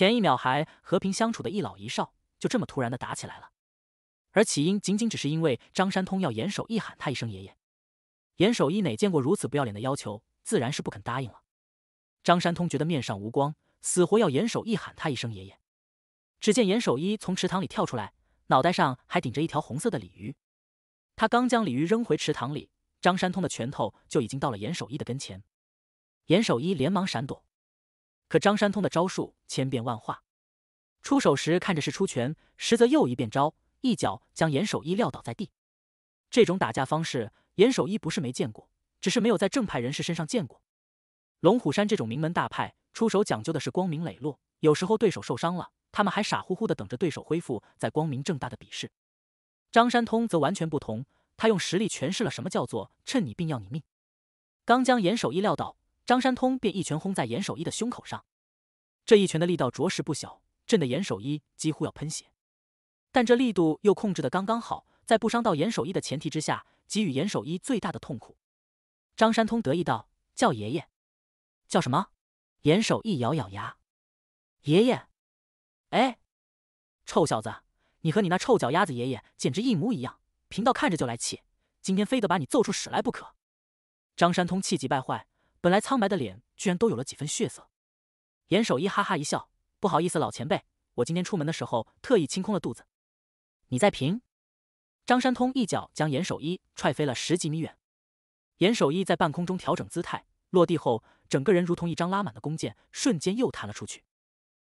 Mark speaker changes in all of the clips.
Speaker 1: 前一秒还和平相处的一老一少，就这么突然的打起来了。而起因仅仅只是因为张山通要严守一喊他一声爷爷。严守一哪见过如此不要脸的要求，自然是不肯答应了。张山通觉得面上无光，死活要严守一喊他一声爷爷。只见严守一从池塘里跳出来，脑袋上还顶着一条红色的鲤鱼。他刚将鲤鱼扔回池塘里，张山通的拳头就已经到了严守一的跟前。严守一连忙闪躲。可张山通的招数千变万化，出手时看着是出拳，实则又一变招，一脚将严守一撂倒在地。这种打架方式，严守一不是没见过，只是没有在正派人士身上见过。龙虎山这种名门大派，出手讲究的是光明磊落，有时候对手受伤了，他们还傻乎乎的等着对手恢复，再光明正大的比试。张山通则完全不同，他用实力诠释了什么叫做趁你病要你命。刚将严守一撂倒。张山通便一拳轰在严守一的胸口上，这一拳的力道着实不小，震得严守一几乎要喷血。但这力度又控制的刚刚好，在不伤到严守一的前提之下，给予严守一最大的痛苦。张山通得意道：“叫爷爷，叫什么？”严守一咬咬牙：“爷爷。”“哎，臭小子，你和你那臭脚丫子爷爷简直一模一样，贫道看着就来气，今天非得把你揍出屎来不可！”张山通气急败坏。本来苍白的脸，居然都有了几分血色。严守一哈哈一笑：“不好意思，老前辈，我今天出门的时候特意清空了肚子。”你再贫？张山通一脚将严守一踹飞了十几米远。严守一在半空中调整姿态，落地后整个人如同一张拉满的弓箭，瞬间又弹了出去。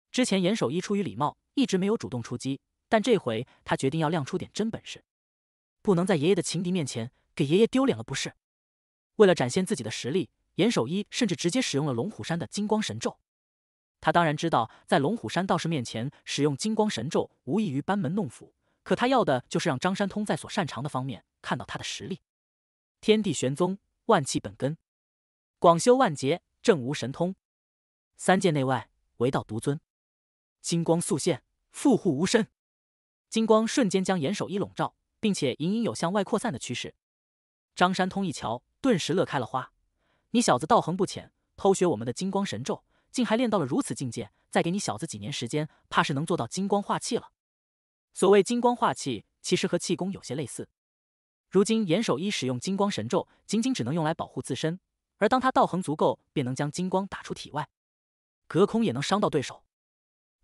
Speaker 1: 之前严守一出于礼貌，一直没有主动出击，但这回他决定要亮出点真本事，不能在爷爷的情敌面前给爷爷丢脸了，不是？为了展现自己的实力。严守一甚至直接使用了龙虎山的金光神咒。他当然知道，在龙虎山道士面前使用金光神咒，无异于班门弄斧。可他要的就是让张山通在所擅长的方面看到他的实力。天地玄宗，万气本根，广修万劫，正无神通。三界内外，唯道独尊。金光速现，富护无身。金光瞬间将严守一笼罩，并且隐隐有向外扩散的趋势。张山通一瞧，顿时乐开了花。你小子道行不浅，偷学我们的金光神咒，竟还练到了如此境界。再给你小子几年时间，怕是能做到金光化气了。所谓金光化气，其实和气功有些类似。如今严守一使用金光神咒，仅仅只能用来保护自身，而当他道行足够，便能将金光打出体外，隔空也能伤到对手。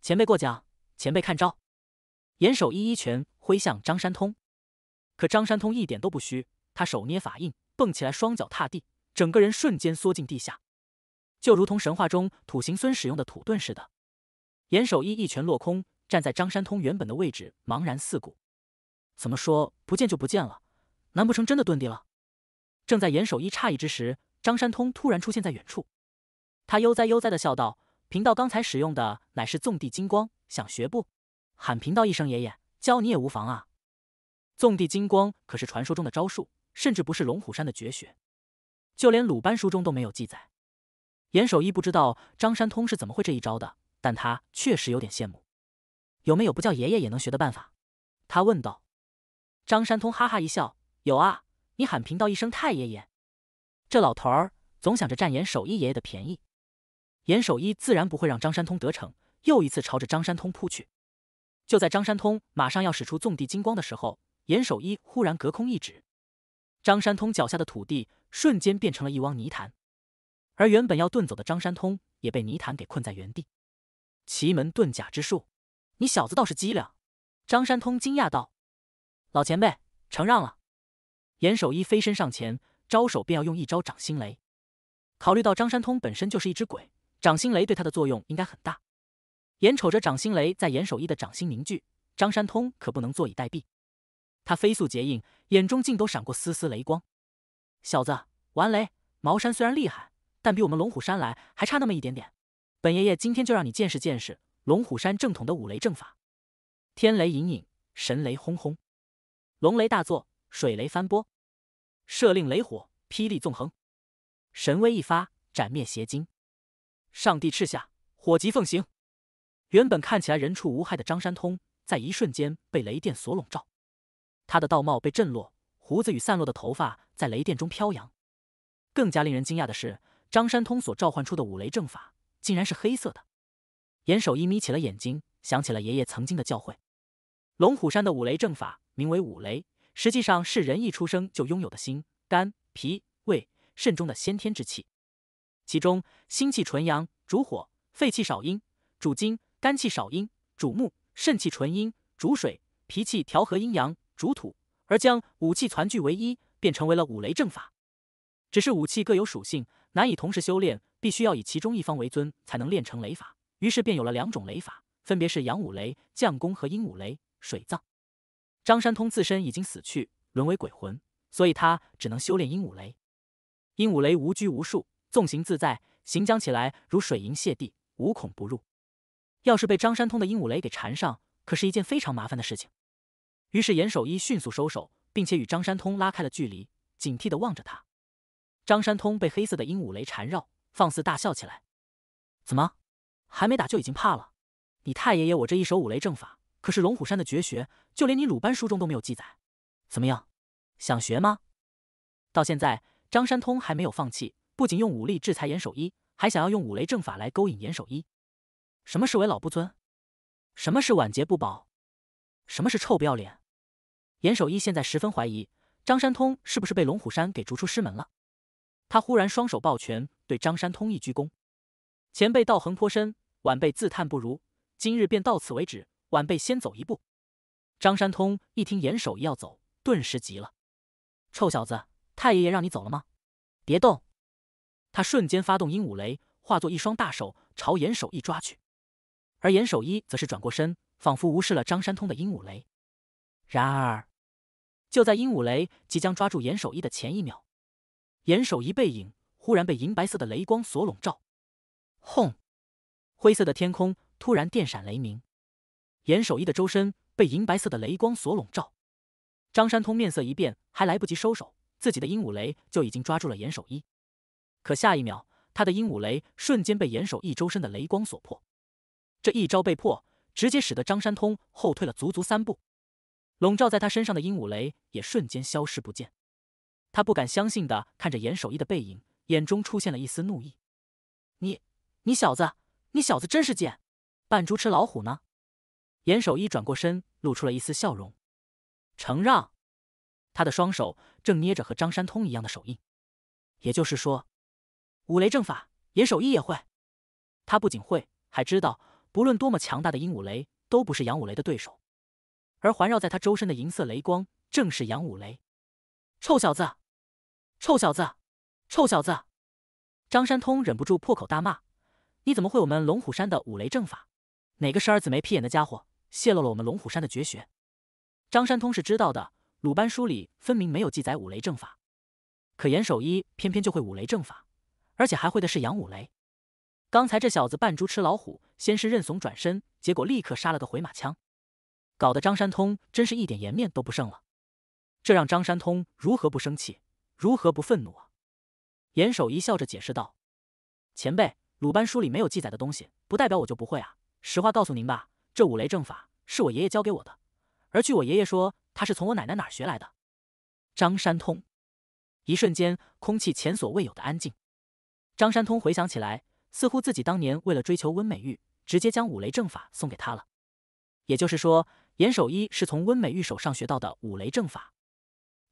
Speaker 1: 前辈过奖，前辈看招！严守一一拳挥向张山通，可张山通一点都不虚，他手捏法印，蹦起来，双脚踏地。整个人瞬间缩进地下，就如同神话中土行孙使用的土遁似的。严守一一拳落空，站在张山通原本的位置，茫然四顾。怎么说不见就不见了？难不成真的遁地了？正在严守一诧异之时，张山通突然出现在远处。他悠哉悠哉的笑道：“贫道刚才使用的乃是纵地金光，想学不？喊贫道一声爷爷，教你也无妨啊。”纵地金光可是传说中的招数，甚至不是龙虎山的绝学。就连鲁班书中都没有记载。严守一不知道张山通是怎么会这一招的，但他确实有点羡慕。有没有不叫爷爷也能学的办法？他问道。张山通哈哈一笑：“有啊，你喊贫道一声太爷爷。”这老头儿总想着占严守一爷爷的便宜。严守一自然不会让张山通得逞，又一次朝着张山通扑去。就在张山通马上要使出纵地金光的时候，严守一忽然隔空一指，张山通脚下的土地。瞬间变成了一汪泥潭，而原本要遁走的张山通也被泥潭给困在原地。奇门遁甲之术，你小子倒是机灵！张山通惊讶道：“老前辈，承让了。”严守一飞身上前，招手便要用一招掌心雷。考虑到张山通本身就是一只鬼，掌心雷对他的作用应该很大。眼瞅着掌心雷在严守一的掌心凝聚，张山通可不能坐以待毙。他飞速结印，眼中竟都闪过丝丝雷光。小子，玩雷！茅山虽然厉害，但比我们龙虎山来还差那么一点点。本爷爷今天就让你见识见识龙虎山正统的五雷正法：天雷隐隐，神雷轰轰，龙雷大作，水雷翻波，射令雷火，霹雳纵横，神威一发，斩灭邪精。上帝敕下，火急奉行。原本看起来人畜无害的张山通，在一瞬间被雷电所笼罩，他的道貌被震落，胡子与散落的头发。在雷电中飘扬。更加令人惊讶的是，张山通所召唤出的五雷正法竟然是黑色的。严守一眯起了眼睛，想起了爷爷曾经的教诲：龙虎山的五雷正法名为五雷，实际上是人一出生就拥有的心、肝、脾、胃、肾中的先天之气。其中，心气纯阳，主火；肺气少阴，主金；肝气少阴，主木；肾气纯阴，主水；脾气调和阴阳，主土。而将五气攒聚为一。便成为了五雷正法，只是武器各有属性，难以同时修炼，必须要以其中一方为尊，才能练成雷法。于是便有了两种雷法，分别是阳五雷降功和阴五雷水葬。张山通自身已经死去，沦为鬼魂，所以他只能修炼阴五雷。阴五雷无拘无束，纵行自在，行将起来如水银泻地，无孔不入。要是被张山通的阴五雷给缠上，可是一件非常麻烦的事情。于是严守一迅速收手。并且与张山通拉开了距离，警惕的望着他。张山通被黑色的鹦鹉雷缠绕，放肆大笑起来。怎么，还没打就已经怕了？你太爷爷我这一手五雷正法可是龙虎山的绝学，就连你鲁班书中都没有记载。怎么样，想学吗？到现在，张山通还没有放弃，不仅用武力制裁严守一，还想要用五雷正法来勾引严守一。什么是为老不尊？什么是晚节不保？什么是臭不要脸？严守一现在十分怀疑张山通是不是被龙虎山给逐出师门了。他忽然双手抱拳，对张山通一鞠躬：“前辈道行颇深，晚辈自叹不如。今日便到此为止，晚辈先走一步。”张山通一听严守一要走，顿时急了：“臭小子，太爷爷让你走了吗？别动！”他瞬间发动鹦鹉雷，化作一双大手朝严守一抓去。而严守一则是转过身，仿佛无视了张山通的鹦鹉雷。然而。就在鹦鹉雷即将抓住严守一的前一秒，严守一背影忽然被银白色的雷光所笼罩。轰！灰色的天空突然电闪雷鸣，严守一的周身被银白色的雷光所笼罩。张山通面色一变，还来不及收手，自己的鹦鹉雷就已经抓住了严守一。可下一秒，他的鹦鹉雷瞬间被严守一周身的雷光所破。这一招被破，直接使得张山通后退了足足三步。笼罩在他身上的鹦鹉雷也瞬间消失不见，他不敢相信的看着严守一的背影，眼中出现了一丝怒意：“你，你小子，你小子真是贱，扮猪吃老虎呢！”严守一转过身，露出了一丝笑容：“承让。”他的双手正捏着和张山通一样的手印，也就是说，五雷正法严守一也会。他不仅会，还知道，不论多么强大的鹦鹉雷，都不是杨五雷的对手。而环绕在他周身的银色雷光，正是阳五雷。臭小子！臭小子！臭小子！张山通忍不住破口大骂：“你怎么会我们龙虎山的五雷阵法？哪个十二子没屁眼的家伙泄露了我们龙虎山的绝学？”张山通是知道的，鲁班书里分明没有记载五雷阵法，可严守一偏偏就会五雷阵法，而且还会的是阳五雷。刚才这小子扮猪吃老虎，先是认怂转身，结果立刻杀了个回马枪。搞得张山通真是一点颜面都不剩了，这让张山通如何不生气，如何不愤怒啊？严守一笑着解释道：“前辈，鲁班书里没有记载的东西，不代表我就不会啊。实话告诉您吧，这五雷正法是我爷爷教给我的，而据我爷爷说，他是从我奶奶哪儿学来的。”张山通，一瞬间，空气前所未有的安静。张山通回想起来，似乎自己当年为了追求温美玉，直接将五雷正法送给他了，也就是说。严守一是从温美玉手上学到的五雷正法，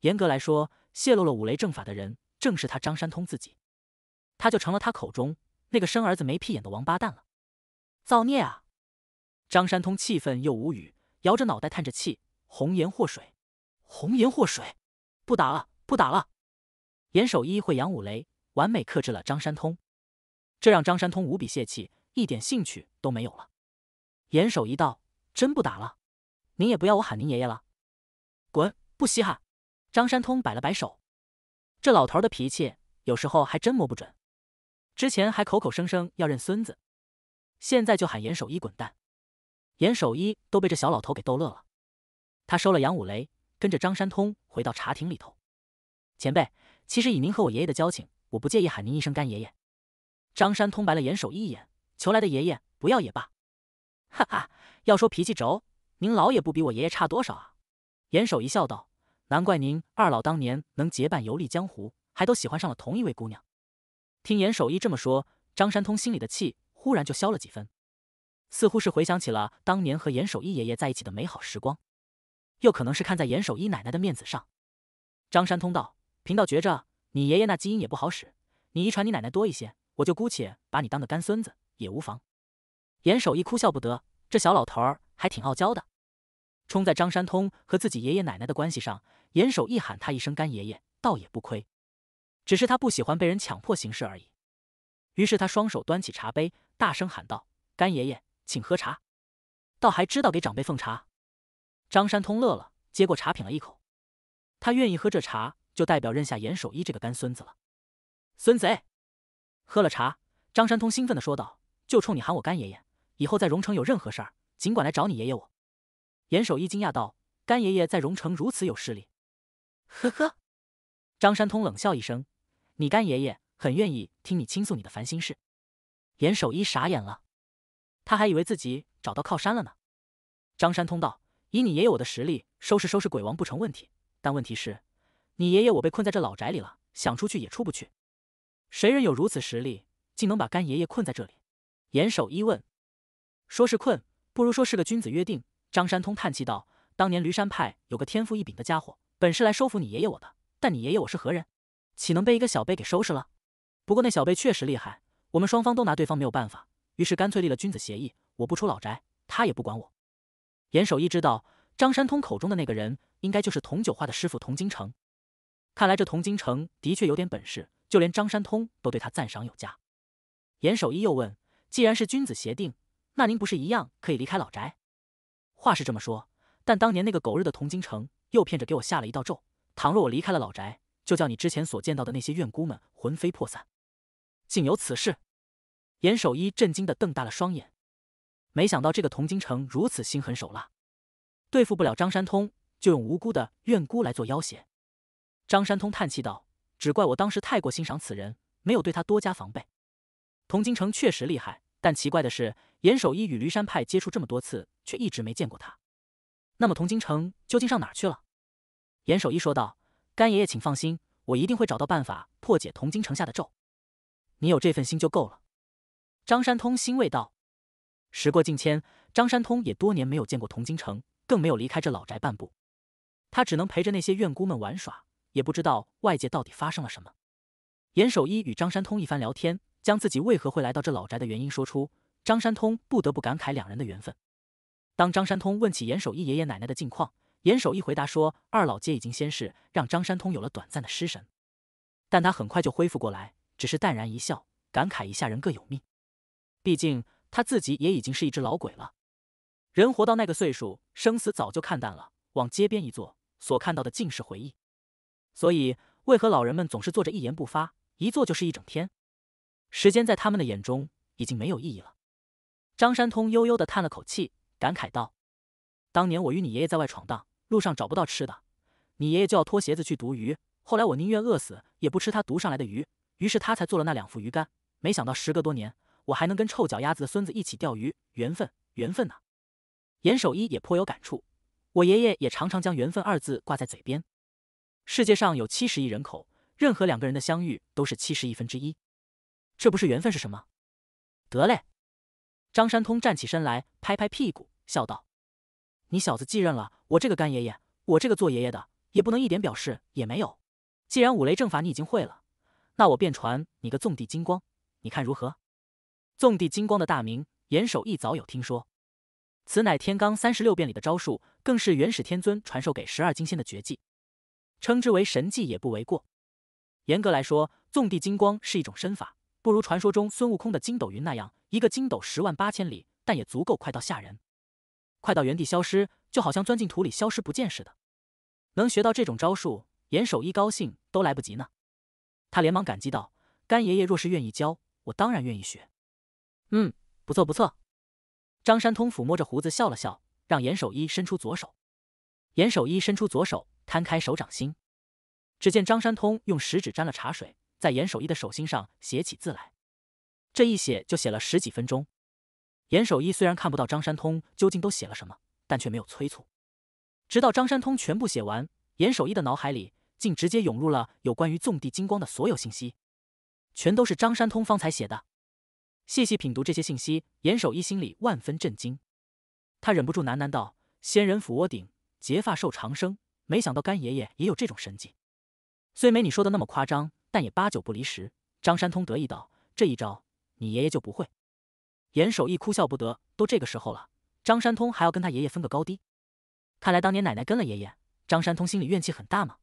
Speaker 1: 严格来说，泄露了五雷正法的人正是他张山通自己，他就成了他口中那个生儿子没屁眼的王八蛋了，造孽啊！张山通气愤又无语，摇着脑袋叹着气：“红颜祸水，红颜祸水，不打了，不打了。”严守一会扬五雷，完美克制了张山通，这让张山通无比泄气，一点兴趣都没有了。严守一道真不打了。您也不要我喊您爷爷了，滚，不稀罕。张山通摆了摆手，这老头的脾气有时候还真摸不准。之前还口口声声要认孙子，现在就喊严守一滚蛋。严守一都被这小老头给逗乐了。他收了杨五雷，跟着张山通回到茶亭里头。前辈，其实以您和我爷爷的交情，我不介意喊您一声干爷爷。张山通白了严守一眼，求来的爷爷不要也罢。哈哈，要说脾气轴。您老也不比我爷爷差多少啊！严守一笑道：“难怪您二老当年能结伴游历江湖，还都喜欢上了同一位姑娘。”听严守一这么说，张山通心里的气忽然就消了几分，似乎是回想起了当年和严守一爷爷在一起的美好时光，又可能是看在严守一奶奶的面子上，张山通道：“贫道觉着你爷爷那基因也不好使，你遗传你奶奶多一些，我就姑且把你当个干孙子也无妨。”严守一哭笑不得，这小老头儿还挺傲娇的。冲在张山通和自己爷爷奶奶的关系上，严守一喊他一声干爷爷，倒也不亏。只是他不喜欢被人强迫行事而已。于是他双手端起茶杯，大声喊道：“干爷爷，请喝茶！”倒还知道给长辈奉茶。张山通乐了，接过茶品了一口。他愿意喝这茶，就代表认下严守一这个干孙子了。孙子，喝了茶，张山通兴奋的说道：“就冲你喊我干爷爷，以后在荣城有任何事儿，尽管来找你爷爷我。”严守一惊讶道：“干爷爷在荣城如此有势力。”“呵呵。”张山通冷笑一声，“你干爷爷很愿意听你倾诉你的烦心事。”严守一傻眼了，他还以为自己找到靠山了呢。张山通道：“以你爷爷我的实力，收拾收拾鬼王不成问题。但问题是，你爷爷我被困在这老宅里了，想出去也出不去。谁人有如此实力，竟能把干爷爷困在这里？”严守一问：“说是困，不如说是个君子约定。”张山通叹气道：“当年驴山派有个天赋异禀的家伙，本是来收服你爷爷我的，但你爷爷我是何人，岂能被一个小辈给收拾了？不过那小辈确实厉害，我们双方都拿对方没有办法，于是干脆立了君子协议，我不出老宅，他也不管我。”严守一知道张山通口中的那个人，应该就是童九化的师傅童金城。看来这童金城的确有点本事，就连张山通都对他赞赏有加。严守一又问：“既然是君子协定，那您不是一样可以离开老宅？”话是这么说，但当年那个狗日的童京城又骗着给我下了一道咒。倘若我离开了老宅，就叫你之前所见到的那些怨姑们魂飞魄散。竟有此事！严守一震惊的瞪大了双眼，没想到这个童京城如此心狠手辣，对付不了张山通，就用无辜的怨姑来做要挟。张山通叹气道：“只怪我当时太过欣赏此人，没有对他多加防备。童京城确实厉害，但奇怪的是，严守一与驴山派接触这么多次。”却一直没见过他，那么童京城究竟上哪儿去了？严守一说道：“干爷爷，请放心，我一定会找到办法破解童京城下的咒。你有这份心就够了。”张山通欣慰道：“时过境迁，张山通也多年没有见过童京城，更没有离开这老宅半步。他只能陪着那些怨姑们玩耍，也不知道外界到底发生了什么。”严守一与张山通一番聊天，将自己为何会来到这老宅的原因说出，张山通不得不感慨两人的缘分。当张山通问起严守义爷爷奶奶的近况，严守义回答说：“二老皆已经仙逝。”让张山通有了短暂的失神，但他很快就恢复过来，只是淡然一笑，感慨一下：“人各有命。”毕竟他自己也已经是一只老鬼了。人活到那个岁数，生死早就看淡了。往街边一坐，所看到的尽是回忆。所以，为何老人们总是坐着一言不发，一坐就是一整天？时间在他们的眼中已经没有意义了。张山通悠悠地叹了口气。感慨道：“当年我与你爷爷在外闯荡，路上找不到吃的，你爷爷就要脱鞋子去毒鱼。后来我宁愿饿死，也不吃他毒上来的鱼。于是他才做了那两副鱼竿。没想到时隔多年，我还能跟臭脚丫子的孙子一起钓鱼，缘分，缘分呐！”严守一也颇有感触，我爷爷也常常将“缘分”二字挂在嘴边。世界上有七十亿人口，任何两个人的相遇都是七十亿分之一，这不是缘分是什么？得嘞！张山通站起身来，拍拍屁股。笑道：“你小子继任了我这个干爷爷，我这个做爷爷的也不能一点表示也没有。既然五雷正法你已经会了，那我便传你个纵地金光，你看如何？”纵地金光的大名严守一早有听说，此乃天罡三十六变里的招数，更是元始天尊传授给十二金仙的绝技，称之为神技也不为过。严格来说，纵地金光是一种身法，不如传说中孙悟空的筋斗云那样一个筋斗十万八千里，但也足够快到吓人。快到原地消失，就好像钻进土里消失不见似的。能学到这种招数，严守一高兴都来不及呢。他连忙感激道：“干爷爷若是愿意教，我当然愿意学。”“嗯，不错不错。”张山通抚摸着胡子笑了笑，让严守一伸出左手。严守一伸出左手，摊开手掌心。只见张山通用食指沾了茶水，在严守一的手心上写起字来。这一写就写了十几分钟。严守一虽然看不到张山通究竟都写了什么，但却没有催促，直到张山通全部写完，严守一的脑海里竟直接涌入了有关于纵地金光的所有信息，全都是张山通方才写的。细细品读这些信息，严守一心里万分震惊，他忍不住喃喃道：“仙人抚窝顶，结发寿长生。没想到干爷爷也有这种神迹。”虽没你说的那么夸张，但也八九不离十。”张山通得意道：“这一招，你爷爷就不会。”严守一哭笑不得，都这个时候了，张山通还要跟他爷爷分个高低？看来当年奶奶跟了爷爷，张山通心里怨气很大吗？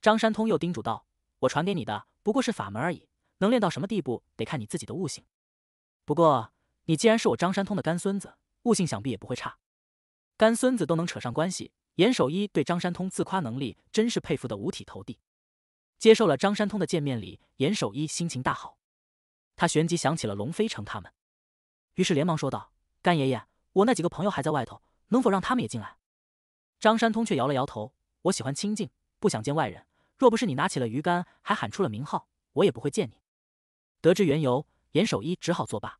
Speaker 1: 张山通又叮嘱道：“我传给你的不过是法门而已，能练到什么地步，得看你自己的悟性。不过你既然是我张山通的干孙子，悟性想必也不会差。干孙子都能扯上关系。”严守一对张山通自夸能力，真是佩服的五体投地。接受了张山通的见面礼，严守一心情大好。他旋即想起了龙飞城他们。于是连忙说道：“干爷爷，我那几个朋友还在外头，能否让他们也进来？”张山通却摇了摇头：“我喜欢清静，不想见外人。若不是你拿起了鱼竿，还喊出了名号，我也不会见你。”得知缘由，严守一只好作罢。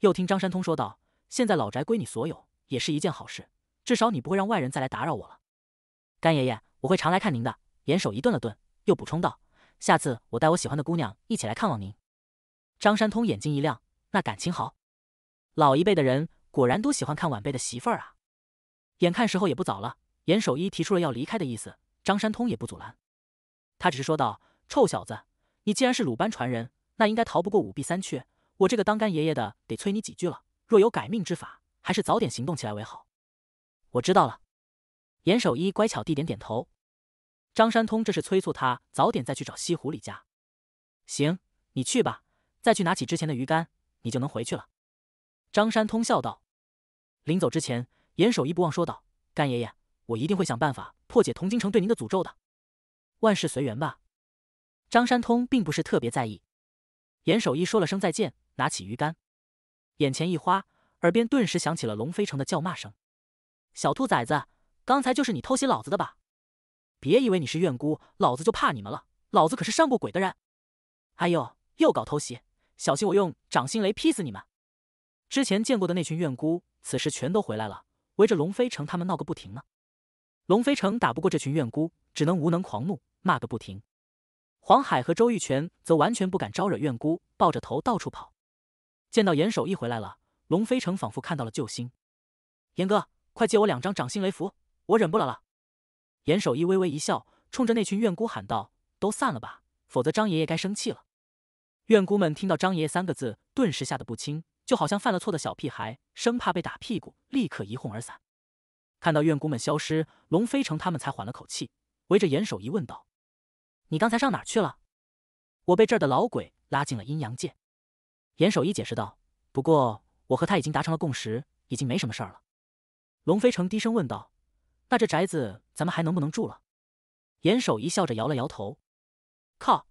Speaker 1: 又听张山通说道：“现在老宅归你所有，也是一件好事，至少你不会让外人再来打扰我了。”干爷爷，我会常来看您的。”严守一顿了顿，又补充道：“下次我带我喜欢的姑娘一起来看望您。”张山通眼睛一亮：“那感情好。”老一辈的人果然都喜欢看晚辈的媳妇儿啊！眼看时候也不早了，严守一提出了要离开的意思，张山通也不阻拦，他只是说道：“臭小子，你既然是鲁班传人，那应该逃不过五弊三缺，我这个当干爷爷的得催你几句了。若有改命之法，还是早点行动起来为好。”我知道了，严守一乖巧地点点头。张山通这是催促他早点再去找西湖李家。行，你去吧，再去拿起之前的鱼竿，你就能回去了。张山通笑道：“临走之前，严守一不忘说道：‘干爷爷，我一定会想办法破解铜京城对您的诅咒的。’万事随缘吧。”张山通并不是特别在意。严守一说了声再见，拿起鱼竿，眼前一花，耳边顿时响起了龙飞城的叫骂声：“小兔崽子，刚才就是你偷袭老子的吧？别以为你是怨孤，老子就怕你们了！老子可是上过鬼的人！哎呦，又搞偷袭，小心我用掌心雷劈死你们！”之前见过的那群怨姑，此时全都回来了，围着龙飞城他们闹个不停呢。龙飞城打不过这群怨姑，只能无能狂怒，骂个不停。黄海和周玉泉则完全不敢招惹怨姑，抱着头到处跑。见到严守义回来了，龙飞城仿佛看到了救星。严哥，快借我两张掌心雷符，我忍不了了。严守义微微一笑，冲着那群怨姑喊道：“都散了吧，否则张爷爷该生气了。”怨姑们听到“张爷爷”三个字，顿时吓得不轻。就好像犯了错的小屁孩，生怕被打屁股，立刻一哄而散。看到怨姑们消失，龙飞城他们才缓了口气，围着严守一问道：“你刚才上哪儿去了？”“我被这儿的老鬼拉进了阴阳界。”严守一解释道。“不过我和他已经达成了共识，已经没什么事儿了。”龙飞城低声问道：“那这宅子咱们还能不能住了？”严守一笑着摇了摇头。“靠，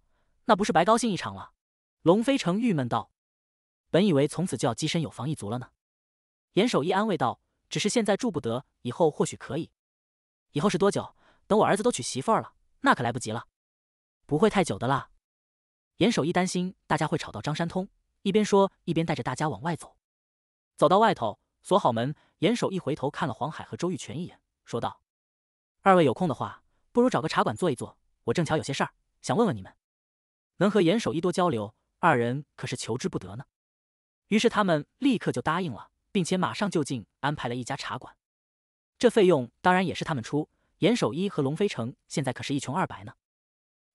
Speaker 1: 那不是白高兴一场了？”龙飞城郁闷道。本以为从此就要跻身有房一族了呢，严守一安慰道：“只是现在住不得，以后或许可以。以后是多久？等我儿子都娶媳妇儿了，那可来不及了。不会太久的啦。”严守一担心大家会吵到张山通，一边说一边带着大家往外走。走到外头，锁好门，严守一回头看了黄海和周玉泉一眼，说道：“二位有空的话，不如找个茶馆坐一坐。我正巧有些事儿，想问问你们。能和严守一多交流，二人可是求之不得呢。”于是他们立刻就答应了，并且马上就近安排了一家茶馆。这费用当然也是他们出。严守一和龙飞城现在可是一穷二白呢。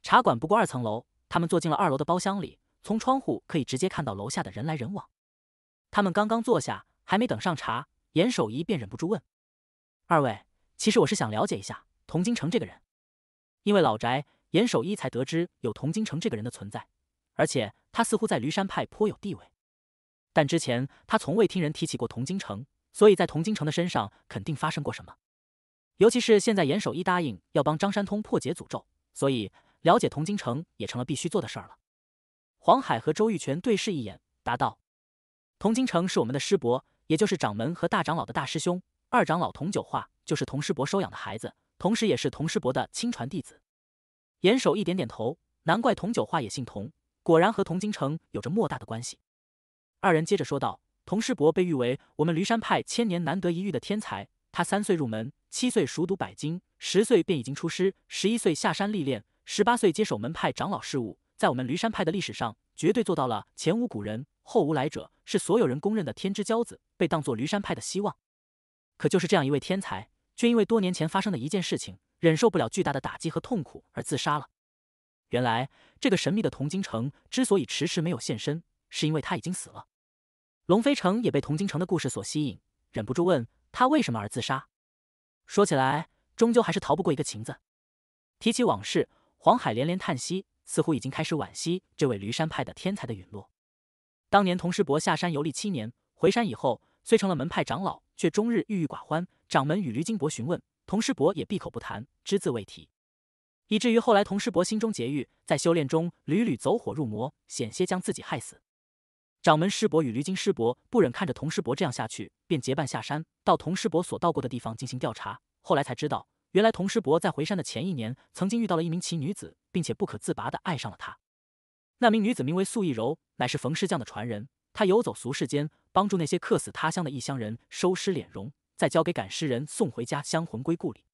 Speaker 1: 茶馆不过二层楼，他们坐进了二楼的包厢里，从窗户可以直接看到楼下的人来人往。他们刚刚坐下，还没等上茶，严守一便忍不住问：“二位，其实我是想了解一下童金城这个人。因为老宅，严守一才得知有童金城这个人的存在，而且他似乎在驴山派颇有地位。”但之前他从未听人提起过童京城，所以在童京城的身上肯定发生过什么。尤其是现在严守一答应要帮张山通破解诅咒，所以了解童京城也成了必须做的事儿了。黄海和周玉泉对视一眼，答道：“童京城是我们的师伯，也就是掌门和大长老的大师兄。二长老童九化就是童师伯收养的孩子，同时也是童师伯的亲传弟子。”严守一点点头，难怪童九化也姓童，果然和童京城有着莫大的关系。二人接着说道：“童师伯被誉为我们驴山派千年难得一遇的天才，他三岁入门，七岁熟读百经，十岁便已经出师，十一岁下山历练，十八岁接手门派长老事务。在我们驴山派的历史上，绝对做到了前无古人后无来者，是所有人公认的天之骄子，被当作驴山派的希望。可就是这样一位天才，却因为多年前发生的一件事情，忍受不了巨大的打击和痛苦而自杀了。原来，这个神秘的童金城之所以迟迟没有现身。”是因为他已经死了。龙飞城也被童金城的故事所吸引，忍不住问他为什么而自杀。说起来，终究还是逃不过一个情字。提起往事，黄海连连叹息，似乎已经开始惋惜这位驴山派的天才的陨落。当年童师伯下山游历七年，回山以后虽成了门派长老，却终日郁郁寡欢。掌门与驴金伯询问，童师伯也闭口不谈，只字未提，以至于后来童师伯心中劫狱，在修炼中屡屡走火入魔，险些将自己害死。掌门师伯与驴精师伯不忍看着童师伯这样下去，便结伴下山，到童师伯所到过的地方进行调查。后来才知道，原来童师伯在回山的前一年，曾经遇到了一名奇女子，并且不可自拔的爱上了她。那名女子名为素易柔，乃是冯师匠的传人。她游走俗世间，帮助那些客死他乡的异乡人收尸敛容，再交给赶尸人送回家乡，魂归故里。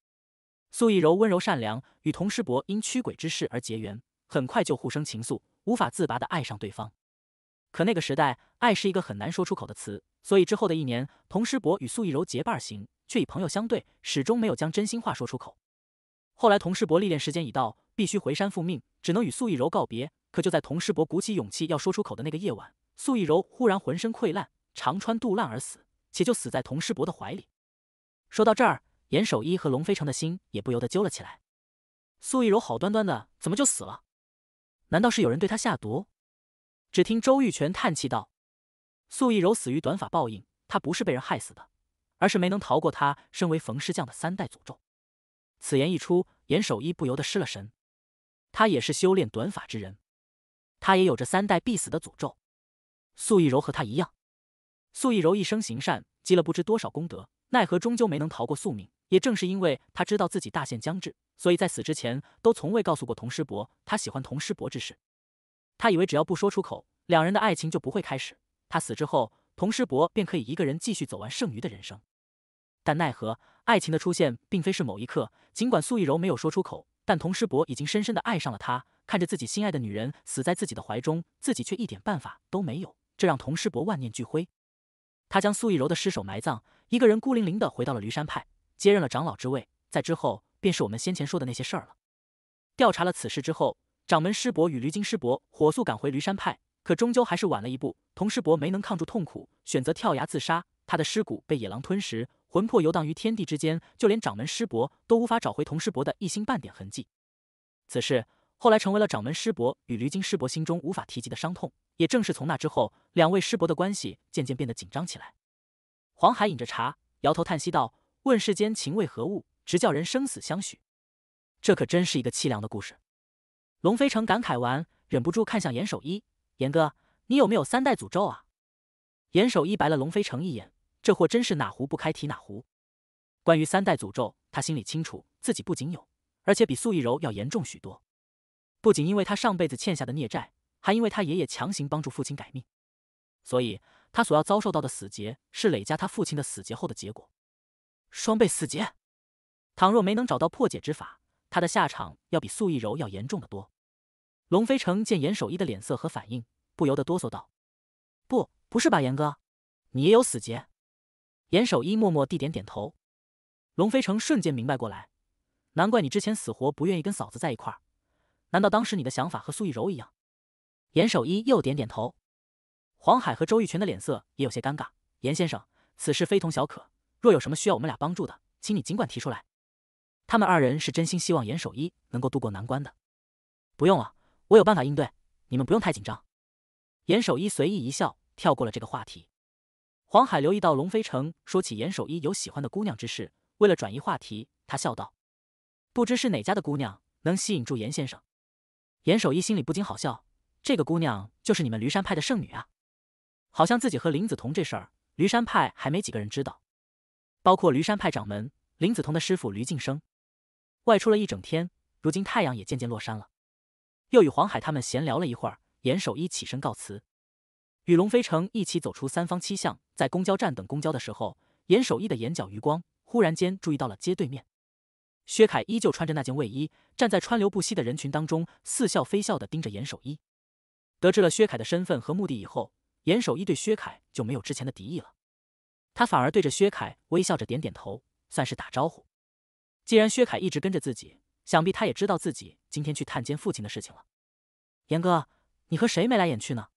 Speaker 1: 素易柔温柔善良，与童师伯因驱鬼之事而结缘，很快就互生情愫，无法自拔的爱上对方。可那个时代，爱是一个很难说出口的词，所以之后的一年，童师伯与素易柔结伴行，却以朋友相对，始终没有将真心话说出口。后来，童师伯历练时间已到，必须回山复命，只能与素易柔告别。可就在童师伯鼓起勇气要说出口的那个夜晚，素易柔忽然浑身溃烂，肠穿肚烂而死，且就死在童师伯的怀里。说到这儿，严守一和龙飞城的心也不由得揪了起来：素易柔好端端的，怎么就死了？难道是有人对他下毒？只听周玉泉叹气道：“素易柔死于短法报应，他不是被人害死的，而是没能逃过他身为冯师匠的三代诅咒。”此言一出，严守一不由得失了神。他也是修炼短法之人，他也有着三代必死的诅咒。素易柔和他一样，素易柔一生行善，积了不知多少功德，奈何终究没能逃过宿命。也正是因为他知道自己大限将至，所以在死之前都从未告诉过童师伯他喜欢童师伯之事。他以为只要不说出口，两人的爱情就不会开始。他死之后，童师伯便可以一个人继续走完剩余的人生。但奈何，爱情的出现并非是某一刻。尽管苏易柔没有说出口，但童师伯已经深深的爱上了她。看着自己心爱的女人死在自己的怀中，自己却一点办法都没有，这让童师伯万念俱灰。他将苏易柔的尸首埋葬，一个人孤零零的回到了驴山派，接任了长老之位。在之后，便是我们先前说的那些事儿了。调查了此事之后。掌门师伯与驴精师伯火速赶回驴山派，可终究还是晚了一步。童师伯没能抗住痛苦，选择跳崖自杀。他的尸骨被野狼吞食，魂魄游荡于天地之间。就连掌门师伯都无法找回童师伯的一星半点痕迹。此事后来成为了掌门师伯与驴精师伯心中无法提及的伤痛。也正是从那之后，两位师伯的关系渐渐变得紧张起来。黄海饮着茶，摇头叹息道：“问世间情为何物，直叫人生死相许。”这可真是一个凄凉的故事。龙飞城感慨完，忍不住看向严守一：“严哥，你有没有三代诅咒啊？”严守一白了龙飞城一眼：“这货真是哪壶不开提哪壶。关于三代诅咒，他心里清楚，自己不仅有，而且比素易柔要严重许多。不仅因为他上辈子欠下的孽债，还因为他爷爷强行帮助父亲改命，所以他所要遭受到的死劫是累加他父亲的死劫后的结果，双倍死劫。倘若没能找到破解之法，他的下场要比素易柔要严重的多。”龙飞成见严守一的脸色和反应，不由得哆嗦道：“不，不是吧，严哥，你也有死结？”严守一默默地点点头。龙飞成瞬间明白过来，难怪你之前死活不愿意跟嫂子在一块儿，难道当时你的想法和苏玉柔一样？严守一又点点头。黄海和周玉泉的脸色也有些尴尬。严先生，此事非同小可，若有什么需要我们俩帮助的，请你尽管提出来。他们二人是真心希望严守一能够渡过难关的。不用了。我有办法应对，你们不用太紧张。严守一随意一笑，跳过了这个话题。黄海留意到龙飞城说起严守一有喜欢的姑娘之事，为了转移话题，他笑道：“不知是哪家的姑娘能吸引住严先生？”严守一心里不禁好笑，这个姑娘就是你们驴山派的圣女啊，好像自己和林子彤这事儿，驴山派还没几个人知道，包括驴山派掌门林子彤的师傅驴晋生。外出了一整天，如今太阳也渐渐落山了。又与黄海他们闲聊了一会儿，严守一起身告辞，与龙飞城一起走出三方七巷，在公交站等公交的时候，严守一的眼角余光忽然间注意到了街对面，薛凯依旧穿着那件卫衣，站在川流不息的人群当中，似笑非笑的盯着严守一。得知了薛凯的身份和目的以后，严守一对薛凯就没有之前的敌意了，他反而对着薛凯微笑着点点头，算是打招呼。既然薛凯一直跟着自己。想必他也知道自己今天去探监父亲的事情了。严哥，你和谁眉来眼去呢？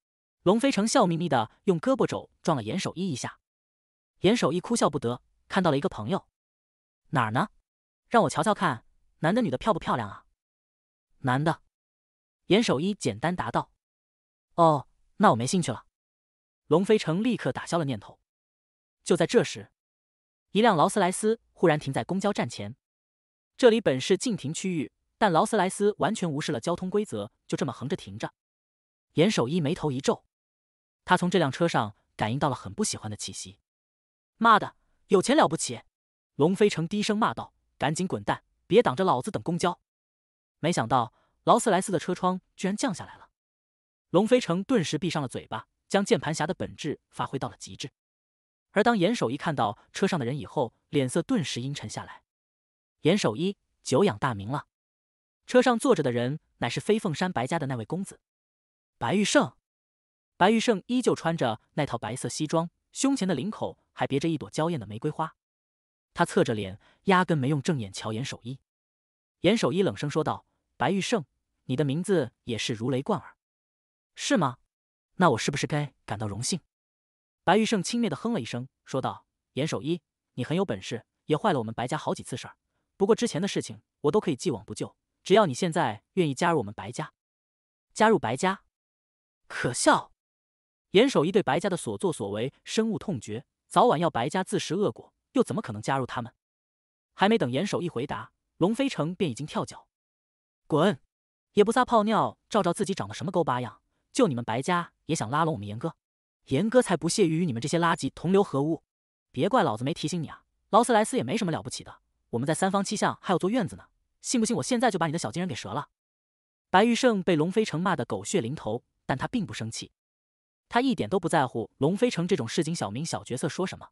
Speaker 1: 龙飞成笑眯眯的用胳膊肘撞了严守一一下。严守一哭笑不得，看到了一个朋友。哪儿呢？让我瞧瞧看，男的女的，漂不漂亮啊？男的。严守一简单答道。哦，那我没兴趣了。龙飞成立刻打消了念头。就在这时，一辆劳斯莱斯忽然停在公交站前。这里本是禁停区域，但劳斯莱斯完全无视了交通规则，就这么横着停着。严守一眉头一皱，他从这辆车上感应到了很不喜欢的气息。“妈的，有钱了不起！”龙飞城低声骂道，“赶紧滚蛋，别挡着老子等公交。”没想到，劳斯莱斯的车窗居然降下来了。龙飞城顿时闭上了嘴巴，将键盘侠的本质发挥到了极致。而当严守一看到车上的人以后，脸色顿时阴沉下来。严守一，久仰大名了。车上坐着的人乃是飞凤山白家的那位公子，白玉胜。白玉胜依旧穿着那套白色西装，胸前的领口还别着一朵娇艳的玫瑰花。他侧着脸，压根没用正眼瞧严守一。严守一冷声说道：“白玉胜，你的名字也是如雷贯耳，是吗？那我是不是该感到荣幸？”白玉胜轻蔑地哼了一声，说道：“严守一，你很有本事，也坏了我们白家好几次事儿。”不过之前的事情我都可以既往不咎，只要你现在愿意加入我们白家，加入白家，可笑！严守一对白家的所作所为深恶痛绝，早晚要白家自食恶果，又怎么可能加入他们？还没等严守一回答，龙飞成便已经跳脚：“滚！也不撒泡尿照照自己长得什么勾巴样，就你们白家也想拉拢我们严哥？严哥才不屑于与你们这些垃圾同流合污！别怪老子没提醒你啊，劳斯莱斯也没什么了不起的。”我们在三方七巷还有座院子呢，信不信我现在就把你的小金人给折了？白玉胜被龙飞城骂得狗血淋头，但他并不生气，他一点都不在乎龙飞城这种市井小民小角色说什么。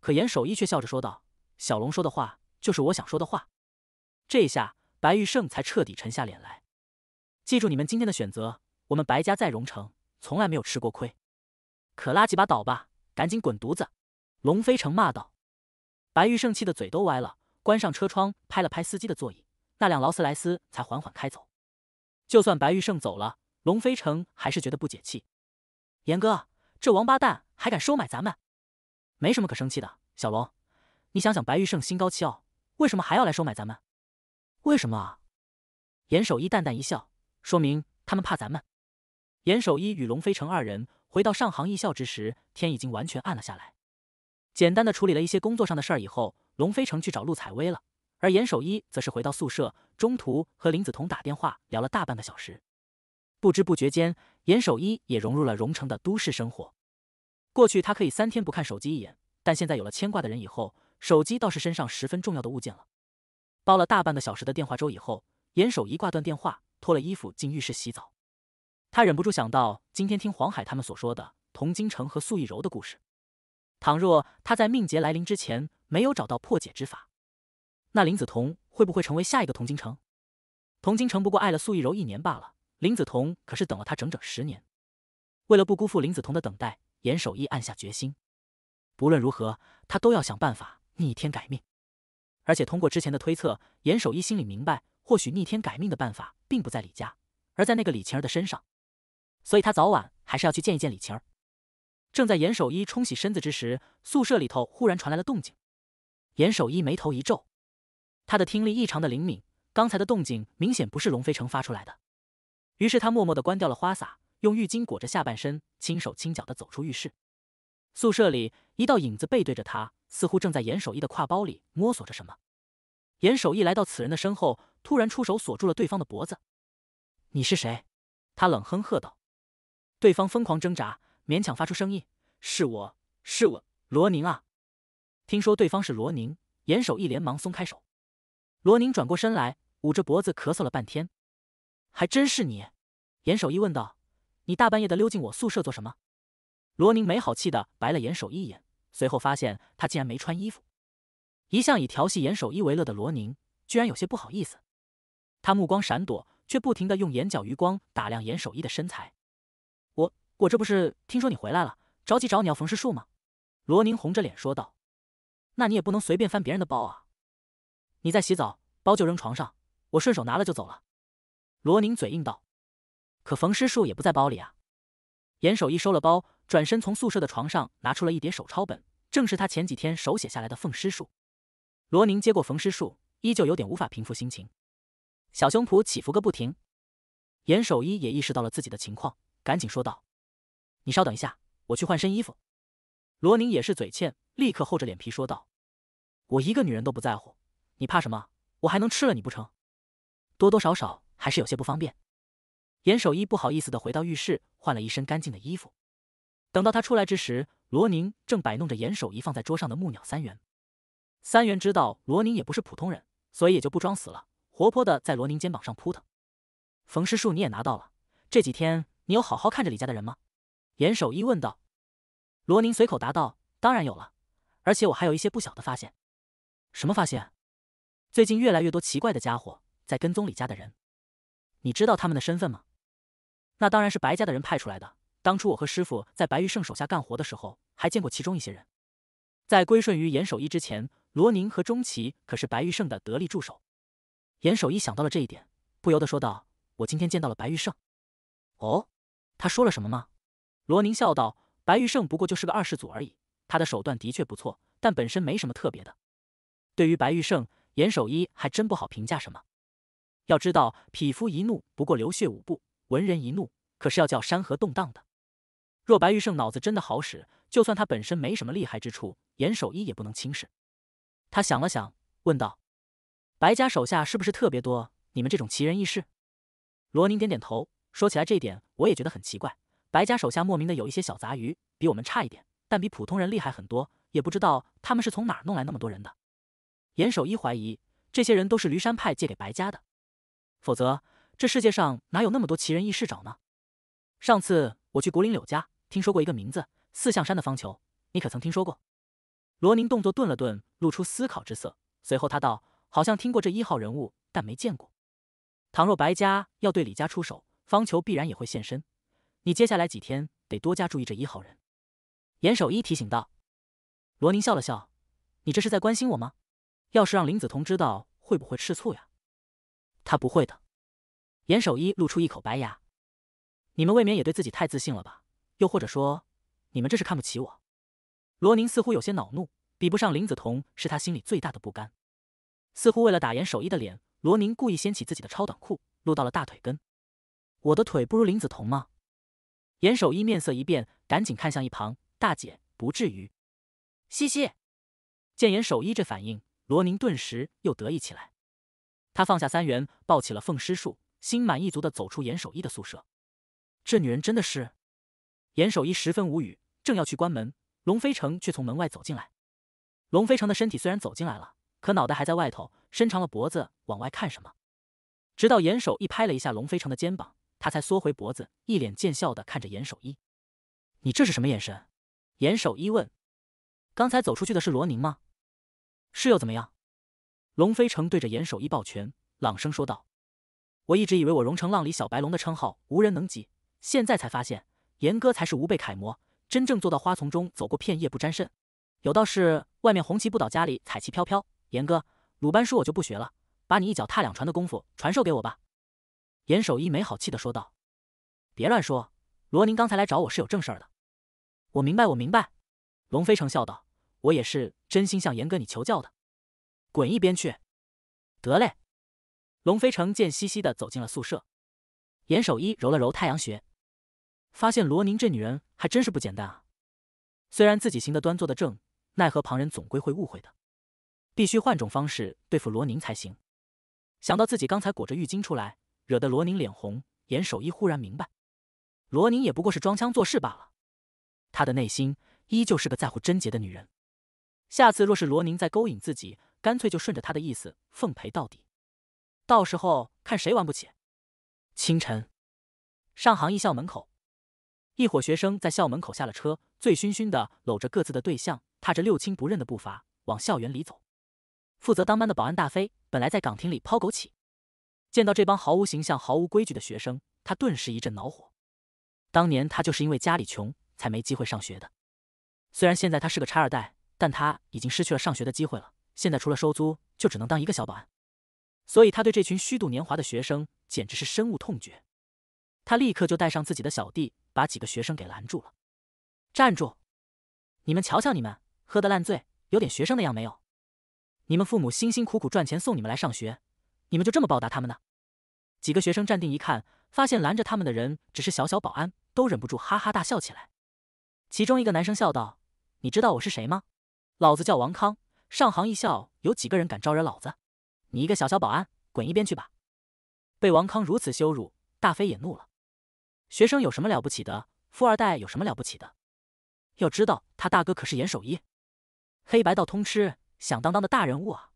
Speaker 1: 可严守一却笑着说道：“小龙说的话就是我想说的话。”这一下，白玉胜才彻底沉下脸来。记住你们今天的选择，我们白家在荣城从来没有吃过亏，可拉几把倒吧，赶紧滚犊子！”龙飞城骂道。白玉胜气的嘴都歪了。关上车窗，拍了拍司机的座椅，那辆劳斯莱斯才缓缓开走。就算白玉胜走了，龙飞城还是觉得不解气。严哥，这王八蛋还敢收买咱们，没什么可生气的。小龙，你想想，白玉胜心高气傲，为什么还要来收买咱们？为什么？严守一淡淡一笑，说明他们怕咱们。严守一与龙飞城二人回到上杭艺校之时，天已经完全暗了下来。简单的处理了一些工作上的事儿以后。龙飞城去找陆采薇了，而严守一则是回到宿舍，中途和林子彤打电话聊了大半个小时。不知不觉间，严守一也融入了荣城的都市生活。过去他可以三天不看手机一眼，但现在有了牵挂的人以后，手机倒是身上十分重要的物件了。煲了大半个小时的电话粥以后，严守一挂断电话，脱了衣服进浴室洗澡。他忍不住想到今天听黄海他们所说的童金城和素逸柔的故事。倘若他在命劫来临之前没有找到破解之法，那林子彤会不会成为下一个童金城？童金城不过爱了苏逸柔一年罢了，林子彤可是等了他整整十年。为了不辜负林子彤的等待，严守一暗下决心，不论如何，他都要想办法逆天改命。而且通过之前的推测，严守一心里明白，或许逆天改命的办法并不在李家，而在那个李晴儿的身上。所以他早晚还是要去见一见李晴儿。正在严守一冲洗身子之时，宿舍里头忽然传来了动静。严守一眉头一皱，他的听力异常的灵敏，刚才的动静明显不是龙飞城发出来的。于是他默默的关掉了花洒，用浴巾裹着下半身，轻手轻脚的走出浴室。宿舍里，一道影子背对着他，似乎正在严守一的挎包里摸索着什么。严守一来到此人的身后，突然出手锁住了对方的脖子。“你是谁？”他冷哼喝道。对方疯狂挣扎。勉强发出声音：“是我，是我，罗宁啊！”听说对方是罗宁，严守义连忙松开手。罗宁转过身来，捂着脖子咳嗽了半天。“还真是你！”严守义问道，“你大半夜的溜进我宿舍做什么？”罗宁没好气的白了严守义一眼，随后发现他竟然没穿衣服。一向以调戏严守义为乐的罗宁，居然有些不好意思。他目光闪躲，却不停的用眼角余光打量严守义的身材。我这不是听说你回来了，着急找你要冯师术吗？罗宁红着脸说道。那你也不能随便翻别人的包啊！你在洗澡，包就扔床上，我顺手拿了就走了。罗宁嘴硬道。可冯师术也不在包里啊！严守一收了包，转身从宿舍的床上拿出了一叠手抄本，正是他前几天手写下来的凤师术。罗宁接过冯师术，依旧有点无法平复心情，小胸脯起伏个不停。严守一也意识到了自己的情况，赶紧说道。你稍等一下，我去换身衣服。罗宁也是嘴欠，立刻厚着脸皮说道：“我一个女人都不在乎，你怕什么？我还能吃了你不成？多多少少还是有些不方便。”严守一不好意思的回到浴室换了一身干净的衣服。等到他出来之时，罗宁正摆弄着严守一放在桌上的木鸟三元。三元知道罗宁也不是普通人，所以也就不装死了，活泼的在罗宁肩膀上扑腾。冯师叔，你也拿到了？这几天你有好好看着李家的人吗？严守一问道：“罗宁，随口答道：‘当然有了，而且我还有一些不小的发现。’什么发现？最近越来越多奇怪的家伙在跟踪李家的人，你知道他们的身份吗？那当然是白家的人派出来的。当初我和师傅在白玉胜手下干活的时候，还见过其中一些人。在归顺于严守一之前，罗宁和钟琪可是白玉胜的得力助手。”严守一想到了这一点，不由得说道：“我今天见到了白玉胜。哦，他说了什么吗？”罗宁笑道：“白玉胜不过就是个二世祖而已，他的手段的确不错，但本身没什么特别的。对于白玉胜，严守一还真不好评价什么。要知道，匹夫一怒，不过流血五步；文人一怒，可是要叫山河动荡的。若白玉胜脑子真的好使，就算他本身没什么厉害之处，严守一也不能轻视。他想了想，问道：白家手下是不是特别多？你们这种奇人异事？”罗宁点点头，说：“起来这点我也觉得很奇怪。”白家手下莫名的有一些小杂鱼，比我们差一点，但比普通人厉害很多。也不知道他们是从哪儿弄来那么多人的。严守一怀疑，这些人都是驴山派借给白家的，否则这世界上哪有那么多奇人异事找呢？上次我去古岭柳家，听说过一个名字——四象山的方球，你可曾听说过？罗宁动作顿了顿，露出思考之色，随后他道：“好像听过这一号人物，但没见过。”倘若白家要对李家出手，方球必然也会现身。你接下来几天得多加注意这一号人，严守一提醒道。罗宁笑了笑：“你这是在关心我吗？要是让林子彤知道，会不会吃醋呀？”他不会的。严守一露出一口白牙：“你们未免也对自己太自信了吧？又或者说，你们这是看不起我？”罗宁似乎有些恼怒，比不上林子彤是他心里最大的不甘。似乎为了打严守一的脸，罗宁故意掀起自己的超短裤，露到了大腿根：“我的腿不如林子彤吗？”严守一面色一变，赶紧看向一旁，大姐不至于。嘻嘻，见严守一这反应，罗宁顿时又得意起来。他放下三元，抱起了凤师术，心满意足的走出严守一的宿舍。这女人真的是……严守一十分无语，正要去关门，龙飞城却从门外走进来。龙飞城的身体虽然走进来了，可脑袋还在外头，伸长了脖子往外看什么。直到严守一拍了一下龙飞城的肩膀。他才缩回脖子，一脸贱笑的看着严守一：“你这是什么眼神？”严守一问：“刚才走出去的是罗宁吗？”“是又怎么样？”龙飞城对着严守一抱拳，朗声说道：“我一直以为我荣城浪里小白龙的称号无人能及，现在才发现严哥才是吾辈楷模，真正做到花丛中走过片叶不沾身。有道是，外面红旗不倒，家里彩旗飘飘。严哥，鲁班叔我就不学了，把你一脚踏两船的功夫传授给我吧。”严守一没好气的说道：“别乱说，罗宁刚才来找我是有正事的。”“我明白，我明白。”龙飞成笑道：“我也是真心向严哥你求教的。”“滚一边去！”“得嘞。”龙飞成贱兮兮的走进了宿舍。严守一揉了揉太阳穴，发现罗宁这女人还真是不简单啊。虽然自己行得端，坐得正，奈何旁人总归会误会的，必须换种方式对付罗宁才行。想到自己刚才裹着浴巾出来，惹得罗宁脸红，严守一忽然明白，罗宁也不过是装腔作势罢了。他的内心依旧是个在乎贞洁的女人。下次若是罗宁再勾引自己，干脆就顺着他的意思奉陪到底，到时候看谁玩不起。清晨，上杭一校门口，一伙学生在校门口下了车，醉醺醺的搂着各自的对象，踏着六亲不认的步伐往校园里走。负责当班的保安大飞本来在岗亭里抛枸杞。见到这帮毫无形象、毫无规矩的学生，他顿时一阵恼火。当年他就是因为家里穷才没机会上学的。虽然现在他是个差二代，但他已经失去了上学的机会了。现在除了收租，就只能当一个小保安。所以他对这群虚度年华的学生简直是深恶痛绝。他立刻就带上自己的小弟，把几个学生给拦住了：“站住！你们瞧瞧，你们喝得烂醉，有点学生的样没有？你们父母辛辛苦苦赚钱送你们来上学。”你们就这么报答他们呢？几个学生站定一看，发现拦着他们的人只是小小保安，都忍不住哈哈大笑起来。其中一个男生笑道：“你知道我是谁吗？老子叫王康，上杭一校有几个人敢招惹老子？你一个小小保安，滚一边去吧！”被王康如此羞辱，大飞也怒了。学生有什么了不起的？富二代有什么了不起的？要知道，他大哥可是严守一，黑白道通吃，响当当的大人物啊！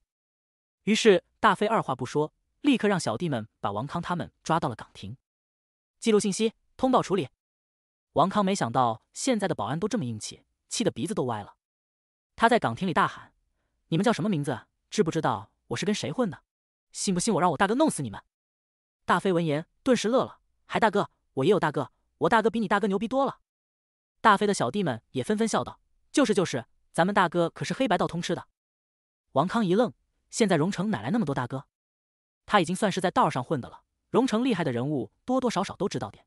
Speaker 1: 于是，大飞二话不说，立刻让小弟们把王康他们抓到了岗亭，记录信息，通报处理。王康没想到现在的保安都这么硬气，气得鼻子都歪了。他在岗亭里大喊：“你们叫什么名字？知不知道我是跟谁混的？信不信我让我大哥弄死你们？”大飞闻言顿时乐了：“还大哥，我也有大哥，我大哥比你大哥牛逼多了。”大飞的小弟们也纷纷笑道：“就是就是，咱们大哥可是黑白道通吃的。”王康一愣。现在荣城哪来那么多大哥？他已经算是在道上混的了，荣城厉害的人物多多少少都知道点。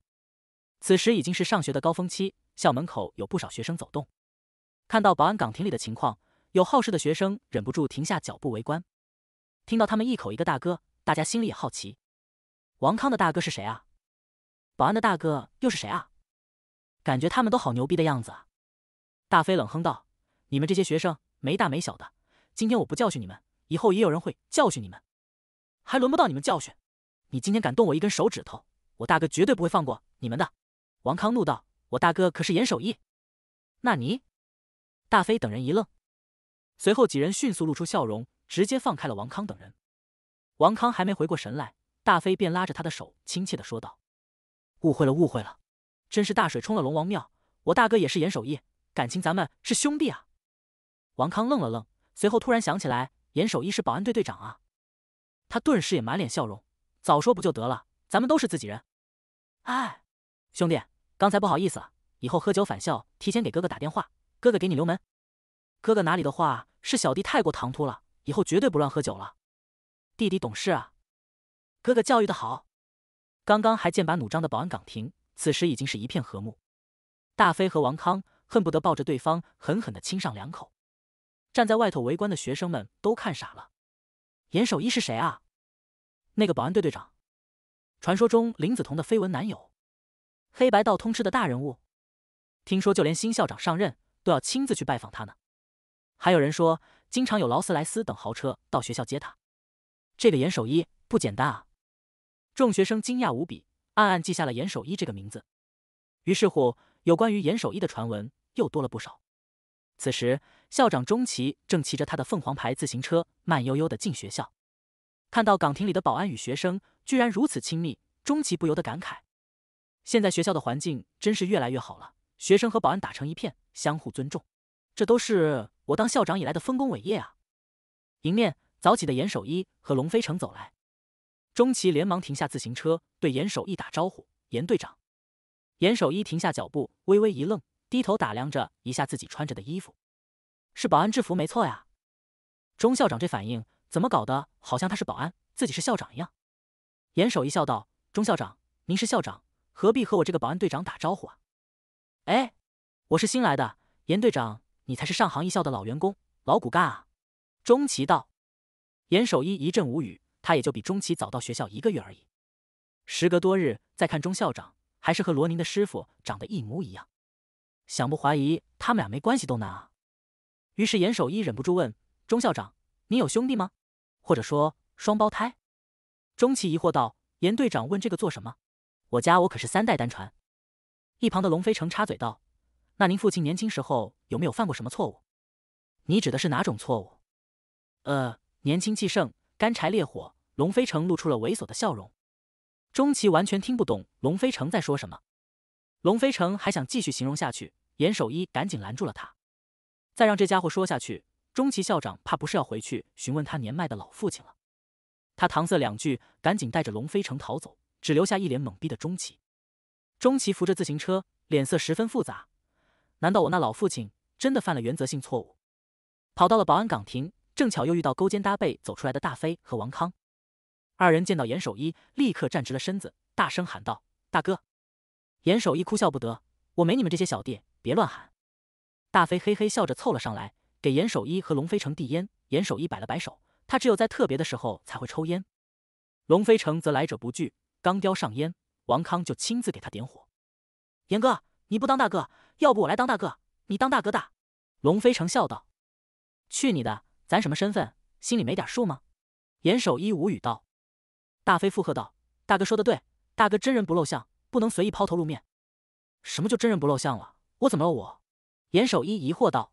Speaker 1: 此时已经是上学的高峰期，校门口有不少学生走动，看到保安岗亭里的情况，有好事的学生忍不住停下脚步围观。听到他们一口一个大哥，大家心里也好奇：王康的大哥是谁啊？保安的大哥又是谁啊？感觉他们都好牛逼的样子啊！大飞冷哼道：“你们这些学生没大没小的，今天我不教训你们！”以后也有人会教训你们，还轮不到你们教训。你今天敢动我一根手指头，我大哥绝对不会放过你们的。王康怒道：“我大哥可是严守义。”那你，大飞等人一愣，随后几人迅速露出笑容，直接放开了王康等人。王康还没回过神来，大飞便拉着他的手，亲切的说道：“误会了，误会了，真是大水冲了龙王庙，我大哥也是严守义，感情咱们是兄弟啊！”王康愣了愣，随后突然想起来。严守一是保安队队长啊，他顿时也满脸笑容，早说不就得了，咱们都是自己人。哎，兄弟，刚才不好意思了，以后喝酒返校提前给哥哥打电话，哥哥给你留门。哥哥哪里的话，是小弟太过唐突了，以后绝对不乱喝酒了。弟弟懂事啊，哥哥教育的好。刚刚还剑拔弩张的保安岗亭，此时已经是一片和睦。大飞和王康恨不得抱着对方狠狠的亲上两口。站在外头围观的学生们都看傻了。严守一是谁啊？那个保安队队长，传说中林子彤的绯闻男友，黑白道通吃的大人物。听说就连新校长上任都要亲自去拜访他呢。还有人说，经常有劳斯莱斯等豪车到学校接他。这个严守一不简单啊！众学生惊讶无比，暗暗记下了严守一这个名字。于是乎，有关于严守一的传闻又多了不少。此时，校长钟琪正骑着他的凤凰牌自行车，慢悠悠地进学校。看到岗亭里的保安与学生居然如此亲密，钟琪不由得感慨：现在学校的环境真是越来越好了，学生和保安打成一片，相互尊重，这都是我当校长以来的丰功伟业啊！迎面，早起的严守一和龙飞城走来，钟琪连忙停下自行车，对严守一打招呼：“严队长。”严守一停下脚步，微微一愣。低头打量着一下自己穿着的衣服，是保安制服没错呀。钟校长这反应怎么搞的？好像他是保安，自己是校长一样。严守一笑道：“钟校长，您是校长，何必和我这个保安队长打招呼啊？”哎，我是新来的严队长，你才是上杭一校的老员工、老骨干啊。”钟奇道。严守一一阵无语，他也就比钟奇早到学校一个月而已。时隔多日，再看钟校长，还是和罗宁的师傅长得一模一样。想不怀疑他们俩没关系都难啊！于是严守一忍不住问钟校长：“你有兄弟吗？或者说双胞胎？”钟奇疑惑道：“严队长问这个做什么？我家我可是三代单传。”一旁的龙飞成插嘴道：“那您父亲年轻时候有没有犯过什么错误？你指的是哪种错误？”呃，年轻气盛，干柴烈火。龙飞成露出了猥琐的笑容。钟奇完全听不懂龙飞成在说什么。龙飞成还想继续形容下去。严守一赶紧拦住了他，再让这家伙说下去，钟奇校长怕不是要回去询问他年迈的老父亲了。他搪塞两句，赶紧带着龙飞城逃走，只留下一脸懵逼的钟奇。钟奇扶着自行车，脸色十分复杂。难道我那老父亲真的犯了原则性错误？跑到了保安岗亭，正巧又遇到勾肩搭背走出来的大飞和王康。二人见到严守一，立刻站直了身子，大声喊道：“大哥！”严守一哭笑不得：“我没你们这些小弟。”别乱喊！大飞嘿嘿笑着凑了上来，给严守一和龙飞城递烟。严守一摆了摆手，他只有在特别的时候才会抽烟。龙飞城则来者不拒，刚叼上烟，王康就亲自给他点火。严哥，你不当大哥，要不我来当大哥，你当大哥大。龙飞城笑道：“去你的，咱什么身份，心里没点数吗？”严守一无语道。大飞附和道：“大哥说的对，大哥真人不露相，不能随意抛头露面。什么就真人不露相了？”我怎么了？我，严守一疑惑道：“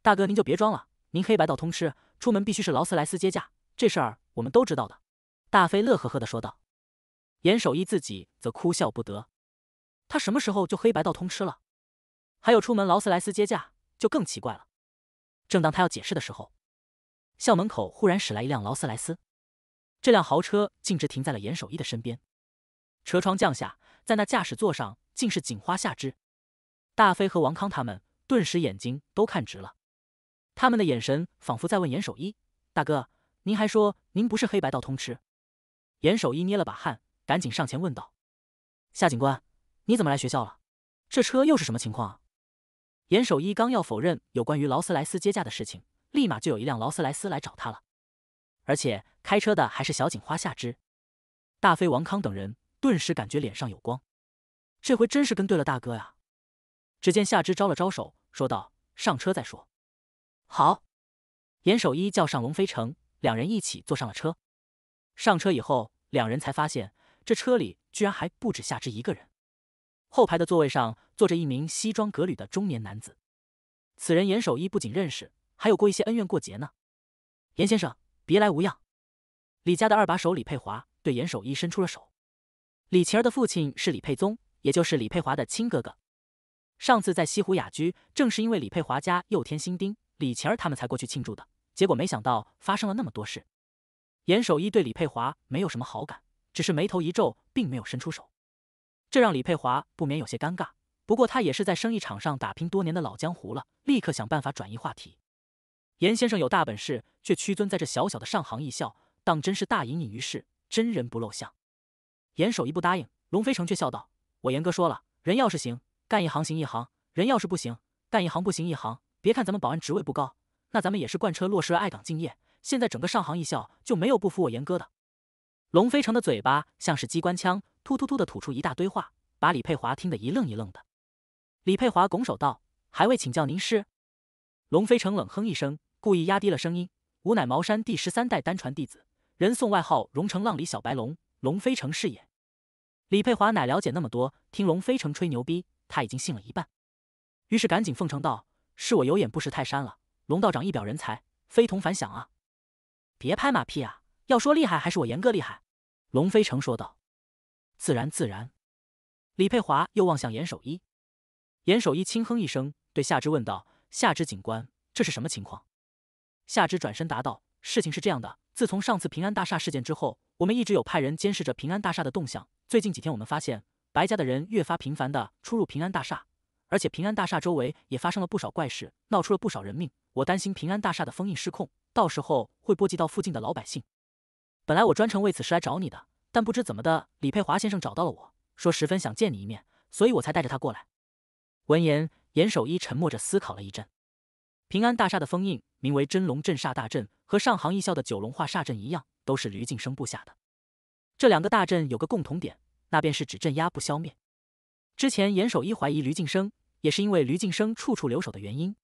Speaker 1: 大哥，您就别装了，您黑白道通吃，出门必须是劳斯莱斯接驾，这事儿我们都知道的。”大飞乐呵呵的说道。严守一自己则哭笑不得，他什么时候就黑白道通吃了？还有出门劳斯莱斯接驾，就更奇怪了。正当他要解释的时候，校门口忽然驶来一辆劳斯莱斯，这辆豪车径直停在了严守一的身边，车窗降下，在那驾驶座上竟是警花夏枝。大飞和王康他们顿时眼睛都看直了，他们的眼神仿佛在问严守一：“大哥，您还说您不是黑白道通吃？”严守一捏了把汗，赶紧上前问道：“夏警官，你怎么来学校了？这车又是什么情况啊？”严守一刚要否认有关于劳斯莱斯接驾的事情，立马就有一辆劳斯莱斯来找他了，而且开车的还是小警花夏之。大飞、王康等人顿时感觉脸上有光，这回真是跟对了大哥呀！只见夏之招了招手，说道：“上车再说。”好，严守一叫上龙飞城，两人一起坐上了车。上车以后，两人才发现，这车里居然还不止夏之一个人。后排的座位上坐着一名西装革履的中年男子，此人严守一不仅认识，还有过一些恩怨过节呢。严先生，别来无恙。李家的二把手李佩华对严守一伸出了手。李琪儿的父亲是李佩宗，也就是李佩华的亲哥哥。上次在西湖雅居，正是因为李佩华家又添新丁，李钱儿他们才过去庆祝的。结果没想到发生了那么多事。严守一对李佩华没有什么好感，只是眉头一皱，并没有伸出手，这让李佩华不免有些尴尬。不过他也是在生意场上打拼多年的老江湖了，立刻想办法转移话题。严先生有大本事，却屈尊在这小小的上杭一校，当真是大隐隐于市，真人不露相。严守一不答应，龙飞城却笑道：“我严哥说了，人要是行。”干一行行一行，人要是不行，干一行不行一行。别看咱们保安职位不高，那咱们也是贯彻落实了爱岗敬业。现在整个上杭一校就没有不服我严哥的。龙飞成的嘴巴像是机关枪，突突突的吐出一大堆话，把李佩华听得一愣一愣的。李佩华拱手道：“还未请教您师。”龙飞成冷哼一声，故意压低了声音：“吾乃茅山第十三代单传弟子，人送外号‘龙城浪里小白龙’，龙飞成是也。”李佩华哪了解那么多，听龙飞成吹牛逼。他已经信了一半，于是赶紧奉承道：“是我有眼不识泰山了，龙道长一表人才，非同凡响啊！”别拍马屁啊！要说厉害，还是我严哥厉害。”龙飞成说道。“自然自然。”李佩华又望向严守一，严守一轻哼一声，对夏之问道：“夏之警官，这是什么情况？”夏之转身答道：“事情是这样的，自从上次平安大厦事件之后，我们一直有派人监视着平安大厦的动向。最近几天，我们发现……”白家的人越发频繁的出入平安大厦，而且平安大厦周围也发生了不少怪事，闹出了不少人命。我担心平安大厦的封印失控，到时候会波及到附近的老百姓。本来我专程为此事来找你的，但不知怎么的，李佩华先生找到了我，说十分想见你一面，所以我才带着他过来。闻言，严守一沉默着思考了一阵。平安大厦的封印名为真龙镇煞大阵，和上杭一校的九龙化煞阵一样，都是吕敬生布下的。这两个大阵有个共同点。那便是只镇压不消灭。之前严守一怀疑驴晋生，也是因为驴晋生处处留守的原因。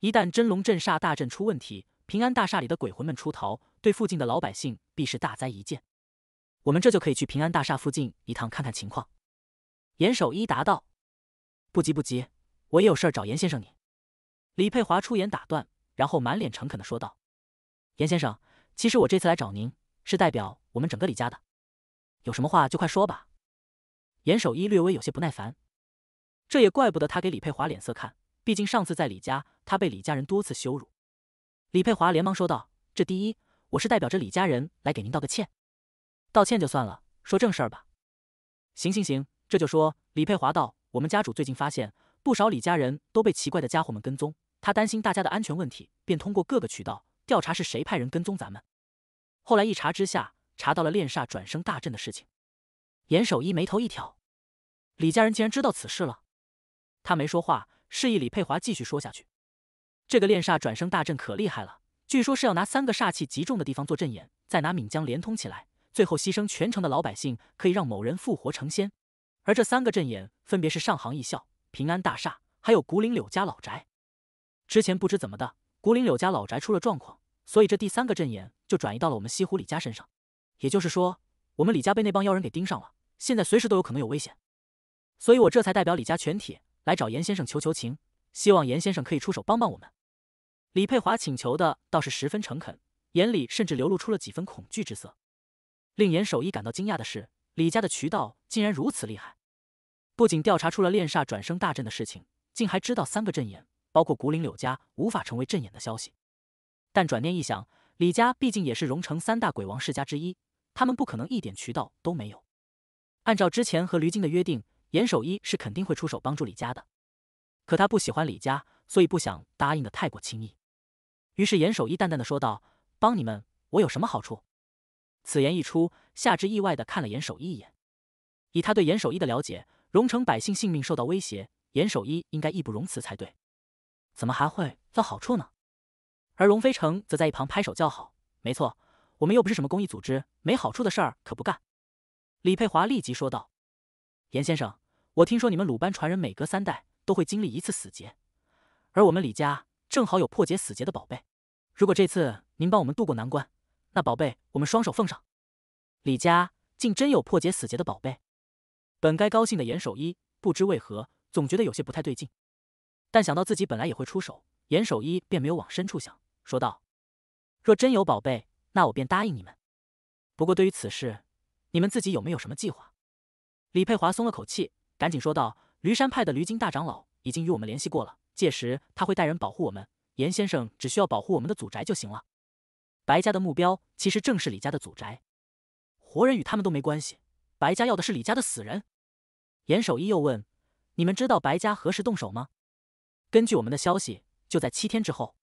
Speaker 1: 一旦真龙镇煞大阵出问题，平安大厦里的鬼魂们出逃，对附近的老百姓必是大灾一件。我们这就可以去平安大厦附近一趟，看看情况。严守一答道：“不急不急，我也有事找严先生你。”李佩华出言打断，然后满脸诚恳的说道：“严先生，其实我这次来找您，是代表我们整个李家的。”有什么话就快说吧，严守一略微有些不耐烦。这也怪不得他给李佩华脸色看，毕竟上次在李家，他被李家人多次羞辱。李佩华连忙说道：“这第一，我是代表着李家人来给您道个歉。道歉就算了，说正事儿吧。行行行，这就说。”李佩华道：“我们家主最近发现不少李家人都被奇怪的家伙们跟踪，他担心大家的安全问题，便通过各个渠道调查是谁派人跟踪咱们。后来一查之下。”查到了炼煞转生大阵的事情，严守一眉头一挑，李家人竟然知道此事了。他没说话，示意李佩华继续说下去。这个炼煞转生大阵可厉害了，据说是要拿三个煞气极重的地方做阵眼，再拿闽江连通起来，最后牺牲全城的老百姓，可以让某人复活成仙。而这三个阵眼分别是上杭一校、平安大厦，还有古岭柳家老宅。之前不知怎么的，古岭柳家老宅出了状况，所以这第三个阵眼就转移到了我们西湖李家身上。也就是说，我们李家被那帮妖人给盯上了，现在随时都有可能有危险，所以我这才代表李家全体来找严先生求求情，希望严先生可以出手帮帮我们。李佩华请求的倒是十分诚恳，眼里甚至流露出了几分恐惧之色。令严守一感到惊讶的是，李家的渠道竟然如此厉害，不仅调查出了炼煞转生大阵的事情，竟还知道三个阵眼，包括古岭柳家无法成为阵眼的消息。但转念一想，李家毕竟也是荣城三大鬼王世家之一。他们不可能一点渠道都没有。按照之前和驴精的约定，严守一是肯定会出手帮助李家的。可他不喜欢李家，所以不想答应的太过轻易。于是严守一淡淡的说道：“帮你们，我有什么好处？”此言一出，夏至意外的看了严守一眼。以他对严守一的了解，荣城百姓性命受到威胁，严守一应该义不容辞才对。怎么还会要好处呢？而荣飞城则在一旁拍手叫好：“没错。”我们又不是什么公益组织，没好处的事儿可不干。”李佩华立即说道。“严先生，我听说你们鲁班传人每隔三代都会经历一次死劫，而我们李家正好有破解死劫的宝贝。如果这次您帮我们渡过难关，那宝贝我们双手奉上。”李家竟真有破解死劫的宝贝？本该高兴的严守一，不知为何总觉得有些不太对劲。但想到自己本来也会出手，严守一便没有往深处想，说道：“若真有宝贝。”那我便答应你们。不过，对于此事，你们自己有没有什么计划？李佩华松了口气，赶紧说道：“驴山派的驴精大长老已经与我们联系过了，届时他会带人保护我们。严先生只需要保护我们的祖宅就行了。”白家的目标其实正是李家的祖宅，活人与他们都没关系。白家要的是李家的死人。严守一又问：“你们知道白家何时动手吗？”根据我们的消息，就在七天之后。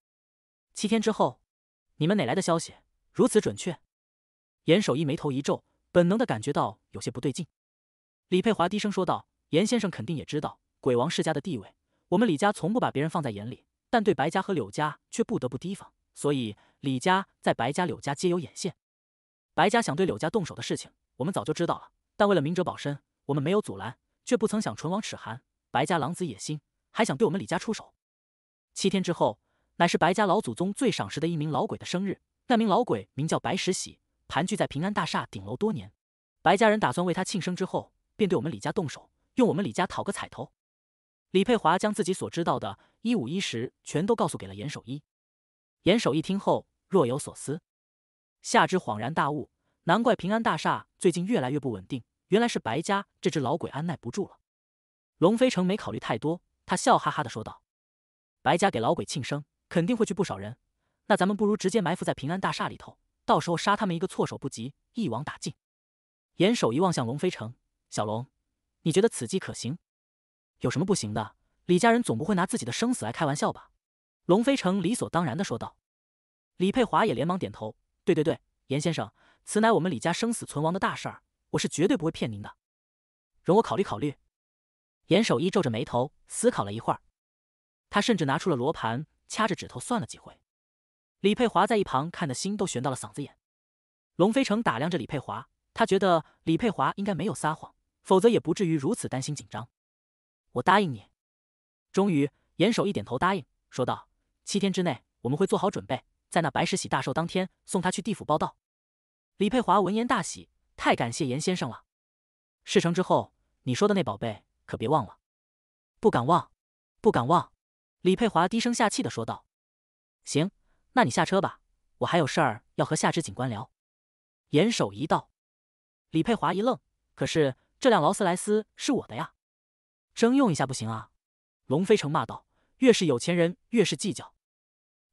Speaker 1: 七天之后，你们哪来的消息？如此准确，严守一眉头一皱，本能的感觉到有些不对劲。李佩华低声说道：“严先生肯定也知道鬼王世家的地位。我们李家从不把别人放在眼里，但对白家和柳家却不得不提防。所以李家在白家、柳家皆有眼线。白家想对柳家动手的事情，我们早就知道了。但为了明哲保身，我们没有阻拦，却不曾想唇亡齿寒。白家狼子野心，还想对我们李家出手。七天之后，乃是白家老祖宗最赏识的一名老鬼的生日。”那名老鬼名叫白石喜，盘踞在平安大厦顶楼多年。白家人打算为他庆生之后，便对我们李家动手，用我们李家讨个彩头。李佩华将自己所知道的一五一十全都告诉给了严守一。严守一听后若有所思，夏之恍然大悟，难怪平安大厦最近越来越不稳定，原来是白家这只老鬼安耐不住了。龙飞城没考虑太多，他笑哈哈地说道：“白家给老鬼庆生，肯定会去不少人。”那咱们不如直接埋伏在平安大厦里头，到时候杀他们一个措手不及，一网打尽。严守一望向龙飞城，小龙，你觉得此计可行？有什么不行的？李家人总不会拿自己的生死来开玩笑吧？龙飞城理所当然的说道。李佩华也连忙点头，对对对，严先生，此乃我们李家生死存亡的大事儿，我是绝对不会骗您的。容我考虑考虑。严守一皱着眉头思考了一会儿，他甚至拿出了罗盘，掐着指头算了几回。李佩华在一旁看的心都悬到了嗓子眼。龙飞城打量着李佩华，他觉得李佩华应该没有撒谎，否则也不至于如此担心紧张。我答应你。终于，严守一点头答应，说道：“七天之内，我们会做好准备，在那白石喜大寿当天送他去地府报道。”李佩华闻言大喜，太感谢严先生了。事成之后，你说的那宝贝可别忘了。不敢忘，不敢忘。李佩华低声下气的说道：“行。”那你下车吧，我还有事儿要和夏之警官聊。”严守一道。李佩华一愣：“可是这辆劳斯莱斯是我的呀，征用一下不行啊？”龙飞城骂道：“越是有钱人越是计较。”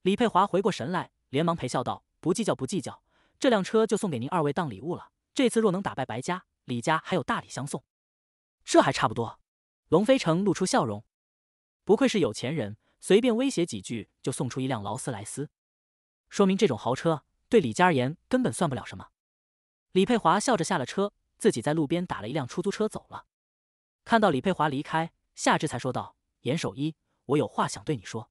Speaker 1: 李佩华回过神来，连忙陪笑道：“不计较，不计较，这辆车就送给您二位当礼物了。这次若能打败白家、李家，还有大礼相送，这还差不多。”龙飞城露出笑容：“不愧是有钱人，随便威胁几句就送出一辆劳斯莱斯。”说明这种豪车对李家而言根本算不了什么。李佩华笑着下了车，自己在路边打了一辆出租车走了。看到李佩华离开，夏之才说道：“严守一，我有话想对你说。”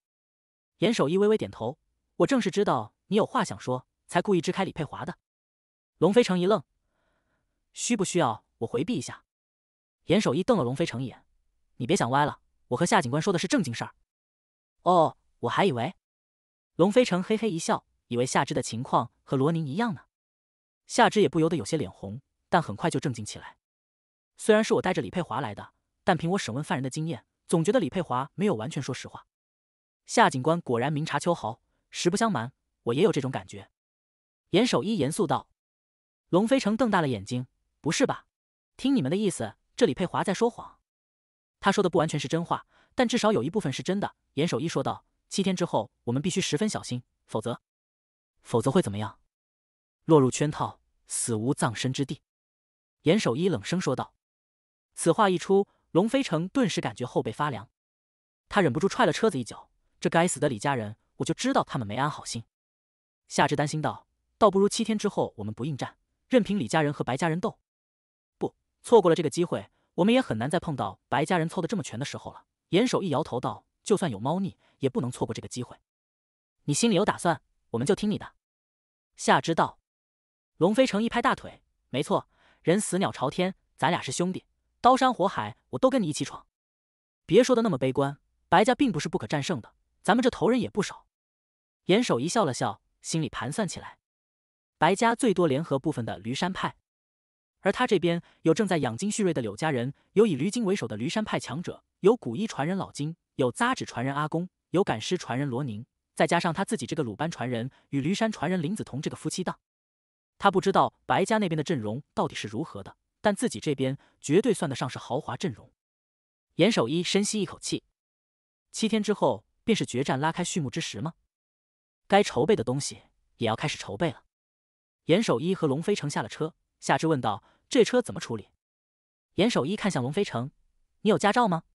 Speaker 1: 严守一微微点头：“我正是知道你有话想说，才故意支开李佩华的。”龙飞成一愣：“需不需要我回避一下？”严守一瞪了龙飞成一眼：“你别想歪了，我和夏警官说的是正经事儿。”“哦，我还以为……”龙飞成嘿嘿一笑。以为夏芝的情况和罗宁一样呢，夏芝也不由得有些脸红，但很快就正经起来。虽然是我带着李佩华来的，但凭我审问犯人的经验，总觉得李佩华没有完全说实话。夏警官果然明察秋毫，实不相瞒，我也有这种感觉。严守一严肃道。龙飞成瞪大了眼睛，不是吧？听你们的意思，这李佩华在说谎？他说的不完全是真话，但至少有一部分是真的。严守一说道。七天之后，我们必须十分小心，否则。否则会怎么样？落入圈套，死无葬身之地。严守一冷声说道。此话一出，龙飞城顿时感觉后背发凉，他忍不住踹了车子一脚。这该死的李家人，我就知道他们没安好心。夏至担心道：“倒不如七天之后我们不应战，任凭李家人和白家人斗。不，错过了这个机会，我们也很难再碰到白家人凑的这么全的时候了。”严守一摇头道：“就算有猫腻，也不能错过这个机会。你心里有打算？”我们就听你的，夏之道，龙飞成一拍大腿，没错，人死鸟朝天，咱俩是兄弟，刀山火海我都跟你一起闯。别说的那么悲观，白家并不是不可战胜的，咱们这头人也不少。严守一笑了笑，心里盘算起来，白家最多联合部分的驴山派，而他这边有正在养精蓄锐的柳家人，有以驴精为首的驴山派强者，有古一传人老金，有扎纸传人阿公，有赶尸传人罗宁。再加上他自己这个鲁班传人与驴山传人林子彤这个夫妻档，他不知道白家那边的阵容到底是如何的，但自己这边绝对算得上是豪华阵容。严守一深吸一口气，七天之后便是决战拉开序幕之时吗？该筹备的东西也要开始筹备了。严守一和龙飞城下了车，夏之问道：“这车怎么处理？”严守一看向龙飞城：“你有驾照吗？”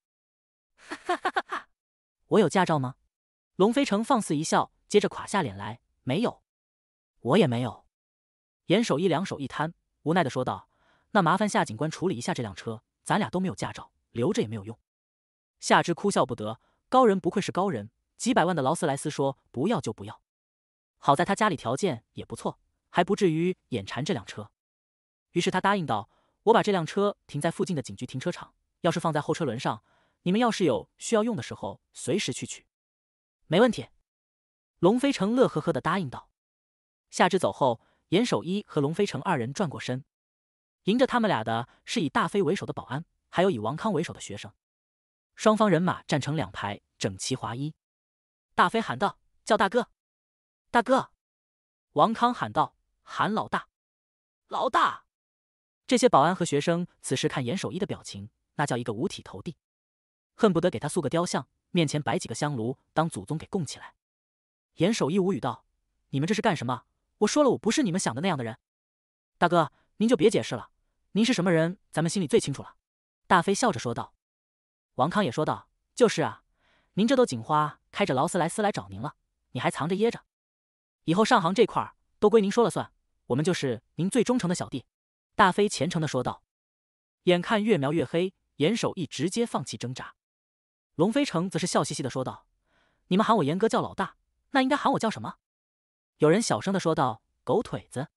Speaker 1: 哈哈哈！哈我有驾照吗？龙飞成放肆一笑，接着垮下脸来。没有，我也没有。严守一两手一摊，无奈的说道：“那麻烦夏警官处理一下这辆车，咱俩都没有驾照，留着也没有用。”夏之哭笑不得。高人不愧是高人，几百万的劳斯莱斯说不要就不要。好在他家里条件也不错，还不至于眼馋这辆车。于是他答应道：“我把这辆车停在附近的警局停车场，要是放在后车轮上，你们要是有需要用的时候，随时去取。”没问题，龙飞成乐呵呵的答应道。夏之走后，严守一和龙飞成二人转过身，迎着他们俩的是以大飞为首的保安，还有以王康为首的学生。双方人马站成两排，整齐划一。大飞喊道：“叫大哥！”“大哥！”王康喊道：“喊老大！”“老大！”这些保安和学生此时看严守一的表情，那叫一个五体投地，恨不得给他塑个雕像。面前摆几个香炉，当祖宗给供起来。严守义无语道：“你们这是干什么？我说了，我不是你们想的那样的人。”大哥，您就别解释了，您是什么人，咱们心里最清楚了。”大飞笑着说道。王康也说道：“就是啊，您这都警花开着劳斯莱斯来找您了，你还藏着掖着？以后上行这块儿都归您说了算，我们就是您最忠诚的小弟。”大飞虔诚的说道。眼看越描越黑，严守义直接放弃挣扎。龙飞成则是笑嘻嘻的说道：“你们喊我严哥叫老大，那应该喊我叫什么？”有人小声的说道：“狗腿子。”“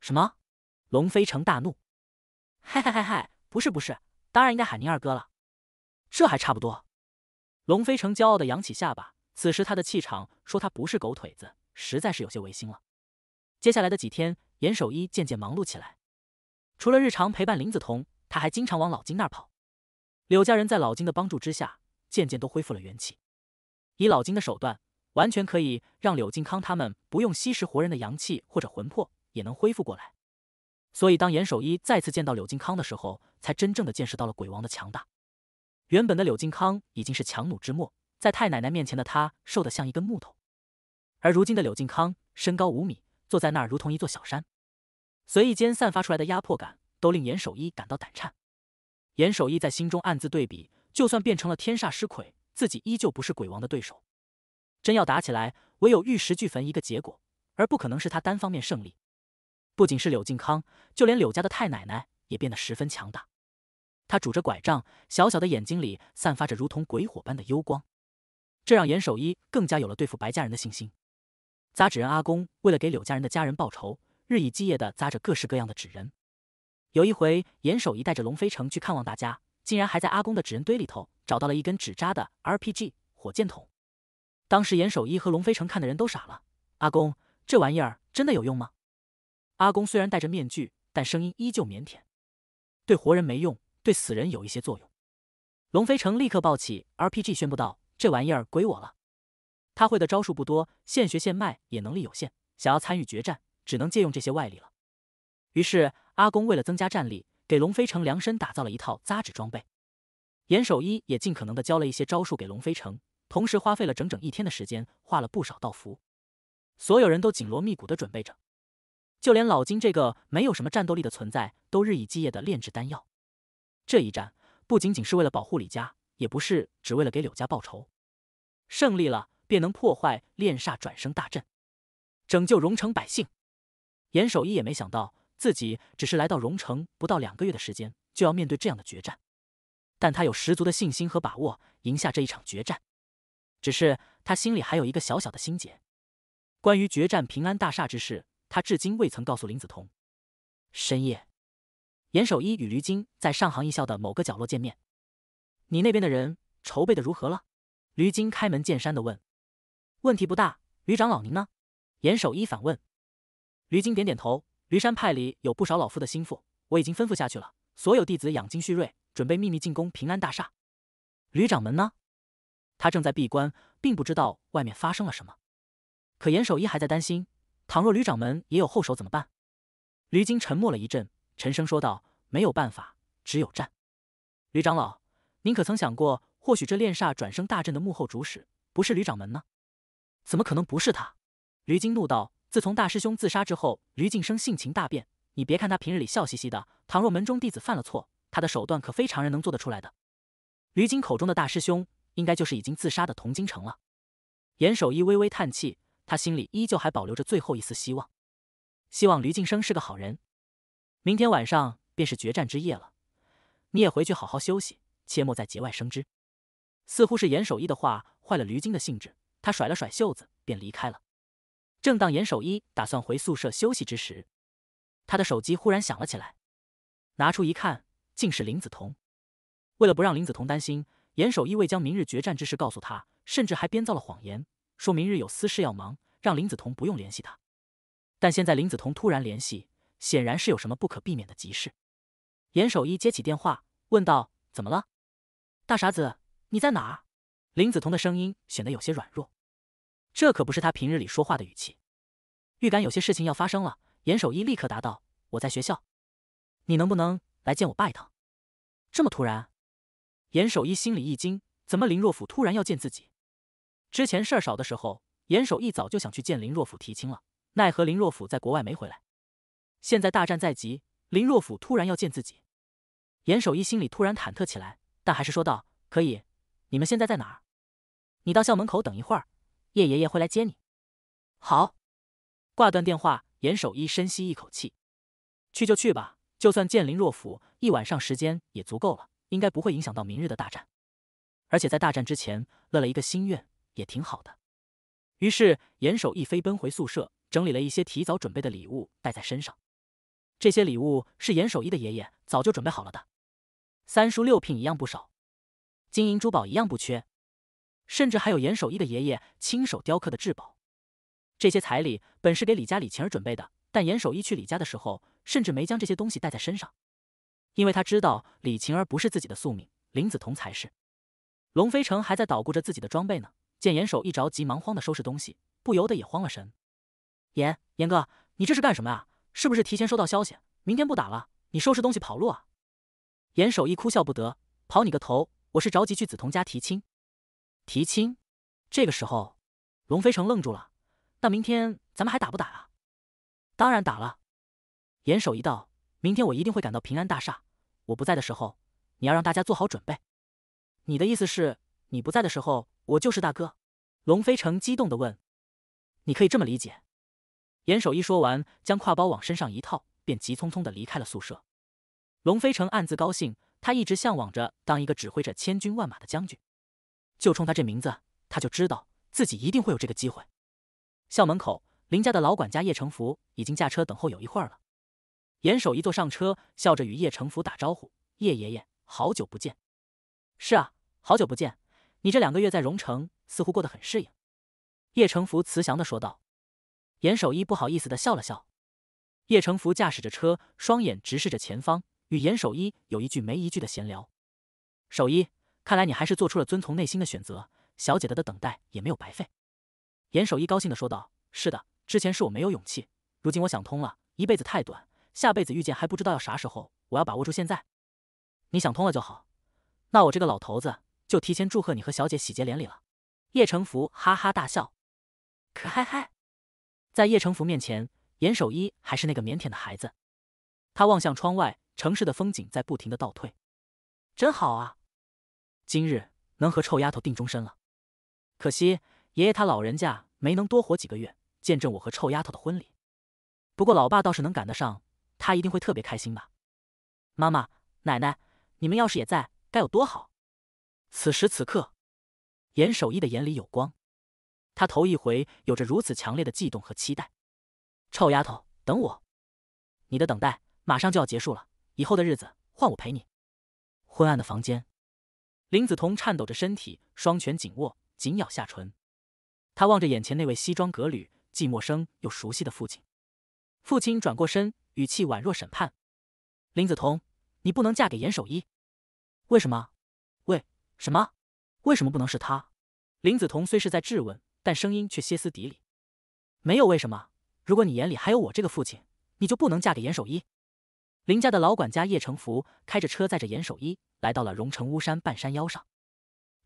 Speaker 1: 什么？”龙飞成大怒。“嗨嗨嗨嗨，不是不是，当然应该喊您二哥了，这还差不多。”龙飞成骄傲的扬起下巴。此时他的气场说他不是狗腿子，实在是有些违心了。接下来的几天，严守一渐渐忙碌起来，除了日常陪伴林子彤，他还经常往老金那儿跑。柳家人在老金的帮助之下。渐渐都恢复了元气，以老金的手段，完全可以让柳靖康他们不用吸食活人的阳气或者魂魄，也能恢复过来。所以，当严守一再次见到柳靖康的时候，才真正的见识到了鬼王的强大。原本的柳靖康已经是强弩之末，在太奶奶面前的他瘦得像一根木头，而如今的柳靖康身高五米，坐在那儿如同一座小山，随意间散发出来的压迫感都令严守一感到胆颤。严守一在心中暗自对比。就算变成了天煞尸魁，自己依旧不是鬼王的对手。真要打起来，唯有玉石俱焚一个结果，而不可能是他单方面胜利。不仅是柳靖康，就连柳家的太奶奶也变得十分强大。他拄着拐杖，小小的眼睛里散发着如同鬼火般的幽光，这让严守一更加有了对付白家人的信心。扎纸人阿公为了给柳家人的家人报仇，日以继夜地扎着各式各样的纸人。有一回，严守一带着龙飞城去看望大家。竟然还在阿公的纸人堆里头找到了一根纸扎的 RPG 火箭筒。当时严守一和龙飞城看的人都傻了。阿公，这玩意儿真的有用吗？阿公虽然戴着面具，但声音依旧腼腆。对活人没用，对死人有一些作用。龙飞城立刻抱起 RPG 宣布道：“这玩意儿归我了。”他会的招数不多，现学现卖也能力有限，想要参与决战，只能借用这些外力了。于是阿公为了增加战力。给龙飞城量身打造了一套扎纸装备，严守一也尽可能的教了一些招数给龙飞城，同时花费了整整一天的时间画了不少道符。所有人都紧锣密鼓的准备着，就连老金这个没有什么战斗力的存在，都日以继夜的炼制丹药。这一战不仅仅是为了保护李家，也不是只为了给柳家报仇。胜利了，便能破坏炼煞转生大阵，拯救荣城百姓。严守一也没想到。自己只是来到荣城不到两个月的时间，就要面对这样的决战，但他有十足的信心和把握赢下这一场决战。只是他心里还有一个小小的心结，关于决战平安大厦之事，他至今未曾告诉林子彤。深夜，严守一与驴金在上杭艺校的某个角落见面。你那边的人筹备的如何了？驴金开门见山的问。问题不大，驴长老您呢？严守一反问。驴金点点头。驴山派里有不少老夫的心腹，我已经吩咐下去了，所有弟子养精蓄锐，准备秘密进攻平安大厦。吕掌门呢？他正在闭关，并不知道外面发生了什么。可严守一还在担心，倘若吕掌门也有后手怎么办？驴精沉默了一阵，沉声说道：“没有办法，只有战。”吕长老，您可曾想过，或许这炼煞转生大阵的幕后主使不是吕掌门呢？怎么可能不是他？驴精怒道。自从大师兄自杀之后，吕敬生性情大变。你别看他平日里笑嘻嘻的，倘若门中弟子犯了错，他的手段可非常人能做得出来的。吕金口中的大师兄，应该就是已经自杀的童京城了。严守一微微叹气，他心里依旧还保留着最后一丝希望，希望吕敬生是个好人。明天晚上便是决战之夜了，你也回去好好休息，切莫再节外生枝。似乎是严守一的话坏了吕晶的兴致，他甩了甩袖子便离开了。正当严守一打算回宿舍休息之时，他的手机忽然响了起来。拿出一看，竟是林子彤。为了不让林子彤担心，严守一未将明日决战之事告诉他，甚至还编造了谎言，说明日有私事要忙，让林子彤不用联系他。但现在林子彤突然联系，显然是有什么不可避免的急事。严守一接起电话，问道：“怎么了，大傻子？你在哪儿？”林子彤的声音显得有些软弱。这可不是他平日里说话的语气，预感有些事情要发生了。严守一立刻答道：“我在学校，你能不能来见我爸一趟？”这么突然，严守一心里一惊，怎么林若甫突然要见自己？之前事儿少的时候，严守一早就想去见林若甫提亲了，奈何林若甫在国外没回来。现在大战在即，林若甫突然要见自己，严守一心里突然忐忑起来，但还是说道：“可以，你们现在在哪儿？你到校门口等一会儿。”叶爷爷会来接你。好，挂断电话。严守一深吸一口气，去就去吧，就算见林若甫，一晚上时间也足够了，应该不会影响到明日的大战。而且在大战之前，乐了一个心愿也挺好的。于是严守一飞奔回宿舍，整理了一些提早准备的礼物，带在身上。这些礼物是严守一的爷爷早就准备好了的，三书六聘一样不少，金银珠宝一样不缺。甚至还有严守一的爷爷亲手雕刻的至宝。这些彩礼本是给李家李晴儿准备的，但严守一去李家的时候，甚至没将这些东西带在身上，因为他知道李晴儿不是自己的宿命，林子桐才是。龙飞城还在捣鼓着自己的装备呢，见严守一着急忙慌的收拾东西，不由得也慌了神。严严哥，你这是干什么啊？是不是提前收到消息，明天不打了？你收拾东西跑路啊？严守一哭笑不得，跑你个头！我是着急去子潼家提亲。提亲，这个时候，龙飞成愣住了。那明天咱们还打不打啊？当然打了。严守一道，明天我一定会赶到平安大厦。我不在的时候，你要让大家做好准备。你的意思是，你不在的时候，我就是大哥？龙飞成激动的问。你可以这么理解。严守一说完，将挎包往身上一套，便急匆匆的离开了宿舍。龙飞成暗自高兴，他一直向往着当一个指挥着千军万马的将军。就冲他这名字，他就知道自己一定会有这个机会。校门口，林家的老管家叶成福已经驾车等候有一会儿了。严守一坐上车，笑着与叶成福打招呼：“叶爷爷，好久不见。”“是啊，好久不见。你这两个月在荣城似乎过得很适应。”叶成福慈祥的说道。严守一不好意思的笑了笑。叶成福驾驶着车，双眼直视着前方，与严守一有一句没一句的闲聊。守一。看来你还是做出了遵从内心的选择，小姐的的等待也没有白费。严守一高兴的说道：“是的，之前是我没有勇气，如今我想通了，一辈子太短，下辈子遇见还不知道要啥时候，我要把握住现在。你想通了就好，那我这个老头子就提前祝贺你和小姐喜结连理了。”叶成福哈哈大笑：“可嗨嗨！”在叶成福面前，严守一还是那个腼腆的孩子。他望向窗外，城市的风景在不停的倒退，真好啊。今日能和臭丫头定终身了，可惜爷爷他老人家没能多活几个月，见证我和臭丫头的婚礼。不过老爸倒是能赶得上，他一定会特别开心吧？妈妈、奶奶，你们要是也在，该有多好！此时此刻，严守一的眼里有光，他头一回有着如此强烈的悸动和期待。臭丫头，等我，你的等待马上就要结束了，以后的日子换我陪你。昏暗的房间。林子彤颤抖着身体，双拳紧握，紧咬下唇。他望着眼前那位西装革履、既陌生又熟悉的父亲。父亲转过身，语气宛若审判：“林子彤，你不能嫁给严守一。为什么？为什么？为什么不能是他？”林子彤虽是在质问，但声音却歇斯底里：“没有为什么。如果你眼里还有我这个父亲，你就不能嫁给严守一。”林家的老管家叶成福开着车载着严守一。来到了荣城巫山半山腰上，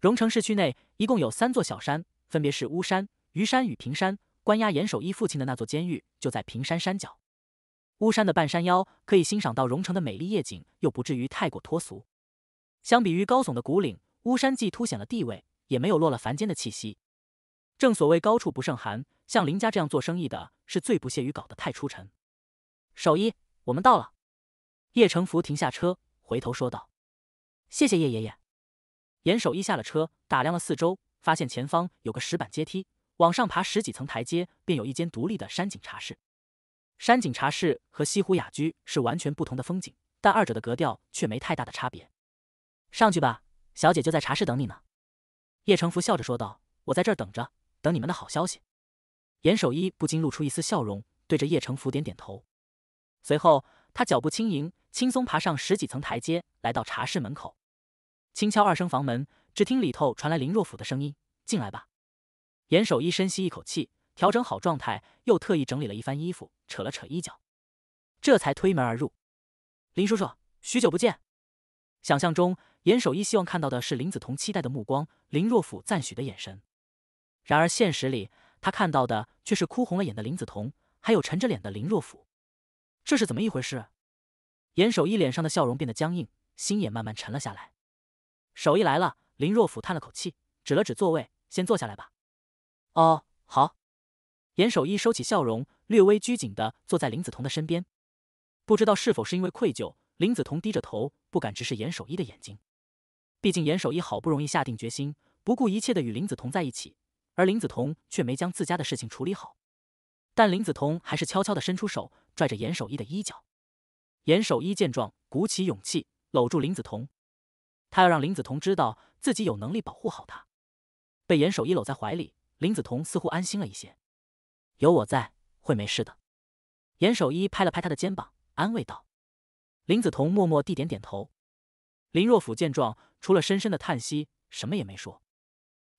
Speaker 1: 荣城市区内一共有三座小山，分别是巫山、虞山与平山。关押严守一父亲的那座监狱就在平山山脚。巫山的半山腰可以欣赏到荣城的美丽夜景，又不至于太过脱俗。相比于高耸的古岭，巫山既凸显了地位，也没有落了凡间的气息。正所谓高处不胜寒，像林家这样做生意的，是最不屑于搞得太出尘。守一，我们到了。叶成福停下车，回头说道。谢谢叶爷爷。严守一下了车，打量了四周，发现前方有个石板阶梯，往上爬十几层台阶，便有一间独立的山景茶室。山景茶室和西湖雅居是完全不同的风景，但二者的格调却没太大的差别。上去吧，小姐就在茶室等你呢。叶成福笑着说道：“我在这儿等着，等你们的好消息。”严守一不禁露出一丝笑容，对着叶成福点点头。随后，他脚步轻盈，轻松爬上十几层台阶，来到茶室门口。轻敲二声房门，只听里头传来林若甫的声音：“进来吧。”严守一深吸一口气，调整好状态，又特意整理了一番衣服，扯了扯衣角，这才推门而入。林叔叔，许久不见。想象中，严守一希望看到的是林子彤期待的目光，林若甫赞许的眼神。然而现实里，他看到的却是哭红了眼的林子彤，还有沉着脸的林若甫。这是怎么一回事？严守一脸上的笑容变得僵硬，心也慢慢沉了下来。手艺来了，林若甫叹了口气，指了指座位，先坐下来吧。哦，好。严守一收起笑容，略微拘谨的坐在林子彤的身边。不知道是否是因为愧疚，林子彤低着头，不敢直视严守一的眼睛。毕竟严守一好不容易下定决心，不顾一切的与林子彤在一起，而林子彤却没将自家的事情处理好。但林子彤还是悄悄的伸出手，拽着严守一的衣角。严守一见状，鼓起勇气，搂住林子彤。他要让林子彤知道自己有能力保护好他。被严守一搂在怀里，林子彤似乎安心了一些。有我在，会没事的。严守一拍了拍他的肩膀，安慰道。林子彤默默地点点头。林若甫见状，除了深深的叹息，什么也没说。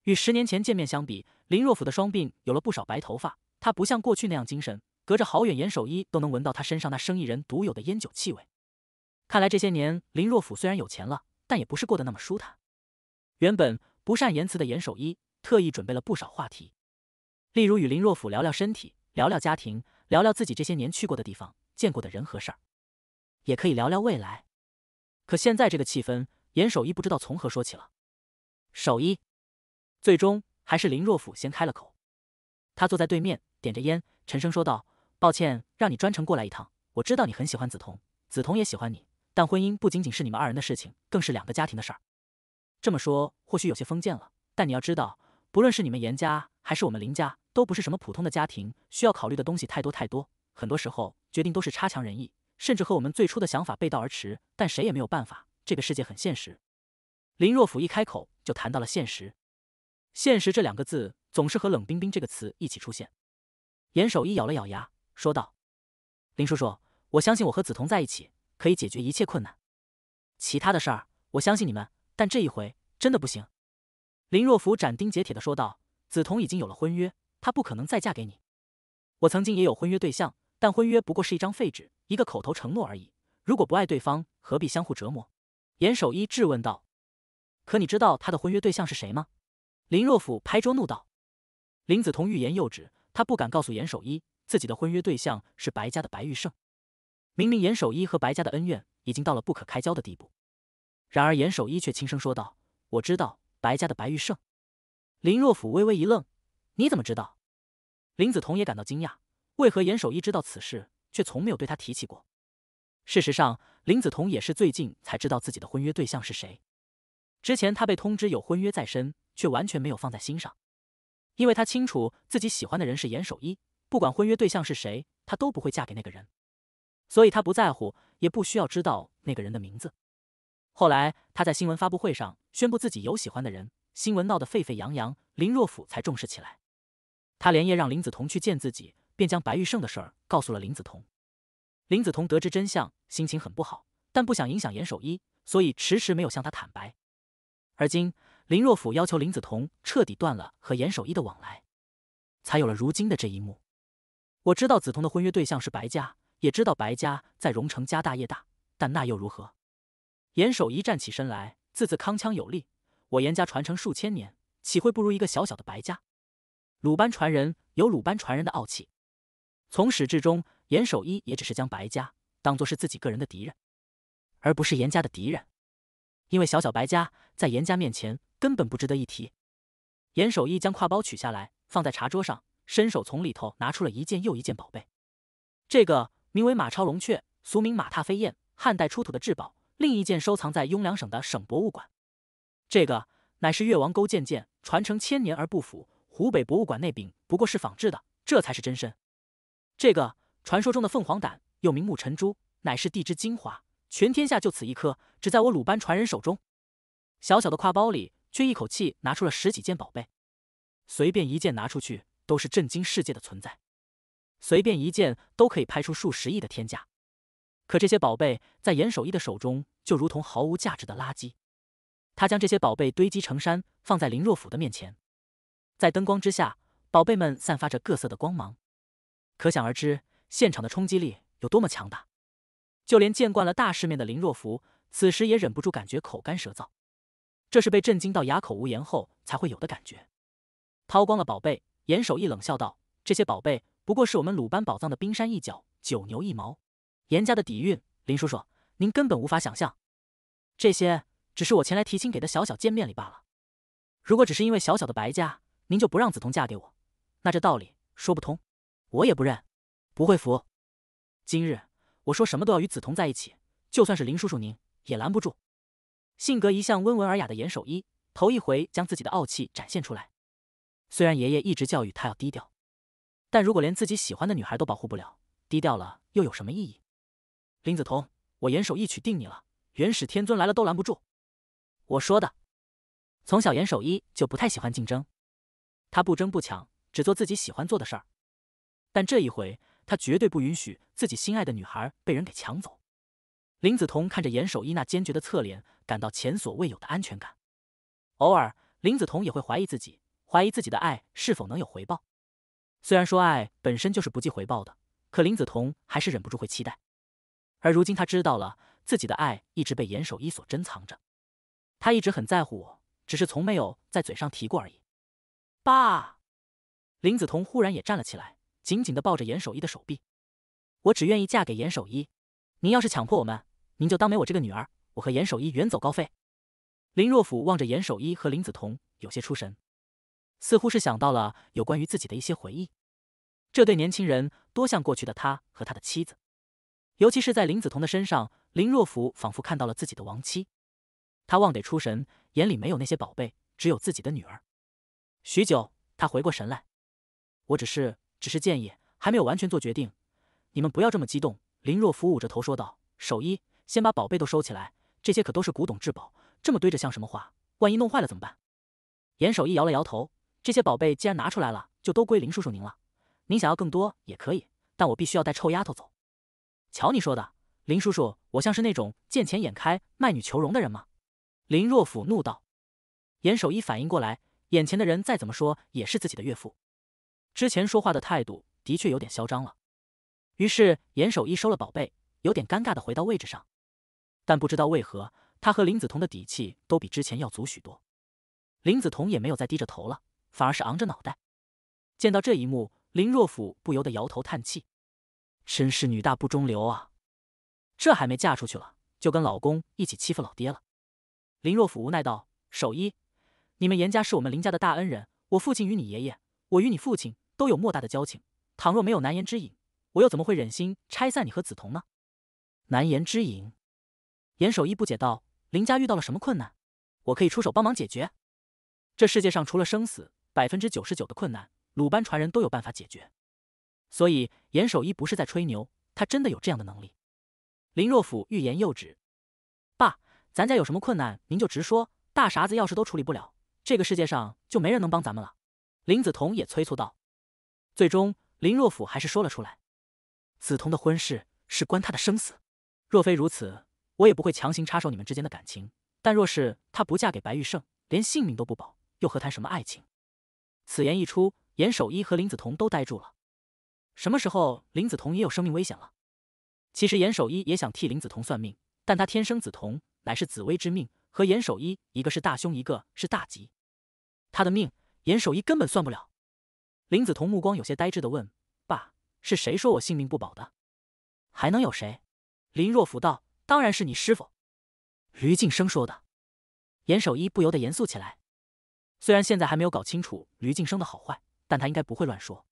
Speaker 1: 与十年前见面相比，林若甫的双鬓有了不少白头发。他不像过去那样精神，隔着好远，严守一都能闻到他身上那生意人独有的烟酒气味。看来这些年，林若甫虽然有钱了。但也不是过得那么舒坦。原本不善言辞的严守一特意准备了不少话题，例如与林若甫聊聊身体，聊聊家庭，聊聊自己这些年去过的地方、见过的人和事儿，也可以聊聊未来。可现在这个气氛，严守一不知道从何说起了。守一，最终还是林若甫先开了口。他坐在对面，点着烟，沉声说道：“抱歉，让你专程过来一趟。我知道你很喜欢梓潼，梓潼也喜欢你。”但婚姻不仅仅是你们二人的事情，更是两个家庭的事儿。这么说或许有些封建了，但你要知道，不论是你们严家还是我们林家，都不是什么普通的家庭，需要考虑的东西太多太多。很多时候，决定都是差强人意，甚至和我们最初的想法背道而驰。但谁也没有办法，这个世界很现实。林若甫一开口就谈到了现实，现实这两个字总是和冷冰冰这个词一起出现。严守一咬了咬牙，说道：“林叔叔，我相信我和梓潼在一起。”可以解决一切困难，其他的事儿我相信你们，但这一回真的不行。”林若甫斩钉截铁的说道。“梓潼已经有了婚约，她不可能再嫁给你。”“我曾经也有婚约对象，但婚约不过是一张废纸，一个口头承诺而已。如果不爱对方，何必相互折磨？”严守一质问道。“可你知道他的婚约对象是谁吗？”林若甫拍桌怒道。林梓潼欲言又止，她不敢告诉严守一自己的婚约对象是白家的白玉胜。明明严守一和白家的恩怨已经到了不可开交的地步，然而严守一却轻声说道：“我知道白家的白玉胜。”林若甫微微一愣：“你怎么知道？”林子彤也感到惊讶：“为何严守一知道此事，却从没有对他提起过？”事实上，林子彤也是最近才知道自己的婚约对象是谁。之前他被通知有婚约在身，却完全没有放在心上，因为他清楚自己喜欢的人是严守一，不管婚约对象是谁，他都不会嫁给那个人。所以他不在乎，也不需要知道那个人的名字。后来，他在新闻发布会上宣布自己有喜欢的人，新闻闹得沸沸扬扬，林若甫才重视起来。他连夜让林子彤去见自己，便将白玉胜的事儿告诉了林子彤。林子彤得知真相，心情很不好，但不想影响严守一，所以迟迟没有向他坦白。而今，林若甫要求林子彤彻底断了和严守一的往来，才有了如今的这一幕。我知道子彤的婚约对象是白家。也知道白家在荣城家大业大，但那又如何？严守一站起身来，字字铿锵有力。我严家传承数千年，岂会不如一个小小的白家？鲁班传人有鲁班传人的傲气。从始至终，严守一也只是将白家当做是自己个人的敌人，而不是严家的敌人。因为小小白家在严家面前根本不值得一提。严守一将挎包取下来，放在茶桌上，伸手从里头拿出了一件又一件宝贝。这个。名为马超龙雀，俗名马踏飞燕，汉代出土的至宝；另一件收藏在雍凉省的省博物馆。这个乃是越王勾践剑，传承千年而不腐。湖北博物馆那柄不过是仿制的，这才是真身。这个传说中的凤凰胆，又名木尘珠，乃是地之精华，全天下就此一颗，只在我鲁班传人手中。小小的挎包里，却一口气拿出了十几件宝贝，随便一件拿出去，都是震惊世界的存在。随便一件都可以拍出数十亿的天价，可这些宝贝在严守一的手中就如同毫无价值的垃圾。他将这些宝贝堆积成山，放在林若甫的面前，在灯光之下，宝贝们散发着各色的光芒，可想而知现场的冲击力有多么强大。就连见惯了大世面的林若甫，此时也忍不住感觉口干舌燥，这是被震惊到哑口无言后才会有的感觉。掏光了宝贝，严守一冷笑道：“这些宝贝。”不过是我们鲁班宝藏的冰山一角，九牛一毛。严家的底蕴，林叔叔，您根本无法想象。这些只是我前来提亲给的小小见面礼罢了。如果只是因为小小的白家，您就不让梓潼嫁给我，那这道理说不通，我也不认，不会服。今日我说什么都要与梓潼在一起，就算是林叔叔您也拦不住。性格一向温文尔雅的严守一，头一回将自己的傲气展现出来。虽然爷爷一直教育他要低调。但如果连自己喜欢的女孩都保护不了，低调了又有什么意义？林子彤，我严守一曲定你了。元始天尊来了都拦不住。我说的。从小严守一就不太喜欢竞争，他不争不抢，只做自己喜欢做的事儿。但这一回，他绝对不允许自己心爱的女孩被人给抢走。林子彤看着严守一那坚决的侧脸，感到前所未有的安全感。偶尔，林子彤也会怀疑自己，怀疑自己的爱是否能有回报。虽然说爱本身就是不计回报的，可林子彤还是忍不住会期待。而如今她知道了，自己的爱一直被严守一所珍藏着。他一直很在乎我，只是从没有在嘴上提过而已。爸！林子彤忽然也站了起来，紧紧地抱着严守一的手臂。我只愿意嫁给严守一，您要是强迫我们，您就当没我这个女儿。我和严守一远走高飞。林若甫望着严守一和林子彤，有些出神，似乎是想到了有关于自己的一些回忆。这对年轻人多像过去的他和他的妻子，尤其是在林子彤的身上，林若甫仿佛看到了自己的亡妻。他望得出神，眼里没有那些宝贝，只有自己的女儿。许久，他回过神来：“我只是，只是建议，还没有完全做决定，你们不要这么激动。”林若甫捂着头说道：“守一，先把宝贝都收起来，这些可都是古董至宝，这么堆着像什么话？万一弄坏了怎么办？”严守一摇了摇头：“这些宝贝既然拿出来了，就都归林叔叔您了。”您想要更多也可以，但我必须要带臭丫头走。瞧你说的，林叔叔，我像是那种见钱眼开、卖女求荣的人吗？”林若甫怒道。严守一反应过来，眼前的人再怎么说也是自己的岳父，之前说话的态度的确有点嚣张了。于是严守一收了宝贝，有点尴尬的回到位置上。但不知道为何，他和林子彤的底气都比之前要足许多。林子彤也没有再低着头了，反而是昂着脑袋。见到这一幕。林若甫不由得摇头叹气，真是女大不中留啊！这还没嫁出去了，就跟老公一起欺负老爹了。林若甫无奈道：“守一，你们严家是我们林家的大恩人，我父亲与你爷爷，我与你父亲都有莫大的交情。倘若没有难言之隐，我又怎么会忍心拆散你和梓潼呢？”难言之隐，严守一不解道：“林家遇到了什么困难？我可以出手帮忙解决。这世界上除了生死，百分之九十九的困难。”鲁班传人都有办法解决，所以严守一不是在吹牛，他真的有这样的能力。林若甫欲言又止，爸，咱家有什么困难您就直说。大傻子要是都处理不了，这个世界上就没人能帮咱们了。林子彤也催促道。最终，林若甫还是说了出来：子彤的婚事是关他的生死。若非如此，我也不会强行插手你们之间的感情。但若是她不嫁给白玉胜，连性命都不保，又何谈什么爱情？此言一出。严守一和林子彤都呆住了。什么时候林子彤也有生命危险了？其实严守一也想替林子彤算命，但他天生子彤乃是紫薇之命，和严守一一个是大凶，一个是大吉，他的命严守一根本算不了。林子彤目光有些呆滞的问：“爸，是谁说我性命不保的？还能有谁？”林若甫道：“当然是你师傅，吕敬生说的。”严守一不由得严肃起来。虽然现在还没有搞清楚吕静生的好坏。但他应该不会乱说。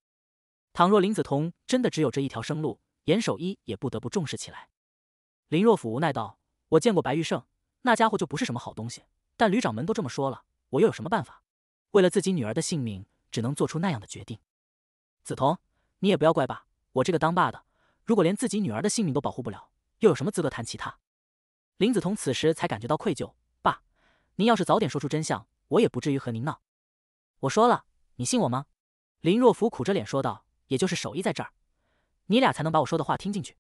Speaker 1: 倘若林子彤真的只有这一条生路，严守一也不得不重视起来。林若甫无奈道：“我见过白玉胜，那家伙就不是什么好东西。但旅长们都这么说了，我又有什么办法？为了自己女儿的性命，只能做出那样的决定。”子彤，你也不要怪爸，我这个当爸的，如果连自己女儿的性命都保护不了，又有什么资格谈其他？林子彤此时才感觉到愧疚：“爸，您要是早点说出真相，我也不至于和您闹。我说了，你信我吗？”林若甫苦着脸说道：“也就是手艺在这儿，你俩才能把我说的话听进去。”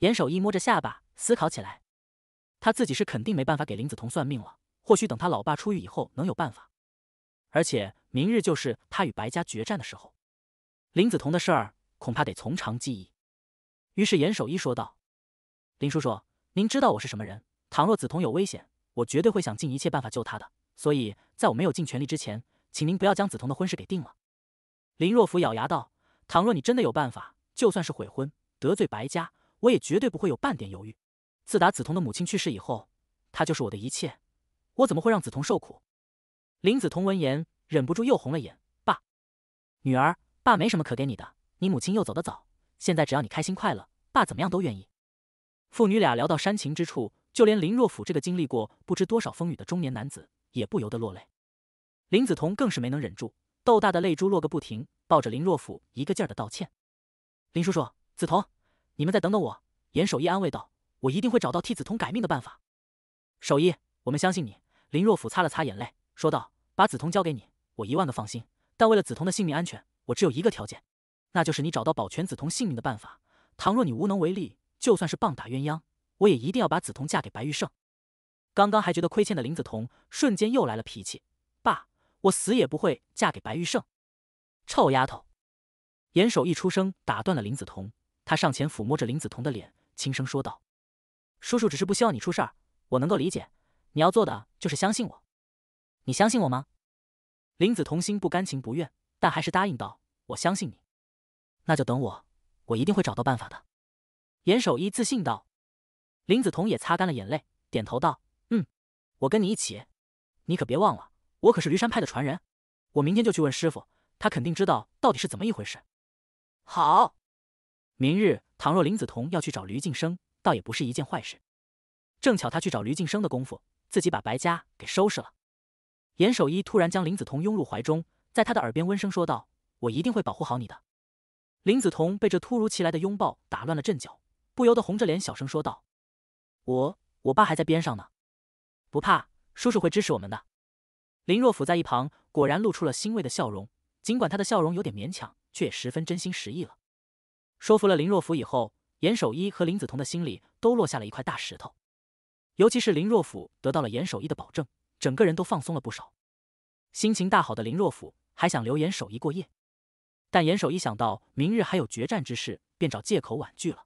Speaker 1: 严守一摸着下巴思考起来，他自己是肯定没办法给林子彤算命了。或许等他老爸出狱以后能有办法。而且明日就是他与白家决战的时候，林子彤的事儿恐怕得从长计议。于是严守一说道：“林叔叔，您知道我是什么人？倘若子彤有危险，我绝对会想尽一切办法救她的。所以在我没有尽全力之前，请您不要将子彤的婚事给定了。”林若甫咬牙道：“倘若你真的有办法，就算是悔婚得罪白家，我也绝对不会有半点犹豫。自打梓潼的母亲去世以后，她就是我的一切，我怎么会让梓潼受苦？”林梓潼闻言，忍不住又红了眼：“爸，女儿，爸没什么可给你的，你母亲又走得早，现在只要你开心快乐，爸怎么样都愿意。”父女俩聊到煽情之处，就连林若甫这个经历过不知多少风雨的中年男子也不由得落泪，林梓潼更是没能忍住。豆大的泪珠落个不停，抱着林若甫一个劲儿的道歉。林叔叔，梓潼，你们再等等我。严守一安慰道：“我一定会找到替梓潼改命的办法。”守一，我们相信你。林若甫擦了擦眼泪，说道：“把梓潼交给你，我一万个放心。但为了梓潼的性命安全，我只有一个条件，那就是你找到保全梓潼性命的办法。倘若你无能为力，就算是棒打鸳鸯，我也一定要把梓潼嫁给白玉胜。”刚刚还觉得亏欠的林梓潼，瞬间又来了脾气，爸。我死也不会嫁给白玉胜，臭丫头！严守一出声打断了林子彤。他上前抚摸着林子彤的脸，轻声说道：“叔叔只是不希望你出事儿，我能够理解。你要做的就是相信我。你相信我吗？”林子彤心不甘情不愿，但还是答应道：“我相信你。”那就等我，我一定会找到办法的。”严守一自信道。林子彤也擦干了眼泪，点头道：“嗯，我跟你一起。你可别忘了。”我可是驴山派的传人，我明天就去问师傅，他肯定知道到底是怎么一回事。好，明日倘若林子彤要去找驴晋生，倒也不是一件坏事。正巧他去找驴晋生的功夫，自己把白家给收拾了。严守一突然将林子彤拥入怀中，在他的耳边温声说道：“我一定会保护好你的。”林子彤被这突如其来的拥抱打乱了阵脚，不由得红着脸小声说道：“我我爸还在边上呢，不怕，叔叔会支持我们的。”林若甫在一旁果然露出了欣慰的笑容，尽管他的笑容有点勉强，却也十分真心实意了。说服了林若甫以后，严守一和林子彤的心里都落下了一块大石头，尤其是林若甫得到了严守一的保证，整个人都放松了不少，心情大好的林若甫还想留严守一过夜，但严守一想到明日还有决战之事，便找借口婉拒了。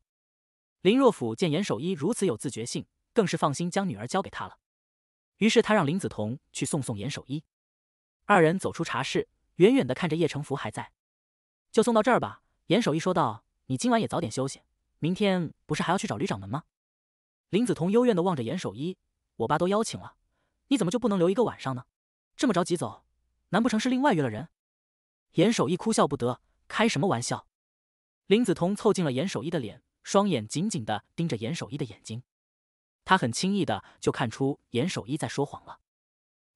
Speaker 1: 林若甫见严守一如此有自觉性，更是放心将女儿交给他了。于是他让林子彤去送送严守一，二人走出茶室，远远的看着叶成福还在，就送到这儿吧。严守一说道：“你今晚也早点休息，明天不是还要去找吕掌门吗？”林子彤幽怨的望着严守一：“我爸都邀请了，你怎么就不能留一个晚上呢？这么着急走，难不成是另外约了人？”严守一哭笑不得：“开什么玩笑！”林子彤凑近了严守一的脸，双眼紧紧的盯着严守一的眼睛。他很轻易的就看出严守一在说谎了，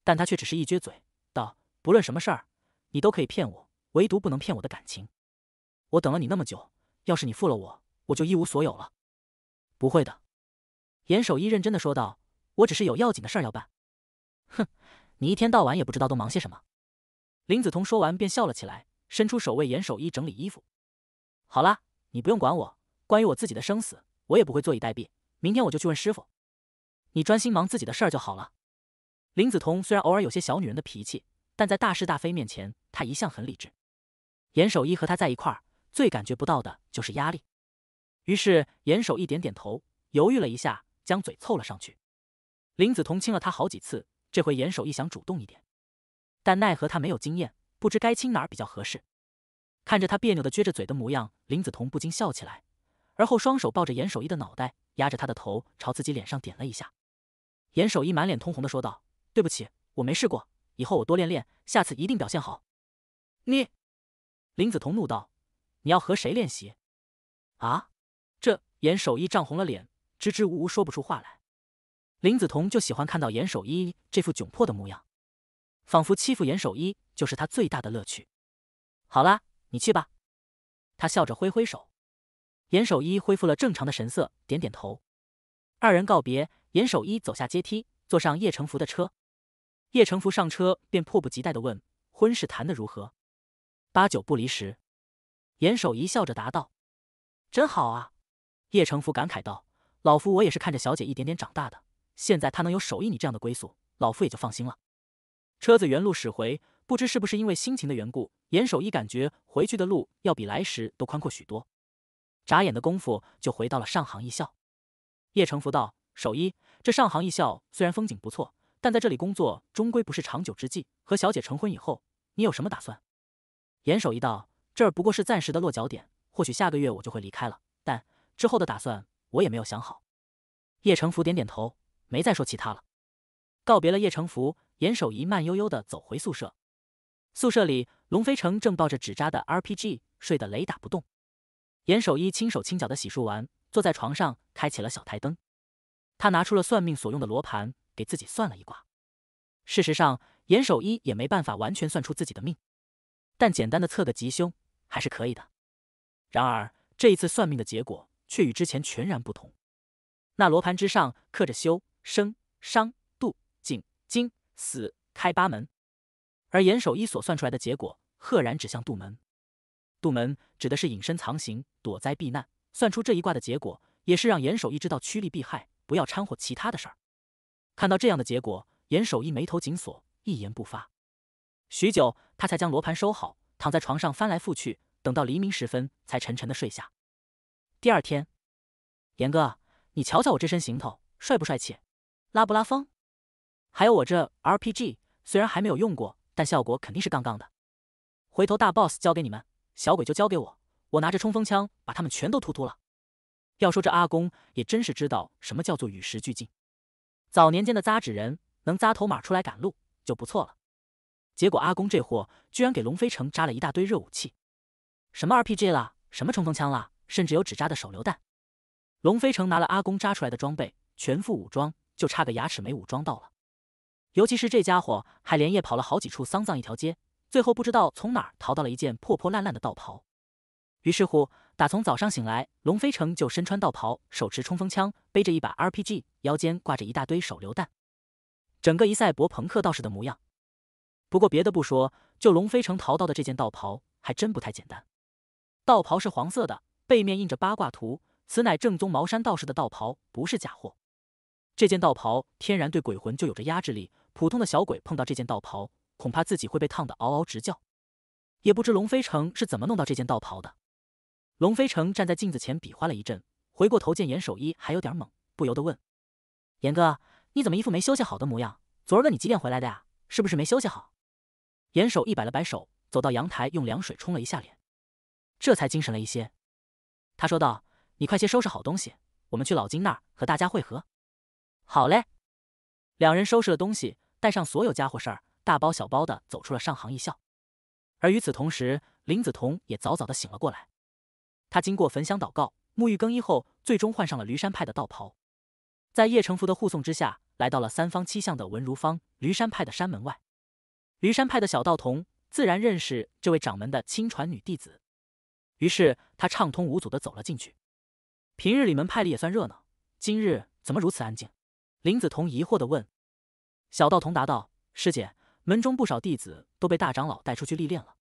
Speaker 1: 但他却只是一撅嘴，道：“不论什么事儿，你都可以骗我，唯独不能骗我的感情。我等了你那么久，要是你负了我，我就一无所有了。”“不会的。”严守一认真的说道，“我只是有要紧的事儿要办。”“哼，你一天到晚也不知道都忙些什么。”林子彤说完便笑了起来，伸出手为严守一整理衣服。“好啦，你不用管我，关于我自己的生死，我也不会坐以待毙。明天我就去问师傅。”你专心忙自己的事儿就好了。林子彤虽然偶尔有些小女人的脾气，但在大是大非面前，她一向很理智。严守一和她在一块儿，最感觉不到的就是压力。于是严守一点点头，犹豫了一下，将嘴凑了上去。林子彤亲了他好几次，这回严守一想主动一点，但奈何他没有经验，不知该亲哪儿比较合适。看着他别扭的撅着嘴的模样，林子彤不禁笑起来，而后双手抱着严守一的脑袋，压着他的头朝自己脸上点了一下。严守一满脸通红的说道：“对不起，我没试过，以后我多练练，下次一定表现好。”你，林子彤怒道：“你要和谁练习？”啊！这严守一涨红了脸，支支吾吾说不出话来。林子彤就喜欢看到严守一这副窘迫的模样，仿佛欺负严守一就是他最大的乐趣。好啦，你去吧，他笑着挥挥手。严守一恢复了正常的神色，点点头。二人告别，严守一走下阶梯，坐上叶成福的车。叶成福上车便迫不及待的问：“婚事谈的如何？”八九不离十，严守一笑着答道：“真好啊！”叶成福感慨道：“老夫我也是看着小姐一点点长大的，现在她能有守一你这样的归宿，老夫也就放心了。”车子原路驶回，不知是不是因为心情的缘故，严守一感觉回去的路要比来时都宽阔许多。眨眼的功夫就回到了上杭一校。叶成福道：“守一，这上杭艺校虽然风景不错，但在这里工作终归不是长久之计。和小姐成婚以后，你有什么打算？”严守一道：“这儿不过是暂时的落脚点，或许下个月我就会离开了。但之后的打算，我也没有想好。”叶成福点点头，没再说其他了。告别了叶成福，严守一慢悠悠地走回宿舍。宿舍里，龙飞城正抱着纸扎的 RPG 睡得雷打不动。严守一轻手轻脚地洗漱完。坐在床上，开启了小台灯。他拿出了算命所用的罗盘，给自己算了一卦。事实上，严守一也没办法完全算出自己的命，但简单的测个吉凶还是可以的。然而，这一次算命的结果却与之前全然不同。那罗盘之上刻着修、生、伤、度、景、经、死、开八门，而严守一所算出来的结果，赫然指向杜门。杜门指的是隐身藏形、躲灾避难。算出这一卦的结果，也是让严守义知道趋利避害，不要掺和其他的事儿。看到这样的结果，严守义眉头紧锁，一言不发。许久，他才将罗盘收好，躺在床上翻来覆去，等到黎明时分才沉沉的睡下。第二天，严哥，你瞧瞧我这身行头，帅不帅气，拉不拉风？还有我这 RPG，虽然还没有用过，但效果肯定是杠杠的。回头大 BOSS 交给你们，小鬼就交给我。我拿着冲锋枪把他们全都突突了。要说这阿公也真是知道什么叫做与时俱进。早年间的扎纸人能扎头马出来赶路就不错了，结果阿公这货居然给龙飞城扎了一大堆热武器，什么 RPG 啦，什么冲锋枪啦，甚至有纸扎的手榴弹。龙飞城拿了阿公扎出来的装备，全副武装，就差个牙齿没武装到了。尤其是这家伙还连夜跑了好几处丧葬一条街，最后不知道从哪淘到了一件破破烂烂的道袍。于是乎，打从早上醒来，龙飞城就身穿道袍，手持冲锋枪，背着一把 RPG，腰间挂着一大堆手榴弹，整个一赛博朋克道士的模样。不过别的不说，就龙飞城淘到的这件道袍还真不太简单。道袍是黄色的，背面印着八卦图，此乃正宗茅山道士的道袍，不是假货。这件道袍天然对鬼魂就有着压制力，普通的小鬼碰到这件道袍，恐怕自己会被烫得嗷嗷直叫。也不知龙飞城是怎么弄到这件道袍的。龙飞成站在镜子前比划了一阵，回过头见严守一还有点懵，不由得问：“严哥，你怎么一副没休息好的模样？昨儿个你几点回来的呀？是不是没休息好？”严守一摆了摆手，走到阳台用凉水冲了一下脸，这才精神了一些。他说道：“你快些收拾好东西，我们去老金那儿和大家会合。”“好嘞！”两人收拾了东西，带上所有家伙事儿，大包小包的走出了上杭一校。而与此同时，林子彤也早早的醒了过来。他经过焚香祷告、沐浴更衣后，最终换上了驴山派的道袍，在叶成福的护送之下，来到了三方七巷的文如坊驴山派的山门外。驴山派的小道童自然认识这位掌门的亲传女弟子，于是他畅通无阻地走了进去。平日里门派里也算热闹，今日怎么如此安静？林子彤疑惑地问。小道童答道：“师姐，门中不少弟子都被大长老带出去历练了。”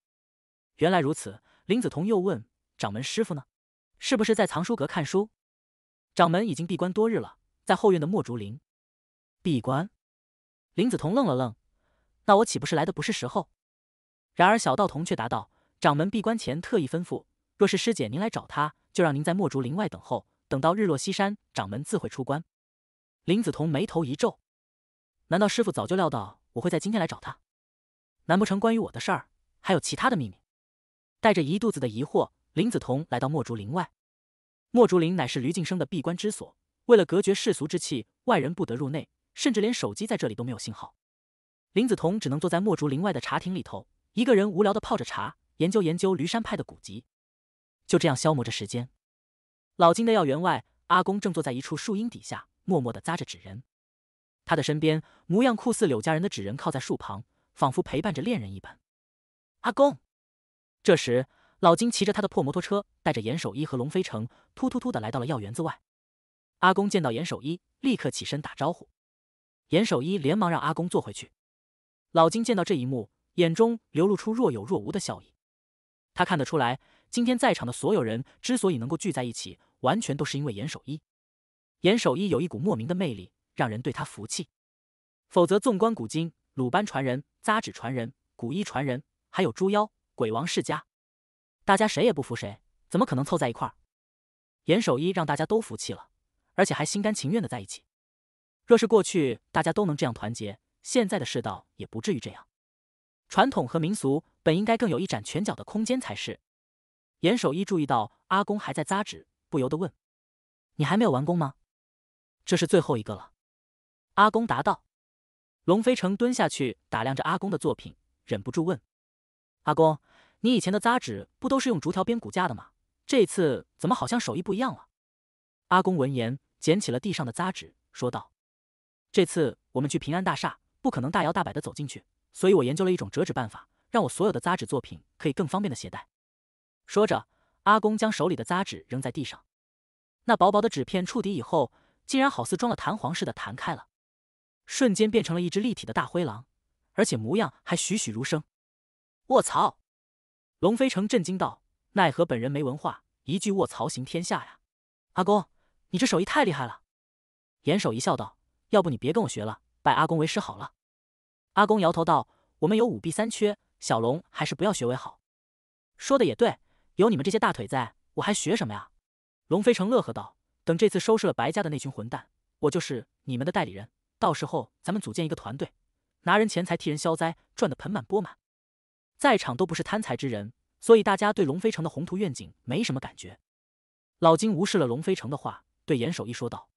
Speaker 1: 原来如此，林子彤又问。掌门师傅呢？是不是在藏书阁看书？掌门已经闭关多日了，在后院的墨竹林闭关。林子彤愣了愣，那我岂不是来的不是时候？然而小道童却答道：“掌门闭关前特意吩咐，若是师姐您来找他，就让您在墨竹林外等候，等到日落西山，掌门自会出关。”林子彤眉头一皱，难道师傅早就料到我会在今天来找他？难不成关于我的事儿还有其他的秘密？带着一肚子的疑惑。林子彤来到墨竹林外，墨竹林乃是驴晋生的闭关之所，为了隔绝世俗之气，外人不得入内，甚至连手机在这里都没有信号。林子彤只能坐在墨竹林外的茶亭里头，一个人无聊的泡着茶，研究研究驴山派的古籍，就这样消磨着时间。老金的药园外，阿公正坐在一处树荫底下，默默的扎着纸人。他的身边，模样酷似柳家人的纸人靠在树旁，仿佛陪伴着恋人一般。阿公，这时。老金骑着他的破摩托车，带着严守一和龙飞城，突突突地来到了药园子外。阿公见到严守一，立刻起身打招呼。严守一连忙让阿公坐回去。老金见到这一幕，眼中流露出若有若无的笑意。他看得出来，今天在场的所有人之所以能够聚在一起，完全都是因为严守一。严守一有一股莫名的魅力，让人对他服气。否则，纵观古今，鲁班传人、扎纸传人、古医传人，还有猪妖、鬼王世家。大家谁也不服谁，怎么可能凑在一块儿？严守一让大家都服气了，而且还心甘情愿的在一起。若是过去大家都能这样团结，现在的世道也不至于这样。传统和民俗本应该更有一展拳脚的空间才是。严守一注意到阿公还在扎纸，不由得问：“你还没有完工吗？这是最后一个了。”阿公答道。龙飞城蹲下去打量着阿公的作品，忍不住问：“阿公。”你以前的扎纸不都是用竹条编骨架的吗？这次怎么好像手艺不一样了？阿公闻言，捡起了地上的扎纸，说道：“这次我们去平安大厦，不可能大摇大摆的走进去，所以我研究了一种折纸办法，让我所有的扎纸作品可以更方便的携带。”说着，阿公将手里的扎纸扔在地上，那薄薄的纸片触底以后，竟然好似装了弹簧似的弹开了，瞬间变成了一只立体的大灰狼，而且模样还栩栩如生。我操！龙飞成震惊道：“奈何本人没文化，一句卧槽行天下呀！”阿公，你这手艺太厉害了。严守一笑道：“要不你别跟我学了，拜阿公为师好了。”阿公摇头道：“我们有五弊三缺，小龙还是不要学为好。”说的也对，有你们这些大腿在，我还学什么呀？龙飞成乐呵道：“等这次收拾了白家的那群混蛋，我就是你们的代理人。到时候咱们组建一个团队，拿人钱财替人消灾，赚得盆满钵满。”在场都不是贪财之人，所以大家对龙飞城的宏图愿景没什么感觉。老金无视了龙飞城的话，对严守一说道：“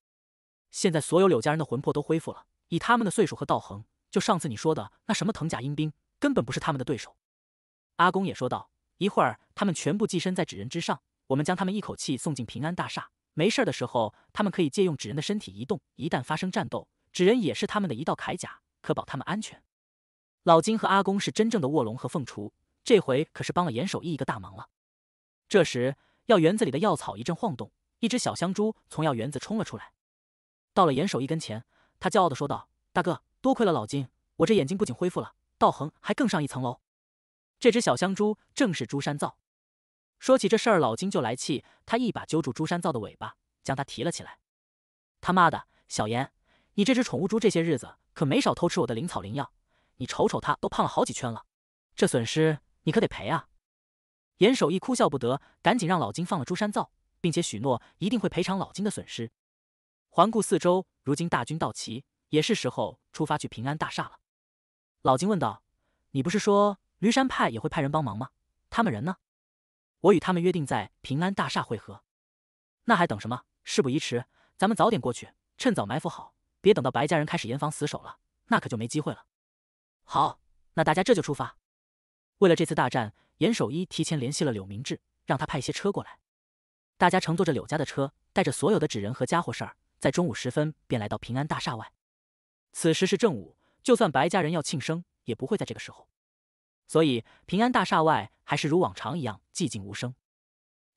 Speaker 1: 现在所有柳家人的魂魄都恢复了，以他们的岁数和道行，就上次你说的那什么藤甲阴兵，根本不是他们的对手。”阿公也说道：“一会儿他们全部寄身在纸人之上，我们将他们一口气送进平安大厦。没事的时候，他们可以借用纸人的身体移动；一旦发生战斗，纸人也是他们的一道铠甲，可保他们安全。”老金和阿公是真正的卧龙和凤雏，这回可是帮了严守义一个大忙了。这时，药园子里的药草一阵晃动，一只小香猪从药园子冲了出来，到了严守义跟前，他骄傲的说道：“大哥，多亏了老金，我这眼睛不仅恢复了，道行还更上一层楼。”这只小香猪正是朱山造。说起这事儿，老金就来气，他一把揪住朱山造的尾巴，将他提了起来：“他妈的，小严，你这只宠物猪这些日子可没少偷吃我的灵草灵药。”你瞅瞅，他都胖了好几圈了，这损失你可得赔啊！严守义哭笑不得，赶紧让老金放了朱山灶，并且许诺一定会赔偿老金的损失。环顾四周，如今大军到齐，也是时候出发去平安大厦了。老金问道：“你不是说驴山派也会派人帮忙吗？他们人呢？”“我与他们约定在平安大厦会合。”“那还等什么？事不宜迟，咱们早点过去，趁早埋伏好，别等到白家人开始严防死守了，那可就没机会了。”好，那大家这就出发。为了这次大战，严守一提前联系了柳明志，让他派一些车过来。大家乘坐着柳家的车，带着所有的纸人和家伙事儿，在中午时分便来到平安大厦外。此时是正午，就算白家人要庆生，也不会在这个时候。所以平安大厦外还是如往常一样寂静无声，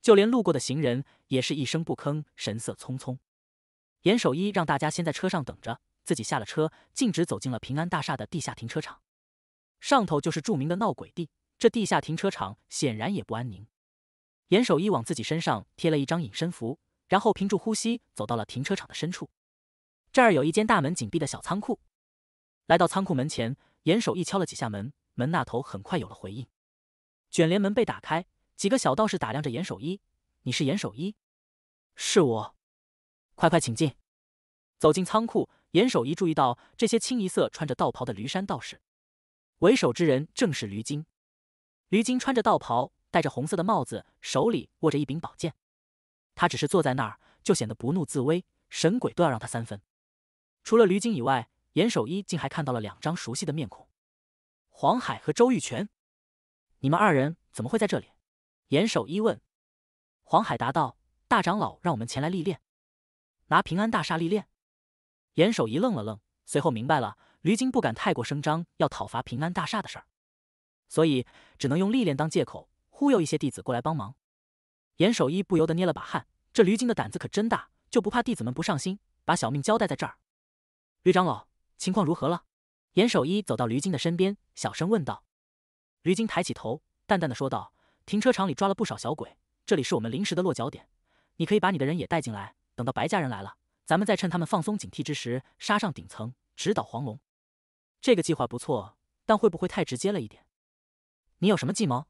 Speaker 1: 就连路过的行人也是一声不吭，神色匆匆。严守一让大家先在车上等着。自己下了车，径直走进了平安大厦的地下停车场。上头就是著名的闹鬼地，这地下停车场显然也不安宁。严守一往自己身上贴了一张隐身符，然后屏住呼吸走到了停车场的深处。这儿有一间大门紧闭的小仓库。来到仓库门前，严守一敲了几下门，门那头很快有了回应。卷帘门被打开，几个小道士打量着严守一：“你是严守一？”“是我。”“快快请进。”走进仓库。严守一注意到这些清一色穿着道袍的驴山道士，为首之人正是驴精。驴精穿着道袍，戴着红色的帽子，手里握着一柄宝剑。他只是坐在那儿，就显得不怒自威，神鬼都要让他三分。除了驴精以外，严守一竟还看到了两张熟悉的面孔：黄海和周玉泉。你们二人怎么会在这里？严守一问。黄海答道：“大长老让我们前来历练，拿平安大厦历练。”严守一愣了愣，随后明白了，驴精不敢太过声张，要讨伐平安大厦的事儿，所以只能用历练当借口，忽悠一些弟子过来帮忙。严守一不由得捏了把汗，这驴精的胆子可真大，就不怕弟子们不上心，把小命交代在这儿？驴长老，情况如何了？严守一走到驴精的身边，小声问道。驴精抬起头，淡淡的说道：“停车场里抓了不少小鬼，这里是我们临时的落脚点，你可以把你的人也带进来，等到白家人来了。”咱们再趁他们放松警惕之时，杀上顶层，直捣黄龙。这个计划不错，但会不会太直接了一点？你有什么计谋？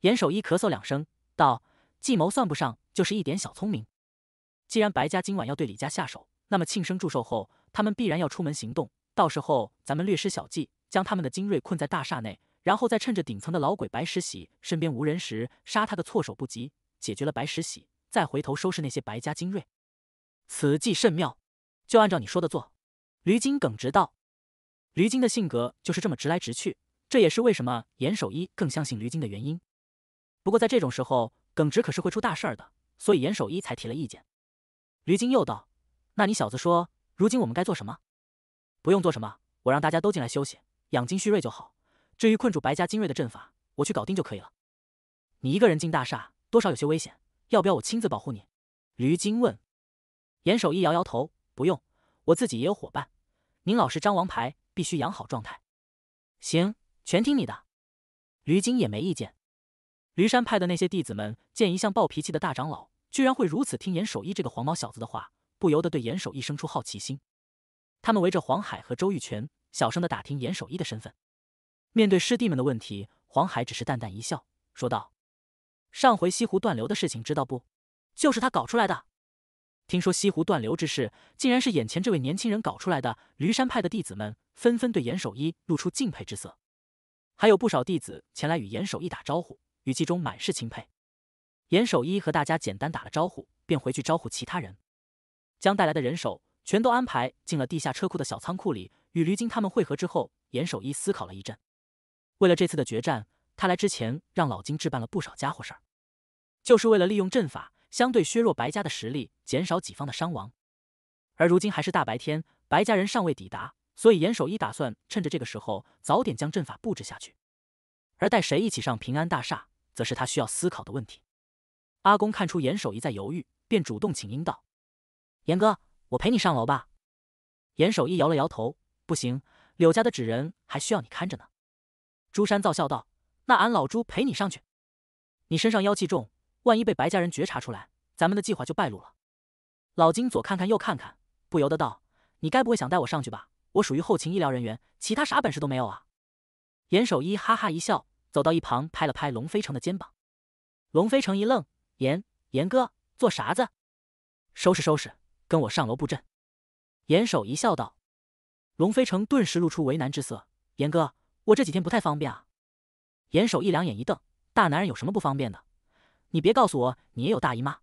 Speaker 1: 严守一咳嗽两声，道：“计谋算不上，就是一点小聪明。既然白家今晚要对李家下手，那么庆生祝寿后，他们必然要出门行动。到时候，咱们略施小计，将他们的精锐困在大厦内，然后再趁着顶层的老鬼白石喜身边无人时，杀他个措手不及。解决了白石喜，再回头收拾那些白家精锐。”此计甚妙，就按照你说的做。”驴精耿直道。驴精的性格就是这么直来直去，这也是为什么严守一更相信驴精的原因。不过在这种时候，耿直可是会出大事的，所以严守一才提了意见。驴精又道：“那你小子说，如今我们该做什么？不用做什么，我让大家都进来休息，养精蓄锐就好。至于困住白家精锐的阵法，我去搞定就可以了。你一个人进大厦，多少有些危险，要不要我亲自保护你？”驴精问。严守一摇摇头：“不用，我自己也有伙伴。您老是张王牌，必须养好状态。行，全听你的。”驴精也没意见。驴山派的那些弟子们见一向暴脾气的大长老居然会如此听严守一这个黄毛小子的话，不由得对严守一生出好奇心。他们围着黄海和周玉泉，小声的打听严守一的身份。面对师弟们的问题，黄海只是淡淡一笑，说道：“上回西湖断流的事情，知道不？就是他搞出来的。”听说西湖断流之事，竟然是眼前这位年轻人搞出来的。驴山派的弟子们纷纷对严守一露出敬佩之色，还有不少弟子前来与严守一打招呼，语气中满是钦佩。严守一和大家简单打了招呼，便回去招呼其他人，将带来的人手全都安排进了地下车库的小仓库里。与驴精他们会合之后，严守一思考了一阵，为了这次的决战，他来之前让老金置办了不少家伙事儿，就是为了利用阵法。相对削弱白家的实力，减少己方的伤亡。而如今还是大白天，白家人尚未抵达，所以严守一打算趁着这个时候早点将阵法布置下去。而带谁一起上平安大厦，则是他需要思考的问题。阿公看出严守一在犹豫，便主动请缨道：“严哥，我陪你上楼吧。”严守一摇了摇头：“不行，柳家的纸人还需要你看着呢。”朱山造笑道：“那俺老朱陪你上去。你身上妖气重。”万一被白家人觉察出来，咱们的计划就败露了。老金左看看右看看，不由得道：“你该不会想带我上去吧？我属于后勤医疗人员，其他啥本事都没有啊。”严守一哈哈一笑，走到一旁拍了拍龙飞成的肩膀。龙飞成一愣：“严严哥，做啥子？收拾收拾，跟我上楼布阵。”严守一笑道。龙飞成顿时露出为难之色：“严哥，我这几天不太方便啊。”严守一两眼一瞪：“大男人有什么不方便的？”你别告诉我你也有大姨妈！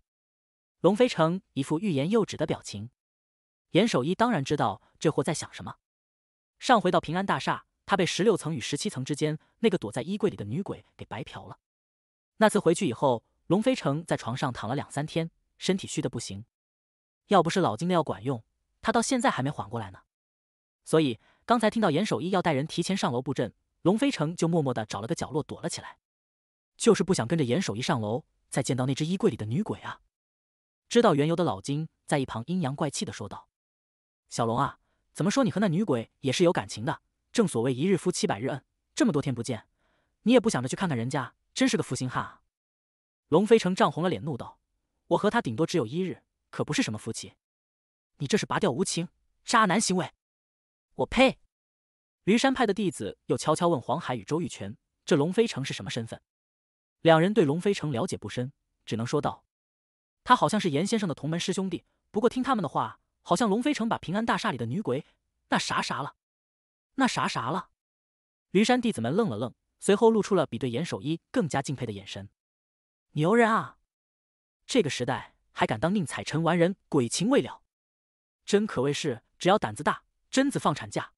Speaker 1: 龙飞成一副欲言又止的表情。严守一当然知道这货在想什么。上回到平安大厦，他被十六层与十七层之间那个躲在衣柜里的女鬼给白嫖了。那次回去以后，龙飞成在床上躺了两三天，身体虚的不行。要不是老金的药管用，他到现在还没缓过来呢。所以刚才听到严守一要带人提前上楼布阵，龙飞成就默默的找了个角落躲了起来，就是不想跟着严守一上楼。再见到那只衣柜里的女鬼啊！知道缘由的老金在一旁阴阳怪气的说道：“小龙啊，怎么说你和那女鬼也是有感情的？正所谓一日夫妻百日恩，这么多天不见，你也不想着去看看人家，真是个负心汉啊！”龙飞城涨红了脸怒道：“我和他顶多只有一日，可不是什么夫妻！你这是拔掉无情，渣男行为！”我呸！驴山派的弟子又悄悄问黄海与周玉泉：“这龙飞城是什么身份？”两人对龙飞城了解不深，只能说道：“他好像是严先生的同门师兄弟。不过听他们的话，好像龙飞城把平安大厦里的女鬼那啥啥了，那啥啥了。”驴山弟子们愣了愣，随后露出了比对严守一更加敬佩的眼神：“牛人啊！这个时代还敢当宁采臣玩人鬼情未了，真可谓是只要胆子大，贞子放产假。”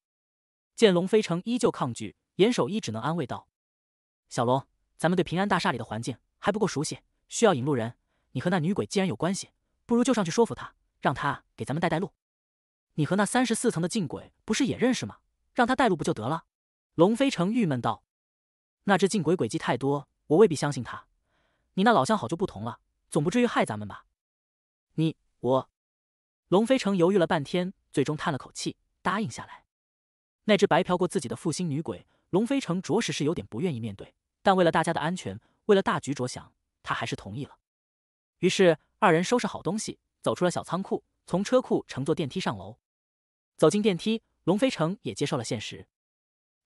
Speaker 1: 见龙飞城依旧抗拒，严守一只能安慰道：“小龙。”咱们对平安大厦里的环境还不够熟悉，需要引路人。你和那女鬼既然有关系，不如就上去说服她，让她给咱们带带路。你和那三十四层的禁鬼不是也认识吗？让她带路不就得了？龙飞城郁闷道：“那只禁鬼诡计太多，我未必相信她。你那老相好就不同了，总不至于害咱们吧？”你我，龙飞城犹豫了半天，最终叹了口气，答应下来。那只白嫖过自己的负心女鬼，龙飞城着实是有点不愿意面对。但为了大家的安全，为了大局着想，他还是同意了。于是二人收拾好东西，走出了小仓库，从车库乘坐电梯上楼。走进电梯，龙飞城也接受了现实。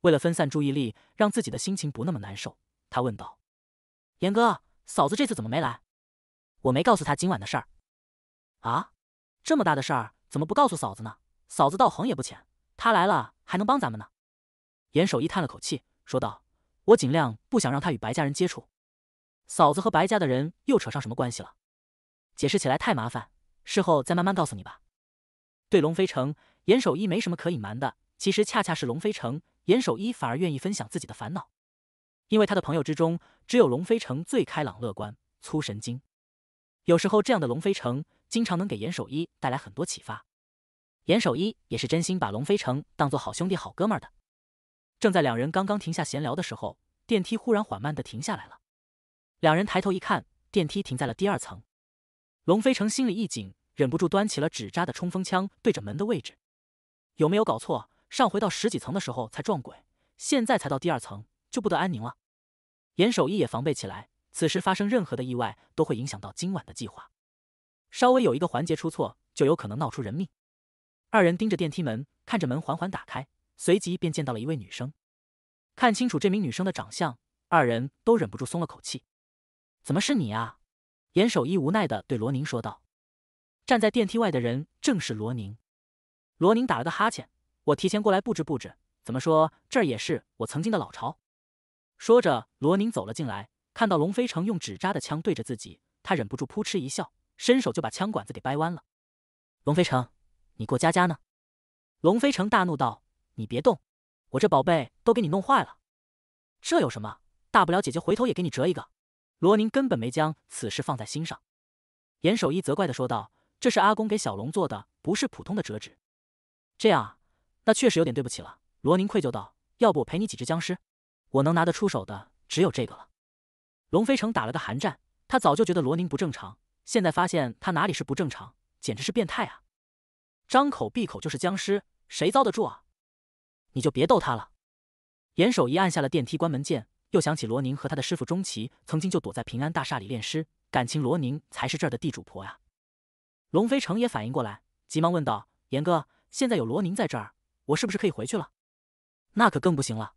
Speaker 1: 为了分散注意力，让自己的心情不那么难受，他问道：“严哥，嫂子这次怎么没来？我没告诉他今晚的事儿啊。这么大的事儿，怎么不告诉嫂子呢？嫂子道行也不浅，她来了还能帮咱们呢。”严守一叹了口气，说道。我尽量不想让他与白家人接触。嫂子和白家的人又扯上什么关系了？解释起来太麻烦，事后再慢慢告诉你吧。对龙飞城，严守一没什么可隐瞒的。其实恰恰是龙飞城，严守一反而愿意分享自己的烦恼，因为他的朋友之中，只有龙飞城最开朗乐观、粗神经。有时候这样的龙飞城，经常能给严守一带来很多启发。严守一也是真心把龙飞城当做好兄弟、好哥们儿的。正在两人刚刚停下闲聊的时候，电梯忽然缓慢地停下来了。两人抬头一看，电梯停在了第二层。龙飞成心里一紧，忍不住端起了纸扎的冲锋枪，对着门的位置。有没有搞错？上回到十几层的时候才撞鬼，现在才到第二层就不得安宁了。严守一也防备起来，此时发生任何的意外都会影响到今晚的计划。稍微有一个环节出错，就有可能闹出人命。二人盯着电梯门，看着门缓缓打开。随即便见到了一位女生，看清楚这名女生的长相，二人都忍不住松了口气。怎么是你啊？严守一无奈地对罗宁说道。站在电梯外的人正是罗宁。罗宁打了个哈欠：“我提前过来布置布置，怎么说这儿也是我曾经的老巢。”说着，罗宁走了进来，看到龙飞城用纸扎的枪对着自己，他忍不住扑哧一笑，伸手就把枪管子给掰弯了。龙飞城，你过家家呢？龙飞城大怒道。你别动，我这宝贝都给你弄坏了。这有什么？大不了姐姐回头也给你折一个。罗宁根本没将此事放在心上，严守一责怪的说道：“这是阿公给小龙做的，不是普通的折纸。”这样啊，那确实有点对不起了。罗宁愧疚道：“要不我赔你几只僵尸？我能拿得出手的只有这个了。”龙飞城打了个寒战，他早就觉得罗宁不正常，现在发现他哪里是不正常，简直是变态啊！张口闭口就是僵尸，谁遭得住啊？你就别逗他了。严守一按下了电梯关门键，又想起罗宁和他的师傅钟奇曾经就躲在平安大厦里练尸，感情罗宁才是这儿的地主婆呀。龙飞城也反应过来，急忙问道：“严哥，现在有罗宁在这儿，我是不是可以回去了？”那可更不行了。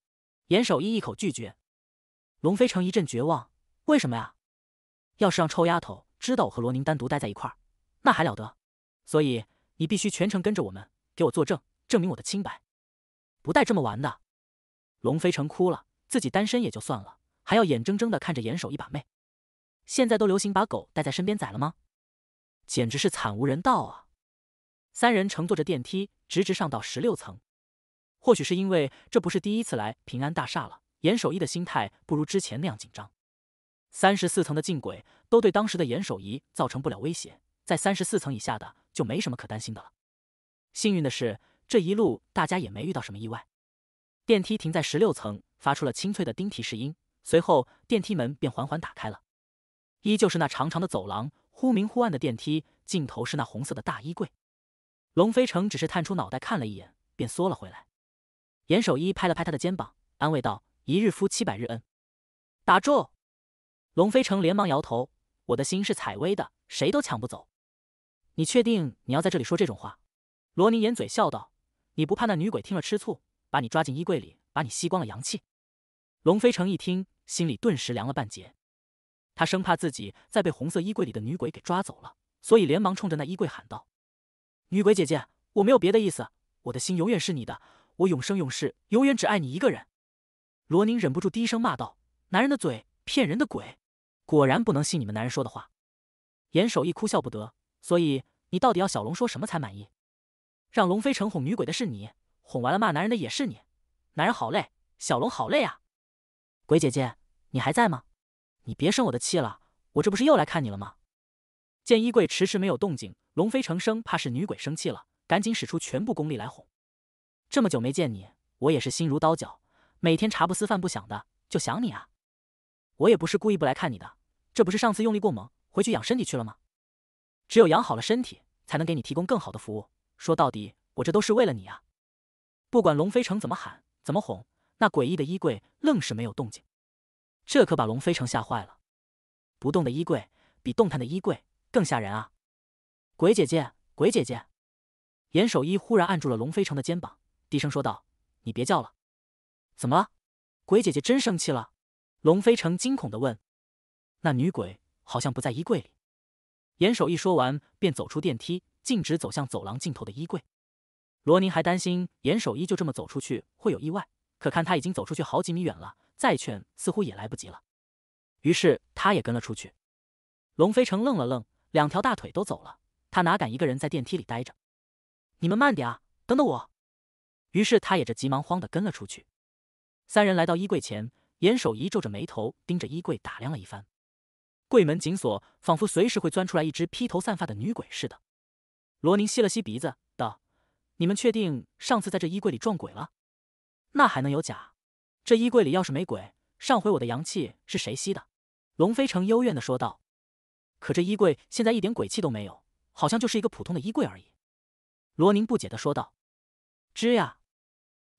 Speaker 1: 严守一一口拒绝。龙飞城一阵绝望：“为什么呀？要是让臭丫头知道我和罗宁单独待在一块儿，那还了得？所以你必须全程跟着我们，给我作证，证明我的清白。”不带这么玩的！龙飞成哭了，自己单身也就算了，还要眼睁睁的看着严守一把妹。现在都流行把狗带在身边宰了吗？简直是惨无人道啊！三人乘坐着电梯，直直上到十六层。或许是因为这不是第一次来平安大厦了，严守一的心态不如之前那样紧张。三十四层的进鬼都对当时的严守一造成不了威胁，在三十四层以下的就没什么可担心的了。幸运的是。这一路大家也没遇到什么意外，电梯停在十六层，发出了清脆的叮提示音，随后电梯门便缓缓打开了，依旧是那长长的走廊，忽明忽暗的电梯尽头是那红色的大衣柜，龙飞成只是探出脑袋看了一眼，便缩了回来，严守一拍了拍他的肩膀，安慰道：“一日夫妻百日恩。”打住！龙飞成连忙摇头：“我的心是采薇的，谁都抢不走。”你确定你要在这里说这种话？”罗宁掩嘴笑道。你不怕那女鬼听了吃醋，把你抓进衣柜里，把你吸光了阳气？龙飞成一听，心里顿时凉了半截。他生怕自己再被红色衣柜里的女鬼给抓走了，所以连忙冲着那衣柜喊道：“女鬼姐姐，我没有别的意思，我的心永远是你的，我永生永世永远只爱你一个人。”罗宁忍不住低声骂道：“男人的嘴，骗人的鬼，果然不能信你们男人说的话。”严守义哭笑不得，所以你到底要小龙说什么才满意？让龙飞成哄女鬼的是你，哄完了骂男人的也是你。男人好累，小龙好累啊！鬼姐姐，你还在吗？你别生我的气了，我这不是又来看你了吗？见衣柜迟迟没有动静，龙飞成生怕是女鬼生气了，赶紧使出全部功力来哄。这么久没见你，我也是心如刀绞，每天茶不思饭不想的，就想你啊！我也不是故意不来看你的，这不是上次用力过猛，回去养身体去了吗？只有养好了身体，才能给你提供更好的服务。说到底，我这都是为了你啊！不管龙飞城怎么喊、怎么哄，那诡异的衣柜愣是没有动静。这可把龙飞城吓坏了。不动的衣柜比动弹的衣柜更吓人啊！鬼姐姐，鬼姐姐！严守一忽然按住了龙飞城的肩膀，低声说道：“你别叫了。”“怎么了？鬼姐姐真生气了？”龙飞城惊恐的问。“那女鬼好像不在衣柜里。”严守一说完，便走出电梯。径直走向走廊尽头的衣柜，罗宁还担心严守一就这么走出去会有意外，可看他已经走出去好几米远了，再劝似乎也来不及了，于是他也跟了出去。龙飞成愣了愣，两条大腿都走了，他哪敢一个人在电梯里待着？你们慢点啊，等等我！于是他也着急忙慌的跟了出去。三人来到衣柜前，严守一皱着眉头盯着衣柜打量了一番，柜门紧锁，仿佛随时会钻出来一只披头散发的女鬼似的。罗宁吸了吸鼻子，道：“你们确定上次在这衣柜里撞鬼了？那还能有假？这衣柜里要是没鬼，上回我的阳气是谁吸的？”龙飞城幽怨的说道。“可这衣柜现在一点鬼气都没有，好像就是一个普通的衣柜而已。”罗宁不解地说道。“吱呀！”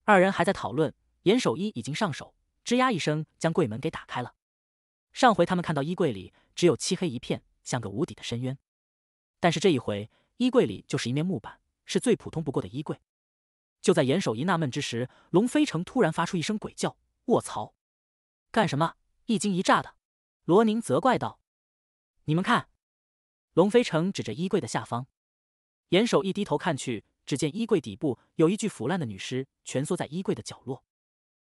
Speaker 1: 二人还在讨论，严守一已经上手，吱呀一声将柜门给打开了。上回他们看到衣柜里只有漆黑一片，像个无底的深渊，但是这一回……衣柜里就是一面木板，是最普通不过的衣柜。就在严守一纳闷之时，龙飞城突然发出一声鬼叫：“卧槽！干什么？一惊一乍的。”罗宁责怪道：“你们看。”龙飞城指着衣柜的下方。严守一低头看去，只见衣柜底部有一具腐烂的女尸，蜷缩在衣柜的角落。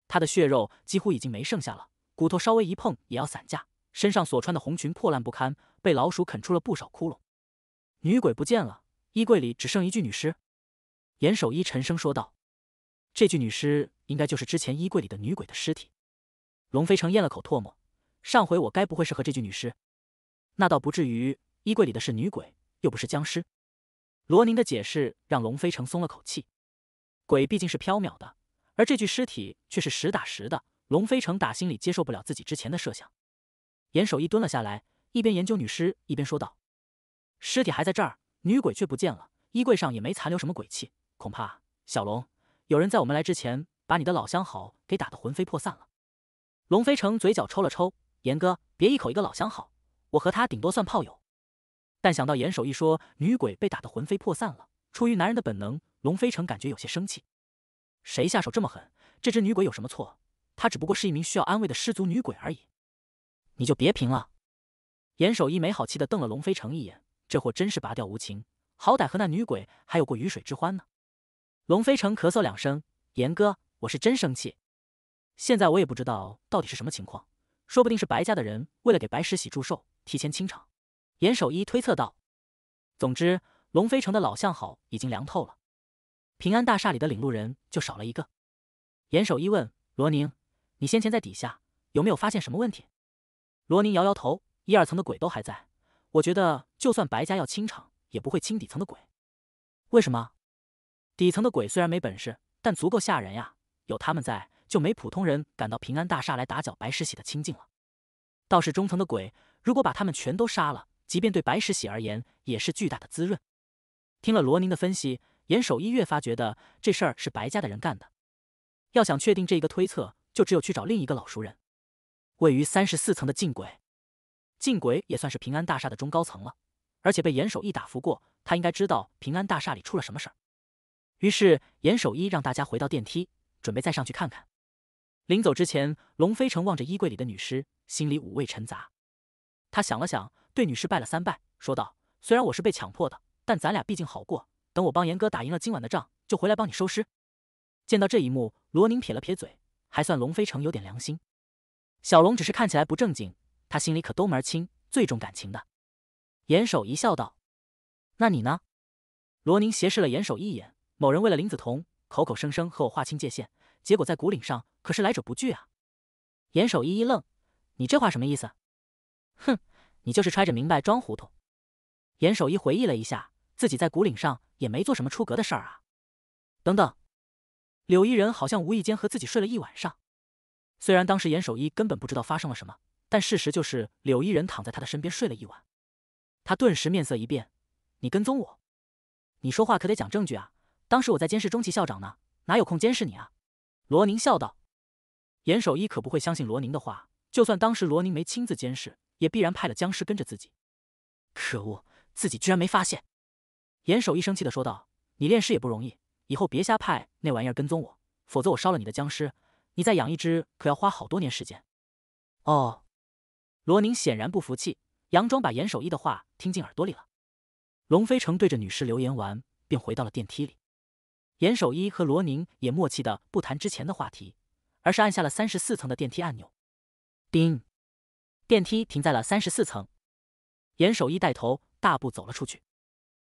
Speaker 1: 她的血肉几乎已经没剩下了，骨头稍微一碰也要散架。身上所穿的红裙破烂不堪，被老鼠啃出了不少窟窿。女鬼不见了，衣柜里只剩一具女尸。严守一沉声说道：“这具女尸应该就是之前衣柜里的女鬼的尸体。”龙飞成咽了口唾沫：“上回我该不会是和这具女尸？”“那倒不至于，衣柜里的是女鬼，又不是僵尸。”罗宁的解释让龙飞成松了口气。鬼毕竟是缥缈的，而这具尸体却是实打实的。龙飞成打心里接受不了自己之前的设想。严守一蹲了下来，一边研究女尸，一边说道。尸体还在这儿，女鬼却不见了。衣柜上也没残留什么鬼气，恐怕小龙有人在我们来之前把你的老相好给打得魂飞魄散了。龙飞成嘴角抽了抽，严哥别一口一个老相好，我和他顶多算炮友。但想到严守一说女鬼被打得魂飞魄散了，出于男人的本能，龙飞成感觉有些生气。谁下手这么狠？这只女鬼有什么错？她只不过是一名需要安慰的失足女鬼而已。你就别贫了。严守一没好气地瞪了龙飞成一眼。这货真是拔掉无情，好歹和那女鬼还有过鱼水之欢呢。龙飞城咳嗽两声，严哥，我是真生气。现在我也不知道到底是什么情况，说不定是白家的人为了给白石喜祝寿，提前清场。严守一推测道。总之，龙飞城的老相好已经凉透了。平安大厦里的领路人就少了一个。严守一问罗宁：“你先前在底下有没有发现什么问题？”罗宁摇摇头，一二层的鬼都还在。我觉得，就算白家要清场，也不会清底层的鬼。为什么？底层的鬼虽然没本事，但足够吓人呀。有他们在，就没普通人敢到平安大厦来打搅白石喜的清净了。倒是中层的鬼，如果把他们全都杀了，即便对白石喜而言，也是巨大的滋润。听了罗宁的分析，严守一越发觉得这事儿是白家的人干的。要想确定这一个推测，就只有去找另一个老熟人——位于三十四层的禁鬼。进鬼也算是平安大厦的中高层了，而且被严守一打服过，他应该知道平安大厦里出了什么事儿。于是严守一让大家回到电梯，准备再上去看看。临走之前，龙飞城望着衣柜里的女尸，心里五味陈杂。他想了想，对女尸拜了三拜，说道：“虽然我是被强迫的，但咱俩毕竟好过。等我帮严哥打赢了今晚的仗，就回来帮你收尸。”见到这一幕，罗宁撇了撇嘴，还算龙飞城有点良心。小龙只是看起来不正经。他心里可都门儿清，最重感情的。严守一笑道：“那你呢？”罗宁斜视了严守一眼：“某人为了林子彤，口口声声和我划清界限，结果在古岭上可是来者不拒啊！”严守一一愣：“你这话什么意思？”“哼，你就是揣着明白装糊涂。”严守一回忆了一下，自己在古岭上也没做什么出格的事儿啊。等等，柳伊人好像无意间和自己睡了一晚上，虽然当时严守一根本不知道发生了什么。但事实就是柳依人躺在他的身边睡了一晚，他顿时面色一变。你跟踪我？你说话可得讲证据啊！当时我在监视中奇校长呢，哪有空监视你啊？罗宁笑道。严守一可不会相信罗宁的话，就算当时罗宁没亲自监视，也必然派了僵尸跟着自己。可恶，自己居然没发现！严守一生气的说道：“你练尸也不容易，以后别瞎派那玩意儿跟踪我，否则我烧了你的僵尸，你再养一只可要花好多年时间。”哦。罗宁显然不服气，佯装把严守一的话听进耳朵里了。龙飞城对着女士留言完，便回到了电梯里。严守一和罗宁也默契的不谈之前的话题，而是按下了三十四层的电梯按钮。叮，电梯停在了三十四层。严守一带头大步走了出去，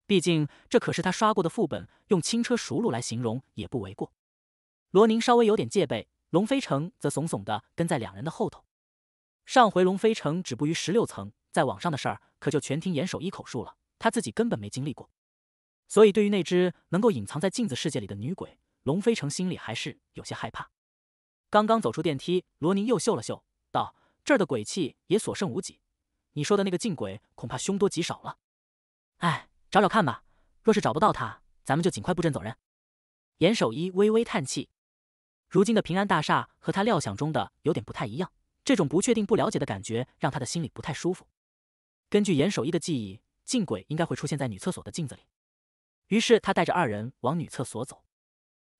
Speaker 1: 毕竟这可是他刷过的副本，用轻车熟路来形容也不为过。罗宁稍微有点戒备，龙飞城则怂怂的跟在两人的后头。上回龙飞城止步于十六层，在网上的事儿可就全听严守一口述了，他自己根本没经历过，所以对于那只能够隐藏在镜子世界里的女鬼，龙飞城心里还是有些害怕。刚刚走出电梯，罗宁又嗅了嗅，道：“这儿的鬼气也所剩无几，你说的那个镜鬼恐怕凶多吉少了。”“哎，找找看吧，若是找不到他，咱们就尽快布阵走人。”严守一微微叹气，如今的平安大厦和他料想中的有点不太一样。这种不确定、不了解的感觉让他的心里不太舒服。根据严守一的记忆，镜鬼应该会出现在女厕所的镜子里。于是他带着二人往女厕所走。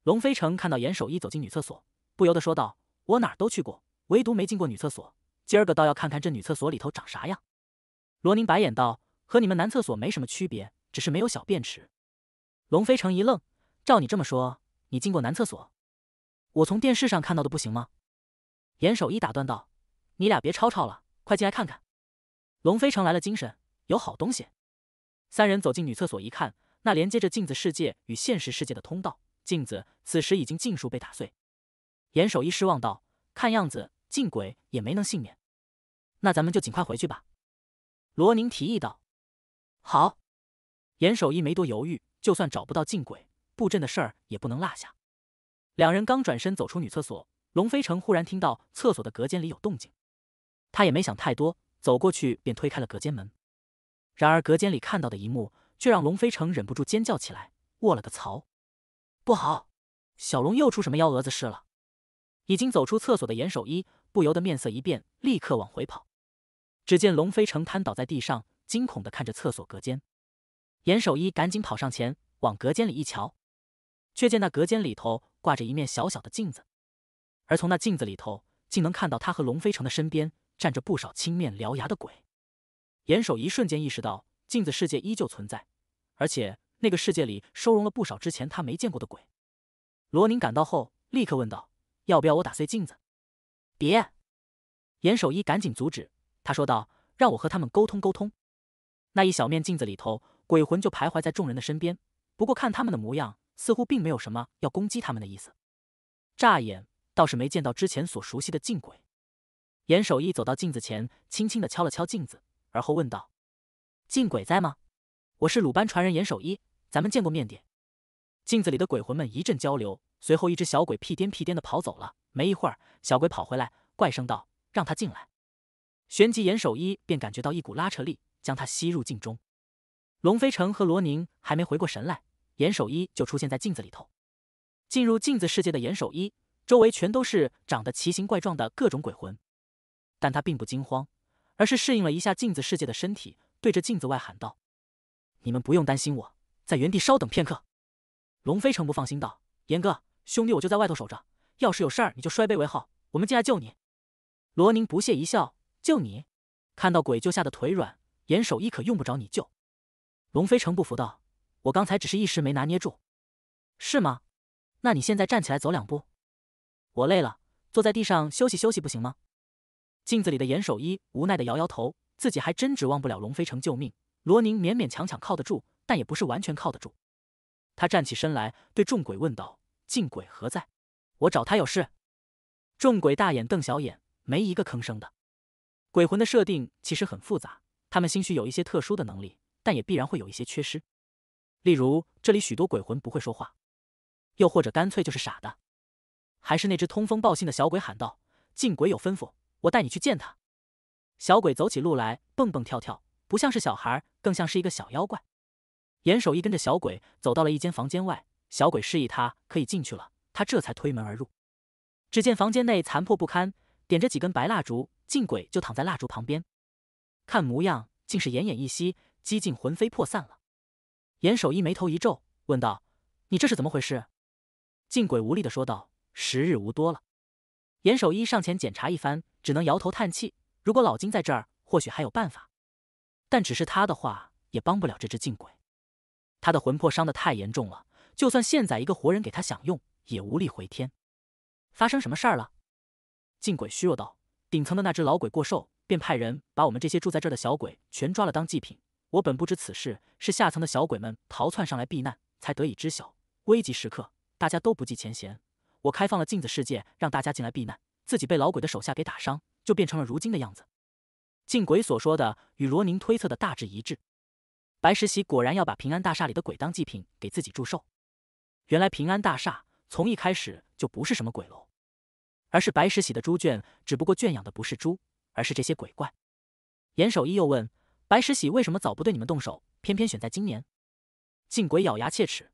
Speaker 1: 龙飞城看到严守一走进女厕所，不由得说道：“我哪儿都去过，唯独没进过女厕所。今儿个倒要看看这女厕所里头长啥样。”罗宁白眼道：“和你们男厕所没什么区别，只是没有小便池。”龙飞城一愣：“照你这么说，你进过男厕所？我从电视上看到的不行吗？”严守一打断道。你俩别吵吵了，快进来看看。龙飞城来了精神，有好东西。三人走进女厕所一看，那连接着镜子世界与现实世界的通道，镜子此时已经尽数被打碎。严守一失望道：“看样子镜鬼也没能幸免。”那咱们就尽快回去吧。”罗宁提议道。“好。”严守一没多犹豫，就算找不到镜鬼，布阵的事儿也不能落下。两人刚转身走出女厕所，龙飞城忽然听到厕所的隔间里有动静。他也没想太多，走过去便推开了隔间门。然而隔间里看到的一幕，却让龙飞成忍不住尖叫起来：“卧了个槽！不好，小龙又出什么幺蛾子事了？”已经走出厕所的严守一不由得面色一变，立刻往回跑。只见龙飞成瘫倒在地上，惊恐的看着厕所隔间。严守一赶紧跑上前，往隔间里一瞧，却见那隔间里头挂着一面小小的镜子，而从那镜子里头竟能看到他和龙飞成的身边。站着不少青面獠牙的鬼，严守一瞬间意识到镜子世界依旧存在，而且那个世界里收容了不少之前他没见过的鬼。罗宁赶到后，立刻问道：“要不要我打碎镜子？”“别！”严守一赶紧阻止他说道：“让我和他们沟通沟通。”那一小面镜子里头，鬼魂就徘徊在众人的身边，不过看他们的模样，似乎并没有什么要攻击他们的意思。乍眼倒是没见到之前所熟悉的镜鬼。严守一走到镜子前，轻轻地敲了敲镜子，而后问道：“镜鬼在吗？我是鲁班传人严守一，咱们见过面的。”镜子里的鬼魂们一阵交流，随后一只小鬼屁颠屁颠地跑走了。没一会儿，小鬼跑回来，怪声道：“让他进来。”旋即，严守一便感觉到一股拉扯力，将他吸入镜中。龙飞城和罗宁还没回过神来，严守一就出现在镜子里头。进入镜子世界的严守一，周围全都是长得奇形怪状的各种鬼魂。但他并不惊慌，而是适应了一下镜子世界的身体，对着镜子外喊道：“你们不用担心，我在原地稍等片刻。”龙飞城不放心道：“严哥，兄弟我就在外头守着，要是有事儿你就摔杯为号，我们进来救你。”罗宁不屑一笑：“救你？看到鬼就吓得腿软，严守一可用不着你救。”龙飞城不服道：“我刚才只是一时没拿捏住，是吗？那你现在站起来走两步，我累了，坐在地上休息休息不行吗？”镜子里的严守一无奈地摇摇头，自己还真指望不了龙飞城救命。罗宁勉勉强强靠得住，但也不是完全靠得住。他站起身来，对众鬼问道：“镜鬼何在？我找他有事。”众鬼大眼瞪小眼，没一个吭声的。鬼魂的设定其实很复杂，他们兴许有一些特殊的能力，但也必然会有一些缺失。例如，这里许多鬼魂不会说话，又或者干脆就是傻的。还是那只通风报信的小鬼喊道：“镜鬼有吩咐。”我带你去见他。小鬼走起路来蹦蹦跳跳，不像是小孩，更像是一个小妖怪。严守一跟着小鬼走到了一间房间外，小鬼示意他可以进去了，他这才推门而入。只见房间内残破不堪，点着几根白蜡烛，净鬼就躺在蜡烛旁边，看模样竟是奄奄一息，几近魂飞魄散了。严守一眉头一皱，问道：“你这是怎么回事？”净鬼无力的说道：“时日无多了。”严守一上前检查一番。只能摇头叹气。如果老金在这儿，或许还有办法。但只是他的话，也帮不了这只镜鬼。他的魂魄伤得太严重了，就算现宰一个活人给他享用，也无力回天。发生什么事儿了？镜鬼虚弱道：“顶层的那只老鬼过寿，便派人把我们这些住在这儿的小鬼全抓了当祭品。我本不知此事，是下层的小鬼们逃窜上来避难，才得以知晓。危急时刻，大家都不计前嫌，我开放了镜子世界，让大家进来避难。”自己被老鬼的手下给打伤，就变成了如今的样子。净鬼所说的与罗宁推测的大致一致。白石喜果然要把平安大厦里的鬼当祭品给自己祝寿。原来平安大厦从一开始就不是什么鬼楼，而是白石喜的猪圈，只不过圈养的不是猪，而是这些鬼怪。严守一又问：“白石喜为什么早不对你们动手，偏偏选在今年？”净鬼咬牙切齿：“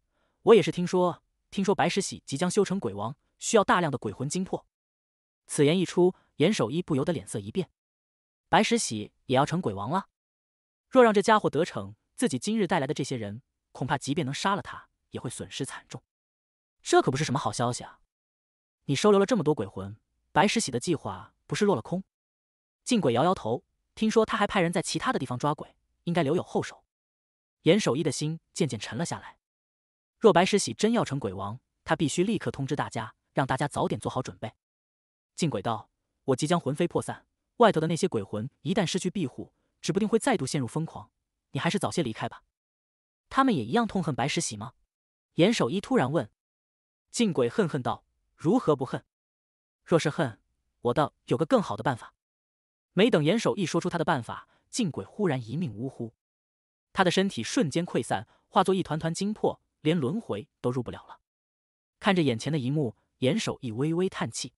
Speaker 1: 我也是听说，听说白石喜即将修成鬼王，需要大量的鬼魂精魄。”此言一出，严守一不由得脸色一变。白石喜也要成鬼王了？若让这家伙得逞，自己今日带来的这些人，恐怕即便能杀了他，也会损失惨重。这可不是什么好消息啊！你收留了这么多鬼魂，白石喜的计划不是落了空？禁鬼摇摇头，听说他还派人在其他的地方抓鬼，应该留有后手。严守一的心渐渐沉了下来。若白石喜真要成鬼王，他必须立刻通知大家，让大家早点做好准备。进鬼道，我即将魂飞魄散。外头的那些鬼魂一旦失去庇护，指不定会再度陷入疯狂。你还是早些离开吧。他们也一样痛恨白石喜吗？严守一突然问。进鬼恨恨道：“如何不恨？若是恨，我倒有个更好的办法。”没等严守一说出他的办法，进鬼忽然一命呜呼，他的身体瞬间溃散，化作一团团精魄，连轮回都入不了了。看着眼前的一幕，严守一微微叹气。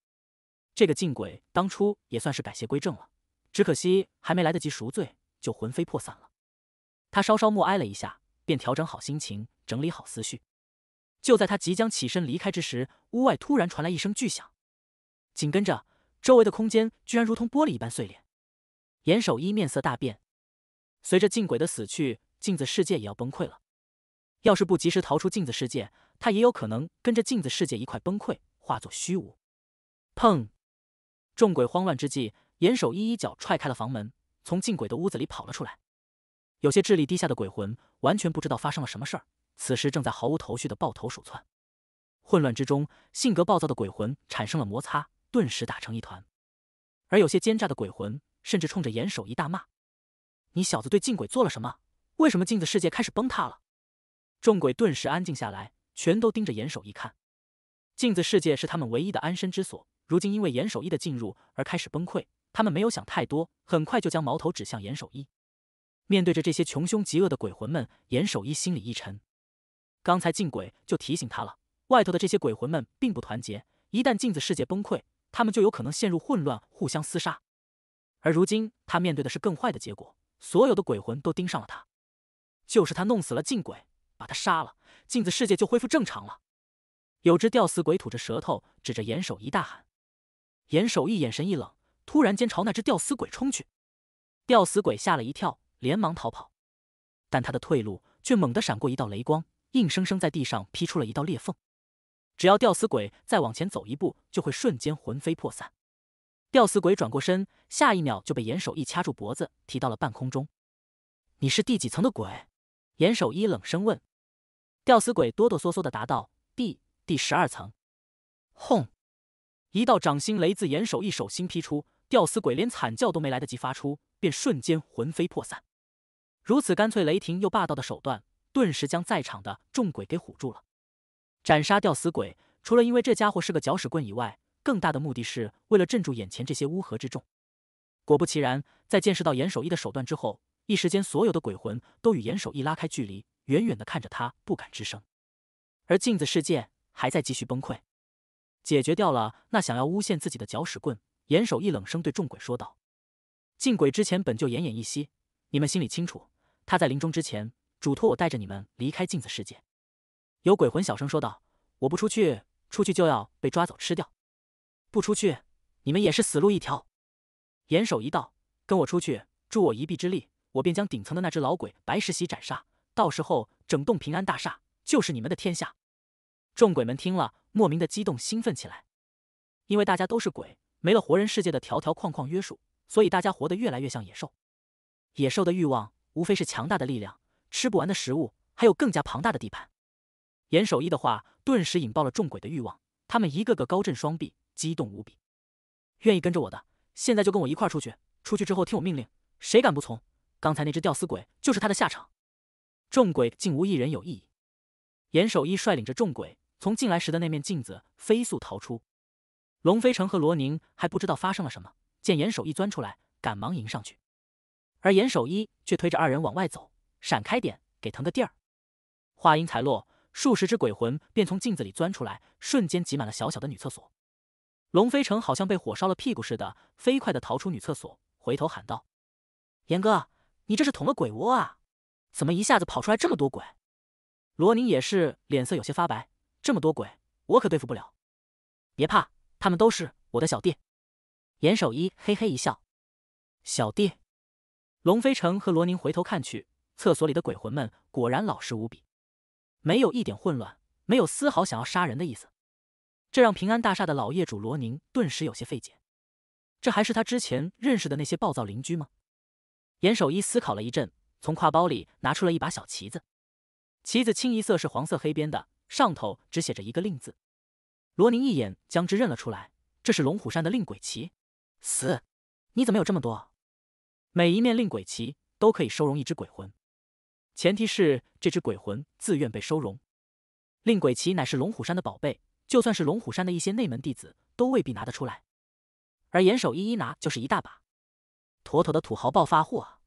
Speaker 1: 这个镜鬼当初也算是改邪归正了，只可惜还没来得及赎罪，就魂飞魄散了。他稍稍默哀了一下，便调整好心情，整理好思绪。就在他即将起身离开之时，屋外突然传来一声巨响，紧跟着周围的空间居然如同玻璃一般碎裂。严守一面色大变，随着镜鬼的死去，镜子世界也要崩溃了。要是不及时逃出镜子世界，他也有可能跟着镜子世界一块崩溃，化作虚无。砰！众鬼慌乱之际，严守一一脚踹开了房门，从进鬼的屋子里跑了出来。有些智力低下的鬼魂完全不知道发生了什么事儿，此时正在毫无头绪的抱头鼠窜。混乱之中，性格暴躁的鬼魂产生了摩擦，顿时打成一团。而有些奸诈的鬼魂甚至冲着严守一大骂：“你小子对进鬼做了什么？为什么镜子世界开始崩塌了？”众鬼顿时安静下来，全都盯着严守一看。镜子世界是他们唯一的安身之所。如今因为严守一的进入而开始崩溃，他们没有想太多，很快就将矛头指向严守一。面对着这些穷凶极恶的鬼魂们，严守一心里一沉。刚才镜鬼就提醒他了，外头的这些鬼魂们并不团结，一旦镜子世界崩溃，他们就有可能陷入混乱，互相厮杀。而如今他面对的是更坏的结果，所有的鬼魂都盯上了他。就是他弄死了镜鬼，把他杀了，镜子世界就恢复正常了。有只吊死鬼吐着舌头，指着严守一大喊。严守一眼神一冷，突然间朝那只吊死鬼冲去。吊死鬼吓了一跳，连忙逃跑，但他的退路却猛地闪过一道雷光，硬生生在地上劈出了一道裂缝。只要吊死鬼再往前走一步，就会瞬间魂飞魄散。吊死鬼转过身，下一秒就被严守一掐住脖子，提到了半空中。“你是第几层的鬼？”严守一冷声问。吊死鬼哆哆嗦嗦地答道：“第第十二层。”轰！一道掌心雷自严守一手心劈出，吊死鬼连惨叫都没来得及发出，便瞬间魂飞魄散。如此干脆、雷霆又霸道的手段，顿时将在场的众鬼给唬住了。斩杀吊死鬼，除了因为这家伙是个搅屎棍以外，更大的目的是为了镇住眼前这些乌合之众。果不其然，在见识到严守一的手段之后，一时间所有的鬼魂都与严守一拉开距离，远远的看着他，不敢吱声。而镜子世界还在继续崩溃。解决掉了那想要诬陷自己的搅屎棍，严守一冷声对众鬼说道：“进鬼之前本就奄奄一息，你们心里清楚，他在临终之前嘱托我带着你们离开镜子世界。”有鬼魂小声说道：“我不出去，出去就要被抓走吃掉；不出去，你们也是死路一条。”严守一道：“跟我出去，助我一臂之力，我便将顶层的那只老鬼白石溪斩杀。到时候，整栋平安大厦就是你们的天下。”众鬼们听了，莫名的激动兴奋起来，因为大家都是鬼，没了活人世界的条条框框约束，所以大家活得越来越像野兽。野兽的欲望无非是强大的力量、吃不完的食物，还有更加庞大的地盘。严守一的话顿时引爆了众鬼的欲望，他们一个个高振双臂，激动无比。愿意跟着我的，现在就跟我一块出去。出去之后听我命令，谁敢不从？刚才那只吊死鬼就是他的下场。众鬼竟无一人有异议。严守一率领着众鬼。从进来时的那面镜子飞速逃出，龙飞城和罗宁还不知道发生了什么，见严守一钻出来，赶忙迎上去，而严守一却推着二人往外走，闪开点，给腾个地儿。话音才落，数十只鬼魂便从镜子里钻出来，瞬间挤满了小小的女厕所。龙飞城好像被火烧了屁股似的，飞快的逃出女厕所，回头喊道：“严哥，你这是捅了鬼窝啊？怎么一下子跑出来这么多鬼？”罗宁也是脸色有些发白。这么多鬼，我可对付不了。别怕，他们都是我的小弟。严守一嘿嘿一笑。小弟，龙飞成和罗宁回头看去，厕所里的鬼魂们果然老实无比，没有一点混乱，没有丝毫想要杀人的意思。这让平安大厦的老业主罗宁顿时有些费解：这还是他之前认识的那些暴躁邻居吗？严守一思考了一阵，从挎包里拿出了一把小旗子，旗子清一色是黄色黑边的。上头只写着一个令字，罗宁一眼将之认了出来。这是龙虎山的令鬼旗。死，你怎么有这么多？每一面令鬼旗都可以收容一只鬼魂，前提是这只鬼魂自愿被收容。令鬼旗乃是龙虎山的宝贝，就算是龙虎山的一些内门弟子都未必拿得出来，而严守一拿就是一大把，妥妥的土豪暴发户啊！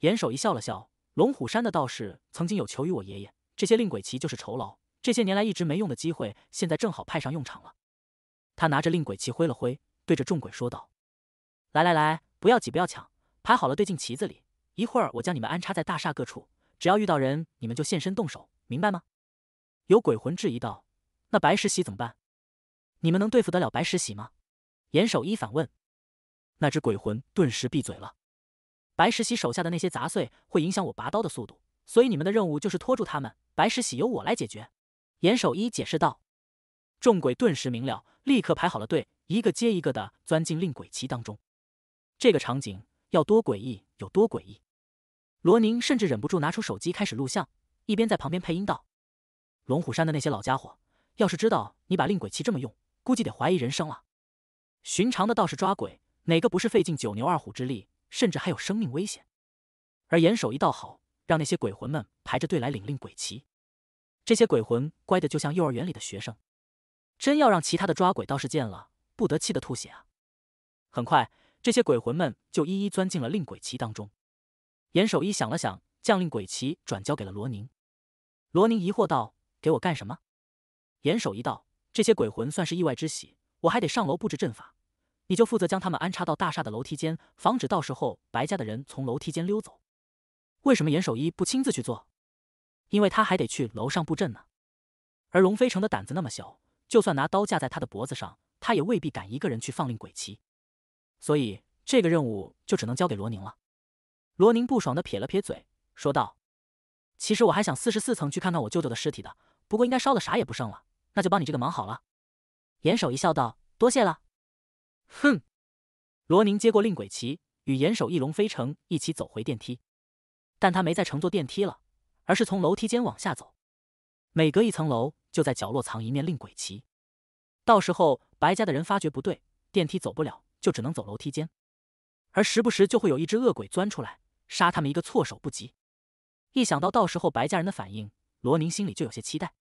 Speaker 1: 严守一笑了笑，龙虎山的道士曾经有求于我爷爷，这些令鬼旗就是酬劳。这些年来一直没用的机会，现在正好派上用场了。他拿着令鬼旗挥了挥，对着众鬼说道：“来来来，不要挤，不要抢，排好了对进旗子里。一会儿我将你们安插在大厦各处，只要遇到人，你们就现身动手，明白吗？”有鬼魂质疑道：“那白石喜怎么办？你们能对付得了白石喜吗？”严守一反问。那只鬼魂顿时闭嘴了。白石喜手下的那些杂碎会影响我拔刀的速度，所以你们的任务就是拖住他们。白石喜由我来解决。严守一解释道：“众鬼顿时明了，立刻排好了队，一个接一个的钻进令鬼旗当中。这个场景要多诡异有多诡异。”罗宁甚至忍不住拿出手机开始录像，一边在旁边配音道：“龙虎山的那些老家伙，要是知道你把令鬼旗这么用，估计得怀疑人生了。寻常的道士抓鬼，哪个不是费尽九牛二虎之力，甚至还有生命危险？而严守一倒好，让那些鬼魂们排着队来领令鬼旗。”这些鬼魂乖的就像幼儿园里的学生，真要让其他的抓鬼道士见了，不得气的吐血啊！很快，这些鬼魂们就一一钻进了令鬼旗当中。严守一想了想，将令鬼旗转交给了罗宁。罗宁疑惑道：“给我干什么？”严守一道：“这些鬼魂算是意外之喜，我还得上楼布置阵法，你就负责将他们安插到大厦的楼梯间，防止到时候白家的人从楼梯间溜走。”为什么严守一不亲自去做？因为他还得去楼上布阵呢，而龙飞城的胆子那么小，就算拿刀架在他的脖子上，他也未必敢一个人去放令鬼旗，所以这个任务就只能交给罗宁了。罗宁不爽的撇了撇嘴，说道：“其实我还想四十四层去看看我舅舅的尸体的，不过应该烧的啥也不剩了，那就帮你这个忙好了。”严守一笑道：“多谢了。”哼！罗宁接过令鬼旗，与严守一、龙飞城一起走回电梯，但他没再乘坐电梯了。而是从楼梯间往下走，每隔一层楼就在角落藏一面令鬼旗，到时候白家的人发觉不对，电梯走不了，就只能走楼梯间，而时不时就会有一只恶鬼钻出来，杀他们一个措手不及。一想到到时候白家人的反应，罗宁心里就有些期待。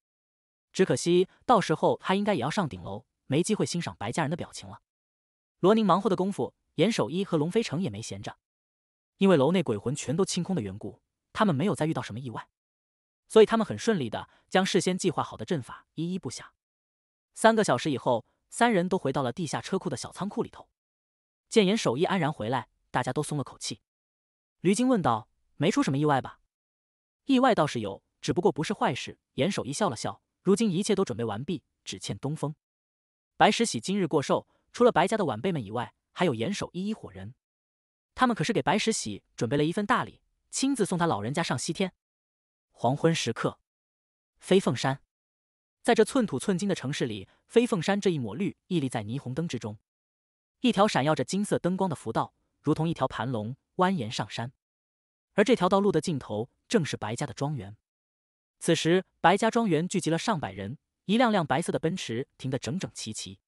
Speaker 1: 只可惜到时候他应该也要上顶楼，没机会欣赏白家人的表情了。罗宁忙活的功夫，严守一和龙飞城也没闲着，因为楼内鬼魂全都清空的缘故。他们没有再遇到什么意外，所以他们很顺利的将事先计划好的阵法一一布下。三个小时以后，三人都回到了地下车库的小仓库里头。见严守一安然回来，大家都松了口气。驴精问道：“没出什么意外吧？”意外倒是有，只不过不是坏事。严守一笑了笑：“如今一切都准备完毕，只欠东风。”白石喜今日过寿，除了白家的晚辈们以外，还有严守一一伙人。他们可是给白石喜准备了一份大礼。亲自送他老人家上西天。黄昏时刻，飞凤山，在这寸土寸金的城市里，飞凤山这一抹绿屹立在霓虹灯之中。一条闪耀着金色灯光的福道，如同一条盘龙蜿蜒上山，而这条道路的尽头，正是白家的庄园。此时，白家庄园聚集了上百人，一辆辆白色的奔驰停得整整齐齐。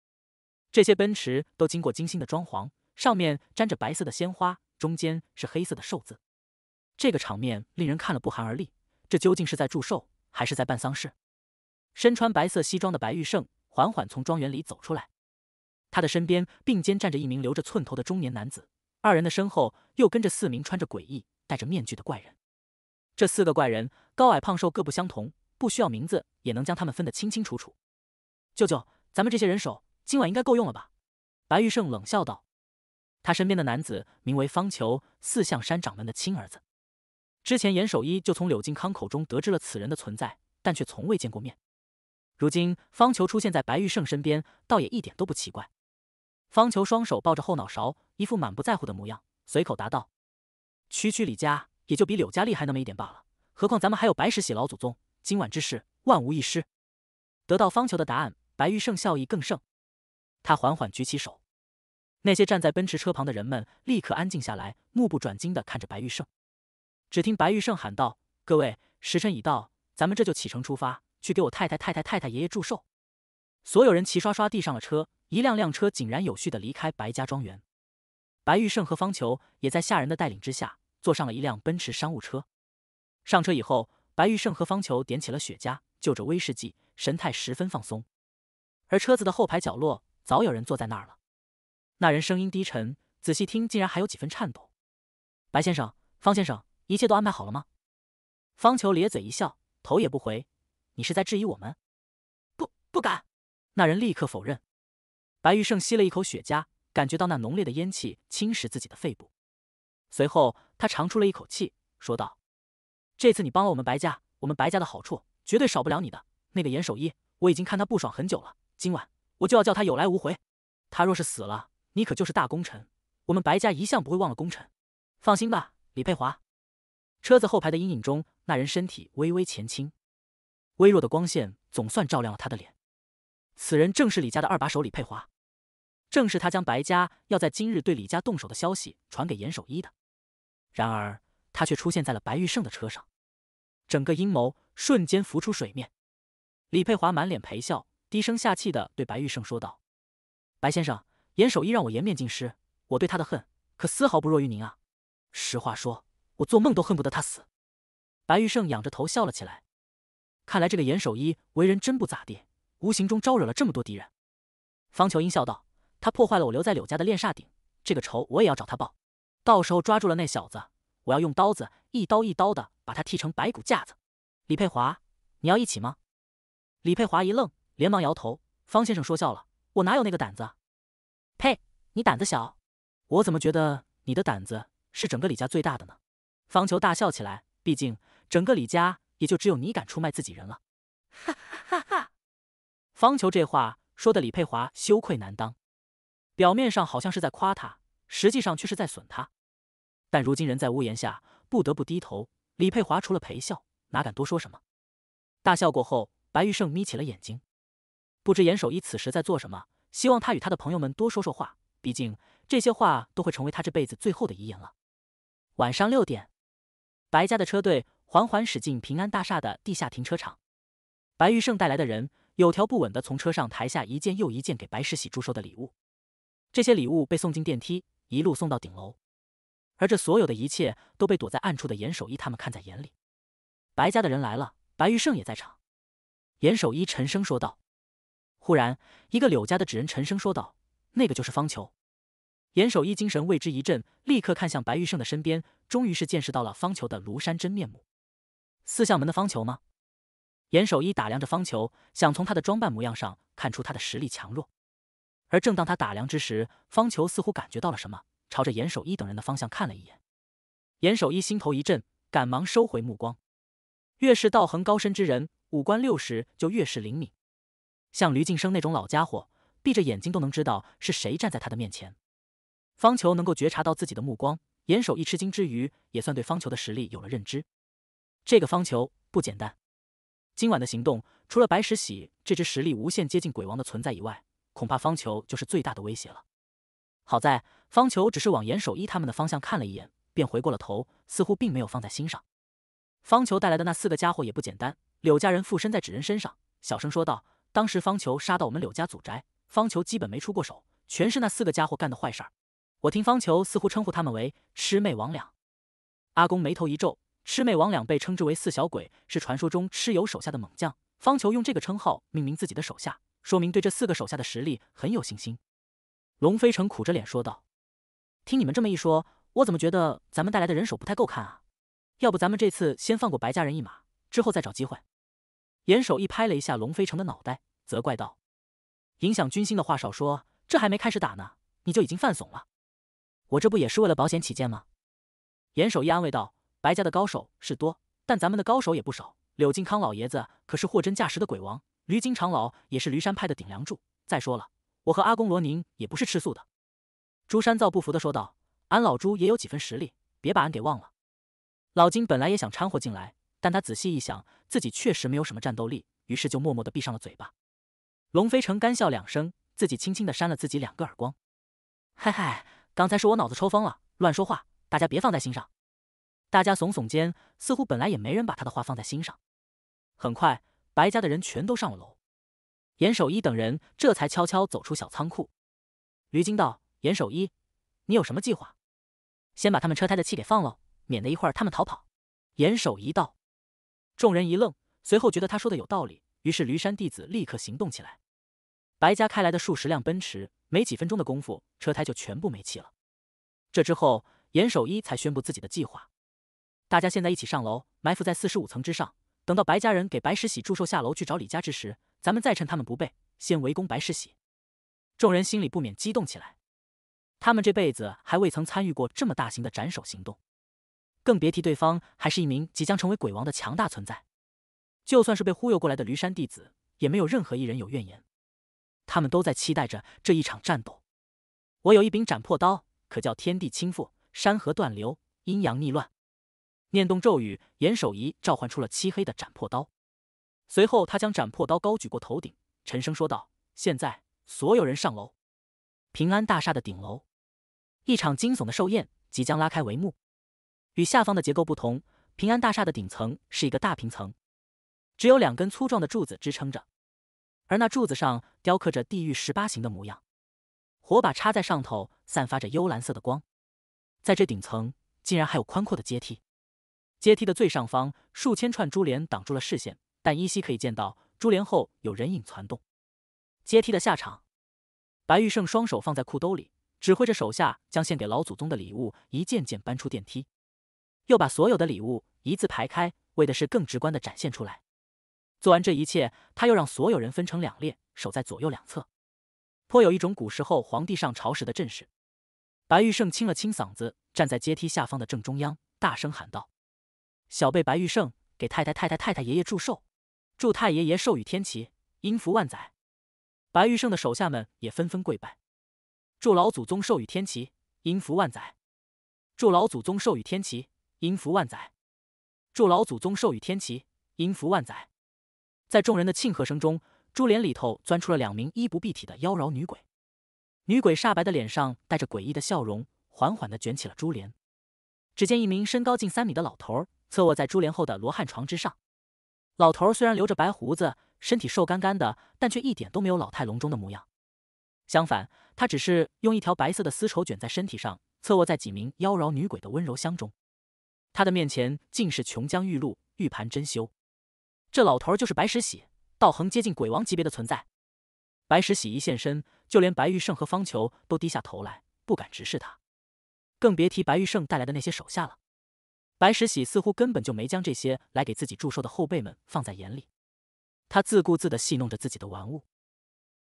Speaker 1: 这些奔驰都经过精心的装潢，上面沾着白色的鲜花，中间是黑色的寿字。这个场面令人看了不寒而栗，这究竟是在祝寿还是在办丧事？身穿白色西装的白玉胜缓缓从庄园里走出来，他的身边并肩站着一名留着寸头的中年男子，二人的身后又跟着四名穿着诡异、戴着面具的怪人。这四个怪人高矮胖瘦各不相同，不需要名字也能将他们分得清清楚楚。舅舅，咱们这些人手今晚应该够用了吧？白玉胜冷笑道。他身边的男子名为方球，四象山掌门的亲儿子。之前严守一就从柳靖康口中得知了此人的存在，但却从未见过面。如今方球出现在白玉胜身边，倒也一点都不奇怪。方球双手抱着后脑勺，一副满不在乎的模样，随口答道：“区区李家，也就比柳家厉害那么一点罢了。何况咱们还有白石喜老祖宗，今晚之事万无一失。”得到方球的答案，白玉胜笑意更盛。他缓缓举起手，那些站在奔驰车旁的人们立刻安静下来，目不转睛地看着白玉胜。只听白玉胜喊道：“各位，时辰已到，咱们这就启程出发，去给我太太、太太、太太、爷爷祝寿。”所有人齐刷刷地上了车，一辆辆车井然有序地离开白家庄园。白玉胜和方球也在下人的带领之下，坐上了一辆奔驰商务车。上车以后，白玉胜和方球点起了雪茄，就着威士忌，神态十分放松。而车子的后排角落，早有人坐在那儿了。那人声音低沉，仔细听，竟然还有几分颤抖。“白先生，方先生。”一切都安排好了吗？方球咧嘴一笑，头也不回。你是在质疑我们？不，不敢。那人立刻否认。白玉胜吸了一口雪茄，感觉到那浓烈的烟气侵蚀自己的肺部。随后，他长出了一口气，说道：“这次你帮了我们白家，我们白家的好处绝对少不了你的。那个严守一，我已经看他不爽很久了。今晚我就要叫他有来无回。他若是死了，你可就是大功臣。我们白家一向不会忘了功臣。放心吧，李佩华。”车子后排的阴影中，那人身体微微前倾，微弱的光线总算照亮了他的脸。此人正是李家的二把手李佩华，正是他将白家要在今日对李家动手的消息传给严守一的。然而他却出现在了白玉胜的车上，整个阴谋瞬间浮出水面。李佩华满脸陪笑，低声下气的对白玉胜说道：“白先生，严守一让我颜面尽失，我对他的恨可丝毫不弱于您啊。实话说。”我做梦都恨不得他死。白玉胜仰着头笑了起来，看来这个严守一为人真不咋地，无形中招惹了这么多敌人。方球英笑道：“他破坏了我留在柳家的炼煞鼎，这个仇我也要找他报。到时候抓住了那小子，我要用刀子一刀一刀的把他剃成白骨架子。”李佩华，你要一起吗？李佩华一愣，连忙摇头：“方先生说笑了，我哪有那个胆子？”“呸，你胆子小，我怎么觉得你的胆子是整个李家最大的呢？”方球大笑起来，毕竟整个李家也就只有你敢出卖自己人了。哈哈哈！哈方球这话说的李佩华羞愧难当，表面上好像是在夸他，实际上却是在损他。但如今人在屋檐下，不得不低头。李佩华除了陪笑，哪敢多说什么？大笑过后，白玉胜眯起了眼睛，不知严守一此时在做什么。希望他与他的朋友们多说说话，毕竟这些话都会成为他这辈子最后的遗言了。晚上六点。白家的车队缓缓驶进平安大厦的地下停车场，白玉胜带来的人有条不紊地从车上抬下一件又一件给白石喜祝寿的礼物，这些礼物被送进电梯，一路送到顶楼。而这所有的一切都被躲在暗处的严守一他们看在眼里。白家的人来了，白玉胜也在场。严守一沉声说道。忽然，一个柳家的纸人沉声说道：“那个就是方球。”严守一精神为之一振，立刻看向白玉胜的身边，终于是见识到了方球的庐山真面目。四象门的方球吗？严守一打量着方球，想从他的装扮模样上看出他的实力强弱。而正当他打量之时，方球似乎感觉到了什么，朝着严守一等人的方向看了一眼。严守一心头一震，赶忙收回目光。越是道行高深之人，五官六十就越是灵敏。像吕敬生那种老家伙，闭着眼睛都能知道是谁站在他的面前。方球能够觉察到自己的目光，严守一吃惊之余，也算对方球的实力有了认知。这个方球不简单。今晚的行动，除了白石喜这只实力无限接近鬼王的存在以外，恐怕方球就是最大的威胁了。好在方球只是往严守一他们的方向看了一眼，便回过了头，似乎并没有放在心上。方球带来的那四个家伙也不简单。柳家人附身在纸人身上，小声说道：“当时方球杀到我们柳家祖宅，方球基本没出过手，全是那四个家伙干的坏事儿。”我听方球似乎称呼他们为魑魅魍魉，阿公眉头一皱，魑魅魍魉被称之为四小鬼，是传说中蚩尤手下的猛将。方球用这个称号命名自己的手下，说明对这四个手下的实力很有信心。龙飞城苦着脸说道：“听你们这么一说，我怎么觉得咱们带来的人手不太够看啊？要不咱们这次先放过白家人一马，之后再找机会。”严守一拍了一下龙飞城的脑袋，责怪道：“影响军心的话少说，这还没开始打呢，你就已经犯怂了。”我这不也是为了保险起见吗？严守义安慰道：“白家的高手是多，但咱们的高手也不少。柳进康老爷子可是货真价实的鬼王，驴金长老也是驴山派的顶梁柱。再说了，我和阿公罗宁也不是吃素的。”朱山造不服的说道：“俺老朱也有几分实力，别把俺给忘了。”老金本来也想掺和进来，但他仔细一想，自己确实没有什么战斗力，于是就默默的闭上了嘴巴。龙飞成干笑两声，自己轻轻的扇了自己两个耳光，嗨嗨，刚才是我脑子抽风了，乱说话，大家别放在心上。大家耸耸肩，似乎本来也没人把他的话放在心上。很快，白家的人全都上了楼，严守一等人这才悄悄走出小仓库。驴精道：“严守一，你有什么计划？先把他们车胎的气给放了，免得一会儿他们逃跑。”严守一道。众人一愣，随后觉得他说的有道理，于是驴山弟子立刻行动起来。白家开来的数十辆奔驰。没几分钟的功夫，车胎就全部没气了。这之后，严守一才宣布自己的计划：大家现在一起上楼，埋伏在四十五层之上，等到白家人给白石喜祝寿下楼去找李家之时，咱们再趁他们不备，先围攻白石喜。众人心里不免激动起来，他们这辈子还未曾参与过这么大型的斩首行动，更别提对方还是一名即将成为鬼王的强大存在。就算是被忽悠过来的驴山弟子，也没有任何一人有怨言。他们都在期待着这一场战斗。我有一柄斩破刀，可叫天地倾覆、山河断流、阴阳逆乱。念动咒语，严守仪召唤出了漆黑的斩破刀。随后，他将斩破刀高举过头顶，沉声说道：“现在，所有人上楼。”平安大厦的顶楼，一场惊悚的寿宴即将拉开帷幕。与下方的结构不同，平安大厦的顶层是一个大平层，只有两根粗壮的柱子支撑着。而那柱子上雕刻着地狱十八形的模样，火把插在上头，散发着幽蓝色的光。在这顶层，竟然还有宽阔的阶梯。阶梯的最上方，数千串珠帘挡住了视线，但依稀可以见到珠帘后有人影攒动。阶梯的下场，白玉胜双手放在裤兜里，指挥着手下将献给老祖宗的礼物一件件搬出电梯，又把所有的礼物一字排开，为的是更直观的展现出来。做完这一切，他又让所有人分成两列，守在左右两侧，颇有一种古时候皇帝上朝时的阵势。白玉胜清了清嗓子，站在阶梯下方的正中央，大声喊道：“小辈白玉胜，给太太、太太、太太、爷爷祝寿，祝太爷爷寿与天齐，音符万载。”白玉胜的手下们也纷纷跪拜：“祝老祖宗寿与天齐，音符万载；祝老祖宗寿与天齐，音符万载；祝老祖宗寿与天齐，音符万载。”在众人的庆贺声中，珠帘里头钻出了两名衣不蔽体的妖娆女鬼。女鬼煞白的脸上带着诡异的笑容，缓缓地卷起了珠帘。只见一名身高近三米的老头儿侧卧在珠帘后的罗汉床之上。老头儿虽然留着白胡子，身体瘦干干的，但却一点都没有老态龙钟的模样。相反，他只是用一条白色的丝绸卷在身体上，侧卧在几名妖娆女鬼的温柔乡中。他的面前尽是琼浆玉露、玉盘珍馐。这老头就是白石喜，道恒接近鬼王级别的存在。白石喜一现身，就连白玉胜和方球都低下头来，不敢直视他，更别提白玉胜带来的那些手下了。白石喜似乎根本就没将这些来给自己祝寿的后辈们放在眼里，他自顾自地戏弄着自己的玩物。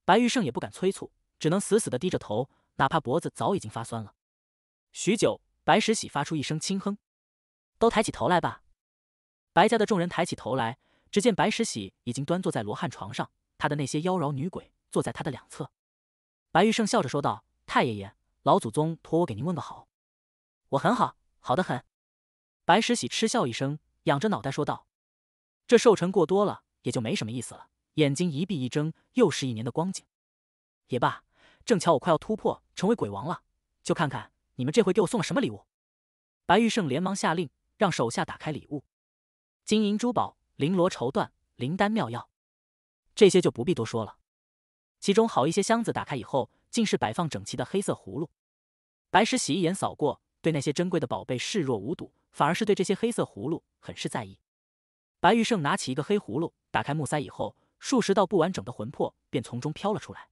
Speaker 1: 白玉胜也不敢催促，只能死死地低着头，哪怕脖子早已经发酸了。许久，白石喜发出一声轻哼：“都抬起头来吧。”白家的众人抬起头来。只见白石喜已经端坐在罗汉床上，他的那些妖娆女鬼坐在他的两侧。白玉胜笑着说道：“太爷爷，老祖宗托我给您问个好，我很好，好的很。”白石喜嗤笑一声，仰着脑袋说道：“这寿辰过多了，也就没什么意思了。眼睛一闭一睁，又是一年的光景。也罢，正巧我快要突破，成为鬼王了，就看看你们这回给我送了什么礼物。”白玉胜连忙下令，让手下打开礼物，金银珠宝。绫罗绸缎、灵丹妙药，这些就不必多说了。其中好一些箱子打开以后，竟是摆放整齐的黑色葫芦。白石喜一眼扫过，对那些珍贵的宝贝视若无睹，反而是对这些黑色葫芦很是在意。白玉胜拿起一个黑葫芦，打开木塞以后，数十道不完整的魂魄便从中飘了出来。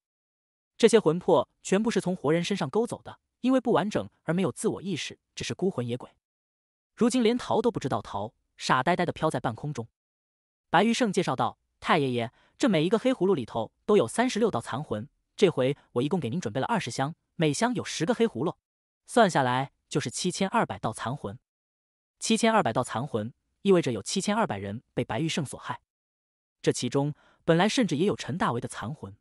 Speaker 1: 这些魂魄全部是从活人身上勾走的，因为不完整而没有自我意识，只是孤魂野鬼，如今连逃都不知道逃，傻呆呆的飘在半空中。白玉胜介绍道：“太爷爷，这每一个黑葫芦里头都有三十六道残魂。这回我一共给您准备了二十箱，每箱有十个黑葫芦，算下来就是七千二百道残魂。七千二百道残魂，意味着有七千二百人被白玉胜所害。这其中本来甚至也有陈大为的残魂。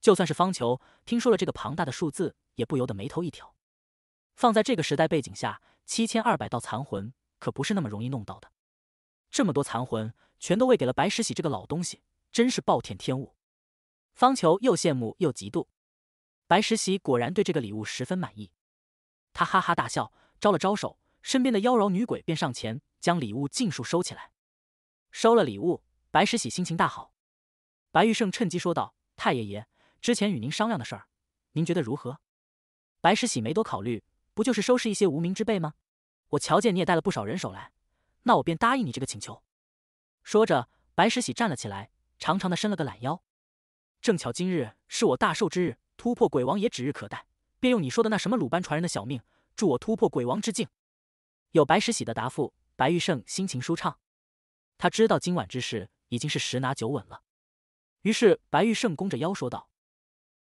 Speaker 1: 就算是方球，听说了这个庞大的数字，也不由得眉头一挑。放在这个时代背景下，七千二百道残魂可不是那么容易弄到的。这么多残魂。”全都喂给了白石喜这个老东西，真是暴殄天物。方球又羡慕又嫉妒。白石喜果然对这个礼物十分满意，他哈哈大笑，招了招手，身边的妖娆女鬼便上前将礼物尽数收起来。收了礼物，白石喜心情大好。白玉胜趁机说道：“太爷爷，之前与您商量的事儿，您觉得如何？”白石喜没多考虑，不就是收拾一些无名之辈吗？我瞧见你也带了不少人手来，那我便答应你这个请求。说着，白石喜站了起来，长长的伸了个懒腰。正巧今日是我大寿之日，突破鬼王也指日可待，便用你说的那什么鲁班传人的小命助我突破鬼王之境。有白石喜的答复，白玉胜心情舒畅。他知道今晚之事已经是十拿九稳了，于是白玉胜弓着腰说道：“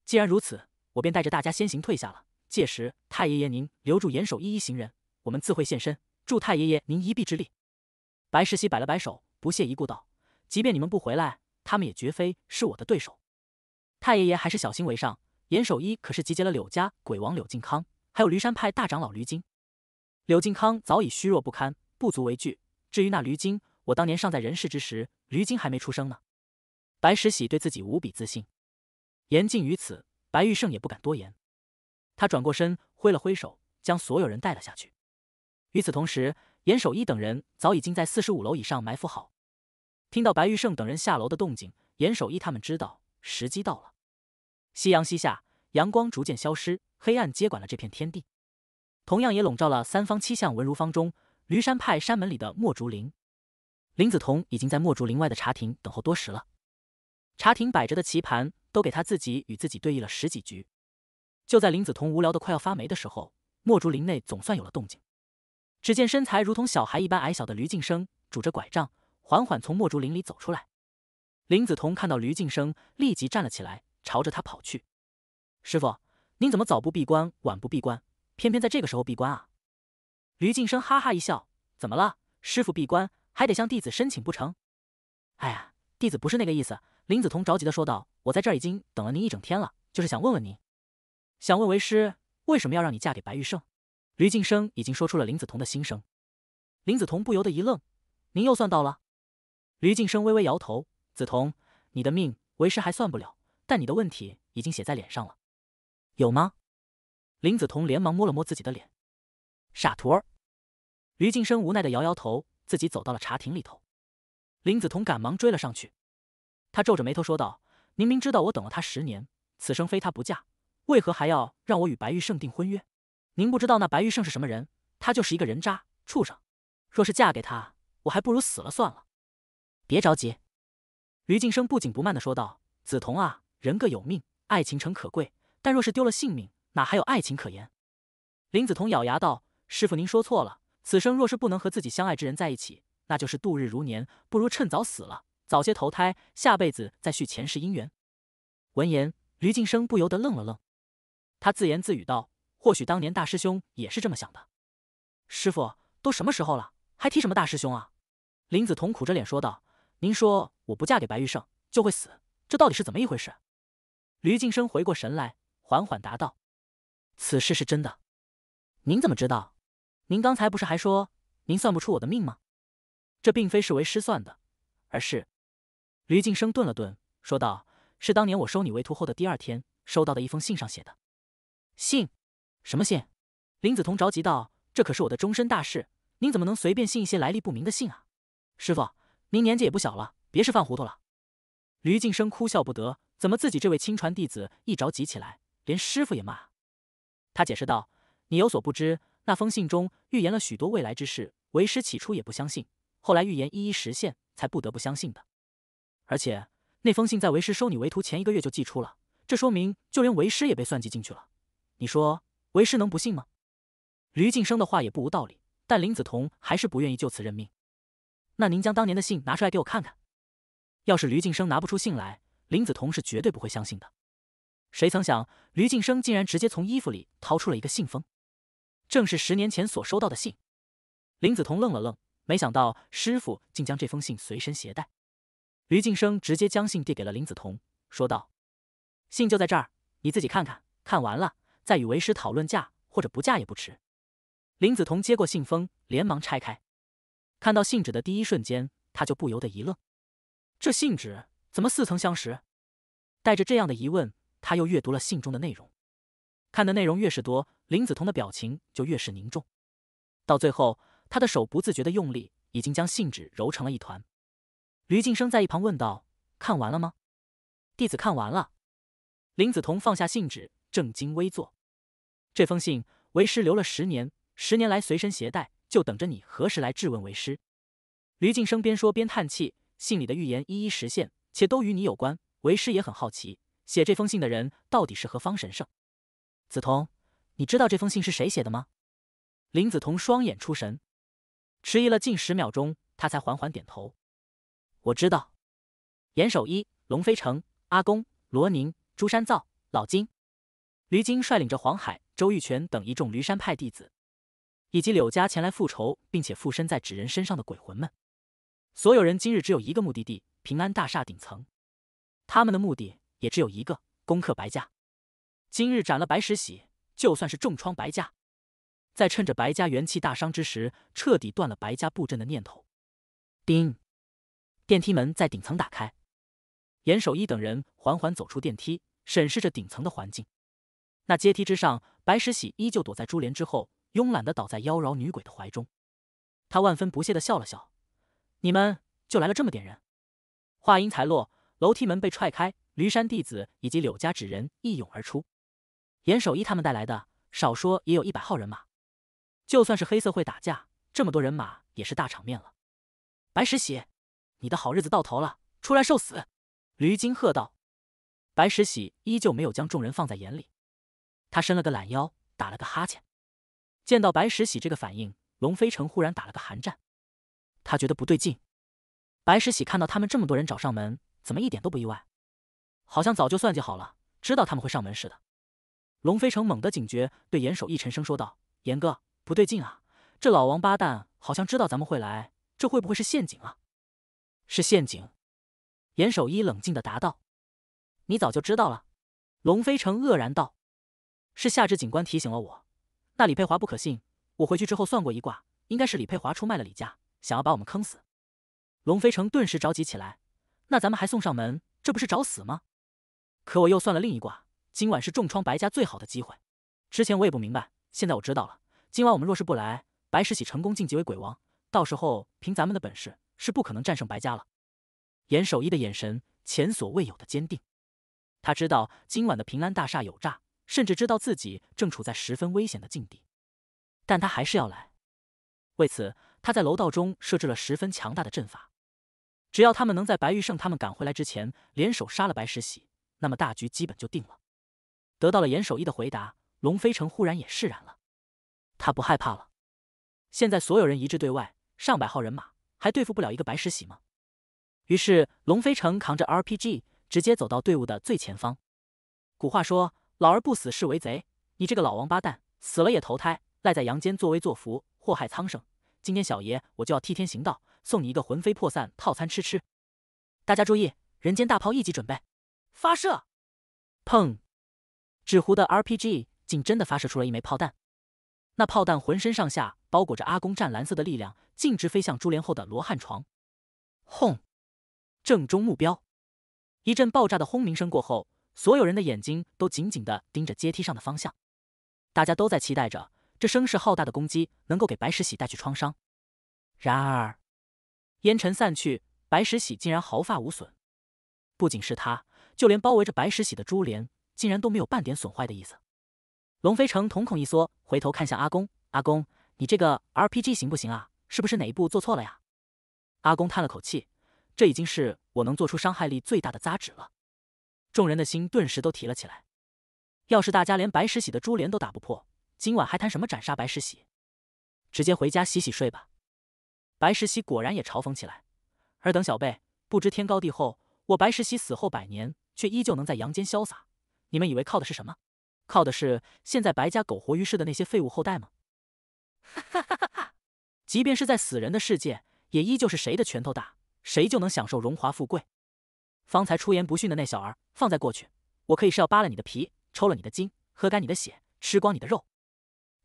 Speaker 1: 既然如此，我便带着大家先行退下了。届时，太爷爷您留住严守一一行人，我们自会现身，助太爷爷您一臂之力。”白石喜摆了摆手。不屑一顾道：“即便你们不回来，他们也绝非是我的对手。太爷爷还是小心为上。严守一可是集结了柳家鬼王柳靖康，还有驴山派大长老驴金。柳靖康早已虚弱不堪，不足为惧。至于那驴金，我当年尚在人世之时，驴金还没出生呢。”白石喜对自己无比自信。言尽于此，白玉胜也不敢多言。他转过身，挥了挥手，将所有人带了下去。与此同时，严守一等人早已经在四十五楼以上埋伏好，听到白玉胜等人下楼的动静，严守一他们知道时机到了。夕阳西下，阳光逐渐消失，黑暗接管了这片天地，同样也笼罩了三方七象文儒坊中驴山派山门里的墨竹林。林子彤已经在墨竹林外的茶亭等候多时了，茶亭摆着的棋盘都给他自己与自己对弈了十几局。就在林子彤无聊的快要发霉的时候，墨竹林内总算有了动静。只见身材如同小孩一般矮小的吕敬生拄着拐杖，缓缓从墨竹林里走出来。林子彤看到吕敬生，立即站了起来，朝着他跑去：“师傅，您怎么早不闭关，晚不闭关，偏偏在这个时候闭关啊？”吕敬生哈哈一笑：“怎么了？师傅闭关还得向弟子申请不成？”“哎呀，弟子不是那个意思。”林子彤着急的说道：“我在这儿已经等了您一整天了，就是想问问您，想问为师为什么要让你嫁给白玉胜？”吕敬生已经说出了林子彤的心声，林子彤不由得一愣：“您又算到了？”吕敬生微微摇头：“子彤，你的命为师还算不了，但你的问题已经写在脸上了，有吗？”林子彤连忙摸了摸自己的脸：“傻徒儿。”吕敬生无奈的摇摇头，自己走到了茶亭里头，林子彤赶忙追了上去，他皱着眉头说道：“明明知道我等了他十年，此生非他不嫁，为何还要让我与白玉圣订婚约？”您不知道那白玉胜是什么人，他就是一个人渣、畜生。若是嫁给他，我还不如死了算了。别着急，吕敬生不紧不慢的说道：“梓潼啊，人各有命，爱情诚可贵，但若是丢了性命，哪还有爱情可言？”林梓潼咬牙道：“师傅，您说错了。此生若是不能和自己相爱之人在一起，那就是度日如年，不如趁早死了，早些投胎，下辈子再续前世姻缘。”闻言，吕敬生不由得愣了愣，他自言自语道。或许当年大师兄也是这么想的。师傅，都什么时候了，还提什么大师兄啊？林子彤苦着脸说道：“您说我不嫁给白玉胜就会死，这到底是怎么一回事？”吕敬生回过神来，缓缓答道：“此事是真的。您怎么知道？您刚才不是还说您算不出我的命吗？这并非是为师算的，而是……”吕敬生顿了顿，说道：“是当年我收你为徒后的第二天收到的一封信上写的信。”什么信？林子彤着急道：“这可是我的终身大事，您怎么能随便信一些来历不明的信啊？”师傅，您年纪也不小了，别是犯糊涂了。吕敬生哭笑不得，怎么自己这位亲传弟子一着急起来，连师傅也骂？他解释道：“你有所不知，那封信中预言了许多未来之事，为师起初也不相信，后来预言一一实现，才不得不相信的。而且那封信在为师收你为徒前一个月就寄出了，这说明就连为师也被算计进去了。你说？”为师能不信吗？吕晋生的话也不无道理，但林子彤还是不愿意就此认命。那您将当年的信拿出来给我看看。要是吕晋生拿不出信来，林子彤是绝对不会相信的。谁曾想，吕晋生竟然直接从衣服里掏出了一个信封，正是十年前所收到的信。林子彤愣了愣，没想到师傅竟将这封信随身携带。吕晋生直接将信递给了林子彤，说道：“信就在这儿，你自己看看。看完了。”在与为师讨论嫁，或者不嫁也不迟。林子彤接过信封，连忙拆开，看到信纸的第一瞬间，他就不由得一愣，这信纸怎么似曾相识？带着这样的疑问，他又阅读了信中的内容。看的内容越是多，林子彤的表情就越是凝重。到最后，他的手不自觉的用力，已经将信纸揉成了一团。吕敬生在一旁问道：“看完了吗？”“弟子看完了。”林子彤放下信纸，正襟危坐。这封信为师留了十年，十年来随身携带，就等着你何时来质问为师。吕敬生边说边叹气，信里的预言一一实现，且都与你有关。为师也很好奇，写这封信的人到底是何方神圣？梓潼，你知道这封信是谁写的吗？林梓潼双眼出神，迟疑了近十秒钟，他才缓缓点头：“我知道。”严守一、龙飞城、阿公、罗宁、朱山造、老金、吕金率领着黄海。周玉泉等一众驴山派弟子，以及柳家前来复仇并且附身在纸人身上的鬼魂们，所有人今日只有一个目的地——平安大厦顶层。他们的目的也只有一个：攻克白家。今日斩了白石喜，就算是重创白家，在趁着白家元气大伤之时，彻底断了白家布阵的念头。叮，电梯门在顶层打开，严守一等人缓缓走出电梯，审视着顶层的环境。那阶梯之上，白石喜依旧躲在珠帘之后，慵懒地倒在妖娆女鬼的怀中。他万分不屑地笑了笑：“你们就来了这么点人？”话音才落，楼梯门被踹开，驴山弟子以及柳家纸人一涌而出。严守一他们带来的，少说也有一百号人马。就算是黑社会打架，这么多人马也是大场面了。白石喜，你的好日子到头了，出来受死！”驴金喝道。白石喜依旧没有将众人放在眼里。他伸了个懒腰，打了个哈欠，见到白石喜这个反应，龙飞城忽然打了个寒战，他觉得不对劲。白石喜看到他们这么多人找上门，怎么一点都不意外？好像早就算计好了，知道他们会上门似的。龙飞城猛地警觉，对严守一沉声说道：“严哥，不对劲啊！这老王八蛋好像知道咱们会来，这会不会是陷阱啊？”“是陷阱。”严守一冷静的答道。“你早就知道了？”龙飞城愕然道。是夏至警官提醒了我，那李佩华不可信。我回去之后算过一卦，应该是李佩华出卖了李家，想要把我们坑死。龙飞成顿时着急起来，那咱们还送上门，这不是找死吗？可我又算了另一卦，今晚是重创白家最好的机会。之前我也不明白，现在我知道了。今晚我们若是不来，白石喜成功晋级为鬼王，到时候凭咱们的本事是不可能战胜白家了。严守一的眼神前所未有的坚定，他知道今晚的平安大厦有诈。甚至知道自己正处在十分危险的境地，但他还是要来。为此，他在楼道中设置了十分强大的阵法。只要他们能在白玉胜他们赶回来之前联手杀了白石喜，那么大局基本就定了。得到了严守义的回答，龙飞城忽然也释然了，他不害怕了。现在所有人一致对外，上百号人马还对付不了一个白石喜吗？于是，龙飞城扛着 RPG 直接走到队伍的最前方。古话说。老而不死是为贼，你这个老王八蛋死了也投胎，赖在阳间作威作福，祸害苍生。今天小爷我就要替天行道，送你一个魂飞魄散套餐吃吃。大家注意，人间大炮一级准备，发射！砰！纸糊的 RPG 竟真的发射出了一枚炮弹，那炮弹浑身上下包裹着阿公湛蓝色的力量，径直飞向珠帘后的罗汉床。轰！正中目标。一阵爆炸的轰鸣声过后。所有人的眼睛都紧紧地盯着阶梯上的方向，大家都在期待着这声势浩大的攻击能够给白石喜带去创伤。然而，烟尘散去，白石喜竟然毫发无损。不仅是他，就连包围着白石喜的珠帘竟然都没有半点损坏的意思。龙飞城瞳孔一缩，回头看向阿公：“阿公，你这个 RPG 行不行啊？是不是哪一步做错了呀？”阿公叹了口气：“这已经是我能做出伤害力最大的扎纸了。”众人的心顿时都提了起来。要是大家连白石喜的珠帘都打不破，今晚还谈什么斩杀白石喜？直接回家洗洗睡吧。白石喜果然也嘲讽起来：“尔等小辈不知天高地厚，我白石喜死后百年，却依旧能在阳间潇洒。你们以为靠的是什么？靠的是现在白家苟活于世的那些废物后代吗？哈哈哈哈！即便是在死人的世界，也依旧是谁的拳头大，谁就能享受荣华富贵。”方才出言不逊的那小儿，放在过去，我可以是要扒了你的皮，抽了你的筋，喝干你的血，吃光你的肉。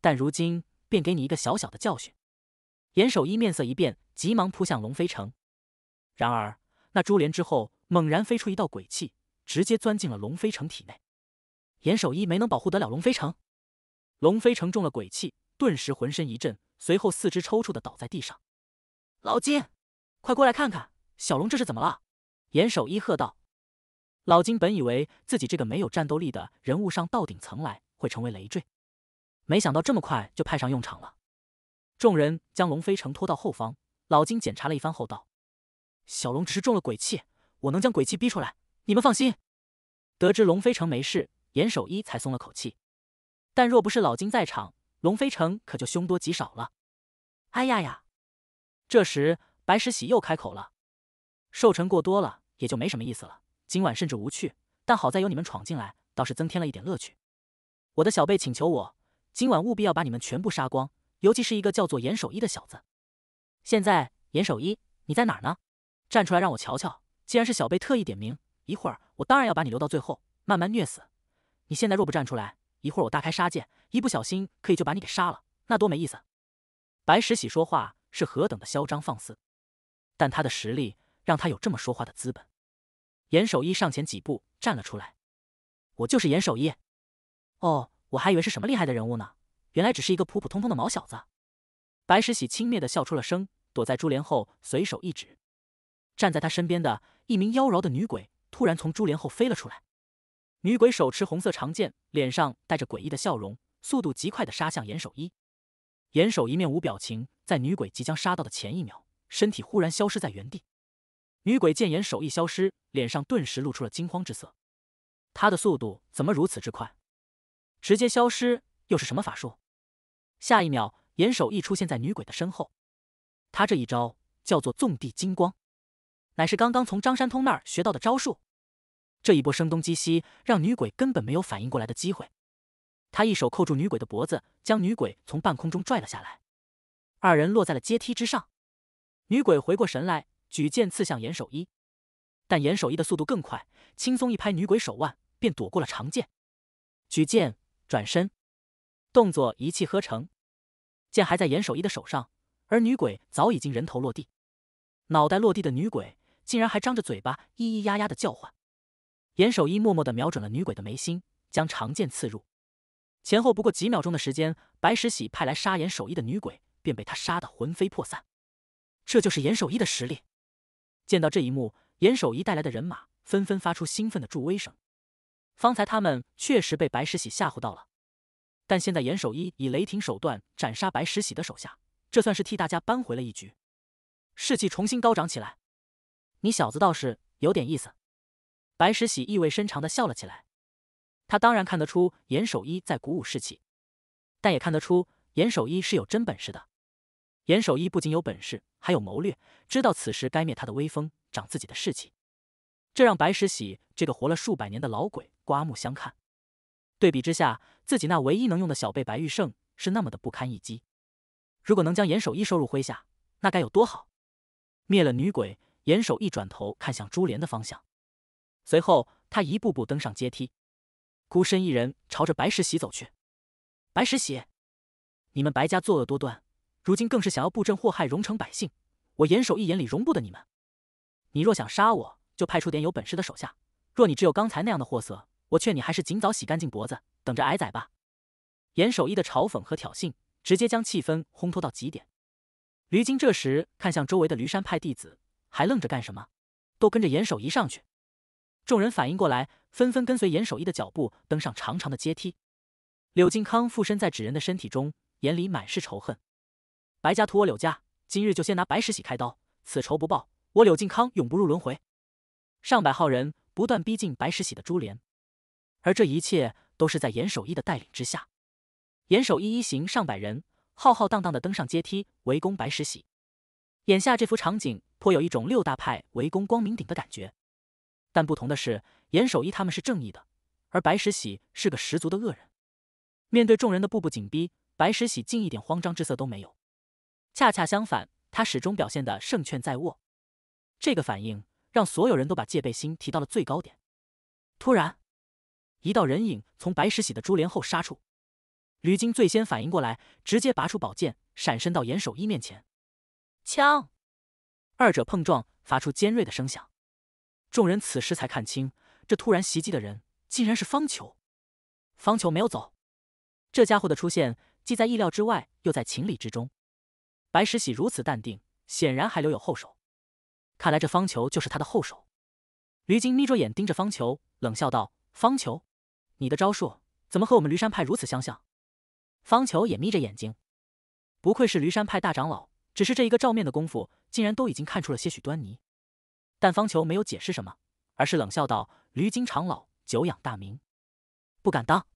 Speaker 1: 但如今，便给你一个小小的教训。严守一面色一变，急忙扑向龙飞城。然而，那珠帘之后猛然飞出一道鬼气，直接钻进了龙飞城体内。严守一没能保护得了龙飞城，龙飞城中了鬼气，顿时浑身一震，随后四肢抽搐的倒在地上。老金，快过来看看，小龙这是怎么了？严守一喝道：“老金，本以为自己这个没有战斗力的人物上到顶层来会成为累赘，没想到这么快就派上用场了。”众人将龙飞城拖到后方，老金检查了一番后道：“小龙只是中了鬼气，我能将鬼气逼出来，你们放心。”得知龙飞城没事，严守一才松了口气。但若不是老金在场，龙飞城可就凶多吉少了。哎呀呀！这时白石喜又开口了：“寿辰过多了。”也就没什么意思了。今晚甚至无趣，但好在有你们闯进来，倒是增添了一点乐趣。我的小辈请求我，今晚务必要把你们全部杀光，尤其是一个叫做严守一的小子。现在，严守一，你在哪儿呢？站出来让我瞧瞧！既然是小辈特意点名，一会儿我当然要把你留到最后，慢慢虐死。你现在若不站出来，一会儿我大开杀戒，一不小心可以就把你给杀了，那多没意思！白石喜说话是何等的嚣张放肆，但他的实力。让他有这么说话的资本。严守一上前几步站了出来：“我就是严守一。”哦，我还以为是什么厉害的人物呢，原来只是一个普普通通的毛小子。白石喜轻蔑的笑出了声，躲在珠帘后，随手一指，站在他身边的一名妖娆的女鬼突然从珠帘后飞了出来。女鬼手持红色长剑，脸上带着诡异的笑容，速度极快的杀向严守一。严守一面无表情，在女鬼即将杀到的前一秒，身体忽然消失在原地。女鬼见严守义消失，脸上顿时露出了惊慌之色。他的速度怎么如此之快？直接消失又是什么法术？下一秒，严守义出现在女鬼的身后。他这一招叫做“纵地金光”，乃是刚刚从张山通那儿学到的招数。这一波声东击西，让女鬼根本没有反应过来的机会。他一手扣住女鬼的脖子，将女鬼从半空中拽了下来。二人落在了阶梯之上。女鬼回过神来。举剑刺向严守一，但严守一的速度更快，轻松一拍女鬼手腕，便躲过了长剑。举剑转身，动作一气呵成，剑还在严守一的手上，而女鬼早已经人头落地。脑袋落地的女鬼竟然还张着嘴巴咿咿呀呀的叫唤。严守一默默的瞄准了女鬼的眉心，将长剑刺入。前后不过几秒钟的时间，白石喜派来杀严守一的女鬼便被他杀得魂飞魄散。这就是严守一的实力。见到这一幕，严守一带来的人马纷纷发出兴奋的助威声。方才他们确实被白石喜吓唬到了，但现在严守一以雷霆手段斩杀白石喜的手下，这算是替大家扳回了一局，士气重新高涨起来。你小子倒是有点意思，白石喜意味深长的笑了起来。他当然看得出严守一在鼓舞士气，但也看得出严守一是有真本事的。严守一不仅有本事，还有谋略，知道此时该灭他的威风，长自己的士气，这让白石喜这个活了数百年的老鬼刮目相看。对比之下，自己那唯一能用的小辈白玉胜是那么的不堪一击。如果能将严守一收入麾下，那该有多好！灭了女鬼，严守一转头看向珠帘的方向，随后他一步步登上阶梯，孤身一人朝着白石喜走去。白石喜，你们白家作恶多端。如今更是想要布阵祸害荣城百姓，我严守一眼里容不得你们。你若想杀我，就派出点有本事的手下；若你只有刚才那样的货色，我劝你还是尽早洗干净脖子，等着挨宰吧。严守一的嘲讽和挑衅，直接将气氛烘托到极点。驴精这时看向周围的驴山派弟子，还愣着干什么？都跟着严守一上去！众人反应过来，纷纷跟随严守一的脚步登上长长的阶梯。柳靖康附身在纸人的身体中，眼里满是仇恨。白家屠我柳家，今日就先拿白石喜开刀，此仇不报，我柳靖康永不入轮回。上百号人不断逼近白石喜的珠帘，而这一切都是在严守一的带领之下。严守一一行上百人，浩浩荡荡的登上阶梯，围攻白石喜。眼下这幅场景颇有一种六大派围攻光明顶的感觉，但不同的是，严守一他们是正义的，而白石喜是个十足的恶人。面对众人的步步紧逼，白石喜竟一点慌张之色都没有。恰恰相反，他始终表现的胜券在握。这个反应让所有人都把戒备心提到了最高点。突然，一道人影从白石喜的珠帘后杀出，吕晶最先反应过来，直接拔出宝剑，闪身到严守一面前。枪，二者碰撞发出尖锐的声响。众人此时才看清，这突然袭击的人竟然是方球。方球没有走，这家伙的出现既在意料之外，又在情理之中。白石喜如此淡定，显然还留有后手。看来这方球就是他的后手。驴精眯着眼盯着方球，冷笑道：“方球，你的招数怎么和我们驴山派如此相像？”方球也眯着眼睛。不愧是驴山派大长老，只是这一个照面的功夫，竟然都已经看出了些许端倪。但方球没有解释什么，而是冷笑道：“驴精长老，久仰大名，不敢当。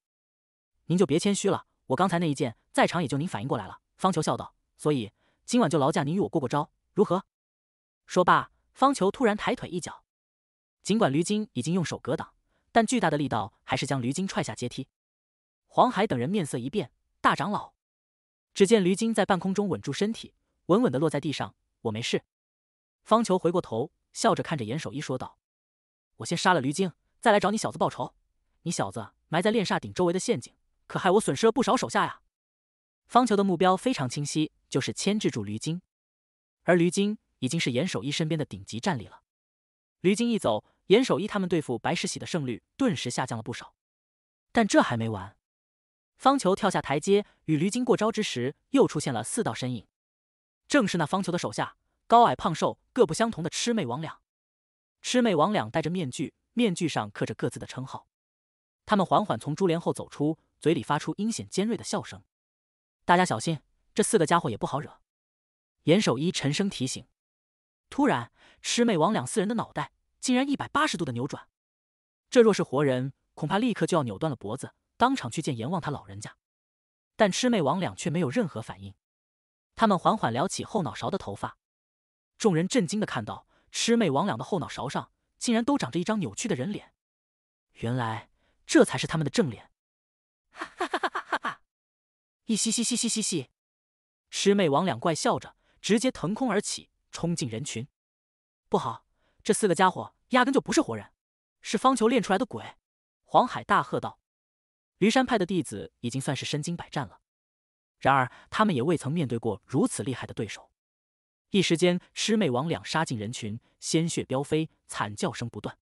Speaker 1: 您就别谦虚了，我刚才那一剑，再长也就您反应过来了。”方球笑道：“所以。”今晚就劳驾您与我过过招，如何？说罢，方球突然抬腿一脚，尽管驴精已经用手格挡，但巨大的力道还是将驴精踹下阶梯。黄海等人面色一变，大长老。只见驴精在半空中稳住身体，稳稳的落在地上，我没事。方球回过头，笑着看着严守一说道：“我先杀了驴精，再来找你小子报仇。你小子埋在炼煞顶周围的陷阱，可害我损失了不少手下呀。”方球的目标非常清晰。就是牵制住驴精，而驴精已经是严守一身边的顶级战力了。驴精一走，严守一他们对付白石喜的胜率顿时下降了不少。但这还没完，方球跳下台阶与驴经过招之时，又出现了四道身影，正是那方球的手下，高矮胖瘦各不相同的魑魅魍魉。魑魅魍魉戴着面具，面具上刻着各自的称号。他们缓缓从珠帘后走出，嘴里发出阴险尖锐的笑声。大家小心！这四个家伙也不好惹，严守一沉声提醒。突然，魑魅魍两四人的脑袋竟然一百八十度的扭转，这若是活人，恐怕立刻就要扭断了脖子，当场去见阎王他老人家。但魑魅魍两却没有任何反应，他们缓缓撩起后脑勺的头发，众人震惊的看到，魑魅魍两的后脑勺上竟然都长着一张扭曲的人脸，原来这才是他们的正脸。哈哈哈哈哈哈！一嘻嘻嘻嘻嘻嘻。魑魅魍两怪笑着，直接腾空而起，冲进人群。不好，这四个家伙压根就不是活人，是方球练出来的鬼！黄海大喝道：“驴山派的弟子已经算是身经百战了，然而他们也未曾面对过如此厉害的对手。”一时间，魑魅魍两杀进人群，鲜血飙飞，惨叫声不断。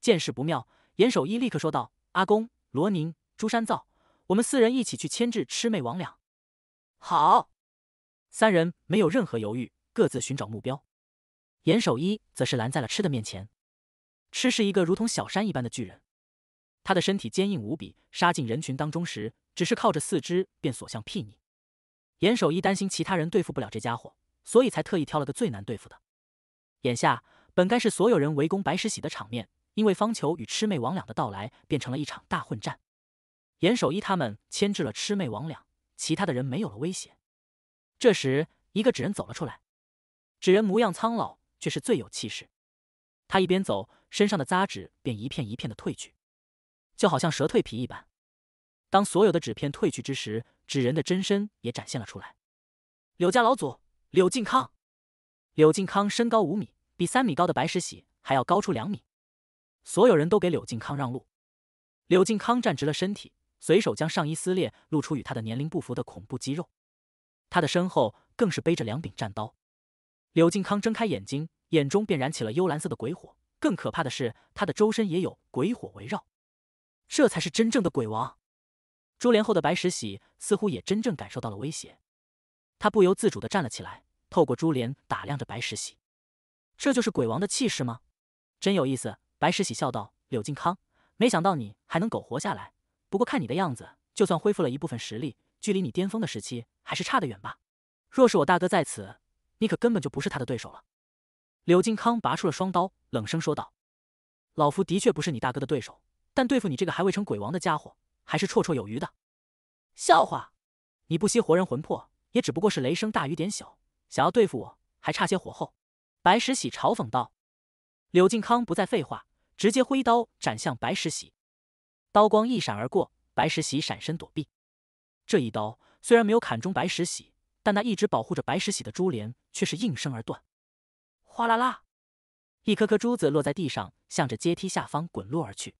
Speaker 1: 见势不妙，严守一立刻说道：“阿公，罗宁，朱山造，我们四人一起去牵制魑魅魍两。”好。三人没有任何犹豫，各自寻找目标。严守一则是拦在了吃的面前。吃是一个如同小山一般的巨人，他的身体坚硬无比，杀进人群当中时，只是靠着四肢便所向披靡。严守一担心其他人对付不了这家伙，所以才特意挑了个最难对付的。眼下本该是所有人围攻白石喜的场面，因为方球与魑魅魍魉的到来，变成了一场大混战。严守一他们牵制了魑魅魍魉，其他的人没有了威胁。这时，一个纸人走了出来。纸人模样苍老，却是最有气势。他一边走，身上的杂纸便一片一片的褪去，就好像蛇蜕皮一般。当所有的纸片褪去之时，纸人的真身也展现了出来。柳家老祖柳靖康。柳靖康身高五米，比三米高的白石喜还要高出两米。所有人都给柳靖康让路。柳靖康站直了身体，随手将上衣撕裂，露出与他的年龄不符的恐怖肌肉。他的身后更是背着两柄战刀。柳靖康睁开眼睛，眼中便燃起了幽蓝色的鬼火。更可怕的是，他的周身也有鬼火围绕。这才是真正的鬼王。珠帘后的白石喜似乎也真正感受到了威胁，他不由自主地站了起来，透过珠帘打量着白石喜。这就是鬼王的气势吗？真有意思。白石喜笑道：“柳靖康，没想到你还能苟活下来。不过看你的样子，就算恢复了一部分实力。”距离你巅峰的时期还是差得远吧。若是我大哥在此，你可根本就不是他的对手了。柳靖康拔出了双刀，冷声说道：“老夫的确不是你大哥的对手，但对付你这个还未成鬼王的家伙，还是绰绰有余的。”笑话！你不惜活人魂魄，也只不过是雷声大雨点小，想要对付我，还差些火候。”白石喜嘲讽道。柳靖康不再废话，直接挥刀斩向白石喜。刀光一闪而过，白石喜闪身躲避。这一刀虽然没有砍中白石喜，但那一直保护着白石喜的珠帘却是应声而断，哗啦啦，一颗颗珠子落在地上，向着阶梯下方滚落而去。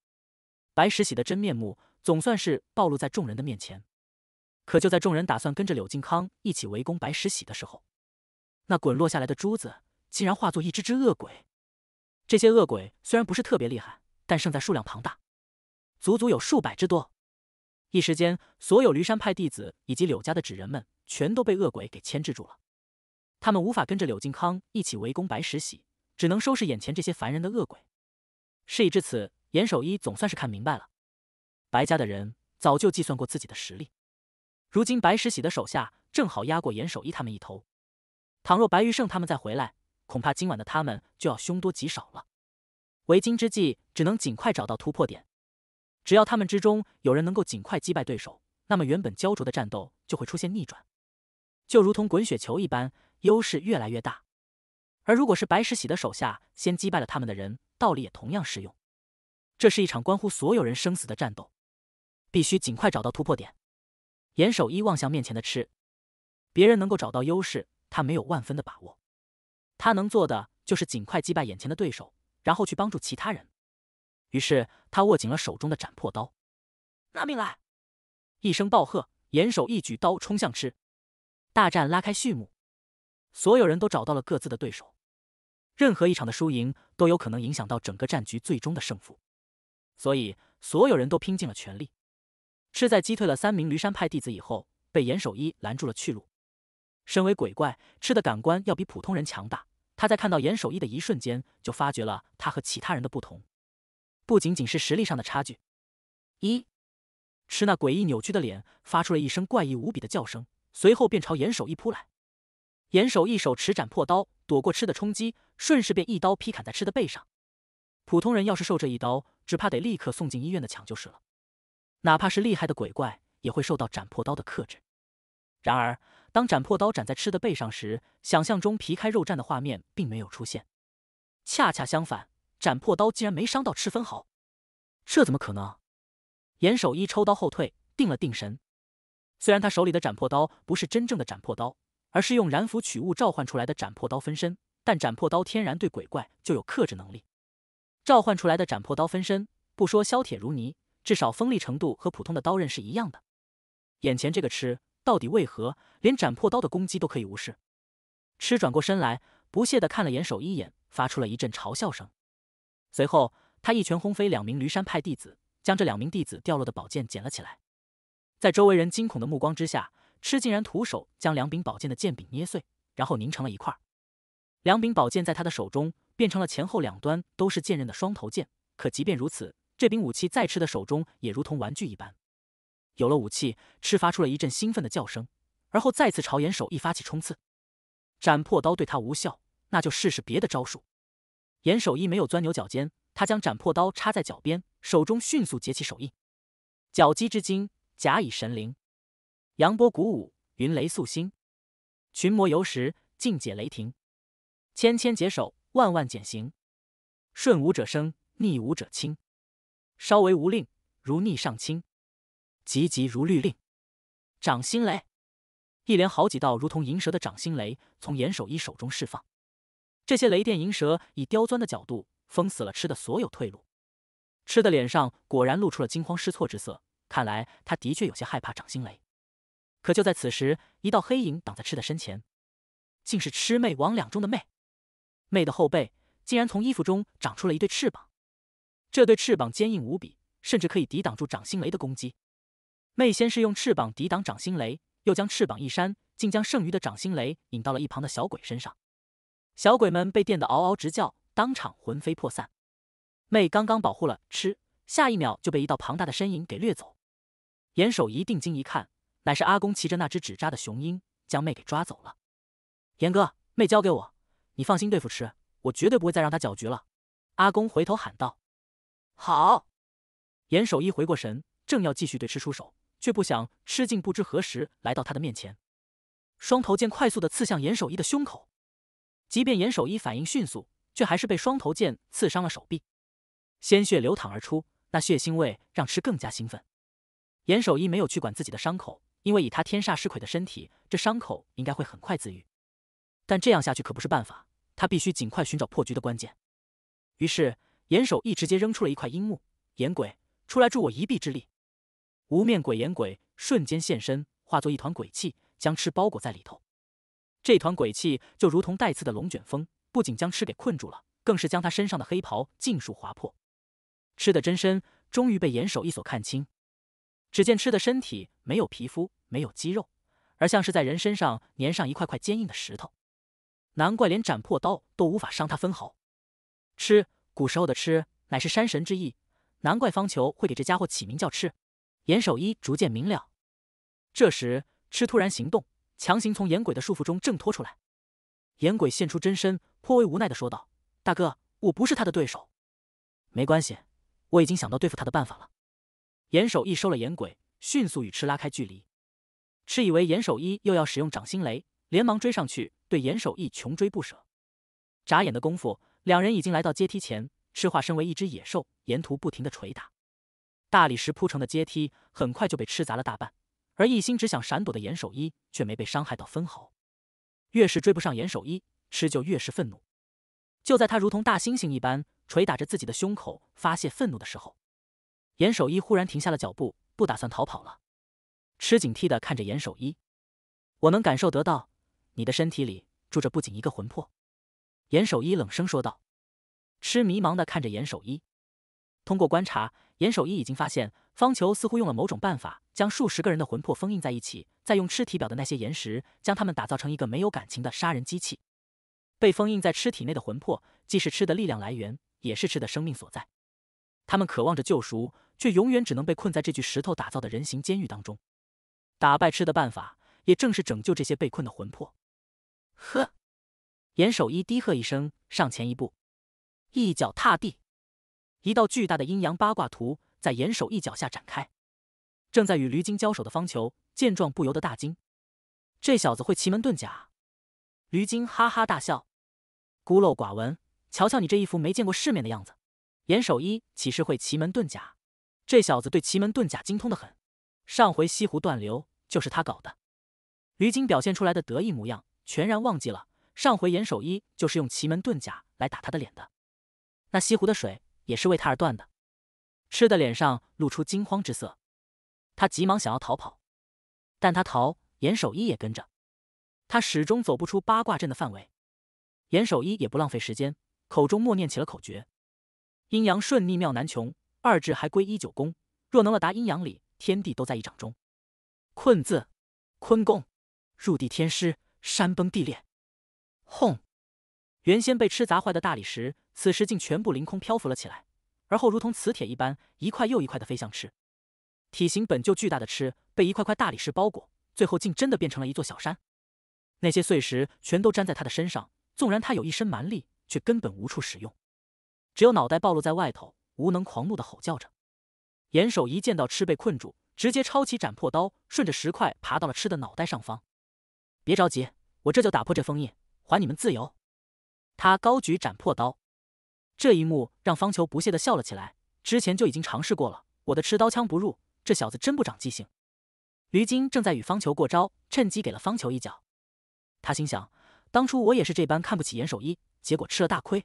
Speaker 1: 白石喜的真面目总算是暴露在众人的面前。可就在众人打算跟着柳靖康一起围攻白石喜的时候，那滚落下来的珠子竟然化作一只只恶鬼。这些恶鬼虽然不是特别厉害，但胜在数量庞大，足足有数百之多。一时间，所有驴山派弟子以及柳家的纸人们全都被恶鬼给牵制住了，他们无法跟着柳靖康一起围攻白石喜，只能收拾眼前这些凡人的恶鬼。事已至此，严守一总算是看明白了，白家的人早就计算过自己的实力，如今白石喜的手下正好压过严守一他们一头。倘若白玉胜他们再回来，恐怕今晚的他们就要凶多吉少了。为今之计，只能尽快找到突破点。只要他们之中有人能够尽快击败对手，那么原本焦灼的战斗就会出现逆转，就如同滚雪球一般，优势越来越大。而如果是白石喜的手下先击败了他们的人，道理也同样适用。这是一场关乎所有人生死的战斗，必须尽快找到突破点。严守一望向面前的赤，别人能够找到优势，他没有万分的把握。他能做的就是尽快击败眼前的对手，然后去帮助其他人。于是他握紧了手中的斩破刀，拿命来！一声暴喝，严守一举刀冲向蚩，大战拉开序幕。所有人都找到了各自的对手，任何一场的输赢都有可能影响到整个战局最终的胜负，所以所有人都拼尽了全力。痴在击退了三名驴山派弟子以后，被严守一拦住了去路。身为鬼怪，痴的感官要比普通人强大。他在看到严守一的一瞬间，就发觉了他和其他人的不同。不仅仅是实力上的差距，一，吃那诡异扭曲的脸发出了一声怪异无比的叫声，随后便朝严守一扑来。严守一手持斩破刀，躲过吃的冲击，顺势便一刀劈砍在吃的背上。普通人要是受这一刀，只怕得立刻送进医院的抢救室了。哪怕是厉害的鬼怪，也会受到斩破刀的克制。然而，当斩破刀斩在吃的背上时，想象中皮开肉绽的画面并没有出现，恰恰相反。斩破刀竟然没伤到赤分毫，这怎么可能？严守一抽刀后退，定了定神。虽然他手里的斩破刀不是真正的斩破刀，而是用燃符取物召唤出来的斩破刀分身，但斩破刀天然对鬼怪就有克制能力。召唤出来的斩破刀分身，不说削铁如泥，至少锋利程度和普通的刀刃是一样的。眼前这个吃到底为何连斩破刀的攻击都可以无视？吃转过身来，不屑的看了严守一眼，发出了一阵嘲笑声。随后，他一拳轰飞两名驴山派弟子，将这两名弟子掉落的宝剑捡了起来。在周围人惊恐的目光之下，痴竟然徒手将两柄宝剑的剑柄捏碎，然后凝成了一块。两柄宝剑在他的手中变成了前后两端都是剑刃的双头剑。可即便如此，这柄武器在痴的手中也如同玩具一般。有了武器，痴发出了一阵兴奋的叫声，而后再次朝严守一发起冲刺。斩破刀对他无效，那就试试别的招数。严守一没有钻牛角尖，他将斩破刀插在脚边，手中迅速结起手印。脚击之精，甲乙神灵，扬波鼓舞，云雷肃星，群魔游时，尽解雷霆。千千解手，万万减刑。顺武者生，逆武者轻。稍为无令，如逆上轻；急急如律令。掌心雷，一连好几道如同银蛇的掌心雷从严守一手中释放。这些雷电银蛇以刁钻的角度封死了吃的所有退路，吃的脸上果然露出了惊慌失措之色。看来他的确有些害怕掌心雷。可就在此时，一道黑影挡在吃的身前，竟是魑魅魍魉中的魅。魅的后背竟然从衣服中长出了一对翅膀，这对翅膀坚硬无比，甚至可以抵挡住掌心雷的攻击。魅先是用翅膀抵挡掌心雷，又将翅膀一扇，竟将剩余的掌心雷引到了一旁的小鬼身上。小鬼们被电得嗷嗷直叫，当场魂飞魄散。妹刚刚保护了吃，下一秒就被一道庞大的身影给掠走。严守一定睛一看，乃是阿公骑着那只纸扎的雄鹰，将妹给抓走了。严哥，妹交给我，你放心对付吃，我绝对不会再让他搅局了。阿公回头喊道：“好。”严守一回过神，正要继续对吃出手，却不想吃竟不知何时来到他的面前，双头剑快速的刺向严守一的胸口。即便严守一反应迅速，却还是被双头剑刺伤了手臂，鲜血流淌而出。那血腥味让吃更加兴奋。严守一没有去管自己的伤口，因为以他天煞尸魁的身体，这伤口应该会很快自愈。但这样下去可不是办法，他必须尽快寻找破局的关键。于是严守一直接扔出了一块阴木岩鬼，出来助我一臂之力。无面鬼岩鬼瞬间现身，化作一团鬼气，将吃包裹在里头。这团鬼气就如同带刺的龙卷风，不仅将吃给困住了，更是将他身上的黑袍尽数划破。吃的真身终于被严守一所看清，只见吃的身体没有皮肤，没有肌肉，而像是在人身上粘上一块块坚硬的石头。难怪连斩破刀都无法伤他分毫。吃，古时候的吃乃是山神之意，难怪方求会给这家伙起名叫吃。严守一逐渐明了，这时吃突然行动。强行从眼鬼的束缚中挣脱出来，眼鬼现出真身，颇为无奈的说道：“大哥，我不是他的对手。”“没关系，我已经想到对付他的办法了。”严守一收了眼鬼，迅速与赤拉开距离。赤以为严守一又要使用掌心雷，连忙追上去，对严守一穷追不舍。眨眼的功夫，两人已经来到阶梯前。赤化身为一只野兽，沿途不停的捶打大理石铺成的阶梯，很快就被吃砸了大半。而一心只想闪躲的严守一却没被伤害到分毫，越是追不上严守一，吃就越是愤怒。就在他如同大猩猩一般捶打着自己的胸口发泄愤怒的时候，严守一忽然停下了脚步，不打算逃跑了。吃警惕的看着严守一，我能感受得到，你的身体里住着不仅一个魂魄。”严守一冷声说道。吃迷茫的看着严守一，通过观察，严守一已经发现。方球似乎用了某种办法，将数十个人的魂魄封印在一起，再用尸体表的那些岩石，将他们打造成一个没有感情的杀人机器。被封印在尸体内的魂魄，既是吃的力量来源，也是吃的生命所在。他们渴望着救赎，却永远只能被困在这具石头打造的人形监狱当中。打败吃的办法，也正是拯救这些被困的魂魄。呵！严守一低喝一声，上前一步，一脚踏地，一道巨大的阴阳八卦图。在严守一脚下展开，正在与驴精交手的方球见状不由得大惊：“这小子会奇门遁甲！”驴精哈哈大笑：“孤陋寡闻，瞧瞧你这一副没见过世面的样子。”严守一岂是会奇门遁甲？这小子对奇门遁甲精通的很，上回西湖断流就是他搞的。驴精表现出来的得意模样，全然忘记了上回严守一就是用奇门遁甲来打他的脸的，那西湖的水也是为他而断的。吃的脸上露出惊慌之色，他急忙想要逃跑，但他逃，严守一也跟着，他始终走不出八卦阵的范围。严守一也不浪费时间，口中默念起了口诀：“阴阳顺逆妙难穷，二至还归一九宫。若能了达阴阳理，天地都在一掌中。”困字，坤宫，入地天师，山崩地裂，轰！原先被吃砸坏的大理石，此时竟全部凌空漂浮了起来。而后如同磁铁一般，一块又一块的飞向吃。体型本就巨大的吃，被一块块大理石包裹，最后竟真的变成了一座小山。那些碎石全都粘在他的身上，纵然他有一身蛮力，却根本无处使用，只有脑袋暴露在外头，无能狂怒的吼叫着。严守一见到吃被困住，直接抄起斩破刀，顺着石块爬到了吃的脑袋上方。别着急，我这就打破这封印，还你们自由。他高举斩破刀。这一幕让方球不屑的笑了起来，之前就已经尝试过了，我的吃刀枪不入，这小子真不长记性。驴精正在与方球过招，趁机给了方球一脚。他心想，当初我也是这般看不起严守一，结果吃了大亏。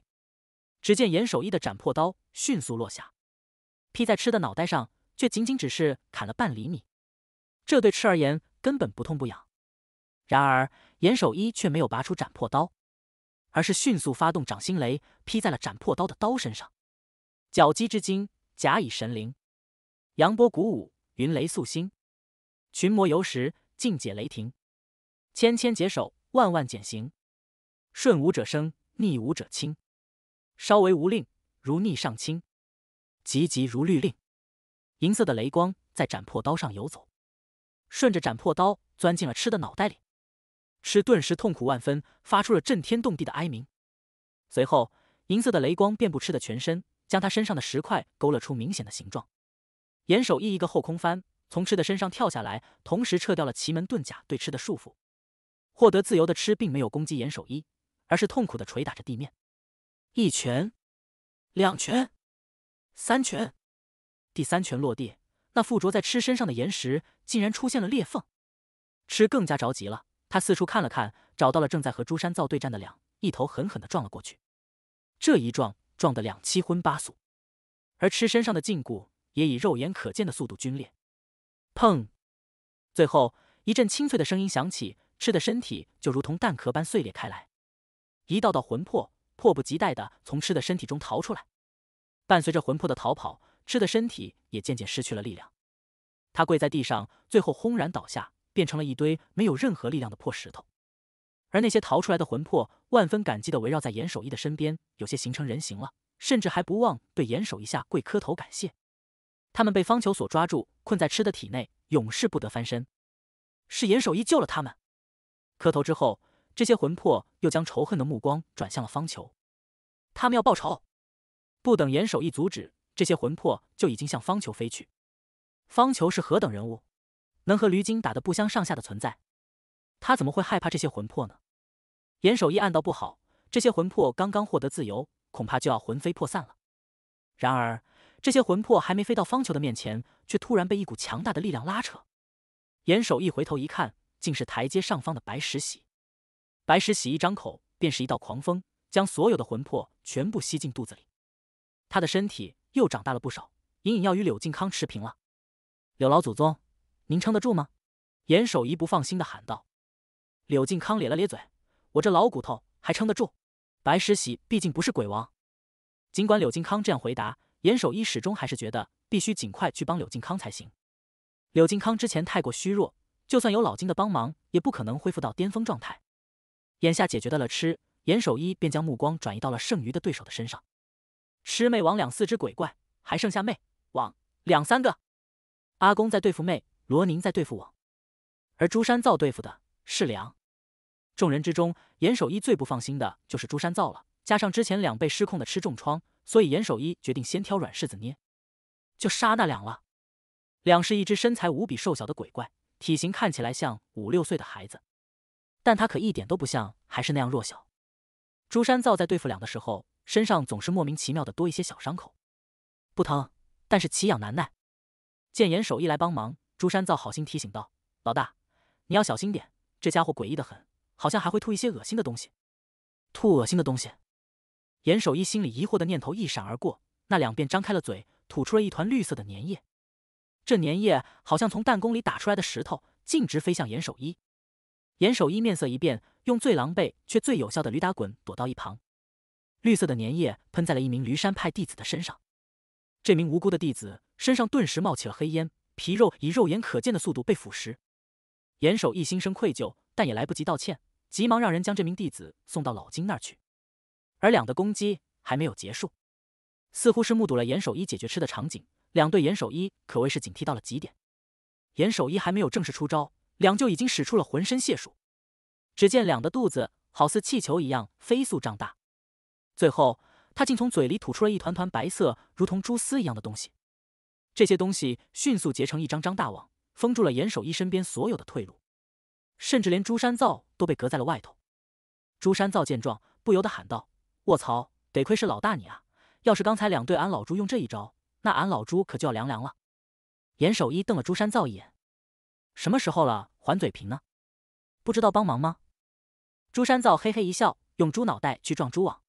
Speaker 1: 只见严守一的斩破刀迅速落下，劈在吃的脑袋上，却仅仅只是砍了半厘米，这对吃而言根本不痛不痒。然而严守一却没有拔出斩破刀。而是迅速发动掌心雷，劈在了斩破刀的刀身上。角击之精，甲以神灵；扬波鼓舞，云雷肃心，群魔游时，尽解雷霆；千千解手，万万减刑。顺武者生，逆武者清，稍为无令，如逆上清，急急如律令。银色的雷光在斩破刀上游走，顺着斩破刀钻进了吃的脑袋里。吃顿时痛苦万分，发出了震天动地的哀鸣。随后，银色的雷光遍布吃的全身，将他身上的石块勾勒出明显的形状。严守一一个后空翻，从吃的身上跳下来，同时撤掉了奇门遁甲对吃的束缚。获得自由的吃并没有攻击严守一，而是痛苦的捶打着地面。一拳，两拳，三拳。第三拳落地，那附着在吃身上的岩石竟然出现了裂缝。吃更加着急了。他四处看了看，找到了正在和朱山造对战的两，一头狠狠的撞了过去。这一撞，撞得两七荤八素，而吃身上的禁锢也以肉眼可见的速度龟裂。砰！最后一阵清脆的声音响起，吃的身体就如同蛋壳般碎裂开来，一道道魂魄迫不及待的从吃的身体中逃出来。伴随着魂魄的逃跑，吃的身体也渐渐失去了力量。他跪在地上，最后轰然倒下。变成了一堆没有任何力量的破石头，而那些逃出来的魂魄万分感激的围绕在严守义的身边，有些形成人形了，甚至还不忘对严守一下跪磕头感谢。他们被方球所抓住，困在吃的体内，永世不得翻身。是严守义救了他们。磕头之后，这些魂魄又将仇恨的目光转向了方球，他们要报仇。不等严守义阻止，这些魂魄就已经向方球飞去。方球是何等人物？能和驴精打得不相上下的存在，他怎么会害怕这些魂魄呢？严守义暗道不好，这些魂魄刚刚获得自由，恐怕就要魂飞魄散了。然而，这些魂魄还没飞到方球的面前，却突然被一股强大的力量拉扯。严守义回头一看，竟是台阶上方的白石喜。白石喜一张口，便是一道狂风，将所有的魂魄全部吸进肚子里。他的身体又长大了不少，隐隐要与柳靖康持平了。柳老祖宗。您撑得住吗？严守一不放心的喊道。柳靖康咧了咧嘴：“我这老骨头还撑得住。”白石喜毕竟不是鬼王。尽管柳靖康这样回答，严守一始终还是觉得必须尽快去帮柳靖康才行。柳靖康之前太过虚弱，就算有老金的帮忙，也不可能恢复到巅峰状态。眼下解决得了吃，严守一便将目光转移到了剩余的对手的身上。魑魅魍两四只鬼怪，还剩下魅魍两三个。阿公在对付魅。罗宁在对付我，而朱山造对付的是两。众人之中，严守一最不放心的就是朱山造了。加上之前两被失控的吃重创，所以严守一决定先挑软柿子捏，就杀那两了。两是一只身材无比瘦小的鬼怪，体型看起来像五六岁的孩子，但他可一点都不像，还是那样弱小。朱山造在对付两的时候，身上总是莫名其妙的多一些小伤口，不疼，但是奇痒难耐。见严守一来帮忙。朱山造好心提醒道：“老大，你要小心点，这家伙诡异的很，好像还会吐一些恶心的东西。”“吐恶心的东西？”严守一心里疑惑的念头一闪而过，那两便张开了嘴，吐出了一团绿色的粘液。这粘液好像从弹弓里打出来的石头，径直飞向严守一。严守一面色一变，用最狼狈却最有效的驴打滚躲到一旁。绿色的粘液喷在了一名驴山派弟子的身上，这名无辜的弟子身上顿时冒起了黑烟。皮肉以肉眼可见的速度被腐蚀，严守一心生愧疚，但也来不及道歉，急忙让人将这名弟子送到老金那儿去。而两的攻击还没有结束，似乎是目睹了严守一解决吃的场景，两对严守一可谓是警惕到了极点。严守一还没有正式出招，两就已经使出了浑身解数。只见两的肚子好似气球一样飞速胀大，最后他竟从嘴里吐出了一团团白色，如同蛛丝一样的东西。这些东西迅速结成一张张大网，封住了严守一身边所有的退路，甚至连朱山造都被隔在了外头。朱山造见状，不由得喊道：“卧槽！得亏是老大你啊！要是刚才两队俺老朱用这一招，那俺老朱可就要凉凉了。”严守一瞪了朱山造一眼：“什么时候了，还嘴贫呢？不知道帮忙吗？”朱山造嘿嘿一笑，用猪脑袋去撞猪网。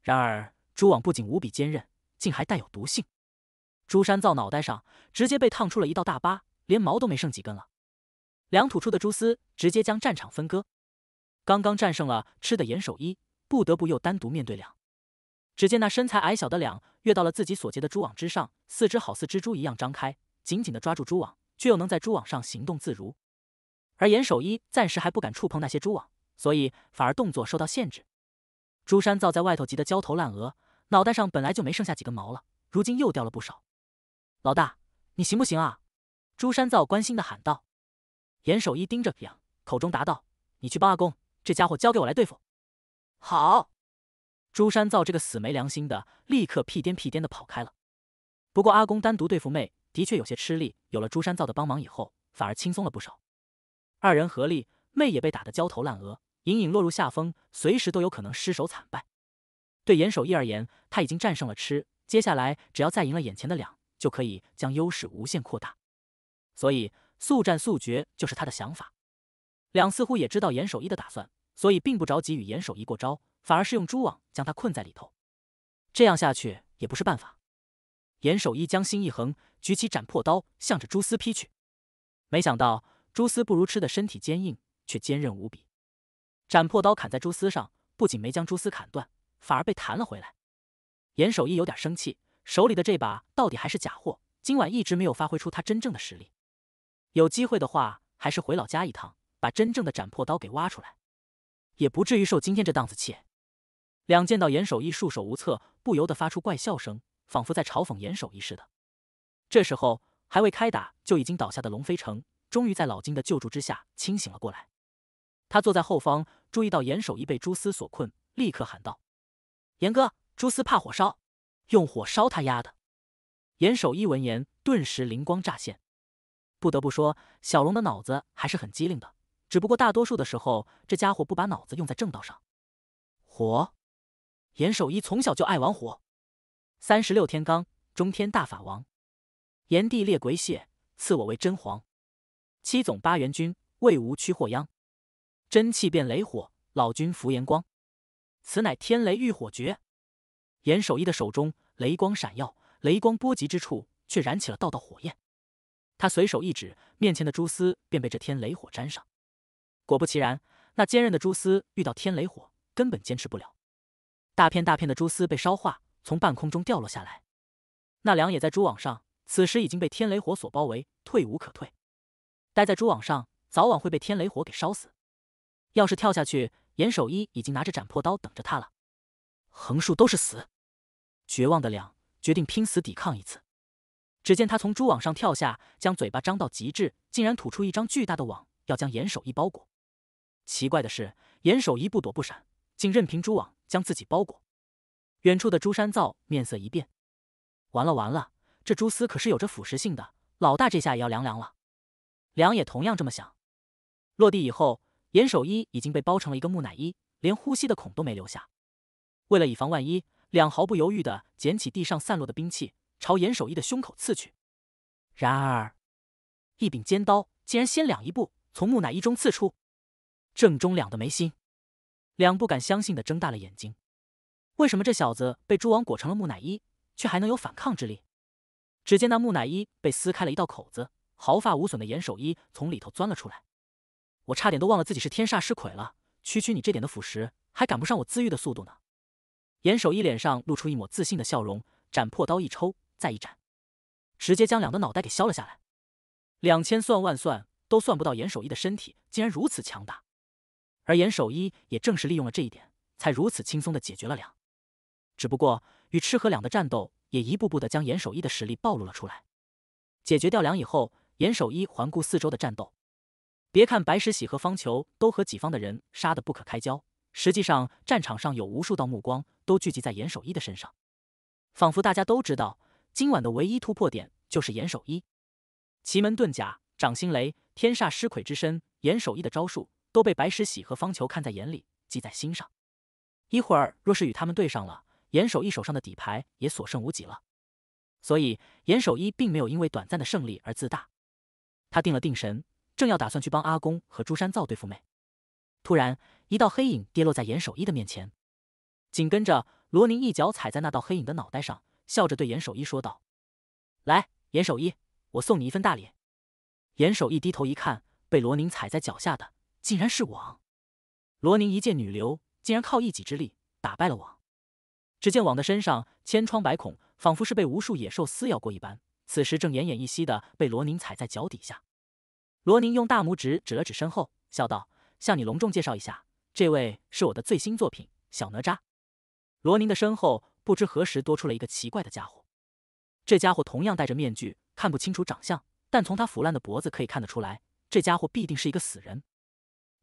Speaker 1: 然而，猪网不仅无比坚韧，竟还带有毒性。朱山造脑袋上直接被烫出了一道大疤，连毛都没剩几根了。两吐出的蛛丝直接将战场分割。刚刚战胜了吃的严守一，不得不又单独面对两。只见那身材矮小的两跃到了自己所结的蛛网之上，四肢好似蜘蛛一样张开，紧紧的抓住蛛网，却又能在蛛网上行动自如。而严守一暂时还不敢触碰那些蛛网，所以反而动作受到限制。朱山造在外头急得焦头烂额，脑袋上本来就没剩下几根毛了，如今又掉了不少。老大，你行不行啊？朱山造关心的喊道。严守一盯着表，口中答道：“你去帮阿公，这家伙交给我来对付。”好。朱山造这个死没良心的，立刻屁颠屁颠的跑开了。不过阿公单独对付妹，的确有些吃力。有了朱山造的帮忙以后，反而轻松了不少。二人合力，妹也被打得焦头烂额，隐隐落入下风，随时都有可能失手惨败。对严守一而言，他已经战胜了吃，接下来只要再赢了眼前的两。就可以将优势无限扩大，所以速战速决就是他的想法。两似乎也知道严守一的打算，所以并不着急与严守一过招，反而是用蛛网将他困在里头。这样下去也不是办法。严守一将心一横，举起斩破刀，向着蛛丝劈去。没想到蛛丝不如吃的身体坚硬，却坚韧无比。斩破刀砍在蛛丝上，不仅没将蛛丝砍断，反而被弹了回来。严守一有点生气。手里的这把到底还是假货，今晚一直没有发挥出他真正的实力。有机会的话，还是回老家一趟，把真正的斩破刀给挖出来，也不至于受今天这档子气。两见到严守义束手无策，不由得发出怪笑声，仿佛在嘲讽严守义似的。这时候，还未开打就已经倒下的龙飞城，终于在老金的救助之下清醒了过来。他坐在后方，注意到严守义被蛛丝所困，立刻喊道：“严哥，蛛丝怕火烧。”用火烧他丫的！严守一闻言，顿时灵光乍现。不得不说，小龙的脑子还是很机灵的，只不过大多数的时候，这家伙不把脑子用在正道上。火！严守一从小就爱玩火。三十六天罡，中天大法王，炎帝裂鬼血，赐我为真皇。七总八元君，魏吴屈祸殃。真气变雷火，老君扶炎光。此乃天雷御火诀。严守一的手中。雷光闪耀，雷光波及之处却燃起了道道火焰。他随手一指，面前的蛛丝便被这天雷火沾上。果不其然，那坚韧的蛛丝遇到天雷火，根本坚持不了。大片大片的蛛丝被烧化，从半空中掉落下来。那两也在蛛网上，此时已经被天雷火所包围，退无可退。待在蛛网上，早晚会被天雷火给烧死。要是跳下去，严守一已经拿着斩魄刀等着他了。横竖都是死。绝望的两决定拼死抵抗一次。只见他从蛛网上跳下，将嘴巴张到极致，竟然吐出一张巨大的网，要将严守一包裹。奇怪的是，严守一不躲不闪，竟任凭蛛网将自己包裹。远处的朱山造面色一变：“完了完了，这蛛丝可是有着腐蚀性的，老大这下也要凉凉了。”两也同样这么想。落地以后，严守一已经被包成了一个木乃伊，连呼吸的孔都没留下。为了以防万一。两毫不犹豫地捡起地上散落的兵器，朝严守一的胸口刺去。然而，一柄尖刀竟然先两一步从木乃伊中刺出，正中两的眉心。两不敢相信地睁大了眼睛：为什么这小子被蛛网裹成了木乃伊，却还能有反抗之力？只见那木乃伊被撕开了一道口子，毫发无损的严守一从里头钻了出来。我差点都忘了自己是天煞尸魁了，区区你这点的腐蚀，还赶不上我自愈的速度呢。严守一脸上露出一抹自信的笑容，斩破刀一抽，再一斩，直接将两的脑袋给削了下来。两千算万算，都算不到严守一的身体竟然如此强大，而严守一也正是利用了这一点，才如此轻松的解决了两。只不过与吃和两的战斗，也一步步的将严守一的实力暴露了出来。解决掉两以后，严守一环顾四周的战斗，别看白石喜和方球都和己方的人杀得不可开交。实际上，战场上有无数道目光都聚集在严守一的身上，仿佛大家都知道今晚的唯一突破点就是严守一。奇门遁甲、掌心雷、天煞尸魁之身，严守一的招数都被白石喜和方球看在眼里，记在心上。一会儿若是与他们对上了，严守一手上的底牌也所剩无几了。所以严守一并没有因为短暂的胜利而自大，他定了定神，正要打算去帮阿公和朱山造对付妹。突然，一道黑影跌落在严守一的面前，紧跟着罗宁一脚踩在那道黑影的脑袋上，笑着对严守一说道：“来，严守一，我送你一份大礼。”严守一低头一看，被罗宁踩在脚下的竟然是网。罗宁一介女流，竟然靠一己之力打败了网。只见网的身上千疮百孔，仿佛是被无数野兽撕咬过一般，此时正奄奄一息的被罗宁踩在脚底下。罗宁用大拇指指了指身后，笑道。向你隆重介绍一下，这位是我的最新作品《小哪吒》。罗宁的身后不知何时多出了一个奇怪的家伙，这家伙同样戴着面具，看不清楚长相，但从他腐烂的脖子可以看得出来，这家伙必定是一个死人。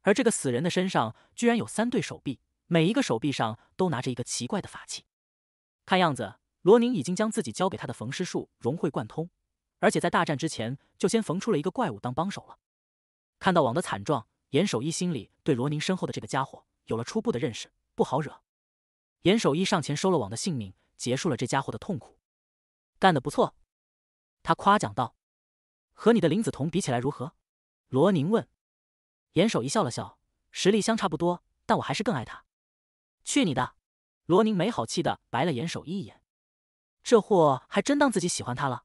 Speaker 1: 而这个死人的身上居然有三对手臂，每一个手臂上都拿着一个奇怪的法器。看样子，罗宁已经将自己交给他的缝尸术融会贯通，而且在大战之前就先缝出了一个怪物当帮手了。看到网的惨状。严守一心里对罗宁身后的这个家伙有了初步的认识，不好惹。严守一上前收了网的性命，结束了这家伙的痛苦，干得不错，他夸奖道。和你的林子彤比起来如何？罗宁问。严守一笑了笑，实力相差不多，但我还是更爱他。去你的！罗宁没好气的白了严守一一眼，这货还真当自己喜欢他了。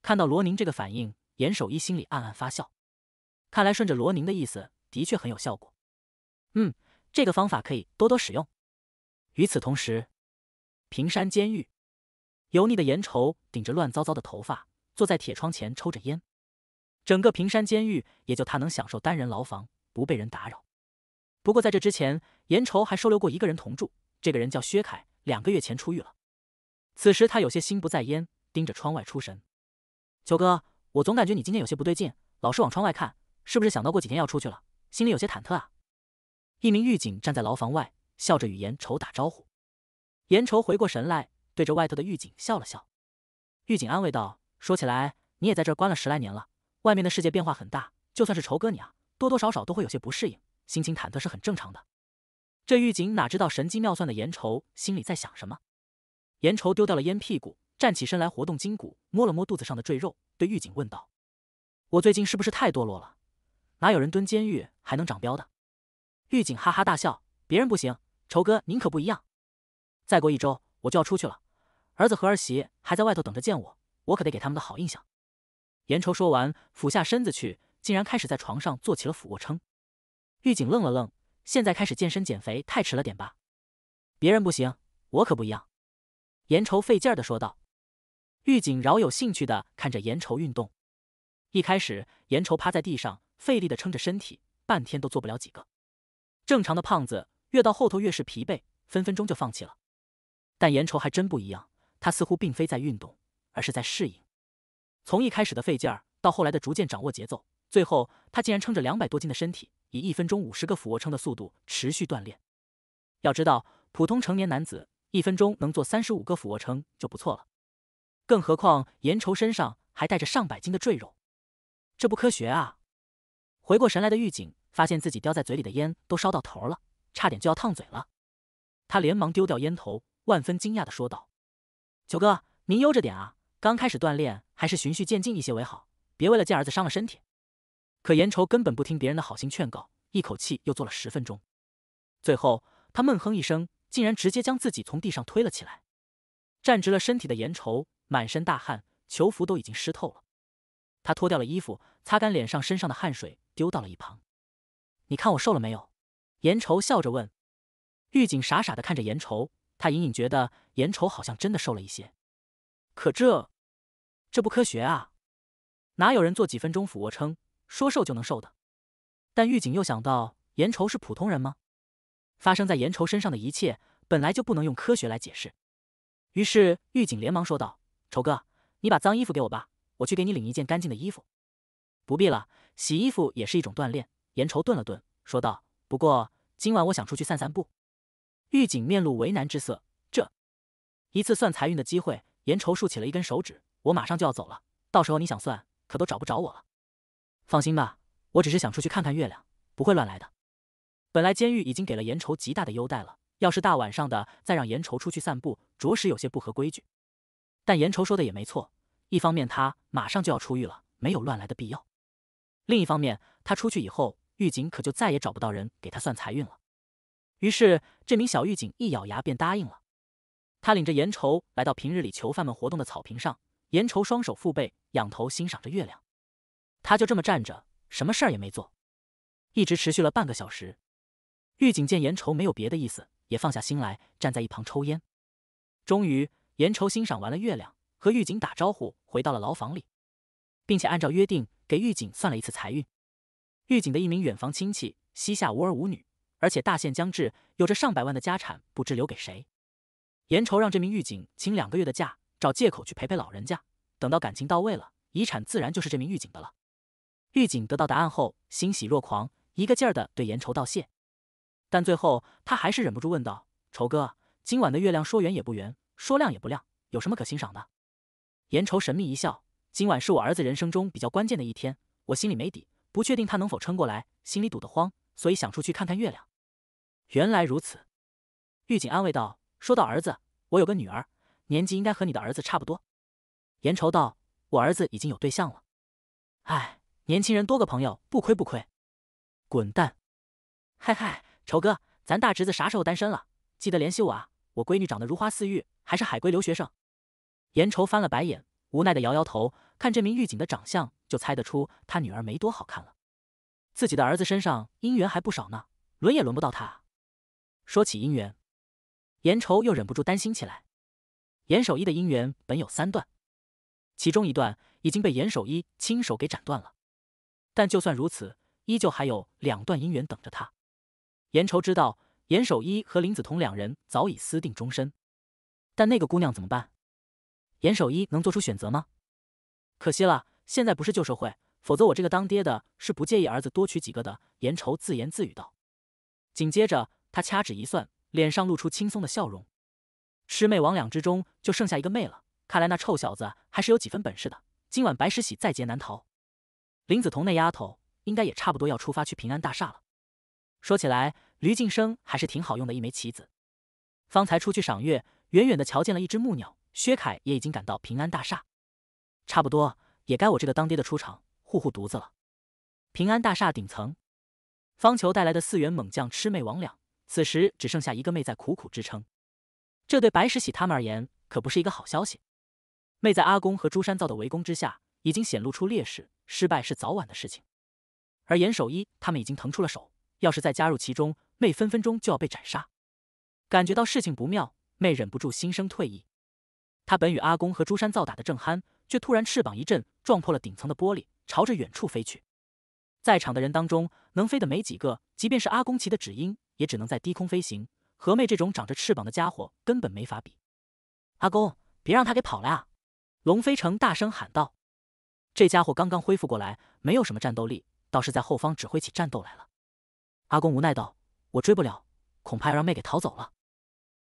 Speaker 1: 看到罗宁这个反应，严守一心里暗暗发笑，看来顺着罗宁的意思。的确很有效果，嗯，这个方法可以多多使用。与此同时，平山监狱，油腻的严愁顶着乱糟糟的头发，坐在铁窗前抽着烟。整个平山监狱也就他能享受单人牢房，不被人打扰。不过在这之前，颜愁还收留过一个人同住，这个人叫薛凯，两个月前出狱了。此时他有些心不在焉，盯着窗外出神。球哥，我总感觉你今天有些不对劲，老是往窗外看，是不是想到过几天要出去了？心里有些忐忑啊！一名狱警站在牢房外，笑着与严愁打招呼。严愁回过神来，对着外头的狱警笑了笑。狱警安慰道：“说起来，你也在这关了十来年了，外面的世界变化很大，就算是仇哥你啊，多多少少都会有些不适应，心情忐忑是很正常的。”这狱警哪知道神机妙算的严愁心里在想什么？严愁丢掉了烟屁股，站起身来活动筋骨，摸了摸肚子上的赘肉，对狱警问道：“我最近是不是太堕落了？哪有人蹲监狱？”还能长膘的，狱警哈哈大笑。别人不行，仇哥您可不一样。再过一周我就要出去了，儿子和儿媳还在外头等着见我，我可得给他们个好印象。严仇说完，俯下身子去，竟然开始在床上做起了俯卧撑。狱警愣了愣，现在开始健身减肥太迟了点吧？别人不行，我可不一样。严仇费劲儿的说道。狱警饶有兴趣的看着严仇运动。一开始，严仇趴在地上，费力的撑着身体。半天都做不了几个，正常的胖子越到后头越是疲惫，分分钟就放弃了。但严愁还真不一样，他似乎并非在运动，而是在适应。从一开始的费劲儿，到后来的逐渐掌握节奏，最后他竟然撑着两百多斤的身体，以一分钟五十个俯卧撑的速度持续锻炼。要知道，普通成年男子一分钟能做三十五个俯卧撑就不错了，更何况严愁身上还带着上百斤的赘肉，这不科学啊！回过神来的狱警。发现自己叼在嘴里的烟都烧到头了，差点就要烫嘴了。他连忙丢掉烟头，万分惊讶的说道：“九哥，您悠着点啊，刚开始锻炼还是循序渐进一些为好，别为了见儿子伤了身体。”可严愁根本不听别人的好心劝告，一口气又做了十分钟。最后，他闷哼一声，竟然直接将自己从地上推了起来。站直了身体的严愁满身大汗，囚服都已经湿透了。他脱掉了衣服，擦干脸上身上的汗水，丢到了一旁。你看我瘦了没有？严愁笑着问。狱警傻傻的看着严愁，他隐隐觉得严愁好像真的瘦了一些。可这，这不科学啊！哪有人做几分钟俯卧撑说瘦就能瘦的？但狱警又想到严愁是普通人吗？发生在严愁身上的一切本来就不能用科学来解释。于是狱警连忙说道：“丑哥，你把脏衣服给我吧，我去给你领一件干净的衣服。”“不必了，洗衣服也是一种锻炼。”严愁顿了顿，说道：“不过今晚我想出去散散步。”狱警面露为难之色。这一次算财运的机会，严愁竖起了一根手指：“我马上就要走了，到时候你想算，可都找不着我了。”放心吧，我只是想出去看看月亮，不会乱来的。本来监狱已经给了严愁极大的优待了，要是大晚上的再让严愁出去散步，着实有些不合规矩。但严愁说的也没错，一方面他马上就要出狱了，没有乱来的必要；另一方面他出去以后。狱警可就再也找不到人给他算财运了。于是，这名小狱警一咬牙便答应了。他领着严愁来到平日里囚犯们活动的草坪上。严愁双手负背，仰头欣赏着月亮。他就这么站着，什么事儿也没做，一直持续了半个小时。狱警见严愁没有别的意思，也放下心来，站在一旁抽烟。终于，严愁欣赏完了月亮，和狱警打招呼，回到了牢房里，并且按照约定给狱警算了一次财运。狱警的一名远房亲戚，膝下无儿无女，而且大限将至，有着上百万的家产，不知留给谁。严愁让这名狱警请两个月的假，找借口去陪陪老人家。等到感情到位了，遗产自然就是这名狱警的了。狱警得到答案后欣喜若狂，一个劲儿地对严愁道谢。但最后他还是忍不住问道：“丑哥，今晚的月亮说圆也不圆，说亮也不亮，有什么可欣赏的？”严愁神秘一笑：“今晚是我儿子人生中比较关键的一天，我心里没底。”不确定他能否撑过来，心里堵得慌，所以想出去看看月亮。原来如此，狱警安慰道。说到儿子，我有个女儿，年纪应该和你的儿子差不多。严愁道，我儿子已经有对象了。哎，年轻人多个朋友不亏不亏。滚蛋！嗨嗨，愁哥，咱大侄子啥时候单身了？记得联系我啊，我闺女长得如花似玉，还是海归留学生。严愁翻了白眼。无奈的摇摇头，看这名狱警的长相，就猜得出他女儿没多好看了。自己的儿子身上姻缘还不少呢，轮也轮不到他。说起姻缘，严愁又忍不住担心起来。严守一的姻缘本有三段，其中一段已经被严守一亲手给斩断了，但就算如此，依旧还有两段姻缘等着他。严愁知道严守一和林子彤两人早已私定终身，但那个姑娘怎么办？严守一能做出选择吗？可惜了，现在不是旧社会，否则我这个当爹的是不介意儿子多娶几个的。严愁自言自语道。紧接着，他掐指一算，脸上露出轻松的笑容。魑魅魍魉之中就剩下一个妹了，看来那臭小子还是有几分本事的。今晚白石喜在劫难逃。林子彤那丫头应该也差不多要出发去平安大厦了。说起来，吕晋生还是挺好用的一枚棋子。方才出去赏月，远远的瞧见了一只木鸟。薛凯也已经赶到平安大厦，差不多也该我这个当爹的出场护护犊子了。平安大厦顶层，方球带来的四员猛将魑魅魍魉，此时只剩下一个妹在苦苦支撑。这对白石喜他们而言可不是一个好消息。妹在阿公和朱山造的围攻之下，已经显露出劣势，失败是早晚的事情。而严守一他们已经腾出了手，要是再加入其中，妹分分钟就要被斩杀。感觉到事情不妙，妹忍不住心生退意。他本与阿公和朱山造打的正酣，却突然翅膀一震，撞破了顶层的玻璃，朝着远处飞去。在场的人当中，能飞的没几个，即便是阿公骑的纸鹰，也只能在低空飞行。何妹这种长着翅膀的家伙，根本没法比。阿公，别让他给跑了啊！龙飞成大声喊道。这家伙刚刚恢复过来，没有什么战斗力，倒是在后方指挥起战斗来了。阿公无奈道：“我追不了，恐怕要让妹给逃走了。”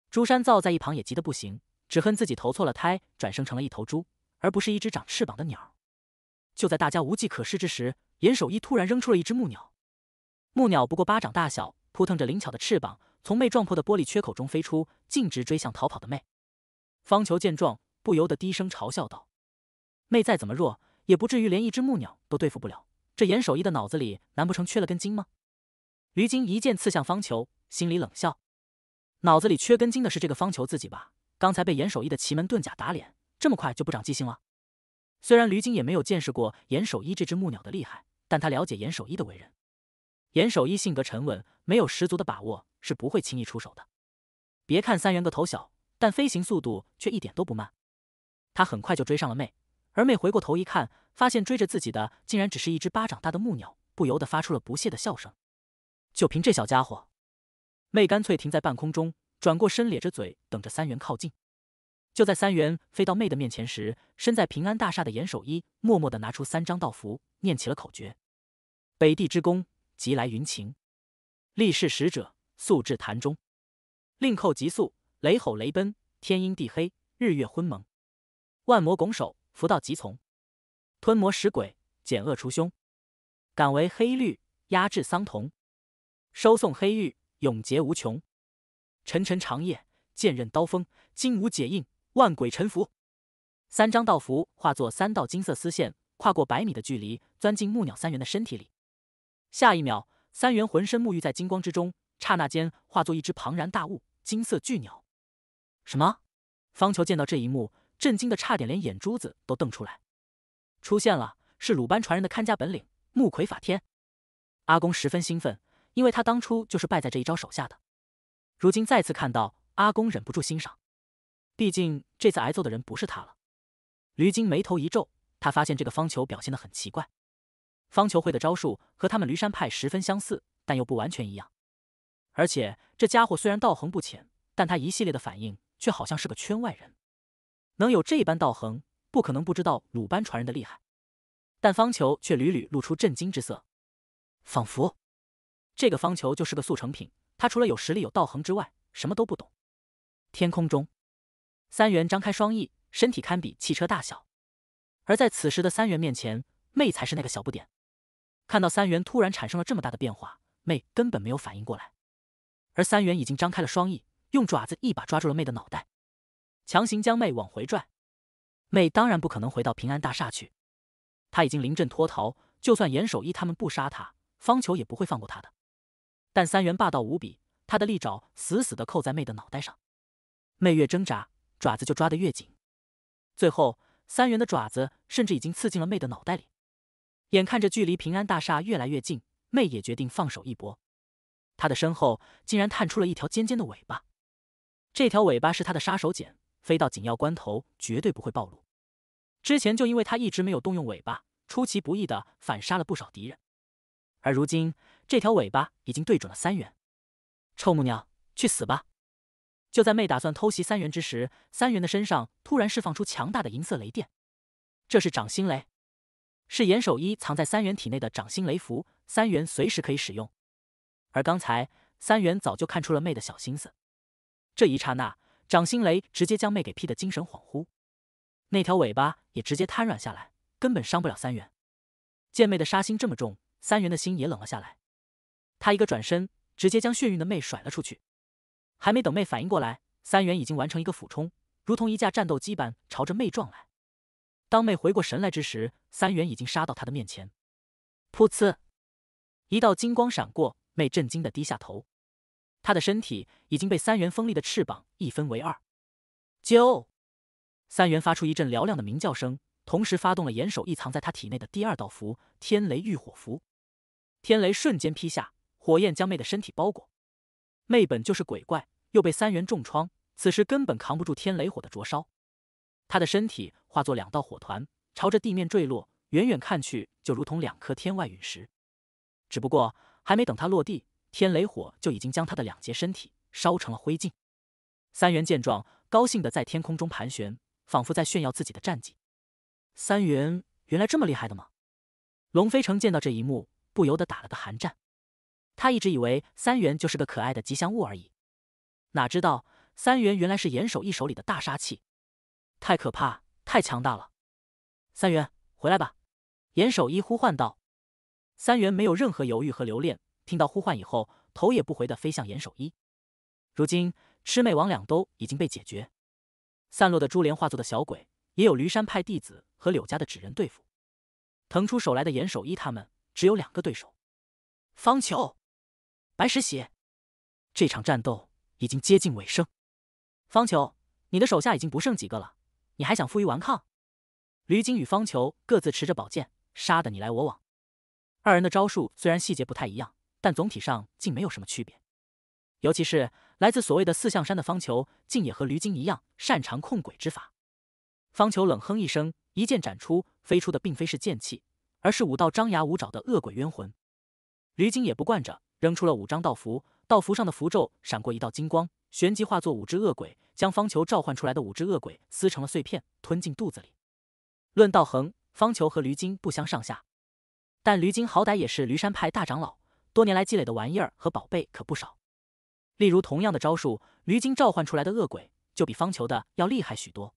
Speaker 1: 朱山造在一旁也急得不行。只恨自己投错了胎，转生成了一头猪，而不是一只长翅膀的鸟。就在大家无计可施之时，严守一突然扔出了一只木鸟。木鸟不过巴掌大小，扑腾着灵巧的翅膀，从被撞破的玻璃缺口中飞出，径直追向逃跑的妹。方球见状，不由得低声嘲笑道：“妹再怎么弱，也不至于连一只木鸟都对付不了。这严守一的脑子里，难不成缺了根筋吗？”驴精一剑刺向方球，心里冷笑：“脑子里缺根筋的是这个方球自己吧。”刚才被严守一的奇门遁甲打脸，这么快就不长记性了？虽然驴精也没有见识过严守一这只木鸟的厉害，但他了解严守一的为人。严守一性格沉稳，没有十足的把握是不会轻易出手的。别看三元个头小，但飞行速度却一点都不慢。他很快就追上了妹，而妹回过头一看，发现追着自己的竟然只是一只巴掌大的木鸟，不由得发出了不屑的笑声。就凭这小家伙，妹干脆停在半空中。转过身，咧着嘴，等着三元靠近。就在三元飞到妹的面前时，身在平安大厦的严守一默默地拿出三张道符，念起了口诀：“北地之功，即来云晴；立誓使者，速至坛中；令寇急速，雷吼雷奔；天阴地黑，日月昏蒙；万魔拱手，伏道即从；吞魔食鬼，减恶除凶；敢为黑绿，压制桑桐；收送黑玉，永劫无穷。”沉沉长夜，剑刃刀锋，金无解印，万鬼臣服。三张道符化作三道金色丝线，跨过百米的距离，钻进木鸟三元的身体里。下一秒，三元浑身沐浴在金光之中，刹那间化作一只庞然大物，金色巨鸟。什么？方球见到这一幕，震惊的差点连眼珠子都瞪出来。出现了，是鲁班传人的看家本领木魁法天。阿公十分兴奋，因为他当初就是败在这一招手下的。如今再次看到阿公，忍不住欣赏。毕竟这次挨揍的人不是他了。驴精眉头一皱，他发现这个方球表现的很奇怪。方球会的招数和他们驴山派十分相似，但又不完全一样。而且这家伙虽然道行不浅，但他一系列的反应却好像是个圈外人。能有这般道行，不可能不知道鲁班传人的厉害。但方球却屡屡露出震惊之色，仿佛这个方球就是个速成品。他除了有实力、有道行之外，什么都不懂。天空中，三元张开双翼，身体堪比汽车大小。而在此时的三元面前，妹才是那个小不点。看到三元突然产生了这么大的变化，妹根本没有反应过来。而三元已经张开了双翼，用爪子一把抓住了妹的脑袋，强行将妹往回拽。妹当然不可能回到平安大厦去，他已经临阵脱逃。就算严守一他们不杀他，方球也不会放过他的。但三元霸道无比，他的利爪死死的扣在妹的脑袋上，妹越挣扎，爪子就抓得越紧，最后三元的爪子甚至已经刺进了妹的脑袋里。眼看着距离平安大厦越来越近，妹也决定放手一搏，她的身后竟然探出了一条尖尖的尾巴，这条尾巴是她的杀手锏，飞到紧要关头绝对不会暴露。之前就因为他一直没有动用尾巴，出其不意的反杀了不少敌人，而如今。这条尾巴已经对准了三元，臭木鸟，去死吧！就在妹打算偷袭三元之时，三元的身上突然释放出强大的银色雷电，这是掌心雷，是严守一藏在三元体内的掌心雷符，三元随时可以使用。而刚才三元早就看出了妹的小心思，这一刹那，掌心雷直接将妹给劈的精神恍惚，那条尾巴也直接瘫软下来，根本伤不了三元。见妹的杀心这么重，三元的心也冷了下来。他一个转身，直接将眩晕的妹甩了出去。还没等妹反应过来，三元已经完成一个俯冲，如同一架战斗机般朝着妹撞来。当妹回过神来之时，三元已经杀到他的面前。噗呲！一道金光闪过，妹震惊的低下头，他的身体已经被三元锋利的翅膀一分为二。啾！三元发出一阵嘹亮的鸣叫声，同时发动了严守一藏在他体内的第二道符——天雷御火符。天雷瞬间劈下。火焰将妹的身体包裹，妹本就是鬼怪，又被三元重创，此时根本扛不住天雷火的灼烧，她的身体化作两道火团，朝着地面坠落，远远看去就如同两颗天外陨石。只不过还没等她落地，天雷火就已经将她的两截身体烧成了灰烬。三元见状，高兴的在天空中盘旋，仿佛在炫耀自己的战绩。三元原来这么厉害的吗？龙飞城见到这一幕，不由得打了个寒战。他一直以为三元就是个可爱的吉祥物而已，哪知道三元原来是严守一手里的大杀器，太可怕，太强大了。三元，回来吧！严守一呼唤道。三元没有任何犹豫和留恋，听到呼唤以后，头也不回的飞向严守一。如今魑魅魍魉都已经被解决，散落的珠帘化作的小鬼，也有驴山派弟子和柳家的纸人对付。腾出手来的严守一他们，只有两个对手，方球。白石喜，这场战斗已经接近尾声。方球，你的手下已经不剩几个了，你还想负隅顽抗？驴精与方球各自持着宝剑，杀的你来我往。二人的招数虽然细节不太一样，但总体上竟没有什么区别。尤其是来自所谓的四象山的方球，竟也和驴精一样擅长控鬼之法。方球冷哼一声，一剑斩出，飞出的并非是剑气，而是五道张牙舞爪的恶鬼冤魂。驴精也不惯着。扔出了五张道符，道符上的符咒闪过一道金光，旋即化作五只恶鬼，将方球召唤出来的五只恶鬼撕成了碎片，吞进肚子里。论道恒，方球和驴精不相上下，但驴精好歹也是驴山派大长老，多年来积累的玩意儿和宝贝可不少。例如，同样的招数，驴精召唤出来的恶鬼就比方球的要厉害许多。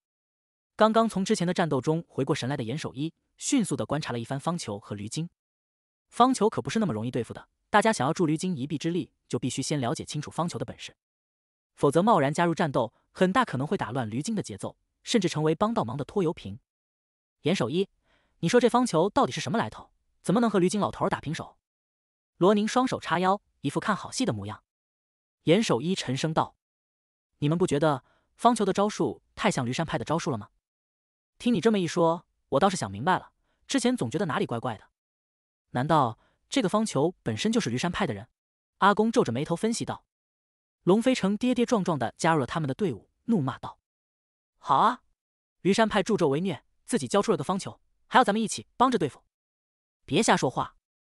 Speaker 1: 刚刚从之前的战斗中回过神来的严守一，迅速地观察了一番方球和驴精，方球可不是那么容易对付的。大家想要助驴精一臂之力，就必须先了解清楚方球的本事，否则贸然加入战斗，很大可能会打乱驴精的节奏，甚至成为帮倒忙的拖油瓶。严守一，你说这方球到底是什么来头？怎么能和驴精老头儿打平手？罗宁双手叉腰，一副看好戏的模样。严守一沉声道：“你们不觉得方球的招数太像驴山派的招数了吗？”听你这么一说，我倒是想明白了，之前总觉得哪里怪怪的，难道……这个方球本身就是驴山派的人，阿公皱着眉头分析道。龙飞成跌跌撞撞的加入了他们的队伍，怒骂道：“好啊，驴山派助纣为虐，自己交出了个方球，还要咱们一起帮着对付！别瞎说话！”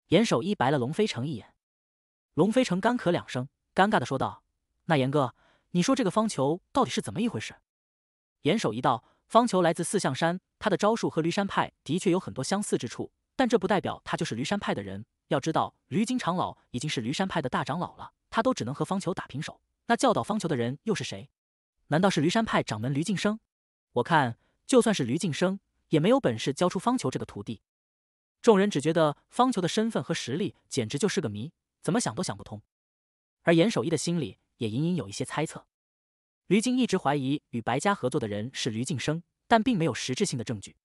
Speaker 1: 严守一白了龙飞成一眼，龙飞成干咳两声，尴尬的说道：“那严哥，你说这个方球到底是怎么一回事？”严守一道：“方球来自四象山，他的招数和驴山派的确有很多相似之处，但这不代表他就是驴山派的人。”要知道，驴金长老已经是驴山派的大长老了，他都只能和方球打平手。那教导方球的人又是谁？难道是驴山派掌门驴敬生？我看，就算是驴敬生，也没有本事教出方球这个徒弟。众人只觉得方球的身份和实力简直就是个谜，怎么想都想不通。而严守一的心里也隐隐有一些猜测。驴金一直怀疑与白家合作的人是驴敬生，但并没有实质性的证据。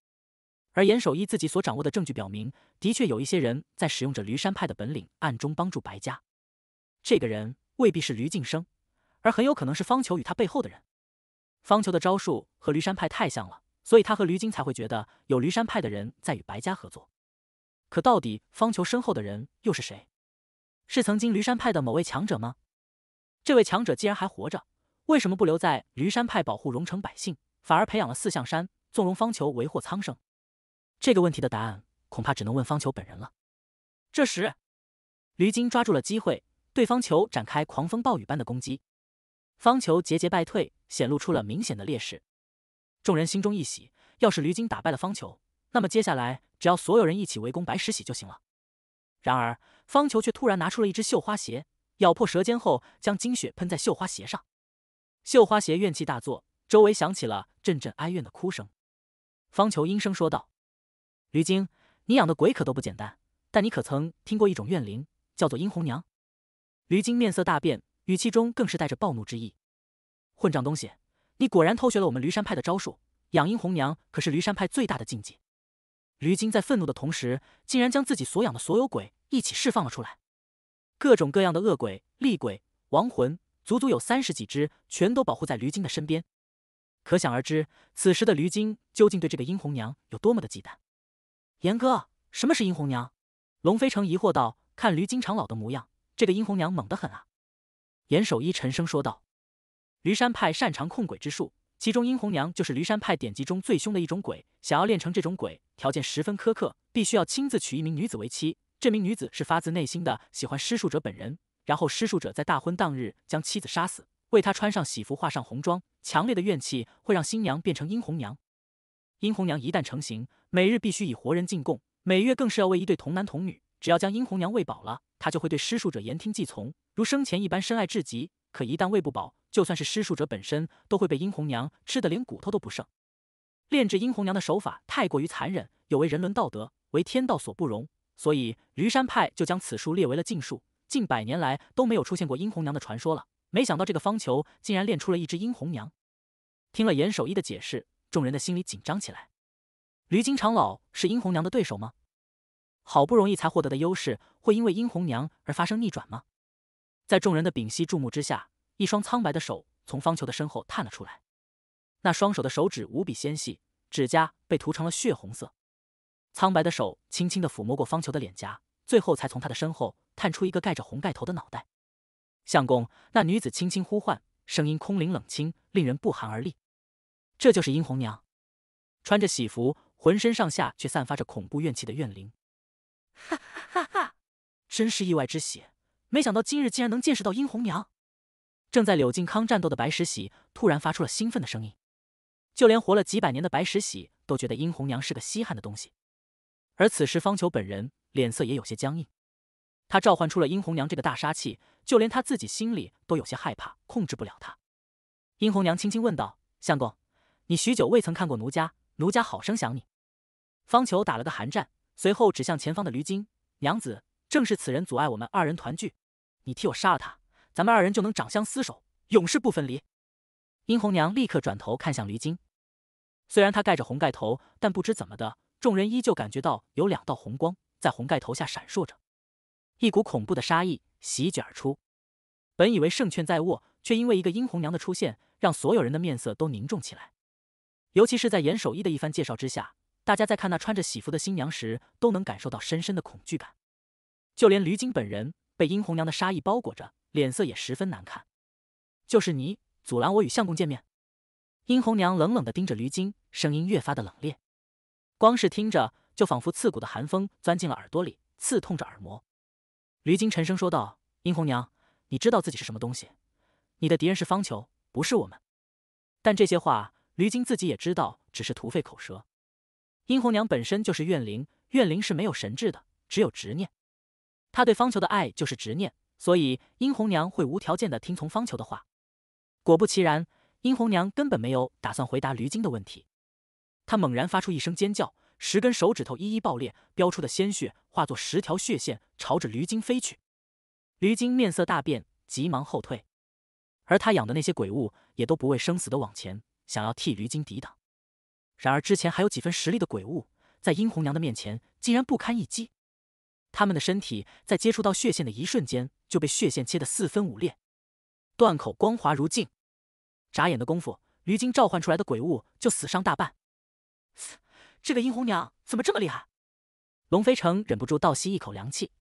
Speaker 1: 而严守一自己所掌握的证据表明，的确有一些人在使用着驴山派的本领，暗中帮助白家。这个人未必是驴晋生，而很有可能是方球与他背后的人。方球的招数和驴山派太像了，所以他和驴晶才会觉得有驴山派的人在与白家合作。可到底方球身后的人又是谁？是曾经驴山派的某位强者吗？这位强者既然还活着，为什么不留在驴山派保护荣城百姓，反而培养了四象山，纵容方球为祸苍生？这个问题的答案恐怕只能问方球本人了。这时，驴精抓住了机会，对方球展开狂风暴雨般的攻击，方球节节败退，显露出了明显的劣势。众人心中一喜，要是驴精打败了方球，那么接下来只要所有人一起围攻白石喜就行了。然而，方球却突然拿出了一只绣花鞋，咬破舌尖后，将精血喷在绣花鞋上。绣花鞋怨气大作，周围响起了阵阵哀怨的哭声。方球阴声说道。驴精，你养的鬼可都不简单。但你可曾听过一种怨灵，叫做阴红娘？驴精面色大变，语气中更是带着暴怒之意：“混账东西，你果然偷学了我们驴山派的招数！养阴红娘可是驴山派最大的禁忌。”驴精在愤怒的同时，竟然将自己所养的所有鬼一起释放了出来。各种各样的恶鬼、厉鬼、亡魂，足足有三十几只，全都保护在驴精的身边。可想而知，此时的驴精究竟对这个阴红娘有多么的忌惮。严哥，什么是阴红娘？龙飞成疑惑道。看驴金长老的模样，这个阴红娘猛得很啊！严守一沉声说道。驴山派擅长控鬼之术，其中阴红娘就是驴山派典籍中最凶的一种鬼。想要练成这种鬼，条件十分苛刻，必须要亲自娶一名女子为妻。这名女子是发自内心的喜欢施术者本人，然后施术者在大婚当日将妻子杀死，为她穿上喜服，画上红妆。强烈的怨气会让新娘变成阴红娘。殷红娘一旦成型，每日必须以活人进贡，每月更是要喂一对童男童女。只要将殷红娘喂饱了，她就会对施术者言听计从，如生前一般深爱至极。可一旦喂不饱，就算是施术者本身，都会被殷红娘吃得连骨头都不剩。炼制殷红娘的手法太过于残忍，有违人伦道德，为天道所不容，所以驴山派就将此术列为了禁术。近百年来都没有出现过殷红娘的传说了。没想到这个方球竟然练出了一只殷红娘。听了严守一的解释。众人的心里紧张起来。驴金长老是殷红娘的对手吗？好不容易才获得的优势，会因为殷红娘而发生逆转吗？在众人的屏息注目之下，一双苍白的手从方球的身后探了出来。那双手的手指无比纤细，指甲被涂成了血红色。苍白的手轻轻的抚摸过方球的脸颊，最后才从他的身后探出一个盖着红盖头的脑袋。“相公！”那女子轻轻呼唤，声音空灵冷清，令人不寒而栗。这就是殷红娘，穿着喜服，浑身上下却散发着恐怖怨气的怨灵。哈哈哈！哈，真是意外之喜，没想到今日竟然能见识到殷红娘。正在柳靖康战斗的白石喜突然发出了兴奋的声音。就连活了几百年的白石喜都觉得殷红娘是个稀罕的东西。而此时方球本人脸色也有些僵硬，他召唤出了殷红娘这个大杀器，就连他自己心里都有些害怕，控制不了她。殷红娘轻轻问道：“相公。”你许久未曾看过奴家，奴家好生想你。方求打了个寒战，随后指向前方的驴精娘子，正是此人阻碍我们二人团聚。你替我杀了他，咱们二人就能长相厮守，永世不分离。殷红娘立刻转头看向驴精，虽然她盖着红盖头，但不知怎么的，众人依旧感觉到有两道红光在红盖头下闪烁着，一股恐怖的杀意席卷而出。本以为胜券在握，却因为一个殷红娘的出现，让所有人的面色都凝重起来。尤其是在严守一的一番介绍之下，大家在看那穿着喜服的新娘时，都能感受到深深的恐惧感。就连驴精本人被殷红娘的杀意包裹着，脸色也十分难看。就是你阻拦我与相公见面，殷红娘冷冷的盯着驴精，声音越发的冷冽，光是听着就仿佛刺骨的寒风钻进了耳朵里，刺痛着耳膜。驴精沉声说道：“殷红娘，你知道自己是什么东西？你的敌人是方球，不是我们。但这些话。”驴精自己也知道，只是徒费口舌。殷红娘本身就是怨灵，怨灵是没有神智的，只有执念。她对方球的爱就是执念，所以殷红娘会无条件的听从方球的话。果不其然，殷红娘根本没有打算回答驴精的问题。她猛然发出一声尖叫，十根手指头一一爆裂，飙出的鲜血化作十条血线，朝着驴精飞去。驴精面色大变，急忙后退，而他养的那些鬼物也都不畏生死的往前。想要替驴精抵挡，然而之前还有几分实力的鬼物，在殷红娘的面前竟然不堪一击。他们的身体在接触到血线的一瞬间，就被血线切得四分五裂，断口光滑如镜。眨眼的功夫，驴精召唤出来的鬼物就死伤大半。这个殷红娘怎么这么厉害？龙飞城忍不住倒吸一口凉气。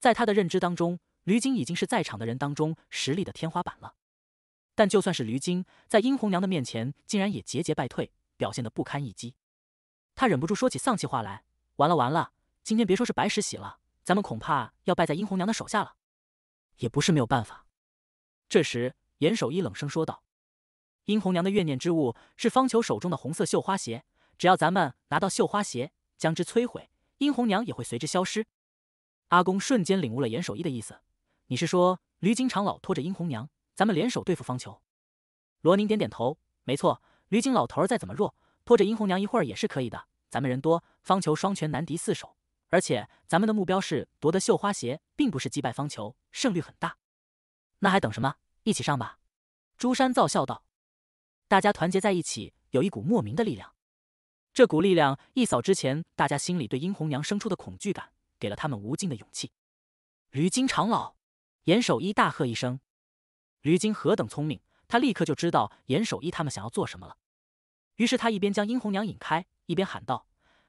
Speaker 1: 在他的认知当中，驴精已经是在场的人当中实力的天花板了。但就算是驴精，在殷红娘的面前，竟然也节节败退，表现得不堪一击。他忍不住说起丧气话来：“完了完了，今天别说是白石洗了，咱们恐怕要败在殷红娘的手下了。”也不是没有办法。这时，严守一冷声说道：“殷红娘的怨念之物是方球手中的红色绣花鞋，只要咱们拿到绣花鞋，将之摧毁，殷红娘也会随之消失。”阿公瞬间领悟了严守一的意思：“你是说，驴精长老拖着殷红娘？”咱们联手对付方球，罗宁点点头，没错。驴精老头儿再怎么弱，拖着殷红娘一会儿也是可以的。咱们人多，方球双拳难敌四手，而且咱们的目标是夺得绣花鞋，并不是击败方球，胜率很大。那还等什么？一起上吧！朱山造笑道。大家团结在一起，有一股莫名的力量。这股力量一扫之前大家心里对殷红娘生出的恐惧感，给了他们无尽的勇气。驴精长老，严守一大喝一声。驴精何等聪明，他立刻就知道严守一他们想要做什么了。于是他一边将殷红娘引开，一边喊道：“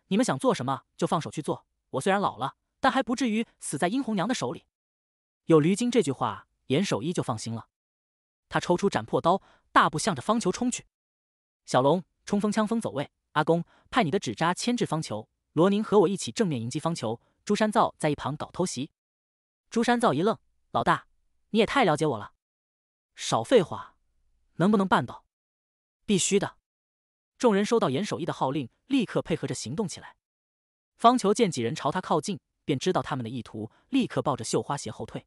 Speaker 1: 你们想做什么，就放手去做。我虽然老了，但还不至于死在殷红娘的手里。”有驴精这句话，严守一就放心了。他抽出斩破刀，大步向着方球冲去。小龙，冲锋枪锋走位。阿公，派你的纸扎牵制方球。罗宁和我一起正面迎击方球。朱山造在一旁搞偷袭。朱山造一愣：“老大，你也太了解我了。”少废话，能不能办到？必须的。众人收到严守义的号令，立刻配合着行动起来。方球见几人朝他靠近，便知道他们的意图，立刻抱着绣花鞋后退。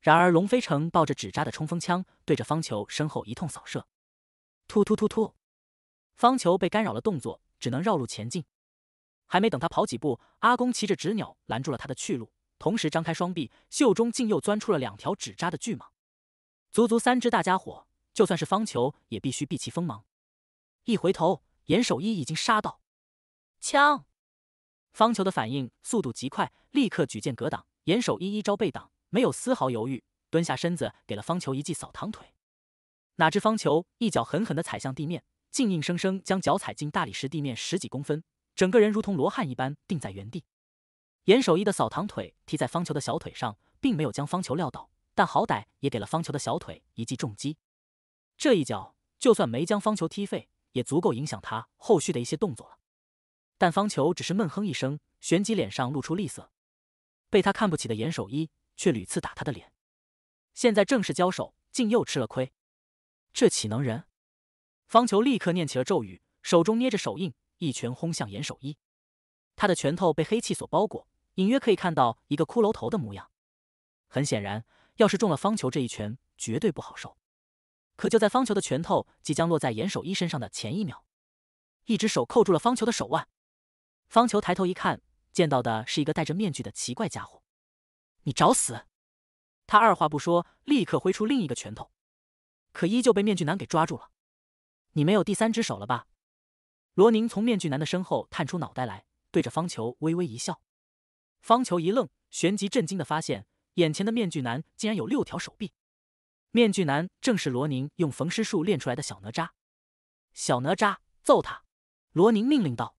Speaker 1: 然而龙飞城抱着纸扎的冲锋枪，对着方球身后一通扫射，突突突突。方球被干扰了动作，只能绕路前进。还没等他跑几步，阿公骑着纸鸟拦住了他的去路，同时张开双臂，袖中竟又钻出了两条纸扎的巨蟒。足足三只大家伙，就算是方球也必须避其锋芒。一回头，严守一已经杀到，枪！方球的反应速度极快，立刻举剑格挡，严守一一招被挡，没有丝毫犹豫，蹲下身子给了方球一记扫堂腿。哪知方球一脚狠狠地踩向地面，竟硬生生将脚踩进大理石地面十几公分，整个人如同罗汉一般定在原地。严守一的扫堂腿踢在方球的小腿上，并没有将方球撂倒。但好歹也给了方球的小腿一记重击，这一脚就算没将方球踢废，也足够影响他后续的一些动作了。但方球只是闷哼一声，旋即脸上露出厉色。被他看不起的严守一却屡次打他的脸，现在正式交手，竟又吃了亏，这岂能忍？方球立刻念起了咒语，手中捏着手印，一拳轰向严守一。他的拳头被黑气所包裹，隐约可以看到一个骷髅头的模样。很显然。要是中了方球这一拳，绝对不好受。可就在方球的拳头即将落在严守一身上的前一秒，一只手扣住了方球的手腕。方球抬头一看，见到的是一个戴着面具的奇怪家伙。“你找死！”他二话不说，立刻挥出另一个拳头，可依旧被面具男给抓住了。“你没有第三只手了吧？”罗宁从面具男的身后探出脑袋来，对着方球微微一笑。方球一愣，旋即震惊的发现。眼前的面具男竟然有六条手臂，面具男正是罗宁用逢尸术练出来的小哪吒。小哪吒，揍他！罗宁命令道。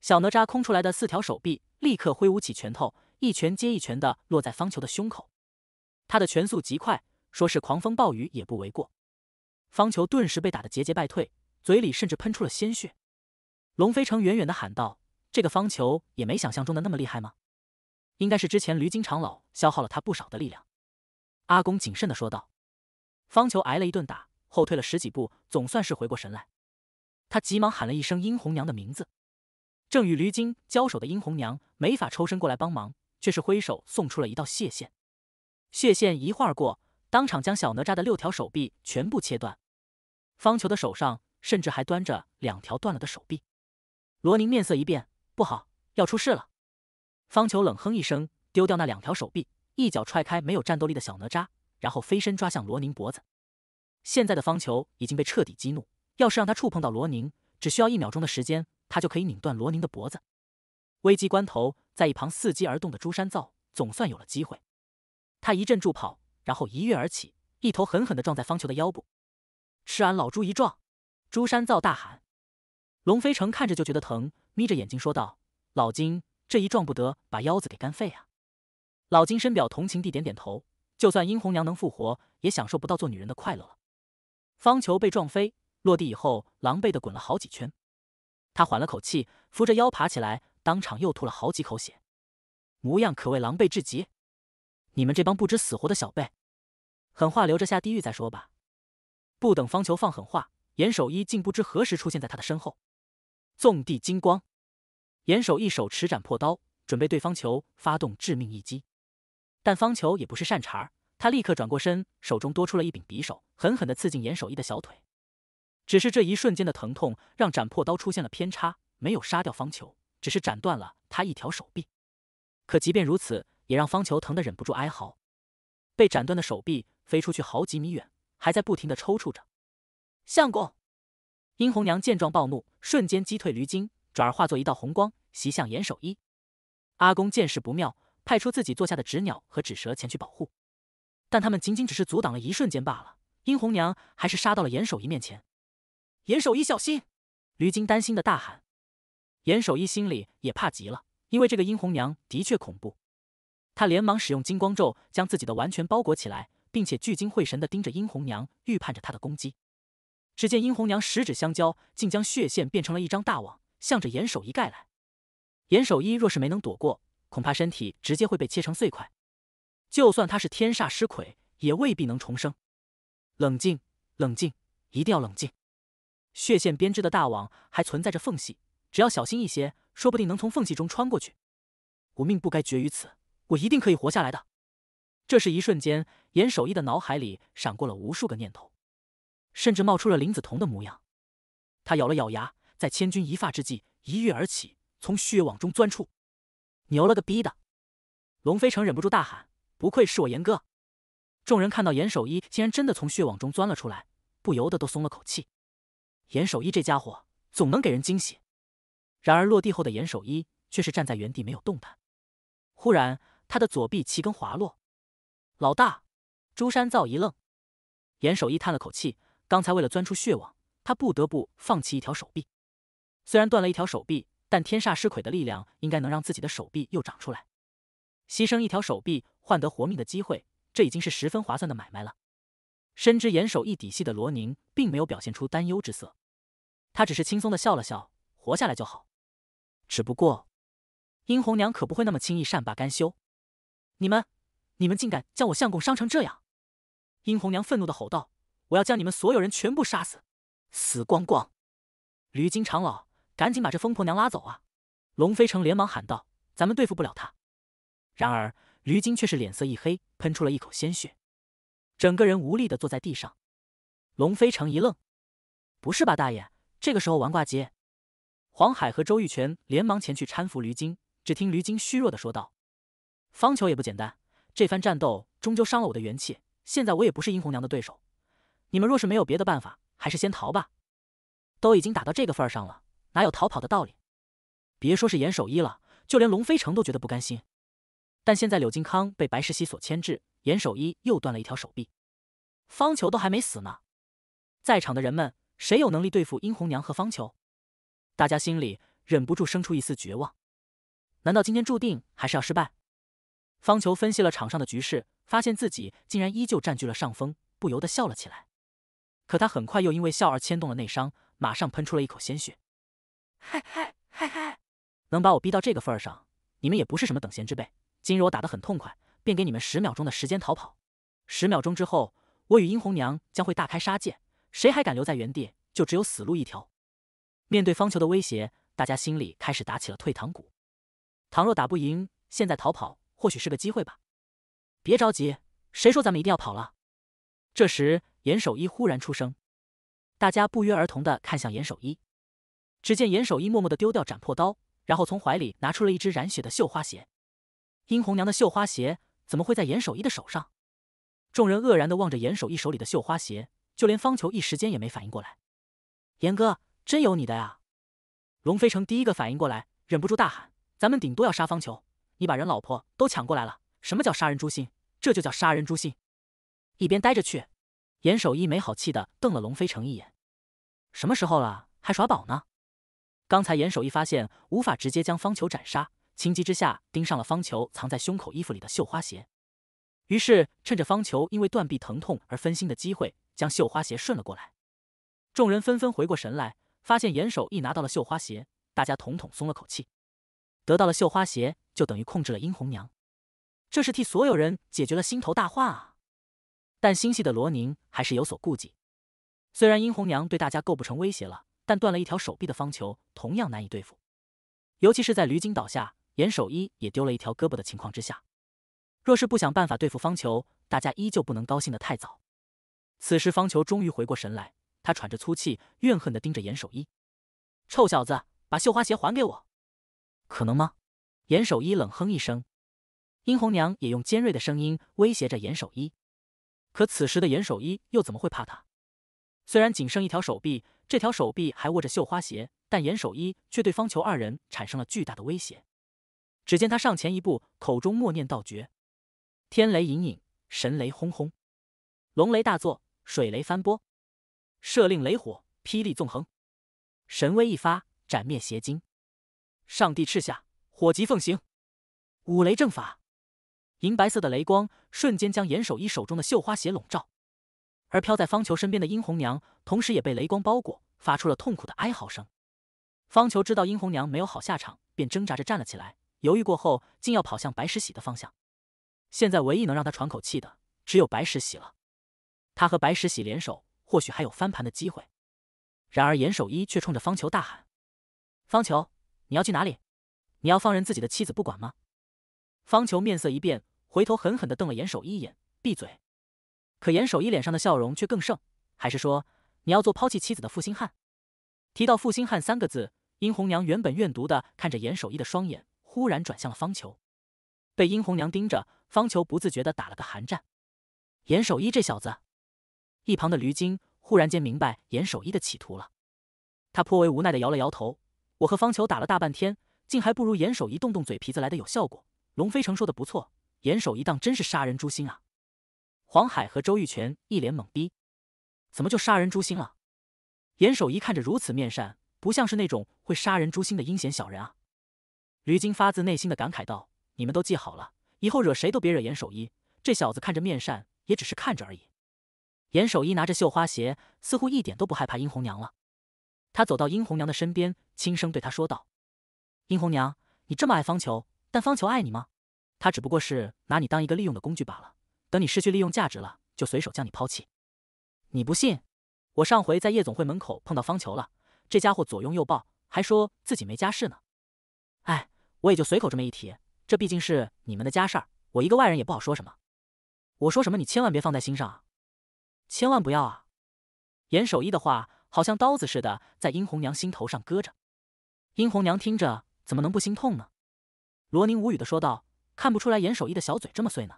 Speaker 1: 小哪吒空出来的四条手臂立刻挥舞起拳头，一拳接一拳的落在方球的胸口。他的拳速极快，说是狂风暴雨也不为过。方球顿时被打得节节败退，嘴里甚至喷出了鲜血。龙飞城远远的喊道：“这个方球也没想象中的那么厉害吗？”应该是之前驴精长老消耗了他不少的力量，阿公谨慎的说道。方球挨了一顿打，后退了十几步，总算是回过神来。他急忙喊了一声殷红娘的名字。正与驴精交手的殷红娘没法抽身过来帮忙，却是挥手送出了一道血线。血线一而过，当场将小哪吒的六条手臂全部切断。方球的手上甚至还端着两条断了的手臂。罗宁面色一变，不好，要出事了。方球冷哼一声，丢掉那两条手臂，一脚踹开没有战斗力的小哪吒，然后飞身抓向罗宁脖子。现在的方球已经被彻底激怒，要是让他触碰到罗宁，只需要一秒钟的时间，他就可以拧断罗宁的脖子。危急关头，在一旁伺机而动的朱山造总算有了机会，他一阵助跑，然后一跃而起，一头狠狠地撞在方球的腰部。“吃俺老朱一撞！”朱山造大喊。龙飞城看着就觉得疼，眯着眼睛说道：“老金。”这一撞不得，把腰子给干废啊！老金深表同情地点点头。就算殷红娘能复活，也享受不到做女人的快乐了。方球被撞飞，落地以后狼狈的滚了好几圈。他缓了口气，扶着腰爬起来，当场又吐了好几口血，模样可谓狼狈至极。你们这帮不知死活的小辈，狠话留着下地狱再说吧！不等方球放狠话，严守一竟不知何时出现在他的身后，纵地金光。严守一手持斩破刀，准备对方球发动致命一击，但方球也不是善茬他立刻转过身，手中多出了一柄匕首，狠狠的刺进严守一的小腿。只是这一瞬间的疼痛，让斩破刀出现了偏差，没有杀掉方球，只是斩断了他一条手臂。可即便如此，也让方球疼得忍不住哀嚎。被斩断的手臂飞出去好几米远，还在不停的抽搐着。相公，殷红娘见状暴怒，瞬间击退驴精。转而化作一道红光，袭向严守一。阿公见势不妙，派出自己坐下的纸鸟和纸蛇前去保护，但他们仅仅只是阻挡了一瞬间罢了。殷红娘还是杀到了严守一面前。严守一小心！驴精担心的大喊。严守一心里也怕极了，因为这个殷红娘的确恐怖。他连忙使用金光咒将自己的完全包裹起来，并且聚精会神地盯着殷红娘，预判着她的攻击。只见殷红娘十指相交，竟将血线变成了一张大网。向着严守一盖来，严守一若是没能躲过，恐怕身体直接会被切成碎块。就算他是天煞尸魁，也未必能重生。冷静，冷静，一定要冷静！血线编织的大网还存在着缝隙，只要小心一些，说不定能从缝隙中穿过去。我命不该绝于此，我一定可以活下来的。这是一瞬间，严守一的脑海里闪过了无数个念头，甚至冒出了林子彤的模样。他咬了咬牙。在千钧一发之际，一跃而起，从血网中钻出，牛了个逼的！龙飞城忍不住大喊：“不愧是我严哥！”众人看到严守一竟然真的从血网中钻了出来，不由得都松了口气。严守一这家伙总能给人惊喜。然而落地后的严守一却是站在原地没有动弹。忽然，他的左臂齐根滑落。老大，朱山造一愣。严守一叹了口气：“刚才为了钻出血网，他不得不放弃一条手臂。”虽然断了一条手臂，但天煞尸魁的力量应该能让自己的手臂又长出来。牺牲一条手臂换得活命的机会，这已经是十分划算的买卖了。深知严守一底细的罗宁，并没有表现出担忧之色，他只是轻松的笑了笑：“活下来就好。”只不过，殷红娘可不会那么轻易善罢甘休！你们，你们竟敢将我相公伤成这样！殷红娘愤怒的吼道：“我要将你们所有人全部杀死，死光光！”驴金长老。赶紧把这疯婆娘拉走啊！龙飞成连忙喊道：“咱们对付不了她。”然而驴精却是脸色一黑，喷出了一口鲜血，整个人无力的坐在地上。龙飞成一愣：“不是吧，大爷，这个时候玩挂机？”黄海和周玉泉连忙前去搀扶驴精，只听驴精虚弱的说道：“方球也不简单，这番战斗终究伤了我的元气，现在我也不是殷红娘的对手。你们若是没有别的办法，还是先逃吧。都已经打到这个份儿上了。”哪有逃跑的道理？别说是严守一了，就连龙飞成都觉得不甘心。但现在柳靖康被白石溪所牵制，严守一又断了一条手臂，方球都还没死呢。在场的人们，谁有能力对付殷红娘和方球？大家心里忍不住生出一丝绝望。难道今天注定还是要失败？方球分析了场上的局势，发现自己竟然依旧占据了上风，不由得笑了起来。可他很快又因为笑而牵动了内伤，马上喷出了一口鲜血。嗨嗨嗨嗨！能把我逼到这个份上，你们也不是什么等闲之辈。今日我打得很痛快，便给你们十秒钟的时间逃跑。十秒钟之后，我与殷红娘将会大开杀戒，谁还敢留在原地，就只有死路一条。面对方球的威胁，大家心里开始打起了退堂鼓。倘若打不赢，现在逃跑或许是个机会吧。别着急，谁说咱们一定要跑了？这时严守一忽然出声，大家不约而同的看向严守一。只见严守一默默的丢掉斩破刀，然后从怀里拿出了一只染血的绣花鞋。殷红娘的绣花鞋怎么会在严守一的手上？众人愕然的望着严守一手里的绣花鞋，就连方球一时间也没反应过来。严哥，真有你的呀！龙飞成第一个反应过来，忍不住大喊：“咱们顶多要杀方球，你把人老婆都抢过来了，什么叫杀人诛心？这就叫杀人诛心！一边呆着去！”严守一没好气的瞪了龙飞成一眼：“什么时候了，还耍宝呢？”刚才严守一发现无法直接将方球斩杀，情急之下盯上了方球藏在胸口衣服里的绣花鞋，于是趁着方球因为断臂疼痛而分心的机会，将绣花鞋顺了过来。众人纷纷回过神来，发现严守一拿到了绣花鞋，大家统统松了口气。得到了绣花鞋，就等于控制了殷红娘，这是替所有人解决了心头大患啊！但心细的罗宁还是有所顾忌，虽然殷红娘对大家构不成威胁了。但断了一条手臂的方球同样难以对付，尤其是在驴精倒下、严守一也丢了一条胳膊的情况之下，若是不想办法对付方球，大家依旧不能高兴的太早。此时方球终于回过神来，他喘着粗气，怨恨的盯着严守一：“臭小子，把绣花鞋还给我！”可能吗？严守一冷哼一声，殷红娘也用尖锐的声音威胁着严守一。可此时的严守一又怎么会怕他？虽然仅剩一条手臂。这条手臂还握着绣花鞋，但严守一却对方球二人产生了巨大的威胁。只见他上前一步，口中默念道：“诀，天雷隐隐，神雷轰轰，龙雷大作，水雷翻波，摄令雷火，霹雳纵横，神威一发，斩灭邪精。上帝敕下，火急奉行，五雷正法。”银白色的雷光瞬间将严守一手中的绣花鞋笼罩。而飘在方球身边的殷红娘，同时也被雷光包裹，发出了痛苦的哀嚎声。方球知道殷红娘没有好下场，便挣扎着站了起来，犹豫过后，竟要跑向白石喜的方向。现在唯一能让他喘口气的，只有白石喜了。他和白石喜联手，或许还有翻盘的机会。然而严守一却冲着方球大喊：“方球，你要去哪里？你要放任自己的妻子不管吗？”方球面色一变，回头狠狠地瞪了严守一眼，闭嘴。可严守一脸上的笑容却更盛，还是说你要做抛弃妻子的负心汉？提到“负心汉”三个字，殷红娘原本怨毒的看着严守一的双眼，忽然转向了方球。被殷红娘盯着，方球不自觉的打了个寒战。严守一这小子，一旁的驴精忽然间明白严守一的企图了，他颇为无奈的摇了摇头。我和方球打了大半天，竟还不如严守一动动嘴皮子来的有效果。龙飞成说的不错，严守一当真是杀人诛心啊！黄海和周玉泉一脸懵逼，怎么就杀人诛心了？严守一看着如此面善，不像是那种会杀人诛心的阴险小人啊！吕京发自内心的感慨道：“你们都记好了，以后惹谁都别惹严守一，这小子看着面善，也只是看着而已。”严守一拿着绣花鞋，似乎一点都不害怕殷红娘了。他走到殷红娘的身边，轻声对她说道：“殷红娘，你这么爱方球，但方球爱你吗？他只不过是拿你当一个利用的工具罢了。”等你失去利用价值了，就随手将你抛弃。你不信？我上回在夜总会门口碰到方球了，这家伙左拥右抱，还说自己没家事呢。哎，我也就随口这么一提，这毕竟是你们的家事儿，我一个外人也不好说什么。我说什么你千万别放在心上啊，千万不要啊！严守一的话好像刀子似的在殷红娘心头上割着，殷红娘听着怎么能不心痛呢？罗宁无语的说道：“看不出来严守一的小嘴这么碎呢。”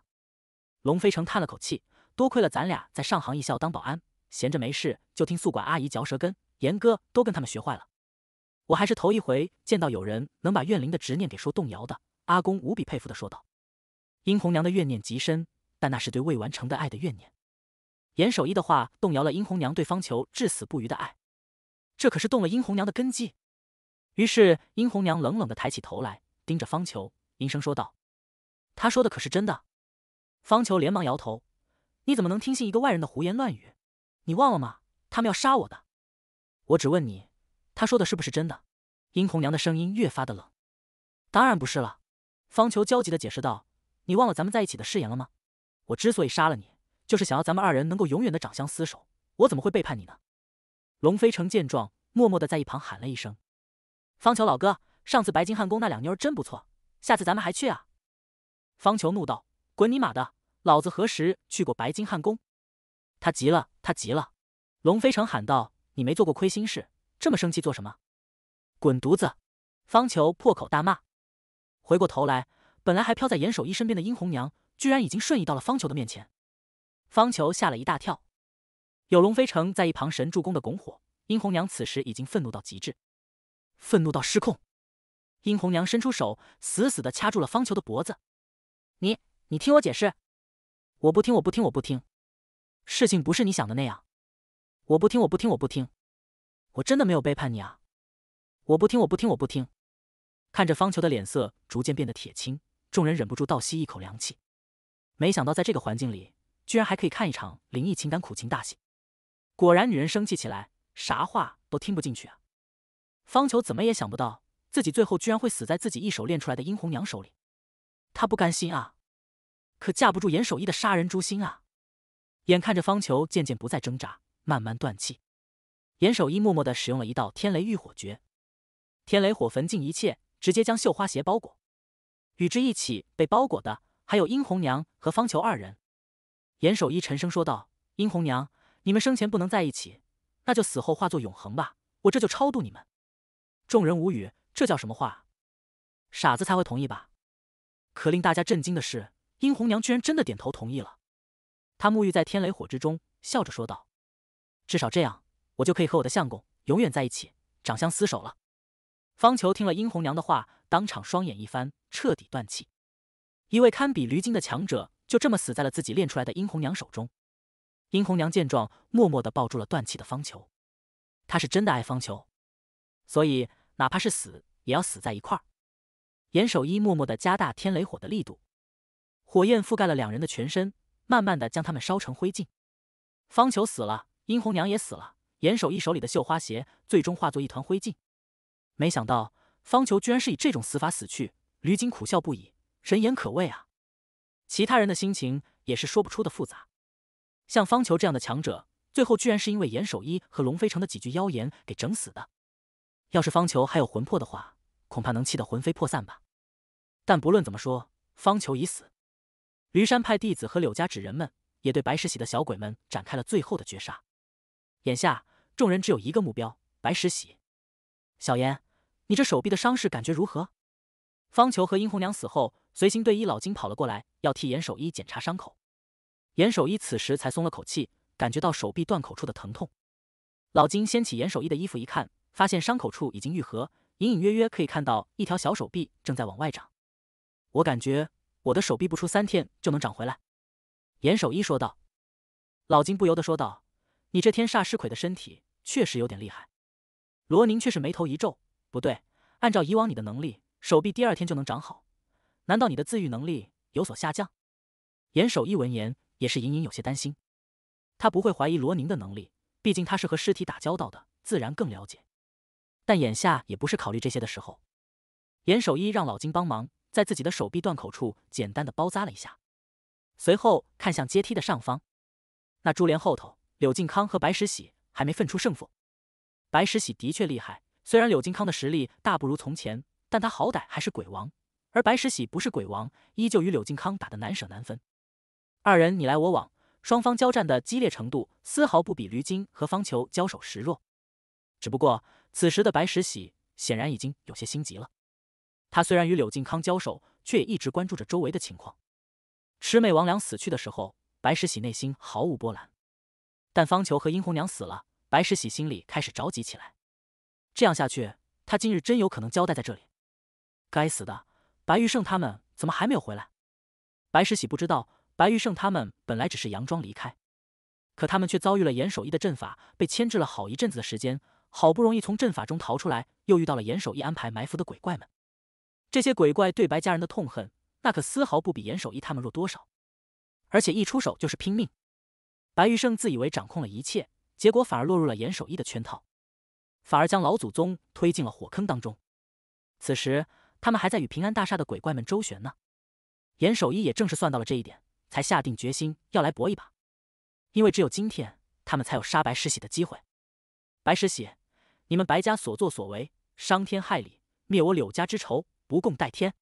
Speaker 1: 龙飞城叹了口气：“多亏了咱俩在上杭艺校当保安，闲着没事就听宿管阿姨嚼舌根。严哥都跟他们学坏了。我还是头一回见到有人能把怨灵的执念给说动摇的。”阿公无比佩服的说道：“殷红娘的怨念极深，但那是对未完成的爱的怨念。严守一的话动摇了殷红娘对方球至死不渝的爱，这可是动了殷红娘的根基。于是殷红娘冷冷地抬起头来，盯着方球，阴声说道：‘他说的可是真的？’”方球连忙摇头：“你怎么能听信一个外人的胡言乱语？你忘了吗？他们要杀我的！我只问你，他说的是不是真的？”殷红娘的声音越发的冷：“当然不是了。”方球焦急的解释道：“你忘了咱们在一起的誓言了吗？我之所以杀了你，就是想要咱们二人能够永远的长相厮守。我怎么会背叛你呢？”龙飞成见状，默默的在一旁喊了一声：“方球老哥，上次白金汉宫那两妞儿真不错，下次咱们还去啊！”方球怒道。滚你妈的！老子何时去过白金汉宫？他急了，他急了！龙飞城喊道：“你没做过亏心事，这么生气做什么？”滚犊子！方球破口大骂。回过头来，本来还飘在严守一身边的殷红娘，居然已经瞬移到了方球的面前。方球吓了一大跳。有龙飞城在一旁神助攻的拱火，殷红娘此时已经愤怒到极致，愤怒到失控。殷红娘伸出手，死死地掐住了方球的脖子。你！你听我解释，我不听，我不听，我不听。事情不是你想的那样，我不听，我不听，我不听。我真的没有背叛你啊！我不听，我不听，我不听。看着方球的脸色逐渐变得铁青，众人忍不住倒吸一口凉气。没想到在这个环境里，居然还可以看一场灵异情感苦情大戏。果然，女人生气起来，啥话都听不进去啊！方球怎么也想不到，自己最后居然会死在自己一手练出来的殷红娘手里。他不甘心啊！可架不住严守一的杀人诛心啊！眼看着方球渐渐不再挣扎，慢慢断气，严守一默默的使用了一道天雷御火诀，天雷火焚尽一切，直接将绣花鞋包裹。与之一起被包裹的，还有殷红娘和方球二人。严守一沉声说道：“殷红娘，你们生前不能在一起，那就死后化作永恒吧。我这就超度你们。”众人无语，这叫什么话？傻子才会同意吧？可令大家震惊的是。殷红娘居然真的点头同意了，她沐浴在天雷火之中，笑着说道：“至少这样，我就可以和我的相公永远在一起，长相厮守了。”方球听了殷红娘的话，当场双眼一翻，彻底断气。一位堪比驴精的强者，就这么死在了自己练出来的殷红娘手中。殷红娘见状，默默的抱住了断气的方球，她是真的爱方球，所以哪怕是死，也要死在一块儿。严守一默默的加大天雷火的力度。火焰覆盖了两人的全身，慢慢的将他们烧成灰烬。方球死了，殷红娘也死了。严守一手里的绣花鞋，最终化作一团灰烬。没想到方球居然是以这种死法死去。吕锦苦笑不已，人言可畏啊！其他人的心情也是说不出的复杂。像方球这样的强者，最后居然是因为严守一和龙飞城的几句妖言给整死的。要是方球还有魂魄的话，恐怕能气得魂飞魄散吧。但不论怎么说，方球已死。驴山派弟子和柳家纸人们也对白石喜的小鬼们展开了最后的绝杀。眼下，众人只有一个目标：白石喜。小岩，你这手臂的伤势感觉如何？方球和殷红娘死后，随行队医老金跑了过来，要替严守一检查伤口。严守一此时才松了口气，感觉到手臂断口处的疼痛。老金掀起严守一的衣服一看，发现伤口处已经愈合，隐隐约约可以看到一条小手臂正在往外长。我感觉。我的手臂不出三天就能长回来。”严守一说道。老金不由得说道：“你这天煞尸魁的身体确实有点厉害。”罗宁却是眉头一皱：“不对，按照以往你的能力，手臂第二天就能长好，难道你的自愈能力有所下降？”严守一闻言也是隐隐有些担心。他不会怀疑罗宁的能力，毕竟他是和尸体打交道的，自然更了解。但眼下也不是考虑这些的时候。严守一让老金帮忙。在自己的手臂断口处简单的包扎了一下，随后看向阶梯的上方，那珠帘后头，柳靖康和白石喜还没分出胜负。白石喜的确厉害，虽然柳靖康的实力大不如从前，但他好歹还是鬼王，而白石喜不是鬼王，依旧与柳靖康打得难舍难分。二人你来我往，双方交战的激烈程度丝毫不比驴精和方球交手时弱。只不过此时的白石喜显然已经有些心急了。他虽然与柳靖康交手，却也一直关注着周围的情况。魑魅魍魉死去的时候，白石喜内心毫无波澜；但方球和殷红娘死了，白石喜心里开始着急起来。这样下去，他今日真有可能交代在这里。该死的，白玉胜他们怎么还没有回来？白石喜不知道，白玉胜他们本来只是佯装离开，可他们却遭遇了严守义的阵法，被牵制了好一阵子的时间。好不容易从阵法中逃出来，又遇到了严守义安排埋伏的鬼怪们。这些鬼怪对白家人的痛恨，那可丝毫不比严守一他们弱多少，而且一出手就是拼命。白玉胜自以为掌控了一切，结果反而落入了严守一的圈套，反而将老祖宗推进了火坑当中。此时他们还在与平安大厦的鬼怪们周旋呢。严守一也正是算到了这一点，才下定决心要来搏一把，因为只有今天，他们才有杀白石喜的机会。白石喜，你们白家所作所为，伤天害理，灭我柳家之仇！不共戴天！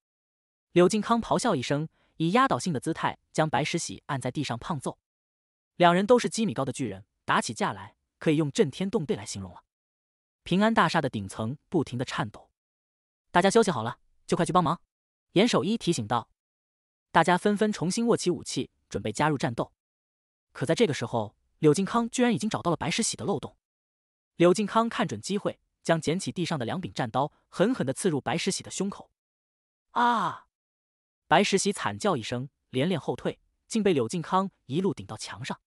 Speaker 1: 柳靖康咆哮一声，以压倒性的姿态将白石喜按在地上胖揍。两人都是几米高的巨人，打起架来可以用震天动地来形容了。平安大厦的顶层不停的颤抖。大家休息好了，就快去帮忙！严守一提醒道。大家纷纷重新握起武器，准备加入战斗。可在这个时候，柳靖康居然已经找到了白石喜的漏洞。柳靖康看准机会，将捡起地上的两柄战刀狠狠的刺入白石喜的胸口。啊！白石喜惨叫一声，连连后退，竟被柳靖康一路顶到墙上。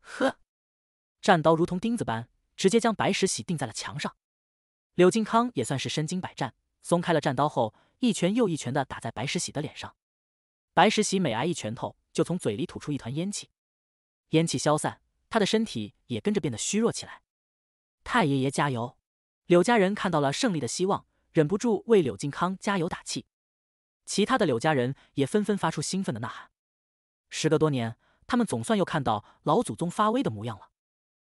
Speaker 1: 呵，战刀如同钉子般，直接将白石喜钉在了墙上。柳靖康也算是身经百战，松开了战刀后，一拳又一拳的打在白石喜的脸上。白石喜每挨一拳头，就从嘴里吐出一团烟气，烟气消散，他的身体也跟着变得虚弱起来。太爷爷加油！柳家人看到了胜利的希望，忍不住为柳靖康加油打气。其他的柳家人也纷纷发出兴奋的呐喊，时隔多年，他们总算又看到老祖宗发威的模样了。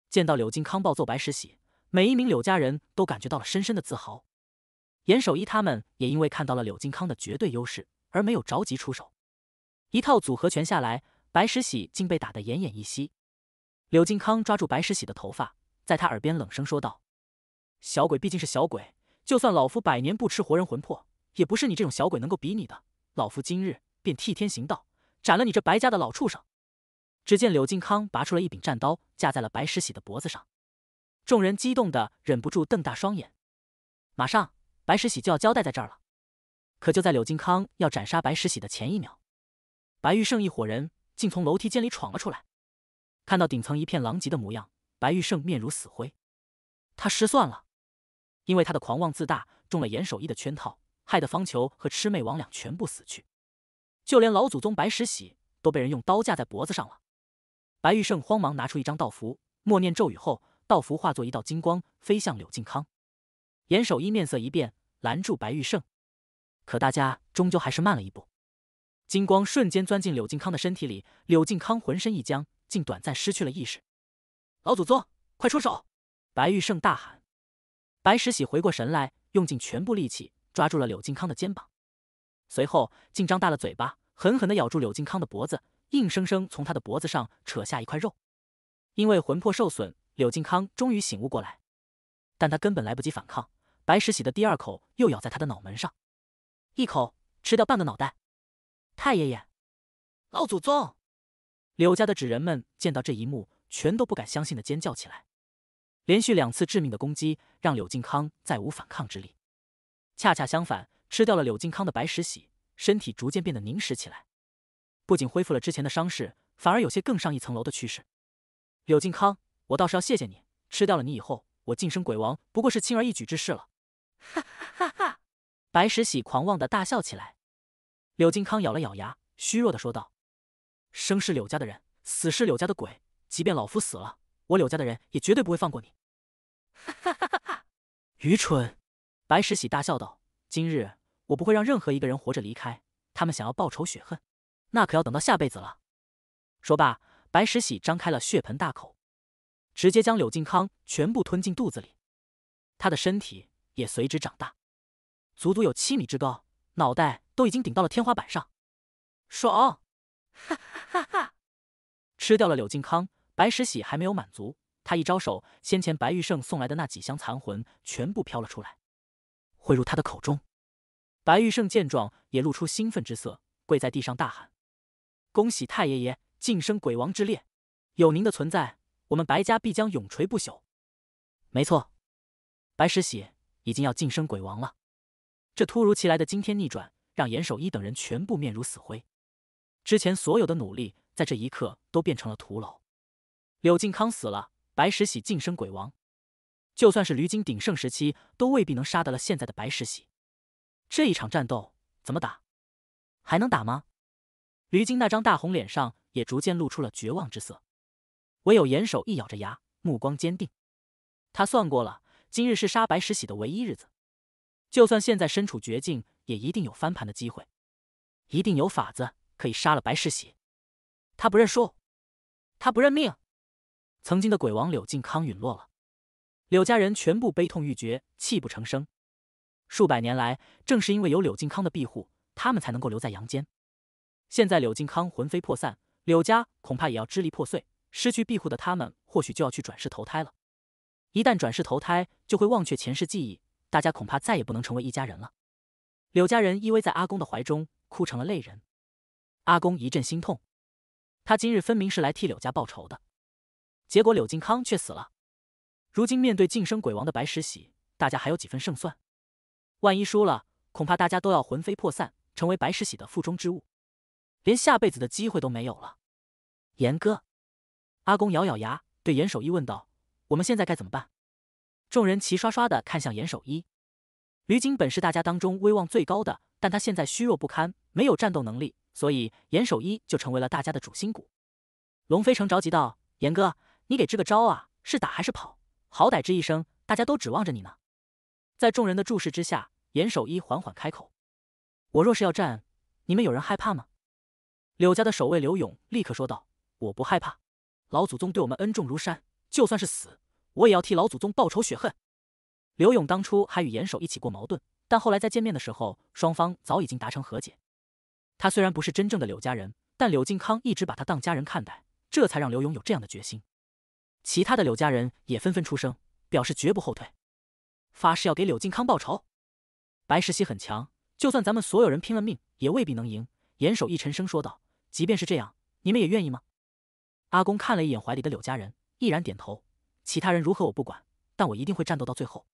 Speaker 1: 见到柳金康暴揍白石喜，每一名柳家人都感觉到了深深的自豪。严守一他们也因为看到了柳金康的绝对优势而没有着急出手。一套组合拳下来，白石喜竟被打得奄奄一息。柳金康抓住白石喜的头发，在他耳边冷声说道：“小鬼毕竟是小鬼，就算老夫百年不吃活人魂魄。”也不是你这种小鬼能够比拟的。老夫今日便替天行道，斩了你这白家的老畜生！只见柳靖康拔出了一柄战刀，架在了白石喜的脖子上。众人激动的忍不住瞪大双眼。马上，白石喜就要交代在这儿了。可就在柳靖康要斩杀白石喜的前一秒，白玉胜一伙人竟从楼梯间里闯了出来。看到顶层一片狼藉的模样，白玉胜面如死灰。他失算了，因为他的狂妄自大中了严守义的圈套。害得方球和魑魅魍魉全部死去，就连老祖宗白石喜都被人用刀架在脖子上了。白玉胜慌忙拿出一张道符，默念咒语后，道符化作一道金光飞向柳靖康。严守一面色一变，拦住白玉胜。可大家终究还是慢了一步，金光瞬间钻进柳靖康的身体里，柳靖康浑身一僵，竟短暂失去了意识。老祖宗，快出手！白玉胜大喊。白石喜回过神来，用尽全部力气。抓住了柳靖康的肩膀，随后竟张大了嘴巴，狠狠的咬住柳靖康的脖子，硬生生从他的脖子上扯下一块肉。因为魂魄受损，柳靖康终于醒悟过来，但他根本来不及反抗，白石喜的第二口又咬在他的脑门上，一口吃掉半个脑袋。太爷爷，老祖宗！柳家的纸人们见到这一幕，全都不敢相信的尖叫起来。连续两次致命的攻击，让柳靖康再无反抗之力。恰恰相反，吃掉了柳靖康的白石喜，身体逐渐变得凝实起来，不仅恢复了之前的伤势，反而有些更上一层楼的趋势。柳靖康，我倒是要谢谢你，吃掉了你以后，我晋升鬼王不过是轻而易举之事了。哈哈哈！哈白石喜狂妄的大笑起来。柳靖康咬了咬牙，虚弱的说道：“生是柳家的人，死是柳家的鬼。即便老夫死了，我柳家的人也绝对不会放过你。”哈！哈哈！哈愚蠢。白石喜大笑道：“今日我不会让任何一个人活着离开。他们想要报仇雪恨，那可要等到下辈子了。”说罢，白石喜张开了血盆大口，直接将柳靖康全部吞进肚子里。他的身体也随之长大，足足有七米之高，脑袋都已经顶到了天花板上。爽！哈哈哈哈！吃掉了柳靖康，白石喜还没有满足，他一招手，先前白玉胜送来的那几箱残魂全部飘了出来。汇入他的口中。白玉胜见状，也露出兴奋之色，跪在地上大喊：“恭喜太爷爷晋升鬼王之列！有您的存在，我们白家必将永垂不朽！”没错，白石喜已经要晋升鬼王了。这突如其来的惊天逆转，让严守一等人全部面如死灰。之前所有的努力，在这一刻都变成了徒劳。柳靖康死了，白石喜晋升鬼王。就算是驴精鼎盛时期，都未必能杀得了现在的白石喜。这一场战斗怎么打？还能打吗？驴精那张大红脸上也逐渐露出了绝望之色。唯有严守一咬着牙，目光坚定。他算过了，今日是杀白石喜的唯一日子。就算现在身处绝境，也一定有翻盘的机会，一定有法子可以杀了白石喜。他不认输，他不认命。曾经的鬼王柳进康陨落了。柳家人全部悲痛欲绝，泣不成声。数百年来，正是因为有柳靖康的庇护，他们才能够留在阳间。现在柳靖康魂飞魄散，柳家恐怕也要支离破碎。失去庇护的他们，或许就要去转世投胎了。一旦转世投胎，就会忘却前世记忆，大家恐怕再也不能成为一家人了。柳家人依偎在阿公的怀中，哭成了泪人。阿公一阵心痛，他今日分明是来替柳家报仇的，结果柳靖康却死了。如今面对晋升鬼王的白石喜，大家还有几分胜算？万一输了，恐怕大家都要魂飞魄散，成为白石喜的腹中之物，连下辈子的机会都没有了。严哥，阿公咬咬牙对严守一问道：“我们现在该怎么办？”众人齐刷刷的看向严守一。吕景本是大家当中威望最高的，但他现在虚弱不堪，没有战斗能力，所以严守一就成为了大家的主心骨。龙飞城着急道：“严哥，你给支个招啊！是打还是跑？”好歹这一生，大家都指望着你呢。在众人的注视之下，严守一缓缓开口：“我若是要战，你们有人害怕吗？”柳家的守卫刘勇立刻说道：“我不害怕，老祖宗对我们恩重如山，就算是死，我也要替老祖宗报仇雪恨。”刘勇当初还与严守一起过矛盾，但后来在见面的时候，双方早已经达成和解。他虽然不是真正的柳家人，但柳靖康一直把他当家人看待，这才让刘勇有这样的决心。其他的柳家人也纷纷出声，表示绝不后退，发誓要给柳靖康报仇。白石溪很强，就算咱们所有人拼了命，也未必能赢。严守义沉声说道：“即便是这样，你们也愿意吗？”阿公看了一眼怀里的柳家人，毅然点头。其他人如何我不管，但我一定会战斗到最后。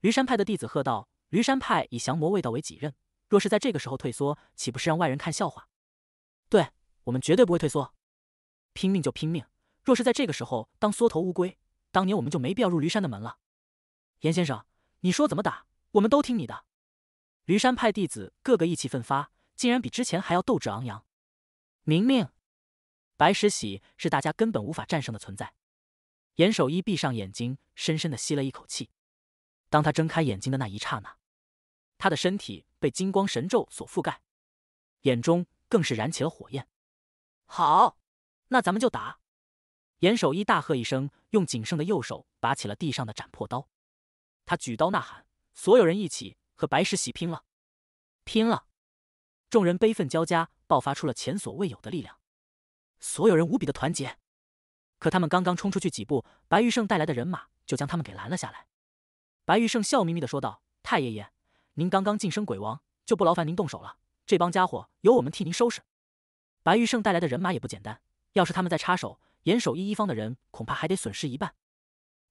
Speaker 1: 驴山派的弟子喝道：“驴山派以降魔卫道为己任，若是在这个时候退缩，岂不是让外人看笑话？”“对我们绝对不会退缩，拼命就拼命。”若是在这个时候当缩头乌龟，当年我们就没必要入驴山的门了。严先生，你说怎么打，我们都听你的。驴山派弟子个个意气奋发，竟然比之前还要斗志昂扬。明明白石喜是大家根本无法战胜的存在。严守一闭上眼睛，深深的吸了一口气。当他睁开眼睛的那一刹那，他的身体被金光神咒所覆盖，眼中更是燃起了火焰。好，那咱们就打。严守一大喝一声，用仅剩的右手拔起了地上的斩破刀。他举刀呐喊：“所有人一起和白石喜拼了，拼了！”众人悲愤交加，爆发出了前所未有的力量。所有人无比的团结。可他们刚刚冲出去几步，白玉胜带来的人马就将他们给拦了下来。白玉胜笑眯眯的说道：“太爷爷，您刚刚晋升鬼王，就不劳烦您动手了，这帮家伙由我们替您收拾。”白玉胜带来的人马也不简单，要是他们再插手。严守一一方的人恐怕还得损失一半。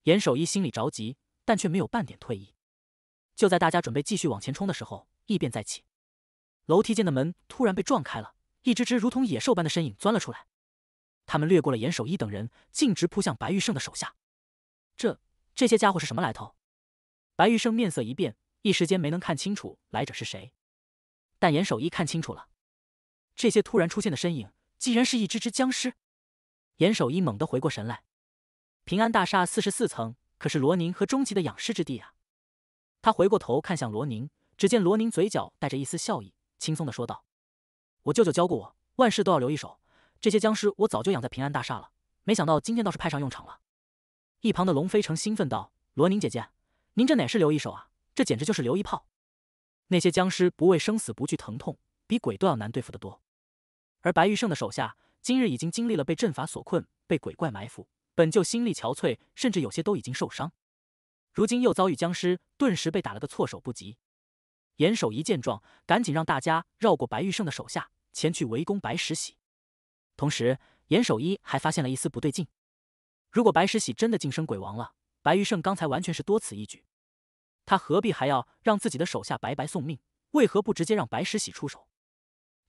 Speaker 1: 严守一心里着急，但却没有半点退意。就在大家准备继续往前冲的时候，异变再起，楼梯间的门突然被撞开了，一只只如同野兽般的身影钻了出来。他们掠过了严守一等人，径直扑向白玉胜的手下。这这些家伙是什么来头？白玉胜面色一变，一时间没能看清楚来者是谁。但严守一看清楚了，这些突然出现的身影，竟然是一只只僵尸！严守一猛地回过神来，平安大厦四十四层可是罗宁和终极的养尸之地啊！他回过头看向罗宁，只见罗宁嘴角带着一丝笑意，轻松的说道：“我舅舅教过我，万事都要留一手。这些僵尸我早就养在平安大厦了，没想到今天倒是派上用场了。”一旁的龙飞城兴奋道：“罗宁姐姐，您这哪是留一手啊？这简直就是留一炮！那些僵尸不畏生死，不惧疼痛，比鬼都要难对付得多。”而白玉胜的手下。今日已经经历了被阵法所困、被鬼怪埋伏，本就心力憔悴，甚至有些都已经受伤。如今又遭遇僵尸，顿时被打了个措手不及。严守一见状，赶紧让大家绕过白玉胜的手下，前去围攻白石喜。同时，严守一还发现了一丝不对劲：如果白石喜真的晋升鬼王了，白玉胜刚才完全是多此一举。他何必还要让自己的手下白白送命？为何不直接让白石喜出手？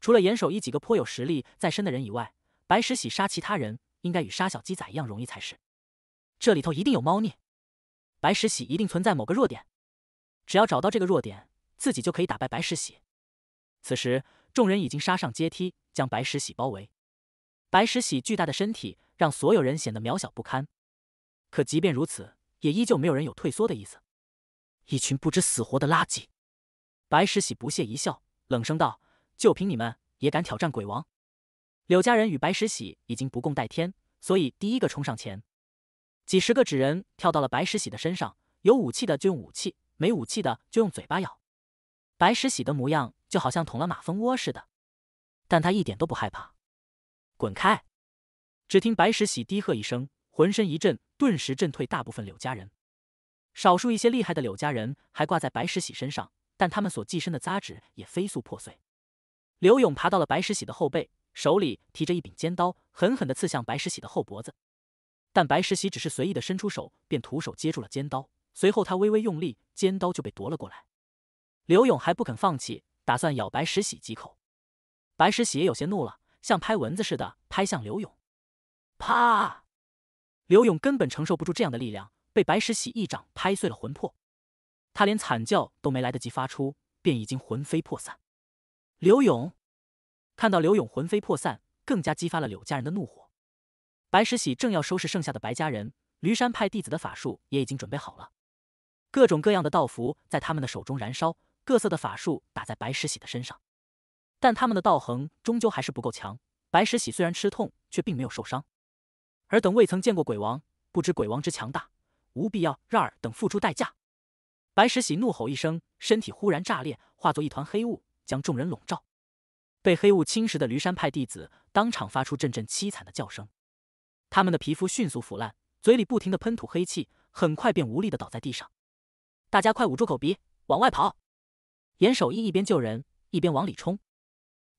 Speaker 1: 除了严守一几个颇有实力在身的人以外，白石喜杀其他人，应该与杀小鸡仔一样容易才是。这里头一定有猫腻，白石喜一定存在某个弱点，只要找到这个弱点，自己就可以打败白石喜。此时，众人已经杀上阶梯，将白石喜包围。白石喜巨大的身体让所有人显得渺小不堪，可即便如此，也依旧没有人有退缩的意思。一群不知死活的垃圾！白石喜不屑一笑，冷声道：“就凭你们，也敢挑战鬼王？”柳家人与白石喜已经不共戴天，所以第一个冲上前。几十个纸人跳到了白石喜的身上，有武器的就用武器，没武器的就用嘴巴咬。白石喜的模样就好像捅了马蜂窝似的，但他一点都不害怕。滚开！只听白石喜低喝一声，浑身一震，顿时震退大部分柳家人。少数一些厉害的柳家人还挂在白石喜身上，但他们所寄身的扎纸也飞速破碎。刘勇爬到了白石喜的后背。手里提着一柄尖刀，狠狠的刺向白石喜的后脖子，但白石喜只是随意的伸出手，便徒手接住了尖刀。随后他微微用力，尖刀就被夺了过来。刘勇还不肯放弃，打算咬白石喜几口。白石喜也有些怒了，像拍蚊子似的拍向刘勇，啪！刘勇根本承受不住这样的力量，被白石喜一掌拍碎了魂魄。他连惨叫都没来得及发出，便已经魂飞魄散。刘勇。看到刘勇魂飞魄散，更加激发了柳家人的怒火。白石喜正要收拾剩下的白家人，驴山派弟子的法术也已经准备好了，各种各样的道符在他们的手中燃烧，各色的法术打在白石喜的身上。但他们的道恒终究还是不够强。白石喜虽然吃痛，却并没有受伤。尔等未曾见过鬼王，不知鬼王之强大，无必要让尔等付出代价。白石喜怒吼一声，身体忽然炸裂，化作一团黑雾，将众人笼罩。被黑雾侵蚀的驴山派弟子当场发出阵阵凄惨的叫声，他们的皮肤迅速腐烂，嘴里不停地喷吐黑气，很快便无力的倒在地上。大家快捂住口鼻，往外跑！严守一一边救人，一边往里冲。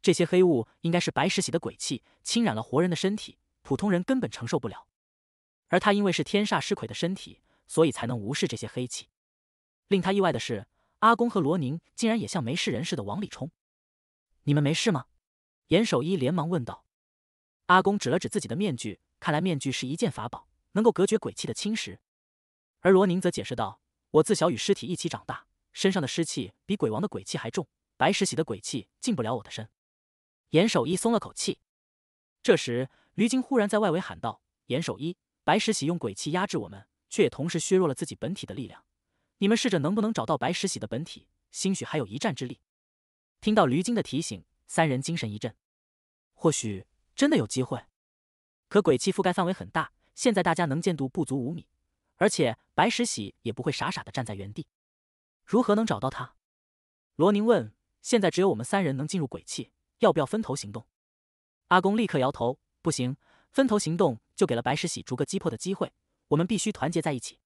Speaker 1: 这些黑雾应该是白石喜的鬼气侵染了活人的身体，普通人根本承受不了。而他因为是天煞尸魁的身体，所以才能无视这些黑气。令他意外的是，阿公和罗宁竟然也像没事人似的往里冲。你们没事吗？严守一连忙问道。阿公指了指自己的面具，看来面具是一件法宝，能够隔绝鬼气的侵蚀。而罗宁则解释道：“我自小与尸体一起长大，身上的尸气比鬼王的鬼气还重，白石喜的鬼气进不了我的身。”严守一松了口气。这时，驴精忽然在外围喊道：“严守一，白石喜用鬼气压制我们，却也同时削弱了自己本体的力量。你们试着能不能找到白石喜的本体，兴许还有一战之力。”听到驴精的提醒，三人精神一振，或许真的有机会。可鬼气覆盖范围很大，现在大家能见度不足五米，而且白石喜也不会傻傻的站在原地，如何能找到他？罗宁问。现在只有我们三人能进入鬼气，要不要分头行动？阿公立刻摇头，不行，分头行动就给了白石喜逐个击破的机会，我们必须团结在一起。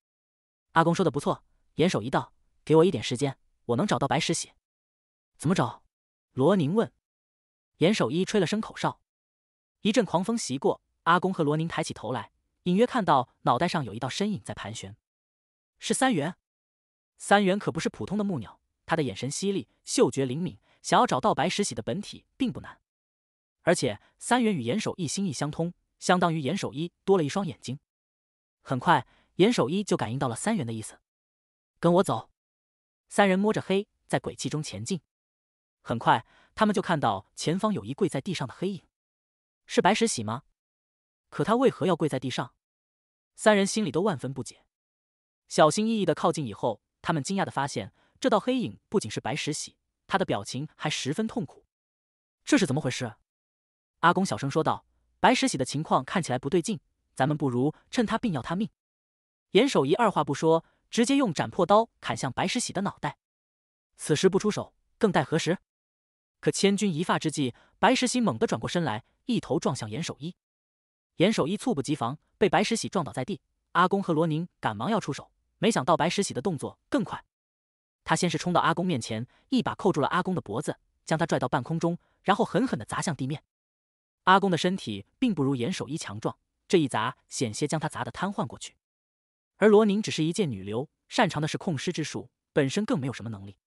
Speaker 1: 阿公说的不错，严守一道，给我一点时间，我能找到白石喜。怎么找？罗宁问。严守一吹了声口哨，一阵狂风袭过，阿公和罗宁抬起头来，隐约看到脑袋上有一道身影在盘旋。是三元。三元可不是普通的木鸟，他的眼神犀利，嗅觉灵敏，想要找到白石喜的本体并不难。而且三元与严守一心意相通，相当于严守一多了一双眼睛。很快，严守一就感应到了三元的意思，跟我走。三人摸着黑在鬼气中前进。很快，他们就看到前方有一跪在地上的黑影，是白石喜吗？可他为何要跪在地上？三人心里都万分不解。小心翼翼的靠近以后，他们惊讶的发现，这道黑影不仅是白石喜，他的表情还十分痛苦。这是怎么回事？阿公小声说道：“白石喜的情况看起来不对劲，咱们不如趁他病要他命。”严守一二话不说，直接用斩破刀砍向白石喜的脑袋。此时不出手，更待何时？可千钧一发之际，白石喜猛地转过身来，一头撞向严守一。严守一猝不及防，被白石喜撞倒在地。阿公和罗宁赶忙要出手，没想到白石喜的动作更快。他先是冲到阿公面前，一把扣住了阿公的脖子，将他拽到半空中，然后狠狠地砸向地面。阿公的身体并不如严守一强壮，这一砸险些将他砸得瘫痪过去。而罗宁只是一介女流，擅长的是控尸之术，本身更没有什么能力。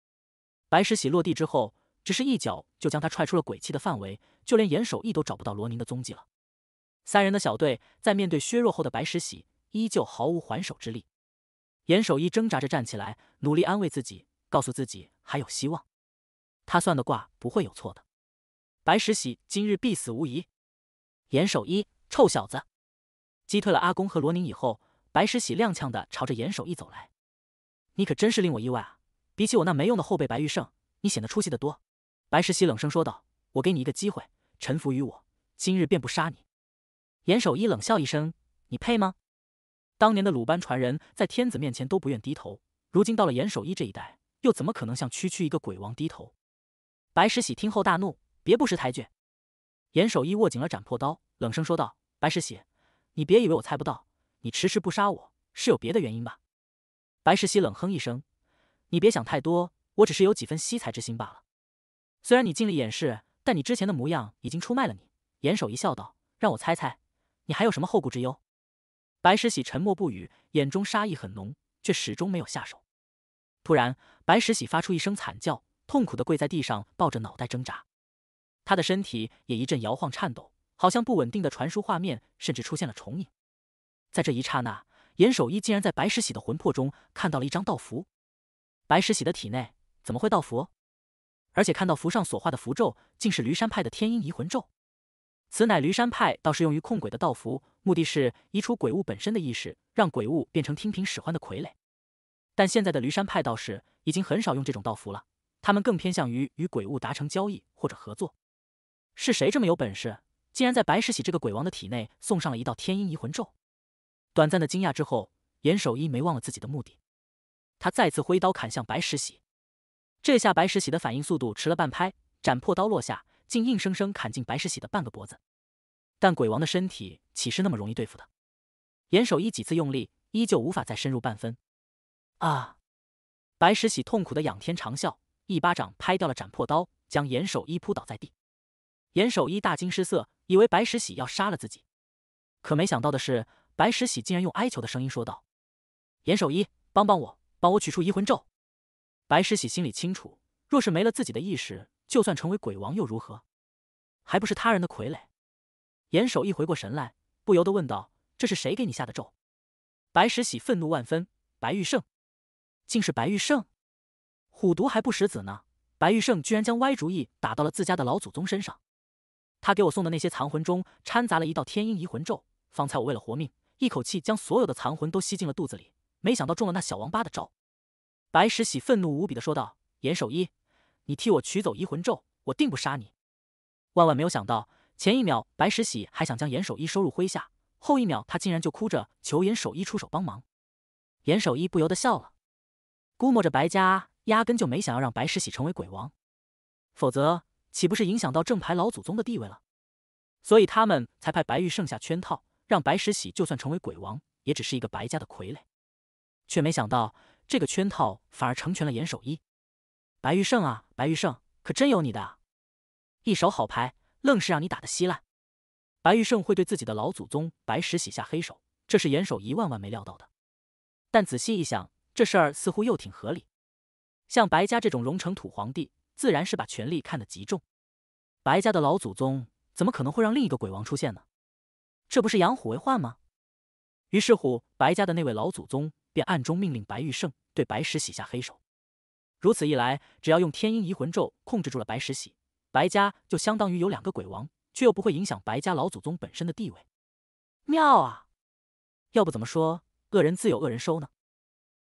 Speaker 1: 白石喜落地之后。只是一脚就将他踹出了鬼气的范围，就连严守义都找不到罗宁的踪迹了。三人的小队在面对削弱后的白石喜，依旧毫无还手之力。严守义挣扎着站起来，努力安慰自己，告诉自己还有希望。他算的卦不会有错的，白石喜今日必死无疑。严守义，臭小子！击退了阿公和罗宁以后，白石喜踉跄的朝着严守义走来。你可真是令我意外啊！比起我那没用的后辈白玉胜，你显得出息的多。白石喜冷声说道：“我给你一个机会，臣服于我，今日便不杀你。”严守一冷笑一声：“你配吗？当年的鲁班传人在天子面前都不愿低头，如今到了严守一这一代，又怎么可能向区区一个鬼王低头？”白石喜听后大怒：“别不识抬举！”严守一握紧了斩破刀，冷声说道：“白石喜，你别以为我猜不到，你迟迟不杀我是有别的原因吧？”白石喜冷哼一声：“你别想太多，我只是有几分惜才之心罢了。”虽然你尽力掩饰，但你之前的模样已经出卖了你。严守一笑道：“让我猜猜，你还有什么后顾之忧？”白石喜沉默不语，眼中杀意很浓，却始终没有下手。突然，白石喜发出一声惨叫，痛苦的跪在地上，抱着脑袋挣扎。他的身体也一阵摇晃颤抖，好像不稳定的传输画面，甚至出现了重影。在这一刹那，严守一竟然在白石喜的魂魄中看到了一张道符。白石喜的体内怎么会道符？而且看到符上所画的符咒，竟是驴山派的天阴移魂咒。此乃驴山派倒是用于控鬼的道符，目的是移除鬼物本身的意识，让鬼物变成听凭使唤的傀儡。但现在的驴山派道士已经很少用这种道符了，他们更偏向于与鬼物达成交易或者合作。是谁这么有本事，竟然在白石喜这个鬼王的体内送上了一道天阴移魂咒？短暂的惊讶之后，严守一没忘了自己的目的，他再次挥刀砍向白石喜。这下白石喜的反应速度迟了半拍，斩破刀落下，竟硬生生砍进白石喜的半个脖子。但鬼王的身体岂是那么容易对付的？严守一几次用力，依旧无法再深入半分。啊！白石喜痛苦的仰天长啸，一巴掌拍掉了斩破刀，将严守一扑倒在地。严守一大惊失色，以为白石喜要杀了自己，可没想到的是，白石喜竟然用哀求的声音说道：“严守一，帮帮我，帮我取出移魂咒。”白石喜心里清楚，若是没了自己的意识，就算成为鬼王又如何？还不是他人的傀儡。严守一回过神来，不由得问道：“这是谁给你下的咒？”白石喜愤怒万分：“白玉胜，竟是白玉胜！虎毒还不食子呢，白玉胜居然将歪主意打到了自家的老祖宗身上。他给我送的那些残魂中掺杂了一道天阴移魂咒，方才我为了活命，一口气将所有的残魂都吸进了肚子里，没想到中了那小王八的招。”白石喜愤怒无比的说道：“严守一，你替我取走移魂咒，我定不杀你。”万万没有想到，前一秒白石喜还想将严守一收入麾下，后一秒他竟然就哭着求严守一出手帮忙。严守一不由得笑了，估摸着白家压根就没想要让白石喜成为鬼王，否则岂不是影响到正牌老祖宗的地位了？所以他们才派白玉剩下圈套，让白石喜就算成为鬼王，也只是一个白家的傀儡。却没想到。这个圈套反而成全了严守一。白玉胜啊，白玉胜可真有你的，一手好牌愣是让你打得稀烂。白玉胜会对自己的老祖宗白石喜下黑手，这是严守一万万没料到的。但仔细一想，这事儿似乎又挺合理。像白家这种荣城土皇帝，自然是把权力看得极重。白家的老祖宗怎么可能会让另一个鬼王出现呢？这不是养虎为患吗？于是乎，白家的那位老祖宗。便暗中命令白玉胜对白石喜下黑手。如此一来，只要用天阴移魂咒控制住了白石喜，白家就相当于有两个鬼王，却又不会影响白家老祖宗本身的地位。妙啊！要不怎么说恶人自有恶人收呢？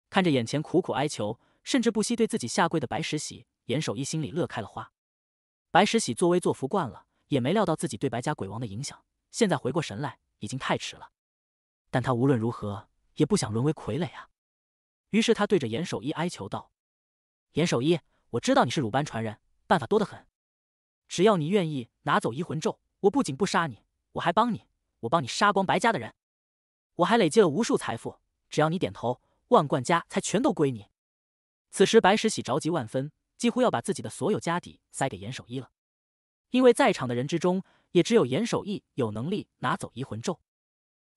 Speaker 1: 看着眼前苦苦哀求，甚至不惜对自己下跪的白石喜，严守一心里乐开了花。白石喜作威作福惯了，也没料到自己对白家鬼王的影响，现在回过神来已经太迟了。但他无论如何。也不想沦为傀儡啊！于是他对着严守一哀求道：“严守一，我知道你是鲁班传人，办法多得很。只要你愿意拿走移魂咒，我不仅不杀你，我还帮你。我帮你杀光白家的人，我还累积了无数财富。只要你点头，万贯家财全都归你。”此时白石喜着急万分，几乎要把自己的所有家底塞给严守一了，因为在场的人之中，也只有严守一有能力拿走移魂咒。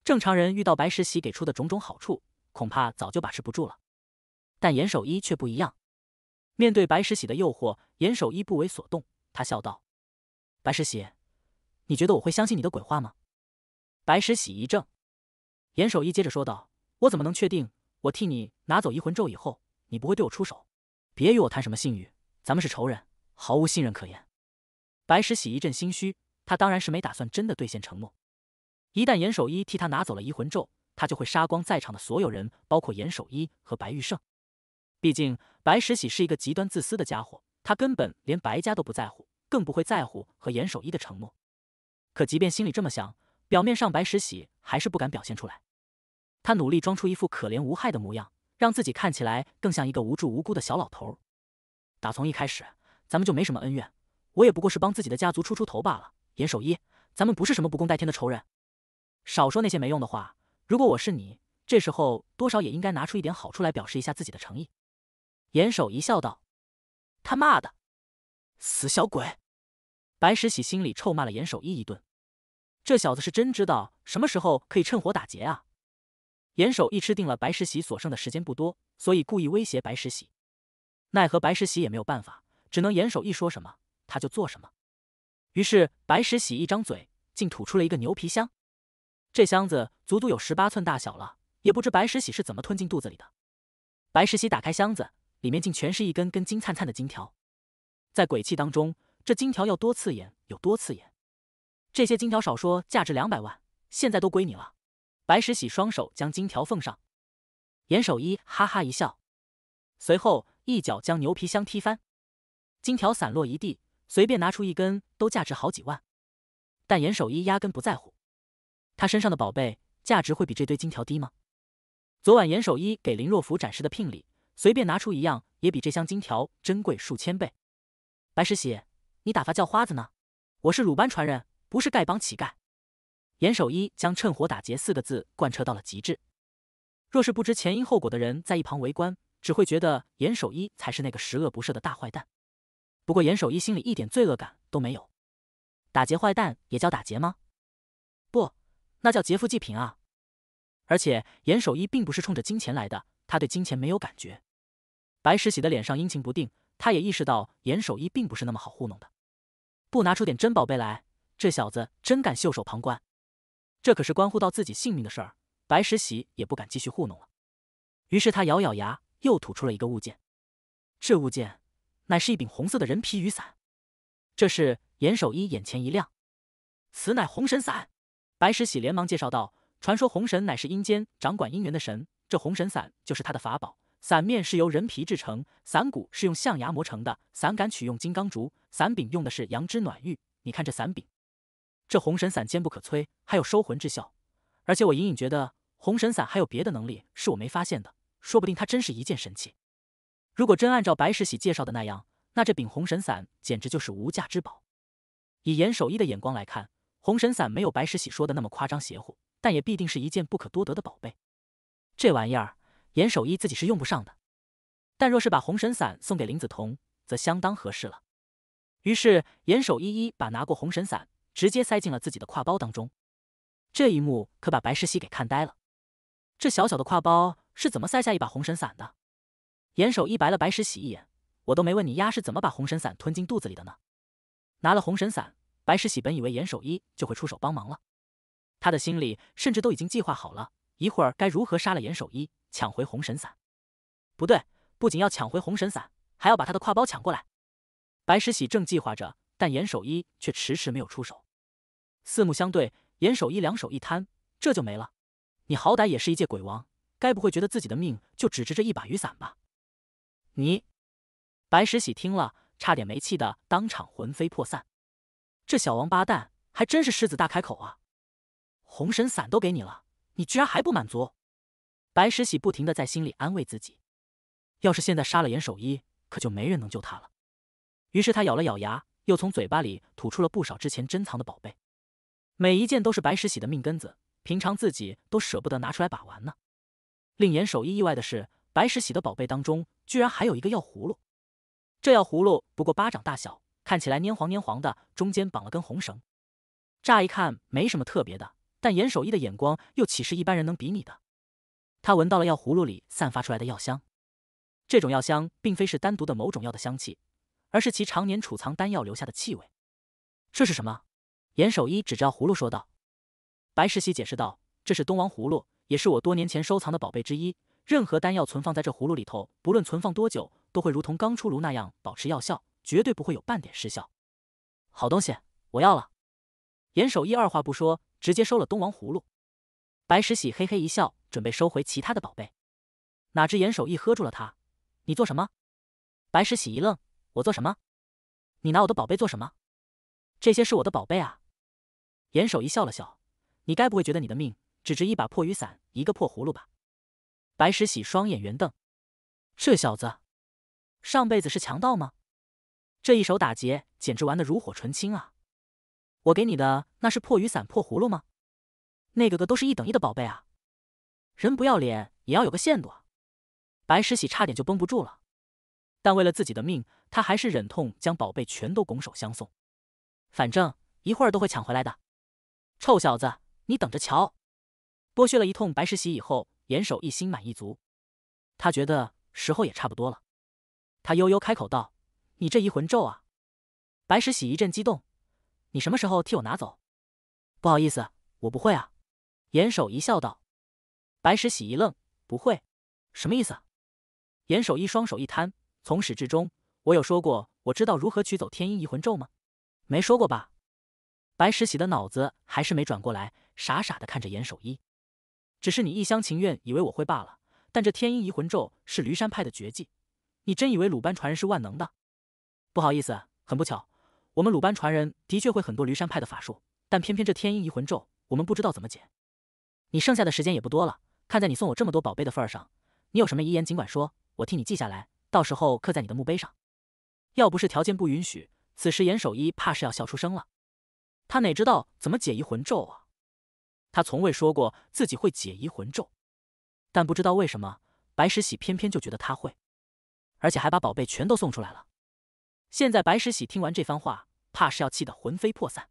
Speaker 1: 正常人遇到白石喜给出的种种好处，恐怕早就把持不住了。但严守一却不一样，面对白石喜的诱惑，严守一不为所动。他笑道：“白石喜，你觉得我会相信你的鬼话吗？”白石喜一怔，严守一接着说道：“我怎么能确定？我替你拿走移魂咒以后，你不会对我出手？别与我谈什么信誉，咱们是仇人，毫无信任可言。”白石喜一阵心虚，他当然是没打算真的兑现承诺。一旦严守一替他拿走了移魂咒，他就会杀光在场的所有人，包括严守一和白玉胜。毕竟白石喜是一个极端自私的家伙，他根本连白家都不在乎，更不会在乎和严守一的承诺。可即便心里这么想，表面上白石喜还是不敢表现出来。他努力装出一副可怜无害的模样，让自己看起来更像一个无助无辜的小老头。打从一开始，咱们就没什么恩怨，我也不过是帮自己的家族出出头罢了。严守一，咱们不是什么不共戴天的仇人。少说那些没用的话。如果我是你，这时候多少也应该拿出一点好处来表示一下自己的诚意。”严守一笑道。“他妈的，死小鬼！”白石喜心里臭骂了严守一一顿。这小子是真知道什么时候可以趁火打劫啊！严守一吃定了白石喜，所剩的时间不多，所以故意威胁白石喜。奈何白石喜也没有办法，只能严守一说什么他就做什么。于是白石喜一张嘴，竟吐出了一个牛皮箱。这箱子足足有十八寸大小了，也不知白石喜是怎么吞进肚子里的。白石喜打开箱子，里面竟全是一根根金灿灿的金条，在鬼气当中，这金条要多刺眼有多刺眼。这些金条少说价值两百万，现在都归你了。白石喜双手将金条奉上，严守一哈哈一笑，随后一脚将牛皮箱踢翻，金条散落一地，随便拿出一根都价值好几万，但严守一压根不在乎。他身上的宝贝价值会比这堆金条低吗？昨晚严守一给林若甫展示的聘礼，随便拿出一样也比这箱金条珍贵数千倍。白石喜，你打发叫花子呢？我是鲁班传人，不是丐帮乞丐。严守一将“趁火打劫”四个字贯彻到了极致。若是不知前因后果的人在一旁围观，只会觉得严守一才是那个十恶不赦的大坏蛋。不过严守一心里一点罪恶感都没有。打劫坏蛋也叫打劫吗？不。那叫劫富济贫啊！而且严守一并不是冲着金钱来的，他对金钱没有感觉。白石喜的脸上阴晴不定，他也意识到严守一并不是那么好糊弄的。不拿出点真宝贝来，这小子真敢袖手旁观！这可是关乎到自己性命的事儿，白石喜也不敢继续糊弄了。于是他咬咬牙，又吐出了一个物件。这物件，乃是一柄红色的人皮雨伞。这时，严守一眼前一亮，此乃红神伞。白石喜连忙介绍道：“传说红神乃是阴间掌管姻缘的神，这红神伞就是他的法宝。伞面是由人皮制成，伞骨是用象牙磨成的，伞杆取用金刚竹，伞柄用的是羊脂暖玉。你看这伞柄，这红神伞坚不可摧，还有收魂之效。而且我隐隐觉得，红神伞还有别的能力是我没发现的，说不定它真是一件神器。如果真按照白石喜介绍的那样，那这柄红神伞简直就是无价之宝。以严守一的眼光来看。”红神伞没有白石喜说的那么夸张邪乎，但也必定是一件不可多得的宝贝。这玩意儿严守一自己是用不上的，但若是把红神伞送给林子彤，则相当合适了。于是严守一一把拿过红神伞，直接塞进了自己的挎包当中。这一幕可把白石喜给看呆了，这小小的挎包是怎么塞下一把红神伞的？严守一白了白石喜一眼：“我都没问你丫是怎么把红神伞吞进肚子里的呢。”拿了红神伞。白石喜本以为严守一就会出手帮忙了，他的心里甚至都已经计划好了，一会儿该如何杀了严守一，抢回红神伞。不对，不仅要抢回红神伞，还要把他的挎包抢过来。白石喜正计划着，但严守一却迟迟没有出手。四目相对，严守一两手一摊，这就没了。你好歹也是一介鬼王，该不会觉得自己的命就只值这一把雨伞吧？你……白石喜听了，差点没气得当场魂飞魄散。这小王八蛋还真是狮子大开口啊！红神伞都给你了，你居然还不满足？白石喜不停的在心里安慰自己，要是现在杀了严守一，可就没人能救他了。于是他咬了咬牙，又从嘴巴里吐出了不少之前珍藏的宝贝，每一件都是白石喜的命根子，平常自己都舍不得拿出来把玩呢。令严守一意外的是，白石喜的宝贝当中居然还有一个药葫芦，这药葫芦不过巴掌大小。看起来黏黄黏黄的，中间绑了根红绳，乍一看没什么特别的。但严守一的眼光又岂是一般人能比拟的？他闻到了药葫芦里散发出来的药香，这种药香并非是单独的某种药的香气，而是其常年储藏丹药留下的气味。这是什么？严守一指着葫芦说道。白石溪解释道：“这是东王葫芦，也是我多年前收藏的宝贝之一。任何丹药存放在这葫芦里头，不论存放多久，都会如同刚出炉那样保持药效。”绝对不会有半点失效，好东西我要了。严守义二话不说，直接收了东王葫芦。白石喜嘿嘿一笑，准备收回其他的宝贝。哪知严守义喝住了他：“你做什么？”白石喜一愣：“我做什么？你拿我的宝贝做什么？这些是我的宝贝啊！”严守义笑了笑：“你该不会觉得你的命只值一把破雨伞，一个破葫芦吧？”白石喜双眼圆瞪：“这小子，上辈子是强盗吗？”这一手打劫简直玩的如火纯青啊！我给你的那是破雨伞、破葫芦吗？那个个都是一等一的宝贝啊！人不要脸也要有个限度啊！白石喜差点就绷不住了，但为了自己的命，他还是忍痛将宝贝全都拱手相送。反正一会儿都会抢回来的，臭小子，你等着瞧！剥削了一通白石喜以后，严守一心满意足。他觉得时候也差不多了，他悠悠开口道。你这移魂咒啊！白石喜一阵激动，你什么时候替我拿走？不好意思，我不会啊。严守一笑道。白石喜一愣，不会？什么意思？严守一双手一摊，从始至终，我有说过我知道如何取走天音移魂咒吗？没说过吧？白石喜的脑子还是没转过来，傻傻的看着严守一。只是你一厢情愿，以为我会罢了。但这天音移魂咒是驴山派的绝技，你真以为鲁班传人是万能的？不好意思，很不巧，我们鲁班传人的确会很多驴山派的法术，但偏偏这天阴移魂咒，我们不知道怎么解。你剩下的时间也不多了，看在你送我这么多宝贝的份上，你有什么遗言尽管说，我替你记下来，到时候刻在你的墓碑上。要不是条件不允许，此时严守一怕是要笑出声了。他哪知道怎么解移魂咒啊？他从未说过自己会解移魂咒，但不知道为什么白石喜偏偏就觉得他会，而且还把宝贝全都送出来了。现在白石喜听完这番话，怕是要气得魂飞魄散。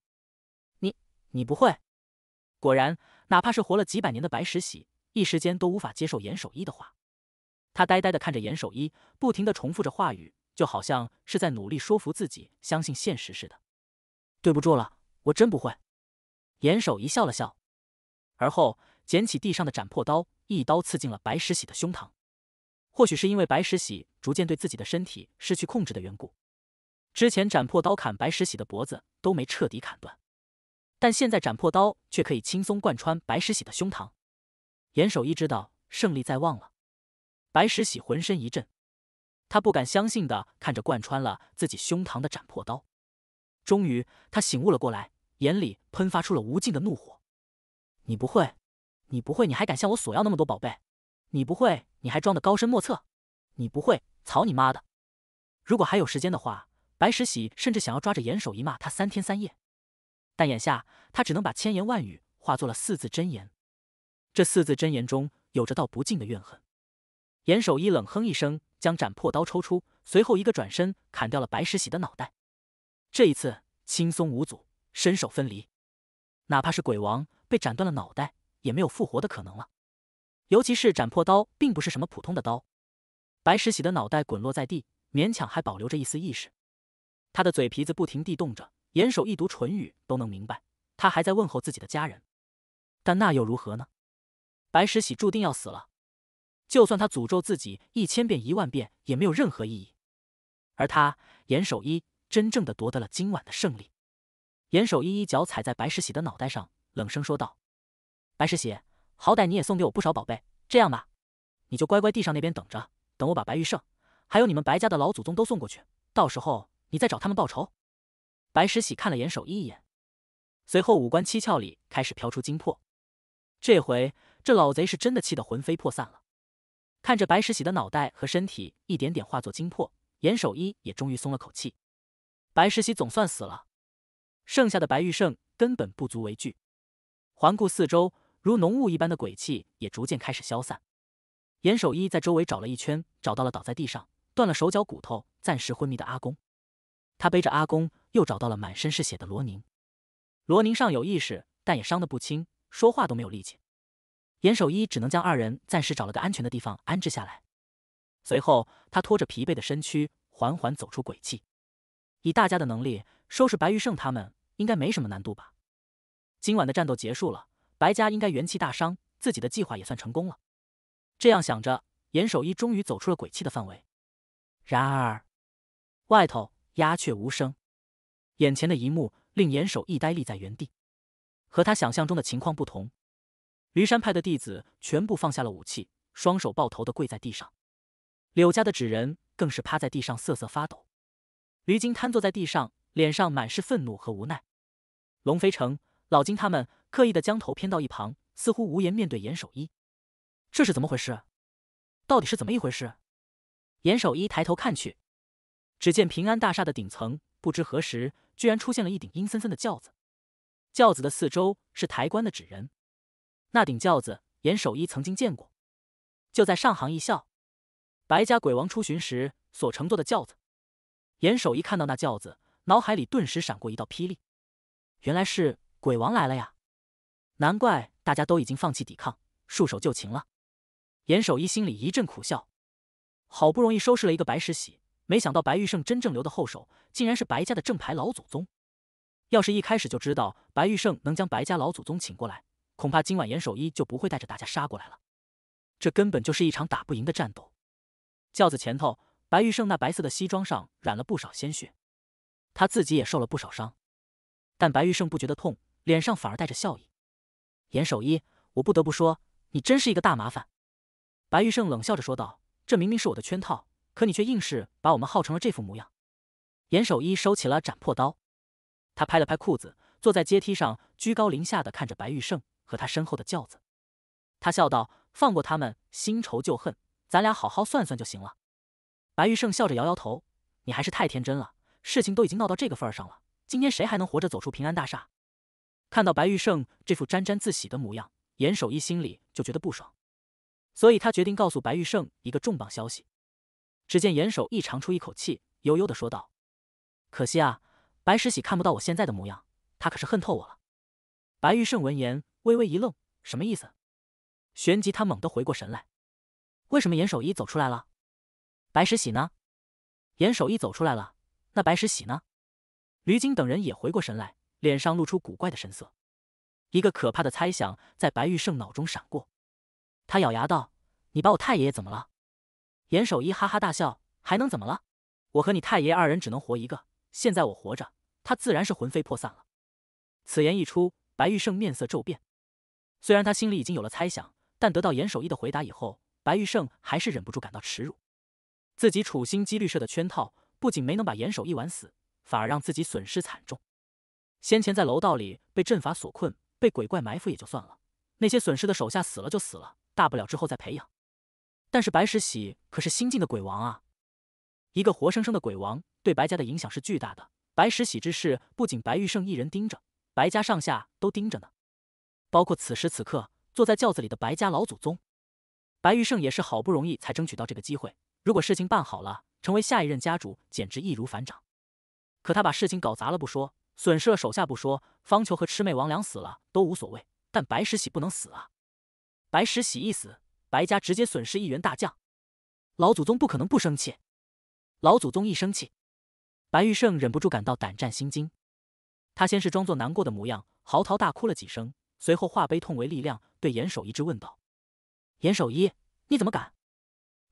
Speaker 1: 你你不会？果然，哪怕是活了几百年的白石喜，一时间都无法接受严守一的话。他呆呆地看着严守一，不停地重复着话语，就好像是在努力说服自己相信现实似的。对不住了，我真不会。严守一笑了笑，而后捡起地上的斩破刀，一刀刺进了白石喜的胸膛。或许是因为白石喜逐渐对自己的身体失去控制的缘故。之前斩破刀砍白石喜的脖子都没彻底砍断，但现在斩破刀却可以轻松贯穿白石喜的胸膛。严守一知道胜利在望了。白石喜浑身一震，他不敢相信的看着贯穿了自己胸膛的斩破刀。终于，他醒悟了过来，眼里喷发出了无尽的怒火。你不会，你不会，你还敢向我索要那么多宝贝？你不会，你还装的高深莫测？你不会，草你妈的！如果还有时间的话。白石喜甚至想要抓着严守一骂他三天三夜，但眼下他只能把千言万语化作了四字真言。这四字真言中有着道不尽的怨恨。严守一冷哼一声，将斩破刀抽出，随后一个转身，砍掉了白石喜的脑袋。这一次轻松无阻，身手分离。哪怕是鬼王被斩断了脑袋，也没有复活的可能了。尤其是斩破刀并不是什么普通的刀。白石喜的脑袋滚落在地，勉强还保留着一丝意识。他的嘴皮子不停地动着，严守一读唇语都能明白，他还在问候自己的家人。但那又如何呢？白石喜注定要死了，就算他诅咒自己一千遍一万遍，也没有任何意义。而他，严守一，真正的夺得了今晚的胜利。严守一一脚踩在白石喜的脑袋上，冷声说道：“白石喜，好歹你也送给我不少宝贝。这样吧，你就乖乖地上那边等着，等我把白玉胜还有你们白家的老祖宗都送过去，到时候……”你在找他们报仇？白石喜看了严守一一眼，随后五官七窍里开始飘出精魄。这回这老贼是真的气得魂飞魄散了。看着白石喜的脑袋和身体一点点化作精魄，严守一也终于松了口气。白石喜总算死了，剩下的白玉胜根本不足为惧。环顾四周，如浓雾一般的鬼气也逐渐开始消散。严守一在周围找了一圈，找到了倒在地上、断了手脚骨头、暂时昏迷的阿公。他背着阿公，又找到了满身是血的罗宁。罗宁尚有意识，但也伤得不轻，说话都没有力气。严守一只能将二人暂时找了个安全的地方安置下来。随后，他拖着疲惫的身躯，缓缓走出鬼气。以大家的能力，收拾白玉胜他们应该没什么难度吧？今晚的战斗结束了，白家应该元气大伤，自己的计划也算成功了。这样想着，严守一终于走出了鬼气的范围。然而，外头。鸦雀无声，眼前的一幕令严守一呆立在原地。和他想象中的情况不同，驴山派的弟子全部放下了武器，双手抱头的跪在地上。柳家的纸人更是趴在地上瑟瑟发抖。驴金瘫坐在地上，脸上满是愤怒和无奈。龙飞城、老金他们刻意的将头偏到一旁，似乎无颜面对严守一。这是怎么回事？到底是怎么一回事？严守一抬头看去。只见平安大厦的顶层，不知何时居然出现了一顶阴森森的轿子。轿子的四周是抬棺的纸人。那顶轿子，严守一曾经见过，就在上行一校，白家鬼王出巡时所乘坐的轿子。严守一看到那轿子，脑海里顿时闪过一道霹雳，原来是鬼王来了呀！难怪大家都已经放弃抵抗，束手就擒了。严守一心里一阵苦笑，好不容易收拾了一个白石喜。没想到白玉胜真正留的后手，竟然是白家的正牌老祖宗。要是一开始就知道白玉胜能将白家老祖宗请过来，恐怕今晚严守一就不会带着大家杀过来了。这根本就是一场打不赢的战斗。轿子前头，白玉胜那白色的西装上染了不少鲜血，他自己也受了不少伤，但白玉胜不觉得痛，脸上反而带着笑意。严守一，我不得不说，你真是一个大麻烦。白玉胜冷笑着说道：“这明明是我的圈套。”可你却硬是把我们耗成了这副模样。严守一收起了斩破刀，他拍了拍裤子，坐在阶梯上，居高临下的看着白玉胜和他身后的轿子。他笑道：“放过他们，新仇旧恨，咱俩好好算算就行了。”白玉胜笑着摇摇头：“你还是太天真了，事情都已经闹到这个份上了，今天谁还能活着走出平安大厦？”看到白玉胜这副沾沾自喜的模样，严守一心里就觉得不爽，所以他决定告诉白玉胜一个重磅消息。只见严守义长出一口气，悠悠的说道：“可惜啊，白石喜看不到我现在的模样，他可是恨透我了。”白玉胜闻言微微一愣，什么意思？旋即他猛地回过神来：“为什么严守义走出来了？白石喜呢？”严守义走出来了，那白石喜呢？吕景等人也回过神来，脸上露出古怪的神色。一个可怕的猜想在白玉胜脑中闪过，他咬牙道：“你把我太爷爷怎么了？”严守一哈哈大笑：“还能怎么了？我和你太爷二人只能活一个。现在我活着，他自然是魂飞魄散了。”此言一出，白玉胜面色骤变。虽然他心里已经有了猜想，但得到严守一的回答以后，白玉胜还是忍不住感到耻辱。自己处心积虑设的圈套，不仅没能把严守一玩死，反而让自己损失惨重。先前在楼道里被阵法所困，被鬼怪埋伏也就算了，那些损失的手下死了就死了，大不了之后再培养。但是白石喜可是新晋的鬼王啊，一个活生生的鬼王，对白家的影响是巨大的。白石喜之事，不仅白玉胜一人盯着，白家上下都盯着呢。包括此时此刻坐在轿子里的白家老祖宗，白玉胜也是好不容易才争取到这个机会。如果事情办好了，成为下一任家主，简直易如反掌。可他把事情搞砸了不说，损失了手下不说，方求和魑魅魍魉死了都无所谓，但白石喜不能死啊！白石喜一死。白家直接损失一员大将，老祖宗不可能不生气。老祖宗一生气，白玉胜忍不住感到胆战心惊。他先是装作难过的模样，嚎啕大哭了几声，随后化悲痛为力量，对严守一质问道：“严守一，你怎么敢？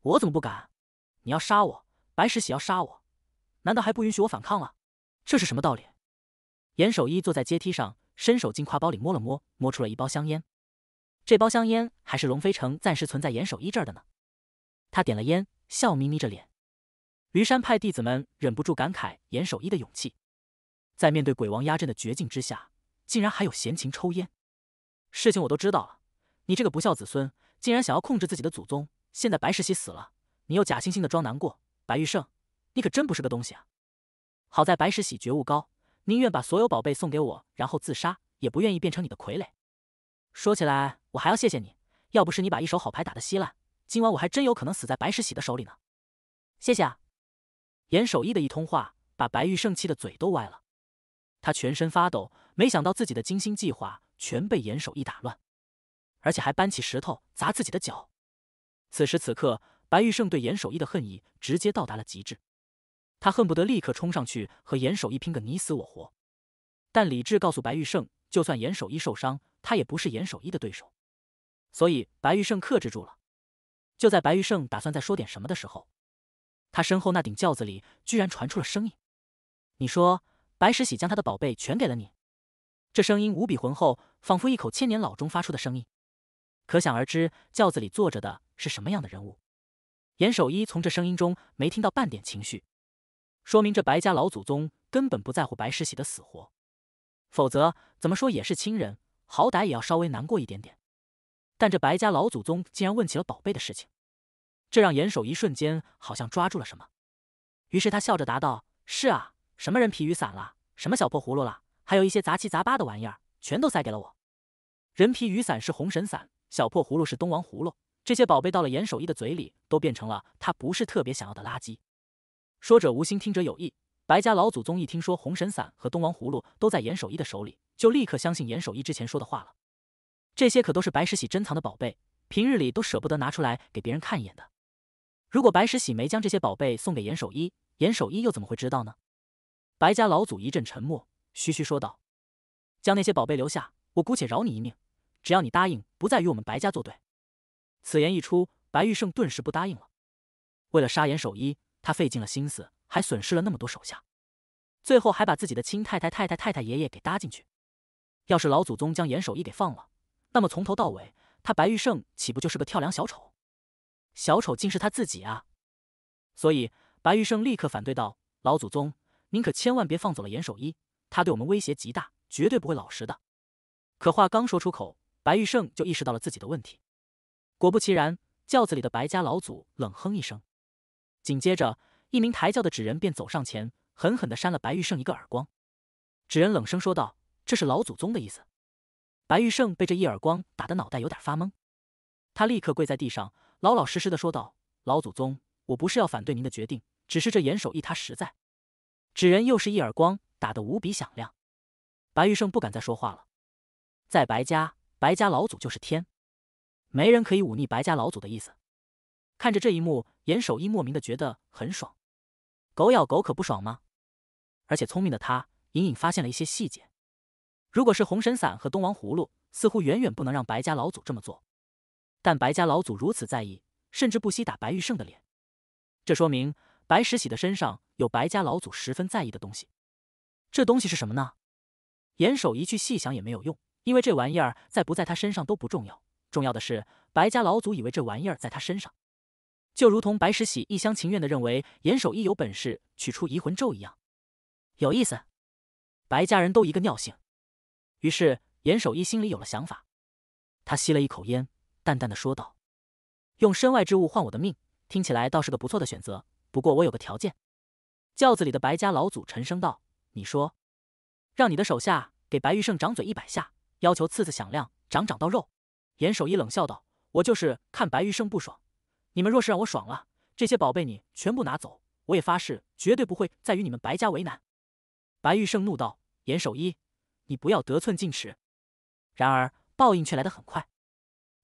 Speaker 1: 我怎么不敢？你要杀我，白石喜要杀我，难道还不允许我反抗了？这是什么道理？”严守一坐在阶梯上，伸手进挎包里摸了摸，摸出了一包香烟。这包香烟还是龙飞城暂时存在严守一这儿的呢。他点了烟，笑眯眯着脸。驴山派弟子们忍不住感慨严守一的勇气，在面对鬼王压阵的绝境之下，竟然还有闲情抽烟。事情我都知道了，你这个不孝子孙，竟然想要控制自己的祖宗。现在白石喜死了，你又假惺惺的装难过。白玉胜，你可真不是个东西啊！好在白石喜觉悟高，宁愿把所有宝贝送给我，然后自杀，也不愿意变成你的傀儡。说起来。我还要谢谢你，要不是你把一手好牌打得稀烂，今晚我还真有可能死在白石喜的手里呢。谢谢啊！严守义的一通话，把白玉胜气的嘴都歪了。他全身发抖，没想到自己的精心计划全被严守义打乱，而且还搬起石头砸自己的脚。此时此刻，白玉胜对严守义的恨意直接到达了极致，他恨不得立刻冲上去和严守义拼个你死我活。但理智告诉白玉胜，就算严守义受伤，他也不是严守义的对手。所以白玉胜克制住了。就在白玉胜打算再说点什么的时候，他身后那顶轿子里居然传出了声音：“你说白石喜将他的宝贝全给了你？”这声音无比浑厚，仿佛一口千年老钟发出的声音。可想而知，轿子里坐着的是什么样的人物。严守一从这声音中没听到半点情绪，说明这白家老祖宗根本不在乎白石喜的死活。否则，怎么说也是亲人，好歹也要稍微难过一点点。但这白家老祖宗竟然问起了宝贝的事情，这让严守一瞬间好像抓住了什么，于是他笑着答道：“是啊，什么人皮雨伞啦，什么小破葫芦啦，还有一些杂七杂八的玩意儿，全都塞给了我。人皮雨伞是红神伞，小破葫芦是东王葫芦，这些宝贝到了严守一的嘴里，都变成了他不是特别想要的垃圾。”说者无心，听者有意。白家老祖宗一听说红神伞和东王葫芦都在严守一的手里，就立刻相信严守一之前说的话了。这些可都是白石喜珍藏的宝贝，平日里都舍不得拿出来给别人看一眼的。如果白石喜没将这些宝贝送给严守一，严守一又怎么会知道呢？白家老祖一阵沉默，徐徐说道：“将那些宝贝留下，我姑且饶你一命，只要你答应不再与我们白家作对。”此言一出，白玉胜顿时不答应了。为了杀严守一，他费尽了心思，还损失了那么多手下，最后还把自己的亲太太、太太、太太、爷爷给搭进去。要是老祖宗将严守一给放了，那么从头到尾，他白玉胜岂不就是个跳梁小丑？小丑竟是他自己啊！所以白玉胜立刻反对道：“老祖宗，您可千万别放走了严守一，他对我们威胁极大，绝对不会老实的。”可话刚说出口，白玉胜就意识到了自己的问题。果不其然，轿子里的白家老祖冷哼一声，紧接着一名抬轿的纸人便走上前，狠狠地扇了白玉胜一个耳光。纸人冷声说道：“这是老祖宗的意思。”白玉胜被这一耳光打得脑袋有点发懵，他立刻跪在地上，老老实实的说道：“老祖宗，我不是要反对您的决定，只是这严守义他实在……”纸人又是一耳光，打得无比响亮。白玉胜不敢再说话了。在白家，白家老祖就是天，没人可以忤逆白家老祖的意思。看着这一幕，严守义莫名的觉得很爽。狗咬狗可不爽吗？而且聪明的他隐隐发现了一些细节。如果是红神伞和东王葫芦，似乎远远不能让白家老祖这么做。但白家老祖如此在意，甚至不惜打白玉胜的脸，这说明白石喜的身上有白家老祖十分在意的东西。这东西是什么呢？严守一去细想也没有用，因为这玩意儿在不在他身上都不重要。重要的是，白家老祖以为这玩意儿在他身上，就如同白石喜一厢情愿的认为严守一有本事取出移魂咒一样。有意思，白家人都一个尿性。于是严守一心里有了想法，他吸了一口烟，淡淡的说道：“用身外之物换我的命，听起来倒是个不错的选择。不过我有个条件。”轿子里的白家老祖沉声道：“你说，让你的手下给白玉胜掌嘴一百下，要求次次响亮，掌掌到肉。”严守一冷笑道：“我就是看白玉胜不爽，你们若是让我爽了，这些宝贝你全部拿走，我也发誓绝对不会再与你们白家为难。”白玉胜怒道：“严守一！”你不要得寸进尺，然而报应却来得很快。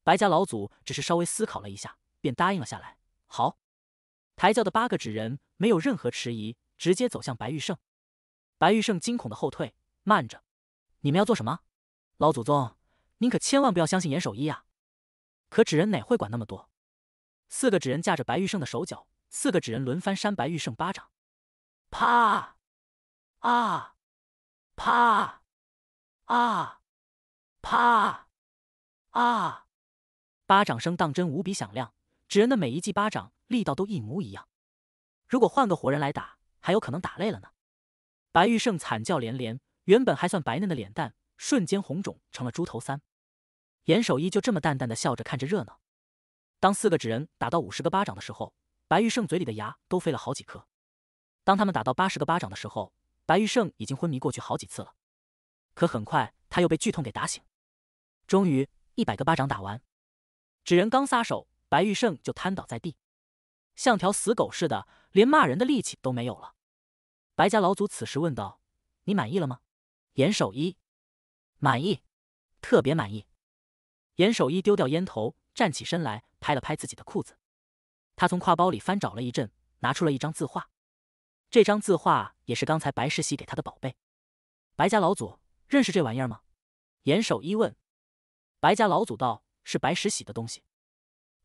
Speaker 1: 白家老祖只是稍微思考了一下，便答应了下来。好，抬轿的八个纸人没有任何迟疑，直接走向白玉胜。白玉胜惊恐的后退：“慢着，你们要做什么？老祖宗，您可千万不要相信严守一呀！”可纸人哪会管那么多？四个纸人架着白玉胜的手脚，四个纸人轮番扇白玉胜巴掌，啪，啊，啪。啊！啪！啊！巴掌声当真无比响亮，纸人的每一记巴掌力道都一模一样。如果换个活人来打，还有可能打累了呢。白玉胜惨叫连连，原本还算白嫩的脸蛋瞬间红肿成了猪头三。严守一就这么淡淡的笑着看着热闹。当四个纸人打到五十个巴掌的时候，白玉胜嘴里的牙都飞了好几颗。当他们打到八十个巴掌的时候，白玉胜已经昏迷过去好几次了。可很快，他又被剧痛给打醒。终于，一百个巴掌打完，纸人刚撒手，白玉胜就瘫倒在地，像条死狗似的，连骂人的力气都没有了。白家老祖此时问道：“你满意了吗？”严守一：“满意，特别满意。”严守一丢掉烟头，站起身来，拍了拍自己的裤子。他从挎包里翻找了一阵，拿出了一张字画。这张字画也是刚才白世喜给他的宝贝。白家老祖。认识这玩意儿吗？严守一问，白家老祖道：“是白石洗的东西。”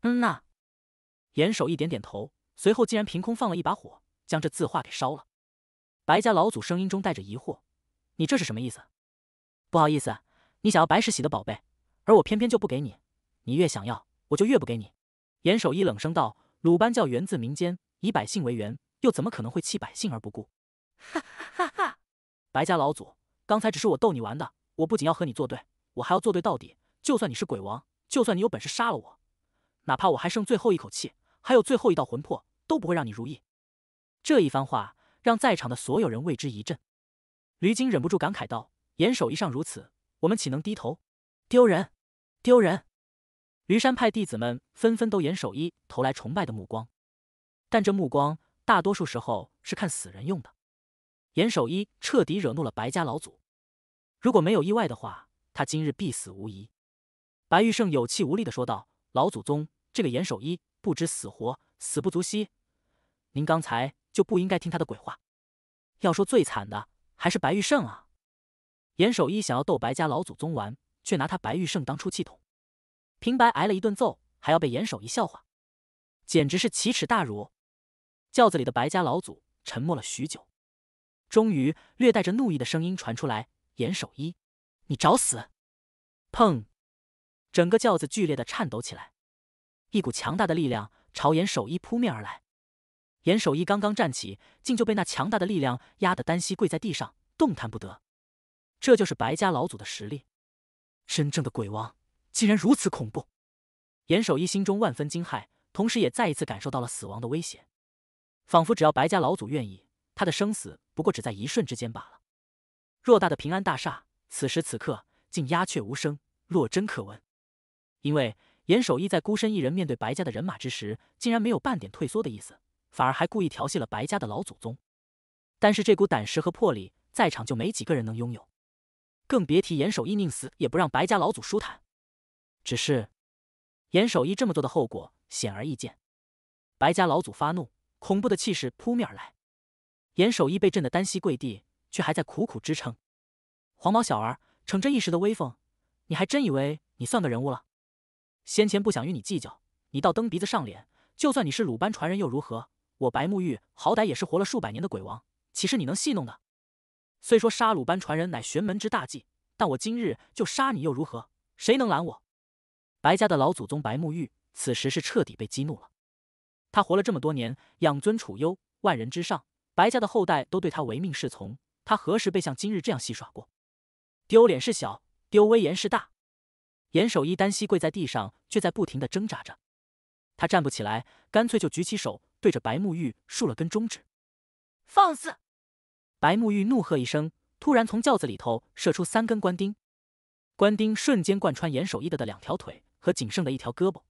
Speaker 1: 嗯呐，严守一点点头，随后竟然凭空放了一把火，将这字画给烧了。白家老祖声音中带着疑惑：“你这是什么意思？”不好意思，你想要白石洗的宝贝，而我偏偏就不给你。你越想要，我就越不给你。严守一冷声道：“鲁班教源自民间，以百姓为源，又怎么可能会弃百姓而不顾？”哈哈哈！哈白家老祖。刚才只是我逗你玩的，我不仅要和你作对，我还要作对到底。就算你是鬼王，就算你有本事杀了我，哪怕我还剩最后一口气，还有最后一道魂魄，都不会让你如意。这一番话让在场的所有人为之一震。驴精忍不住感慨道：“严守一上如此，我们岂能低头？丢人，丢人！”驴山派弟子们纷纷都严守一投来崇拜的目光，但这目光大多数时候是看死人用的。严守一彻底惹怒了白家老祖，如果没有意外的话，他今日必死无疑。白玉胜有气无力的说道：“老祖宗，这个严守一不知死活，死不足惜。您刚才就不应该听他的鬼话。要说最惨的还是白玉胜啊！严守一想要逗白家老祖宗玩，却拿他白玉胜当出气筒，平白挨了一顿揍，还要被严守一笑话，简直是奇耻大辱。”轿子里的白家老祖沉默了许久。终于，略带着怒意的声音传出来：“严守一，你找死！”砰！整个轿子剧烈的颤抖起来，一股强大的力量朝严守一扑面而来。严守一刚刚站起，竟就被那强大的力量压得单膝跪在地上，动弹不得。这就是白家老祖的实力，真正的鬼王竟然如此恐怖！严守一心中万分惊骇，同时也再一次感受到了死亡的威胁，仿佛只要白家老祖愿意。他的生死不过只在一瞬之间罢了。偌大的平安大厦，此时此刻竟鸦雀无声，若真可闻。因为严守一在孤身一人面对白家的人马之时，竟然没有半点退缩的意思，反而还故意调戏了白家的老祖宗。但是这股胆识和魄力，在场就没几个人能拥有，更别提严守一宁死也不让白家老祖舒坦。只是，严守一这么做的后果显而易见，白家老祖发怒，恐怖的气势扑面而来。严守一被震得单膝跪地，却还在苦苦支撑。黄毛小儿，逞这一时的威风，你还真以为你算个人物了？先前不想与你计较，你倒蹬鼻子上脸。就算你是鲁班传人又如何？我白沐玉好歹也是活了数百年的鬼王，岂是你能戏弄的？虽说杀鲁班传人乃玄门之大忌，但我今日就杀你又如何？谁能拦我？白家的老祖宗白沐玉此时是彻底被激怒了。他活了这么多年，养尊处优，万人之上。白家的后代都对他唯命是从，他何时被像今日这样戏耍过？丢脸是小，丢威严是大。严守一单膝跪在地上，却在不停的挣扎着。他站不起来，干脆就举起手，对着白沐玉竖了根中指。放肆！白沐玉怒喝一声，突然从轿子里头射出三根官钉，官钉瞬间贯穿严守一的两条腿和仅剩的一条胳膊。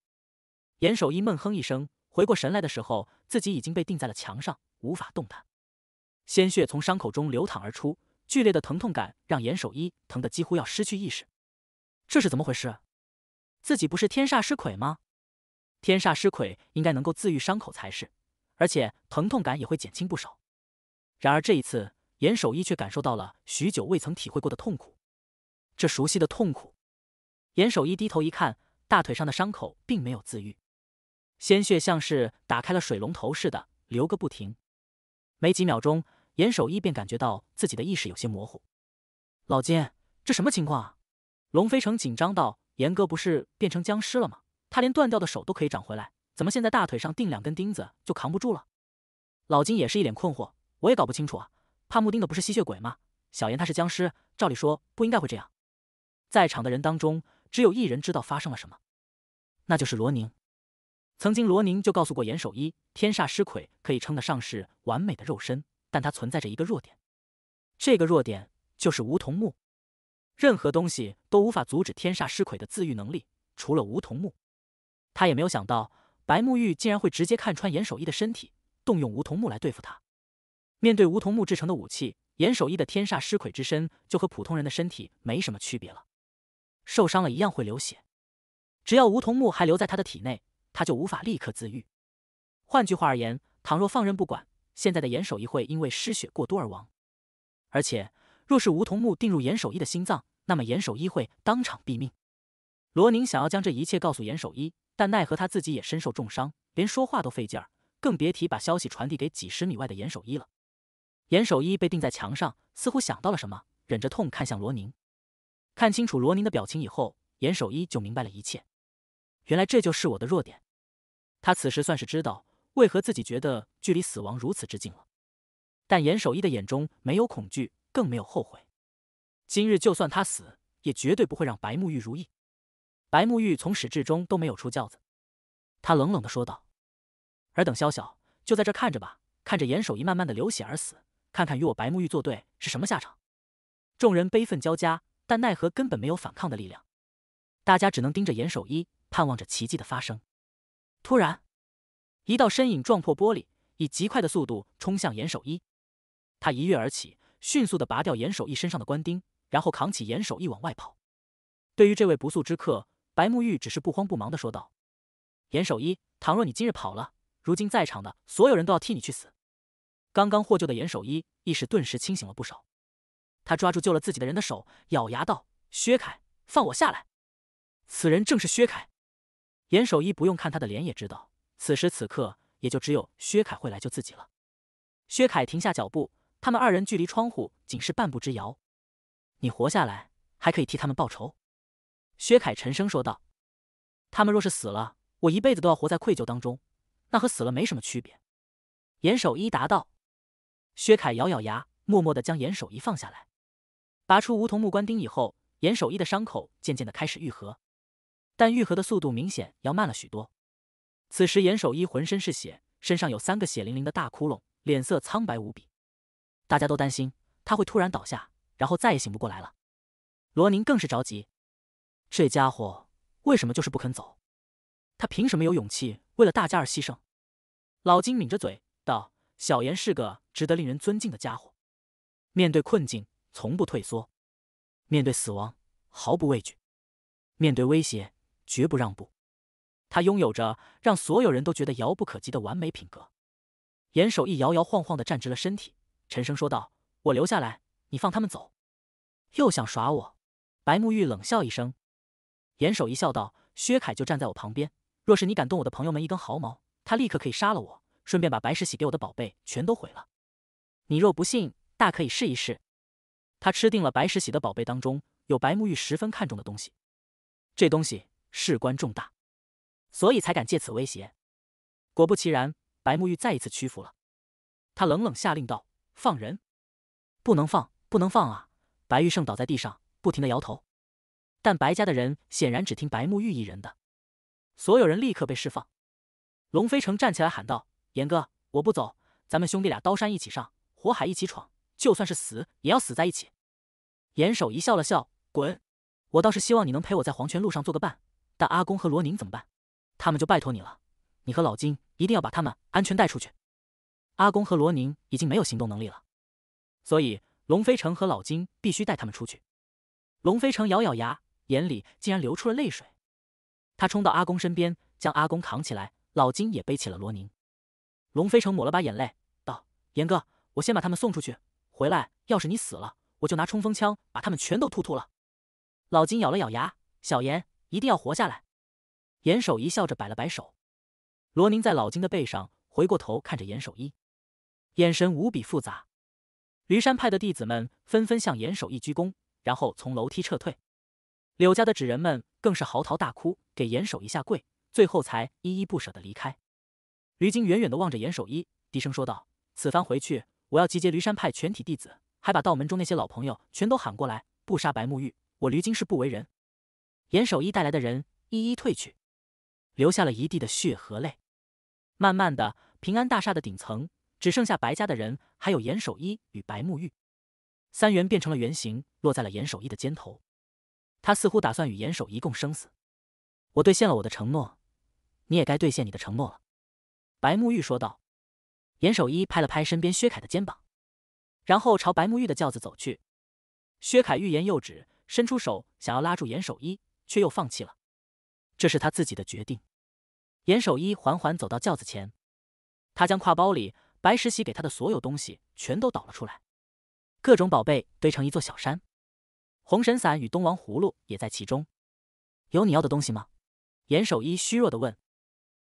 Speaker 1: 严守一闷哼一声，回过神来的时候，自己已经被钉在了墙上，无法动弹。鲜血从伤口中流淌而出，剧烈的疼痛感让严守一疼得几乎要失去意识。这是怎么回事？自己不是天煞尸魁吗？天煞尸魁应该能够自愈伤口才是，而且疼痛感也会减轻不少。然而这一次，严守一却感受到了许久未曾体会过的痛苦。这熟悉的痛苦。严守一低头一看，大腿上的伤口并没有自愈，鲜血像是打开了水龙头似的流个不停。没几秒钟，严守一便感觉到自己的意识有些模糊。老金，这什么情况啊？龙飞城紧张道：“严哥不是变成僵尸了吗？他连断掉的手都可以长回来，怎么现在大腿上钉两根钉子就扛不住了？”老金也是一脸困惑：“我也搞不清楚啊，帕慕丁的不是吸血鬼吗？小严他是僵尸，照理说不应该会这样。”在场的人当中，只有一人知道发生了什么，那就是罗宁。曾经，罗宁就告诉过严守一，天煞尸魁可以称得上是完美的肉身，但它存在着一个弱点。这个弱点就是梧桐木，任何东西都无法阻止天煞尸魁的自愈能力，除了梧桐木。他也没有想到白沐玉竟然会直接看穿严守一的身体，动用梧桐木来对付他。面对梧桐木制成的武器，严守一的天煞尸魁之身就和普通人的身体没什么区别了，受伤了一样会流血。只要梧桐木还留在他的体内。他就无法立刻自愈。换句话而言，倘若放任不管，现在的严守一会因为失血过多而亡。而且，若是梧桐木钉入严守一的心脏，那么严守一会当场毙命。罗宁想要将这一切告诉严守一，但奈何他自己也身受重伤，连说话都费劲儿，更别提把消息传递给几十米外的严守一了。严守一被钉在墙上，似乎想到了什么，忍着痛看向罗宁。看清楚罗宁的表情以后，严守一就明白了一切。原来这就是我的弱点。他此时算是知道为何自己觉得距离死亡如此之近了，但严守一的眼中没有恐惧，更没有后悔。今日就算他死，也绝对不会让白沐玉如意。白沐玉从始至终都没有出轿子，他冷冷的说道：“尔等宵小，就在这看着吧，看着严守一慢慢的流血而死，看看与我白沐玉作对是什么下场。”众人悲愤交加，但奈何根本没有反抗的力量，大家只能盯着严守一，盼望着奇迹的发生。突然，一道身影撞破玻璃，以极快的速度冲向严守一。他一跃而起，迅速的拔掉严守一身上的官钉，然后扛起严守一往外跑。对于这位不速之客，白沐玉只是不慌不忙的说道：“严守一，倘若你今日跑了，如今在场的所有人都要替你去死。”刚刚获救的严守一意识顿时清醒了不少，他抓住救了自己的人的手，咬牙道：“薛凯，放我下来。”此人正是薛凯。严守一不用看他的脸也知道，此时此刻也就只有薛凯会来救自己了。薛凯停下脚步，他们二人距离窗户仅是半步之遥。你活下来，还可以替他们报仇。薛凯沉声说道：“他们若是死了，我一辈子都要活在愧疚当中，那和死了没什么区别。”严守一答道。薛凯咬咬牙，默默的将严守一放下来，拔出梧桐木棺钉以后，严守一的伤口渐渐的开始愈合。但愈合的速度明显要慢了许多。此时严守一浑身是血，身上有三个血淋淋的大窟窿，脸色苍白无比。大家都担心他会突然倒下，然后再也醒不过来了。罗宁更是着急，这家伙为什么就是不肯走？他凭什么有勇气为了大家而牺牲？老金抿着嘴道：“小严是个值得令人尊敬的家伙，面对困境从不退缩，面对死亡毫不畏惧，面对威胁。”绝不让步。他拥有着让所有人都觉得遥不可及的完美品格。严守义摇摇晃晃的站直了身体，沉声说道：“我留下来，你放他们走。”又想耍我？白沐玉冷笑一声。严守义笑道：“薛凯就站在我旁边，若是你敢动我的朋友们一根毫毛，他立刻可以杀了我，顺便把白石喜给我的宝贝全都毁了。你若不信，大可以试一试。”他吃定了白石喜的宝贝当中有白沐玉十分看重的东西。这东西。事关重大，所以才敢借此威胁。果不其然，白沐玉再一次屈服了。他冷冷下令道：“放人！不能放，不能放啊！”白玉胜倒在地上，不停的摇头。但白家的人显然只听白沐玉一人的，所有人立刻被释放。龙飞城站起来喊道：“严哥，我不走，咱们兄弟俩刀山一起上，火海一起闯，就算是死也要死在一起。”严守一笑了笑：“滚！我倒是希望你能陪我在黄泉路上做个伴。”那阿公和罗宁怎么办？他们就拜托你了。你和老金一定要把他们安全带出去。阿公和罗宁已经没有行动能力了，所以龙飞城和老金必须带他们出去。龙飞城咬咬牙，眼里竟然流出了泪水。他冲到阿公身边，将阿公扛起来，老金也背起了罗宁。龙飞城抹了把眼泪，道：“严哥，我先把他们送出去，回来要是你死了，我就拿冲锋枪把他们全都突突了。”老金咬了咬牙，小严。一定要活下来！严守一笑着摆了摆手。罗宁在老金的背上回过头看着严守一，眼神无比复杂。驴山派的弟子们纷纷向严守一鞠躬，然后从楼梯撤退。柳家的纸人们更是嚎啕大哭，给严守一下跪，最后才依依不舍的离开。驴精远远的望着严守一，低声说道：“此番回去，我要集结驴山派全体弟子，还把道门中那些老朋友全都喊过来。不杀白沐玉，我驴精是不为人。”严守一带来的人一一退去，留下了一地的血和泪。慢慢的，平安大厦的顶层只剩下白家的人，还有严守一与白沐玉。三元变成了原形，落在了严守一的肩头。他似乎打算与严守一共生死。我兑现了我的承诺，你也该兑现你的承诺了。”白沐玉说道。严守一拍了拍身边薛凯的肩膀，然后朝白沐玉的轿子走去。薛凯欲言又止，伸出手想要拉住严守一。却又放弃了，这是他自己的决定。严守一缓缓走到轿子前，他将挎包里白石喜给他的所有东西全都倒了出来，各种宝贝堆成一座小山。红神伞与东王葫芦也在其中。有你要的东西吗？严守一虚弱的问。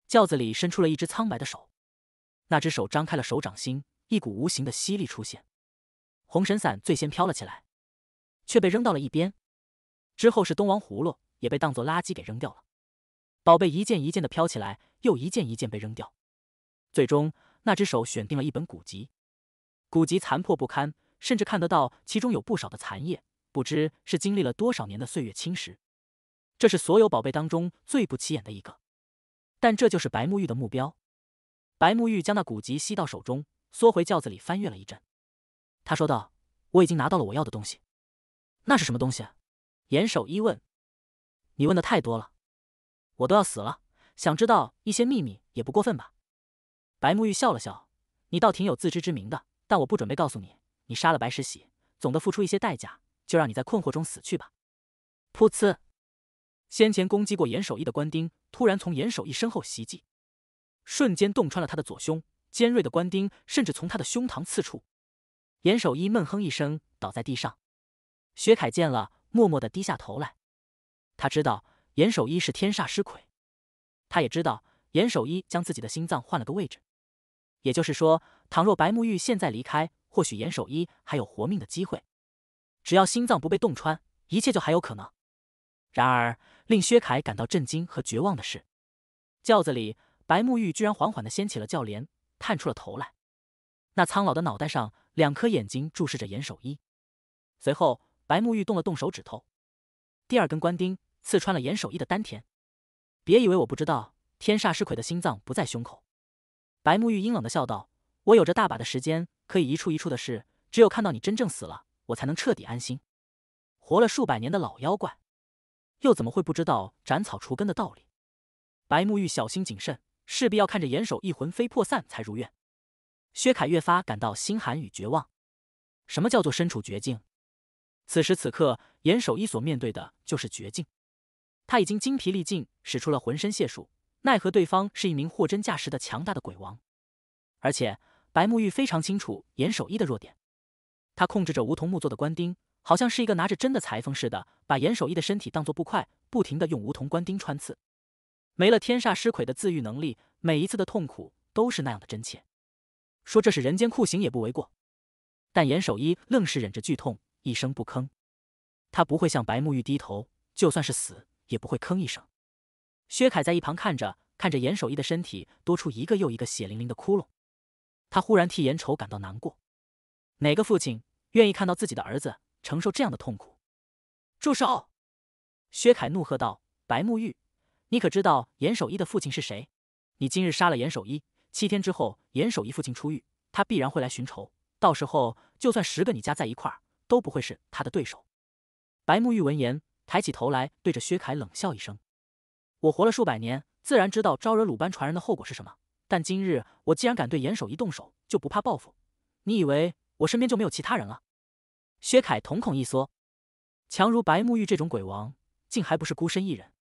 Speaker 1: 轿子里伸出了一只苍白的手，那只手张开了手掌心，一股无形的吸力出现。红神伞最先飘了起来，却被扔到了一边。之后是东王葫芦，也被当作垃圾给扔掉了。宝贝一件一件的飘起来，又一件一件被扔掉。最终，那只手选定了一本古籍。古籍残破不堪，甚至看得到其中有不少的残页，不知是经历了多少年的岁月侵蚀。这是所有宝贝当中最不起眼的一个，但这就是白沐玉的目标。白沐玉将那古籍吸到手中，缩回轿子里翻阅了一阵。他说道：“我已经拿到了我要的东西。那是什么东西？”严守一问：“你问的太多了，我都要死了，想知道一些秘密也不过分吧？”白沐玉笑了笑：“你倒挺有自知之明的，但我不准备告诉你。你杀了白石喜，总的付出一些代价，就让你在困惑中死去吧。”噗呲！先前攻击过严守一的官丁突然从严守一身后袭击，瞬间洞穿了他的左胸，尖锐的官丁甚至从他的胸膛刺出。严守一闷哼一声，倒在地上。薛凯见了。默默的低下头来，他知道严守一是天煞尸魁，他也知道严守一将自己的心脏换了个位置，也就是说，倘若白沐玉现在离开，或许严守一还有活命的机会，只要心脏不被洞穿，一切就还有可能。然而，令薛凯感到震惊和绝望的是，轿子里白沐玉居然缓缓的掀起了轿帘，探出了头来，那苍老的脑袋上两颗眼睛注视着严守一，随后。白沐玉动了动手指头，第二根官钉刺穿了严守义的丹田。别以为我不知道，天煞尸傀的心脏不在胸口。白沐玉阴冷的笑道：“我有着大把的时间，可以一处一处的试。只有看到你真正死了，我才能彻底安心。活了数百年的老妖怪，又怎么会不知道斩草除根的道理？”白沐玉小心谨慎，势必要看着严守义魂飞魄散才如愿。薛凯越发感到心寒与绝望。什么叫做身处绝境？此时此刻，严守一所面对的就是绝境。他已经精疲力尽，使出了浑身解数，奈何对方是一名货真价实的强大的鬼王。而且白沐玉非常清楚严守一的弱点，他控制着梧桐木做的官钉，好像是一个拿着针的裁缝似的，把严守一的身体当做布块，不停的用梧桐官钉穿刺。没了天煞尸魁的自愈能力，每一次的痛苦都是那样的真切，说这是人间酷刑也不为过。但严守一愣是忍着剧痛。一声不吭，他不会向白沐玉低头，就算是死也不会吭一声。薛凯在一旁看着，看着严守一的身体多出一个又一个血淋淋的窟窿，他忽然替严丑感到难过。哪个父亲愿意看到自己的儿子承受这样的痛苦？住手！薛凯怒喝道：“白沐玉，你可知道严守一的父亲是谁？你今日杀了严守一，七天之后严守一父亲出狱，他必然会来寻仇。到时候就算十个你加在一块儿。”都不会是他的对手。白沐玉闻言，抬起头来，对着薛凯冷笑一声：“我活了数百年，自然知道招惹鲁班传人的后果是什么。但今日我既然敢对严守一动手，就不怕报复。你以为我身边就没有其他人了？”薛凯瞳孔一缩，强如白沐玉这种鬼王，竟还不是孤身一人。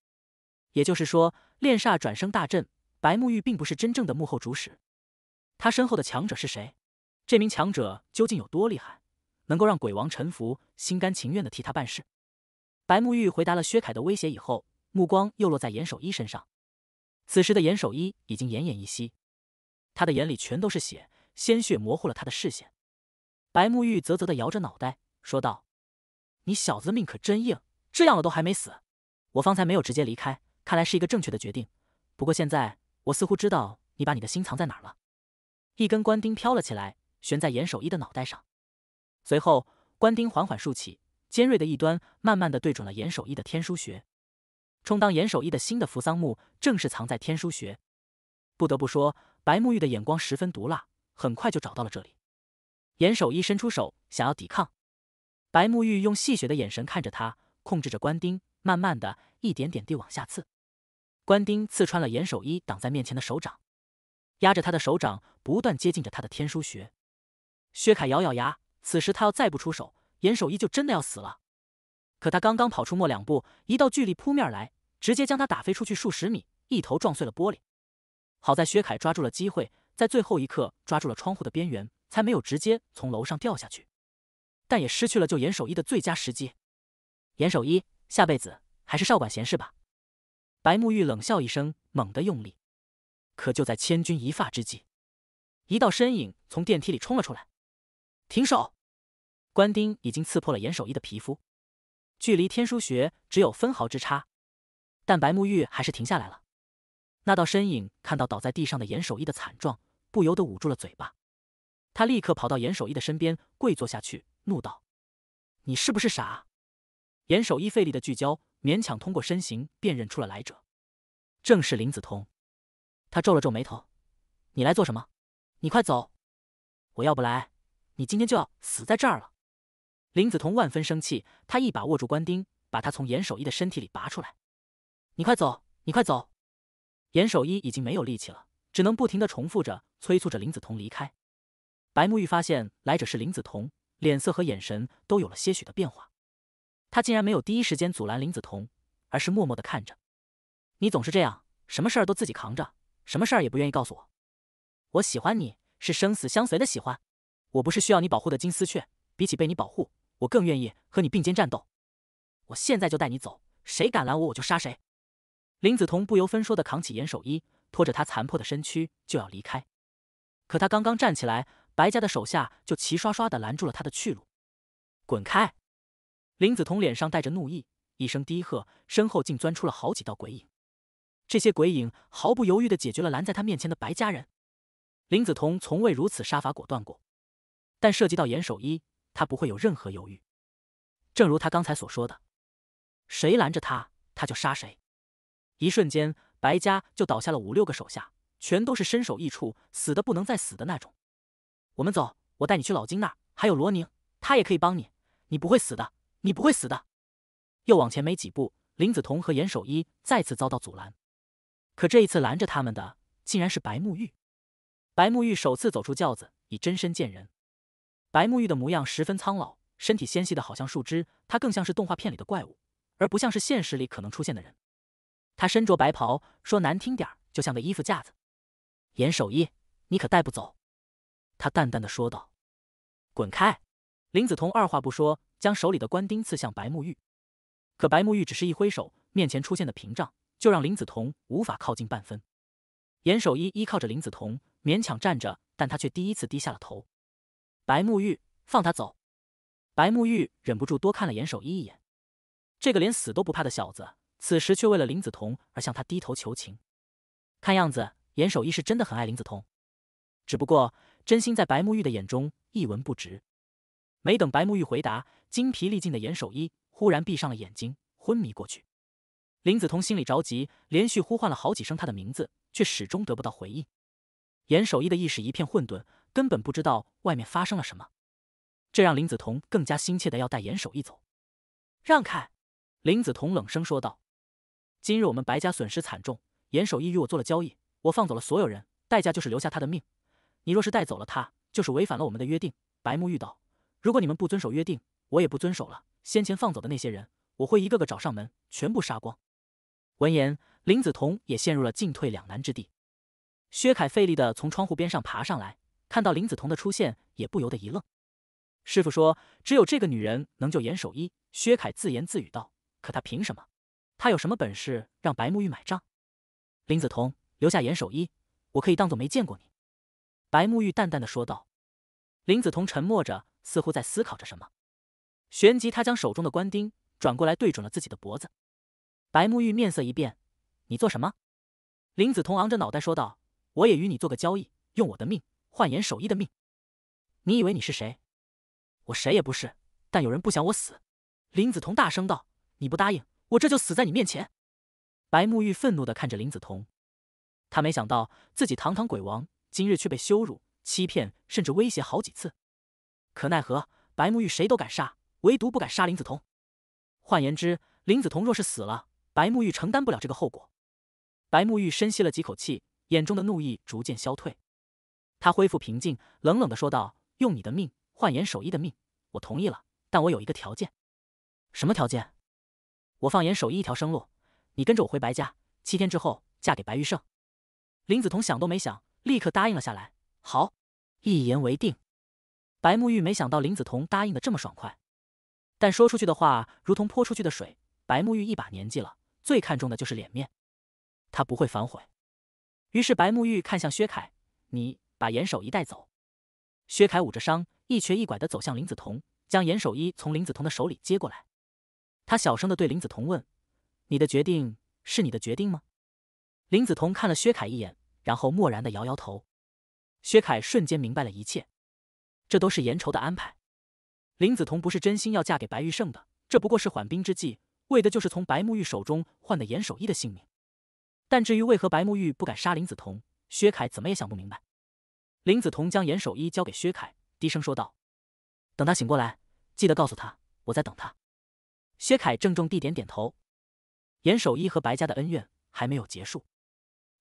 Speaker 1: 也就是说，炼煞转生大阵，白沐玉并不是真正的幕后主使。他身后的强者是谁？这名强者究竟有多厉害？能够让鬼王臣服，心甘情愿的替他办事。白沐玉回答了薛凯的威胁以后，目光又落在严守一身上。此时的严守一已经奄奄一息，他的眼里全都是血，鲜血模糊了他的视线。白沐玉啧啧的摇着脑袋说道：“你小子命可真硬，这样了都还没死。我方才没有直接离开，看来是一个正确的决定。不过现在我似乎知道你把你的心藏在哪了。”一根官钉飘了起来，悬在严守一的脑袋上。随后，官钉缓缓竖起，尖锐的一端慢慢的对准了严守义的天枢穴。充当严守义的新的扶桑木，正是藏在天枢穴。不得不说，白沐玉的眼光十分毒辣，很快就找到了这里。严守义伸出手想要抵抗，白沐玉用戏谑的眼神看着他，控制着官钉，慢慢的一点点地往下刺。官钉刺穿了严守一挡在面前的手掌，压着他的手掌，不断接近着他的天枢穴。薛凯咬咬牙。此时他要再不出手，严守一就真的要死了。可他刚刚跑出没两步，一道巨力扑面而来，直接将他打飞出去数十米，一头撞碎了玻璃。好在薛凯抓住了机会，在最后一刻抓住了窗户的边缘，才没有直接从楼上掉下去，但也失去了救严守一的最佳时机。严守一，下辈子还是少管闲事吧！白沐玉冷笑一声，猛地用力。可就在千钧一发之际，一道身影从电梯里冲了出来。停手！官丁已经刺破了严守义的皮肤，距离天枢穴只有分毫之差，但白沐玉还是停下来了。那道身影看到倒在地上的严守义的惨状，不由得捂住了嘴巴。他立刻跑到严守义的身边，跪坐下去，怒道：“你是不是傻？”严守义费力的聚焦，勉强通过身形辨认出了来者，正是林子通。他皱了皱眉头：“你来做什么？你快走！我要不来。”你今天就要死在这儿了！林子彤万分生气，她一把握住关丁，把他从严守一的身体里拔出来。你快走，你快走！严守一已经没有力气了，只能不停的重复着，催促着林子彤离开。白沐玉发现来者是林子彤，脸色和眼神都有了些许的变化。他竟然没有第一时间阻拦林子彤，而是默默的看着。你总是这样，什么事儿都自己扛着，什么事儿也不愿意告诉我。我喜欢你，是生死相随的喜欢。我不是需要你保护的金丝雀，比起被你保护，我更愿意和你并肩战斗。我现在就带你走，谁敢拦我，我就杀谁。林子彤不由分说的扛起严守一，拖着他残破的身躯就要离开。可他刚刚站起来，白家的手下就齐刷刷的拦住了他的去路。滚开！林子彤脸上带着怒意，一声低喝，身后竟钻出了好几道鬼影。这些鬼影毫不犹豫的解决了拦在他面前的白家人。林子彤从未如此杀伐果断过。但涉及到严守一，他不会有任何犹豫。正如他刚才所说的：“谁拦着他，他就杀谁。”一瞬间，白家就倒下了五六个手下，全都是身首异处，死的不能再死的那种。我们走，我带你去老金那儿，还有罗宁，他也可以帮你。你不会死的，你不会死的。又往前没几步，林子彤和严守一再次遭到阻拦。可这一次拦着他们的，竟然是白沐玉。白沐玉首次走出轿子，以真身见人。白沐玉的模样十分苍老，身体纤细的，好像树枝。他更像是动画片里的怪物，而不像是现实里可能出现的人。他身着白袍，说难听点儿，就像个衣服架子。严守一，你可带不走。他淡淡的说道。滚开！林子彤二话不说，将手里的官钉刺向白沐玉。可白沐玉只是一挥手，面前出现的屏障就让林子彤无法靠近半分。严守一依靠着林子彤勉强站着，但他却第一次低下了头。白沐玉，放他走。白沐玉忍不住多看了严守一一眼，这个连死都不怕的小子，此时却为了林子彤而向他低头求情，看样子严守一是真的很爱林子彤，只不过真心在白沐玉的眼中一文不值。没等白沐玉回答，精疲力尽的严守一忽然闭上了眼睛，昏迷过去。林子彤心里着急，连续呼唤了好几声他的名字，却始终得不到回应。严守一的意识一片混沌。根本不知道外面发生了什么，这让林子彤更加心切的要带严守一走。让开！林子彤冷声说道：“今日我们白家损失惨重，严守一与我做了交易，我放走了所有人，代价就是留下他的命。你若是带走了他，就是违反了我们的约定。”白木玉道：“如果你们不遵守约定，我也不遵守了。先前放走的那些人，我会一个个找上门，全部杀光。闻言，林子彤也陷入了进退两难之地。薛凯费力的从窗户边上爬上来。看到林子彤的出现，也不由得一愣。师傅说：“只有这个女人能救严守一。”薛凯自言自语道：“可他凭什么？他有什么本事让白沐玉买账？”林子彤留下严守一，我可以当做没见过你。”白沐玉淡淡的说道。林子彤沉默着，似乎在思考着什么。旋即，他将手中的官钉转过来，对准了自己的脖子。白沐玉面色一变：“你做什么？”林子彤昂着脑袋说道：“我也与你做个交易，用我的命。”换颜守一的命，你以为你是谁？我谁也不是。但有人不想我死。林子彤大声道：“你不答应，我这就死在你面前！”白沐玉愤怒的看着林子彤，他没想到自己堂堂鬼王，今日却被羞辱、欺骗，甚至威胁好几次。可奈何白沐玉谁都敢杀，唯独不敢杀林子彤。换言之，林子彤若是死了，白沐玉承担不了这个后果。白沐玉深吸了几口气，眼中的怒意逐渐消退。他恢复平静，冷冷的说道：“用你的命换严守一的命，我同意了。但我有一个条件，什么条件？我放严守一一条生路，你跟着我回白家，七天之后嫁给白玉胜。”林子彤想都没想，立刻答应了下来：“好，一言为定。”白沐玉没想到林子彤答应的这么爽快，但说出去的话如同泼出去的水。白沐玉一把年纪了，最看重的就是脸面，他不会反悔。于是白沐玉看向薛凯：“你。”把严守一带走。薛凯捂着伤，一瘸一拐的走向林子彤，将严守一从林子彤的手里接过来。他小声的对林子彤问：“你的决定是你的决定吗？”林子彤看了薛凯一眼，然后漠然的摇摇头。薛凯瞬间明白了一切，这都是严仇的安排。林子彤不是真心要嫁给白玉胜的，这不过是缓兵之计，为的就是从白沐玉手中换的严守一的性命。但至于为何白沐玉不敢杀林子彤，薛凯怎么也想不明白。林子彤将严守一交给薛凯，低声说道：“等他醒过来，记得告诉他，我在等他。”薛凯郑重地点点头。严守一和白家的恩怨还没有结束，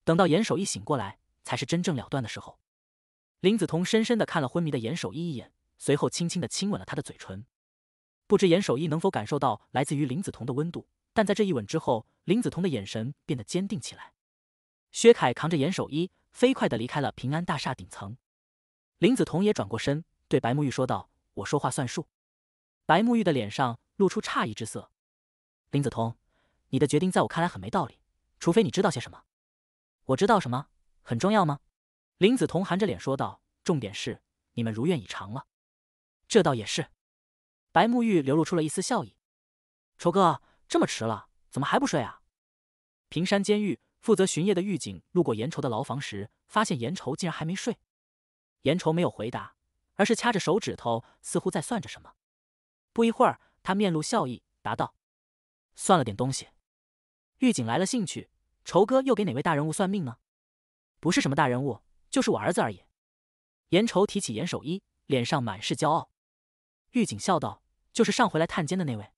Speaker 1: 等到严守一醒过来，才是真正了断的时候。林子彤深深地看了昏迷的严守一一眼，随后轻轻地亲吻了他的嘴唇。不知严守一能否感受到来自于林子彤的温度，但在这一吻之后，林子彤的眼神变得坚定起来。薛凯扛着严守一。飞快的离开了平安大厦顶层，林子彤也转过身对白沐玉说道：“我说话算数。”白沐玉的脸上露出诧异之色：“林子彤，你的决定在我看来很没道理，除非你知道些什么。”“我知道什么？很重要吗？”林子彤含着脸说道：“重点是你们如愿以偿了。”“这倒也是。”白沐玉流露出了一丝笑意：“仇哥，这么迟了，怎么还不睡啊？”平山监狱。负责巡夜的狱警路过严愁的牢房时，发现严愁竟然还没睡。严愁没有回答，而是掐着手指头，似乎在算着什么。不一会儿，他面露笑意，答道：“算了点东西。”狱警来了兴趣：“愁哥又给哪位大人物算命呢？”“不是什么大人物，就是我儿子而已。”严愁提起严守一，脸上满是骄傲。狱警笑道：“就是上回来探监的那位。”“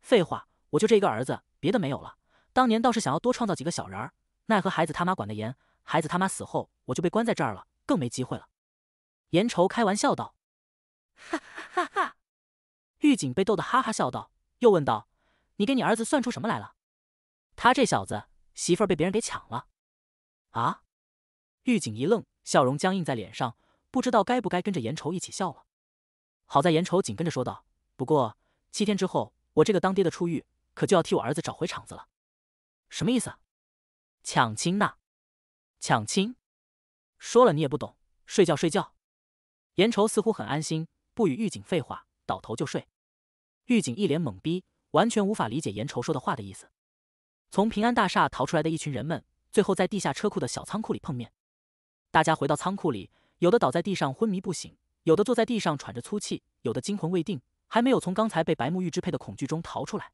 Speaker 1: 废话，我就这一个儿子，别的没有了。”当年倒是想要多创造几个小人儿，奈何孩子他妈管得严。孩子他妈死后，我就被关在这儿了，更没机会了。严愁开玩笑道：“哈哈哈！”哈，狱警被逗得哈哈笑道，又问道：“你给你儿子算出什么来了？”他这小子媳妇儿被别人给抢了啊！狱警一愣，笑容僵硬在脸上，不知道该不该跟着严愁一起笑了。好在严愁紧跟着说道：“不过七天之后，我这个当爹的出狱，可就要替我儿子找回场子了。”什么意思？抢亲呐！抢亲？说了你也不懂。睡觉睡觉。严愁似乎很安心，不与狱警废话，倒头就睡。狱警一脸懵逼，完全无法理解严愁说的话的意思。从平安大厦逃出来的一群人们，最后在地下车库的小仓库里碰面。大家回到仓库里，有的倒在地上昏迷不醒，有的坐在地上喘着粗气，有的惊魂未定，还没有从刚才被白沐浴支配的恐惧中逃出来。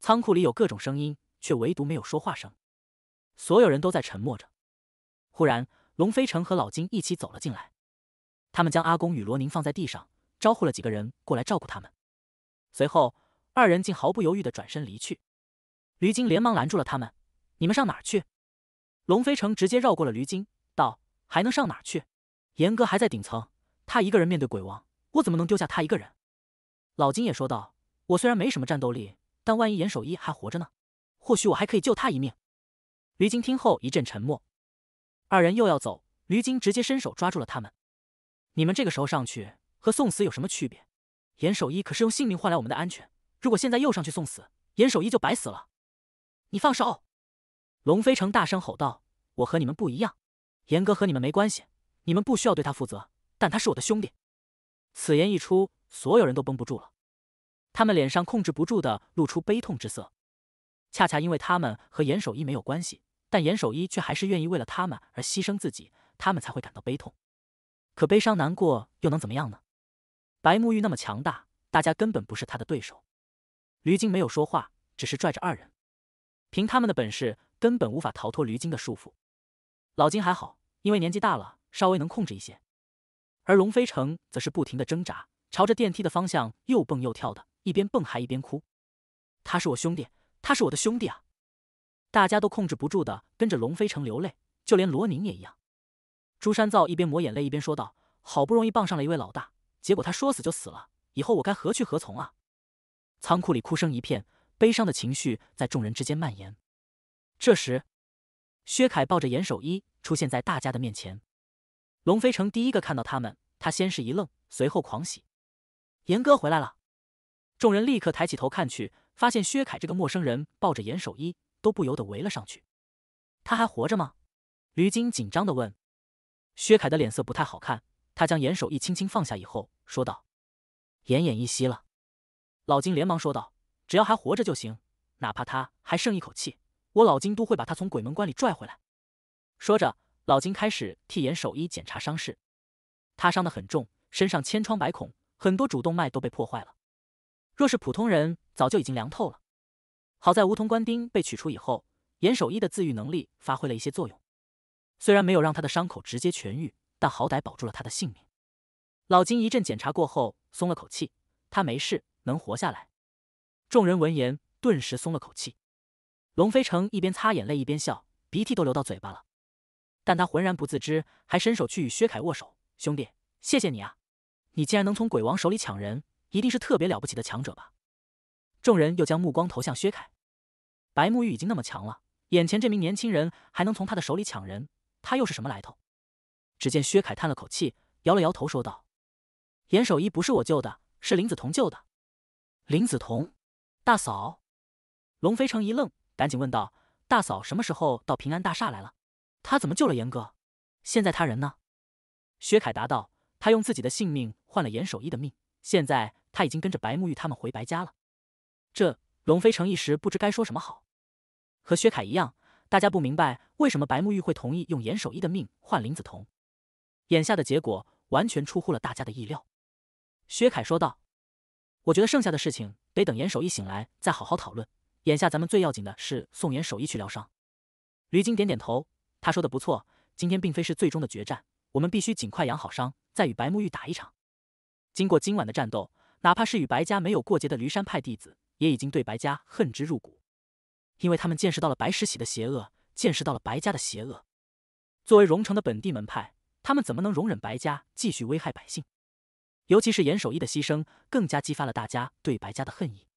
Speaker 1: 仓库里有各种声音。却唯独没有说话声，所有人都在沉默着。忽然，龙飞城和老金一起走了进来，他们将阿公与罗宁放在地上，招呼了几个人过来照顾他们。随后，二人竟毫不犹豫的转身离去。驴金连忙拦住了他们：“你们上哪儿去？”龙飞城直接绕过了驴金，道：“还能上哪儿去？严哥还在顶层，他一个人面对鬼王，我怎么能丢下他一个人？”老金也说道：“我虽然没什么战斗力，但万一严守一还活着呢？”或许我还可以救他一命。驴精听后一阵沉默。二人又要走，驴精直接伸手抓住了他们。你们这个时候上去，和送死有什么区别？严守一可是用性命换来我们的安全，如果现在又上去送死，严守一就白死了。你放手！龙飞成大声吼道：“我和你们不一样，严哥和你们没关系，你们不需要对他负责，但他是我的兄弟。”此言一出，所有人都绷不住了，他们脸上控制不住的露出悲痛之色。恰恰因为他们和严守一没有关系，但严守一却还是愿意为了他们而牺牲自己，他们才会感到悲痛。可悲伤难过又能怎么样呢？白沐玉那么强大，大家根本不是他的对手。驴精没有说话，只是拽着二人，凭他们的本事根本无法逃脱驴精的束缚。老金还好，因为年纪大了，稍微能控制一些。而龙飞成则是不停的挣扎，朝着电梯的方向又蹦又跳的，一边蹦还一边哭。他是我兄弟。他是我的兄弟啊！大家都控制不住的跟着龙飞城流泪，就连罗宁也一样。朱山造一边抹眼泪一边说道：“好不容易傍上了一位老大，结果他说死就死了，以后我该何去何从啊？”仓库里哭声一片，悲伤的情绪在众人之间蔓延。这时，薛凯抱着严守一出现在大家的面前。龙飞城第一个看到他们，他先是一愣，随后狂喜：“严哥回来了！”众人立刻抬起头看去。发现薛凯这个陌生人抱着严守一，都不由得围了上去。他还活着吗？驴金紧张地问。薛凯的脸色不太好看，他将严守一轻轻放下以后，说道：“奄奄一息了。”老金连忙说道：“只要还活着就行，哪怕他还剩一口气，我老金都会把他从鬼门关里拽回来。”说着，老金开始替严守一检查伤势。他伤得很重，身上千疮百孔，很多主动脉都被破坏了。若是普通人，早就已经凉透了。好在梧桐官丁被取出以后，严守一的自愈能力发挥了一些作用，虽然没有让他的伤口直接痊愈，但好歹保住了他的性命。老金一阵检查过后，松了口气，他没事，能活下来。众人闻言顿时松了口气。龙飞成一边擦眼泪一边笑，鼻涕都流到嘴巴了，但他浑然不自知，还伸手去与薛凯握手：“兄弟，谢谢你啊！你竟然能从鬼王手里抢人，一定是特别了不起的强者吧？”众人又将目光投向薛凯，白沐玉已经那么强了，眼前这名年轻人还能从他的手里抢人，他又是什么来头？只见薛凯叹了口气，摇了摇头，说道：“严守一不是我救的，是林子彤救的。”林子彤，大嫂，龙飞成一愣，赶紧问道：“大嫂什么时候到平安大厦来了？她怎么救了严哥？现在他人呢？”薛凯答道：“他用自己的性命换了严守一的命，现在他已经跟着白沐玉他们回白家了。”这龙飞成一时不知该说什么好，和薛凯一样，大家不明白为什么白沐玉会同意用严守一的命换林子彤。眼下的结果完全出乎了大家的意料。薛凯说道：“我觉得剩下的事情得等严守一醒来再好好讨论。眼下咱们最要紧的是送严守一去疗伤。”驴精点点头，他说的不错。今天并非是最终的决战，我们必须尽快养好伤，再与白沐玉打一场。经过今晚的战斗，哪怕是与白家没有过节的驴山派弟子。也已经对白家恨之入骨，因为他们见识到了白石喜的邪恶，见识到了白家的邪恶。作为荣城的本地门派，他们怎么能容忍白家继续危害百姓？尤其是严守一的牺牲，更加激发了大家对白家的恨意。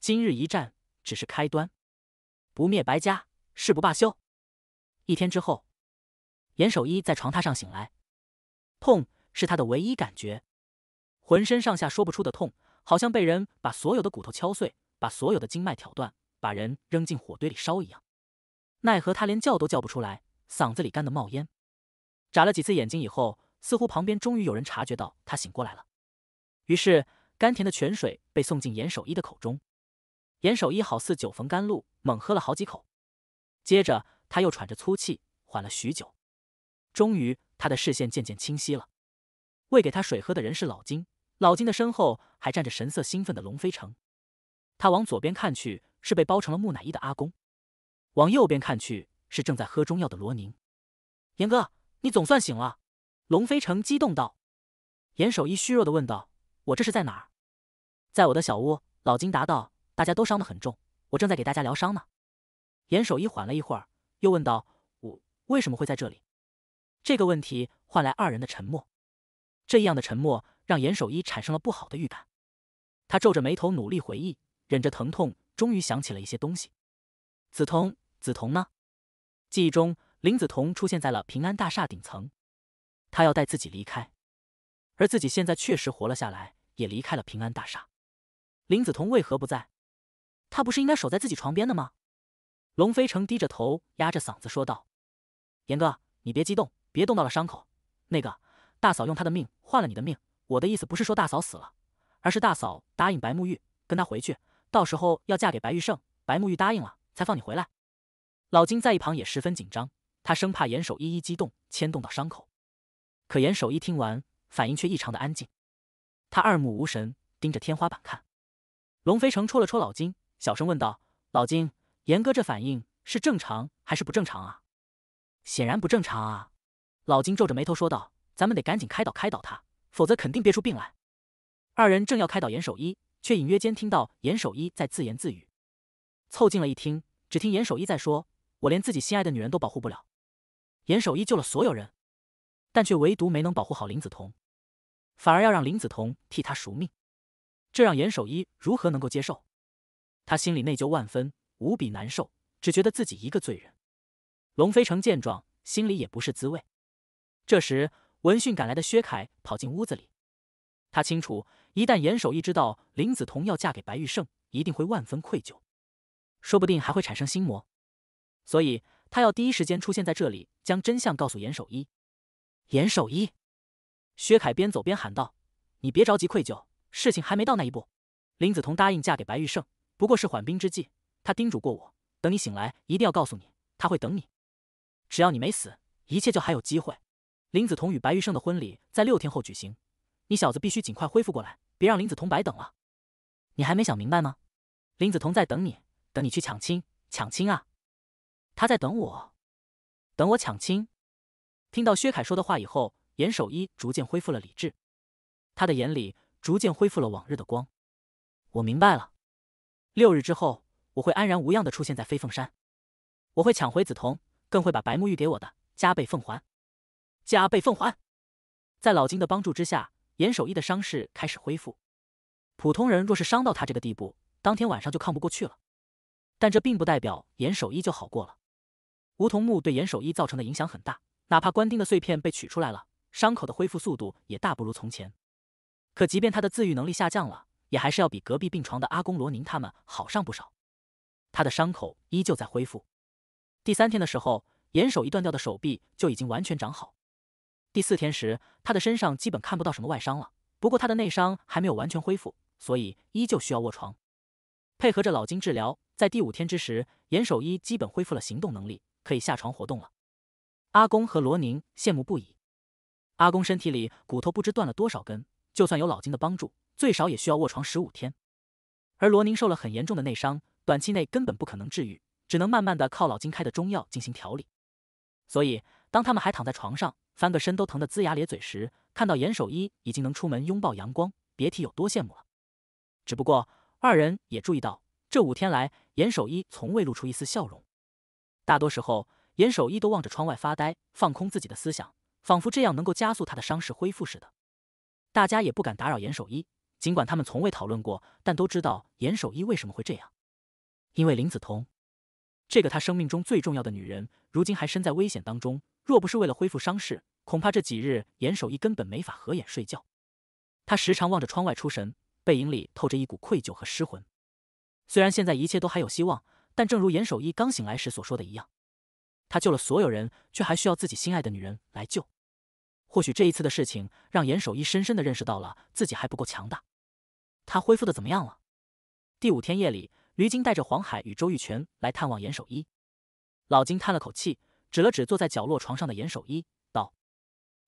Speaker 1: 今日一战只是开端，不灭白家，誓不罢休。一天之后，严守一在床榻上醒来，痛是他的唯一感觉，浑身上下说不出的痛。好像被人把所有的骨头敲碎，把所有的经脉挑断，把人扔进火堆里烧一样。奈何他连叫都叫不出来，嗓子里干得冒烟。眨了几次眼睛以后，似乎旁边终于有人察觉到他醒过来了。于是甘甜的泉水被送进严守一的口中。严守一好似酒逢甘露，猛喝了好几口。接着他又喘着粗气，缓了许久。终于他的视线渐渐清晰了。喂给他水喝的人是老金。老金的身后还站着神色兴奋的龙飞城，他往左边看去是被包成了木乃伊的阿公，往右边看去是正在喝中药的罗宁。严哥，你总算醒了！龙飞城激动道。严守一虚弱的问道：“我这是在哪儿？”“在我的小屋。”老金答道。“大家都伤得很重，我正在给大家疗伤呢。”严守一缓了一会儿，又问道：“我为什么会在这里？”这个问题换来二人的沉默。这样的沉默。让严守一产生了不好的预感，他皱着眉头，努力回忆，忍着疼痛，终于想起了一些东西。梓潼，梓潼呢？记忆中，林梓潼出现在了平安大厦顶层，他要带自己离开，而自己现在确实活了下来，也离开了平安大厦。林梓潼为何不在？他不是应该守在自己床边的吗？龙飞成低着头，压着嗓子说道：“严哥，你别激动，别动到了伤口。那个大嫂用她的命换了你的命。”我的意思不是说大嫂死了，而是大嫂答应白沐玉跟他回去，到时候要嫁给白玉胜，白沐玉答应了才放你回来。老金在一旁也十分紧张，他生怕严守一激动牵动到伤口。可严守一听完，反应却异常的安静，他二目无神，盯着天花板看。龙飞城戳了戳老金，小声问道：“老金，严哥这反应是正常还是不正常啊？”“显然不正常啊！”老金皱着眉头说道，“咱们得赶紧开导开导他。”否则肯定憋出病来。二人正要开导严守一，却隐约间听到严守一在自言自语。凑近了一听，只听严守一在说：“我连自己心爱的女人都保护不了。”严守一救了所有人，但却唯独没能保护好林子彤，反而要让林子彤替他赎命，这让严守一如何能够接受？他心里内疚万分，无比难受，只觉得自己一个罪人。龙飞成见状，心里也不是滋味。这时，闻讯赶来的薛凯跑进屋子里，他清楚，一旦严守一知道林子桐要嫁给白玉胜，一定会万分愧疚，说不定还会产生心魔，所以他要第一时间出现在这里，将真相告诉严守一。严守一，薛凯边走边喊道：“你别着急愧疚，事情还没到那一步。林子桐答应嫁给白玉胜，不过是缓兵之计。他叮嘱过我，等你醒来，一定要告诉你，他会等你。只要你没死，一切就还有机会。”林子彤与白玉胜的婚礼在六天后举行，你小子必须尽快恢复过来，别让林子彤白等了。你还没想明白吗？林子彤在等你，等你去抢亲，抢亲啊！他在等我，等我抢亲。听到薛凯说的话以后，严守一逐渐恢复了理智，他的眼里逐渐恢复了往日的光。我明白了，六日之后，我会安然无恙的出现在飞凤山，我会抢回紫彤，更会把白沐玉给我的加倍奉还。加倍奉还。在老金的帮助之下，严守一的伤势开始恢复。普通人若是伤到他这个地步，当天晚上就抗不过去了。但这并不代表严守一就好过了。梧桐木对严守一造成的影响很大，哪怕官丁的碎片被取出来了，伤口的恢复速度也大不如从前。可即便他的自愈能力下降了，也还是要比隔壁病床的阿公罗宁他们好上不少。他的伤口依旧在恢复。第三天的时候，严守一断掉的手臂就已经完全长好。第四天时，他的身上基本看不到什么外伤了，不过他的内伤还没有完全恢复，所以依旧需要卧床，配合着老金治疗。在第五天之时，严守一基本恢复了行动能力，可以下床活动了。阿公和罗宁羡慕不已。阿公身体里骨头不知断了多少根，就算有老金的帮助，最少也需要卧床十五天。而罗宁受了很严重的内伤，短期内根本不可能治愈，只能慢慢的靠老金开的中药进行调理，所以。当他们还躺在床上，翻个身都疼得龇牙咧嘴时，看到严守一已经能出门拥抱阳光，别提有多羡慕了。只不过，二人也注意到，这五天来，严守一从未露出一丝笑容，大多时候，严守一都望着窗外发呆，放空自己的思想，仿佛这样能够加速他的伤势恢复似的。大家也不敢打扰严守一，尽管他们从未讨论过，但都知道严守一为什么会这样，因为林子彤，这个他生命中最重要的女人，如今还身在危险当中。若不是为了恢复伤势，恐怕这几日严守一根本没法合眼睡觉。他时常望着窗外出神，背影里透着一股愧疚和失魂。虽然现在一切都还有希望，但正如严守一刚醒来时所说的一样，他救了所有人，却还需要自己心爱的女人来救。或许这一次的事情，让严守一深深的认识到了自己还不够强大。他恢复的怎么样了？第五天夜里，驴精带着黄海与周玉泉来探望严守一。老金叹了口气。指了指坐在角落床上的严守一，道：“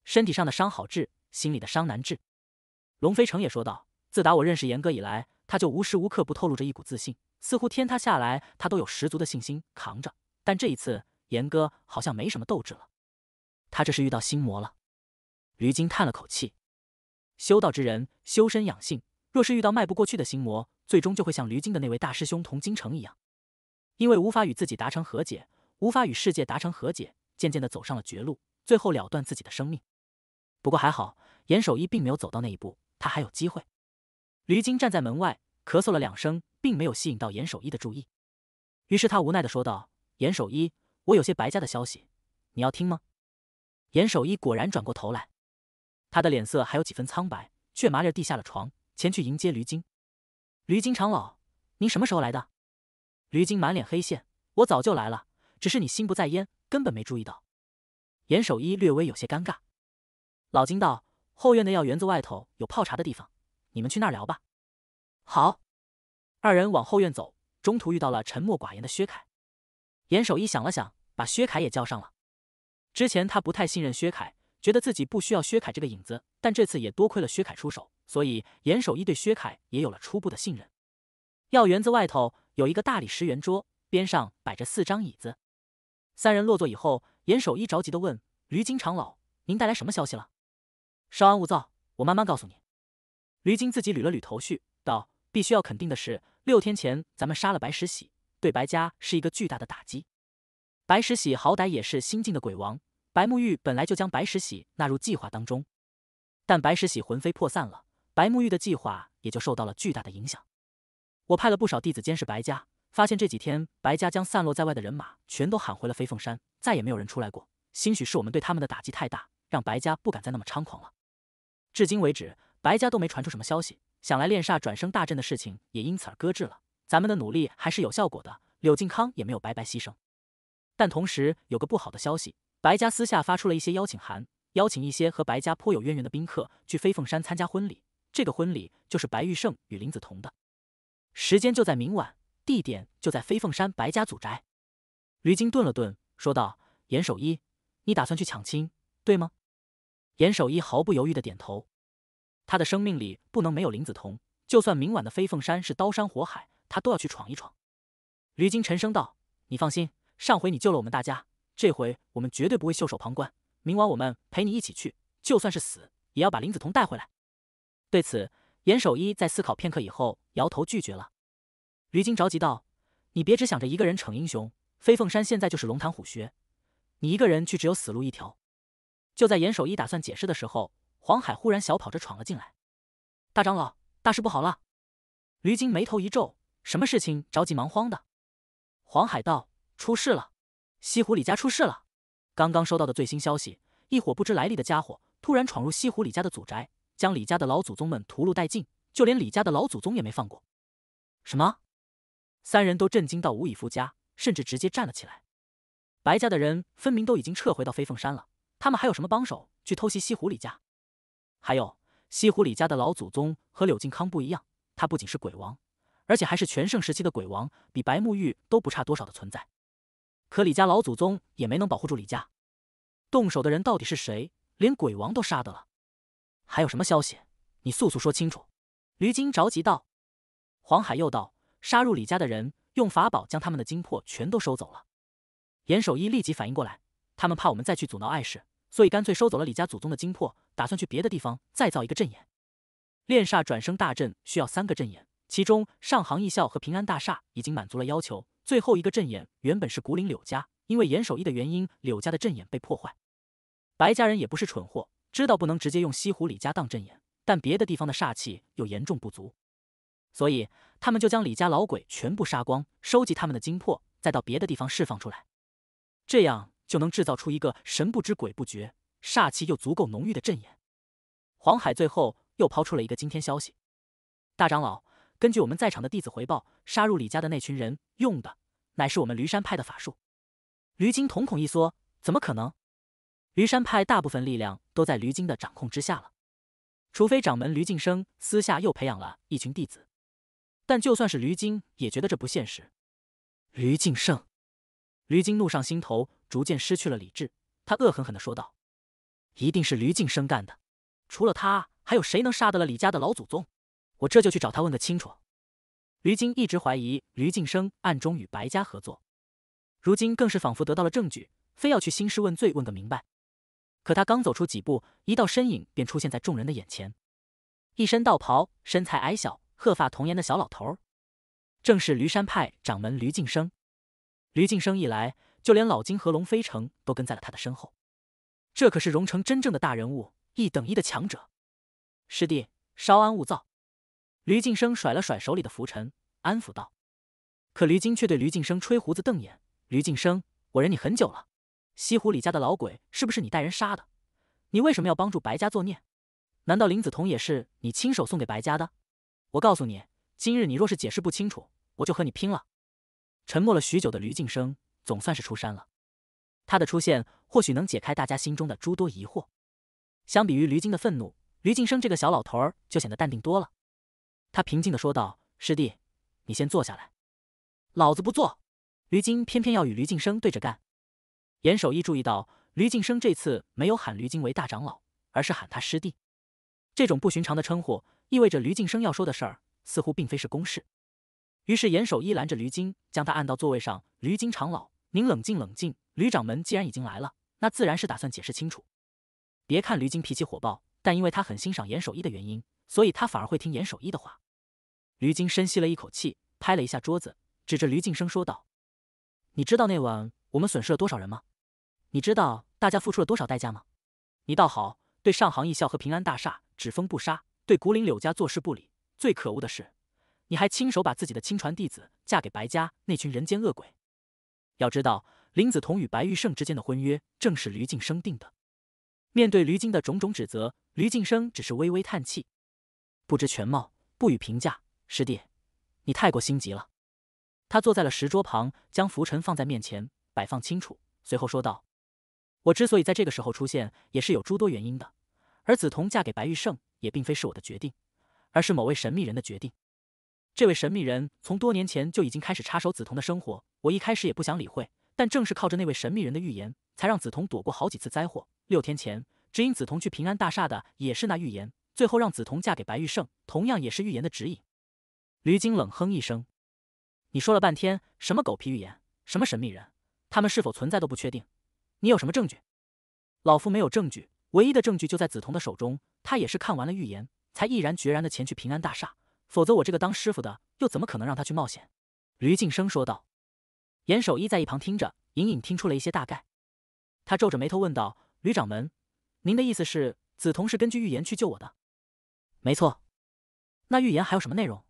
Speaker 1: 身体上的伤好治，心里的伤难治。”龙飞城也说道：“自打我认识严哥以来，他就无时无刻不透露着一股自信，似乎天塌下来他都有十足的信心扛着。但这一次，严哥好像没什么斗志了，他这是遇到心魔了。”驴精叹了口气：“修道之人修身养性，若是遇到迈不过去的心魔，最终就会像驴精的那位大师兄童金城一样，因为无法与自己达成和解。”无法与世界达成和解，渐渐的走上了绝路，最后了断自己的生命。不过还好，严守一并没有走到那一步，他还有机会。驴精站在门外，咳嗽了两声，并没有吸引到严守一的注意。于是他无奈的说道：“严守一，我有些白家的消息，你要听吗？”严守一果然转过头来，他的脸色还有几分苍白，却麻利地下了床，前去迎接驴精。驴精长老，您什么时候来的？驴精满脸黑线：“我早就来了。”只是你心不在焉，根本没注意到。严守一略微有些尴尬。老金道：“后院的药园子外头有泡茶的地方，你们去那儿聊吧。”好。二人往后院走，中途遇到了沉默寡言的薛凯。严守一想了想，把薛凯也叫上了。之前他不太信任薛凯，觉得自己不需要薛凯这个影子，但这次也多亏了薛凯出手，所以严守一对薛凯也有了初步的信任。药园子外头有一个大理石圆桌，边上摆着四张椅子。三人落座以后，严守一着急地问：“驴精长老，您带来什么消息了？”“稍安勿躁，我慢慢告诉你。”驴精自己捋了捋头绪，道：“必须要肯定的是，六天前咱们杀了白石喜，对白家是一个巨大的打击。白石喜好歹也是新晋的鬼王，白沐玉本来就将白石喜纳入计划当中，但白石喜魂飞魄散了，白沐玉的计划也就受到了巨大的影响。我派了不少弟子监视白家。”发现这几天白家将散落在外的人马全都喊回了飞凤山，再也没有人出来过。兴许是我们对他们的打击太大，让白家不敢再那么猖狂了。至今为止，白家都没传出什么消息，想来炼煞转生大阵的事情也因此而搁置了。咱们的努力还是有效果的，柳靖康也没有白白牺牲。但同时有个不好的消息，白家私下发出了一些邀请函，邀请一些和白家颇有渊源的宾客去飞凤山参加婚礼。这个婚礼就是白玉胜与林子彤的，时间就在明晚。地点就在飞凤山白家祖宅。驴精顿了顿，说道：“严守一，你打算去抢亲，对吗？”严守一毫不犹豫的点头。他的生命里不能没有林子彤，就算明晚的飞凤山是刀山火海，他都要去闯一闯。驴精沉声道：“你放心，上回你救了我们大家，这回我们绝对不会袖手旁观。明晚我们陪你一起去，就算是死，也要把林子彤带回来。”对此，严守一在思考片刻以后，摇头拒绝了。驴精着急道：“你别只想着一个人逞英雄，飞凤山现在就是龙潭虎穴，你一个人去只有死路一条。”就在严守一打算解释的时候，黄海忽然小跑着闯了进来：“大长老，大事不好了！”驴精眉头一皱：“什么事情？着急忙慌的？”黄海道：“出事了，西湖李家出事了。刚刚收到的最新消息，一伙不知来历的家伙突然闯入西湖李家的祖宅，将李家的老祖宗们屠戮殆尽，就连李家的老祖宗也没放过。”什么？三人都震惊到无以复加，甚至直接站了起来。白家的人分明都已经撤回到飞凤山了，他们还有什么帮手去偷袭西湖李家？还有，西湖李家的老祖宗和柳靖康不一样，他不仅是鬼王，而且还是全盛时期的鬼王，比白沐玉都不差多少的存在。可李家老祖宗也没能保护住李家，动手的人到底是谁？连鬼王都杀得了，还有什么消息？你速速说清楚！驴精着急道。黄海又道。杀入李家的人用法宝将他们的精魄全都收走了。严守一立即反应过来，他们怕我们再去阻挠碍事，所以干脆收走了李家祖宗的精魄，打算去别的地方再造一个阵眼。炼煞转生大阵需要三个阵眼，其中上杭义校和平安大厦已经满足了要求，最后一个阵眼原本是古岭柳家，因为严守一的原因，柳家的阵眼被破坏。白家人也不是蠢货，知道不能直接用西湖李家当阵眼，但别的地方的煞气又严重不足。所以他们就将李家老鬼全部杀光，收集他们的精魄，再到别的地方释放出来，这样就能制造出一个神不知鬼不觉、煞气又足够浓郁的阵眼。黄海最后又抛出了一个惊天消息：大长老，根据我们在场的弟子回报，杀入李家的那群人用的乃是我们驴山派的法术。驴精瞳孔一缩，怎么可能？驴山派大部分力量都在驴精的掌控之下了，除非掌门驴敬生私下又培养了一群弟子。但就算是驴精也觉得这不现实。驴敬胜，驴精怒上心头，逐渐失去了理智。他恶狠狠地说道：“一定是驴敬生干的，除了他，还有谁能杀得了李家的老祖宗？我这就去找他问个清楚。”驴精一直怀疑驴敬生暗中与白家合作，如今更是仿佛得到了证据，非要去兴师问罪，问个明白。可他刚走出几步，一道身影便出现在众人的眼前，一身道袍，身材矮小。鹤发童颜的小老头，正是驴山派掌门驴敬生。驴敬生一来，就连老金和龙飞成都跟在了他的身后。这可是荣城真正的大人物，一等一的强者。师弟，稍安勿躁。驴敬生甩了甩手里的浮尘，安抚道。可驴金却对驴敬生吹胡子瞪眼。驴敬生，我忍你很久了。西湖李家的老鬼是不是你带人杀的？你为什么要帮助白家作孽？难道林子彤也是你亲手送给白家的？我告诉你，今日你若是解释不清楚，我就和你拼了。沉默了许久的驴劲生总算是出山了，他的出现或许能解开大家心中的诸多疑惑。相比于驴精的愤怒，驴劲生这个小老头儿就显得淡定多了。他平静的说道：“师弟，你先坐下来。”“老子不坐！”驴精偏偏要与驴劲生对着干。严守义注意到，驴劲生这次没有喊驴精为大长老，而是喊他师弟。这种不寻常的称呼。意味着吕敬生要说的事儿似乎并非是公事，于是严守一拦着吕金，将他按到座位上。吕金长老，您冷静冷静。吕掌门既然已经来了，那自然是打算解释清楚。别看吕金脾气火爆，但因为他很欣赏严守一的原因，所以他反而会听严守一的话。吕金深吸了一口气，拍了一下桌子，指着吕敬生说道：“你知道那晚我们损失了多少人吗？你知道大家付出了多少代价吗？你倒好，对上行艺校和平安大厦只封不杀。”对古岭柳家坐视不理，最可恶的是，你还亲手把自己的亲传弟子嫁给白家那群人间恶鬼。要知道，林子桐与白玉胜之间的婚约正是驴静生定的。面对驴金的种种指责，驴静生只是微微叹气，不知全貌，不予评价。师弟，你太过心急了。他坐在了石桌旁，将浮尘放在面前，摆放清楚，随后说道：“我之所以在这个时候出现，也是有诸多原因的。而子桐嫁给白玉胜。”也并非是我的决定，而是某位神秘人的决定。这位神秘人从多年前就已经开始插手紫彤的生活。我一开始也不想理会，但正是靠着那位神秘人的预言，才让紫彤躲过好几次灾祸。六天前，指引紫彤去平安大厦的也是那预言，最后让紫彤嫁给白玉胜，同样也是预言的指引。吕精冷哼一声：“你说了半天，什么狗屁预言？什么神秘人？他们是否存在都不确定。你有什么证据？老夫没有证据。”唯一的证据就在紫瞳的手中，他也是看完了预言，才毅然决然的前去平安大厦。否则我这个当师傅的又怎么可能让他去冒险？吕静生说道。严守一在一旁听着，隐隐听出了一些大概。他皱着眉头问道：“吕掌门，您的意思是，紫瞳是根据预言去救我的？没错。那预言还有什么内容？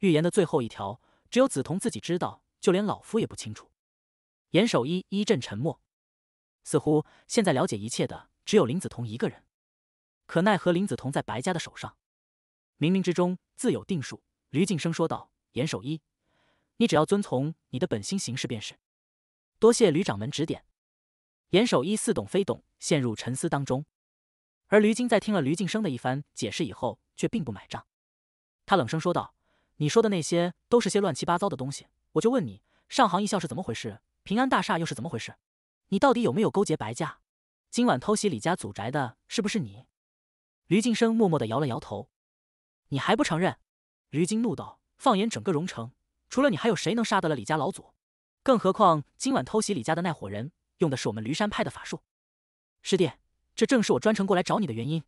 Speaker 1: 预言的最后一条，只有紫瞳自己知道，就连老夫也不清楚。”严守一一阵沉默，似乎现在了解一切的。只有林子彤一个人，可奈何林子彤在白家的手上，冥冥之中自有定数。吕敬生说道：“严守一，你只要遵从你的本心行事便是。”多谢吕掌门指点。严守一似懂非懂，陷入沉思当中。而吕晶在听了吕敬生的一番解释以后，却并不买账。他冷声说道：“你说的那些都是些乱七八糟的东西。我就问你，上行一校是怎么回事？平安大厦又是怎么回事？你到底有没有勾结白家？”今晚偷袭李家祖宅的是不是你？驴劲生默默的摇了摇头。你还不承认？驴晶怒道。放眼整个荣城，除了你，还有谁能杀得了李家老祖？更何况今晚偷袭李家的那伙人，用的是我们驴山派的法术。师弟，这正是我专程过来找你的原因。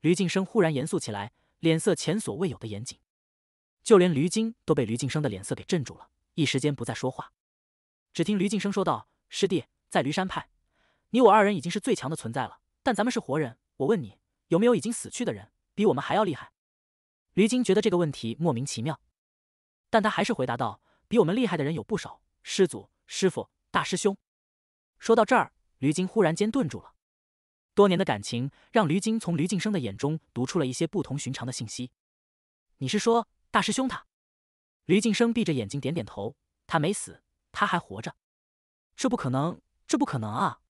Speaker 1: 驴劲生忽然严肃起来，脸色前所未有的严谨，就连驴精都被驴劲生的脸色给震住了，一时间不再说话。只听驴劲生说道：“师弟，在驴山派。”你我二人已经是最强的存在了，但咱们是活人。我问你，有没有已经死去的人比我们还要厉害？驴精觉得这个问题莫名其妙，但他还是回答道：“比我们厉害的人有不少，师祖、师傅、大师兄。”说到这儿，驴精忽然间顿住了。多年的感情让驴精从驴劲生的眼中读出了一些不同寻常的信息。“你是说大师兄他？”驴劲生闭着眼睛点点头：“他没死，他还活着。”这不可能！这不可能啊！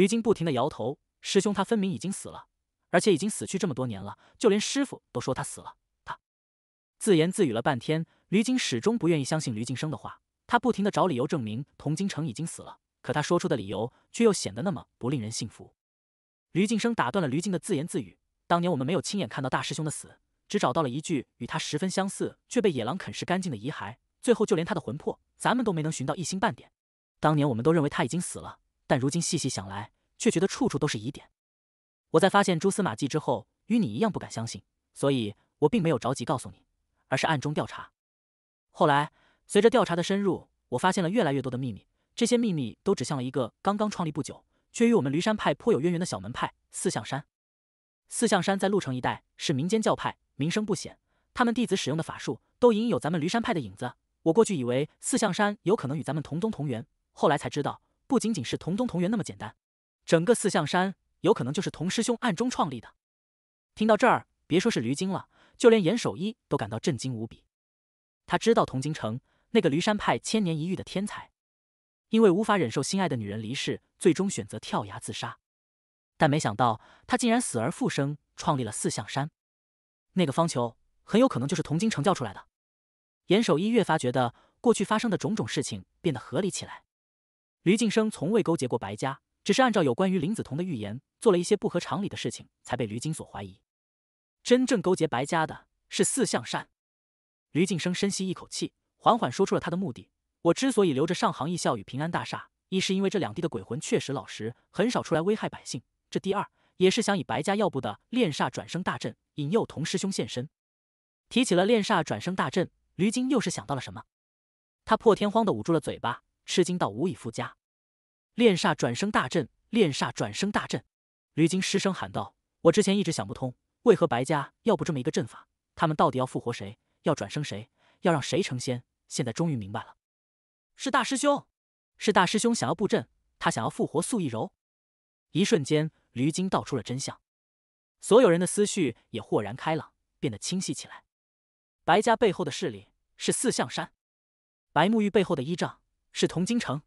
Speaker 1: 吕晶不停地摇头，师兄他分明已经死了，而且已经死去这么多年了，就连师傅都说他死了。他自言自语了半天，吕晶始终不愿意相信吕敬生的话，他不停地找理由证明童京城已经死了，可他说出的理由却又显得那么不令人信服。吕敬生打断了吕精的自言自语：“当年我们没有亲眼看到大师兄的死，只找到了一具与他十分相似却被野狼啃食干净的遗骸，最后就连他的魂魄，咱们都没能寻到一星半点。当年我们都认为他已经死了。”但如今细细想来，却觉得处处都是疑点。我在发现蛛丝马迹之后，与你一样不敢相信，所以我并没有着急告诉你，而是暗中调查。后来随着调查的深入，我发现了越来越多的秘密，这些秘密都指向了一个刚刚创立不久，却与我们驴山派颇有渊源的小门派——四象山。四象山在鹿城一带是民间教派，名声不显。他们弟子使用的法术都隐隐有咱们驴山派的影子。我过去以为四象山有可能与咱们同宗同源，后来才知道。不仅仅是同宗同源那么简单，整个四象山有可能就是童师兄暗中创立的。听到这儿，别说是驴精了，就连严守一都感到震惊无比。他知道童京城那个驴山派千年一遇的天才，因为无法忍受心爱的女人离世，最终选择跳崖自杀。但没想到他竟然死而复生，创立了四象山。那个方球很有可能就是童京城教出来的。严守一越发觉得过去发生的种种事情变得合理起来。吕敬生从未勾结过白家，只是按照有关于林子彤的预言做了一些不合常理的事情，才被吕金所怀疑。真正勾结白家的是四象山。吕敬生深吸一口气，缓缓说出了他的目的：我之所以留着上杭义校与平安大厦，一是因为这两地的鬼魂确实老实，很少出来危害百姓；这第二，也是想以白家药部的炼煞转生大阵引诱童师兄现身。提起了炼煞转生大阵，吕金又是想到了什么？他破天荒地捂住了嘴巴。吃惊到无以复加，炼煞转生大阵！炼煞转生大阵！吕晶失声喊道：“我之前一直想不通，为何白家要布这么一个阵法？他们到底要复活谁？要转生谁？要让谁成仙？现在终于明白了，是大师兄，是大师兄想要布阵，他想要复活素易柔。”一瞬间，吕晶道出了真相，所有人的思绪也豁然开朗，变得清晰起来。白家背后的势力是四象山，白沐玉背后的依仗。是铜京城，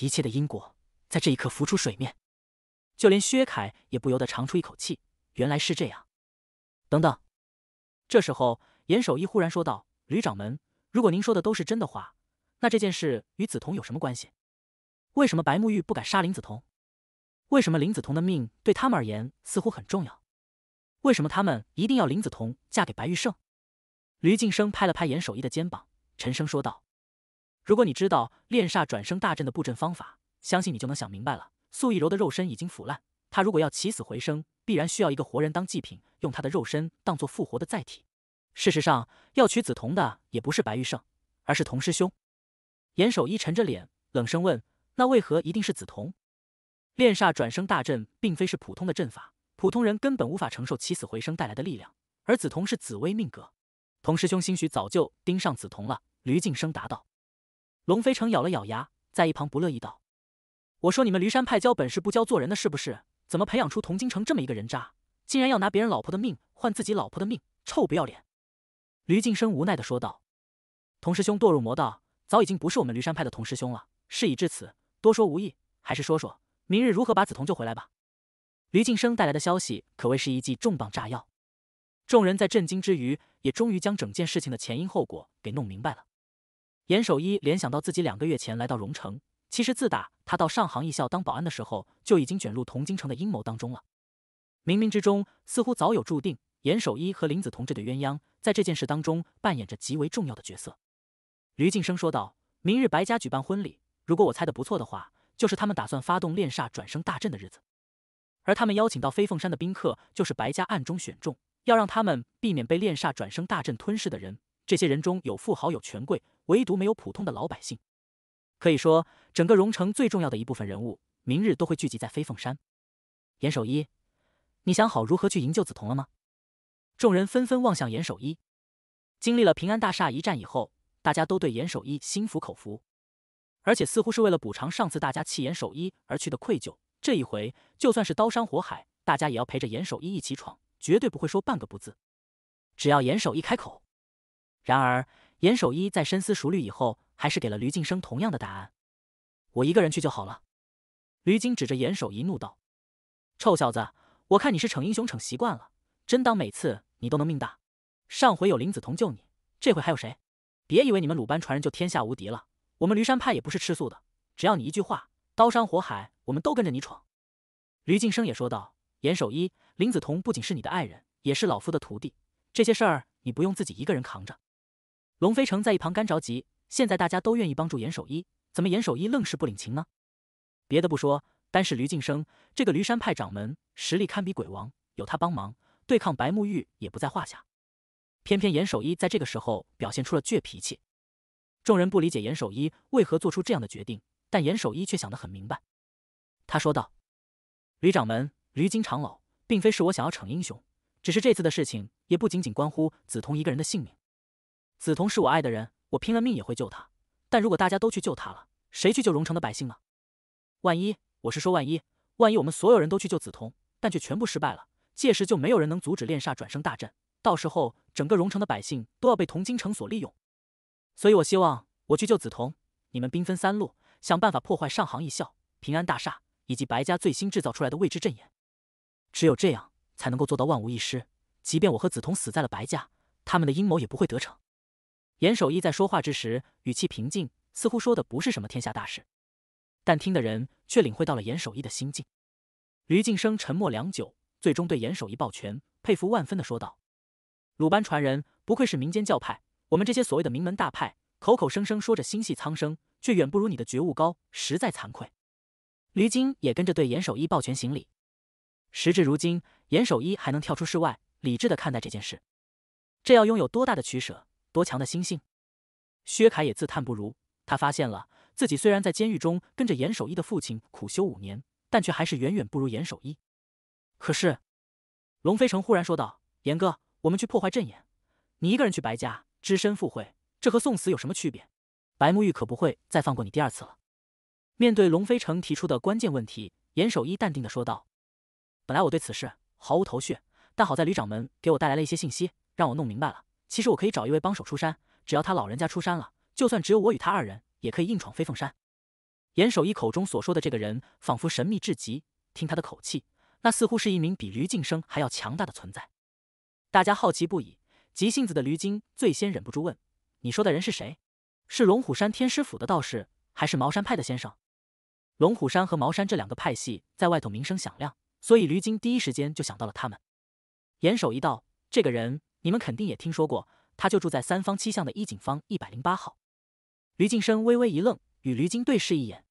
Speaker 1: 一切的因果在这一刻浮出水面，就连薛凯也不由得长出一口气。原来是这样。等等，这时候严守一忽然说道：“吕掌门，如果您说的都是真的话，那这件事与子潼有什么关系？为什么白沐玉不敢杀林子桐？为什么林子桐的命对他们而言似乎很重要？为什么他们一定要林子桐嫁给白玉胜？”吕敬生拍了拍严守一的肩膀，沉声说道。如果你知道炼煞转生大阵的布阵方法，相信你就能想明白了。素易柔的肉身已经腐烂，他如果要起死回生，必然需要一个活人当祭品，用他的肉身当做复活的载体。事实上，要娶紫瞳的也不是白玉胜，而是童师兄。严守一沉着脸，冷声问：“那为何一定是紫瞳？”炼煞转生大阵并非是普通的阵法，普通人根本无法承受起死回生带来的力量。而紫瞳是紫薇命格，童师兄兴许早就盯上紫瞳了。”吕敬生答道。龙飞城咬了咬牙，在一旁不乐意道：“我说你们驴山派教本事不教做人的，是不是？怎么培养出童京城这么一个人渣，竟然要拿别人老婆的命换自己老婆的命？臭不要脸！”驴敬生无奈的说道：“童师兄堕入魔道，早已经不是我们驴山派的童师兄了。事已至此，多说无益，还是说说明日如何把梓潼救回来吧。”驴敬生带来的消息可谓是一剂重磅炸药，众人在震惊之余，也终于将整件事情的前因后果给弄明白了。严守一联想到自己两个月前来到荣城，其实自打他到上杭艺校当保安的时候，就已经卷入桐京城的阴谋当中了。冥冥之中，似乎早有注定。严守一和林子同志的鸳鸯，在这件事当中扮演着极为重要的角色。吕敬生说道：“明日白家举办婚礼，如果我猜的不错的话，就是他们打算发动炼煞转生大阵的日子。而他们邀请到飞凤山的宾客，就是白家暗中选中要让他们避免被炼煞转生大阵吞噬的人。这些人中有富豪，有权贵。”唯独没有普通的老百姓，可以说，整个荣城最重要的一部分人物，明日都会聚集在飞凤山。严守一，你想好如何去营救梓潼了吗？众人纷纷望向严守一。经历了平安大厦一战以后，大家都对严守一心服口服，而且似乎是为了补偿上次大家弃严守一而去的愧疚，这一回就算是刀山火海，大家也要陪着严守一一起闯，绝对不会说半个不字。只要严守一开口，然而。严守一在深思熟虑以后，还是给了驴晋生同样的答案：“我一个人去就好了。”驴晶指着严守一怒道：“臭小子，我看你是逞英雄逞习惯了，真当每次你都能命大？上回有林子彤救你，这回还有谁？别以为你们鲁班传人就天下无敌了，我们驴山派也不是吃素的。只要你一句话，刀山火海，我们都跟着你闯。”驴晋生也说道：“严守一，林子彤不仅是你的爱人，也是老夫的徒弟，这些事儿你不用自己一个人扛着。”龙飞城在一旁干着急，现在大家都愿意帮助严守一，怎么严守一愣是不领情呢？别的不说，单是驴静生这个驴山派掌门，实力堪比鬼王，有他帮忙，对抗白沐玉也不在话下。偏偏严守一在这个时候表现出了倔脾气，众人不理解严守一为何做出这样的决定，但严守一却想得很明白。他说道：“驴掌门，驴精长老，并非是我想要逞英雄，只是这次的事情也不仅仅关乎梓潼一个人的性命。”梓潼是我爱的人，我拼了命也会救他。但如果大家都去救他了，谁去救荣城的百姓呢？万一我是说万一，万一我们所有人都去救梓潼，但却全部失败了，届时就没有人能阻止炼煞转生大阵。到时候，整个荣城的百姓都要被铜京城所利用。所以我希望我去救梓潼，你们兵分三路，想办法破坏上行一校、平安大厦以及白家最新制造出来的未知阵眼。只有这样，才能够做到万无一失。即便我和梓潼死在了白家，他们的阴谋也不会得逞。严守一在说话之时，语气平静，似乎说的不是什么天下大事，但听的人却领会到了严守一的心境。驴金生沉默良久，最终对严守一抱拳，佩服万分的说道：“鲁班传人，不愧是民间教派。我们这些所谓的名门大派，口口声声说着心系苍生，却远不如你的觉悟高，实在惭愧。”驴金也跟着对严守一抱拳行礼。时至如今，严守一还能跳出室外，理智的看待这件事，这要拥有多大的取舍？多强的心性，薛凯也自叹不如。他发现了自己虽然在监狱中跟着严守一的父亲苦修五年，但却还是远远不如严守一。可是，龙飞城忽然说道：“严哥，我们去破坏阵眼，你一个人去白家，只身赴会，这和送死有什么区别？白沐玉可不会再放过你第二次了。”面对龙飞城提出的关键问题，严守一淡定的说道：“本来我对此事毫无头绪，但好在旅掌门给我带来了一些信息，让我弄明白了。”其实我可以找一位帮手出山，只要他老人家出山了，就算只有我与他二人，也可以硬闯飞凤山。严守一口中所说的这个人，仿佛神秘至极。听他的口气，那似乎是一名比驴晋升还要强大的存在。大家好奇不已。急性子的驴精最先忍不住问：“你说的人是谁？是龙虎山天师府的道士，还是茅山派的先生？”龙虎山和茅山这两个派系在外头名声响亮，所以驴精第一时间就想到了他们。严守一道：“这个人。”你们肯定也听说过，他就住在三方七巷的一景坊一百零八号。吕敬生微微一愣，与吕晶对视一眼。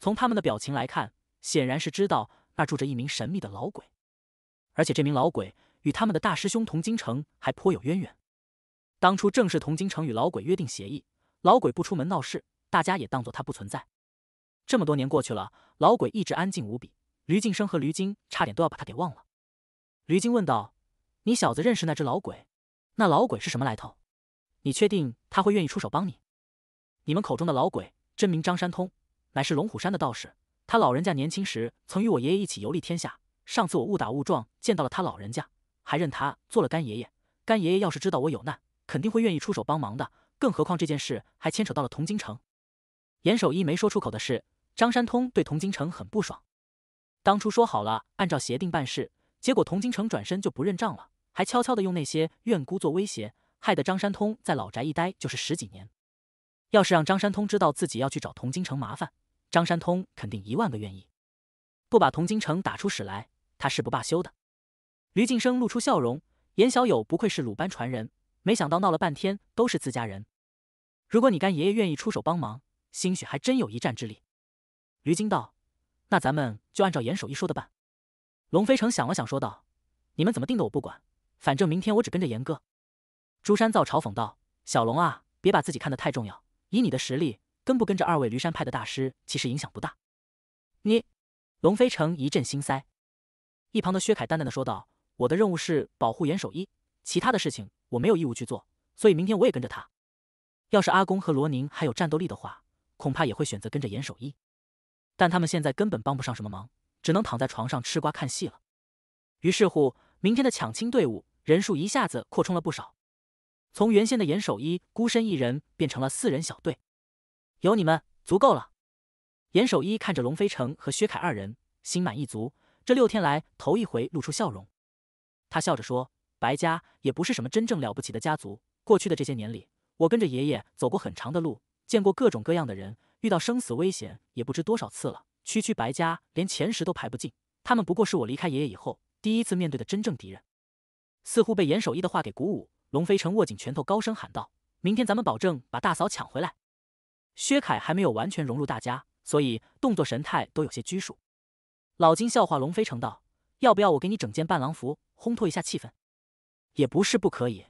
Speaker 1: 从他们的表情来看，显然是知道那住着一名神秘的老鬼，而且这名老鬼与他们的大师兄童金城还颇有渊源。当初正是童金城与老鬼约定协议，老鬼不出门闹事，大家也当做他不存在。这么多年过去了，老鬼一直安静无比，吕敬生和吕晶差点都要把他给忘了。吕晶问道。你小子认识那只老鬼？那老鬼是什么来头？你确定他会愿意出手帮你？你们口中的老鬼真名张山通，乃是龙虎山的道士。他老人家年轻时曾与我爷爷一起游历天下。上次我误打误撞见到了他老人家，还认他做了干爷爷。干爷爷要是知道我有难，肯定会愿意出手帮忙的。更何况这件事还牵扯到了铜京城。严守一没说出口的是，张山通对铜京城很不爽。当初说好了按照协定办事，结果铜京城转身就不认账了。还悄悄的用那些怨姑做威胁，害得张山通在老宅一待就是十几年。要是让张山通知道自己要去找童京城麻烦，张山通肯定一万个愿意，不把童京城打出屎来，他誓不罢休的。吕进生露出笑容，严小友不愧是鲁班传人，没想到闹了半天都是自家人。如果你干爷爷愿意出手帮忙，兴许还真有一战之力。驴京道：“那咱们就按照严守一说的办。”龙飞成想了想，说道：“你们怎么定的，我不管。”反正明天我只跟着严哥，朱山造嘲讽道：“小龙啊，别把自己看得太重要。以你的实力，跟不跟着二位驴山派的大师，其实影响不大。”你，龙飞城一阵心塞。一旁的薛凯淡淡的说道：“我的任务是保护严守一，其他的事情我没有义务去做。所以明天我也跟着他。要是阿公和罗宁还有战斗力的话，恐怕也会选择跟着严守一。但他们现在根本帮不上什么忙，只能躺在床上吃瓜看戏了。”于是乎，明天的抢亲队伍。人数一下子扩充了不少，从原先的严守一孤身一人变成了四人小队，有你们足够了。严守一看着龙飞城和薛凯二人，心满意足，这六天来头一回露出笑容。他笑着说：“白家也不是什么真正了不起的家族。过去的这些年里，我跟着爷爷走过很长的路，见过各种各样的人，遇到生死危险也不知多少次了。区区白家，连前十都排不进。他们不过是我离开爷爷以后第一次面对的真正敌人。”似乎被严守一的话给鼓舞，龙飞城握紧拳头，高声喊道：“明天咱们保证把大嫂抢回来。”薛凯还没有完全融入大家，所以动作神态都有些拘束。老金笑话龙飞城道：“要不要我给你整件伴郎服，烘托一下气氛？也不是不可以。”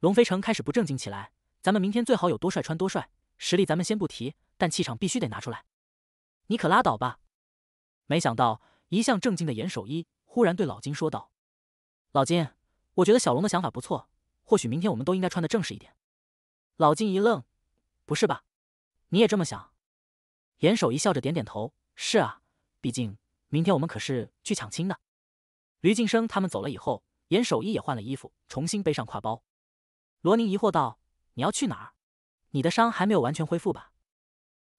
Speaker 1: 龙飞城开始不正经起来：“咱们明天最好有多帅穿多帅，实力咱们先不提，但气场必须得拿出来。”你可拉倒吧！没想到一向正经的严守一忽然对老金说道：“老金。”我觉得小龙的想法不错，或许明天我们都应该穿的正式一点。老金一愣：“不是吧？你也这么想？”严守一笑着点点头：“是啊，毕竟明天我们可是去抢亲的。”吕劲生他们走了以后，严守一也换了衣服，重新背上挎包。罗宁疑惑道：“你要去哪儿？你的伤还没有完全恢复吧？”“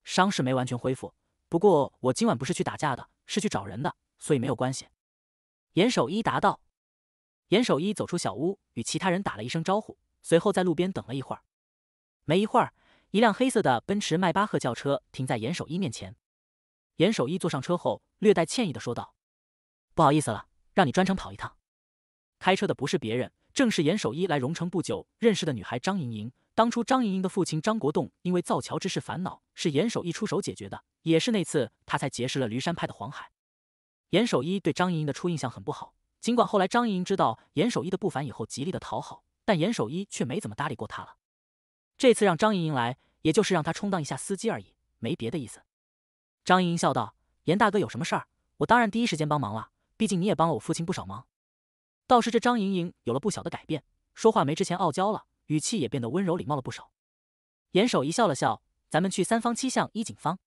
Speaker 1: 伤势没完全恢复，不过我今晚不是去打架的，是去找人的，所以没有关系。”严守一答道。严守一走出小屋，与其他人打了一声招呼，随后在路边等了一会儿。没一会儿，一辆黑色的奔驰迈巴赫轿车停在严守一面前。严守一坐上车后，略带歉意的说道：“不好意思了，让你专程跑一趟。”开车的不是别人，正是严守一来荣城不久认识的女孩张莹莹。当初张莹莹的父亲张国栋因为造桥之事烦恼，是严守一出手解决的，也是那次他才结识了驴山派的黄海。严守一对张莹莹的初印象很不好。尽管后来张莹莹知道严守一的不凡以后，极力的讨好，但严守一却没怎么搭理过他了。这次让张莹莹来，也就是让她充当一下司机而已，没别的意思。张莹莹笑道：“严大哥有什么事儿？我当然第一时间帮忙了，毕竟你也帮了我父亲不少忙。”倒是这张莹莹有了不小的改变，说话没之前傲娇了，语气也变得温柔礼貌了不少。严守一笑了笑：“咱们去三方七巷一景坊。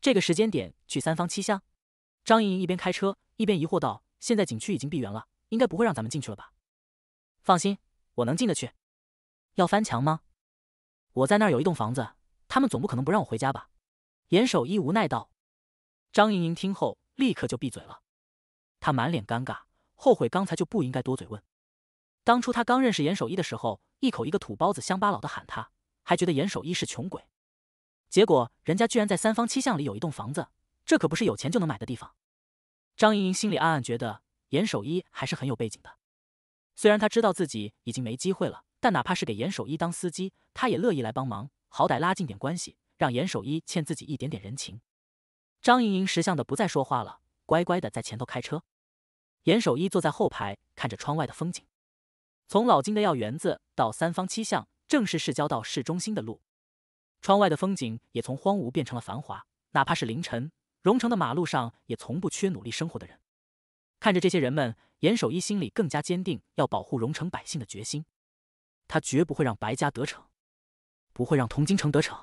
Speaker 1: 这个时间点去三方七巷？”张莹莹一边开车一边疑惑道。现在景区已经闭园了，应该不会让咱们进去了吧？放心，我能进得去。要翻墙吗？我在那儿有一栋房子，他们总不可能不让我回家吧？严守一无奈道。张莹莹听后立刻就闭嘴了，她满脸尴尬，后悔刚才就不应该多嘴问。当初她刚认识严守一的时候，一口一个土包子乡巴佬的喊他，还觉得严守一是穷鬼。结果人家居然在三方七巷里有一栋房子，这可不是有钱就能买的地方。张莹莹心里暗暗觉得严守一还是很有背景的。虽然她知道自己已经没机会了，但哪怕是给严守一当司机，她也乐意来帮忙，好歹拉近点关系，让严守一欠自己一点点人情。张莹莹识相的不再说话了，乖乖的在前头开车。严守一坐在后排，看着窗外的风景。从老金的药园子到三方七巷，正是市郊到市中心的路。窗外的风景也从荒芜变成了繁华，哪怕是凌晨。荣城的马路上也从不缺努力生活的人。看着这些人们，严守一心里更加坚定要保护荣城百姓的决心。他绝不会让白家得逞，不会让同京城得逞。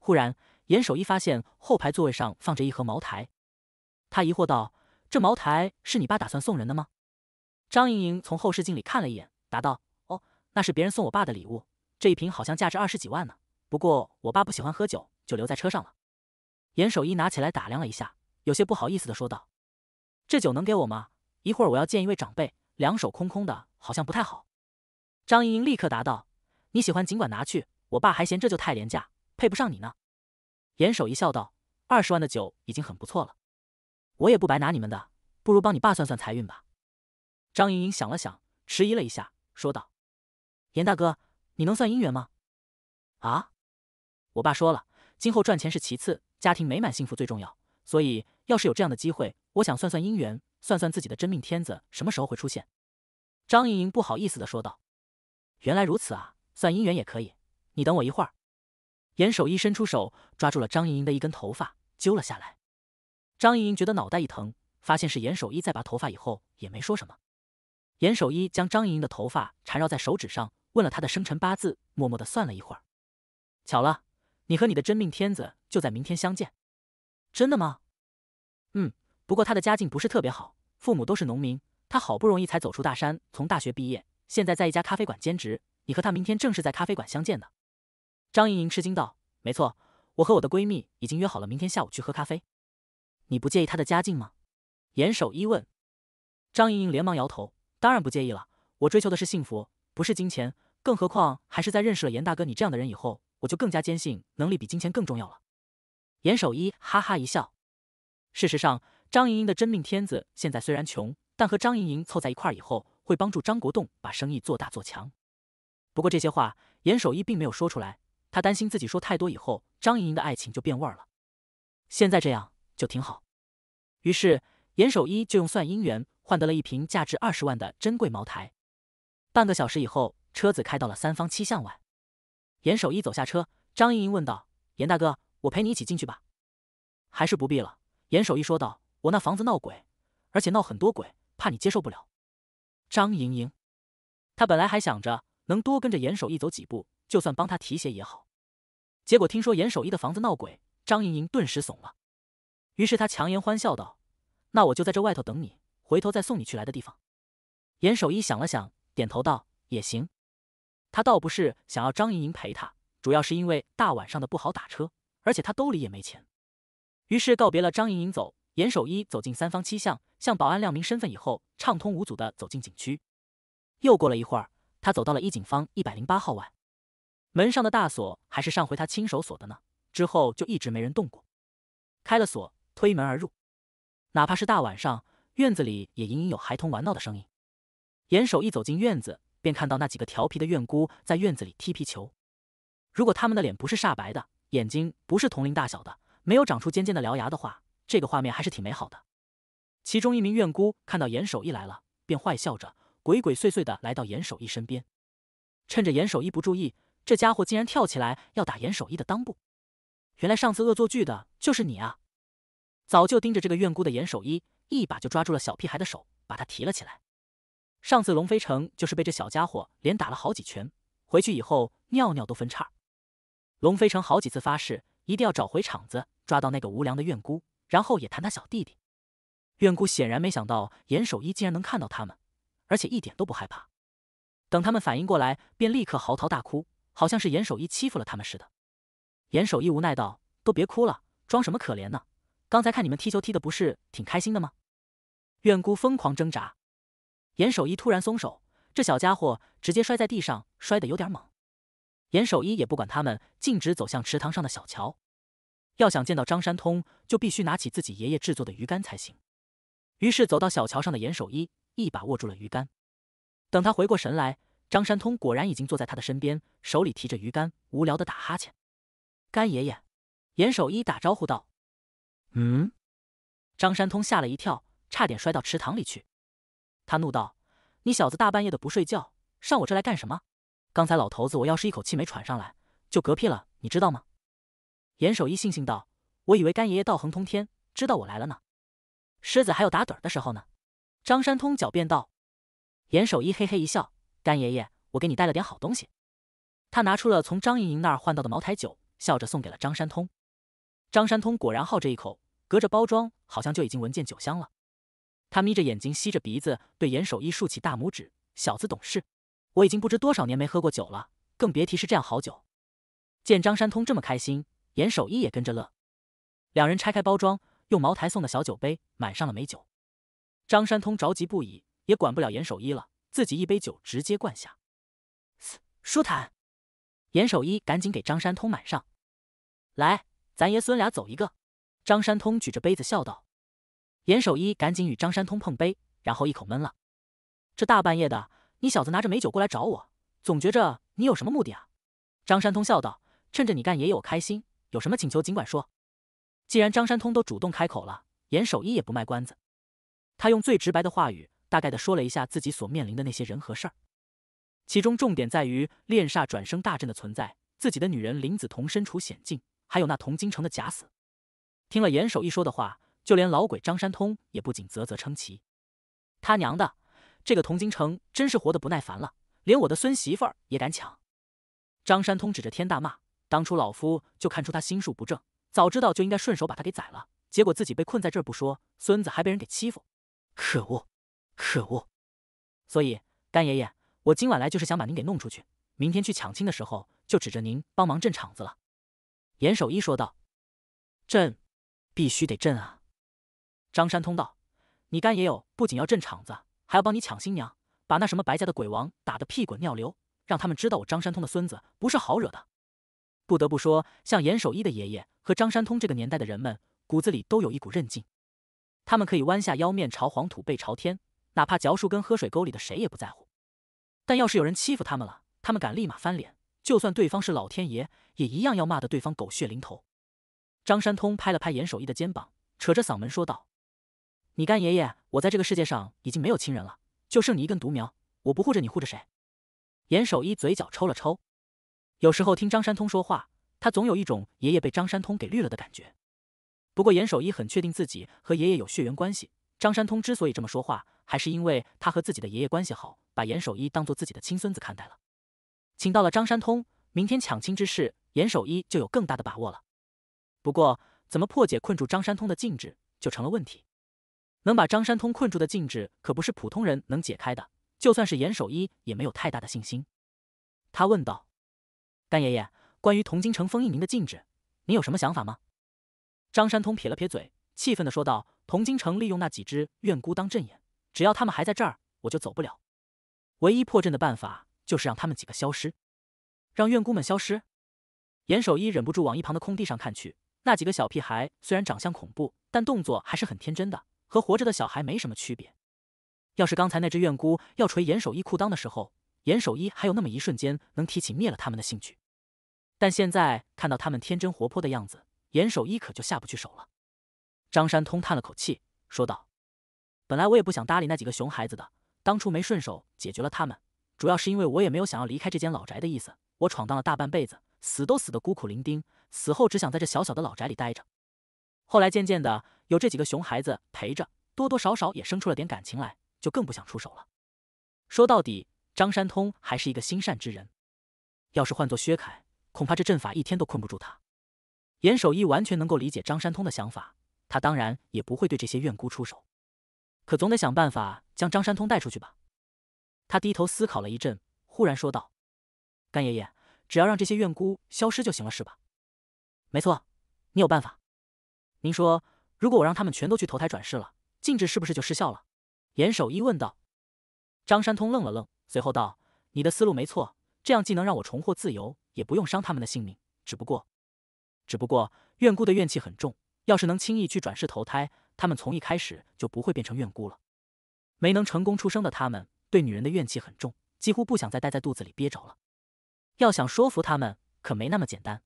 Speaker 1: 忽然，严守一发现后排座位上放着一盒茅台，他疑惑道：“这茅台是你爸打算送人的吗？”张莹莹从后视镜里看了一眼，答道：“哦，那是别人送我爸的礼物。这一瓶好像价值二十几万呢。不过我爸不喜欢喝酒，就留在车上了。”严守一拿起来打量了一下，有些不好意思的说道：“这酒能给我吗？一会儿我要见一位长辈，两手空空的，好像不太好。”张莹莹立刻答道：“你喜欢尽管拿去，我爸还嫌这就太廉价，配不上你呢。”严守一笑道：“二十万的酒已经很不错了，我也不白拿你们的，不如帮你爸算算财运吧。”张莹莹想了想，迟疑了一下，说道：“严大哥，你能算姻缘吗？”“啊？我爸说了，今后赚钱是其次。”家庭美满幸福最重要，所以要是有这样的机会，我想算算姻缘，算算自己的真命天子什么时候会出现。”张莹莹不好意思的说道，“原来如此啊，算姻缘也可以。你等我一会儿。”严守一伸出手，抓住了张莹莹的一根头发，揪了下来。张莹莹觉得脑袋一疼，发现是严守一在拔头发，以后也没说什么。严守一将张莹莹的头发缠绕在手指上，问了她的生辰八字，默默的算了一会儿。巧了。你和你的真命天子就在明天相见，真的吗？嗯，不过他的家境不是特别好，父母都是农民，他好不容易才走出大山，从大学毕业，现在在一家咖啡馆兼职。你和他明天正是在咖啡馆相见的。张莹莹吃惊道：“没错，我和我的闺蜜已经约好了明天下午去喝咖啡。”你不介意他的家境吗？严守一问。张莹莹连忙摇头：“当然不介意了，我追求的是幸福，不是金钱。更何况还是在认识了严大哥你这样的人以后。”我就更加坚信能力比金钱更重要了。严守一哈哈一笑。事实上，张莹莹的真命天子现在虽然穷，但和张莹莹凑在一块儿以后，会帮助张国栋把生意做大做强。不过这些话，严守一并没有说出来，他担心自己说太多以后，张莹莹的爱情就变味儿了。现在这样就挺好。于是，严守一就用算姻缘换得了一瓶价值二十万的珍贵茅台。半个小时以后，车子开到了三方七巷外。严守一走下车，张莹莹问道：“严大哥，我陪你一起进去吧？”“还是不必了。”严守一说道，“我那房子闹鬼，而且闹很多鬼，怕你接受不了。”张莹莹，他本来还想着能多跟着严守一走几步，就算帮他提鞋也好。结果听说严守一的房子闹鬼，张莹莹顿时怂了。于是他强颜欢笑道：“那我就在这外头等你，回头再送你去来的地方。”严守一想了想，点头道：“也行。”他倒不是想要张莹莹陪他，主要是因为大晚上的不好打车，而且他兜里也没钱。于是告别了张莹莹，走。严守一走进三方七巷，向保安亮明身份以后，畅通无阻的走进景区。又过了一会儿，他走到了一警方一百零八号外，门上的大锁还是上回他亲手锁的呢，之后就一直没人动过。开了锁，推门而入。哪怕是大晚上，院子里也隐隐有孩童玩闹的声音。严守一走进院子。便看到那几个调皮的怨姑在院子里踢皮球。如果他们的脸不是煞白的，眼睛不是铜铃大小的，没有长出尖尖的獠牙的话，这个画面还是挺美好的。其中一名怨姑看到严守义来了，便坏笑着，鬼鬼祟祟的来到严守义身边。趁着严守义不注意，这家伙竟然跳起来要打严守义的裆部。原来上次恶作剧的就是你啊！早就盯着这个怨姑的严守义，一把就抓住了小屁孩的手，把他提了起来。上次龙飞城就是被这小家伙连打了好几拳，回去以后尿尿都分叉。龙飞城好几次发誓，一定要找回场子，抓到那个无良的怨姑，然后也谈他小弟弟。怨姑显然没想到严守一竟然能看到他们，而且一点都不害怕。等他们反应过来，便立刻嚎啕大哭，好像是严守一欺负了他们似的。严守一无奈道：“都别哭了，装什么可怜呢？刚才看你们踢球踢的不是挺开心的吗？”怨姑疯狂挣扎。严守一突然松手，这小家伙直接摔在地上，摔得有点猛。严守一也不管他们，径直走向池塘上的小桥。要想见到张山通，就必须拿起自己爷爷制作的鱼竿才行。于是走到小桥上的严守一，一把握住了鱼竿。等他回过神来，张山通果然已经坐在他的身边，手里提着鱼竿，无聊的打哈欠。干爷爷，严守一打招呼道：“嗯。”张山通吓了一跳，差点摔到池塘里去。他怒道：“你小子大半夜的不睡觉，上我这来干什么？刚才老头子我要是一口气没喘上来，就嗝屁了，你知道吗？”严守一悻悻道：“我以为干爷爷道行通天，知道我来了呢。狮子还有打盹儿的时候呢。”张山通狡辩道。严守一嘿嘿一笑：“干爷爷，我给你带了点好东西。”他拿出了从张莹莹那儿换到的茅台酒，笑着送给了张山通。张山通果然好这一口，隔着包装好像就已经闻见酒香了。他眯着眼睛，吸着鼻子，对严守一竖起大拇指：“小子懂事。”我已经不知多少年没喝过酒了，更别提是这样好酒。见张山通这么开心，严守一也跟着乐。两人拆开包装，用茅台送的小酒杯满上了美酒。张山通着急不已，也管不了严守一了，自己一杯酒直接灌下，嘶，舒坦。严守一赶紧给张山通满上，来，咱爷孙俩走一个。张山通举着杯子笑道。严守一赶紧与张山通碰杯，然后一口闷了。这大半夜的，你小子拿着美酒过来找我，总觉着你有什么目的啊？张山通笑道：“趁着你干爷爷我开心，有什么请求尽管说。”既然张山通都主动开口了，严守一也不卖关子，他用最直白的话语，大概的说了一下自己所面临的那些人和事儿，其中重点在于炼煞转生大阵的存在，自己的女人林子彤身处险境，还有那铜京城的假死。听了严守一说的话。就连老鬼张山通也不禁啧啧称奇，他娘的，这个铜京城真是活得不耐烦了，连我的孙媳妇儿也敢抢！张山通指着天大骂：“当初老夫就看出他心术不正，早知道就应该顺手把他给宰了。结果自己被困在这儿不说，孙子还被人给欺负，可恶，可恶！”所以，干爷爷，我今晚来就是想把您给弄出去，明天去抢亲的时候就指着您帮忙镇场子了。”严守一说道：“镇，必须得镇啊！”张山通道：“你干爷爷不仅要镇场子，还要帮你抢新娘，把那什么白家的鬼王打得屁滚尿流，让他们知道我张山通的孙子不是好惹的。”不得不说，像严守一的爷爷和张山通这个年代的人们，骨子里都有一股韧劲。他们可以弯下腰面朝黄土背朝天，哪怕嚼树根喝水沟里的谁也不在乎。但要是有人欺负他们了，他们敢立马翻脸，就算对方是老天爷，也一样要骂得对方狗血淋头。张山通拍了拍严守一的肩膀，扯着嗓门说道。你干爷爷，我在这个世界上已经没有亲人了，就剩你一根独苗，我不护着你，护着谁？严守一嘴角抽了抽，有时候听张山通说话，他总有一种爷爷被张山通给绿了的感觉。不过严守一很确定自己和爷爷有血缘关系。张山通之所以这么说话，还是因为他和自己的爷爷关系好，把严守一当做自己的亲孙子看待了。请到了张山通，明天抢亲之事，严守一就有更大的把握了。不过，怎么破解困住张山通的禁制，就成了问题。能把张山通困住的禁制可不是普通人能解开的，就算是严守一也没有太大的信心。他问道：“丹爷爷，关于铜京城封印您的禁制，你有什么想法吗？”张山通撇了撇嘴，气愤地说道：“铜京城利用那几只怨孤当阵眼，只要他们还在这儿，我就走不了。唯一破阵的办法就是让他们几个消失，让怨孤们消失。”严守一忍不住往一旁的空地上看去，那几个小屁孩虽然长相恐怖，但动作还是很天真的。和活着的小孩没什么区别。要是刚才那只怨姑要锤严守一裤裆的时候，严守一还有那么一瞬间能提起灭了他们的兴趣，但现在看到他们天真活泼的样子，严守一可就下不去手了。张山通叹了口气，说道：“本来我也不想搭理那几个熊孩子的，当初没顺手解决了他们，主要是因为我也没有想要离开这间老宅的意思。我闯荡了大半辈子，死都死得孤苦伶仃，死后只想在这小小的老宅里待着。后来渐渐的……”有这几个熊孩子陪着，多多少少也生出了点感情来，就更不想出手了。说到底，张山通还是一个心善之人。要是换做薛凯，恐怕这阵法一天都困不住他。严守一完全能够理解张山通的想法，他当然也不会对这些怨孤出手。可总得想办法将张山通带出去吧？他低头思考了一阵，忽然说道：“干爷爷，只要让这些怨孤消失就行了，是吧？”“没错，你有办法。”“您说。”如果我让他们全都去投胎转世了，禁制是不是就失效了？严守一问道。张山通愣了愣，随后道：“你的思路没错，这样既能让我重获自由，也不用伤他们的性命。只不过，只不过怨孤的怨气很重，要是能轻易去转世投胎，他们从一开始就不会变成怨孤了。没能成功出生的他们，对女人的怨气很重，几乎不想再待在肚子里憋着了。要想说服他们，可没那么简单。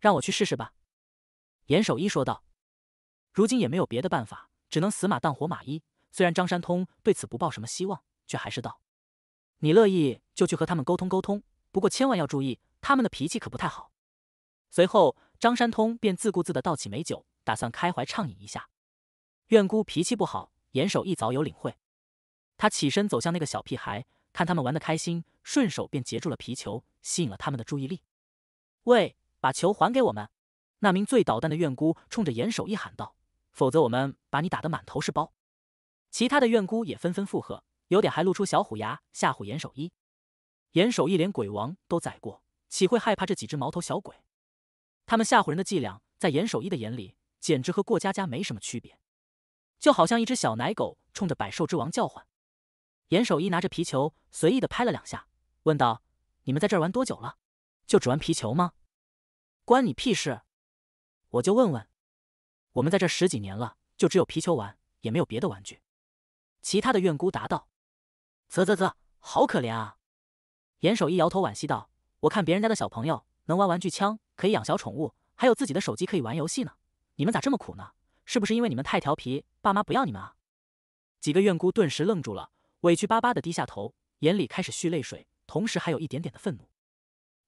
Speaker 1: 让我去试试吧。”严守一说道。如今也没有别的办法，只能死马当活马医。虽然张山通对此不抱什么希望，却还是道：“你乐意就去和他们沟通沟通，不过千万要注意，他们的脾气可不太好。”随后，张山通便自顾自地倒起美酒，打算开怀畅饮一下。怨姑脾气不好，严守一早有领会。他起身走向那个小屁孩，看他们玩得开心，顺手便截住了皮球，吸引了他们的注意力。“喂，把球还给我们！”那名最捣蛋的怨姑冲着严守一喊道。否则，我们把你打得满头是包。其他的怨姑也纷纷附和，有点还露出小虎牙吓唬严守一。严守一连鬼王都宰过，岂会害怕这几只毛头小鬼？他们吓唬人的伎俩，在严守一的眼里简直和过家家没什么区别，就好像一只小奶狗冲着百兽之王叫唤。严守一拿着皮球随意的拍了两下，问道：“你们在这儿玩多久了？就只玩皮球吗？关你屁事！我就问问。”我们在这十几年了，就只有皮球玩，也没有别的玩具。其他的怨姑答道：“啧啧啧，好可怜啊！”严守一摇头惋惜道：“我看别人家的小朋友能玩玩具枪，可以养小宠物，还有自己的手机可以玩游戏呢。你们咋这么苦呢？是不是因为你们太调皮，爸妈不要你们啊？”几个怨姑顿时愣住了，委屈巴巴的低下头，眼里开始蓄泪水，同时还有一点点的愤怒。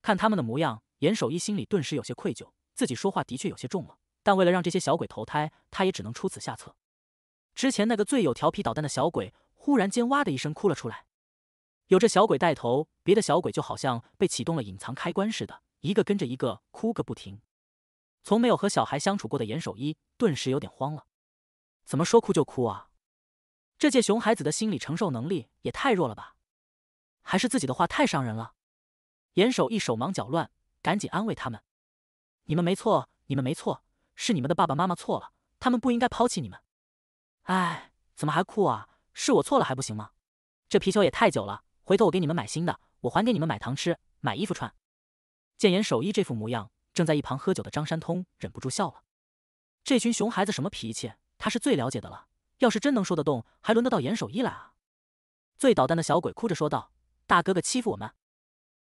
Speaker 1: 看他们的模样，严守一心里顿时有些愧疚，自己说话的确有些重了。但为了让这些小鬼投胎，他也只能出此下策。之前那个最有调皮捣蛋的小鬼忽然间哇的一声哭了出来，有这小鬼带头，别的小鬼就好像被启动了隐藏开关似的，一个跟着一个哭个不停。从没有和小孩相处过的严守一顿时有点慌了，怎么说哭就哭啊？这届熊孩子的心理承受能力也太弱了吧？还是自己的话太伤人了？严守一手忙脚乱，赶紧安慰他们：“你们没错，你们没错。”是你们的爸爸妈妈错了，他们不应该抛弃你们。哎，怎么还哭啊？是我错了还不行吗？这皮球也太久了，回头我给你们买新的。我还给你们买糖吃，买衣服穿。见严守一这副模样，正在一旁喝酒的张山通忍不住笑了。这群熊孩子什么脾气，他是最了解的了。要是真能说得动，还轮得到严守一来啊？最捣蛋的小鬼哭着说道：“大哥哥欺负我们。”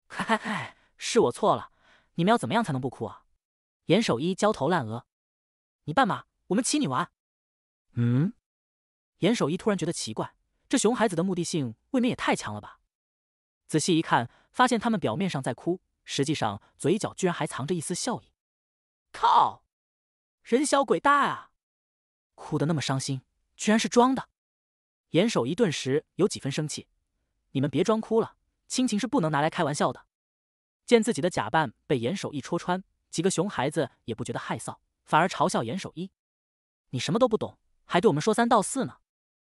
Speaker 1: 嗨嗨嗨，是我错了。你们要怎么样才能不哭啊？严守一焦头烂额。你扮嘛？我们骑你玩。嗯，严守一突然觉得奇怪，这熊孩子的目的性未免也太强了吧。仔细一看，发现他们表面上在哭，实际上嘴角居然还藏着一丝笑意。靠，人小鬼大啊！哭的那么伤心，居然是装的。严守一顿时有几分生气，你们别装哭了，亲情是不能拿来开玩笑的。见自己的假扮被严守一戳穿，几个熊孩子也不觉得害臊。反而嘲笑严守一，你什么都不懂，还对我们说三道四呢。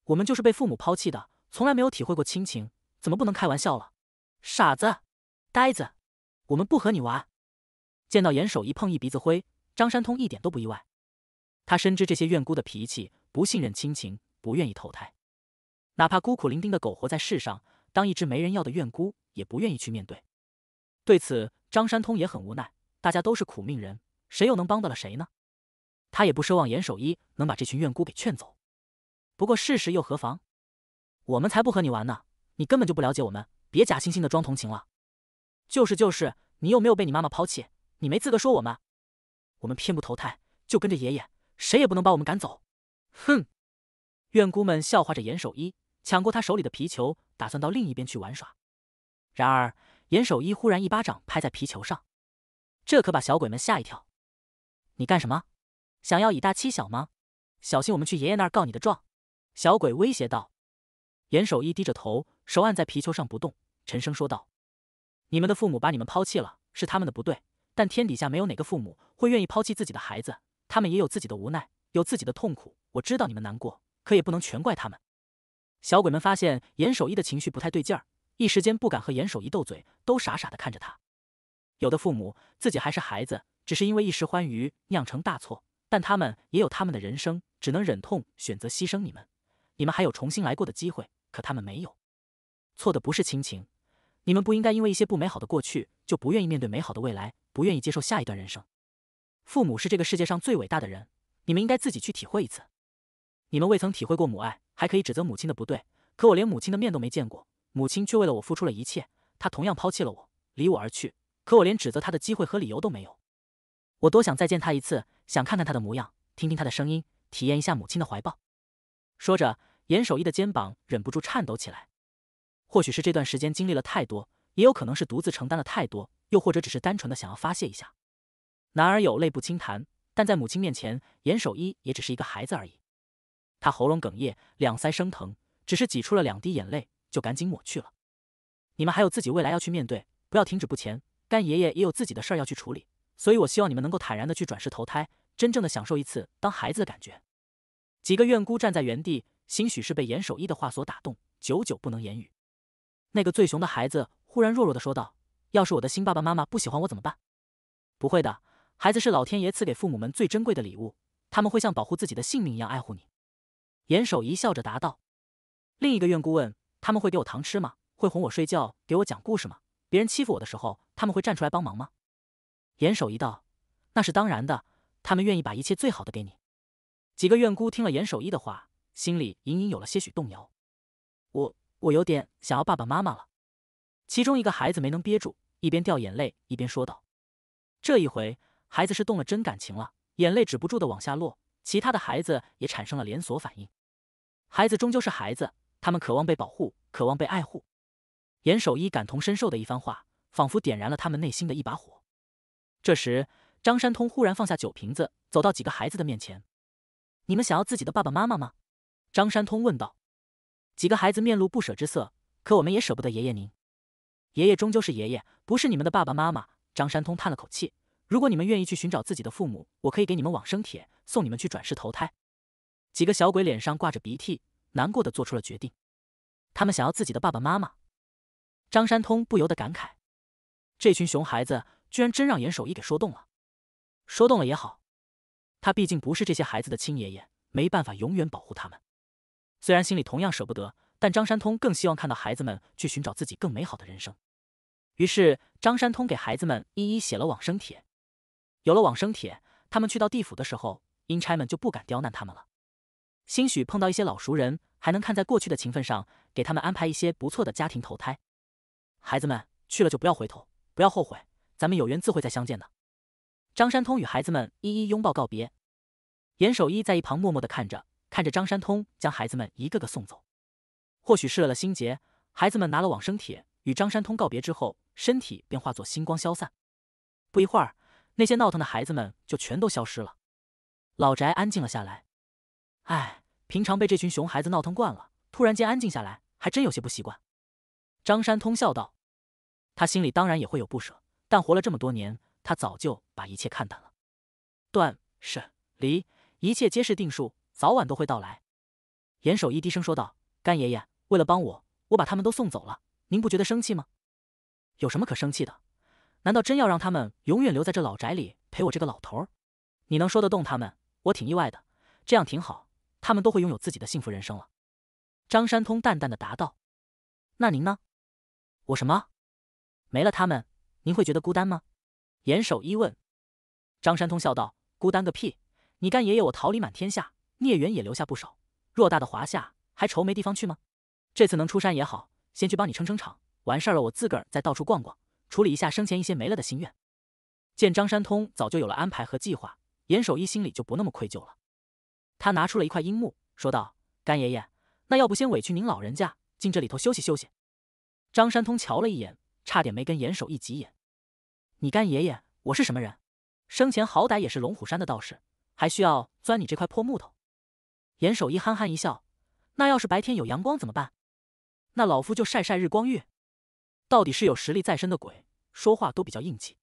Speaker 1: 我们就是被父母抛弃的，从来没有体会过亲情，怎么不能开玩笑了？傻子，呆子，我们不和你玩。见到严守一碰一鼻子灰，张山通一点都不意外。他深知这些怨孤的脾气，不信任亲情，不愿意投胎，哪怕孤苦伶仃的苟活在世上，当一只没人要的怨孤，也不愿意去面对。对此，张山通也很无奈。大家都是苦命人，谁又能帮得了谁呢？他也不奢望严守一能把这群怨姑给劝走，不过试试又何妨？我们才不和你玩呢！你根本就不了解我们，别假惺惺的装同情了。就是就是，你又没有被你妈妈抛弃，你没资格说我们。我们偏不投胎，就跟着爷爷，谁也不能把我们赶走。哼！怨姑们笑话着严守一，抢过他手里的皮球，打算到另一边去玩耍。然而，严守一忽然一巴掌拍在皮球上，这可把小鬼们吓一跳。你干什么？想要以大欺小吗？小心，我们去爷爷那儿告你的状！”小鬼威胁道。严守一低着头，手按在皮球上不动，沉声说道：“你们的父母把你们抛弃了，是他们的不对。但天底下没有哪个父母会愿意抛弃自己的孩子，他们也有自己的无奈，有自己的痛苦。我知道你们难过，可也不能全怪他们。”小鬼们发现严守一的情绪不太对劲儿，一时间不敢和严守一斗嘴，都傻傻的看着他。有的父母自己还是孩子，只是因为一时欢愉酿成大错。但他们也有他们的人生，只能忍痛选择牺牲你们。你们还有重新来过的机会，可他们没有。错的不是亲情，你们不应该因为一些不美好的过去就不愿意面对美好的未来，不愿意接受下一段人生。父母是这个世界上最伟大的人，你们应该自己去体会一次。你们未曾体会过母爱，还可以指责母亲的不对。可我连母亲的面都没见过，母亲却为了我付出了一切，她同样抛弃了我，离我而去。可我连指责她的机会和理由都没有。我多想再见她一次。想看看他的模样，听听他的声音，体验一下母亲的怀抱。说着，严守一的肩膀忍不住颤抖起来。或许是这段时间经历了太多，也有可能是独自承担了太多，又或者只是单纯的想要发泄一下。男儿有泪不轻弹，但在母亲面前，严守一也只是一个孩子而已。他喉咙哽咽，两腮生疼，只是挤出了两滴眼泪，就赶紧抹去了。你们还有自己未来要去面对，不要停止不前。干爷爷也有自己的事儿要去处理。所以，我希望你们能够坦然的去转世投胎，真正的享受一次当孩子的感觉。几个怨姑站在原地，兴许是被严守一的话所打动，久久不能言语。那个最熊的孩子忽然弱弱的说道：“要是我的新爸爸妈妈不喜欢我怎么办？”“不会的，孩子是老天爷赐给父母们最珍贵的礼物，他们会像保护自己的性命一样爱护你。”严守一笑着答道。另一个怨姑问：“他们会给我糖吃吗？会哄我睡觉，给我讲故事吗？别人欺负我的时候，他们会站出来帮忙吗？”严守一道，那是当然的，他们愿意把一切最好的给你。几个怨姑听了严守一的话，心里隐隐有了些许动摇。我我有点想要爸爸妈妈了。其中一个孩子没能憋住，一边掉眼泪一边说道：“这一回，孩子是动了真感情了，眼泪止不住的往下落。”其他的孩子也产生了连锁反应。孩子终究是孩子，他们渴望被保护，渴望被爱护。严守一感同身受的一番话，仿佛点燃了他们内心的一把火。这时，张山通忽然放下酒瓶子，走到几个孩子的面前：“你们想要自己的爸爸妈妈吗？”张山通问道。几个孩子面露不舍之色，可我们也舍不得爷爷您。爷爷终究是爷爷，不是你们的爸爸妈妈。张山通叹了口气：“如果你们愿意去寻找自己的父母，我可以给你们往生帖，送你们去转世投胎。”几个小鬼脸上挂着鼻涕，难过的做出了决定：他们想要自己的爸爸妈妈。张山通不由得感慨：“这群熊孩子。”居然真让严守一给说动了，说动了也好，他毕竟不是这些孩子的亲爷爷，没办法永远保护他们。虽然心里同样舍不得，但张山通更希望看到孩子们去寻找自己更美好的人生。于是，张山通给孩子们一一写了往生帖。有了往生帖，他们去到地府的时候，阴差们就不敢刁难他们了。兴许碰到一些老熟人，还能看在过去的情分上，给他们安排一些不错的家庭投胎。孩子们去了就不要回头，不要后悔。咱们有缘自会再相见的。张山通与孩子们一一拥抱告别，严守一在一旁默默的看着，看着张山通将孩子们一个个送走。或许是了心结，孩子们拿了往生帖与张山通告别之后，身体便化作星光消散。不一会儿，那些闹腾的孩子们就全都消失了。老宅安静了下来。哎，平常被这群熊孩子闹腾惯了，突然间安静下来，还真有些不习惯。张山通笑道，他心里当然也会有不舍。但活了这么多年，他早就把一切看淡了。断、舍、离，一切皆是定数，早晚都会到来。严守一低声说道：“干爷爷，为了帮我，我把他们都送走了，您不觉得生气吗？”“有什么可生气的？难道真要让他们永远留在这老宅里陪我这个老头儿？”“你能说得动他们，我挺意外的。这样挺好，他们都会拥有自己的幸福人生了。”张山通淡淡的答道。“那您呢？”“我什么？没了他们。”您会觉得孤单吗？严守一问，张山通笑道：“孤单个屁！你干爷爷我桃李满天下，孽缘也留下不少。偌大的华夏，还愁没地方去吗？这次能出山也好，先去帮你撑撑场。完事儿了，我自个儿再到处逛逛，处理一下生前一些没了的心愿。”见张山通早就有了安排和计划，严守一心里就不那么愧疚了。他拿出了一块阴木，说道：“干爷爷，那要不先委屈您老人家进这里头休息休息？”张山通瞧了一眼，差点没跟严守一急眼。你干爷爷，我是什么人？生前好歹也是龙虎山的道士，还需要钻你这块破木头？严守一憨憨一笑：“那要是白天有阳光怎么办？那老夫就晒晒日光浴。”到底是有实力在身的鬼，说话都比较硬气。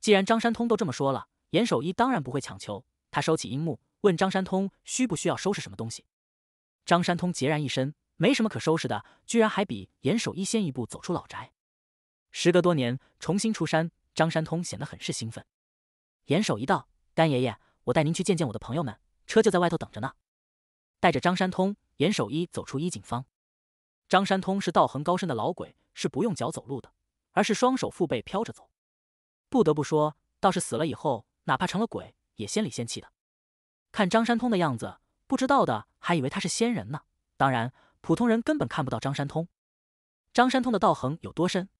Speaker 1: 既然张山通都这么说了，严守一当然不会强求。他收起阴木，问张山通需不需要收拾什么东西。张山通孑然一身，没什么可收拾的，居然还比严守一先一步走出老宅。时隔多年，重新出山。张山通显得很是兴奋。严守一道，干爷爷，我带您去见见我的朋友们，车就在外头等着呢。带着张山通，严守一走出衣锦坊。张山通是道行高深的老鬼，是不用脚走路的，而是双手腹背飘着走。不得不说，道士死了以后，哪怕成了鬼，也仙里仙气的。看张山通的样子，不知道的还以为他是仙人呢。当然，普通人根本看不到张山通。张山通的道行有多深？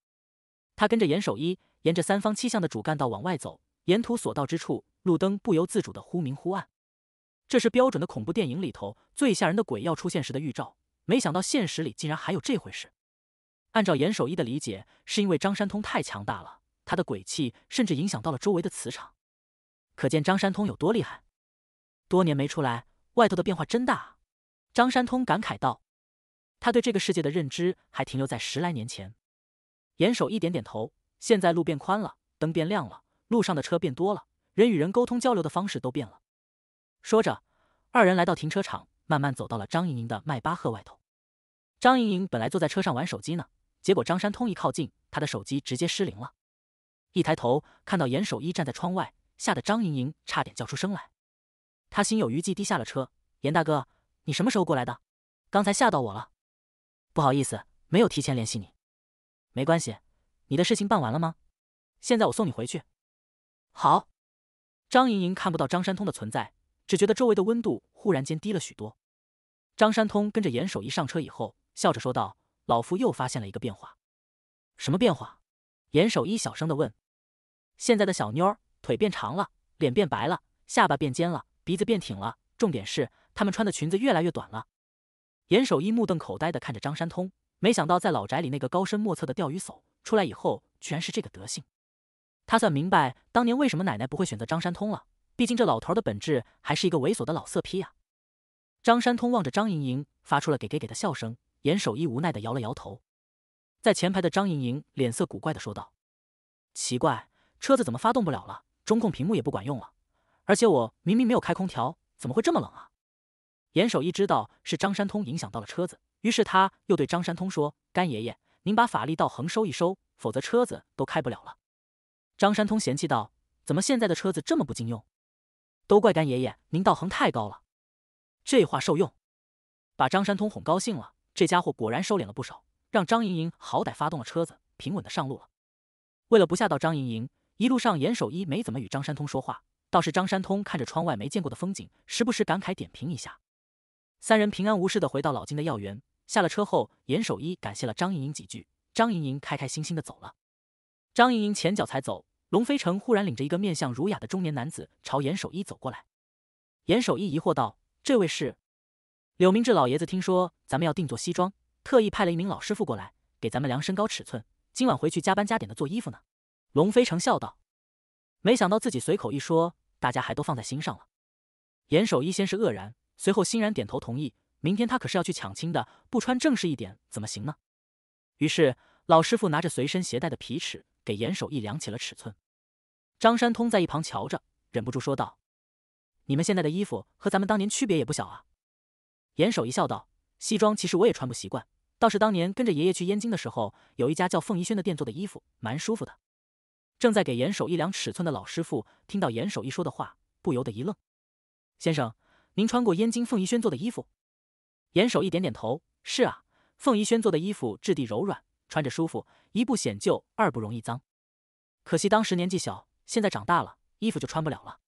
Speaker 1: 他跟着严守一。沿着三方七巷的主干道往外走，沿途所到之处，路灯不由自主的忽明忽暗。这是标准的恐怖电影里头最吓人的鬼要出现时的预兆。没想到现实里竟然还有这回事。按照严守一的理解，是因为张山通太强大了，他的鬼气甚至影响到了周围的磁场。可见张山通有多厉害。多年没出来，外头的变化真大啊！张山通感慨道。他对这个世界的认知还停留在十来年前。严守一点点头。现在路变宽了，灯变亮了，路上的车变多了，人与人沟通交流的方式都变了。说着，二人来到停车场，慢慢走到了张莹莹的迈巴赫外头。张莹莹本来坐在车上玩手机呢，结果张山通一靠近，她的手机直接失灵了。一抬头，看到严守一站在窗外，吓得张莹莹差点叫出声来。她心有余悸，地下了车。严大哥，你什么时候过来的？刚才吓到我了，不好意思，没有提前联系你。没关系。你的事情办完了吗？现在我送你回去。好，张莹莹看不到张山通的存在，只觉得周围的温度忽然间低了许多。张山通跟着严守一上车以后，笑着说道：“老夫又发现了一个变化。”“什么变化？”严守一小声的问。“现在的小妞儿腿变长了，脸变白了，下巴变尖了，鼻子变挺了。重点是，她们穿的裙子越来越短了。”严守一目瞪口呆的看着张山通，没想到在老宅里那个高深莫测的钓鱼叟。出来以后，居然是这个德行！他算明白当年为什么奶奶不会选择张山通了。毕竟这老头的本质还是一个猥琐的老色批呀！张山通望着张莹莹，发出了给给给的笑声。严守一无奈的摇了摇头。在前排的张莹莹脸色古怪的说道：“奇怪，车子怎么发动不了了？中控屏幕也不管用了，而且我明明没有开空调，怎么会这么冷啊？”严守一知道是张山通影响到了车子，于是他又对张山通说：“干爷爷。”您把法力道横收一收，否则车子都开不了了。”张山通嫌弃道，“怎么现在的车子这么不经用？都怪干爷爷您道行太高了。”这话受用，把张山通哄高兴了。这家伙果然收敛了不少，让张莹莹好歹发动了车子，平稳的上路了。为了不吓到张莹莹，一路上严守一没怎么与张山通说话，倒是张山通看着窗外没见过的风景，时不时感慨点评一下。三人平安无事的回到老金的药园。下了车后，严守一感谢了张莹莹几句，张莹莹开开心心的走了。张莹莹前脚才走，龙飞城忽然领着一个面相儒雅的中年男子朝严守一走过来。严守一疑惑道：“这位是？”柳明志老爷子听说咱们要定做西装，特意派了一名老师傅过来给咱们量身高尺寸，今晚回去加班加点的做衣服呢。龙飞城笑道：“没想到自己随口一说，大家还都放在心上了。”严守一先是愕然，随后欣然点头同意。明天他可是要去抢亲的，不穿正式一点怎么行呢？于是，老师傅拿着随身携带的皮尺，给严守义量起了尺寸。张山通在一旁瞧着，忍不住说道：“你们现在的衣服和咱们当年区别也不小啊。”严守义笑道：“西装其实我也穿不习惯，倒是当年跟着爷爷去燕京的时候，有一家叫凤仪轩的店做的衣服，蛮舒服的。”正在给严守义量尺寸的老师傅听到严守义说的话，不由得一愣：“先生，您穿过燕京凤仪轩做的衣服？”严守一点点头：“是啊，凤仪轩做的衣服质地柔软，穿着舒服，一不显旧，二不容易脏。可惜当时年纪小，现在长大了，衣服就穿不了了。”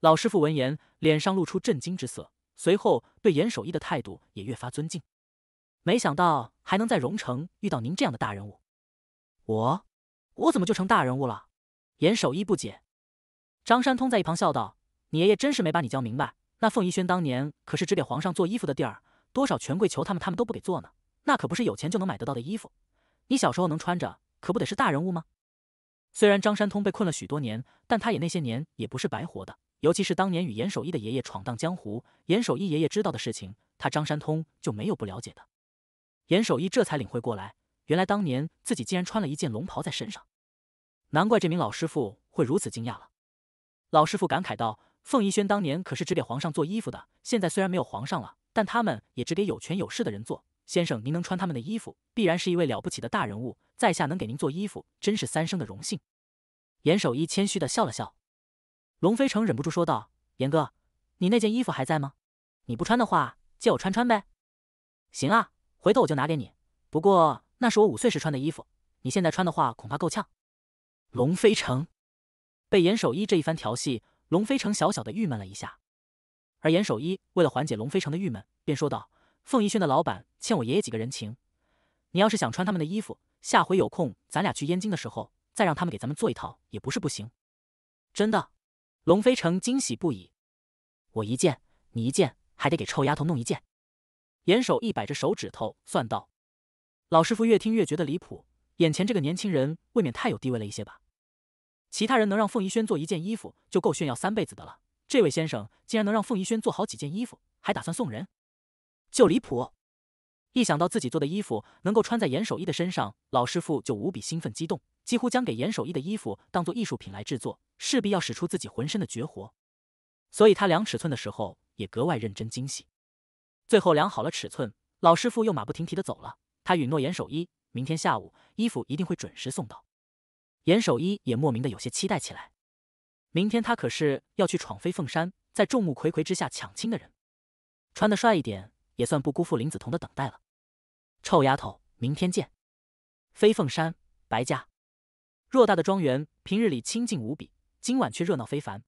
Speaker 1: 老师傅闻言，脸上露出震惊之色，随后对严守一的态度也越发尊敬。没想到还能在荣城遇到您这样的大人物，我，我怎么就成大人物了？严守一不解。张山通在一旁笑道：“你爷爷真是没把你教明白，那凤仪轩当年可是只给皇上做衣服的地儿。”多少权贵求他们，他们都不给做呢？那可不是有钱就能买得到的衣服。你小时候能穿着，可不得是大人物吗？虽然张山通被困了许多年，但他也那些年也不是白活的。尤其是当年与严守义的爷爷闯荡江湖，严守义爷爷知道的事情，他张山通就没有不了解的。严守义这才领会过来，原来当年自己竟然穿了一件龙袍在身上，难怪这名老师傅会如此惊讶了。老师傅感慨道：“凤仪轩当年可是只给皇上做衣服的，现在虽然没有皇上了。”但他们也只给有权有势的人做。先生，您能穿他们的衣服，必然是一位了不起的大人物。在下能给您做衣服，真是三生的荣幸。严守一谦虚地笑了笑。龙飞城忍不住说道：“严哥，你那件衣服还在吗？你不穿的话，借我穿穿呗。”“行啊，回头我就拿给你。不过那是我五岁时穿的衣服，你现在穿的话，恐怕够呛。”龙飞城被严守一这一番调戏，龙飞城小小的郁闷了一下。而严守一为了缓解龙飞城的郁闷，便说道：“凤仪轩的老板欠我爷爷几个人情，你要是想穿他们的衣服，下回有空咱俩去燕京的时候，再让他们给咱们做一套也不是不行。”“真的？”龙飞城惊喜不已。“我一件，你一件，还得给臭丫头弄一件。”严守一摆着手指头算道。老师傅越听越觉得离谱，眼前这个年轻人未免太有地位了一些吧？其他人能让凤仪轩做一件衣服，就够炫耀三辈子的了。这位先生竟然能让凤仪轩做好几件衣服，还打算送人，就离谱！一想到自己做的衣服能够穿在严守一的身上，老师傅就无比兴奋激动，几乎将给严守一的衣服当做艺术品来制作，势必要使出自己浑身的绝活。所以他量尺寸的时候也格外认真精细。最后量好了尺寸，老师傅又马不停蹄的走了。他允诺严守一，明天下午衣服一定会准时送到。严守一也莫名的有些期待起来。明天他可是要去闯飞凤山，在众目睽睽之下抢亲的人，穿得帅一点，也算不辜负林子彤的等待了。臭丫头，明天见。飞凤山，白家，偌大的庄园，平日里清静无比，今晚却热闹非凡。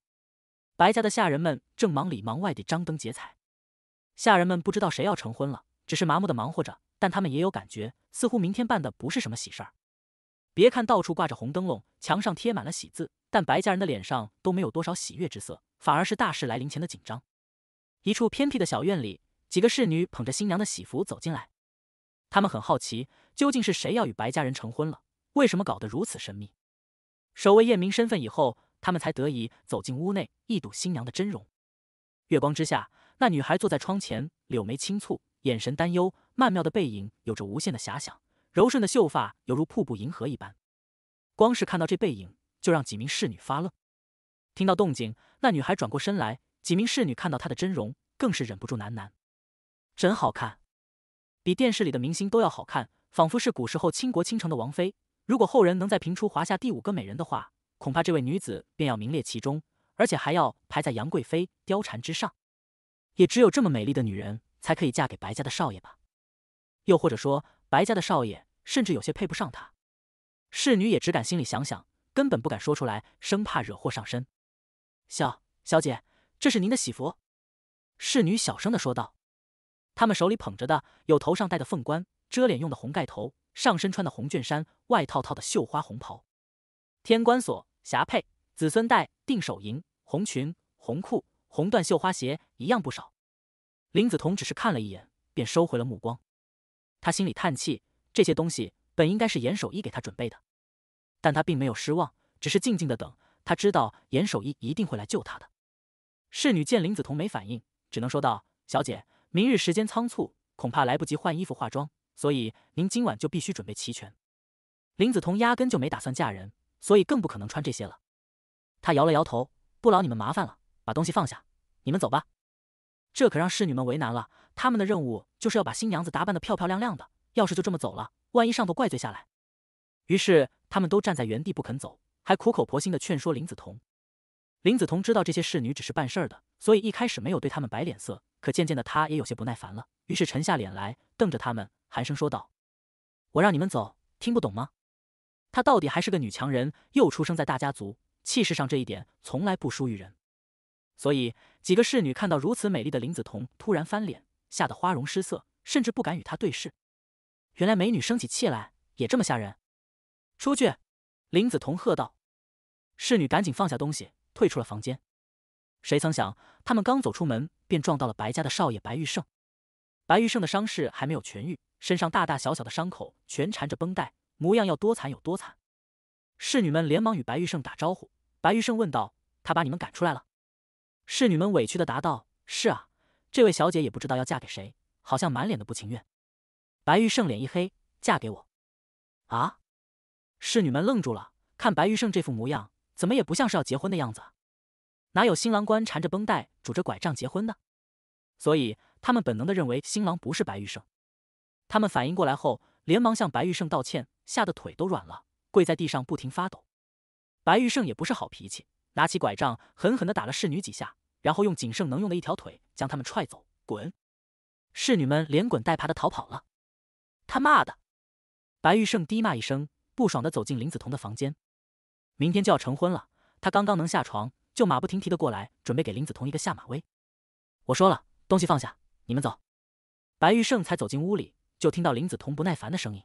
Speaker 1: 白家的下人们正忙里忙外地张灯结彩，下人们不知道谁要成婚了，只是麻木的忙活着，但他们也有感觉，似乎明天办的不是什么喜事儿。别看到处挂着红灯笼，墙上贴满了喜字，但白家人的脸上都没有多少喜悦之色，反而是大事来临前的紧张。一处偏僻的小院里，几个侍女捧着新娘的喜服走进来。他们很好奇，究竟是谁要与白家人成婚了？为什么搞得如此神秘？守卫验明身份以后，他们才得以走进屋内，一睹新娘的真容。月光之下，那女孩坐在窗前，柳眉轻蹙，眼神担忧，曼妙的背影有着无限的遐想。柔顺的秀发犹如瀑布银河一般，光是看到这背影就让几名侍女发愣。听到动静，那女孩转过身来，几名侍女看到她的真容，更是忍不住喃喃：“真好看，比电视里的明星都要好看，仿佛是古时候倾国倾城的王妃。如果后人能再评出华夏第五个美人的话，恐怕这位女子便要名列其中，而且还要排在杨贵妃、貂蝉之上。也只有这么美丽的女人才可以嫁给白家的少爷吧？又或者说……”白家的少爷甚至有些配不上她，侍女也只敢心里想想，根本不敢说出来，生怕惹祸上身。小小姐，这是您的喜服。侍女小声的说道。他们手里捧着的有头上戴的凤冠，遮脸用的红盖头，上身穿的红绢衫，外套套的绣花红袍，天官锁、霞帔、子孙带、定手银、红裙、红裤、红缎绣花鞋，一样不少。林子彤只是看了一眼，便收回了目光。他心里叹气，这些东西本应该是严守一给他准备的，但他并没有失望，只是静静的等。他知道严守一一定会来救他的。侍女见林子彤没反应，只能说道：“小姐，明日时间仓促，恐怕来不及换衣服化妆，所以您今晚就必须准备齐全。”林子彤压根就没打算嫁人，所以更不可能穿这些了。她摇了摇头：“不劳你们麻烦了，把东西放下，你们走吧。”这可让侍女们为难了。他们的任务就是要把新娘子打扮得漂漂亮亮的，要是就这么走了，万一上头怪罪下来，于是他们都站在原地不肯走，还苦口婆心的劝说林子彤。林子彤知道这些侍女只是办事的，所以一开始没有对他们摆脸色，可渐渐的她也有些不耐烦了，于是沉下脸来，瞪着他们，寒声说道：“我让你们走，听不懂吗？”她到底还是个女强人，又出生在大家族，气势上这一点从来不输于人，所以几个侍女看到如此美丽的林子彤突然翻脸。吓得花容失色，甚至不敢与他对视。原来美女生起气来也这么吓人。出去！林子彤喝道。侍女赶紧放下东西，退出了房间。谁曾想，他们刚走出门，便撞到了白家的少爷白玉胜。白玉胜的伤势还没有痊愈，身上大大小小的伤口全缠着绷带，模样要多惨有多惨。侍女们连忙与白玉胜打招呼。白玉胜问道：“他把你们赶出来了？”侍女们委屈的答道：“是啊。”这位小姐也不知道要嫁给谁，好像满脸的不情愿。白玉胜脸一黑，嫁给我！啊！侍女们愣住了，看白玉胜这副模样，怎么也不像是要结婚的样子。哪有新郎官缠着绷带、拄着拐杖结婚的？所以他们本能的认为新郎不是白玉胜。他们反应过来后，连忙向白玉胜道歉，吓得腿都软了，跪在地上不停发抖。白玉胜也不是好脾气，拿起拐杖狠狠的打了侍女几下。然后用仅剩能用的一条腿将他们踹走，滚！侍女们连滚带爬的逃跑了。他妈的！白玉胜低骂一声，不爽的走进林子彤的房间。明天就要成婚了，他刚刚能下床，就马不停蹄的过来，准备给林子彤一个下马威。我说了，东西放下，你们走。白玉胜才走进屋里，就听到林子彤不耐烦的声音。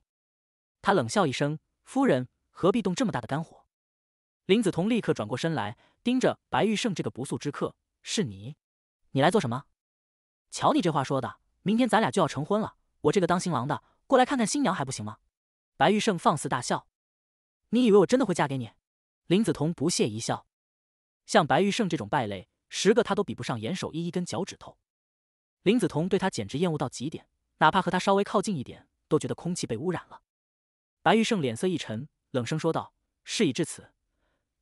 Speaker 1: 他冷笑一声：“夫人何必动这么大的肝火？”林子彤立刻转过身来，盯着白玉胜这个不速之客。是你，你来做什么？瞧你这话说的，明天咱俩就要成婚了，我这个当新郎的过来看看新娘还不行吗？白玉胜放肆大笑。你以为我真的会嫁给你？林子彤不屑一笑。像白玉胜这种败类，十个他都比不上严守义一根脚趾头。林子彤对他简直厌恶到极点，哪怕和他稍微靠近一点，都觉得空气被污染了。白玉胜脸色一沉，冷声说道：“事已至此，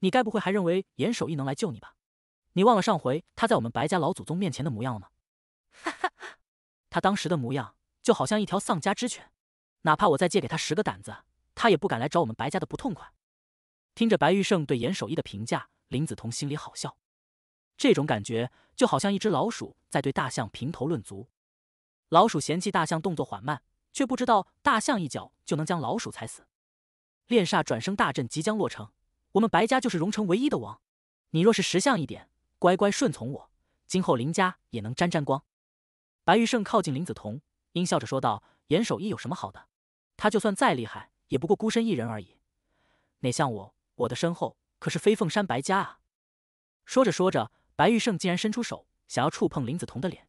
Speaker 1: 你该不会还认为严守一能来救你吧？”你忘了上回他在我们白家老祖宗面前的模样了吗？哈哈，他当时的模样就好像一条丧家之犬，哪怕我再借给他十个胆子，他也不敢来找我们白家的不痛快。听着白玉胜对严守义的评价，林子彤心里好笑，这种感觉就好像一只老鼠在对大象评头论足，老鼠嫌弃大象动作缓慢，却不知道大象一脚就能将老鼠踩死。炼煞转生大阵即将落成，我们白家就是荣城唯一的王，你若是识相一点。乖乖顺从我，今后林家也能沾沾光。白玉胜靠近林子彤，阴笑着说道：“严守一有什么好的？他就算再厉害，也不过孤身一人而已。哪像我，我的身后可是飞凤山白家啊！”说着说着，白玉胜竟然伸出手，想要触碰林子彤的脸。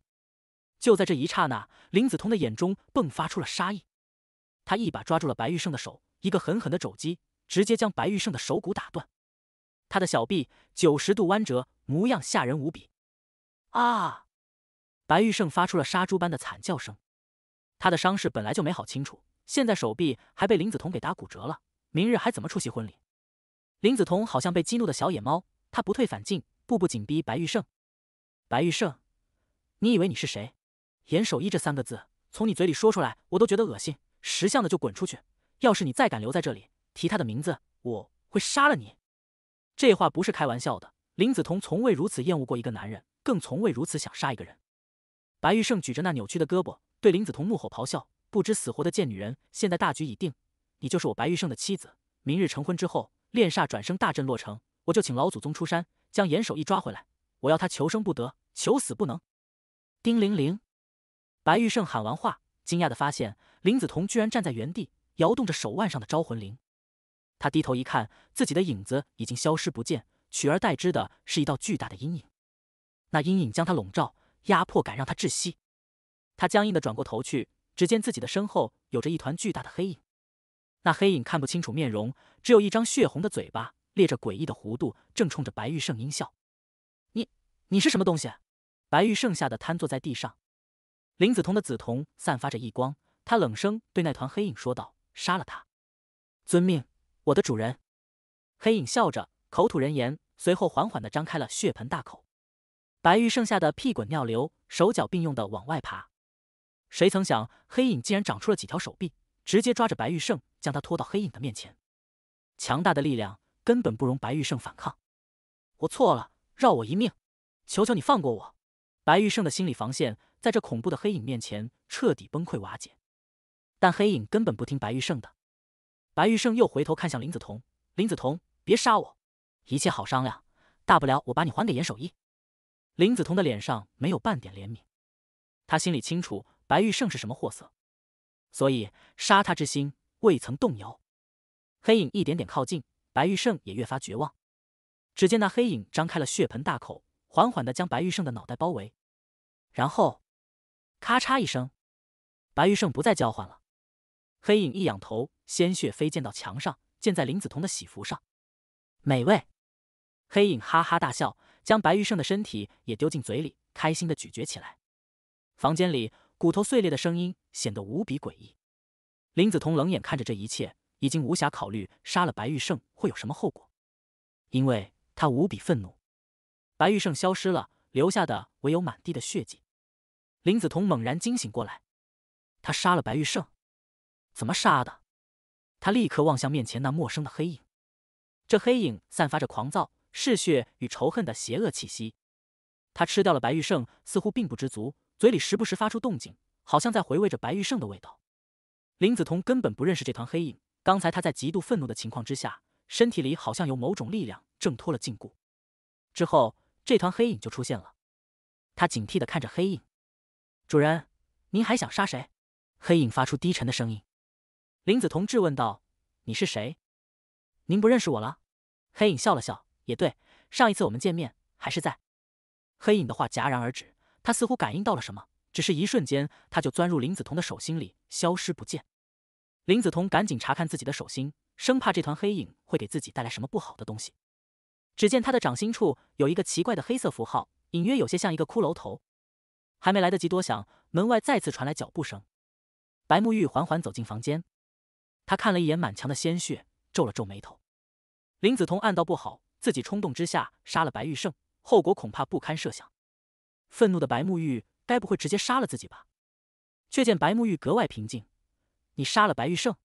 Speaker 1: 就在这一刹那，林子彤的眼中迸发出了杀意，他一把抓住了白玉胜的手，一个狠狠的肘击，直接将白玉胜的手骨打断。他的小臂九十度弯折，模样吓人无比。啊！白玉胜发出了杀猪般的惨叫声。他的伤势本来就没好清楚，现在手臂还被林子彤给打骨折了。明日还怎么出席婚礼？林子彤好像被激怒的小野猫，他不退反进，步步紧逼白玉胜。白玉胜，你以为你是谁？严守一这三个字从你嘴里说出来，我都觉得恶心。识相的就滚出去，要是你再敢留在这里提他的名字，我会杀了你！这话不是开玩笑的。林子彤从未如此厌恶过一个男人，更从未如此想杀一个人。白玉胜举着那扭曲的胳膊，对林子彤怒吼咆哮：“不知死活的贱女人！现在大局已定，你就是我白玉胜的妻子。明日成婚之后，炼煞转生大阵落成，我就请老祖宗出山，将严守义抓回来。我要他求生不得，求死不能。”叮铃铃！白玉胜喊完话，惊讶的发现林子彤居然站在原地，摇动着手腕上的招魂铃。他低头一看，自己的影子已经消失不见，取而代之的是一道巨大的阴影。那阴影将他笼罩，压迫感让他窒息。他僵硬的转过头去，只见自己的身后有着一团巨大的黑影。那黑影看不清楚面容，只有一张血红的嘴巴，裂着诡异的弧度，正冲着白玉圣阴笑。你，你是什么东西？白玉圣吓得瘫坐在地上。林子彤的紫瞳散发着异光，他冷声对那团黑影说道：“杀了他。”“遵命。”我的主人，黑影笑着口吐人言，随后缓缓的张开了血盆大口。白玉剩吓得屁滚尿流，手脚并用的往外爬。谁曾想，黑影竟然长出了几条手臂，直接抓着白玉胜，将他拖到黑影的面前。强大的力量根本不容白玉胜反抗。我错了，饶我一命，求求你放过我！白玉胜的心理防线在这恐怖的黑影面前彻底崩溃瓦解，但黑影根本不听白玉胜的。白玉胜又回头看向林子彤，林子彤，别杀我，一切好商量，大不了我把你还给严守一。林子彤的脸上没有半点怜悯，他心里清楚白玉胜是什么货色，所以杀他之心未曾动摇。黑影一点点靠近，白玉胜也越发绝望。只见那黑影张开了血盆大口，缓缓的将白玉胜的脑袋包围，然后，咔嚓一声，白玉胜不再叫唤了。黑影一仰头，鲜血飞溅到墙上，溅在林子彤的喜服上。美味！黑影哈哈大笑，将白玉胜的身体也丢进嘴里，开心的咀嚼起来。房间里骨头碎裂的声音显得无比诡异。林子彤冷眼看着这一切，已经无暇考虑杀了白玉胜会有什么后果，因为他无比愤怒。白玉胜消失了，留下的唯有满地的血迹。林子彤猛然惊醒过来，他杀了白玉胜。怎么杀的？他立刻望向面前那陌生的黑影，这黑影散发着狂躁、嗜血与仇恨的邪恶气息。他吃掉了白玉胜，似乎并不知足，嘴里时不时发出动静，好像在回味着白玉胜的味道。林子彤根本不认识这团黑影，刚才他在极度愤怒的情况之下，身体里好像有某种力量挣脱了禁锢，之后这团黑影就出现了。他警惕的看着黑影，主人，您还想杀谁？黑影发出低沉的声音。林子彤质问道：“你是谁？您不认识我了？”黑影笑了笑，也对，上一次我们见面还是在……黑影的话戛然而止，他似乎感应到了什么。只是一瞬间，他就钻入林子彤的手心里，消失不见。林子彤赶紧查看自己的手心，生怕这团黑影会给自己带来什么不好的东西。只见他的掌心处有一个奇怪的黑色符号，隐约有些像一个骷髅头。还没来得及多想，门外再次传来脚步声。白沐玉缓缓走进房间。他看了一眼满墙的鲜血，皱了皱眉头。林子彤暗道不好，自己冲动之下杀了白玉胜，后果恐怕不堪设想。愤怒的白沐玉，该不会直接杀了自己吧？却见白沐玉格外平静：“你杀了白玉胜？”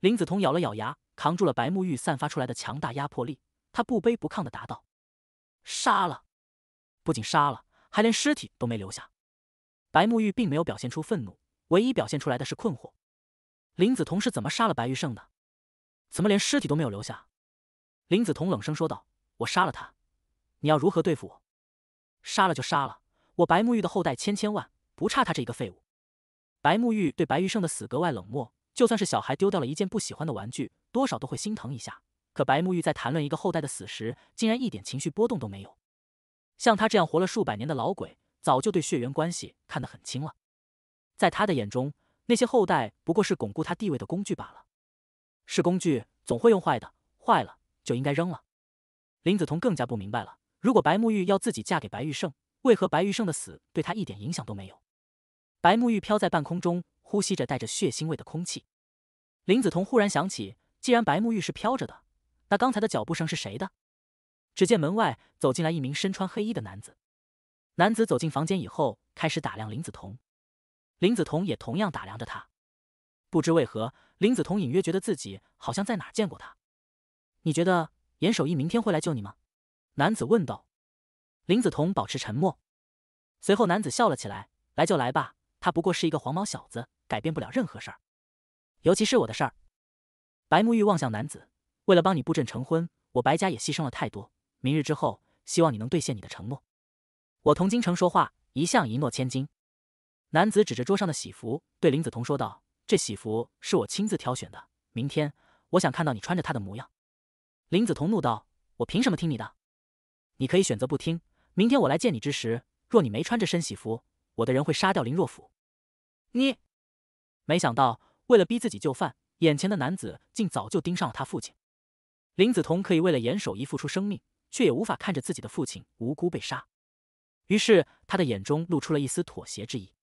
Speaker 1: 林子彤咬了咬牙，扛住了白沐玉散发出来的强大压迫力。他不卑不亢地答道：“杀了，不仅杀了，还连尸体都没留下。”白沐玉并没有表现出愤怒，唯一表现出来的是困惑。林子彤是怎么杀了白玉胜的？怎么连尸体都没有留下？林子彤冷声说道：“我杀了他，你要如何对付我？杀了就杀了，我白沐玉的后代千千万，不差他这一个废物。”白沐玉对白玉胜的死格外冷漠，就算是小孩丢掉了一件不喜欢的玩具，多少都会心疼一下。可白沐玉在谈论一个后代的死时，竟然一点情绪波动都没有。像他这样活了数百年的老鬼，早就对血缘关系看得很清了，在他的眼中。那些后代不过是巩固他地位的工具罢了，是工具总会用坏的，坏了就应该扔了。林子彤更加不明白了，如果白沐玉要自己嫁给白玉胜，为何白玉胜的死对他一点影响都没有？白沐玉飘在半空中，呼吸着带着血腥味的空气。林子彤忽然想起，既然白沐玉是飘着的，那刚才的脚步声是谁的？只见门外走进来一名身穿黑衣的男子，男子走进房间以后，开始打量林子彤。林子彤也同样打量着他，不知为何，林子彤隐约觉得自己好像在哪见过他。你觉得严守义明天会来救你吗？男子问道。林子彤保持沉默。随后，男子笑了起来：“来就来吧，他不过是一个黄毛小子，改变不了任何事儿，尤其是我的事儿。”白沐玉望向男子：“为了帮你布阵成婚，我白家也牺牲了太多。明日之后，希望你能兑现你的承诺。我同金城说话，一向一诺千金。”男子指着桌上的喜服，对林子彤说道：“这喜服是我亲自挑选的，明天我想看到你穿着它的模样。”林子彤怒道：“我凭什么听你的？你可以选择不听。明天我来见你之时，若你没穿着身喜服，我的人会杀掉林若甫。”你没想到，为了逼自己就范，眼前的男子竟早就盯上了他父亲。林子彤可以为了严守一付出生命，却也无法看着自己的父亲无辜被杀。于是，他的眼中露出了一丝妥协之意。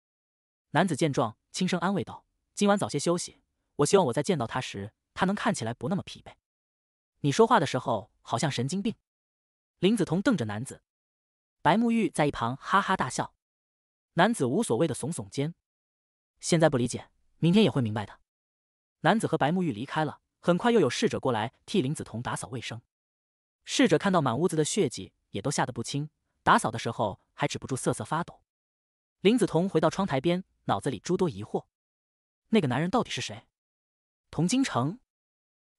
Speaker 1: 男子见状，轻声安慰道：“今晚早些休息。我希望我在见到他时，他能看起来不那么疲惫。”你说话的时候好像神经病。”林子彤瞪着男子，白沐玉在一旁哈哈大笑。男子无所谓的耸耸肩：“现在不理解，明天也会明白的。”男子和白沐玉离开了。很快，又有侍者过来替林子彤打扫卫生。侍者看到满屋子的血迹，也都吓得不轻，打扫的时候还止不住瑟瑟发抖。林子彤回到窗台边。脑子里诸多疑惑，那个男人到底是谁？童金城，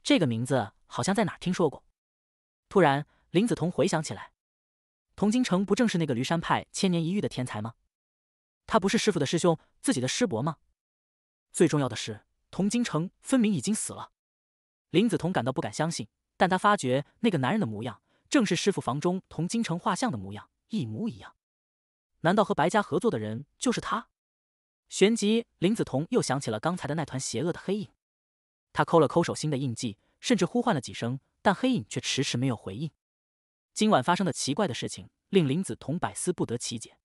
Speaker 1: 这个名字好像在哪听说过。突然，林子彤回想起来，童金城不正是那个驴山派千年一遇的天才吗？他不是师傅的师兄，自己的师伯吗？最重要的是，童金城分明已经死了。林子彤感到不敢相信，但他发觉那个男人的模样，正是师傅房中童金城画像的模样，一模一样。难道和白家合作的人就是他？旋即，林子彤又想起了刚才的那团邪恶的黑影。他抠了抠手心的印记，甚至呼唤了几声，但黑影却迟迟没有回应。今晚发生的奇怪的事情令林子彤百思不得其解。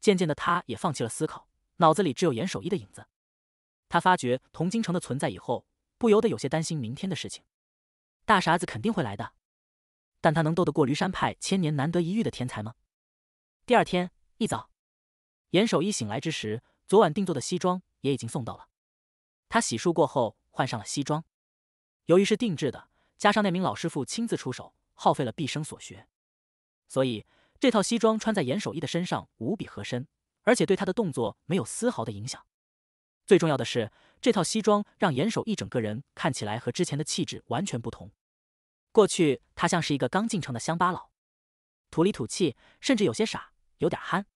Speaker 1: 渐渐的，他也放弃了思考，脑子里只有严守一的影子。他发觉童京城的存在以后，不由得有些担心明天的事情。大傻子肯定会来的，但他能斗得过驴山派千年难得一遇的天才吗？第二天一早，严守一醒来之时。昨晚定做的西装也已经送到了。他洗漱过后换上了西装。由于是定制的，加上那名老师傅亲自出手，耗费了毕生所学，所以这套西装穿在严守义的身上无比合身，而且对他的动作没有丝毫的影响。最重要的是，这套西装让严守义整个人看起来和之前的气质完全不同。过去他像是一个刚进城的乡巴佬，土里土气，甚至有些傻，有点憨。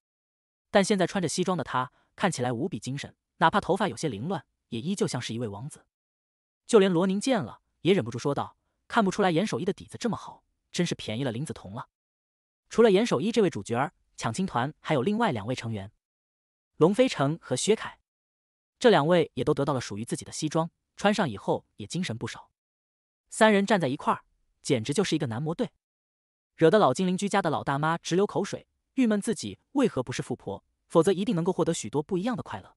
Speaker 1: 但现在穿着西装的他。看起来无比精神，哪怕头发有些凌乱，也依旧像是一位王子。就连罗宁见了也忍不住说道：“看不出来严守一的底子这么好，真是便宜了林子彤了。”除了严守一这位主角儿，抢亲团还有另外两位成员，龙飞城和薛凯，这两位也都得到了属于自己的西装，穿上以后也精神不少。三人站在一块儿，简直就是一个男模队，惹得老金邻居家的老大妈直流口水，郁闷自己为何不是富婆。否则一定能够获得许多不一样的快乐。”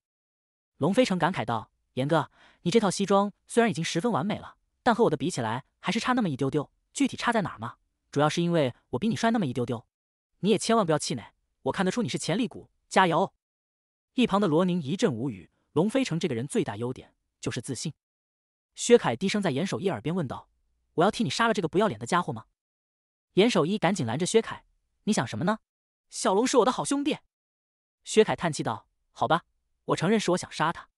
Speaker 1: 龙飞成感慨道，“严哥，你这套西装虽然已经十分完美了，但和我的比起来还是差那么一丢丢。具体差在哪儿吗？主要是因为我比你帅那么一丢丢。你也千万不要气馁，我看得出你是潜力股，加油！”一旁的罗宁一阵无语。龙飞成这个人最大优点就是自信。薛凯低声在严守一耳边问道：“我要替你杀了这个不要脸的家伙吗？”严守一赶紧拦着薛凯：“你想什么呢？小龙是我的好兄弟。”薛凯叹气道：“好吧，我承认是我想杀他。”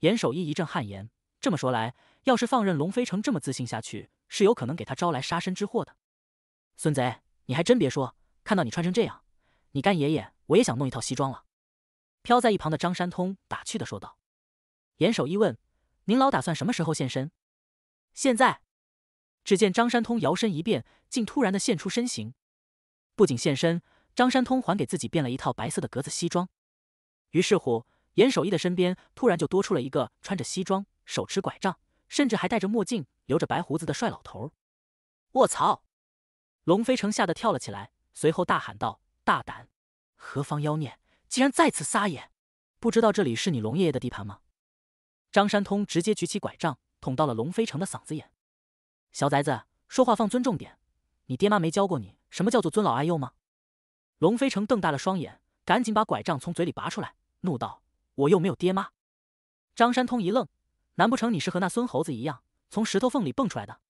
Speaker 1: 严守一一阵汗颜。这么说来，要是放任龙飞城这么自信下去，是有可能给他招来杀身之祸的。孙贼，你还真别说，看到你穿成这样，你干爷爷我也想弄一套西装了。”飘在一旁的张山通打趣的说道。严守一问：“您老打算什么时候现身？”现在。只见张山通摇身一变，竟突然的现出身形，不仅现身。张山通还给自己变了一套白色的格子西装，于是乎，严守义的身边突然就多出了一个穿着西装、手持拐杖，甚至还戴着墨镜、留着白胡子的帅老头。卧槽！龙飞城吓得跳了起来，随后大喊道：“大胆！何方妖孽，竟然再次撒野？不知道这里是你龙爷爷的地盘吗？”张山通直接举起拐杖捅到了龙飞城的嗓子眼：“小崽子，说话放尊重点！你爹妈没教过你什么叫做尊老爱幼吗？”龙飞成瞪大了双眼，赶紧把拐杖从嘴里拔出来，怒道：“我又没有爹妈！”张山通一愣，难不成你是和那孙猴子一样，从石头缝里蹦出来的？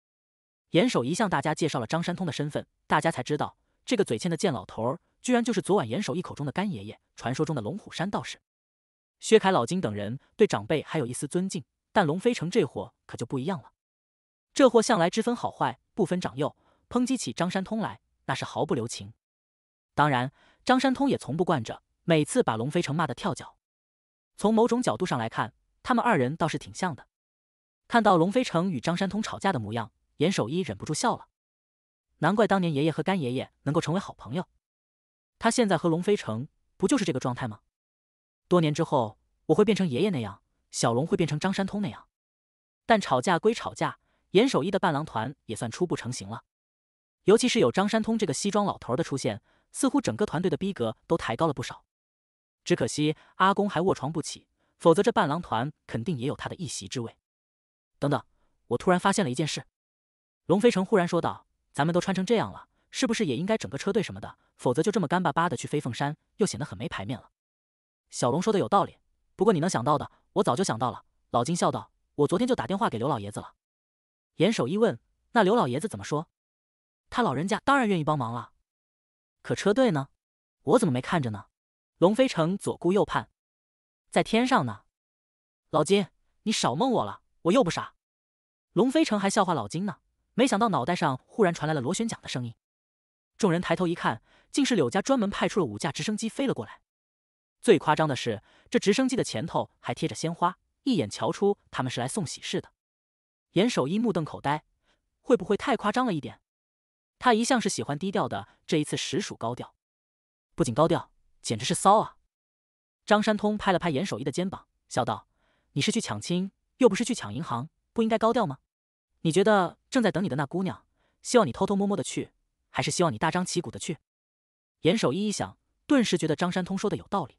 Speaker 1: 严守一向大家介绍了张山通的身份，大家才知道，这个嘴欠的贱老头儿，居然就是昨晚严守一口中的干爷爷，传说中的龙虎山道士。薛凯、老金等人对长辈还有一丝尊敬，但龙飞成这货可就不一样了，这货向来只分好坏，不分长幼，抨击起张山通来，那是毫不留情。当然，张山通也从不惯着，每次把龙飞城骂得跳脚。从某种角度上来看，他们二人倒是挺像的。看到龙飞城与张山通吵架的模样，严守一忍不住笑了。难怪当年爷爷和干爷爷能够成为好朋友，他现在和龙飞城不就是这个状态吗？多年之后，我会变成爷爷那样，小龙会变成张山通那样。但吵架归吵架，严守一的伴郎团也算初步成型了。尤其是有张山通这个西装老头的出现。似乎整个团队的逼格都抬高了不少，只可惜阿公还卧床不起，否则这伴郎团肯定也有他的一席之位。等等，我突然发现了一件事，龙飞城忽然说道：“咱们都穿成这样了，是不是也应该整个车队什么的？否则就这么干巴巴的去飞凤山，又显得很没牌面了。”小龙说的有道理，不过你能想到的，我早就想到了。老金笑道：“我昨天就打电话给刘老爷子了。”严守一问：“那刘老爷子怎么说？”他老人家当然愿意帮忙了。可车队呢？我怎么没看着呢？龙飞城左顾右盼，在天上呢。老金，你少蒙我了，我又不傻。龙飞城还笑话老金呢，没想到脑袋上忽然传来了螺旋桨的声音。众人抬头一看，竟是柳家专门派出了五架直升机飞了过来。最夸张的是，这直升机的前头还贴着鲜花，一眼瞧出他们是来送喜事的。严守一目瞪口呆，会不会太夸张了一点？他一向是喜欢低调的，这一次实属高调，不仅高调，简直是骚啊！张山通拍了拍严守一的肩膀，笑道：“你是去抢亲，又不是去抢银行，不应该高调吗？你觉得正在等你的那姑娘，希望你偷偷摸摸的去，还是希望你大张旗鼓的去？”严守一一想，顿时觉得张山通说的有道理。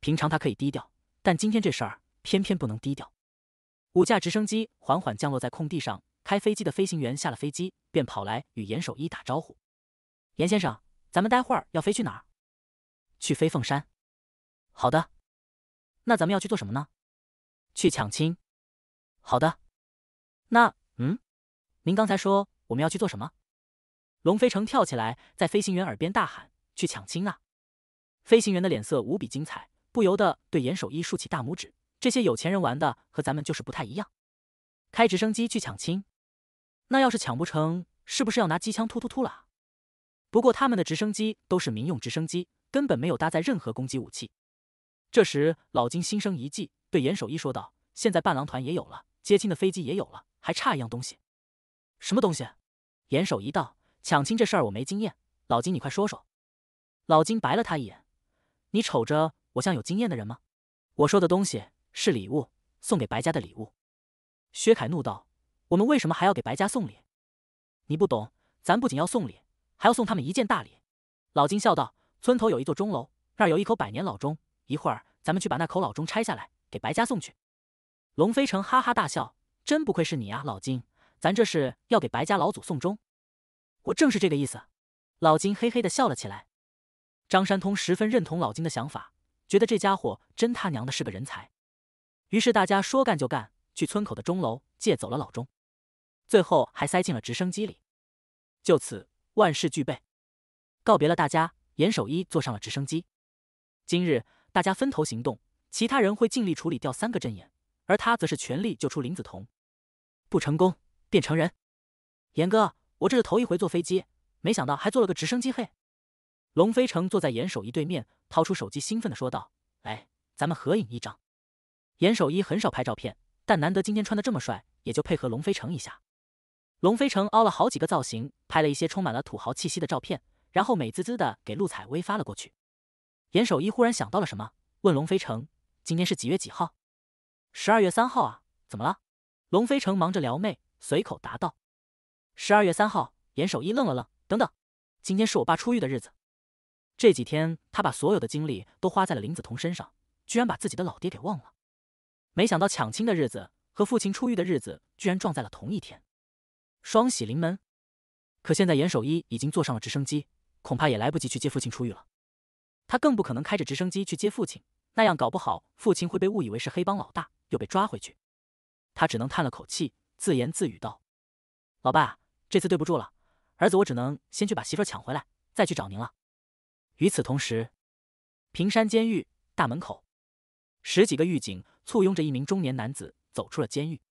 Speaker 1: 平常他可以低调，但今天这事儿偏偏不能低调。五架直升机缓缓降落在空地上。开飞机的飞行员下了飞机，便跑来与严守一打招呼：“严先生，咱们待会儿要飞去哪儿？”“去飞凤山。”“好的，那咱们要去做什么呢？”“去抢亲。”“好的，那……嗯，您刚才说我们要去做什么？”龙飞城跳起来，在飞行员耳边大喊：“去抢亲啊！”飞行员的脸色无比精彩，不由得对严守一竖起大拇指：“这些有钱人玩的和咱们就是不太一样，开直升机去抢亲。”那要是抢不成，是不是要拿机枪突突突了？不过他们的直升机都是民用直升机，根本没有搭载任何攻击武器。这时，老金心生一计，对严守一说道：“现在伴郎团也有了，接亲的飞机也有了，还差一样东西。什么东西？”严守一道：“抢亲这事儿我没经验，老金你快说说。”老金白了他一眼：“你瞅着我像有经验的人吗？”我说的东西是礼物，送给白家的礼物。”薛凯怒道。我们为什么还要给白家送礼？你不懂，咱不仅要送礼，还要送他们一件大礼。老金笑道：“村头有一座钟楼，那儿有一口百年老钟，一会儿咱们去把那口老钟拆下来，给白家送去。”龙飞成哈哈大笑：“真不愧是你啊，老金，咱这是要给白家老祖送钟。”我正是这个意思。老金嘿嘿的笑了起来。张山通十分认同老金的想法，觉得这家伙真他娘的是个人才。于是大家说干就干，去村口的钟楼借走了老钟。最后还塞进了直升机里，就此万事俱备，告别了大家。严守一坐上了直升机。今日大家分头行动，其他人会尽力处理掉三个阵眼，而他则是全力救出林子彤。不成功，便成人。严哥，我这是头一回坐飞机，没想到还坐了个直升机。嘿，龙飞成坐在严守一对面，掏出手机兴奋的说道：“来，咱们合影一张。”严守一很少拍照片，但难得今天穿的这么帅，也就配合龙飞成一下。龙飞城凹了好几个造型，拍了一些充满了土豪气息的照片，然后美滋滋的给陆采薇发了过去。严守一忽然想到了什么，问龙飞城：“今天是几月几号？”“十二月三号啊，怎么了？”龙飞城忙着撩妹，随口答道：“十二月三号。”严守一愣了愣：“等等，今天是我爸出狱的日子。这几天他把所有的精力都花在了林子彤身上，居然把自己的老爹给忘了。没想到抢亲的日子和父亲出狱的日子居然撞在了同一天。”双喜临门，可现在严守一已经坐上了直升机，恐怕也来不及去接父亲出狱了。他更不可能开着直升机去接父亲，那样搞不好父亲会被误以为是黑帮老大，又被抓回去。他只能叹了口气，自言自语道：“老爸，这次对不住了，儿子，我只能先去把媳妇抢回来，再去找您了。”与此同时，平山监狱大门口，十几个狱警簇拥着一名中年男子走出了监狱。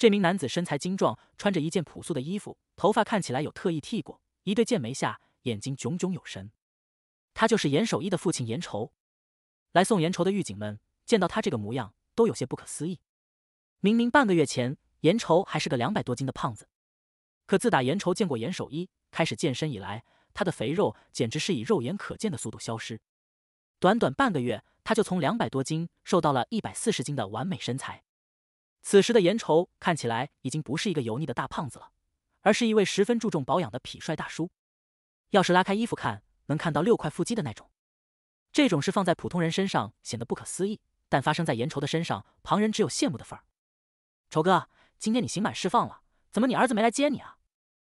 Speaker 1: 这名男子身材精壮，穿着一件朴素的衣服，头发看起来有特意剃过，一对剑眉下眼睛炯炯有神。他就是严守一的父亲严愁。来送严愁的狱警们见到他这个模样都有些不可思议。明明半个月前严愁还是个两百多斤的胖子，可自打严愁见过严守一开始健身以来，他的肥肉简直是以肉眼可见的速度消失。短短半个月，他就从两百多斤瘦到了一百四十斤的完美身材。此时的严愁看起来已经不是一个油腻的大胖子了，而是一位十分注重保养的痞帅大叔。要是拉开衣服看，能看到六块腹肌的那种。这种事放在普通人身上显得不可思议，但发生在严愁的身上，旁人只有羡慕的份儿。愁哥，今天你刑满释放了，怎么你儿子没来接你啊？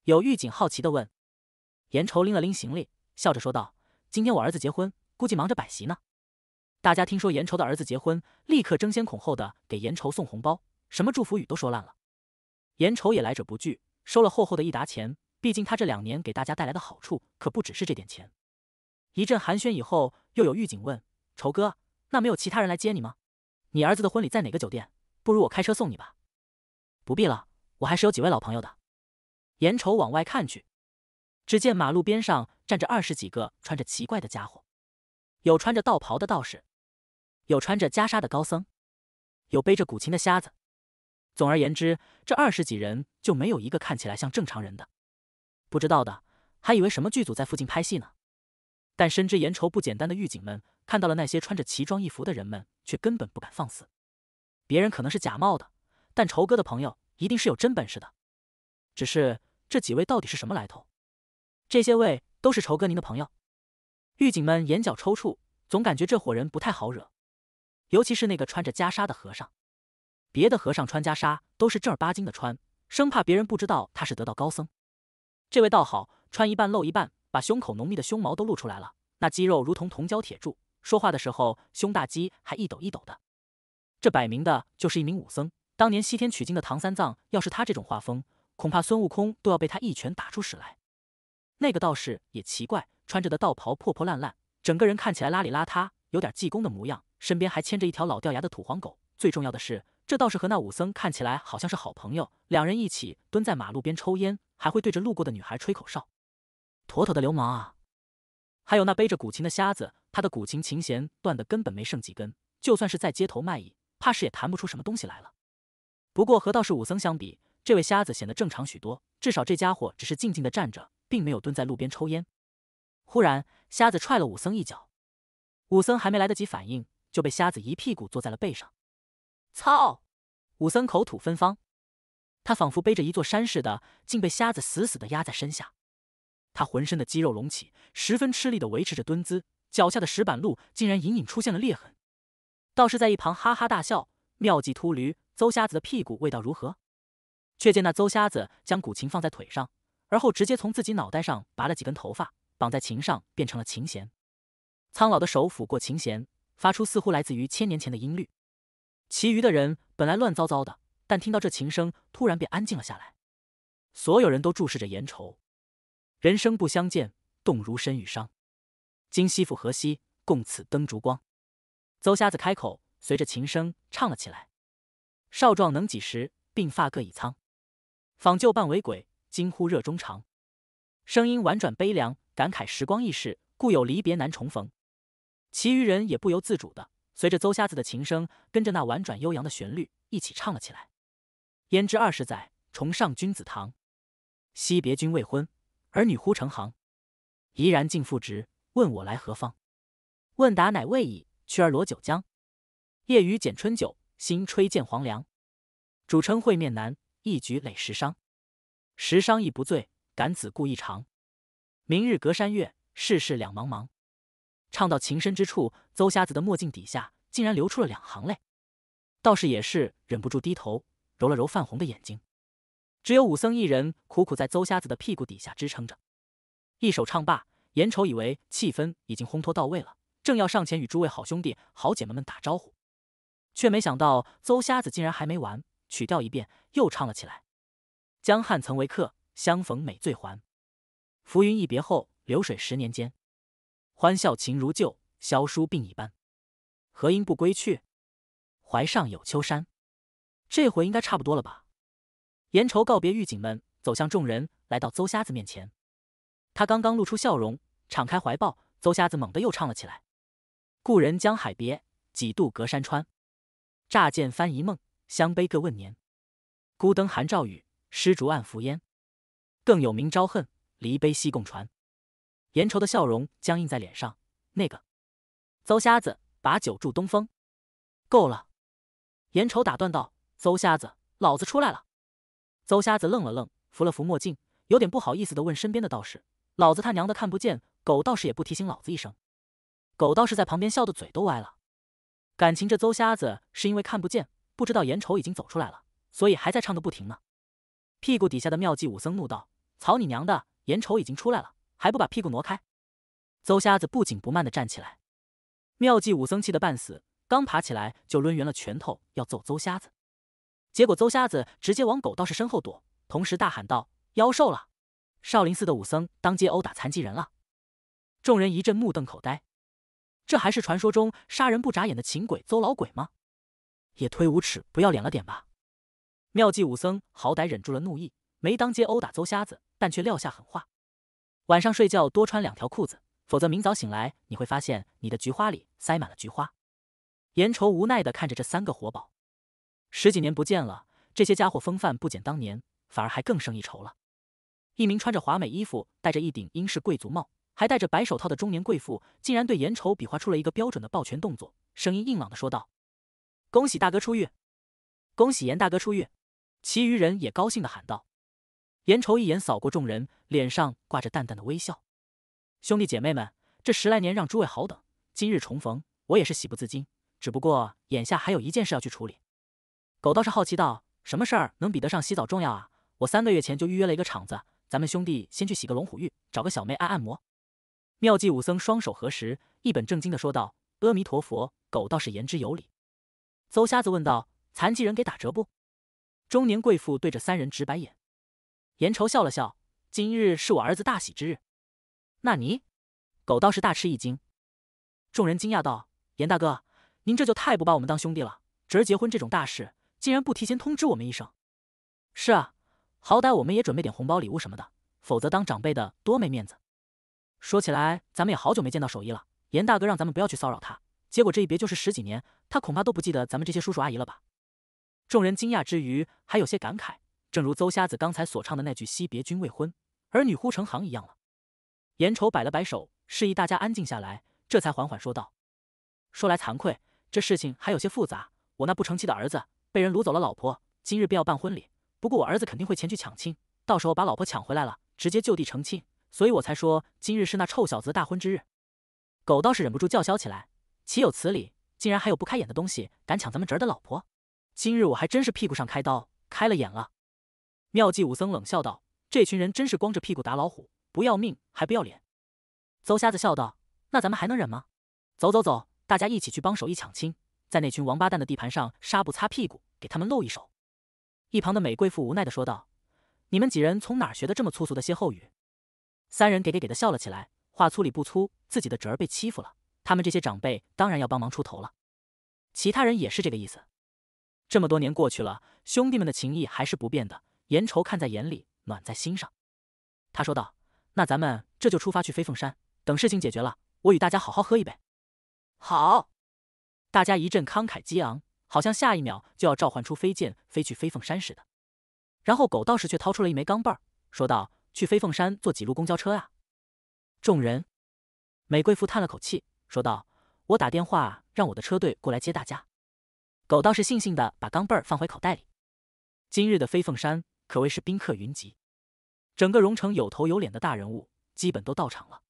Speaker 1: 有狱警好奇的问。严愁拎了拎行李，笑着说道：“今天我儿子结婚，估计忙着摆席呢。”大家听说严愁的儿子结婚，立刻争先恐后的给严愁送红包。什么祝福语都说烂了，严愁也来者不拒，收了厚厚的一沓钱。毕竟他这两年给大家带来的好处可不只是这点钱。一阵寒暄以后，又有狱警问：“愁哥，那没有其他人来接你吗？你儿子的婚礼在哪个酒店？不如我开车送你吧。”“不必了，我还是有几位老朋友的。”严愁往外看去，只见马路边上站着二十几个穿着奇怪的家伙，有穿着道袍的道士，有穿着袈裟的高僧，有背着古琴的瞎子。总而言之，这二十几人就没有一个看起来像正常人的。不知道的，还以为什么剧组在附近拍戏呢？但深知颜仇不简单的狱警们看到了那些穿着奇装异服的人们，却根本不敢放肆。别人可能是假冒的，但仇哥的朋友一定是有真本事的。只是这几位到底是什么来头？这些位都是仇哥您的朋友。狱警们眼角抽搐，总感觉这伙人不太好惹，尤其是那个穿着袈裟的和尚。别的和尚穿袈裟都是正儿八经的穿，生怕别人不知道他是得道高僧。这位倒好，穿一半露一半，把胸口浓密的胸毛都露出来了，那肌肉如同铜浇铁铸。说话的时候，胸大肌还一抖一抖的，这摆明的就是一名武僧。当年西天取经的唐三藏，要是他这种画风，恐怕孙悟空都要被他一拳打出屎来。那个道士也奇怪，穿着的道袍破破烂烂，整个人看起来邋里邋遢，有点济公的模样。身边还牵着一条老掉牙的土黄狗。最重要的是。这倒是和那武僧看起来好像是好朋友，两人一起蹲在马路边抽烟，还会对着路过的女孩吹口哨，妥妥的流氓啊！还有那背着古琴的瞎子，他的古琴琴弦断的根本没剩几根，就算是在街头卖艺，怕是也弹不出什么东西来了。不过和道士、武僧相比，这位瞎子显得正常许多，至少这家伙只是静静地站着，并没有蹲在路边抽烟。忽然，瞎子踹了武僧一脚，武僧还没来得及反应，就被瞎子一屁股坐在了背上。操！武僧口吐芬芳，他仿佛背着一座山似的，竟被瞎子死死的压在身下。他浑身的肌肉隆起，十分吃力的维持着蹲姿，脚下的石板路竟然隐隐出现了裂痕。道士在一旁哈哈大笑：“妙计秃驴，邹瞎子的屁股味道如何？”却见那邹瞎子将古琴放在腿上，而后直接从自己脑袋上拔了几根头发，绑在琴上变成了琴弦。苍老的手抚过琴弦，发出似乎来自于千年前的音律。其余的人本来乱糟糟的，但听到这琴声，突然便安静了下来。所有人都注视着颜愁。人生不相见，动如身与伤。今夕复何夕，共此灯烛光。邹瞎子开口，随着琴声唱了起来：“少壮能几时，鬓发各已苍。访旧伴为鬼，惊呼热衷肠。”声音婉转悲凉，感慨时光易逝，故有离别难重逢。其余人也不由自主的。随着邹瞎子的琴声，跟着那婉转悠扬的旋律，一起唱了起来。焉知二十载，重上君子堂。惜别君未婚，儿女忽成行。怡然尽复执，问我来何方？问答乃未已，去儿罗九江。夜雨剪春韭，新炊见黄粱。主称会面难，一举累十觞。十觞亦不醉，感子故意长。明日隔山岳，世事两茫茫。唱到情深之处，邹瞎子的墨镜底下竟然流出了两行泪，道士也是忍不住低头揉了揉泛红的眼睛。只有武僧一人苦苦在邹瞎子的屁股底下支撑着。一首唱罢，眼瞅以为气氛已经烘托到位了，正要上前与诸位好兄弟、好姐妹们打招呼，却没想到邹瞎子竟然还没完，曲调一变又唱了起来：“江汉曾为客，相逢美醉还。浮云一别后，流水十年间。”欢笑情如旧，萧疏鬓已斑。何因不归去？淮上有秋山。这回应该差不多了吧？严愁告别狱警们，走向众人，来到邹瞎子面前。他刚刚露出笑容，敞开怀抱，邹瞎子猛地又唱了起来：“故人江海别，几度隔山川。乍见翻疑梦，相悲各问年。孤灯寒照雨，湿竹暗浮烟。更有明朝恨，离悲西共传。”严愁的笑容僵硬在脸上。那个，邹瞎子，把酒祝东风。够了！严愁打断道：“邹瞎子，老子出来了。”邹瞎子愣了愣，扶了扶墨镜，有点不好意思的问身边的道士：“老子他娘的看不见，狗道士也不提醒老子一声。”狗道士在旁边笑的嘴都歪了。感情这邹瞎子是因为看不见，不知道严愁已经走出来了，所以还在唱个不停呢。屁股底下的妙计武僧怒道：“草你娘的！严愁已经出来了。”还不把屁股挪开！邹瞎子不紧不慢地站起来。妙计武僧气得半死，刚爬起来就抡圆了拳头要揍邹瞎子，结果邹瞎子直接往狗道士身后躲，同时大喊道：“妖兽了！”少林寺的武僧当街殴打残疾人了，众人一阵目瞪口呆。这还是传说中杀人不眨眼的秦鬼邹老鬼吗？也忒无耻、不要脸了点吧！妙计武僧好歹忍住了怒意，没当街殴打邹瞎子，但却撂下狠话。晚上睡觉多穿两条裤子，否则明早醒来你会发现你的菊花里塞满了菊花。严愁无奈的看着这三个活宝，十几年不见了，这些家伙风范不减当年，反而还更胜一筹了。一名穿着华美衣服、戴着一顶英式贵族帽、还戴着白手套的中年贵妇，竟然对严愁比划出了一个标准的抱拳动作，声音硬朗的说道：“恭喜大哥出狱，恭喜严大哥出狱。”其余人也高兴的喊道。严愁一眼扫过众人，脸上挂着淡淡的微笑。兄弟姐妹们，这十来年让诸位好等，今日重逢，我也是喜不自禁。只不过眼下还有一件事要去处理。狗倒是好奇道：“什么事儿能比得上洗澡重要啊？”我三个月前就预约了一个场子，咱们兄弟先去洗个龙虎浴，找个小妹按按摩。妙计武僧双手合十，一本正经的说道：“阿弥陀佛。”狗倒是言之有理。邹瞎子问道：“残疾人给打折不？”中年贵妇对着三人直白眼。严愁笑了笑：“今日是我儿子大喜之日。”那尼，狗倒是大吃一惊，众人惊讶道：“严大哥，您这就太不把我们当兄弟了！侄儿结婚这种大事，竟然不提前通知我们一声！”“是啊，好歹我们也准备点红包、礼物什么的，否则当长辈的多没面子。”“说起来，咱们也好久没见到手艺了。严大哥让咱们不要去骚扰他，结果这一别就是十几年，他恐怕都不记得咱们这些叔叔阿姨了吧？”众人惊讶之余，还有些感慨。正如邹瞎子刚才所唱的那句“惜别君未婚，儿女忽成行”一样了。严愁摆了摆手，示意大家安静下来，这才缓缓说道：“说来惭愧，这事情还有些复杂。我那不成器的儿子被人掳走了老婆，今日便要办婚礼。不过我儿子肯定会前去抢亲，到时候把老婆抢回来了，直接就地成亲。所以我才说今日是那臭小子大婚之日。”狗倒是忍不住叫嚣起来：“岂有此理！竟然还有不开眼的东西敢抢咱们侄儿的老婆！今日我还真是屁股上开刀，开了眼了。”妙计武僧冷笑道：“这群人真是光着屁股打老虎，不要命还不要脸。”邹瞎子笑道：“那咱们还能忍吗？走走走，大家一起去帮手艺抢亲，在那群王八蛋的地盘上纱布擦屁股，给他们露一手。”一旁的美贵妇无奈的说道：“你们几人从哪儿学的这么粗俗的歇后语？”三人给给给的笑了起来，话粗理不粗，自己的侄儿被欺负了，他们这些长辈当然要帮忙出头了。其他人也是这个意思。这么多年过去了，兄弟们的情谊还是不变的。严愁看在眼里，暖在心上。他说道：“那咱们这就出发去飞凤山。等事情解决了，我与大家好好喝一杯。”好，大家一阵慷慨激昂，好像下一秒就要召唤出飞剑飞去飞凤山似的。然后狗道士却掏出了一枚钢镚儿，说道：“去飞凤山坐几路公交车啊？”众人，美贵妇叹了口气，说道：“我打电话让我的车队过来接大家。”狗道士悻悻的把钢镚儿放回口袋里。今日的飞凤山。可谓是宾客云集，整个荣城有头有脸的大人物基本都到场了。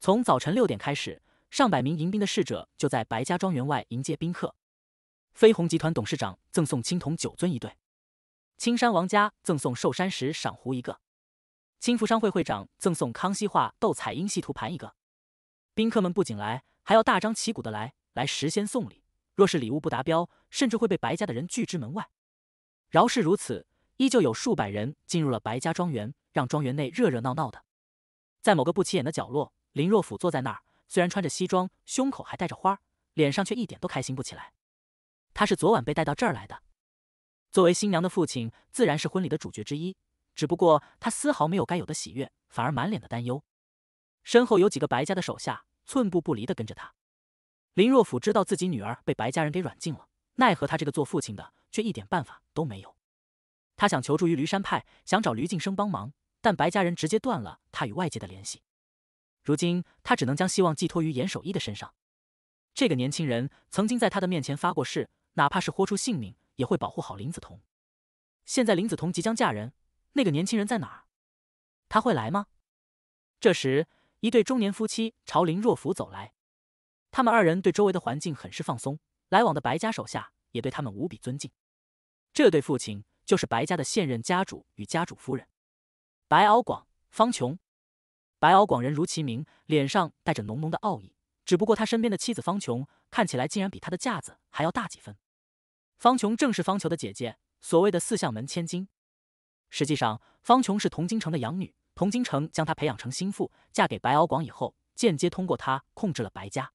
Speaker 1: 从早晨六点开始，上百名迎宾的侍者就在白家庄园外迎接宾客。飞鸿集团董事长赠送青铜酒尊一对，青山王家赠送寿山石赏壶一个，青福商会会长赠送康熙画斗彩婴戏图盘一个。宾客们不仅来，还要大张旗鼓的来，来时先送礼，若是礼物不达标，甚至会被白家的人拒之门外。饶是如此。依旧有数百人进入了白家庄园，让庄园内热热闹闹的。在某个不起眼的角落，林若甫坐在那儿，虽然穿着西装，胸口还带着花，脸上却一点都开心不起来。他是昨晚被带到这儿来的。作为新娘的父亲，自然是婚礼的主角之一，只不过他丝毫没有该有的喜悦，反而满脸的担忧。身后有几个白家的手下，寸步不离的跟着他。林若甫知道自己女儿被白家人给软禁了，奈何他这个做父亲的却一点办法都没有。他想求助于驴山派，想找驴晋生帮忙，但白家人直接断了他与外界的联系。如今他只能将希望寄托于严守一的身上。这个年轻人曾经在他的面前发过誓，哪怕是豁出性命，也会保护好林子彤。现在林子彤即将嫁人，那个年轻人在哪儿？他会来吗？这时，一对中年夫妻朝林若甫走来。他们二人对周围的环境很是放松，来往的白家手下也对他们无比尊敬。这对父亲。就是白家的现任家主与家主夫人，白敖广、方琼。白敖广人如其名，脸上带着浓浓的傲意。只不过他身边的妻子方琼看起来竟然比他的架子还要大几分。方琼正是方琼的姐姐，所谓的四象门千金。实际上，方琼是童京城的养女，童京城将她培养成心腹，嫁给白敖广以后，间接通过她控制了白家。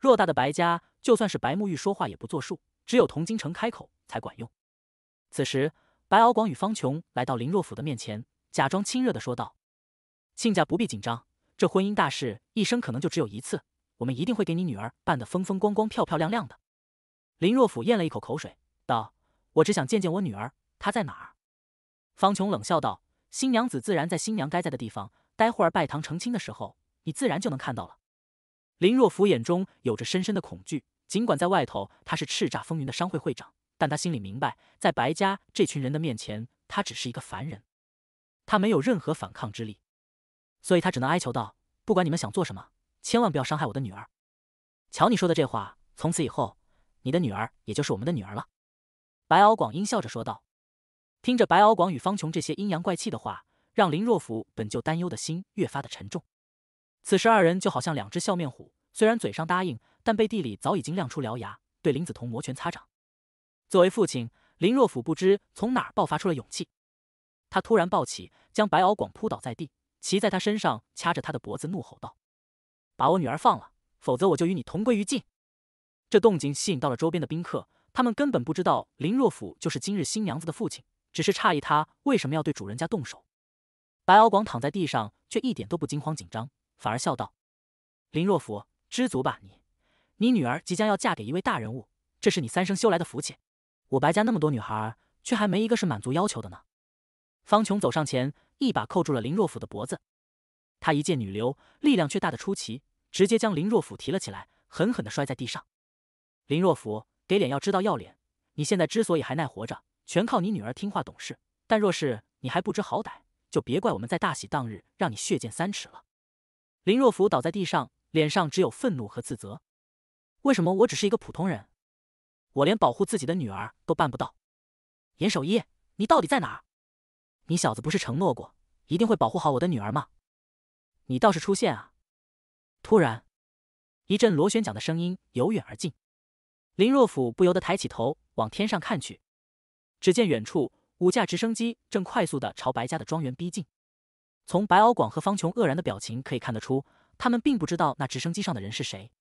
Speaker 1: 偌大的白家，就算是白沐玉说话也不作数，只有童京城开口才管用。此时，白敖广与方琼来到林若甫的面前，假装亲热的说道：“亲家不必紧张，这婚姻大事一生可能就只有一次，我们一定会给你女儿办得风风光光、漂漂亮亮的。”林若甫咽了一口口水，道：“我只想见见我女儿，她在哪儿？”方琼冷笑道：“新娘子自然在新娘该在的地方，待会儿拜堂成亲的时候，你自然就能看到了。”林若甫眼中有着深深的恐惧，尽管在外头他是叱咤风云的商会会长。但他心里明白，在白家这群人的面前，他只是一个凡人，他没有任何反抗之力，所以他只能哀求道：“不管你们想做什么，千万不要伤害我的女儿。”瞧你说的这话，从此以后，你的女儿也就是我们的女儿了。”白敖广阴笑着说道。听着白敖广与方琼这些阴阳怪气的话，让林若甫本就担忧的心越发的沉重。此时二人就好像两只笑面虎，虽然嘴上答应，但背地里早已经亮出獠牙，对林子彤摩拳擦掌。作为父亲，林若甫不知从哪儿爆发出了勇气，他突然抱起，将白敖广扑倒在地，骑在他身上，掐着他的脖子，怒吼道：“把我女儿放了，否则我就与你同归于尽！”这动静吸引到了周边的宾客，他们根本不知道林若甫就是今日新娘子的父亲，只是诧异他为什么要对主人家动手。白敖广躺在地上，却一点都不惊慌紧张，反而笑道：“林若甫，知足吧，你，你女儿即将要嫁给一位大人物，这是你三生修来的福气。”我白家那么多女孩，却还没一个是满足要求的呢。方琼走上前，一把扣住了林若甫的脖子。她一介女流，力量却大得出奇，直接将林若甫提了起来，狠狠地摔在地上。林若甫，给脸要知道要脸，你现在之所以还耐活着，全靠你女儿听话懂事。但若是你还不知好歹，就别怪我们在大喜当日让你血溅三尺了。林若甫倒在地上，脸上只有愤怒和自责。为什么我只是一个普通人？我连保护自己的女儿都办不到，严守一，你到底在哪儿？你小子不是承诺过一定会保护好我的女儿吗？你倒是出现啊！突然，一阵螺旋桨的声音由远而近，林若甫不由得抬起头往天上看去，只见远处五架直升机正快速的朝白家的庄园逼近。从白敖广和方琼愕然的表情可以看得出，他们并不知道那直升机上的人是谁。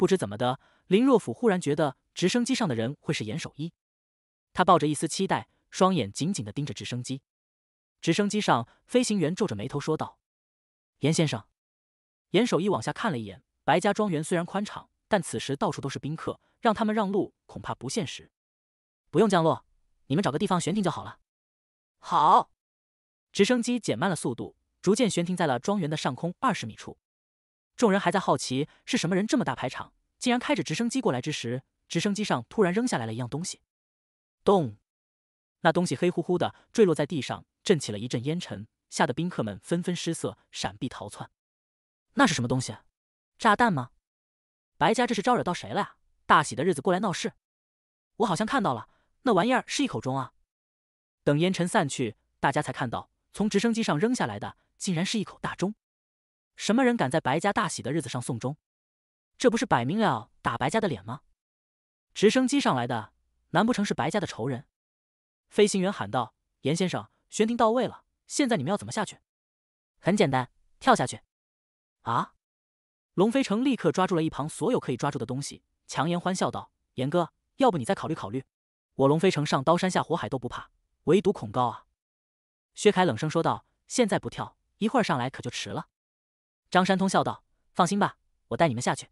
Speaker 1: 不知怎么的，林若甫忽然觉得直升机上的人会是严守一。他抱着一丝期待，双眼紧紧的盯着直升机。直升机上，飞行员皱着眉头说道：“严先生。”严守一往下看了一眼，白家庄园虽然宽敞，但此时到处都是宾客，让他们让路恐怕不现实。不用降落，你们找个地方悬停就好了。好。直升机减慢了速度，逐渐悬停在了庄园的上空二十米处。众人还在好奇是什么人这么大排场，竟然开着直升机过来之时，直升机上突然扔下来了一样东西，咚！那东西黑乎乎的坠落在地上，震起了一阵烟尘，吓得宾客们纷纷失色，闪避逃窜。那是什么东西？炸弹吗？白家这是招惹到谁了呀？大喜的日子过来闹事？我好像看到了，那玩意儿是一口钟啊！等烟尘散去，大家才看到，从直升机上扔下来的竟然是一口大钟。什么人敢在白家大喜的日子上送终？这不是摆明了打白家的脸吗？直升机上来的，难不成是白家的仇人？飞行员喊道：“严先生，悬停到位了，现在你们要怎么下去？”很简单，跳下去。啊！龙飞城立刻抓住了一旁所有可以抓住的东西，强颜欢笑道：“严哥，要不你再考虑考虑？我龙飞城上刀山下火海都不怕，唯独恐高啊！”薛凯冷声说道：“现在不跳，一会儿上来可就迟了。”张山通笑道：“放心吧，我带你们下去。”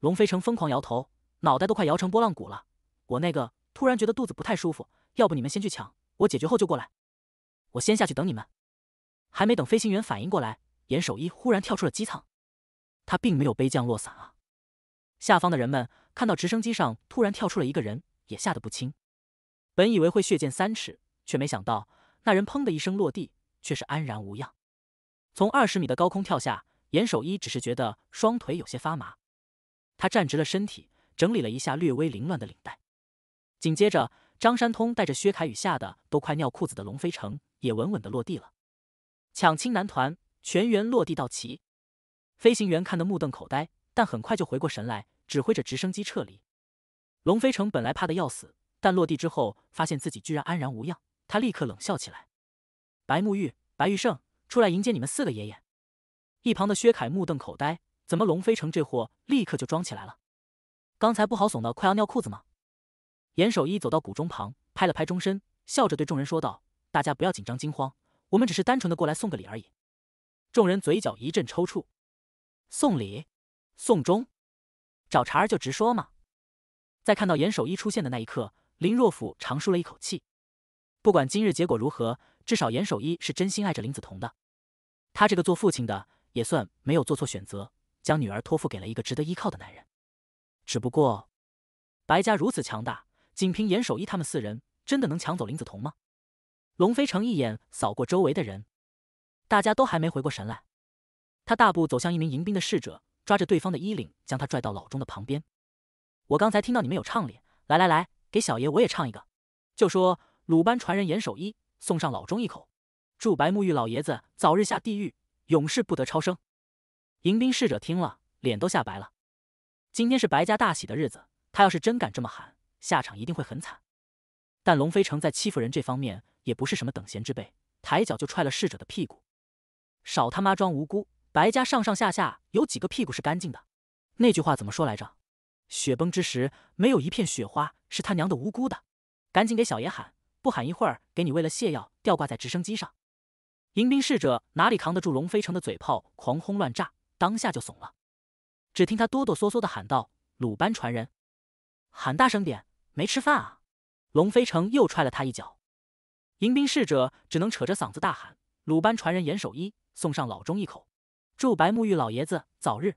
Speaker 1: 龙飞城疯狂摇头，脑袋都快摇成波浪鼓了。我那个突然觉得肚子不太舒服，要不你们先去抢，我解决后就过来。我先下去等你们。还没等飞行员反应过来，严守一忽然跳出了机舱。他并没有背降落伞啊！下方的人们看到直升机上突然跳出了一个人，也吓得不轻。本以为会血溅三尺，却没想到那人砰的一声落地，却是安然无恙。从二十米的高空跳下。严守一只是觉得双腿有些发麻，他站直了身体，整理了一下略微凌乱的领带。紧接着，张山通带着薛凯宇吓得都快尿裤子的龙飞城也稳稳的落地了。抢亲男团全员落地到齐，飞行员看得目瞪口呆，但很快就回过神来，指挥着直升机撤离。龙飞城本来怕的要死，但落地之后发现自己居然安然无恙，他立刻冷笑起来。白沐玉、白玉胜出来迎接你们四个爷爷。一旁的薛凯目瞪口呆，怎么龙飞成这货立刻就装起来了？刚才不好怂的，快要尿裤子吗？严守一走到古钟旁，拍了拍钟身，笑着对众人说道：“大家不要紧张惊慌，我们只是单纯的过来送个礼而已。”众人嘴角一阵抽搐，送礼送钟，找茬儿就直说嘛！在看到严守一出现的那一刻，林若甫长舒了一口气。不管今日结果如何，至少严守一是真心爱着林子彤的，他这个做父亲的。也算没有做错选择，将女儿托付给了一个值得依靠的男人。只不过，白家如此强大，仅凭严守一他们四人，真的能抢走林子彤吗？龙飞成一眼扫过周围的人，大家都还没回过神来。他大步走向一名迎宾的侍者，抓着对方的衣领，将他拽到老钟的旁边。我刚才听到你们有唱脸，来来来，给小爷我也唱一个，就说鲁班传人严守一送上老钟一口，祝白沐玉老爷子早日下地狱。永世不得超生。迎宾侍者听了，脸都吓白了。今天是白家大喜的日子，他要是真敢这么喊，下场一定会很惨。但龙飞城在欺负人这方面也不是什么等闲之辈，抬脚就踹了侍者的屁股。少他妈装无辜！白家上上下下有几个屁股是干净的？那句话怎么说来着？雪崩之时，没有一片雪花是他娘的无辜的。赶紧给小爷喊，不喊一会儿给你喂了泻药，吊挂在直升机上。迎宾侍者哪里扛得住龙飞城的嘴炮狂轰乱炸，当下就怂了。只听他哆哆嗦嗦的喊道：“鲁班传人，喊大声点！没吃饭啊！”龙飞城又踹了他一脚。迎宾侍者只能扯着嗓子大喊：“鲁班传人严守一，送上老钟一口，祝白沐玉老爷子早日……”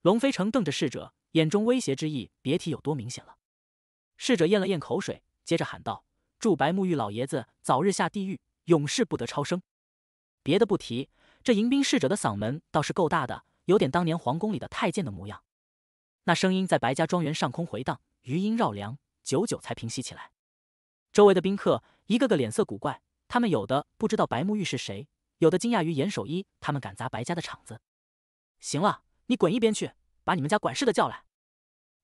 Speaker 1: 龙飞城瞪着侍者，眼中威胁之意别提有多明显了。侍者咽了咽口水，接着喊道：“祝白沐玉老爷子早日下地狱，永世不得超生。”别的不提，这迎宾侍者的嗓门倒是够大的，有点当年皇宫里的太监的模样。那声音在白家庄园上空回荡，余音绕梁，久久才平息起来。周围的宾客一个个脸色古怪，他们有的不知道白沐玉是谁，有的惊讶于严守一他们敢砸白家的场子。行了，你滚一边去，把你们家管事的叫来。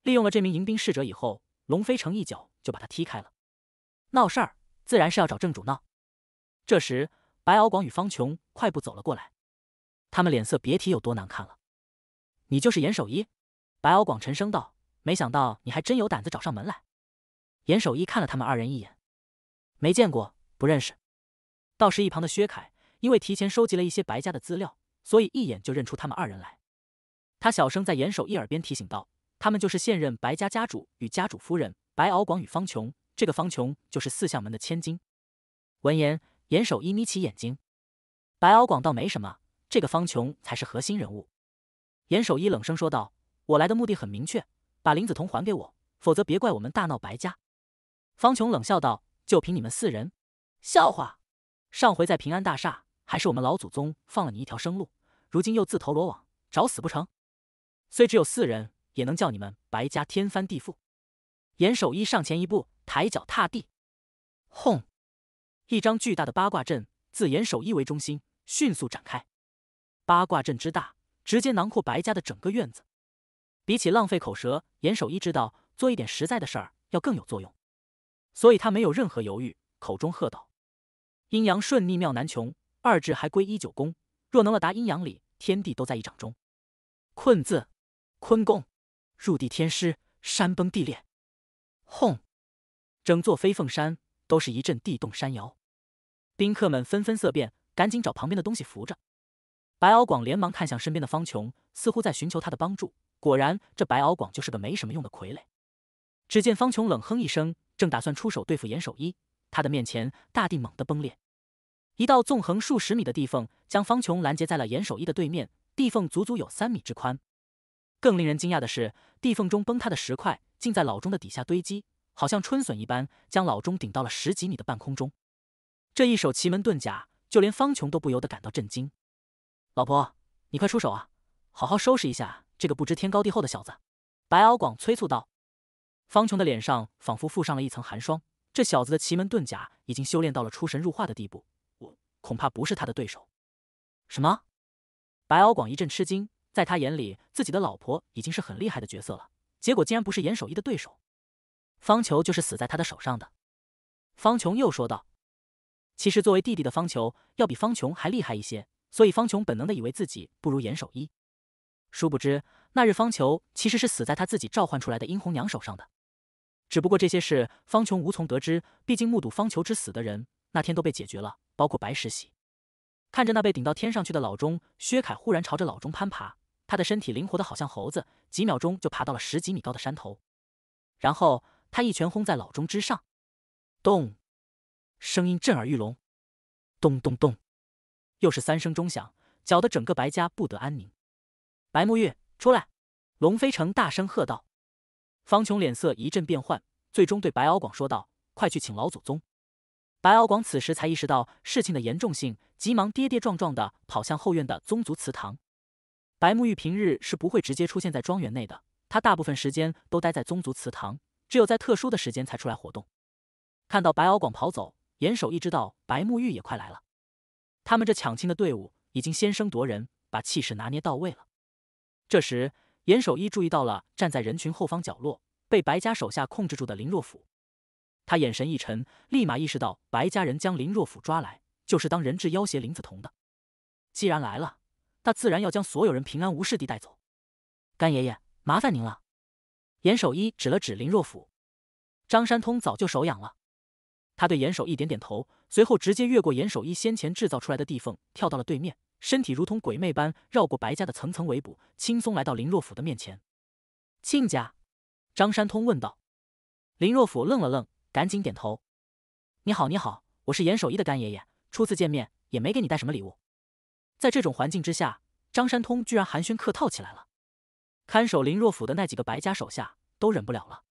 Speaker 1: 利用了这名迎宾侍者以后，龙飞城一脚就把他踢开了。闹事儿自然是要找正主闹。这时。白敖广与方琼快步走了过来，他们脸色别提有多难看了。你就是严守一？白敖广沉声道：“没想到你还真有胆子找上门来。”严守一看了他们二人一眼，没见过，不认识。倒是一旁的薛凯，因为提前收集了一些白家的资料，所以一眼就认出他们二人来。他小声在严守一耳边提醒道：“他们就是现任白家家主与家主夫人白敖广与方琼，这个方琼就是四象门的千金。”闻言。严守一眯起眼睛，白敖广倒没什么，这个方琼才是核心人物。严守一冷声说道：“我来的目的很明确，把林子彤还给我，否则别怪我们大闹白家。”方琼冷笑道：“就凭你们四人，笑话！上回在平安大厦，还是我们老祖宗放了你一条生路，如今又自投罗网，找死不成？虽只有四人，也能叫你们白家天翻地覆。”严守一上前一步，抬脚踏地，轰！一张巨大的八卦阵自严守一为中心迅速展开，八卦阵之大，直接囊括白家的整个院子。比起浪费口舌，严守一知道做一点实在的事儿要更有作用，所以他没有任何犹豫，口中喝道：“阴阳顺逆妙难穷，二至还归一九宫。若能了达阴阳理，天地都在一掌中。”困字，坤宫，入地天师，山崩地裂，轰！整座飞凤山都是一阵地动山摇。宾客们纷纷色变，赶紧找旁边的东西扶着。白敖广连忙看向身边的方琼，似乎在寻求他的帮助。果然，这白敖广就是个没什么用的傀儡。只见方琼冷哼一声，正打算出手对付严守一，他的面前大地猛地崩裂，一道纵横数十米的地缝将方琼拦截在了严守一的对面。地缝足足有三米之宽。更令人惊讶的是，地缝中崩塌的石块竟在老钟的底下堆积，好像春笋一般，将老钟顶到了十几米的半空中。这一手奇门遁甲，就连方琼都不由得感到震惊。老婆，你快出手啊，好好收拾一下这个不知天高地厚的小子！白敖广催促道。方琼的脸上仿佛附上了一层寒霜。这小子的奇门遁甲已经修炼到了出神入化的地步，我恐怕不是他的对手。什么？白敖广一阵吃惊，在他眼里，自己的老婆已经是很厉害的角色了，结果竟然不是严守一的对手。方琼就是死在他的手上的。方琼又说道。其实作为弟弟的方球，要比方琼还厉害一些，所以方琼本能的以为自己不如严守一。殊不知，那日方球其实是死在他自己召唤出来的殷红娘手上的。只不过这些事方琼无从得知，毕竟目睹方球之死的人那天都被解决了，包括白石喜。看着那被顶到天上去的老钟，薛凯忽然朝着老钟攀爬，他的身体灵活的好像猴子，几秒钟就爬到了十几米高的山头，然后他一拳轰在老钟之上，咚。声音震耳欲聋，咚咚咚，又是三声钟响，搅得整个白家不得安宁。白沐玉，出来！龙飞城大声喝道。方琼脸色一阵变幻，最终对白敖广说道：“快去请老祖宗！”白敖广此时才意识到事情的严重性，急忙跌跌撞撞的跑向后院的宗族祠堂。白沐玉平日是不会直接出现在庄园内的，他大部分时间都待在宗族祠堂，只有在特殊的时间才出来活动。看到白敖广跑走。严守一知道白沐玉也快来了，他们这抢亲的队伍已经先声夺人，把气势拿捏到位了。这时，严守一注意到了站在人群后方角落、被白家手下控制住的林若甫，他眼神一沉，立马意识到白家人将林若甫抓来，就是当人质要挟林子彤的。既然来了，那自然要将所有人平安无事地带走。甘爷爷，麻烦您了。严守一指了指林若甫，张山通早就手痒了。他对严守一点点头，随后直接越过严守一先前制造出来的地缝，跳到了对面，身体如同鬼魅般绕过白家的层层围捕，轻松来到林若甫的面前。亲家，张山通问道。林若甫愣了愣，赶紧点头。你好，你好，我是严守一的干爷爷，初次见面，也没给你带什么礼物。在这种环境之下，张山通居然寒暄客套起来了。看守林若甫的那几个白家手下都忍不了了，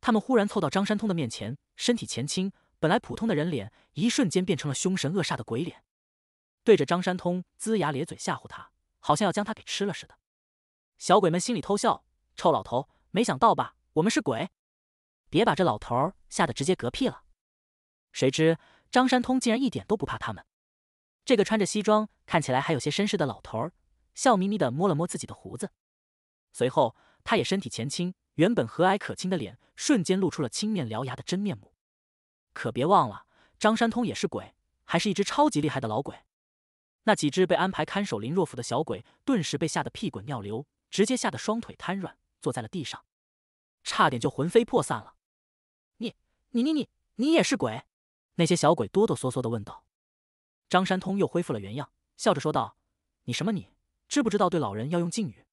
Speaker 1: 他们忽然凑到张山通的面前，身体前倾。本来普通的人脸，一瞬间变成了凶神恶煞的鬼脸，对着张山通龇牙咧嘴吓唬他，好像要将他给吃了似的。小鬼们心里偷笑：臭老头，没想到吧？我们是鬼，别把这老头吓得直接嗝屁了。谁知张山通竟然一点都不怕他们。这个穿着西装、看起来还有些绅士的老头儿，笑眯眯的摸了摸自己的胡子，随后他也身体前倾，原本和蔼可亲的脸瞬间露出了青面獠牙的真面目。可别忘了，张山通也是鬼，还是一只超级厉害的老鬼。那几只被安排看守林若府的小鬼顿时被吓得屁滚尿流，直接吓得双腿瘫软，坐在了地上，差点就魂飞魄散了。你你你你你也是鬼？那些小鬼哆哆嗦嗦的问道。张山通又恢复了原样，笑着说道：“你什么？你知不知道对老人要用敬语？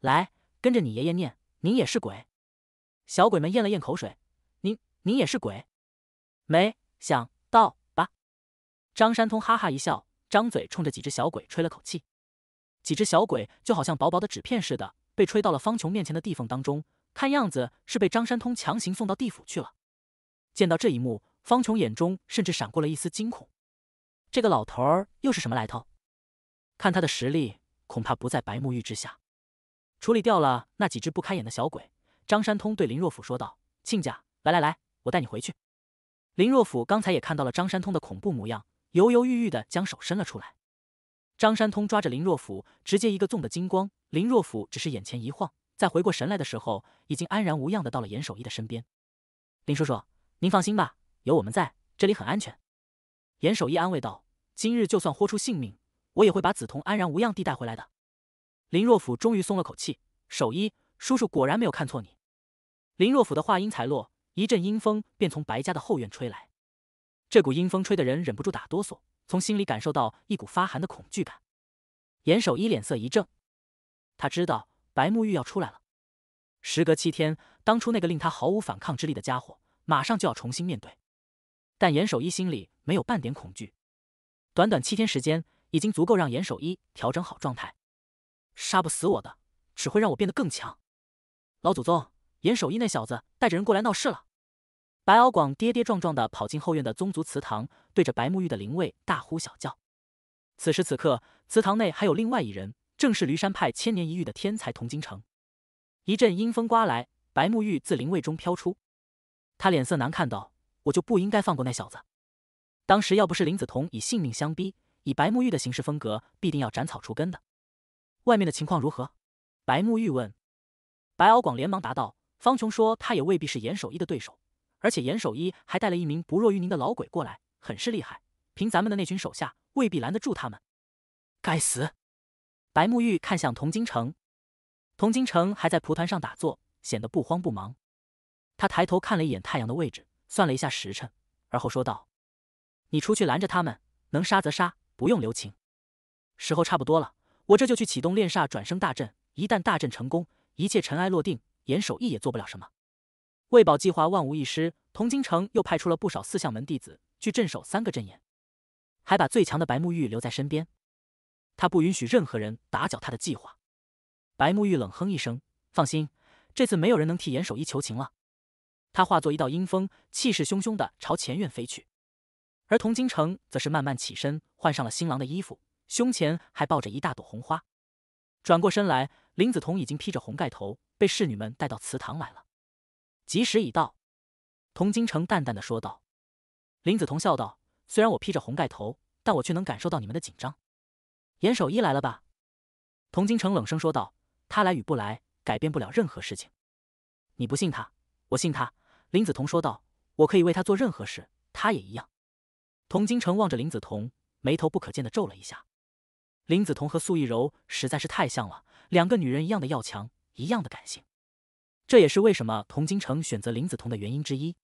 Speaker 1: 来，跟着你爷爷念，您也是鬼。”小鬼们咽了咽口水：“您您也是鬼。”没想到吧？张山通哈哈一笑，张嘴冲着几只小鬼吹了口气，几只小鬼就好像薄薄的纸片似的，被吹到了方琼面前的地缝当中。看样子是被张山通强行送到地府去了。见到这一幕，方琼眼中甚至闪过了一丝惊恐。这个老头儿又是什么来头？看他的实力，恐怕不在白沐玉之下。处理掉了那几只不开眼的小鬼，张山通对林若甫说道：“亲家，来来来，我带你回去。”林若甫刚才也看到了张山通的恐怖模样，犹犹豫豫的将手伸了出来。张山通抓着林若甫，直接一个纵的金光，林若甫只是眼前一晃，在回过神来的时候，已经安然无恙的到了严守一的身边。林叔叔，您放心吧，有我们在这里，很安全。严守一安慰道：“今日就算豁出性命，我也会把梓潼安然无恙地带回来的。”林若甫终于松了口气：“守一叔叔果然没有看错你。”林若甫的话音才落。一阵阴风便从白家的后院吹来，这股阴风吹的人忍不住打哆嗦，从心里感受到一股发寒的恐惧感。严守一脸色一正，他知道白沐玉要出来了。时隔七天，当初那个令他毫无反抗之力的家伙，马上就要重新面对。但严守一心里没有半点恐惧，短短七天时间，已经足够让严守一调整好状态。杀不死我的，只会让我变得更强。老祖宗。严守一那小子带着人过来闹事了。白敖广跌跌撞撞的跑进后院的宗族祠堂，对着白沐玉的灵位大呼小叫。此时此刻，祠堂内还有另外一人，正是驴山派千年一遇的天才童金城。一阵阴风刮来，白沐玉自灵位中飘出，他脸色难看道：“我就不应该放过那小子。当时要不是林子彤以性命相逼，以白沐玉的行事风格，必定要斩草除根的。”外面的情况如何？白沐玉问。白敖广连忙答道。方琼说：“他也未必是严守一的对手，而且严守一还带了一名不弱于您的老鬼过来，很是厉害。凭咱们的那群手下，未必拦得住他们。”该死！白沐玉看向童京城，童京城还在蒲团上打坐，显得不慌不忙。他抬头看了一眼太阳的位置，算了一下时辰，而后说道：“你出去拦着他们，能杀则杀，不用留情。时候差不多了，我这就去启动炼煞转生大阵。一旦大阵成功，一切尘埃落定。”严守义也做不了什么。为保计划万无一失，童京城又派出了不少四象门弟子去镇守三个阵眼，还把最强的白沐玉留在身边。他不允许任何人打搅他的计划。白沐玉冷哼一声：“放心，这次没有人能替严守一求情了。”他化作一道阴风，气势汹汹的朝前院飞去。而童京城则是慢慢起身，换上了新郎的衣服，胸前还抱着一大朵红花。转过身来，林子彤已经披着红盖头。被侍女们带到祠堂来了，吉时已到，童金城淡淡的说道。林子彤笑道：“虽然我披着红盖头，但我却能感受到你们的紧张。”严守一来了吧？童金城冷声说道：“他来与不来，改变不了任何事情。”你不信他，我信他。”林子彤说道：“我可以为他做任何事，他也一样。”童金城望着林子彤，眉头不可见的皱了一下。林子彤和苏亦柔实在是太像了，两个女人一样的要强。一样的感性，这也是为什么童金城选择林子彤的原因之一。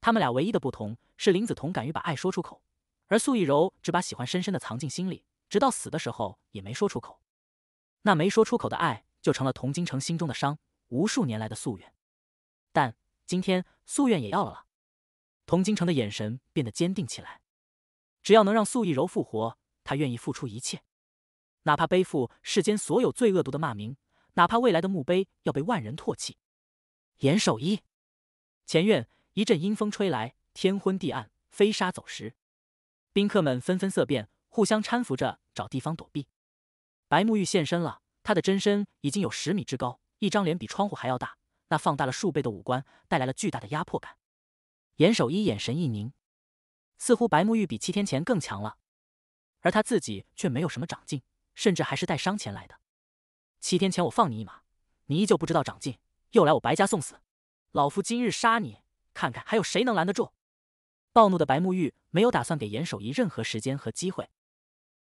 Speaker 1: 他们俩唯一的不同是，林子彤敢于把爱说出口，而苏逸柔只把喜欢深深的藏进心里，直到死的时候也没说出口。那没说出口的爱，就成了童金城心中的伤，无数年来的夙愿。但今天，夙愿也要了了。童金城的眼神变得坚定起来，只要能让素逸柔复活，他愿意付出一切，哪怕背负世间所有最恶毒的骂名。哪怕未来的墓碑要被万人唾弃。严守一，前院一阵阴风吹来，天昏地暗，飞沙走石，宾客们纷纷色变，互相搀扶着找地方躲避。白沐玉现身了，他的真身已经有十米之高，一张脸比窗户还要大，那放大了数倍的五官带来了巨大的压迫感。严守一眼神一凝，似乎白沐玉比七天前更强了，而他自己却没有什么长进，甚至还是带伤前来的。七天前我放你一马，你依旧不知道长进，又来我白家送死。老夫今日杀你，看看还有谁能拦得住！暴怒的白沐玉没有打算给严守一任何时间和机会。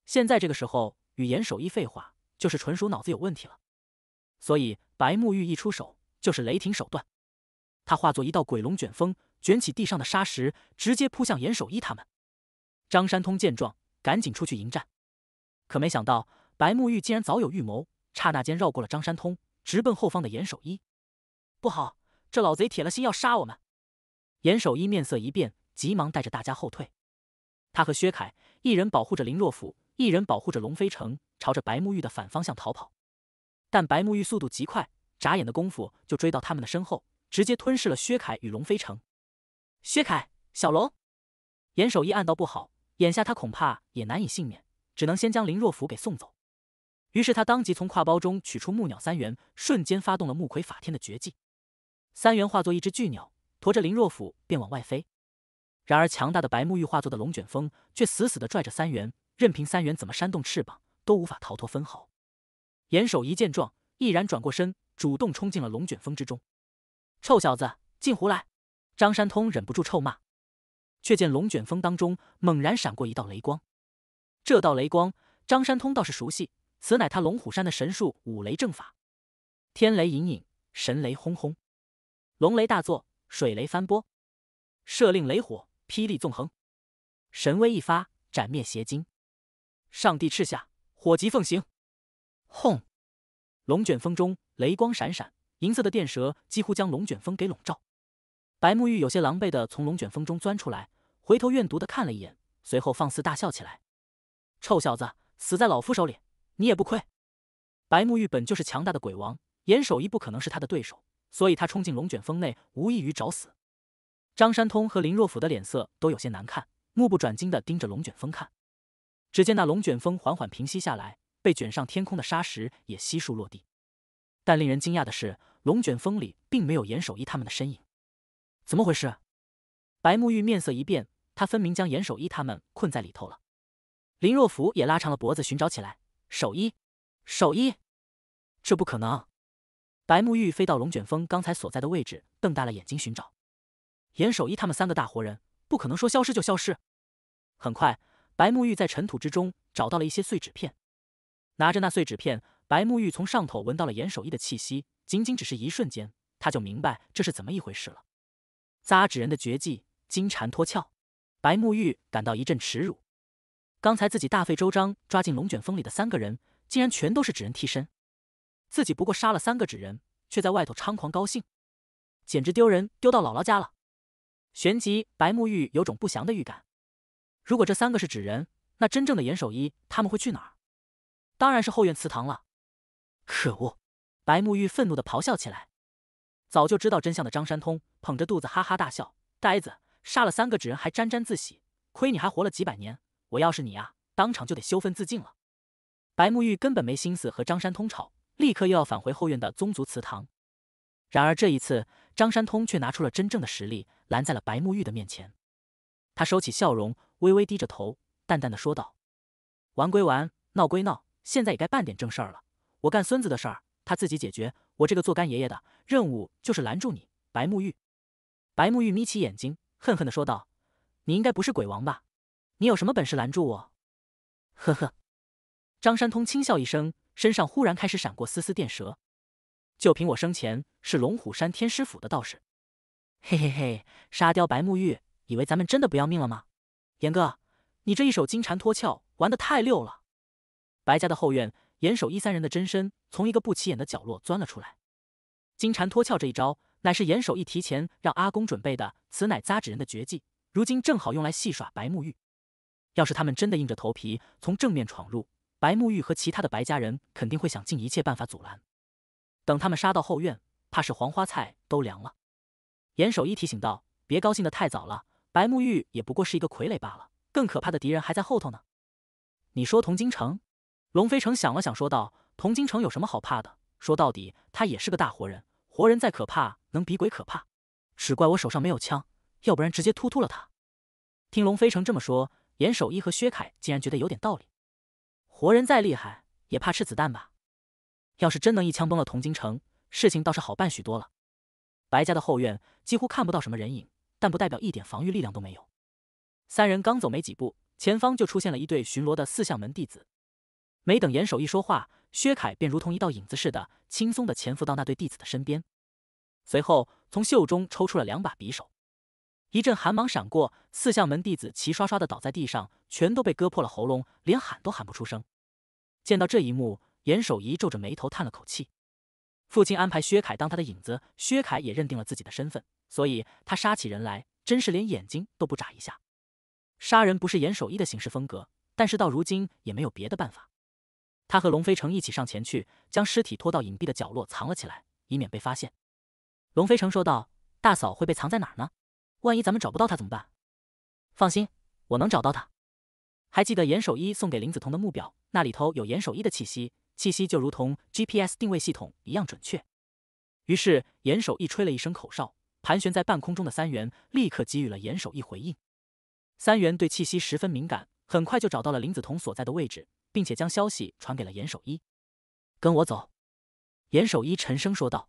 Speaker 1: 现在这个时候与严守一废话，就是纯属脑子有问题了。所以白沐玉一出手就是雷霆手段，他化作一道鬼龙卷风，卷起地上的沙石，直接扑向严守一他们。张山通见状，赶紧出去迎战，可没想到白沐玉竟然早有预谋。刹那间绕过了张山通，直奔后方的严守一。不好，这老贼铁了心要杀我们！严守一面色一变，急忙带着大家后退。他和薛凯一人保护着林若甫，一人保护着龙飞城，朝着白沐玉的反方向逃跑。但白沐玉速度极快，眨眼的功夫就追到他们的身后，直接吞噬了薛凯与龙飞城。薛凯、小龙，严守一暗道不好，眼下他恐怕也难以幸免，只能先将林若甫给送走。于是他当即从挎包中取出木鸟三元，瞬间发动了木魁法天的绝技，三元化作一只巨鸟，驮着林若甫便往外飞。然而强大的白木玉化作的龙卷风却死死地拽着三元，任凭三元怎么扇动翅膀都无法逃脱分毫。严守一见状，毅然转过身，主动冲进了龙卷风之中。“臭小子，进胡来！”张山通忍不住臭骂。却见龙卷风当中猛然闪过一道雷光，这道雷光张山通倒是熟悉。此乃他龙虎山的神术五雷正法，天雷隐隐，神雷轰轰，龙雷大作，水雷翻波，射令雷火，霹雳纵横，神威一发，斩灭邪精。上帝敕下，火急奉行。轰！龙卷风中雷光闪闪，银色的电蛇几乎将龙卷风给笼罩。白沐玉有些狼狈的从龙卷风中钻出来，回头怨毒的看了一眼，随后放肆大笑起来：“臭小子，死在老夫手里！”你也不亏。白沐玉本就是强大的鬼王，严守一不可能是他的对手，所以他冲进龙卷风内无异于找死。张山通和林若甫的脸色都有些难看，目不转睛的盯着龙卷风看。只见那龙卷风缓缓平息下来，被卷上天空的沙石也悉数落地。但令人惊讶的是，龙卷风里并没有严守一他们的身影。怎么回事？白沐玉面色一变，他分明将严守一他们困在里头了。林若甫也拉长了脖子寻找起来。守一，守一，这不可能！白沐玉飞到龙卷风刚才所在的位置，瞪大了眼睛寻找。严守一他们三个大活人，不可能说消失就消失。很快，白沐玉在尘土之中找到了一些碎纸片。拿着那碎纸片，白沐玉从上头闻到了严守一的气息。仅仅只是一瞬间，他就明白这是怎么一回事了。扎纸人的绝技——金蝉脱壳。白沐玉感到一阵耻辱。刚才自己大费周章抓进龙卷风里的三个人，竟然全都是纸人替身。自己不过杀了三个纸人，却在外头猖狂高兴，简直丢人丢到姥姥家了。旋即，白沐玉有种不祥的预感。如果这三个是纸人，那真正的严守一他们会去哪儿？当然是后院祠堂了。可恶！白沐玉愤怒地咆哮起来。早就知道真相的张山通捧着肚子哈哈大笑：“呆子，杀了三个纸人还沾沾自喜，亏你还活了几百年！”我要是你啊，当场就得羞愤自尽了。白沐玉根本没心思和张山通吵，立刻又要返回后院的宗族祠堂。然而这一次，张山通却拿出了真正的实力，拦在了白沐玉的面前。他收起笑容，微微低着头，淡淡的说道：“玩归玩，闹归闹，现在也该办点正事儿了。我干孙子的事儿，他自己解决。我这个做干爷爷的任务，就是拦住你。”白沐玉，白沐玉眯起眼睛，恨恨的说道：“你应该不是鬼王吧？”你有什么本事拦住我？呵呵，张山通轻笑一声，身上忽然开始闪过丝丝电蛇。就凭我生前是龙虎山天师府的道士，嘿嘿嘿，沙雕白沐玉，以为咱们真的不要命了吗？严哥，你这一手金蝉脱壳玩的太溜了。白家的后院，严守一三人的真身从一个不起眼的角落钻了出来。金蝉脱壳这一招，乃是严守一提前让阿公准备的，此乃扎纸人的绝技，如今正好用来戏耍白沐玉。要是他们真的硬着头皮从正面闯入，白沐玉和其他的白家人肯定会想尽一切办法阻拦。等他们杀到后院，怕是黄花菜都凉了。严守一提醒道：“别高兴的太早了，白沐玉也不过是一个傀儡罢了。更可怕的敌人还在后头呢。”你说童京城？龙飞城想了想，说道：“童京城有什么好怕的？说到底，他也是个大活人。活人再可怕，能比鬼可怕？只怪我手上没有枪，要不然直接突突了他。”听龙飞城这么说。严守一和薛凯竟然觉得有点道理，活人再厉害也怕吃子弹吧？要是真能一枪崩了铜京城，事情倒是好办许多了。白家的后院几乎看不到什么人影，但不代表一点防御力量都没有。三人刚走没几步，前方就出现了一队巡逻的四象门弟子。没等严守一说话，薛凯便如同一道影子似的，轻松的潜伏到那对弟子的身边，随后从袖中抽出了两把匕首。一阵寒芒闪过，四象门弟子齐刷刷的倒在地上，全都被割破了喉咙，连喊都喊不出声。见到这一幕，严守一皱着眉头叹了口气。父亲安排薛凯当他的影子，薛凯也认定了自己的身份，所以他杀起人来真是连眼睛都不眨一下。杀人不是严守一的行事风格，但是到如今也没有别的办法。他和龙飞城一起上前去，将尸体拖到隐蔽的角落藏了起来，以免被发现。龙飞城说道：“大嫂会被藏在哪儿呢？”万一咱们找不到他怎么办？放心，我能找到他。还记得严守一送给林子彤的木表，那里头有严守一的气息，气息就如同 GPS 定位系统一样准确。于是严守一吹了一声口哨，盘旋在半空中的三元立刻给予了严守一回应。三元对气息十分敏感，很快就找到了林子彤所在的位置，并且将消息传给了严守一。跟我走，严守一沉声说道。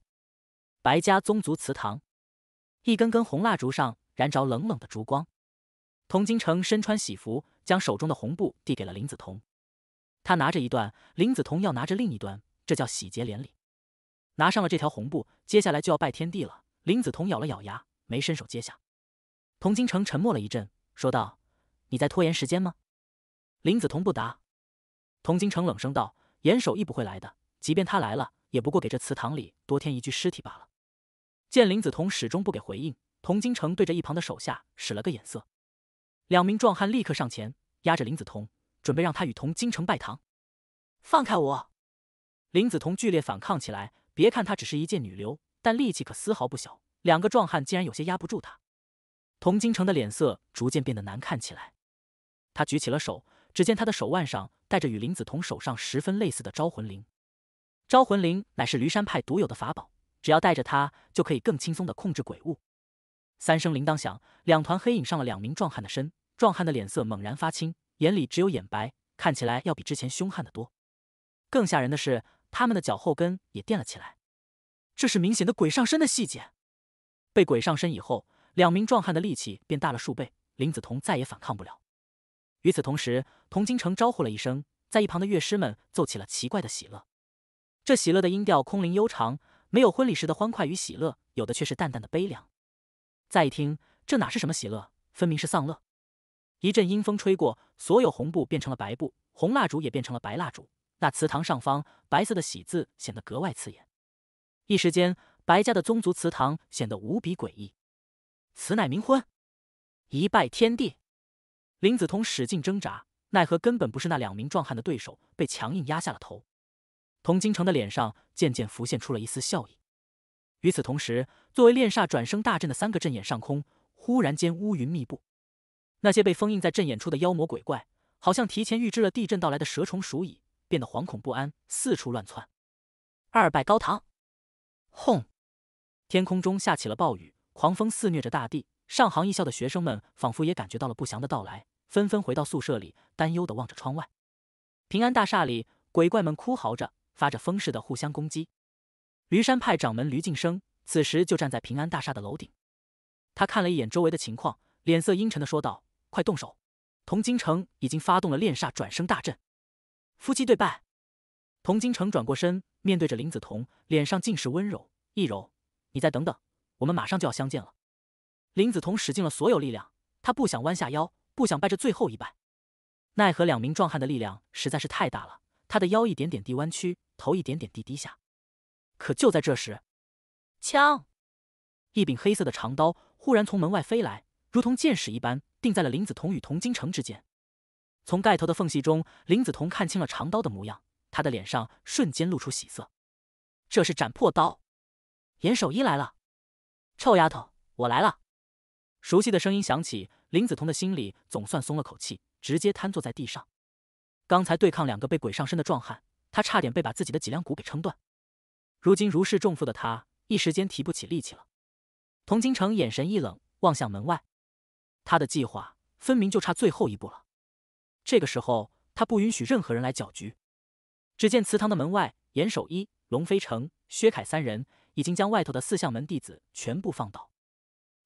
Speaker 1: 白家宗族祠堂，一根根红蜡烛上。燃着冷冷的烛光，童金城身穿喜服，将手中的红布递给了林子彤。他拿着一段，林子彤要拿着另一端，这叫喜结连理。拿上了这条红布，接下来就要拜天地了。林子彤咬了咬牙，没伸手接下。童金城沉默了一阵，说道：“你在拖延时间吗？”林子彤不答。童金城冷声道：“严守义不会来的，即便他来了，也不过给这祠堂里多添一具尸体罢了。”见林子彤始终不给回应。童京城对着一旁的手下使了个眼色，两名壮汉立刻上前压着林子彤，准备让他与童京城拜堂。放开我！林子彤剧烈反抗起来。别看她只是一介女流，但力气可丝毫不小。两个壮汉竟然有些压不住她。童京城的脸色逐渐变得难看起来，他举起了手，只见他的手腕上戴着与林子彤手上十分类似的招魂铃。招魂铃乃是驴山派独有的法宝，只要带着它，就可以更轻松的控制鬼物。三声铃铛响，两团黑影上了两名壮汉的身。壮汉的脸色猛然发青，眼里只有眼白，看起来要比之前凶悍的多。更吓人的是，他们的脚后跟也垫了起来。这是明显的鬼上身的细节。被鬼上身以后，两名壮汉的力气变大了数倍，林子彤再也反抗不了。与此同时，童金城招呼了一声，在一旁的乐师们奏起了奇怪的喜乐。这喜乐的音调空灵悠长，没有婚礼时的欢快与喜乐，有的却是淡淡的悲凉。再一听，这哪是什么喜乐，分明是丧乐！一阵阴风吹过，所有红布变成了白布，红蜡烛也变成了白蜡烛。那祠堂上方白色的喜字显得格外刺眼。一时间，白家的宗族祠堂显得无比诡异。此乃冥婚，一拜天地。林子通使劲挣扎，奈何根本不是那两名壮汉的对手，被强硬压下了头。童京城的脸上渐渐浮现出了一丝笑意。与此同时，作为炼煞转生大阵的三个阵眼上空，忽然间乌云密布。那些被封印在阵眼处的妖魔鬼怪，好像提前预知了地震到来的蛇虫鼠蚁，变得惶恐不安，四处乱窜。二拜高堂，轰！天空中下起了暴雨，狂风肆虐着大地。上杭一校的学生们仿佛也感觉到了不祥的到来，纷纷回到宿舍里，担忧的望着窗外。平安大厦里，鬼怪们哭嚎着，发着疯似的互相攻击。驴山派掌门驴敬生此时就站在平安大厦的楼顶，他看了一眼周围的情况，脸色阴沉的说道：“快动手！”童金城已经发动了炼煞转生大阵，夫妻对拜。童金城转过身，面对着林子彤，脸上尽是温柔：“一柔，你再等等，我们马上就要相见了。”林子彤使尽了所有力量，她不想弯下腰，不想拜这最后一拜。奈何两名壮汉的力量实在是太大了，她的腰一点点地弯曲，头一点点地低下。可就在这时，枪！一柄黑色的长刀忽然从门外飞来，如同箭矢一般，定在了林子彤与童金城之间。从盖头的缝隙中，林子彤看清了长刀的模样，他的脸上瞬间露出喜色。这是斩破刀，严守一来了！臭丫头，我来了！熟悉的声音响起，林子彤的心里总算松了口气，直接瘫坐在地上。刚才对抗两个被鬼上身的壮汉，他差点被把自己的脊梁骨给撑断。如今如释重负的他，一时间提不起力气了。童金城眼神一冷，望向门外，他的计划分明就差最后一步了。这个时候，他不允许任何人来搅局。只见祠堂的门外，严守一、龙飞成、薛凯三人已经将外头的四象门弟子全部放倒。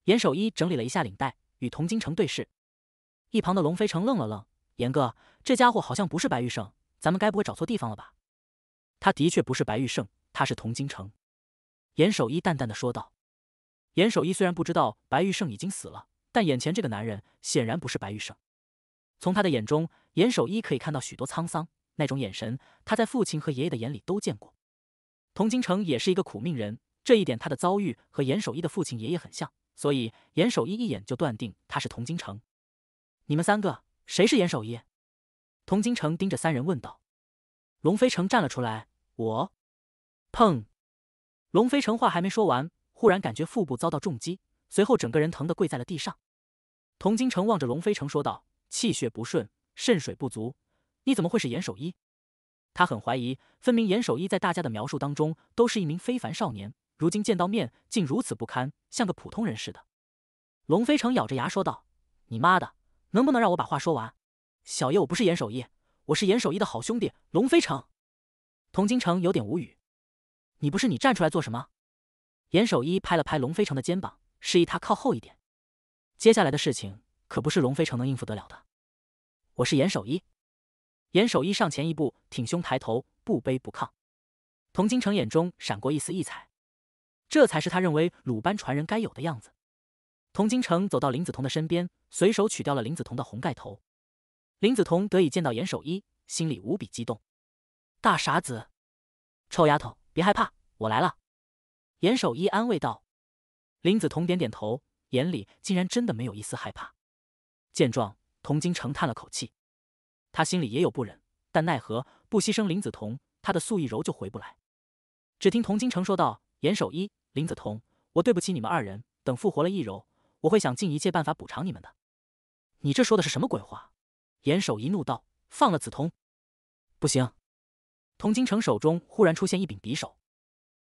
Speaker 1: 严守一整理了一下领带，与童金城对视。一旁的龙飞成愣了愣：“严哥，这家伙好像不是白玉胜，咱们该不会找错地方了吧？”他的确不是白玉胜。他是童金城，严守一淡淡的说道。严守一虽然不知道白玉胜已经死了，但眼前这个男人显然不是白玉胜。从他的眼中，严守一可以看到许多沧桑，那种眼神，他在父亲和爷爷的眼里都见过。童金城也是一个苦命人，这一点他的遭遇和严守一的父亲爷爷很像，所以严守一一眼就断定他是童金城。你们三个谁是严守一？童金城盯着三人问道。龙飞城站了出来，我。砰！龙飞城话还没说完，忽然感觉腹部遭到重击，随后整个人疼得跪在了地上。童金城望着龙飞城说道：“气血不顺，肾水不足，你怎么会是严守一？”他很怀疑，分明严守一在大家的描述当中都是一名非凡少年，如今见到面竟如此不堪，像个普通人似的。龙飞城咬着牙说道：“你妈的，能不能让我把话说完？小爷我不是严守一，我是严守一的好兄弟龙飞城。”童金城有点无语。你不是你站出来做什么？严守一拍了拍龙飞城的肩膀，示意他靠后一点。接下来的事情可不是龙飞城能应付得了的。我是严守一。严守一上前一步，挺胸抬头，不卑不亢。童金城眼中闪过一丝异彩，这才是他认为鲁班传人该有的样子。童金城走到林子彤的身边，随手取掉了林子彤的红盖头。林子彤得以见到严守一，心里无比激动。大傻子，臭丫头。别害怕，我来了。”严守一安慰道。林子彤点点头，眼里竟然真的没有一丝害怕。见状，童金城叹了口气，他心里也有不忍，但奈何不牺牲林子彤，他的素易柔就回不来。只听童金城说道：“严守一，林子彤，我对不起你们二人。等复活了易柔，我会想尽一切办法补偿你们的。”“你这说的是什么鬼话？”严守一怒道，“放了子彤，不行！”童京城手中忽然出现一柄匕首，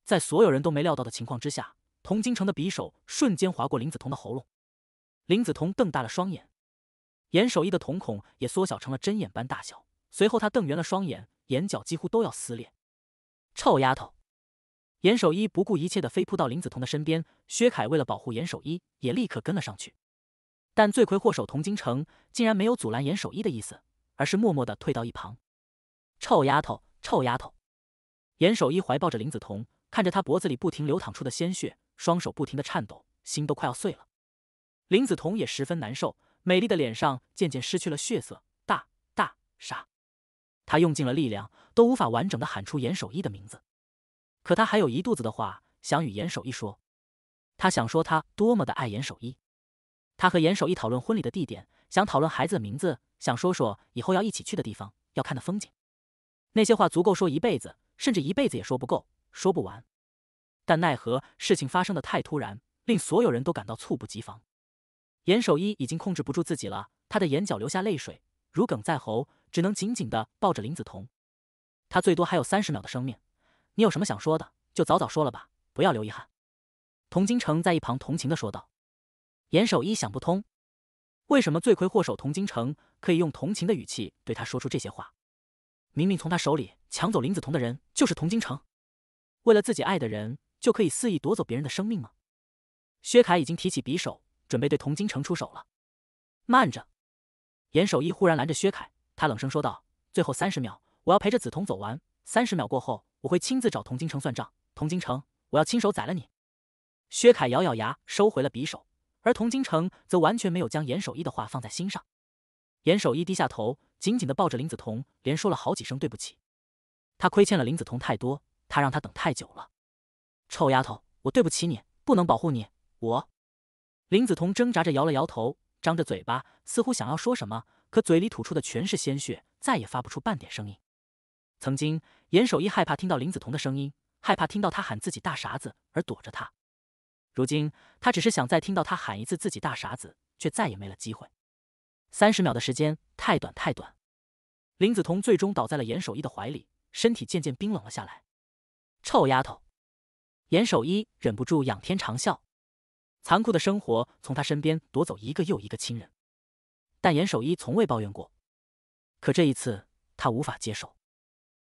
Speaker 1: 在所有人都没料到的情况之下，童京城的匕首瞬间划过林子彤的喉咙。林子彤瞪大了双眼，严守一的瞳孔也缩小成了针眼般大小。随后他瞪圆了双眼，眼角几乎都要撕裂。臭丫头！严守一不顾一切的飞扑到林子彤的身边，薛凯为了保护严守一，也立刻跟了上去。但罪魁祸首童京城竟然没有阻拦严守一的意思，而是默默的退到一旁。臭丫头！臭丫头，严守一怀抱着林子彤，看着她脖子里不停流淌出的鲜血，双手不停的颤抖，心都快要碎了。林子彤也十分难受，美丽的脸上渐渐失去了血色。大大傻，她用尽了力量，都无法完整的喊出严守一的名字。可她还有一肚子的话想与严守一说，她想说她多么的爱严守一，她和严守一讨论婚礼的地点，想讨论孩子的名字，想说说以后要一起去的地方，要看的风景。那些话足够说一辈子，甚至一辈子也说不够、说不完。但奈何事情发生的太突然，令所有人都感到猝不及防。严守一已经控制不住自己了，他的眼角流下泪水，如鲠在喉，只能紧紧地抱着林子彤。他最多还有三十秒的生命，你有什么想说的，就早早说了吧，不要留遗憾。童金城在一旁同情地说道。严守一想不通，为什么罪魁祸首童金城可以用同情的语气对他说出这些话。明明从他手里抢走林子彤的人就是童京城，为了自己爱的人就可以肆意夺走别人的生命吗？薛凯已经提起匕首，准备对童京城出手了。慢着，严守一忽然拦着薛凯，他冷声说道：“最后三十秒，我要陪着子彤走完。三十秒过后，我会亲自找童京城算账。童京城，我要亲手宰了你。”薛凯咬咬牙，收回了匕首，而童京城则完全没有将严守一的话放在心上。严守一低下头。紧紧的抱着林子彤，连说了好几声对不起。他亏欠了林子彤太多，他让他等太久了。臭丫头，我对不起你，不能保护你。我……林子彤挣扎着摇了摇头，张着嘴巴，似乎想要说什么，可嘴里吐出的全是鲜血，再也发不出半点声音。曾经，严守一害怕听到林子彤的声音，害怕听到他喊自己大傻子而躲着他。如今，他只是想再听到他喊一次自己大傻子，却再也没了机会。三十秒的时间。太短，太短！林子彤最终倒在了严守一的怀里，身体渐渐冰冷了下来。臭丫头！严守一忍不住仰天长啸。残酷的生活从他身边夺走一个又一个亲人，但严守一从未抱怨过。可这一次，他无法接受，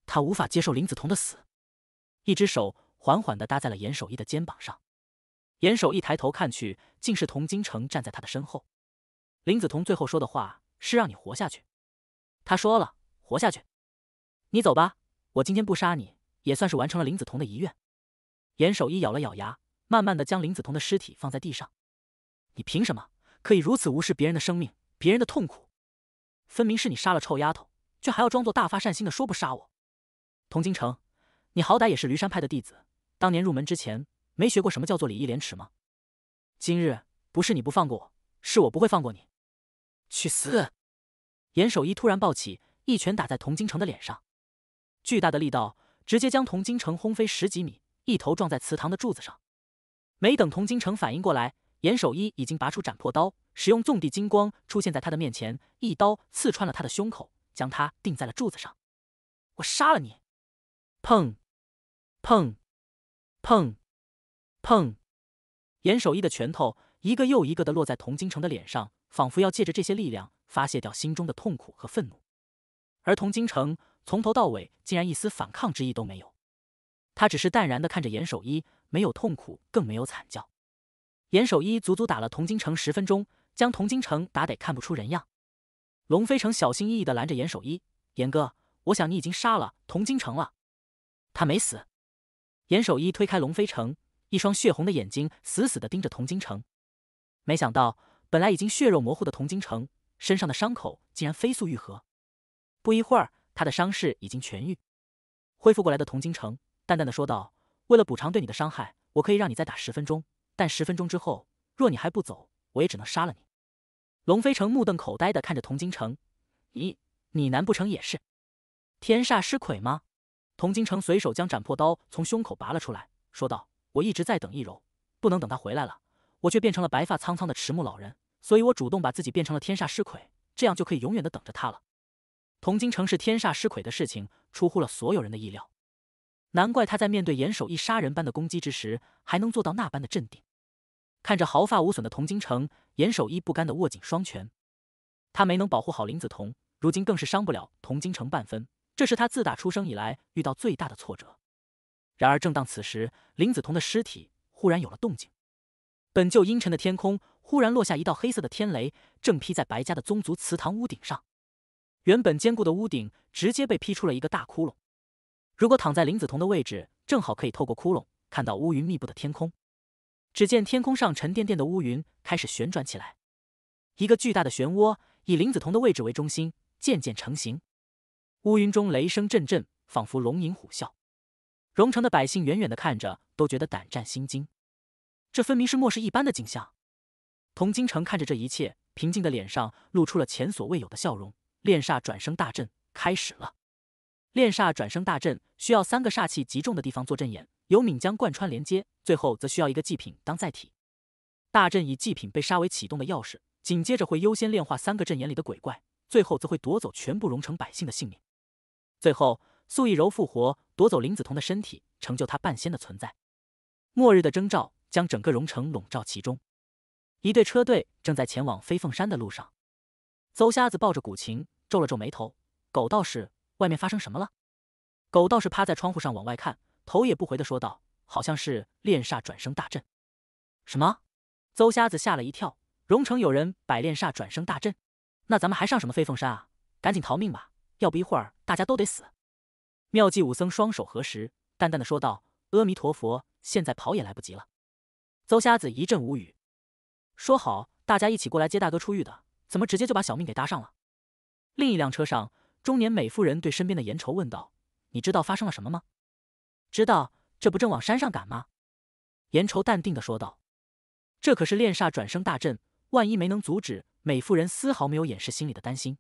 Speaker 1: 他无法接受林子彤的死。一只手缓缓的搭在了严守一的肩膀上，严守一抬头看去，竟是童金城站在他的身后。林子彤最后说的话。是让你活下去，他说了活下去，你走吧。我今天不杀你也算是完成了林子彤的遗愿。严守一咬了咬牙，慢慢的将林子彤的尸体放在地上。你凭什么可以如此无视别人的生命，别人的痛苦？分明是你杀了臭丫头，却还要装作大发善心的说不杀我。童金城，你好歹也是驴山派的弟子，当年入门之前没学过什么叫做礼义廉耻吗？今日不是你不放过我，是我不会放过你。去死！严守一突然暴起，一拳打在童金城的脸上，巨大的力道直接将童金城轰飞十几米，一头撞在祠堂的柱子上。没等童金城反应过来，严守一已经拔出斩魄刀，使用纵地金光出现在他的面前，一刀刺穿了他的胸口，将他钉在了柱子上。我杀了你！砰！砰！砰！砰！严守一的拳头一个又一个的落在童金城的脸上。仿佛要借着这些力量发泄掉心中的痛苦和愤怒，而童京城从头到尾竟然一丝反抗之意都没有，他只是淡然地看着严守一，没有痛苦，更没有惨叫。严守一足足打了童京城十分钟，将童京城打得看不出人样。龙飞城小心翼翼地拦着严守一：“严哥，我想你已经杀了童京城了。”“他没死。”严守一推开龙飞城，一双血红的眼睛死死地盯着童京城。没想到。本来已经血肉模糊的童京城身上的伤口竟然飞速愈合，不一会儿，他的伤势已经痊愈。恢复过来的童京城淡淡的说道：“为了补偿对你的伤害，我可以让你再打十分钟，但十分钟之后，若你还不走，我也只能杀了你。”龙飞城目瞪口呆的看着童京城：“你你难不成也是天煞尸魁吗？”童京城随手将斩破刀从胸口拔了出来，说道：“我一直在等易柔，不能等他回来了，我却变成了白发苍苍的迟暮老人。”所以我主动把自己变成了天煞尸魁，这样就可以永远的等着他了。童京城是天煞尸魁的事情，出乎了所有人的意料。难怪他在面对严守一杀人般的攻击之时，还能做到那般的镇定。看着毫发无损的童京城，严守一不甘的握紧双拳。他没能保护好林子彤，如今更是伤不了童京城半分，这是他自打出生以来遇到最大的挫折。然而，正当此时，林子彤的尸体忽然有了动静。本就阴沉的天空。忽然落下一道黑色的天雷，正劈在白家的宗族祠堂屋顶上。原本坚固的屋顶直接被劈出了一个大窟窿。如果躺在林子彤的位置，正好可以透过窟窿看到乌云密布的天空。只见天空上沉甸甸的乌云开始旋转起来，一个巨大的漩涡以林子彤的位置为中心渐渐成型。乌云中雷声阵阵，仿佛龙吟虎啸。荣城的百姓远远的看着都觉得胆战心惊，这分明是末世一般的景象。童京城看着这一切，平静的脸上露出了前所未有的笑容。炼煞转生大阵开始了。炼煞转生大阵需要三个煞气极重的地方做阵眼，由敏江贯穿连接，最后则需要一个祭品当载体。大阵以祭品被杀为启动的钥匙，紧接着会优先炼化三个阵眼里的鬼怪，最后则会夺走全部荣城百姓的性命。最后，素易柔复活，夺走林子彤的身体，成就他半仙的存在。末日的征兆将整个荣城笼罩其中。一队车队正在前往飞凤山的路上，邹瞎子抱着古琴皱了皱眉头。狗道士，外面发生什么了？狗道士趴在窗户上往外看，头也不回的说道：“好像是炼煞转生大阵。”什么？邹瞎子吓了一跳。荣城有人摆炼煞转生大阵，那咱们还上什么飞凤山啊？赶紧逃命吧，要不一会儿大家都得死。妙计武僧双手合十，淡淡的说道：“阿弥陀佛，现在跑也来不及了。”邹瞎子一阵无语。说好大家一起过来接大哥出狱的，怎么直接就把小命给搭上了？另一辆车上，中年美妇人对身边的严愁问道：“你知道发生了什么吗？”“知道，这不正往山上赶吗？”严愁淡定的说道：“这可是炼煞转生大阵，万一没能阻止……”美妇人丝毫没有掩饰心里的担心。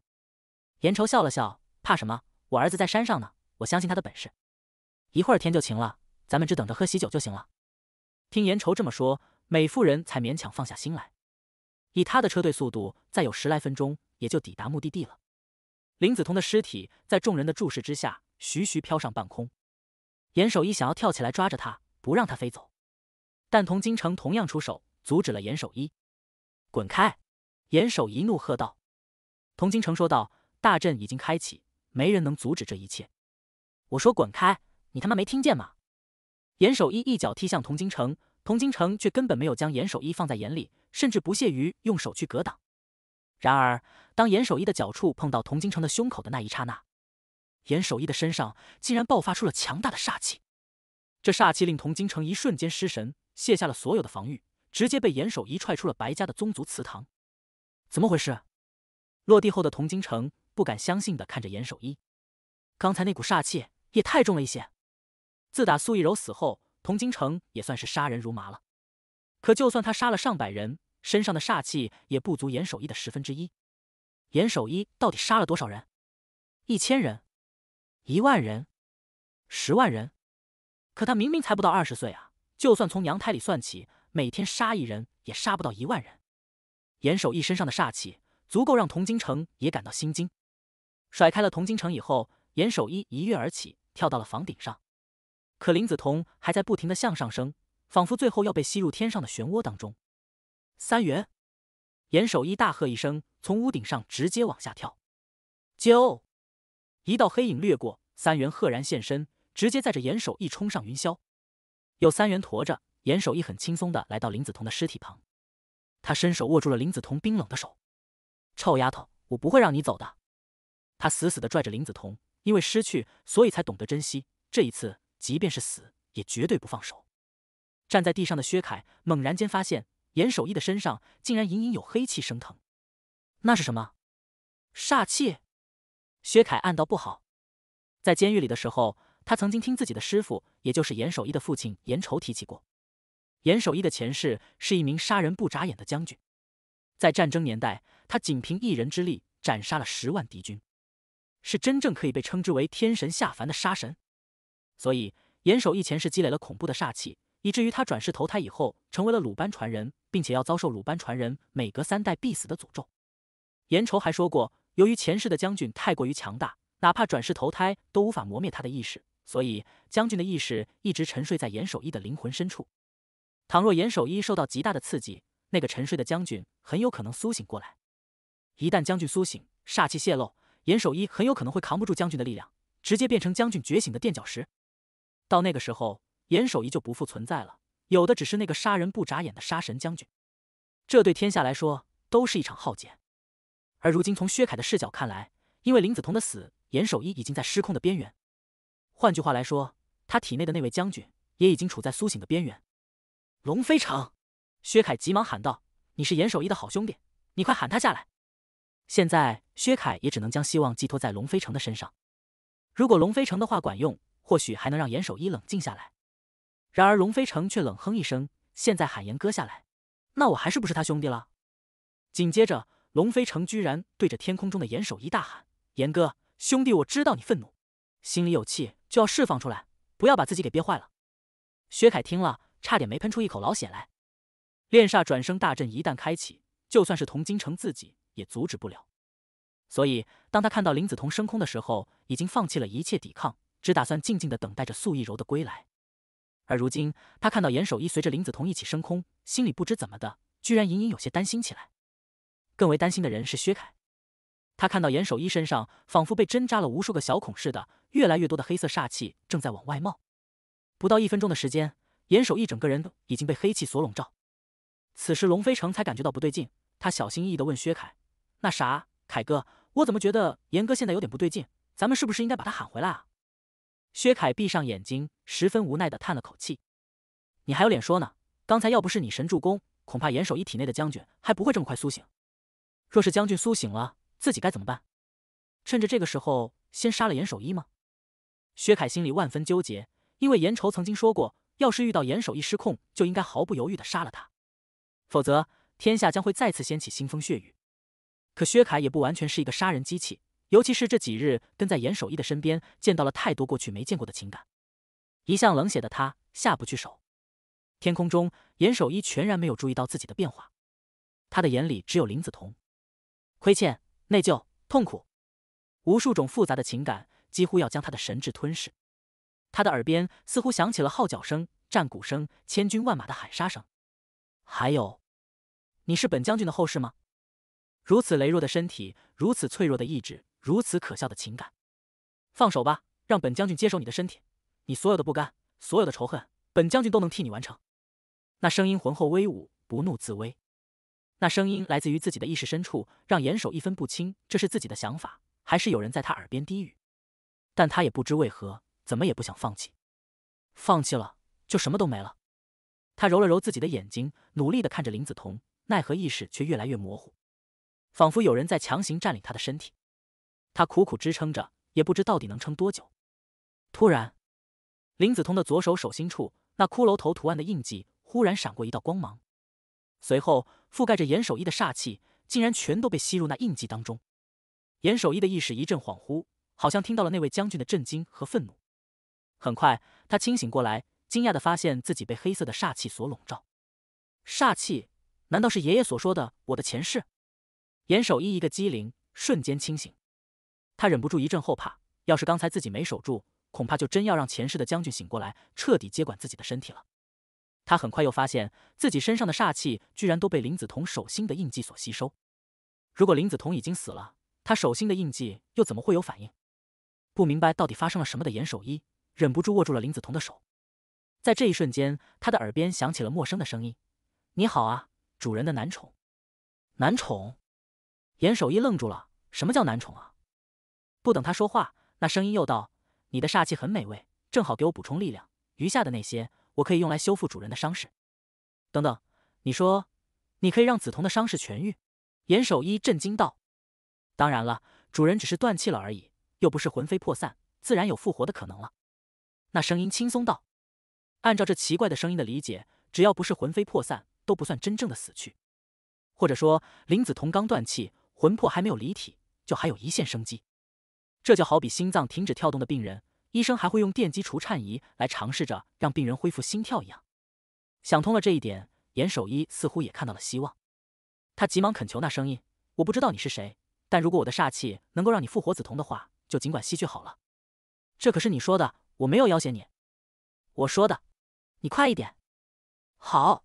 Speaker 1: 严愁笑了笑：“怕什么？我儿子在山上呢，我相信他的本事。一会儿天就晴了，咱们只等着喝喜酒就行了。”听严愁这么说。美妇人才勉强放下心来，以她的车队速度，再有十来分钟也就抵达目的地了。林子彤的尸体在众人的注视之下徐徐飘上半空，严守一想要跳起来抓着他，不让他飞走，但童金城同样出手阻止了严守一。滚开！严守一怒喝道。童金城说道：“大阵已经开启，没人能阻止这一切。”我说滚开，你他妈没听见吗？严守一一脚踢向童金城。童京城却根本没有将严守一放在眼里，甚至不屑于用手去格挡。然而，当严守一的脚触碰到童京城的胸口的那一刹那，严守一的身上竟然爆发出了强大的煞气。这煞气令童京城一瞬间失神，卸下了所有的防御，直接被严守一踹出了白家的宗族祠堂。怎么回事？落地后的童京城不敢相信地看着严守一，刚才那股煞气也太重了一些。自打苏易柔死后。童京城也算是杀人如麻了，可就算他杀了上百人，身上的煞气也不足严守一的十分之一。严守一到底杀了多少人？一千人？一万人？十万人？可他明明才不到二十岁啊！就算从娘胎里算起，每天杀一人，也杀不到一万人。严守一身上的煞气，足够让童京城也感到心惊。甩开了童京城以后，严守一一跃而起，跳到了房顶上。可林子彤还在不停的向上升，仿佛最后要被吸入天上的漩涡当中。三元，严守义大喝一声，从屋顶上直接往下跳。啾，一道黑影掠过，三元赫然现身，直接载着严守义冲上云霄。有三元驮着，严守义很轻松的来到林子彤的尸体旁。他伸手握住了林子彤冰冷的手：“臭丫头，我不会让你走的。”他死死的拽着林子彤，因为失去，所以才懂得珍惜。这一次。即便是死，也绝对不放手。站在地上的薛凯猛然间发现，严守义的身上竟然隐隐有黑气升腾。那是什么？煞气！薛凯暗道不好。在监狱里的时候，他曾经听自己的师傅，也就是严守义的父亲严愁提起过，严守义的前世是一名杀人不眨眼的将军，在战争年代，他仅凭一人之力斩杀了十万敌军，是真正可以被称之为天神下凡的杀神。所以严守一前世积累了恐怖的煞气，以至于他转世投胎以后成为了鲁班传人，并且要遭受鲁班传人每隔三代必死的诅咒。严愁还说过，由于前世的将军太过于强大，哪怕转世投胎都无法磨灭他的意识，所以将军的意识一直沉睡在严守一的灵魂深处。倘若严守一受到极大的刺激，那个沉睡的将军很有可能苏醒过来。一旦将军苏醒，煞气泄露，严守一很有可能会扛不住将军的力量，直接变成将军觉醒的垫脚石。到那个时候，严守一就不复存在了，有的只是那个杀人不眨眼的杀神将军。这对天下来说，都是一场浩劫。而如今，从薛凯的视角看来，因为林子彤的死，严守一已经在失控的边缘。换句话来说，他体内的那位将军也已经处在苏醒的边缘。龙飞城，薛凯急忙喊道：“你是严守一的好兄弟，你快喊他下来！”现在，薛凯也只能将希望寄托在龙飞城的身上。如果龙飞城的话管用。或许还能让严守一冷静下来，然而龙飞城却冷哼一声：“现在喊严哥下来，那我还是不是他兄弟了？”紧接着，龙飞城居然对着天空中的严守一大喊：“严哥，兄弟，我知道你愤怒，心里有气就要释放出来，不要把自己给憋坏了。”薛凯听了，差点没喷出一口老血来。炼煞转生大阵一旦开启，就算是同金城自己也阻止不了。所以，当他看到林子彤升空的时候，已经放弃了一切抵抗。只打算静静地等待着素易柔的归来，而如今他看到严守一随着林子桐一起升空，心里不知怎么的，居然隐隐有些担心起来。更为担心的人是薛凯，他看到严守一身上仿佛被针扎了无数个小孔似的，越来越多的黑色煞气正在往外冒。不到一分钟的时间，严守一整个人都已经被黑气所笼罩。此时龙飞城才感觉到不对劲，他小心翼翼地问薛凯：“那啥，凯哥，我怎么觉得严哥现在有点不对劲？咱们是不是应该把他喊回来啊？”薛凯闭上眼睛，十分无奈地叹了口气：“你还有脸说呢？刚才要不是你神助攻，恐怕严守一体内的将军还不会这么快苏醒。若是将军苏醒了，自己该怎么办？趁着这个时候先杀了严守一吗？”薛凯心里万分纠结，因为严愁曾经说过，要是遇到严守一失控，就应该毫不犹豫地杀了他，否则天下将会再次掀起腥风血雨。可薛凯也不完全是一个杀人机器。尤其是这几日跟在严守一的身边，见到了太多过去没见过的情感。一向冷血的他下不去手。天空中，严守一全然没有注意到自己的变化，他的眼里只有林子彤，亏欠、内疚、痛苦，无数种复杂的情感几乎要将他的神智吞噬。他的耳边似乎响起了号角声、战鼓声、千军万马的喊杀声，还有，你是本将军的后世吗？如此羸弱的身体，如此脆弱的意志。如此可笑的情感，放手吧，让本将军接手你的身体。你所有的不甘，所有的仇恨，本将军都能替你完成。那声音浑厚威武，不怒自威。那声音来自于自己的意识深处，让严守一分不清，这是自己的想法，还是有人在他耳边低语？但他也不知为何，怎么也不想放弃。放弃了，就什么都没了。他揉了揉自己的眼睛，努力的看着林子彤，奈何意识却越来越模糊，仿佛有人在强行占领他的身体。他苦苦支撑着，也不知到底能撑多久。突然，林子通的左手手心处那骷髅头图案的印记忽然闪过一道光芒，随后覆盖着严守一的煞气竟然全都被吸入那印记当中。严守一的意识一阵恍惚，好像听到了那位将军的震惊和愤怒。很快，他清醒过来，惊讶地发现自己被黑色的煞气所笼罩。煞气，难道是爷爷所说的我的前世？严守一一个机灵，瞬间清醒。他忍不住一阵后怕，要是刚才自己没守住，恐怕就真要让前世的将军醒过来，彻底接管自己的身体了。他很快又发现自己身上的煞气居然都被林子彤手心的印记所吸收。如果林子彤已经死了，他手心的印记又怎么会有反应？不明白到底发生了什么的严守一忍不住握住了林子彤的手，在这一瞬间，他的耳边响起了陌生的声音：“你好啊，主人的男宠。”男宠？严守一愣住了，什么叫男宠啊？不等他说话，那声音又道：“你的煞气很美味，正好给我补充力量。余下的那些，我可以用来修复主人的伤势。等等，你说你可以让紫瞳的伤势痊愈？”严守一震惊道：“当然了，主人只是断气了而已，又不是魂飞魄散，自然有复活的可能了。”那声音轻松道：“按照这奇怪的声音的理解，只要不是魂飞魄散，都不算真正的死去。或者说，林紫瞳刚断气，魂魄还没有离体，就还有一线生机。”这就好比心脏停止跳动的病人，医生还会用电击除颤仪来尝试着让病人恢复心跳一样。想通了这一点，严守一似乎也看到了希望。他急忙恳求那声音：“我不知道你是谁，但如果我的煞气能够让你复活紫瞳的话，就尽管吸取好了。”这可是你说的，我没有要挟你。我说的，你快一点。好。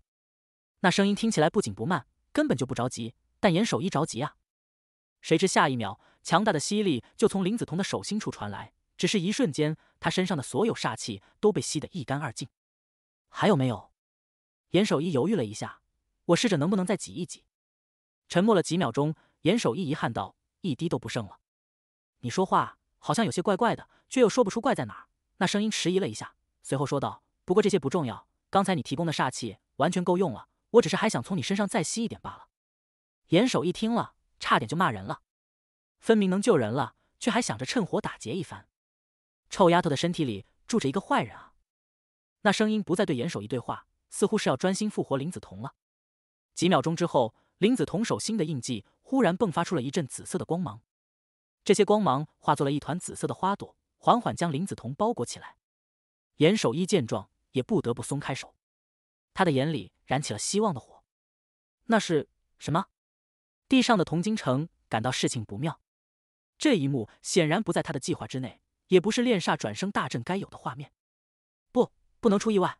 Speaker 1: 那声音听起来不紧不慢，根本就不着急。但严守一着急啊。谁知下一秒。强大的吸力就从林子彤的手心处传来，只是一瞬间，他身上的所有煞气都被吸得一干二净。还有没有？严守一犹豫了一下，我试着能不能再挤一挤。沉默了几秒钟，严守一遗憾道：“一滴都不剩了。”你说话好像有些怪怪的，却又说不出怪在哪。那声音迟疑了一下，随后说道：“不过这些不重要，刚才你提供的煞气完全够用了，我只是还想从你身上再吸一点罢了。”严守一听了，差点就骂人了。分明能救人了，却还想着趁火打劫一番。臭丫头的身体里住着一个坏人啊！那声音不再对严守一对话，似乎是要专心复活林子彤了。几秒钟之后，林子彤手心的印记忽然迸发出了一阵紫色的光芒，这些光芒化作了一团紫色的花朵，缓缓将林子彤包裹起来。严守一见状，也不得不松开手，他的眼里燃起了希望的火。那是什么？地上的童金城感到事情不妙。这一幕显然不在他的计划之内，也不是炼煞转生大阵该有的画面。不，不能出意外！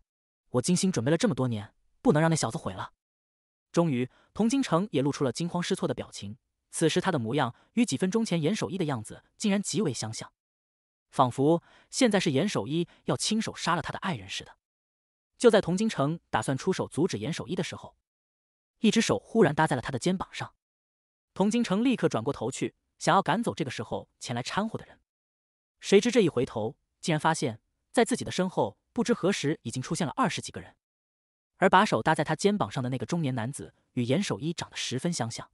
Speaker 1: 我精心准备了这么多年，不能让那小子毁了。终于，童京城也露出了惊慌失措的表情。此时他的模样与几分钟前严守一的样子竟然极为相像，仿佛现在是严守一要亲手杀了他的爱人似的。就在童京城打算出手阻止严守一的时候，一只手忽然搭在了他的肩膀上。童京城立刻转过头去。想要赶走这个时候前来掺和的人，谁知这一回头，竟然发现，在自己的身后，不知何时已经出现了二十几个人，而把手搭在他肩膀上的那个中年男子，与严守一长得十分相像。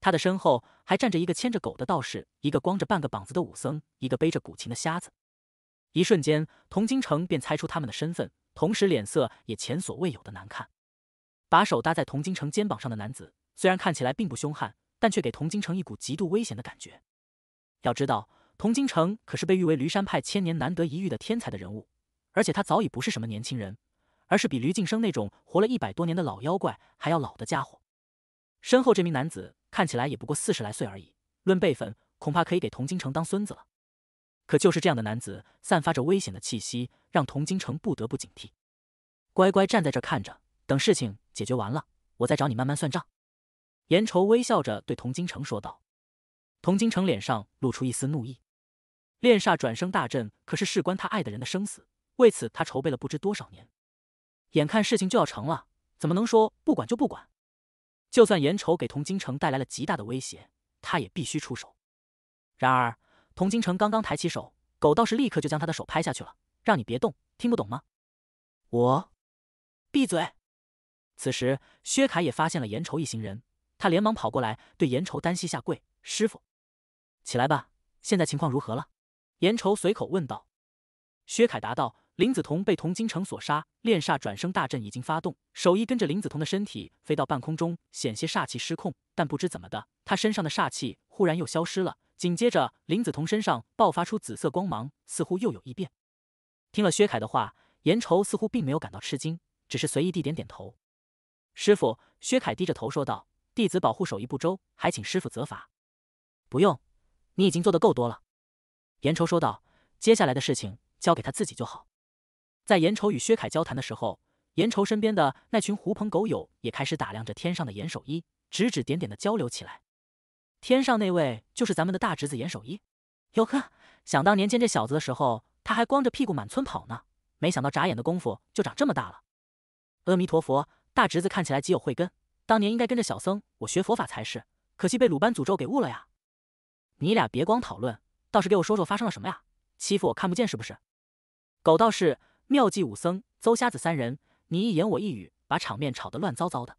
Speaker 1: 他的身后还站着一个牵着狗的道士，一个光着半个膀子的武僧，一个背着古琴的瞎子。一瞬间，童京城便猜出他们的身份，同时脸色也前所未有的难看。把手搭在童京城肩膀上的男子，虽然看起来并不凶悍。但却给童金城一股极度危险的感觉。要知道，童金城可是被誉为驴山派千年难得一遇的天才的人物，而且他早已不是什么年轻人，而是比驴敬生那种活了一百多年的老妖怪还要老的家伙。身后这名男子看起来也不过四十来岁而已，论辈分，恐怕可以给童金城当孙子了。可就是这样的男子，散发着危险的气息，让童金城不得不警惕。乖乖站在这看着，等事情解决完了，我再找你慢慢算账。严愁微笑着对童金城说道：“童金城脸上露出一丝怒意。炼煞转生大阵可是事关他爱的人的生死，为此他筹备了不知多少年。眼看事情就要成了，怎么能说不管就不管？就算严愁给童金城带来了极大的威胁，他也必须出手。然而，童金城刚刚抬起手，狗道士立刻就将他的手拍下去了：‘让你别动，听不懂吗？’我闭嘴。此时，薛凯也发现了严愁一行人。”他连忙跑过来，对严愁单膝下跪：“师傅，起来吧。现在情况如何了？”严愁随口问道。薛凯答道：“林子彤被童金城所杀，炼煞转生大阵已经发动，手一跟着林子彤的身体飞到半空中，险些煞气失控。但不知怎么的，他身上的煞气忽然又消失了。紧接着，林子彤身上爆发出紫色光芒，似乎又有异变。”听了薛凯的话，严愁似乎并没有感到吃惊，只是随意地点点头。师傅，薛凯低着头说道。弟子保护手艺不周，还请师傅责罚。不用，你已经做得够多了。”严愁说道，“接下来的事情交给他自己就好。”在严愁与薛凯交谈的时候，严愁身边的那群狐朋狗友也开始打量着天上的严守一，指指点点的交流起来。天上那位就是咱们的大侄子严守一。哟呵，想当年见这小子的时候，他还光着屁股满村跑呢，没想到眨眼的功夫就长这么大了。阿弥陀佛，大侄子看起来极有慧根。当年应该跟着小僧我学佛法才是，可惜被鲁班诅咒给误了呀！你俩别光讨论，倒是给我说说发生了什么呀？欺负我看不见是不是？狗道士、妙计武僧、邹瞎子三人，你一言我一语，把场面吵得乱糟糟的。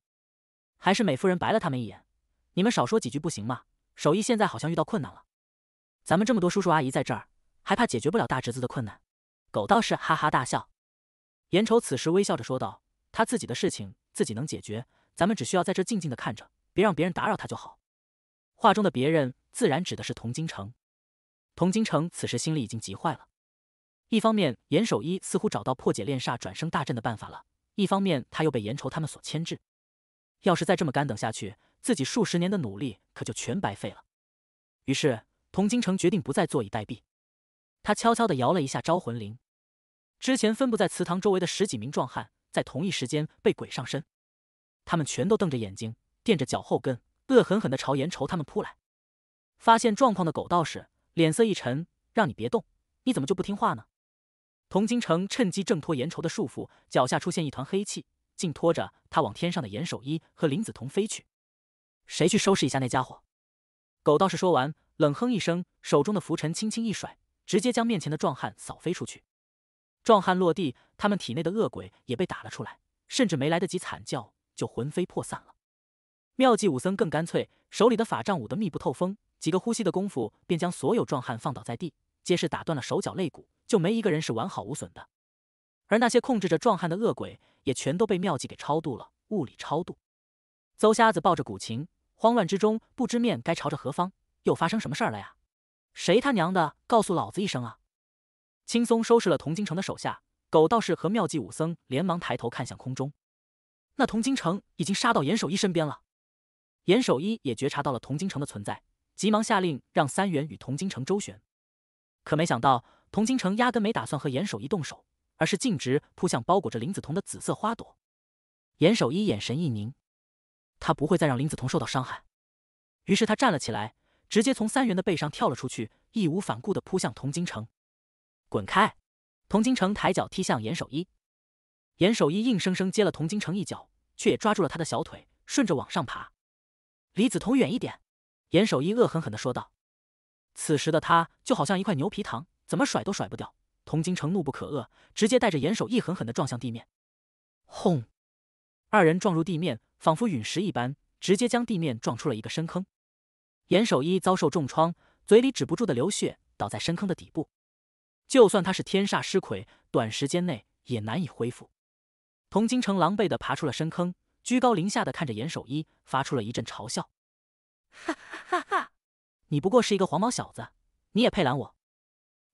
Speaker 1: 还是美夫人白了他们一眼：“你们少说几句不行吗？手艺现在好像遇到困难了。咱们这么多叔叔阿姨在这儿，还怕解决不了大侄子的困难？”狗道士哈哈大笑。严愁此时微笑着说道：“他自己的事情自己能解决。”咱们只需要在这静静的看着，别让别人打扰他就好。画中的“别人”自然指的是童京城。童京城此时心里已经急坏了，一方面严守一似乎找到破解炼煞转生大阵的办法了，一方面他又被严愁他们所牵制。要是再这么干等下去，自己数十年的努力可就全白费了。于是，童京城决定不再坐以待毙。他悄悄地摇了一下招魂铃，之前分布在祠堂周围的十几名壮汉在同一时间被鬼上身。他们全都瞪着眼睛，垫着脚后跟，恶狠狠地朝严愁他们扑来。发现状况的狗道士脸色一沉：“让你别动，你怎么就不听话呢？”童金城趁机挣脱严愁的束缚，脚下出现一团黑气，竟拖着他往天上的严守一和林子彤飞去。谁去收拾一下那家伙？狗道士说完，冷哼一声，手中的拂尘轻轻一甩，直接将面前的壮汉扫飞出去。壮汉落地，他们体内的恶鬼也被打了出来，甚至没来得及惨叫。就魂飞魄散了。妙计武僧更干脆，手里的法杖舞得密不透风，几个呼吸的功夫便将所有壮汉放倒在地，皆是打断了手脚肋骨，就没一个人是完好无损的。而那些控制着壮汉的恶鬼也全都被妙计给超度了，物理超度。邹瞎子抱着古琴，慌乱之中不知面该朝着何方，又发生什么事儿了呀？谁他娘的告诉老子一声啊！轻松收拾了铜京城的手下，狗道士和妙计武僧连忙抬头看向空中。那童金城已经杀到严守一身边了，严守一也觉察到了童金城的存在，急忙下令让三元与童金城周旋。可没想到，童金城压根没打算和严守一动手，而是径直扑向包裹着林子桐的紫色花朵。严守一眼神一凝，他不会再让林子彤受到伤害。于是他站了起来，直接从三元的背上跳了出去，义无反顾地扑向童金城。滚开！童金城抬脚踢向严守一。严守一硬生生接了童京城一脚，却也抓住了他的小腿，顺着往上爬。离子彤远一点！严守一恶狠狠的说道。此时的他就好像一块牛皮糖，怎么甩都甩不掉。童京城怒不可遏，直接带着严守一狠狠的撞向地面。轰！二人撞入地面，仿佛陨石一般，直接将地面撞出了一个深坑。严守一遭受重创，嘴里止不住的流血，倒在深坑的底部。就算他是天煞尸魁，短时间内也难以恢复。童京城狼狈地爬出了深坑，居高临下的看着严守一，发出了一阵嘲笑：“哈哈哈！哈你不过是一个黄毛小子，你也配拦我？”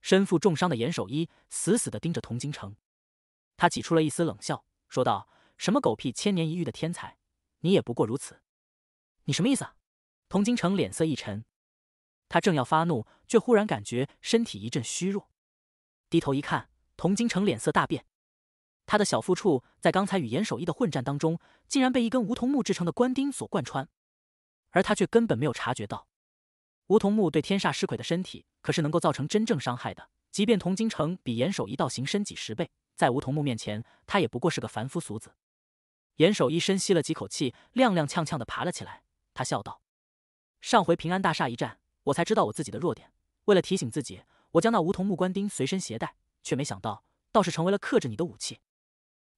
Speaker 1: 身负重伤的严守一死死的盯着童京城，他挤出了一丝冷笑，说道：“什么狗屁千年一遇的天才，你也不过如此。”你什么意思？童京城脸色一沉，他正要发怒，却忽然感觉身体一阵虚弱，低头一看，童京城脸色大变。他的小腹处在刚才与严守一的混战当中，竟然被一根梧桐木制成的官钉所贯穿，而他却根本没有察觉到。梧桐木对天煞尸鬼的身体可是能够造成真正伤害的，即便童金城比严守一道行深几十倍，在梧桐木面前，他也不过是个凡夫俗子。严守一深吸了几口气，踉踉跄跄地爬了起来。他笑道：“上回平安大厦一战，我才知道我自己的弱点。为了提醒自己，我将那梧桐木官钉随身携带，却没想到，倒是成为了克制你的武器。”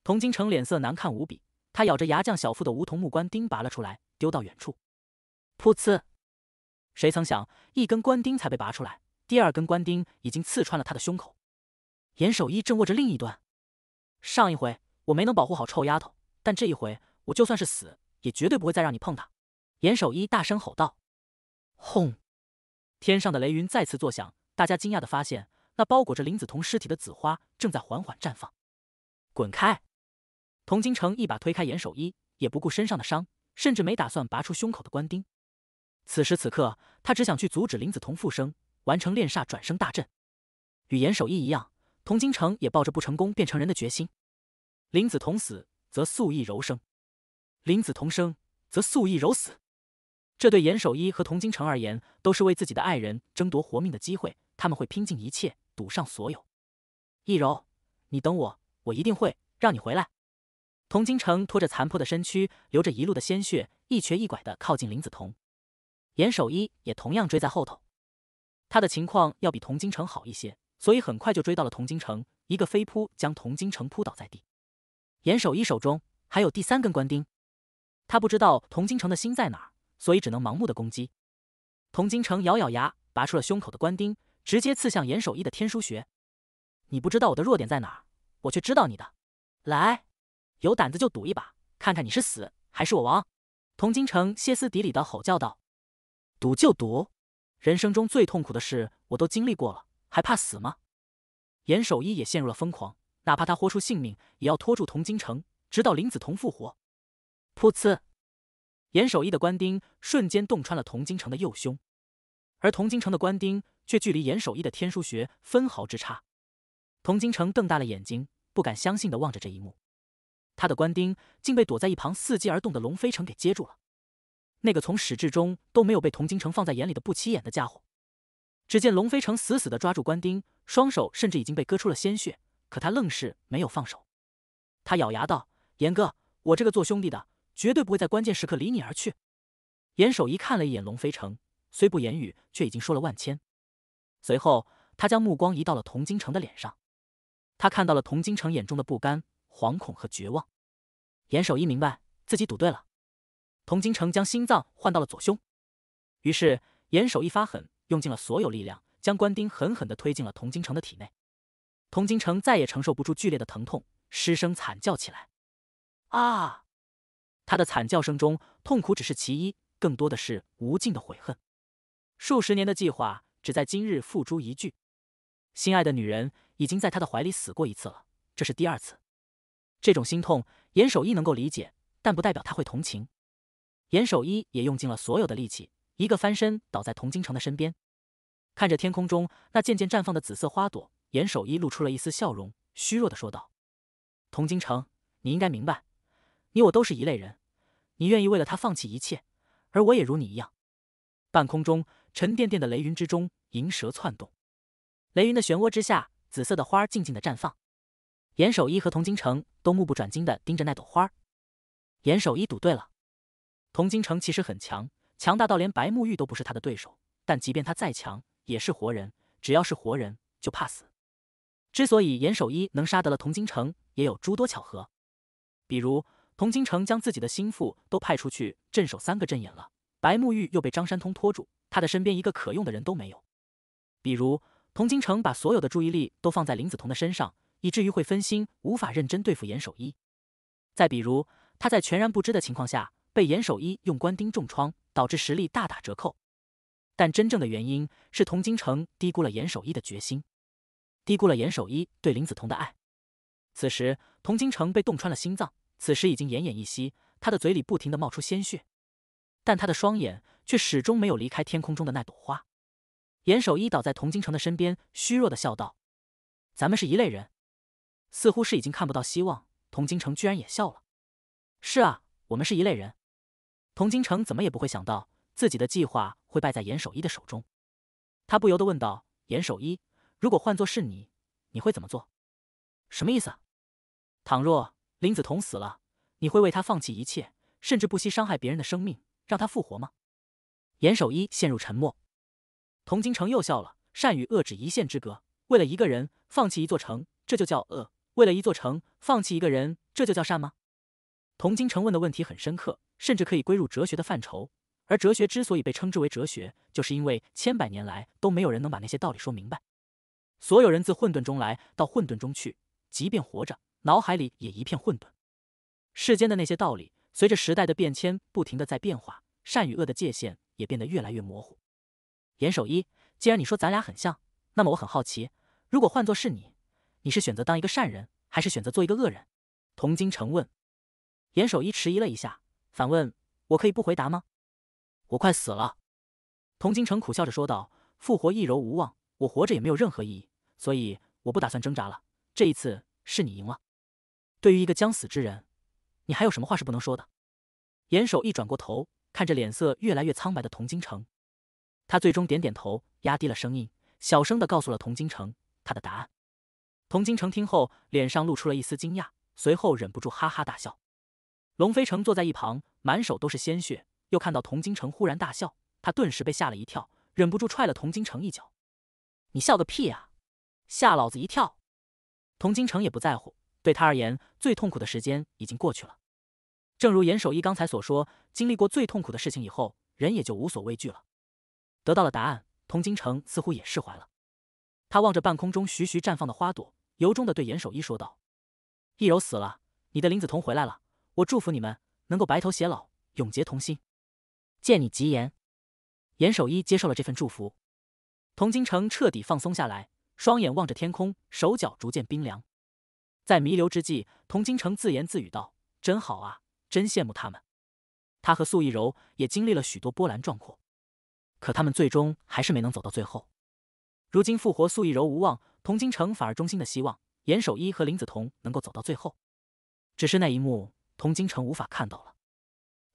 Speaker 1: 童金城脸色难看无比，他咬着牙将小腹的梧桐木官钉拔了出来，丢到远处。噗呲！谁曾想，一根官钉才被拔出来，第二根官钉已经刺穿了他的胸口。严守一正握着另一端。上一回我没能保护好臭丫头，但这一回我就算是死，也绝对不会再让你碰她！严守一大声吼道。轰！天上的雷云再次作响，大家惊讶的发现，那包裹着林子彤尸体的紫花正在缓缓绽放。滚开！童京城一把推开严守一，也不顾身上的伤，甚至没打算拔出胸口的官钉。此时此刻，他只想去阻止林子桐复生，完成炼煞转生大阵。与严守一一样，童京城也抱着不成功变成人的决心。林子桐死，则素意柔生；林子桐生，则素意柔死。这对严守一和童京城而言，都是为自己的爱人争夺活命的机会。他们会拼尽一切，赌上所有。意柔，你等我，我一定会让你回来。童金城拖着残破的身躯，流着一路的鲜血，一瘸一拐的靠近林子彤。严守一也同样追在后头，他的情况要比童金城好一些，所以很快就追到了童金城，一个飞扑将童金城扑倒在地。严守一手中还有第三根官钉，他不知道童金城的心在哪，所以只能盲目的攻击。童金城咬咬牙，拔出了胸口的官钉，直接刺向严守一的天枢穴。你不知道我的弱点在哪，我却知道你的，来。有胆子就赌一把，看看你是死还是我亡！”童金城歇斯底里的吼叫道。“赌就赌，人生中最痛苦的事我都经历过了，还怕死吗？”严守一也陷入了疯狂，哪怕他豁出性命，也要拖住童金城，直到林子桐复活。噗呲！严守一的官丁瞬间洞穿了童金城的右胸，而童金城的官丁却距离严守一的天枢穴分毫之差。童金城瞪大了眼睛，不敢相信地望着这一幕。他的官丁竟被躲在一旁伺机而动的龙飞城给接住了。那个从始至终都没有被童金城放在眼里的不起眼的家伙。只见龙飞城死死的抓住官丁，双手甚至已经被割出了鲜血，可他愣是没有放手。他咬牙道：“严哥，我这个做兄弟的绝对不会在关键时刻离你而去。”严守一看了一眼龙飞城，虽不言语，却已经说了万千。随后，他将目光移到了童金城的脸上，他看到了童金城眼中的不甘。惶恐和绝望，严守一明白自己赌对了。童金城将心脏换到了左胸，于是严守一发狠，用尽了所有力量，将官丁狠狠的推进了童金城的体内。童金城再也承受不住剧烈的疼痛，失声惨叫起来。啊！他的惨叫声中，痛苦只是其一，更多的是无尽的悔恨。数十年的计划只在今日付诸一炬，心爱的女人已经在他的怀里死过一次了，这是第二次。这种心痛，严守一能够理解，但不代表他会同情。严守一也用尽了所有的力气，一个翻身倒在童京城的身边，看着天空中那渐渐绽放的紫色花朵，严守一露出了一丝笑容，虚弱的说道：“童京城，你应该明白，你我都是一类人，你愿意为了他放弃一切，而我也如你一样。”半空中，沉甸甸的雷云之中，银蛇窜动，雷云的漩涡之下，紫色的花静静的绽放。严守一和童金城都目不转睛地盯着那朵花。严守一赌对了，童金城其实很强，强大到连白沐玉都不是他的对手。但即便他再强，也是活人，只要是活人就怕死。之所以严守一能杀得了童金城，也有诸多巧合。比如童金城将自己的心腹都派出去镇守三个阵眼了，白沐玉又被张山通拖住，他的身边一个可用的人都没有。比如童金城把所有的注意力都放在林子彤的身上。以至于会分心，无法认真对付严守一。再比如，他在全然不知的情况下被严守一用官钉重创，导致实力大打折扣。但真正的原因是童京城低估了严守一的决心，低估了严守一对林子彤的爱。此时，童京城被洞穿了心脏，此时已经奄奄一息，他的嘴里不停的冒出鲜血，但他的双眼却始终没有离开天空中的那朵花。严守一倒在童京城的身边，虚弱的笑道：“咱们是一类人。”似乎是已经看不到希望，童京城居然也笑了。是啊，我们是一类人。童京城怎么也不会想到自己的计划会败在严守一的手中，他不由得问道：“严守一，如果换作是你，你会怎么做？什么意思？倘若林子彤死了，你会为他放弃一切，甚至不惜伤害别人的生命，让他复活吗？”严守一陷入沉默。童京城又笑了，善与恶只一线之隔。为了一个人，放弃一座城，这就叫恶。为了一座城，放弃一个人，这就叫善吗？童金城问的问题很深刻，甚至可以归入哲学的范畴。而哲学之所以被称之为哲学，就是因为千百年来都没有人能把那些道理说明白。所有人自混沌中来到混沌中去，即便活着，脑海里也一片混沌。世间的那些道理，随着时代的变迁，不停的在变化，善与恶的界限也变得越来越模糊。严守一，既然你说咱俩很像，那么我很好奇，如果换作是你。你是选择当一个善人，还是选择做一个恶人？童金城问。严守一迟疑了一下，反问：“我可以不回答吗？”我快死了。”童金城苦笑着说道，“复活易柔无望，我活着也没有任何意义，所以我不打算挣扎了。这一次是你赢了。对于一个将死之人，你还有什么话是不能说的？”严守一转过头，看着脸色越来越苍白的童金城，他最终点点头，压低了声音，小声的告诉了童金城他的答案。童金城听后，脸上露出了一丝惊讶，随后忍不住哈哈大笑。龙飞城坐在一旁，满手都是鲜血，又看到童金城忽然大笑，他顿时被吓了一跳，忍不住踹了童金城一脚：“你笑个屁呀！吓老子一跳！”童金城也不在乎，对他而言，最痛苦的时间已经过去了。正如严守一刚才所说，经历过最痛苦的事情以后，人也就无所畏惧了。得到了答案，童金城似乎也释怀了。他望着半空中徐徐绽放的花朵。由衷的对严守一说道：“易柔死了，你的林子桐回来了，我祝福你们能够白头偕老，永结同心。”见你吉言，严守一接受了这份祝福。童京城彻底放松下来，双眼望着天空，手脚逐渐冰凉。在弥留之际，童京城自言自语道：“真好啊，真羡慕他们。他和素易柔也经历了许多波澜壮阔，可他们最终还是没能走到最后。如今复活素易柔无望。”童京城反而衷心的希望严守一和林子彤能够走到最后，只是那一幕童京城无法看到了。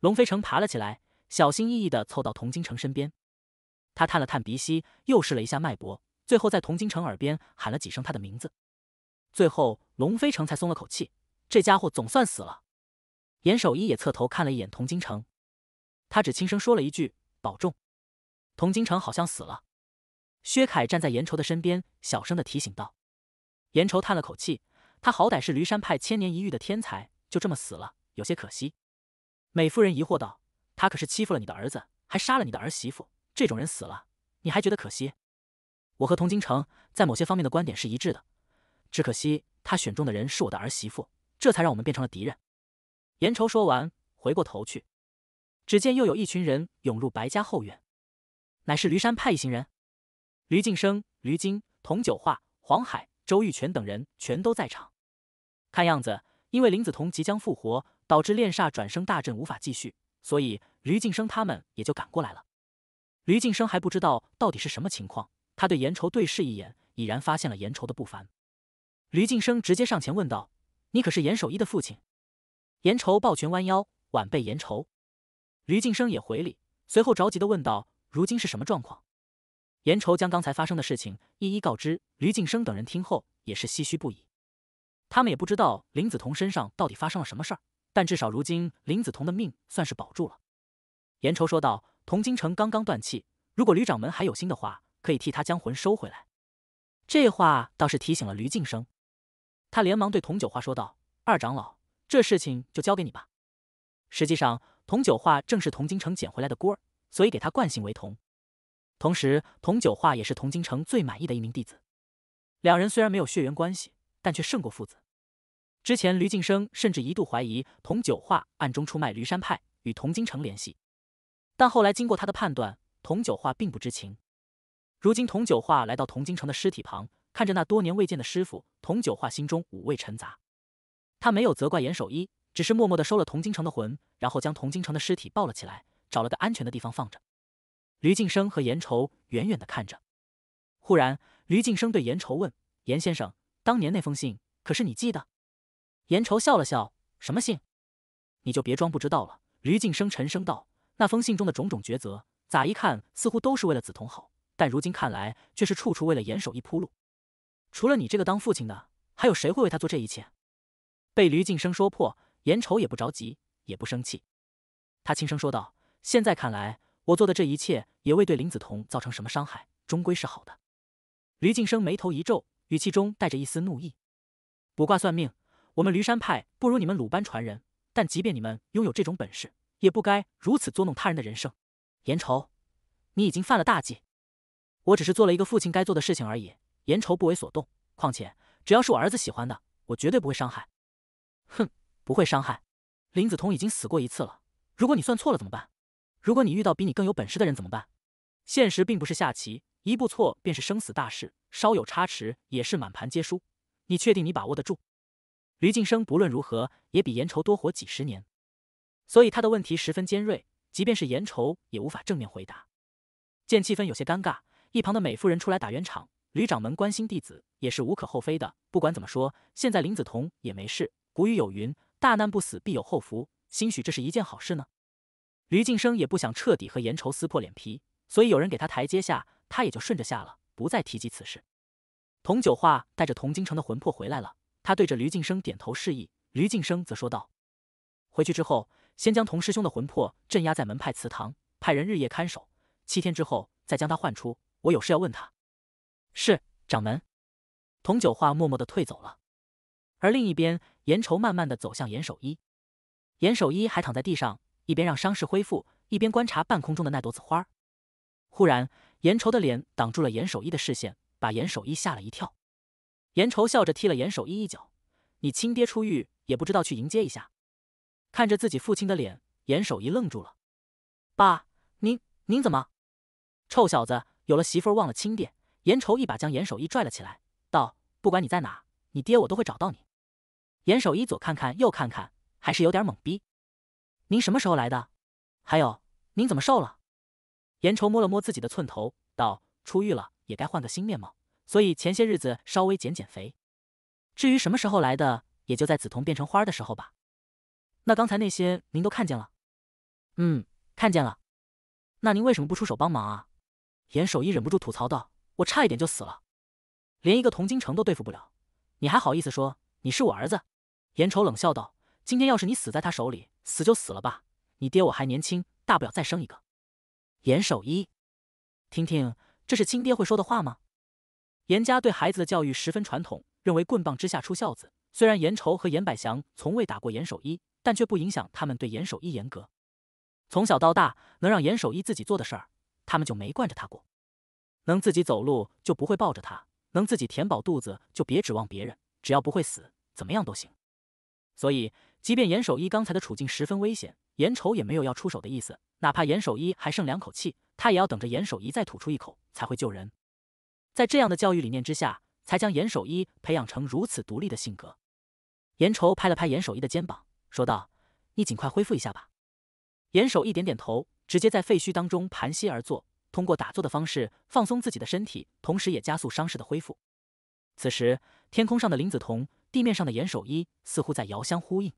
Speaker 1: 龙飞城爬了起来，小心翼翼的凑到童京城身边，他探了探鼻息，又试了一下脉搏，最后在童京城耳边喊了几声他的名字，最后龙飞城才松了口气，这家伙总算死了。严守一也侧头看了一眼童京城，他只轻声说了一句：“保重。”童京城好像死了。薛凯站在严愁的身边，小声的提醒道：“严愁叹了口气，他好歹是驴山派千年一遇的天才，就这么死了，有些可惜。”美妇人疑惑道：“他可是欺负了你的儿子，还杀了你的儿媳妇，这种人死了，你还觉得可惜？”我和童京城在某些方面的观点是一致的，只可惜他选中的人是我的儿媳妇，这才让我们变成了敌人。”严愁说完，回过头去，只见又有一群人涌入白家后院，乃是驴山派一行人。吕敬生、吕晶、童九化、黄海、周玉泉等人全都在场。看样子，因为林子桐即将复活，导致炼煞转生大阵无法继续，所以吕敬生他们也就赶过来了。吕敬生还不知道到底是什么情况，他对严愁对视一眼，已然发现了严愁的不凡。吕敬生直接上前问道：“你可是严守一的父亲？”严愁抱拳弯腰：“晚辈严愁。”吕敬生也回礼，随后着急的问道：“如今是什么状况？”严愁将刚才发生的事情一一告知，吕敬生等人听后也是唏嘘不已。他们也不知道林子桐身上到底发生了什么事儿，但至少如今林子桐的命算是保住了。严愁说道：“童金城刚刚断气，如果吕掌门还有心的话，可以替他将魂收回来。”这话倒是提醒了吕敬生，他连忙对童九化说道：“二长老，这事情就交给你吧。”实际上，童九化正是童金城捡回来的孤儿，所以给他惯性为童。同时，童九化也是童金城最满意的一名弟子。两人虽然没有血缘关系，但却胜过父子。之前，吕敬生甚至一度怀疑童九化暗中出卖驴山派，与童金城联系。但后来经过他的判断，童九化并不知情。如今，童九化来到童金城的尸体旁，看着那多年未见的师傅，童九化心中五味陈杂。他没有责怪严守一，只是默默的收了童金城的魂，然后将童金城的尸体抱了起来，找了个安全的地方放着。吕敬生和严愁远远的看着，忽然，吕敬生对严愁问：“严先生，当年那封信可是你寄的？”严愁笑了笑：“什么信？你就别装不知道了。”吕敬生沉声道：“那封信中的种种抉择，咋一看似乎都是为了梓潼好，但如今看来却是处处为了严守义铺路。除了你这个当父亲的，还有谁会为他做这一切？”被吕敬生说破，严愁也不着急，也不生气，他轻声说道：“现在看来。”我做的这一切也未对林子彤造成什么伤害，终归是好的。吕晋生眉头一皱，语气中带着一丝怒意：“卜卦算命，我们驴山派不如你们鲁班传人，但即便你们拥有这种本事，也不该如此捉弄他人的人生。”严愁，你已经犯了大忌。我只是做了一个父亲该做的事情而已。严愁不为所动。况且，只要是我儿子喜欢的，我绝对不会伤害。哼，不会伤害。林子彤已经死过一次了，如果你算错了怎么办？如果你遇到比你更有本事的人怎么办？现实并不是下棋，一步错便是生死大事，稍有差池也是满盘皆输。你确定你把握得住？吕敬生不论如何也比严愁多活几十年，所以他的问题十分尖锐，即便是严愁也无法正面回答。见气氛有些尴尬，一旁的美妇人出来打圆场。吕掌门关心弟子也是无可厚非的。不管怎么说，现在林子桐也没事。古语有云，大难不死必有后福，兴许这是一件好事呢。吕敬生也不想彻底和严愁撕破脸皮，所以有人给他台阶下，他也就顺着下了，不再提及此事。童九化带着童京城的魂魄回来了，他对着吕敬生点头示意，吕敬生则说道：“回去之后，先将童师兄的魂魄镇压在门派祠堂，派人日夜看守，七天之后再将他唤出，我有事要问他。”“是，掌门。”童九化默默的退走了。而另一边，严愁慢慢的走向严守一，严守一还躺在地上。一边让伤势恢复，一边观察半空中的那朵紫花。忽然，严愁的脸挡住了严守一的视线，把严守一吓了一跳。严愁笑着踢了严守一一脚：“你亲爹出狱，也不知道去迎接一下。”看着自己父亲的脸，严守一愣住了：“爸，您您怎么……臭小子，有了媳妇忘了亲爹！”严愁一把将严守一拽了起来，道：“不管你在哪，你爹我都会找到你。”严守一左看看右看看，还是有点懵逼。您什么时候来的？还有，您怎么瘦了？严愁摸了摸自己的寸头，道：“出狱了，也该换个新面貌，所以前些日子稍微减减肥。至于什么时候来的，也就在紫瞳变成花的时候吧。”那刚才那些您都看见了？嗯，看见了。那您为什么不出手帮忙啊？严守一忍不住吐槽道：“我差一点就死了，连一个铜京城都对付不了，你还好意思说你是我儿子？”严愁冷笑道。今天要是你死在他手里，死就死了吧。你爹我还年轻，大不了再生一个。严守一，听听，这是亲爹会说的话吗？严家对孩子的教育十分传统，认为棍棒之下出孝子。虽然严愁和严百祥从未打过严守一，但却不影响他们对严守一严格。从小到大，能让严守一自己做的事儿，他们就没惯着他过。能自己走路就不会抱着他，能自己填饱肚子就别指望别人。只要不会死，怎么样都行。所以。即便严守一刚才的处境十分危险，严愁也没有要出手的意思。哪怕严守一还剩两口气，他也要等着严守一再吐出一口才会救人。在这样的教育理念之下，才将严守一培养成如此独立的性格。严愁拍了拍严守一的肩膀，说道：“你尽快恢复一下吧。”严守一点点头，直接在废墟当中盘膝而坐，通过打坐的方式放松自己的身体，同时也加速伤势的恢复。此时，天空上的林子桐，地面上的严守一，似乎在遥相呼应。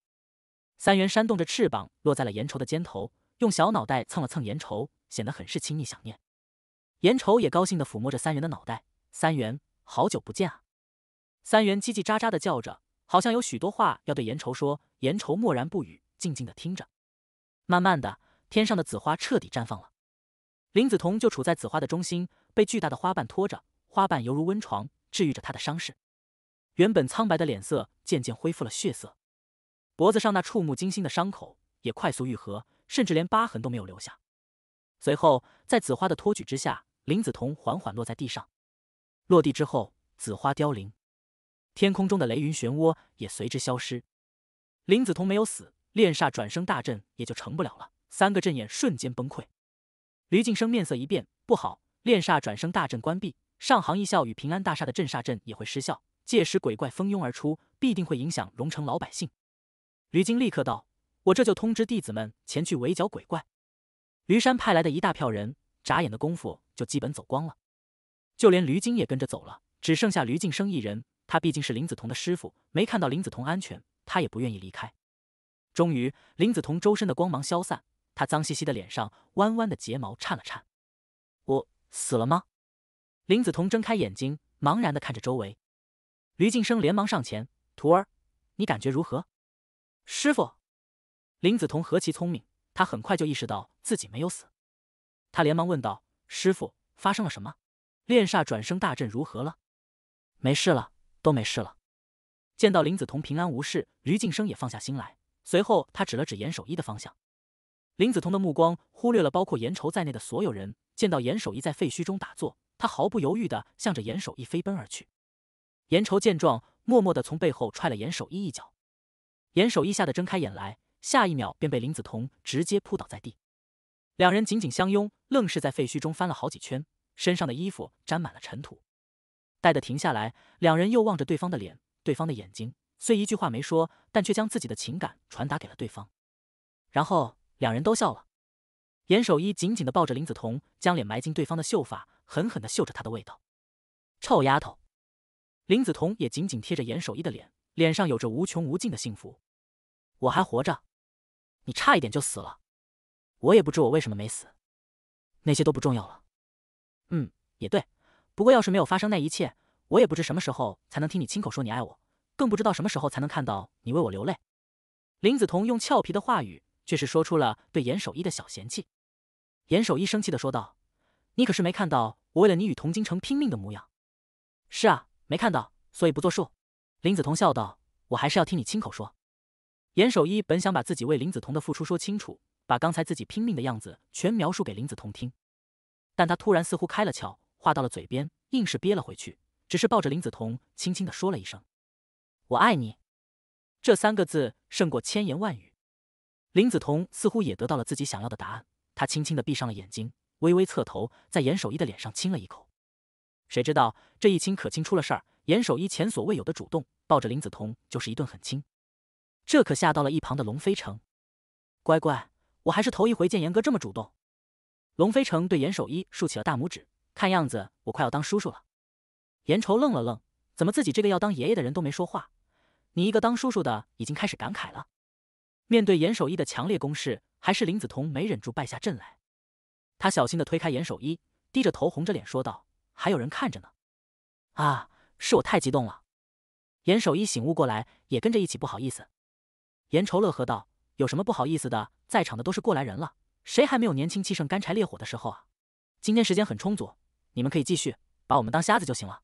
Speaker 1: 三元扇动着翅膀，落在了严愁的肩头，用小脑袋蹭了蹭严愁，显得很是亲密想念。严愁也高兴地抚摸着三元的脑袋。三元，好久不见啊！三元叽叽喳喳地叫着，好像有许多话要对严愁说。严愁默然不语，静静地听着。慢慢的，天上的紫花彻底绽放了。林子彤就处在紫花的中心，被巨大的花瓣托着，花瓣犹如温床，治愈着她的伤势。原本苍白的脸色渐渐恢复了血色。脖子上那触目惊心的伤口也快速愈合，甚至连疤痕都没有留下。随后，在紫花的托举之下，林子彤缓缓落在地上。落地之后，紫花凋零，天空中的雷云漩涡也随之消失。林子彤没有死，炼煞转生大阵也就成不了了，三个阵眼瞬间崩溃。吕景生面色一变，不好，炼煞转生大阵关闭，上杭一校与平安大厦的镇煞阵也会失效。届时鬼怪蜂拥而出，必定会影响荣城老百姓。驴精立刻道：“我这就通知弟子们前去围剿鬼怪。”驴山派来的一大票人，眨眼的功夫就基本走光了，就连驴精也跟着走了，只剩下驴敬生一人。他毕竟是林子彤的师傅，没看到林子彤安全，他也不愿意离开。终于，林子彤周身的光芒消散，他脏兮兮的脸上弯弯的睫毛颤了颤：“我死了吗？”林子彤睁开眼睛，茫然的看着周围。驴敬生连忙上前：“徒儿，你感觉如何？”师傅，林子彤何其聪明，他很快就意识到自己没有死，他连忙问道：“师傅，发生了什么？炼煞转生大阵如何了？”“没事了，都没事了。”见到林子彤平安无事，吕敬生也放下心来。随后，他指了指严守一的方向。林子彤的目光忽略了包括严愁在内的所有人，见到严守一在废墟中打坐，他毫不犹豫的向着严守一飞奔而去。严愁见状，默默的从背后踹了严守一一脚。严守一吓得睁开眼来，下一秒便被林子彤直接扑倒在地，两人紧紧相拥，愣是在废墟中翻了好几圈，身上的衣服沾满了尘土。待得停下来，两人又望着对方的脸，对方的眼睛虽一句话没说，但却将自己的情感传达给了对方。然后两人都笑了。严守一紧紧地抱着林子彤，将脸埋进对方的秀发，狠狠地嗅着她的味道。臭丫头！林子彤也紧紧贴着严守一的脸，脸上有着无穷无尽的幸福。我还活着，你差一点就死了，我也不知我为什么没死，那些都不重要了。嗯，也对。不过要是没有发生那一切，我也不知什么时候才能听你亲口说你爱我，更不知道什么时候才能看到你为我流泪。林子彤用俏皮的话语，却是说出了对严守一的小嫌弃。严守一生气的说道：“你可是没看到我为了你与童京城拼命的模样。”“是啊，没看到，所以不作数。”林子彤笑道：“我还是要听你亲口说。”严守一本想把自己为林子彤的付出说清楚，把刚才自己拼命的样子全描述给林子彤听，但他突然似乎开了窍，话到了嘴边，硬是憋了回去，只是抱着林子彤，轻轻地说了一声：“我爱你。”这三个字胜过千言万语。林子彤似乎也得到了自己想要的答案，他轻轻的闭上了眼睛，微微侧头，在严守一的脸上亲了一口。谁知道这一亲可亲出了事儿，严守一前所未有的主动，抱着林子彤就是一顿狠亲。这可吓到了一旁的龙飞城。乖乖，我还是头一回见严哥这么主动。龙飞城对严守一竖起了大拇指，看样子我快要当叔叔了。严愁愣了愣，怎么自己这个要当爷爷的人都没说话？你一个当叔叔的已经开始感慨了。面对严守一的强烈攻势，还是林子彤没忍住败下阵来。他小心的推开严守一，低着头红着脸说道：“还有人看着呢。”啊，是我太激动了。严守一醒悟过来，也跟着一起不好意思。严愁乐呵道：“有什么不好意思的？在场的都是过来人了，谁还没有年轻气盛、干柴烈火的时候啊？今天时间很充足，你们可以继续，把我们当瞎子就行了。”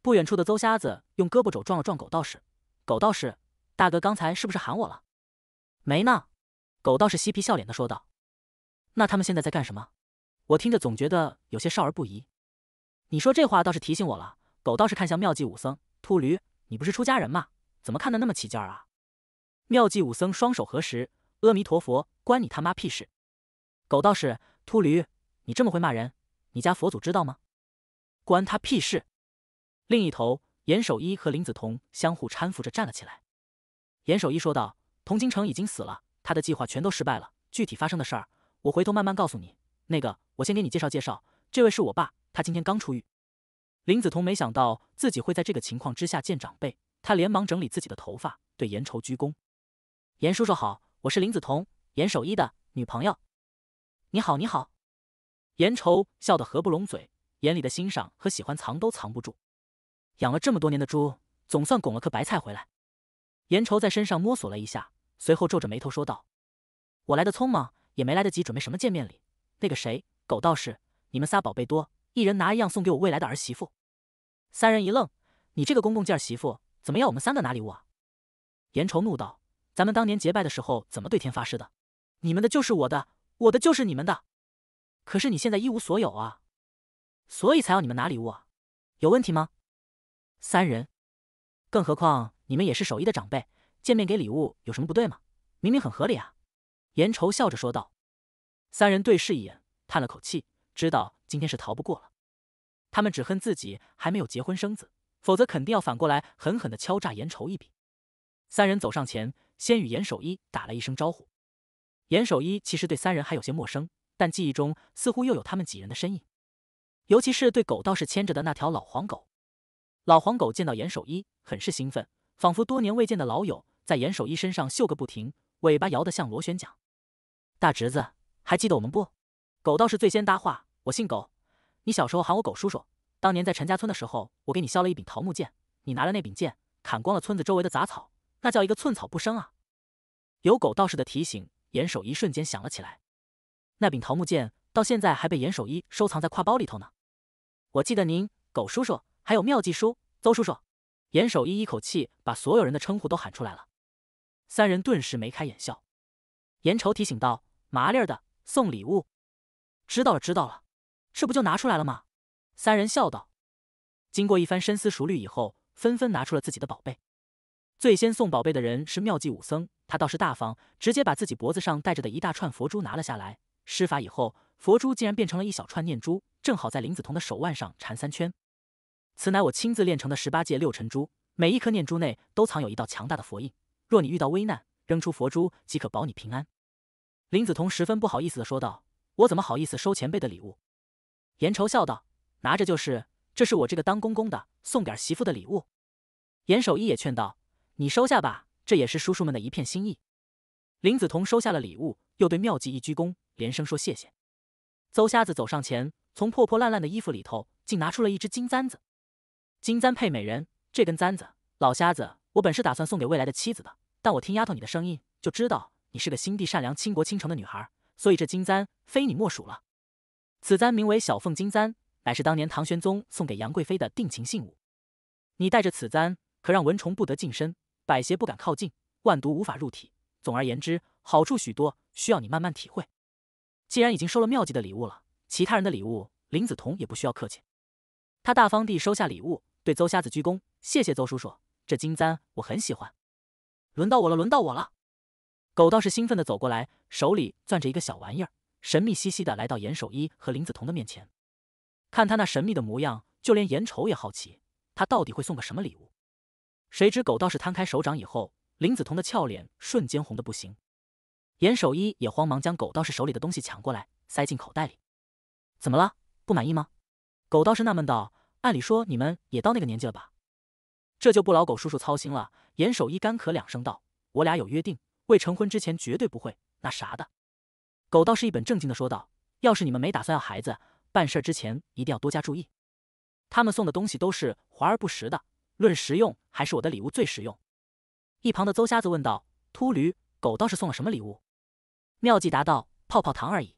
Speaker 1: 不远处的邹瞎子用胳膊肘撞了撞狗道士：“狗道士，大哥刚才是不是喊我了？”“没呢。”狗道士嬉皮笑脸的说道。“那他们现在在干什么？我听着总觉得有些少儿不宜。”“你说这话倒是提醒我了。”狗道士看向妙计武僧秃驴：“你不是出家人吗？怎么看得那么起劲儿啊？”妙计武僧双手合十，阿弥陀佛，关你他妈屁事！狗道士，秃驴，你这么会骂人，你家佛祖知道吗？关他屁事！另一头，严守一和林子彤相互搀扶着站了起来。严守一说道：“童京城已经死了，他的计划全都失败了。具体发生的事儿，我回头慢慢告诉你。那个，我先给你介绍介绍，这位是我爸，他今天刚出狱。”林子彤没想到自己会在这个情况之下见长辈，他连忙整理自己的头发，对严愁鞠躬。严叔叔好，我是林子彤，严守一的女朋友。你好，你好。严愁笑得合不拢嘴，眼里的欣赏和喜欢藏都藏不住。养了这么多年的猪，总算拱了颗白菜回来。严愁在身上摸索了一下，随后皱着眉头说道：“我来的匆忙，也没来得及准备什么见面礼。那个谁，狗道士，你们仨宝贝多，一人拿一样送给我未来的儿媳妇。”三人一愣：“你这个公公劲儿媳妇，怎么要我们三个拿礼物啊？”严愁怒道。咱们当年结拜的时候怎么对天发誓的？你们的就是我的，我的就是你们的。可是你现在一无所有啊，所以才要你们拿礼物啊？有问题吗？三人，更何况你们也是手艺的长辈，见面给礼物有什么不对吗？明明很合理啊！严愁笑着说道。三人对视一眼，叹了口气，知道今天是逃不过了。他们只恨自己还没有结婚生子，否则肯定要反过来狠狠的敲诈严愁一笔。三人走上前。先与严守一打了一声招呼，严守一其实对三人还有些陌生，但记忆中似乎又有他们几人的身影，尤其是对狗道士牵着的那条老黄狗。老黄狗见到严守一，很是兴奋，仿佛多年未见的老友，在严守一身上嗅个不停，尾巴摇得像螺旋桨。大侄子，还记得我们不？狗道士最先搭话：“我姓狗，你小时候喊我狗叔叔。当年在陈家村的时候，我给你削了一柄桃木剑，你拿了那柄剑，砍光了村子周围的杂草。”那叫一个寸草不生啊！有狗道士的提醒，严守一瞬间想了起来，那柄桃木剑到现在还被严守一收藏在挎包里头呢。我记得您，狗叔叔，还有妙计叔、邹叔叔。严守一一口气把所有人的称呼都喊出来了，三人顿时眉开眼笑。严愁提醒道：“麻利儿的，送礼物。”知道了，知道了，这不就拿出来了吗？三人笑道。经过一番深思熟虑以后，纷纷拿出了自己的宝贝。最先送宝贝的人是妙计武僧，他倒是大方，直接把自己脖子上戴着的一大串佛珠拿了下来。施法以后，佛珠竟然变成了一小串念珠，正好在林子彤的手腕上缠三圈。此乃我亲自炼成的十八界六尘珠，每一颗念珠内都藏有一道强大的佛印。若你遇到危难，扔出佛珠即可保你平安。林子彤十分不好意思的说道：“我怎么好意思收前辈的礼物？”严愁笑道：“拿着就是，这是我这个当公公的送点媳妇的礼物。”严守一也劝道。你收下吧，这也是叔叔们的一片心意。林子彤收下了礼物，又对妙计一鞠躬，连声说谢谢。邹瞎子走上前，从破破烂烂的衣服里头，竟拿出了一只金簪子。金簪配美人，这根簪子，老瞎子，我本是打算送给未来的妻子的，但我听丫头你的声音，就知道你是个心地善良、倾国倾城的女孩，所以这金簪非你莫属了。此簪名为小凤金簪，乃是当年唐玄宗送给杨贵妃的定情信物。你戴着此簪，可让蚊虫不得近身。百邪不敢靠近，万毒无法入体。总而言之，好处许多，需要你慢慢体会。既然已经收了妙计的礼物了，其他人的礼物，林子彤也不需要客气。他大方地收下礼物，对邹瞎子鞠躬：“谢谢邹叔叔，这金簪我很喜欢。”轮到我了，轮到我了！狗道士兴奋地走过来，手里攥着一个小玩意儿，神秘兮兮地来到严守一和林子彤的面前。看他那神秘的模样，就连严丑也好奇，他到底会送个什么礼物？谁知狗道士摊开手掌以后，林子彤的俏脸瞬间红的不行。严守一也慌忙将狗道士手里的东西抢过来，塞进口袋里。怎么了？不满意吗？狗道士纳闷道：“按理说你们也到那个年纪了吧？这就不劳狗叔叔操心了。”严守一干咳两声道：“我俩有约定，未成婚之前绝对不会那啥的。”狗道士一本正经的说道：“要是你们没打算要孩子，办事之前一定要多加注意。他们送的东西都是华而不实的。”论实用，还是我的礼物最实用。一旁的邹瞎子问道：“秃驴，狗道士送了什么礼物？”妙计答道：“泡泡糖而已。”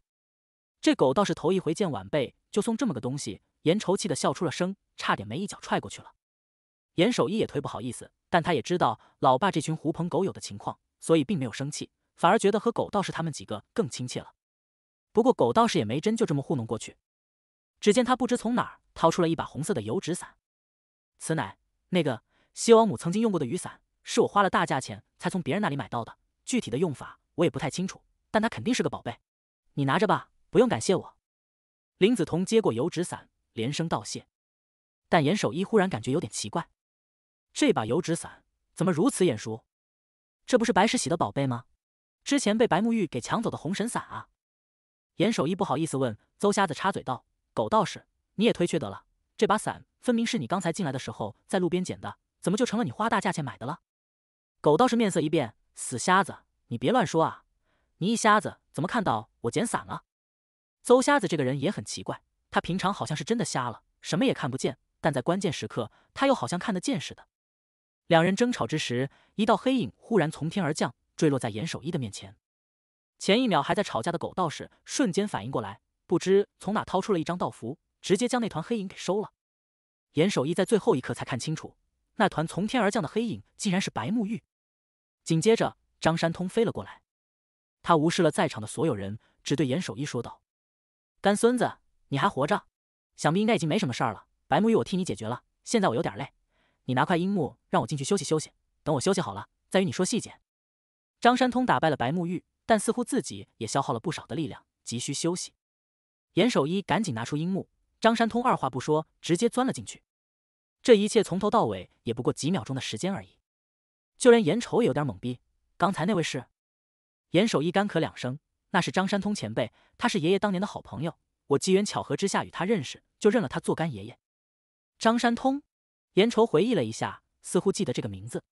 Speaker 1: 这狗道士头一回见晚辈，就送这么个东西，严愁气的笑出了声，差点没一脚踹过去了。严守一也忒不好意思，但他也知道老爸这群狐朋狗友的情况，所以并没有生气，反而觉得和狗道士他们几个更亲切了。不过狗道士也没真就这么糊弄过去，只见他不知从哪儿掏出了一把红色的油纸伞，此乃……那个西王母曾经用过的雨伞，是我花了大价钱才从别人那里买到的。具体的用法我也不太清楚，但它肯定是个宝贝。你拿着吧，不用感谢我。林子彤接过油纸伞，连声道谢。但严守一忽然感觉有点奇怪，这把油纸伞怎么如此眼熟？这不是白石喜的宝贝吗？之前被白沐玉给抢走的红神伞啊！严守一不好意思问，邹瞎子插嘴道：“狗道士，你也忒缺德了，这把伞。”分明是你刚才进来的时候在路边捡的，怎么就成了你花大价钱买的了？狗道士面色一变：“死瞎子，你别乱说啊！你一瞎子怎么看到我捡散了？”邹瞎子这个人也很奇怪，他平常好像是真的瞎了，什么也看不见，但在关键时刻他又好像看得见似的。两人争吵之时，一道黑影忽然从天而降，坠落在严守一的面前。前一秒还在吵架的狗道士瞬间反应过来，不知从哪掏出了一张道符，直接将那团黑影给收了。严守一在最后一刻才看清楚，那团从天而降的黑影竟然是白沐玉。紧接着，张山通飞了过来，他无视了在场的所有人，只对严守一说道：“干孙子，你还活着，想必应该已经没什么事儿了。白沐玉，我替你解决了。现在我有点累，你拿块樱木让我进去休息休息。等我休息好了，再与你说细节。”张山通打败了白沐玉，但似乎自己也消耗了不少的力量，急需休息。严守一赶紧拿出樱木，张山通二话不说，直接钻了进去。这一切从头到尾也不过几秒钟的时间而已，就连严愁也有点懵逼。刚才那位是严守一干咳两声，那是张山通前辈，他是爷爷当年的好朋友，我机缘巧合之下与他认识，就认了他做干爷爷。张山通，严愁回忆了一下，似乎记得这个名字。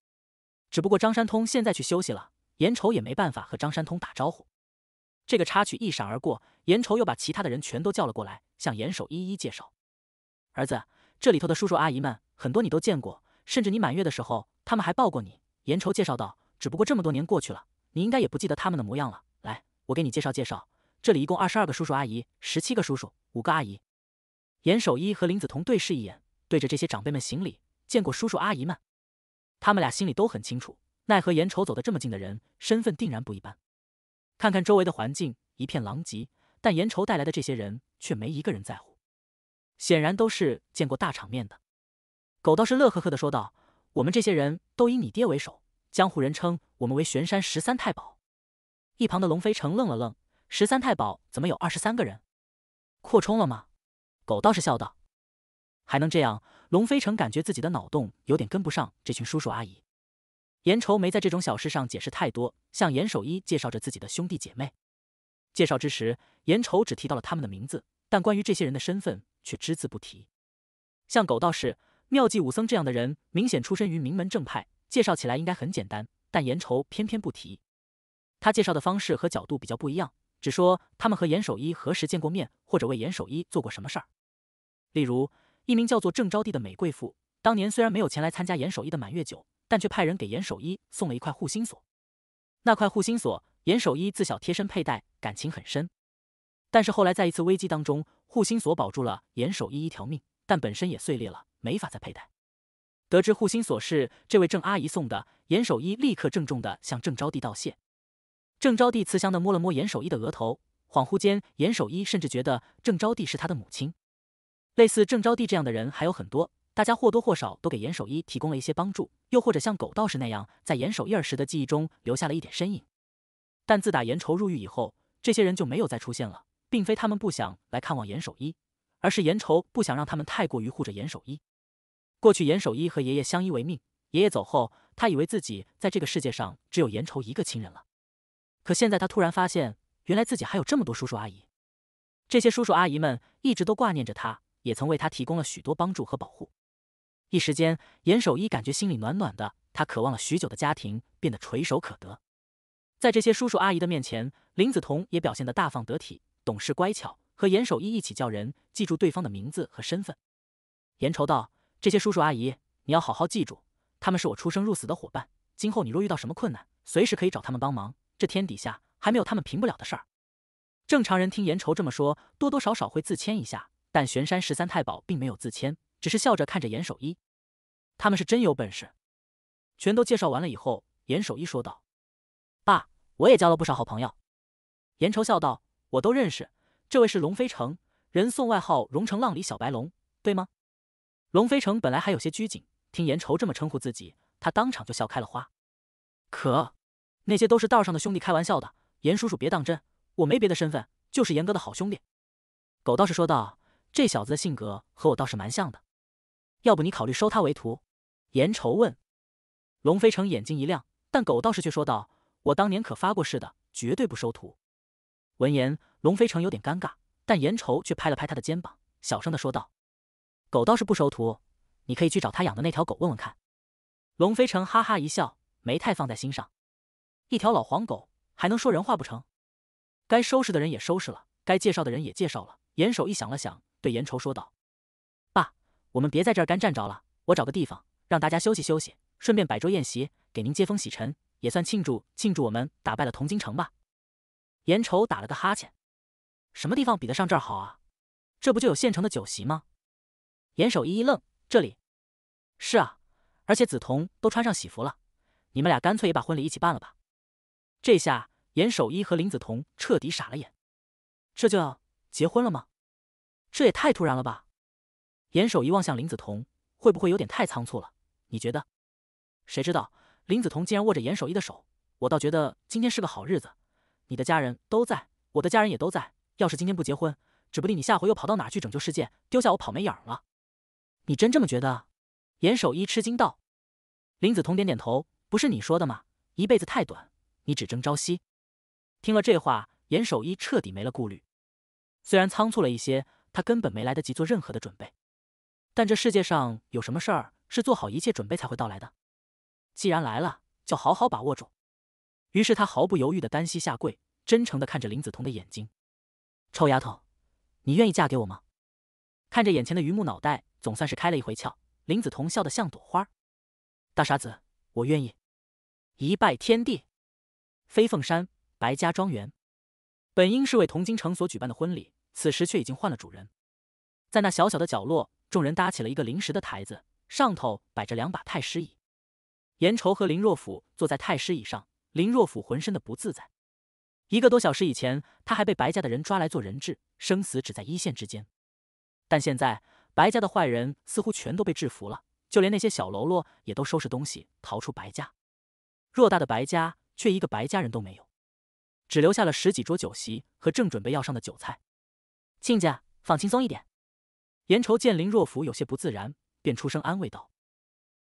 Speaker 1: 只不过张山通现在去休息了，严愁也没办法和张山通打招呼。这个插曲一闪而过，严愁又把其他的人全都叫了过来，向严守一一介绍。儿子，这里头的叔叔阿姨们。很多你都见过，甚至你满月的时候，他们还抱过你。严愁介绍道：“只不过这么多年过去了，你应该也不记得他们的模样了。”来，我给你介绍介绍，这里一共二十二个叔叔阿姨，十七个叔叔，五个阿姨。严守一和林子彤对视一眼，对着这些长辈们行礼：“见过叔叔阿姨们。”他们俩心里都很清楚，奈何严愁走得这么近的人，身份定然不一般。看看周围的环境，一片狼藉，但严愁带来的这些人却没一个人在乎，显然都是见过大场面的。狗道士乐呵呵的说道：“我们这些人都以你爹为首，江湖人称我们为玄山十三太保。”一旁的龙飞城愣了愣：“十三太保怎么有二十三个人？扩充了吗？”狗道士笑道：“还能这样。”龙飞城感觉自己的脑洞有点跟不上这群叔叔阿姨。严愁没在这种小事上解释太多，向严守一介绍着自己的兄弟姐妹。介绍之时，严愁只提到了他们的名字，但关于这些人的身份却只字不提，像狗道士。妙计武僧这样的人，明显出身于名门正派，介绍起来应该很简单。但严愁偏偏不提，他介绍的方式和角度比较不一样，只说他们和严守一何时见过面，或者为严守一做过什么事儿。例如，一名叫做郑招娣的美贵妇，当年虽然没有前来参加严守一的满月酒，但却派人给严守一送了一块护心锁。那块护心锁，严守一自小贴身佩戴，感情很深。但是后来在一次危机当中，护心锁保住了严守一一条命，但本身也碎裂了。没法再佩戴。得知护心锁是这位郑阿姨送的，严守一立刻郑重的向郑招娣道谢。郑招娣慈祥的摸了摸严守一的额头，恍惚间，严守一甚至觉得郑招娣是他的母亲。类似郑招娣这样的人还有很多，大家或多或少都给严守一提供了一些帮助，又或者像狗道士那样，在严守一儿时的记忆中留下了一点身影。但自打严愁入狱以后，这些人就没有再出现了，并非他们不想来看望严守一，而是严愁不想让他们太过于护着严守一。过去，严守一和爷爷相依为命。爷爷走后，他以为自己在这个世界上只有严愁一个亲人了。可现在，他突然发现，原来自己还有这么多叔叔阿姨。这些叔叔阿姨们一直都挂念着他，也曾为他提供了许多帮助和保护。一时间，严守一感觉心里暖暖的。他渴望了许久的家庭变得垂手可得。在这些叔叔阿姨的面前，林子彤也表现得大方得体、懂事乖巧，和严守一一起叫人记住对方的名字和身份。严愁道。这些叔叔阿姨，你要好好记住，他们是我出生入死的伙伴。今后你若遇到什么困难，随时可以找他们帮忙。这天底下还没有他们平不了的事儿。正常人听严愁这么说，多多少少会自谦一下，但玄山十三太保并没有自谦，只是笑着看着严守一。他们是真有本事。全都介绍完了以后，严守一说道：“爸，我也交了不少好朋友。”严愁笑道：“我都认识，这位是龙飞城，人送外号‘龙城浪里小白龙’，对吗？”龙飞城本来还有些拘谨，听严愁这么称呼自己，他当场就笑开了花。可，那些都是道上的兄弟开玩笑的，严叔叔别当真。我没别的身份，就是严哥的好兄弟。狗道士说道：“这小子的性格和我倒是蛮像的，要不你考虑收他为徒？”严愁问。龙飞城眼睛一亮，但狗道士却说道：“我当年可发过誓的，绝对不收徒。”闻言，龙飞城有点尴尬，但严愁却拍了拍他的肩膀，小声的说道。狗倒是不收徒，你可以去找他养的那条狗问问看。龙飞城哈哈一笑，没太放在心上。一条老黄狗还能说人话不成？该收拾的人也收拾了，该介绍的人也介绍了。严守义想了想，对严愁说道：“爸，我们别在这儿干站着了，我找个地方让大家休息休息，顺便摆桌宴席，给您接风洗尘，也算庆祝庆祝我们打败了铜京城吧。”严愁打了个哈欠：“什么地方比得上这儿好啊？这不就有现成的酒席吗？”严守一一愣，这里，是啊，而且梓潼都穿上喜服了，你们俩干脆也把婚礼一起办了吧。这下严守一和林梓潼彻底傻了眼，这就要结婚了吗？这也太突然了吧。严守一望向林梓潼，会不会有点太仓促了？你觉得？谁知道林梓潼竟然握着严守一的手，我倒觉得今天是个好日子，你的家人都在，我的家人也都在。要是今天不结婚，指不定你下回又跑到哪去拯救世界，丢下我跑没影儿了。你真这么觉得？严守一吃惊道。林子彤点点头：“不是你说的吗？一辈子太短，你只争朝夕。”听了这话，严守一彻底没了顾虑。虽然仓促了一些，他根本没来得及做任何的准备。但这世界上有什么事儿是做好一切准备才会到来的？既然来了，就好好把握住。于是他毫不犹豫的单膝下跪，真诚的看着林子彤的眼睛：“臭丫头，你愿意嫁给我吗？”看着眼前的榆木脑袋。总算是开了一回窍，林子彤笑得像朵花。大傻子，我愿意。一拜天地，飞凤山白家庄园本应是为童京城所举办的婚礼，此时却已经换了主人。在那小小的角落，众人搭起了一个临时的台子，上头摆着两把太师椅。严愁和林若甫坐在太师椅上，林若甫浑身的不自在。一个多小时以前，他还被白家的人抓来做人质，生死只在一线之间。但现在。白家的坏人似乎全都被制服了，就连那些小喽啰也都收拾东西逃出白家。偌大的白家却一个白家人都没有，只留下了十几桌酒席和正准备要上的酒菜。亲家，放轻松一点。严愁见林若甫有些不自然，便出声安慰道：“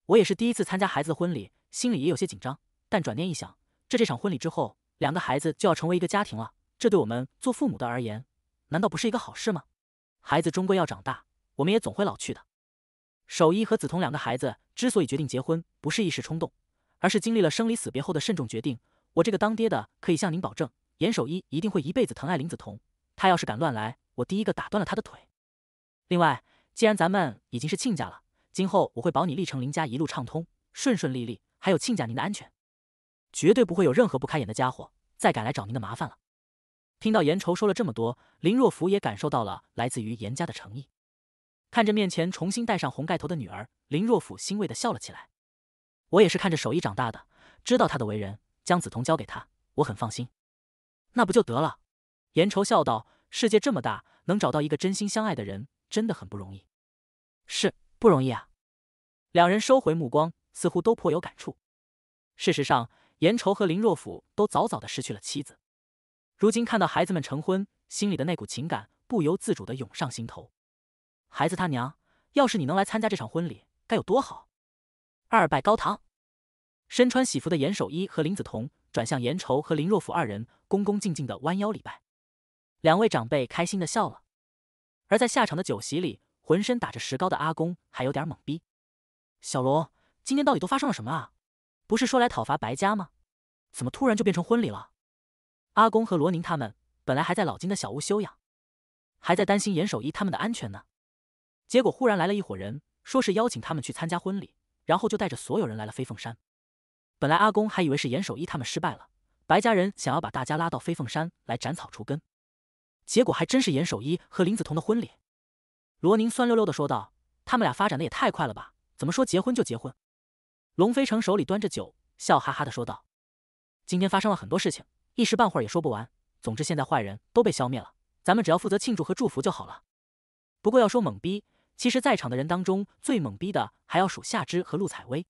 Speaker 1: 我也是第一次参加孩子的婚礼，心里也有些紧张。但转念一想，这这场婚礼之后，两个孩子就要成为一个家庭了，这对我们做父母的而言，难道不是一个好事吗？孩子终归要长大。”我们也总会老去的。守一和梓潼两个孩子之所以决定结婚，不是一时冲动，而是经历了生离死别后的慎重决定。我这个当爹的可以向您保证，严守一一定会一辈子疼爱林梓潼。他要是敢乱来，我第一个打断了他的腿。另外，既然咱们已经是亲家了，今后我会保你历城林家一路畅通、顺顺利利，还有亲家您的安全，绝对不会有任何不开眼的家伙再敢来找您的麻烦了。听到严愁说了这么多，林若甫也感受到了来自于严家的诚意。看着面前重新戴上红盖头的女儿林若甫欣慰的笑了起来。我也是看着手艺长大的，知道他的为人，将梓潼交给他，我很放心。那不就得了？严愁笑道。世界这么大，能找到一个真心相爱的人，真的很不容易。是不容易啊。两人收回目光，似乎都颇有感触。事实上，严愁和林若甫都早早的失去了妻子，如今看到孩子们成婚，心里的那股情感不由自主的涌上心头。孩子他娘，要是你能来参加这场婚礼，该有多好！二拜高堂，身穿喜服的严守一和林子彤转向严愁和林若甫二人，恭恭敬敬的弯腰礼拜。两位长辈开心的笑了。而在下场的酒席里，浑身打着石膏的阿公还有点懵逼：“小龙，今天到底都发生了什么啊？不是说来讨伐白家吗？怎么突然就变成婚礼了？”阿公和罗宁他们本来还在老金的小屋休养，还在担心严守一他们的安全呢。结果忽然来了一伙人，说是邀请他们去参加婚礼，然后就带着所有人来了飞凤山。本来阿公还以为是严守一他们失败了，白家人想要把大家拉到飞凤山来斩草除根。结果还真是严守一和林子彤的婚礼。罗宁酸溜溜的说道：“他们俩发展的也太快了吧？怎么说结婚就结婚？”龙飞成手里端着酒，笑哈哈的说道：“今天发生了很多事情，一时半会儿也说不完。总之现在坏人都被消灭了，咱们只要负责庆祝和祝福就好了。不过要说懵逼。”其实，在场的人当中最懵逼的还要数夏之和陆采薇，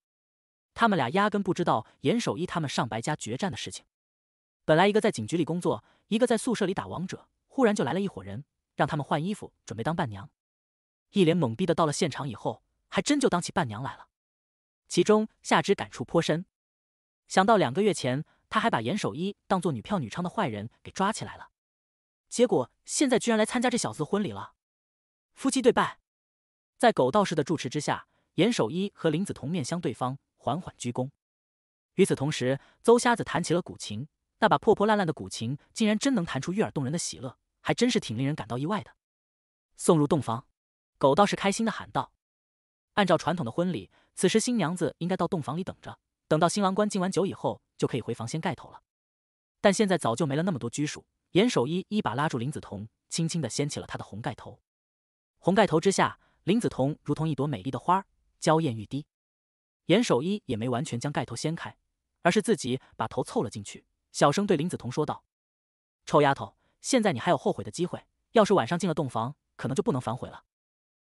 Speaker 1: 他们俩压根不知道严守一他们上白家决战的事情。本来一个在警局里工作，一个在宿舍里打王者，忽然就来了一伙人，让他们换衣服准备当伴娘。一脸懵逼的到了现场以后，还真就当起伴娘来了。其中夏之感触颇深，想到两个月前他还把严守一当做女票女娼的坏人给抓起来了，结果现在居然来参加这小子的婚礼了，夫妻对拜。在狗道士的主持之下，严守一和林子桐面向对方缓缓鞠躬。与此同时，邹瞎子弹起了古琴，那把破破烂烂的古琴竟然真能弹出悦耳动人的喜乐，还真是挺令人感到意外的。送入洞房，狗道士开心的喊道：“按照传统的婚礼，此时新娘子应该到洞房里等着，等到新郎官敬完酒以后，就可以回房掀盖头了。”但现在早就没了那么多拘束，严守一一把拉住林子桐，轻轻的掀起了她的红盖头。红盖头之下。林子彤如同一朵美丽的花，娇艳欲滴。严守一也没完全将盖头掀开，而是自己把头凑了进去，小声对林子彤说道：“臭丫头，现在你还有后悔的机会，要是晚上进了洞房，可能就不能反悔了。”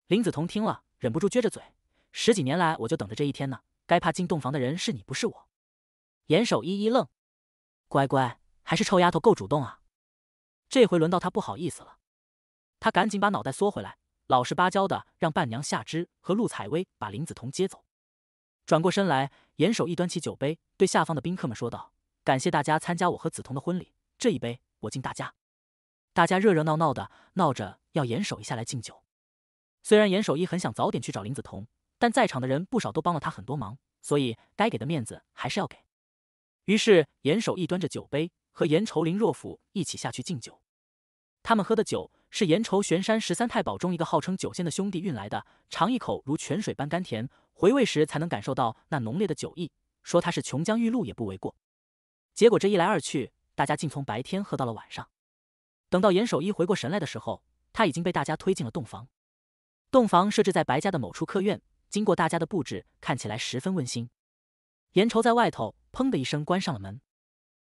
Speaker 1: 林子彤听了，忍不住撅着嘴：“十几年来，我就等着这一天呢！该怕进洞房的人是你，不是我。”严守一一愣：“乖乖，还是臭丫头够主动啊！”这回轮到他不好意思了，他赶紧把脑袋缩回来。老实巴交的让伴娘夏之和陆采薇把林子彤接走，转过身来，严守一端起酒杯，对下方的宾客们说道：“感谢大家参加我和子彤的婚礼，这一杯我敬大家。”大家热热闹闹的闹着要严守一下来敬酒。虽然严守一很想早点去找林子彤，但在场的人不少，都帮了他很多忙，所以该给的面子还是要给。于是严守一端着酒杯和严愁林若甫一起下去敬酒。他们喝的酒。是颜愁玄山十三太保中一个号称酒仙的兄弟运来的，尝一口如泉水般甘甜，回味时才能感受到那浓烈的酒意。说他是琼浆玉露也不为过。结果这一来二去，大家竟从白天喝到了晚上。等到严守一回过神来的时候，他已经被大家推进了洞房。洞房设置在白家的某处客院，经过大家的布置，看起来十分温馨。严愁在外头砰的一声关上了门，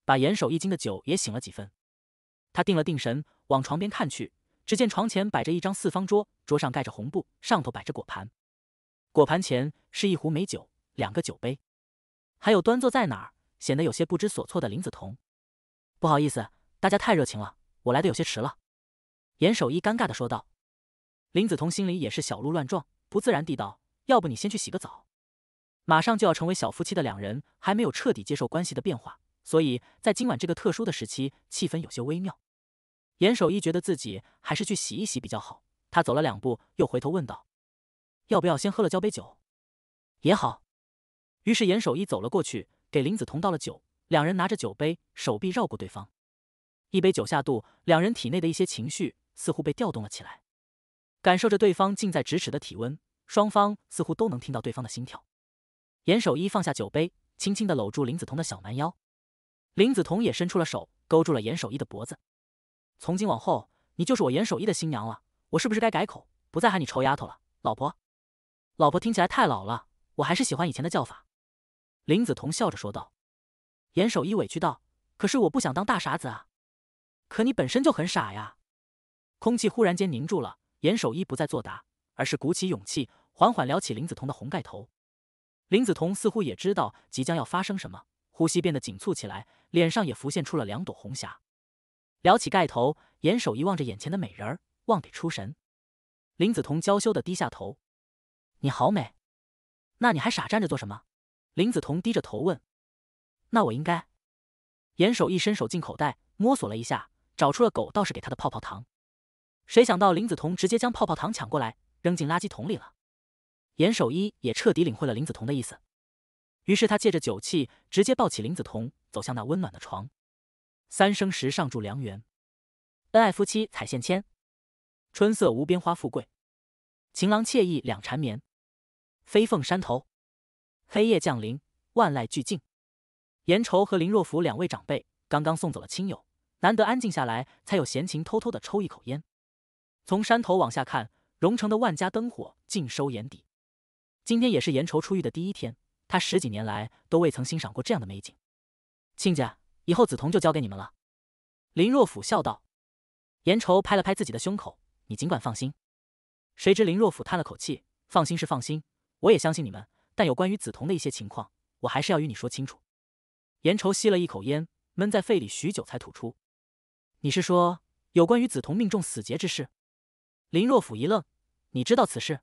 Speaker 1: 把严守一惊的酒也醒了几分。他定了定神，往床边看去。只见床前摆着一张四方桌，桌上盖着红布，上头摆着果盘，果盘前是一壶美酒、两个酒杯，还有端坐在哪儿显得有些不知所措的林子彤。不好意思，大家太热情了，我来的有些迟了。”严守一尴尬地说道。林子彤心里也是小鹿乱撞，不自然地道：“要不你先去洗个澡？”马上就要成为小夫妻的两人还没有彻底接受关系的变化，所以在今晚这个特殊的时期，气氛有些微妙。严守一觉得自己还是去洗一洗比较好。他走了两步，又回头问道：“要不要先喝了交杯酒？”也好。于是严守一走了过去，给林子彤倒了酒。两人拿着酒杯，手臂绕过对方。一杯酒下肚，两人体内的一些情绪似乎被调动了起来。感受着对方近在咫尺的体温，双方似乎都能听到对方的心跳。严守一放下酒杯，轻轻的搂住林子彤的小蛮腰。林子彤也伸出了手，勾住了严守一的脖子。从今往后，你就是我严守一的新娘了。我是不是该改口，不再喊你臭丫头了？老婆，老婆听起来太老了，我还是喜欢以前的叫法。林子彤笑着说道。严守一委屈道：“可是我不想当大傻子啊！”可你本身就很傻呀。空气忽然间凝住了，严守一不再作答，而是鼓起勇气，缓缓撩起林子彤的红盖头。林子彤似乎也知道即将要发生什么，呼吸变得紧促起来，脸上也浮现出了两朵红霞。撩起盖头，严守一望着眼前的美人儿，望得出神。林子彤娇羞的低下头：“你好美，那你还傻站着做什么？”林子彤低着头问：“那我应该？”严守一伸手进口袋，摸索了一下，找出了狗道士给他的泡泡糖。谁想到林子彤直接将泡泡糖抢过来，扔进垃圾桶里了。严守一也彻底领会了林子彤的意思，于是他借着酒气，直接抱起林子彤，走向那温暖的床。三生石上铸良缘，恩爱夫妻彩线牵，春色无边花富贵，情郎惬意两缠绵。飞凤山头，黑夜降临，万籁俱静。严愁和林若甫两位长辈刚刚送走了亲友，难得安静下来，才有闲情偷偷的抽一口烟。从山头往下看，荣城的万家灯火尽收眼底。今天也是严愁出狱的第一天，他十几年来都未曾欣赏过这样的美景。亲家。以后梓潼就交给你们了，林若甫笑道。严愁拍了拍自己的胸口：“你尽管放心。”谁知林若甫叹了口气：“放心是放心，我也相信你们，但有关于梓潼的一些情况，我还是要与你说清楚。”严愁吸了一口烟，闷在肺里许久才吐出：“你是说有关于梓潼命中死劫之事？”林若甫一愣：“你知道此事？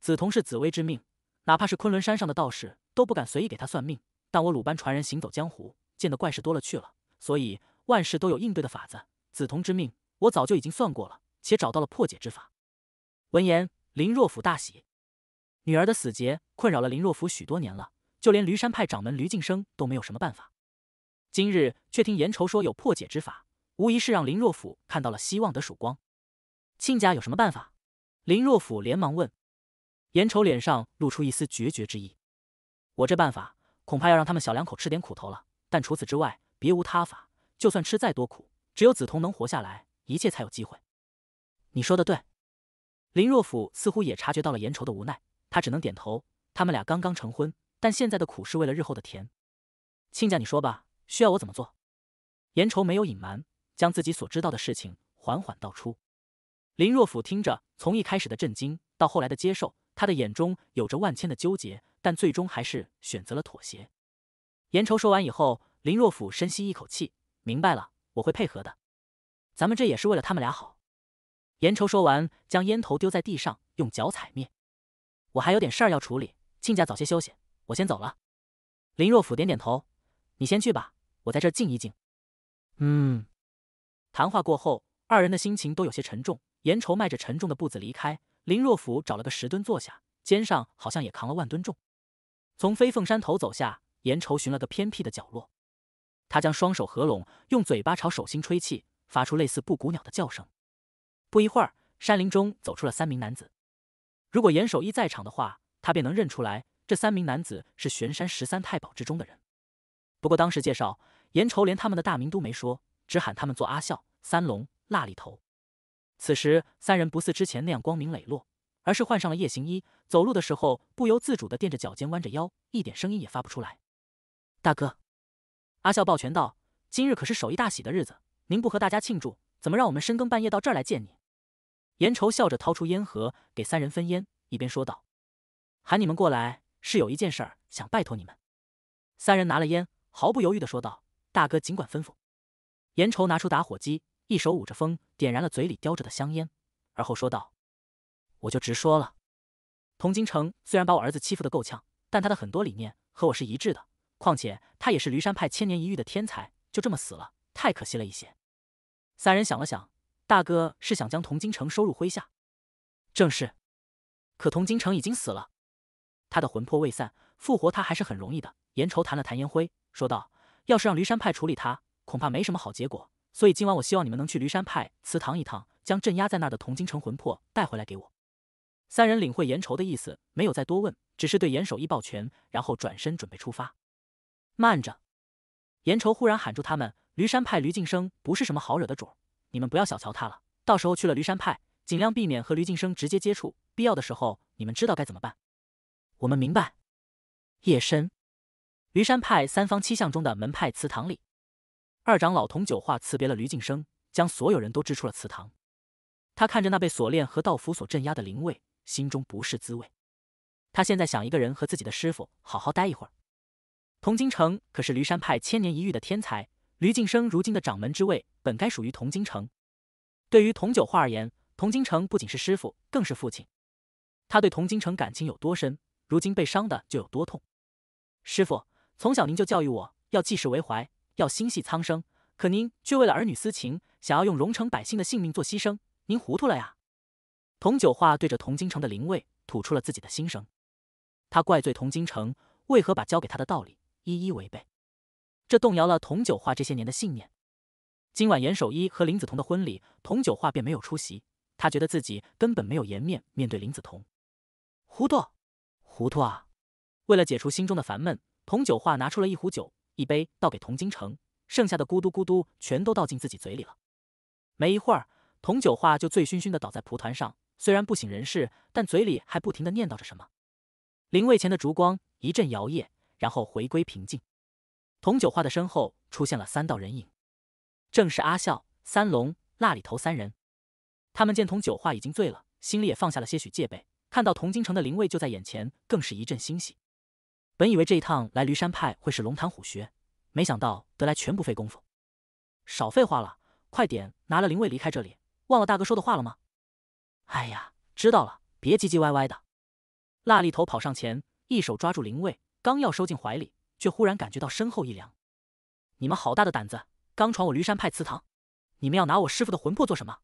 Speaker 1: 梓潼是紫薇之命，哪怕是昆仑山上的道士都不敢随意给他算命，但我鲁班传人行走江湖。”见的怪事多了去了，所以万事都有应对的法子。紫瞳之命，我早就已经算过了，且找到了破解之法。闻言，林若甫大喜，女儿的死劫困扰了林若甫许多年了，就连驴山派掌门驴敬生都没有什么办法。今日却听严愁说有破解之法，无疑是让林若甫看到了希望的曙光。亲家有什么办法？林若甫连忙问。严愁脸上露出一丝决绝之意：“我这办法恐怕要让他们小两口吃点苦头了。”但除此之外，别无他法。就算吃再多苦，只有梓潼能活下来，一切才有机会。你说的对。林若甫似乎也察觉到了颜愁的无奈，他只能点头。他们俩刚刚成婚，但现在的苦是为了日后的甜。亲家，你说吧，需要我怎么做？颜愁没有隐瞒，将自己所知道的事情缓缓道出。林若甫听着，从一开始的震惊到后来的接受，他的眼中有着万千的纠结，但最终还是选择了妥协。严愁说完以后，林若甫深吸一口气，明白了，我会配合的。咱们这也是为了他们俩好。严愁说完，将烟头丢在地上，用脚踩灭。我还有点事儿要处理，亲家早些休息，我先走了。林若甫点点头，你先去吧，我在这静一静。嗯。谈话过后，二人的心情都有些沉重。严愁迈着沉重的步子离开，林若甫找了个石墩坐下，肩上好像也扛了万吨重。从飞凤山头走下。严愁寻了个偏僻的角落，他将双手合拢，用嘴巴朝手心吹气，发出类似布谷鸟的叫声。不一会儿，山林中走出了三名男子。如果严守一在场的话，他便能认出来，这三名男子是玄山十三太保之中的人。不过当时介绍严愁连他们的大名都没说，只喊他们做阿笑、三龙、辣里头。此时三人不似之前那样光明磊落，而是换上了夜行衣，走路的时候不由自主的垫着脚尖，弯着腰，一点声音也发不出来。大哥，阿笑抱拳道：“今日可是手艺大喜的日子，您不和大家庆祝，怎么让我们深更半夜到这儿来见你？”严愁笑着掏出烟盒，给三人分烟，一边说道：“喊你们过来，是有一件事儿想拜托你们。”三人拿了烟，毫不犹豫的说道：“大哥尽管吩咐。”严愁拿出打火机，一手捂着风，点燃了嘴里叼着的香烟，而后说道：“我就直说了，童金城虽然把我儿子欺负的够呛，但他的很多理念和我是一致的。”况且他也是驴山派千年一遇的天才，就这么死了，太可惜了一些。三人想了想，大哥是想将童金城收入麾下，正是。可童金城已经死了，他的魂魄未散，复活他还是很容易的。严愁弹了弹烟灰，说道：“要是让驴山派处理他，恐怕没什么好结果。所以今晚我希望你们能去驴山派祠堂一趟，将镇压在那儿的童金城魂魄带回来给我。”三人领会严愁的意思，没有再多问，只是对严守一抱拳，然后转身准备出发。慢着！严愁忽然喊住他们：“驴山派驴敬生不是什么好惹的主，你们不要小瞧他了。到时候去了驴山派，尽量避免和驴敬生直接接触，必要的时候，你们知道该怎么办。”我们明白。夜深，驴山派三方七巷中的门派祠堂里，二长老童九化辞别了驴敬生，将所有人都支出了祠堂。他看着那被锁链和道符所镇压的灵位，心中不是滋味。他现在想一个人和自己的师傅好好待一会儿。童金城可是驴山派千年一遇的天才，驴敬生如今的掌门之位本该属于童金城。对于童九化而言，童金城不仅是师傅，更是父亲。他对童金城感情有多深，如今被伤的就有多痛。师傅，从小您就教育我要济世为怀，要心系苍生，可您却为了儿女私情，想要用荣城百姓的性命做牺牲，您糊涂了呀！童九化对着童金城的灵位吐出了自己的心声，他怪罪童金城为何把交给他的道理。一一违背，这动摇了童九化这些年的信念。今晚严守一和林子彤的婚礼，童九化便没有出席。他觉得自己根本没有颜面面对林子彤，糊涂，糊涂啊！为了解除心中的烦闷，童九化拿出了一壶酒，一杯倒给童金城，剩下的咕嘟咕嘟全都倒进自己嘴里了。没一会儿，童九化就醉醺醺的倒在蒲团上，虽然不省人事，但嘴里还不停的念叨着什么。灵位前的烛光一阵摇曳。然后回归平静。童九化的身后出现了三道人影，正是阿笑、三龙、辣里头三人。他们见童九化已经醉了，心里也放下了些许戒备。看到童京城的灵位就在眼前，更是一阵欣喜。本以为这一趟来驴山派会是龙潭虎穴，没想到得来全不费工夫。少废话了，快点拿了灵位离开这里！忘了大哥说的话了吗？哎呀，知道了，别唧唧歪歪的。辣里头跑上前，一手抓住灵位。刚要收进怀里，却忽然感觉到身后一凉。你们好大的胆子，刚闯我驴山派祠堂，你们要拿我师傅的魂魄做什么？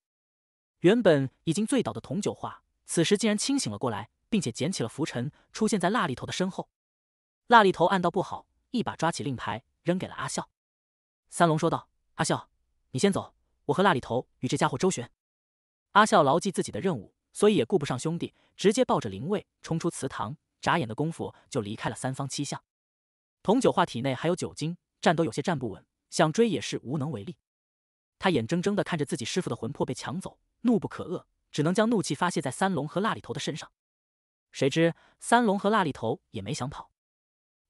Speaker 1: 原本已经醉倒的童九化，此时竟然清醒了过来，并且捡起了浮尘，出现在蜡里头的身后。蜡里头暗道不好，一把抓起令牌扔给了阿笑。三龙说道：“阿笑，你先走，我和蜡里头与这家伙周旋。”阿笑牢记自己的任务，所以也顾不上兄弟，直接抱着灵位冲出祠堂。眨眼的功夫就离开了三方七巷。童九化体内还有酒精，站都有些站不稳，想追也是无能为力。他眼睁睁的看着自己师傅的魂魄被抢走，怒不可遏，只能将怒气发泄在三龙和蜡里头的身上。谁知三龙和蜡里头也没想跑。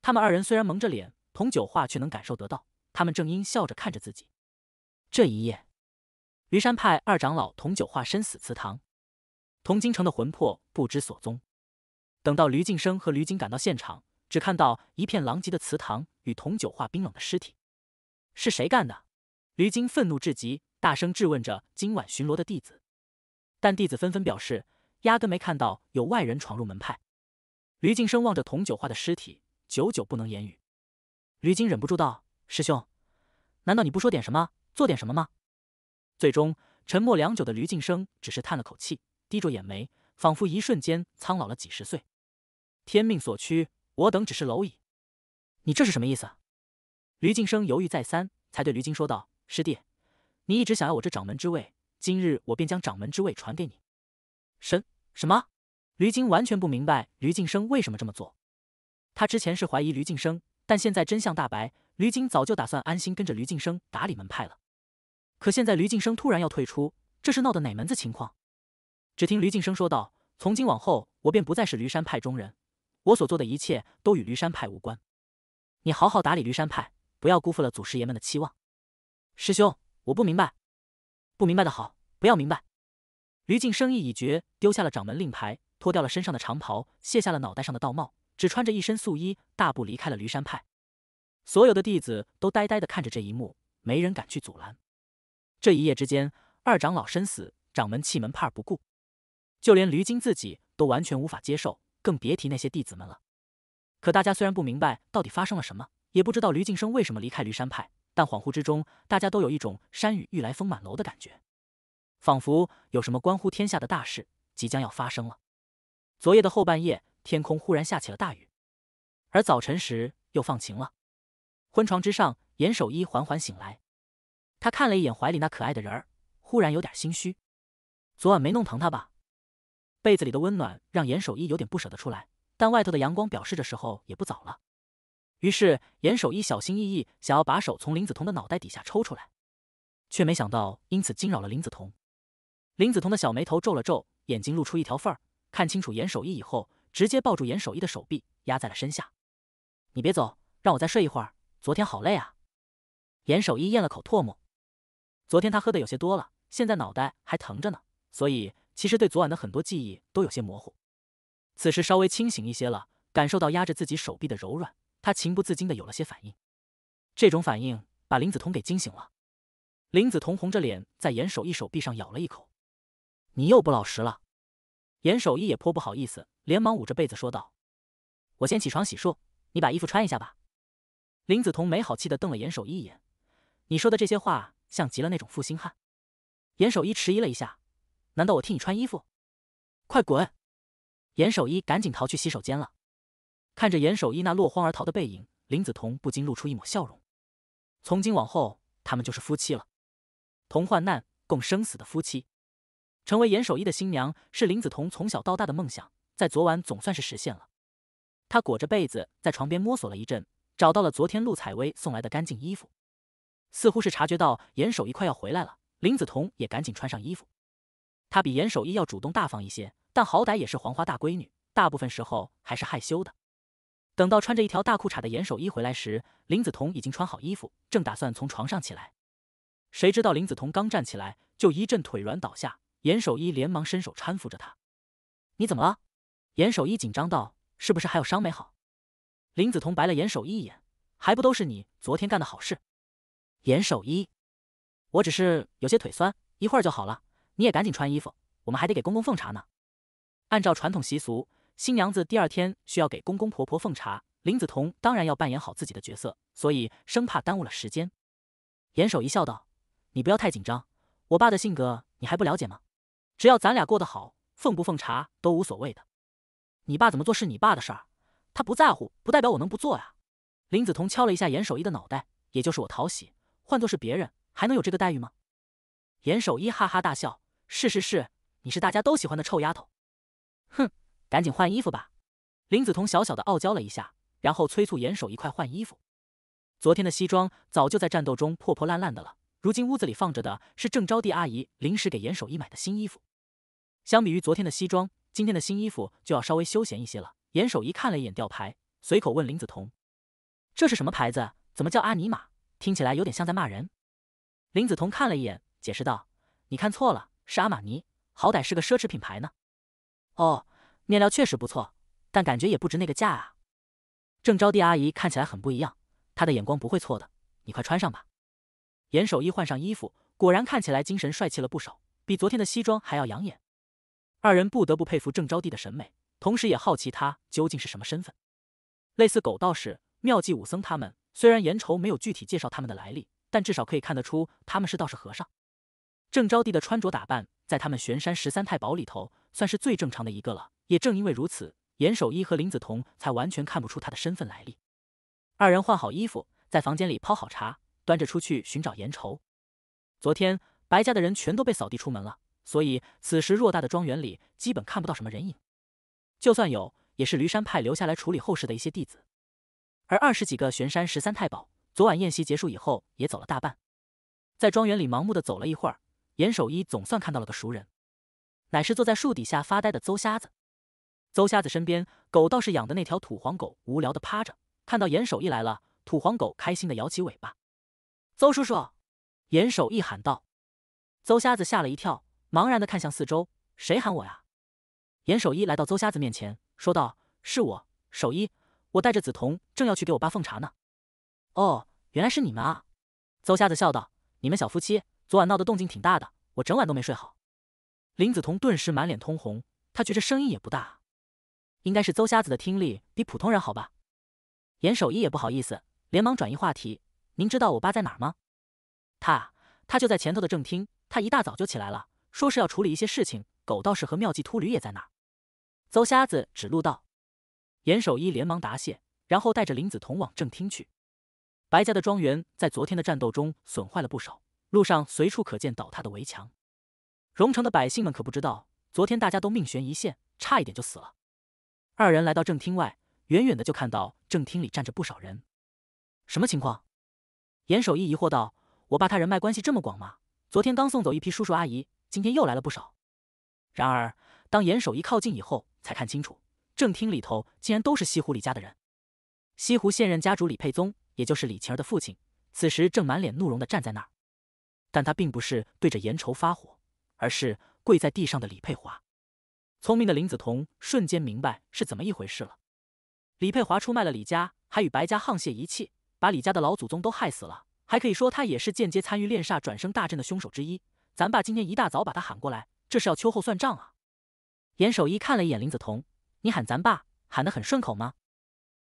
Speaker 1: 他们二人虽然蒙着脸，童九化却能感受得到，他们正阴笑着看着自己。这一夜，虞山派二长老童九化身死祠堂，童金城的魂魄不知所踪。等到吕敬生和吕金赶到现场，只看到一片狼藉的祠堂与童九化冰冷的尸体。是谁干的？吕晶愤怒至极，大声质问着今晚巡逻的弟子。但弟子纷纷表示，压根没看到有外人闯入门派。吕敬生望着童九化的尸体，久久不能言语。吕晶忍不住道：“师兄，难道你不说点什么，做点什么吗？”最终，沉默良久的吕敬生只是叹了口气，低着眼眉，仿佛一瞬间苍老了几十岁。天命所趋，我等只是蝼蚁。你这是什么意思？驴敬生犹豫再三，才对驴金说道：“师弟，你一直想要我这掌门之位，今日我便将掌门之位传给你。”什什么？驴金完全不明白驴敬生为什么这么做。他之前是怀疑驴敬生，但现在真相大白，驴金早就打算安心跟着驴敬生打理门派了。可现在驴敬生突然要退出，这是闹的哪门子情况？只听驴敬生说道：“从今往后，我便不再是驴山派中人。”我所做的一切都与驴山派无关，你好好打理驴山派，不要辜负了祖师爷们的期望。师兄，我不明白，不明白的好，不要明白。驴静生意已绝，丢下了掌门令牌，脱掉了身上的长袍，卸下了脑袋上的道帽，只穿着一身素衣，大步离开了驴山派。所有的弟子都呆呆的看着这一幕，没人敢去阻拦。这一夜之间，二长老身死，掌门弃门派不顾，就连驴精自己都完全无法接受。更别提那些弟子们了。可大家虽然不明白到底发生了什么，也不知道吕敬生为什么离开驴山派，但恍惚之中，大家都有一种“山雨欲来风满楼”的感觉，仿佛有什么关乎天下的大事即将要发生了。昨夜的后半夜，天空忽然下起了大雨，而早晨时又放晴了。昏床之上，严守一缓缓醒来，他看了一眼怀里那可爱的人儿，忽然有点心虚：昨晚没弄疼他吧？被子里的温暖让严守一有点不舍得出来，但外头的阳光表示着时候也不早了。于是严守一小心翼翼想要把手从林子彤的脑袋底下抽出来，却没想到因此惊扰了林子彤。林子彤的小眉头皱了皱，眼睛露出一条缝儿，看清楚严守一以后，直接抱住严守一的手臂，压在了身下。你别走，让我再睡一会儿。昨天好累啊。严守一咽了口唾沫，昨天他喝的有些多了，现在脑袋还疼着呢，所以。其实对昨晚的很多记忆都有些模糊，此时稍微清醒一些了，感受到压着自己手臂的柔软，他情不自禁的有了些反应。这种反应把林子彤给惊醒了。林子彤红着脸在严守义手臂上咬了一口：“你又不老实了。”严守义也颇不好意思，连忙捂着被子说道：“我先起床洗漱，你把衣服穿一下吧。”林子彤没好气的瞪了严守义一眼：“你说的这些话像极了那种负心汉。”严守义迟疑了一下。难道我替你穿衣服？快滚！严守一赶紧逃去洗手间了。看着严守一那落荒而逃的背影，林子彤不禁露出一抹笑容。从今往后，他们就是夫妻了，同患难、共生死的夫妻。成为严守一的新娘，是林子彤从小到大的梦想，在昨晚总算是实现了。她裹着被子在床边摸索了一阵，找到了昨天陆采薇送来的干净衣服。似乎是察觉到严守一快要回来了，林子彤也赶紧穿上衣服。她比严守一要主动大方一些，但好歹也是黄花大闺女，大部分时候还是害羞的。等到穿着一条大裤衩的严守一回来时，林子彤已经穿好衣服，正打算从床上起来。谁知道林子彤刚站起来就一阵腿软倒下，严守一连忙伸手搀扶着她：“你怎么了？”严守一紧张道：“是不是还有伤没好？”林子彤白了严守一一眼：“还不都是你昨天干的好事。”严守一：“我只是有些腿酸，一会儿就好了。”你也赶紧穿衣服，我们还得给公公奉茶呢。按照传统习俗，新娘子第二天需要给公公婆婆奉茶。林子彤当然要扮演好自己的角色，所以生怕耽误了时间。严守一笑道：“你不要太紧张，我爸的性格你还不了解吗？只要咱俩过得好，奉不奉茶都无所谓的。你爸怎么做是你爸的事儿，他不在乎，不代表我能不做呀。”林子彤敲了一下严守一的脑袋，也就是我讨喜，换做是别人，还能有这个待遇吗？严守一哈哈大笑。是是是，你是大家都喜欢的臭丫头，哼！赶紧换衣服吧。林子彤小小的傲娇了一下，然后催促严守一块换衣服。昨天的西装早就在战斗中破破烂烂的了，如今屋子里放着的是郑招娣阿姨临时给严守一买的新衣服。相比于昨天的西装，今天的新衣服就要稍微休闲一些了。严守一看了一眼吊牌，随口问林子彤：“这是什么牌子？怎么叫阿尼玛？听起来有点像在骂人。”林子彤看了一眼，解释道：“你看错了。”是阿玛尼，好歹是个奢侈品牌呢。哦，面料确实不错，但感觉也不值那个价啊。郑招娣阿姨看起来很不一样，她的眼光不会错的。你快穿上吧。严守一换上衣服，果然看起来精神帅气了不少，比昨天的西装还要养眼。二人不得不佩服郑招娣的审美，同时也好奇她究竟是什么身份。类似狗道士、妙计武僧他们，虽然严愁没有具体介绍他们的来历，但至少可以看得出他们是道士和尚。郑招娣的穿着打扮，在他们玄山十三太保里头算是最正常的一个了。也正因为如此，严守一和林子彤才完全看不出他的身份来历。二人换好衣服，在房间里泡好茶，端着出去寻找颜愁。昨天白家的人全都被扫地出门了，所以此时偌大的庄园里基本看不到什么人影。就算有，也是驴山派留下来处理后事的一些弟子。而二十几个玄山十三太保，昨晚宴席结束以后也走了大半，在庄园里盲目的走了一会儿。严守一总算看到了个熟人，乃是坐在树底下发呆的邹瞎子。邹瞎子身边，狗道士养的那条土黄狗无聊的趴着，看到严守一来了，土黄狗开心的摇起尾巴。邹叔叔，严守一喊道。邹瞎子吓了一跳，茫然的看向四周，谁喊我呀？严守一来到邹瞎子面前，说道：“是我，守一，我带着梓潼正要去给我爸奉茶呢。”哦，原来是你们啊，邹瞎子笑道：“你们小夫妻。”昨晚闹得动静挺大的，我整晚都没睡好。林子彤顿时满脸通红，他觉着声音也不大，应该是邹瞎子的听力比普通人好吧。严守一也不好意思，连忙转移话题：“您知道我爸在哪儿吗？”“他，他就在前头的正厅。他一大早就起来了，说是要处理一些事情。狗道士和妙计秃驴也在那儿。”邹瞎子指路道。严守一连忙答谢，然后带着林子彤往正厅去。白家的庄园在昨天的战斗中损坏了不少。路上随处可见倒塌的围墙，荣城的百姓们可不知道，昨天大家都命悬一线，差一点就死了。二人来到正厅外，远远的就看到正厅里站着不少人，什么情况？严守义疑惑道：“我爸他人脉关系这么广吗？昨天刚送走一批叔叔阿姨，今天又来了不少。”然而，当严守义靠近以后，才看清楚，正厅里头竟然都是西湖李家的人。西湖现任家主李佩宗，也就是李晴儿的父亲，此时正满脸怒容的站在那儿。但他并不是对着严愁发火，而是跪在地上的李佩华。聪明的林子彤瞬间明白是怎么一回事了。李佩华出卖了李家，还与白家沆瀣一气，把李家的老祖宗都害死了，还可以说他也是间接参与炼煞转生大阵的凶手之一。咱爸今天一大早把他喊过来，这是要秋后算账啊！严守一看了一眼林子彤：“你喊咱爸喊得很顺口吗？”“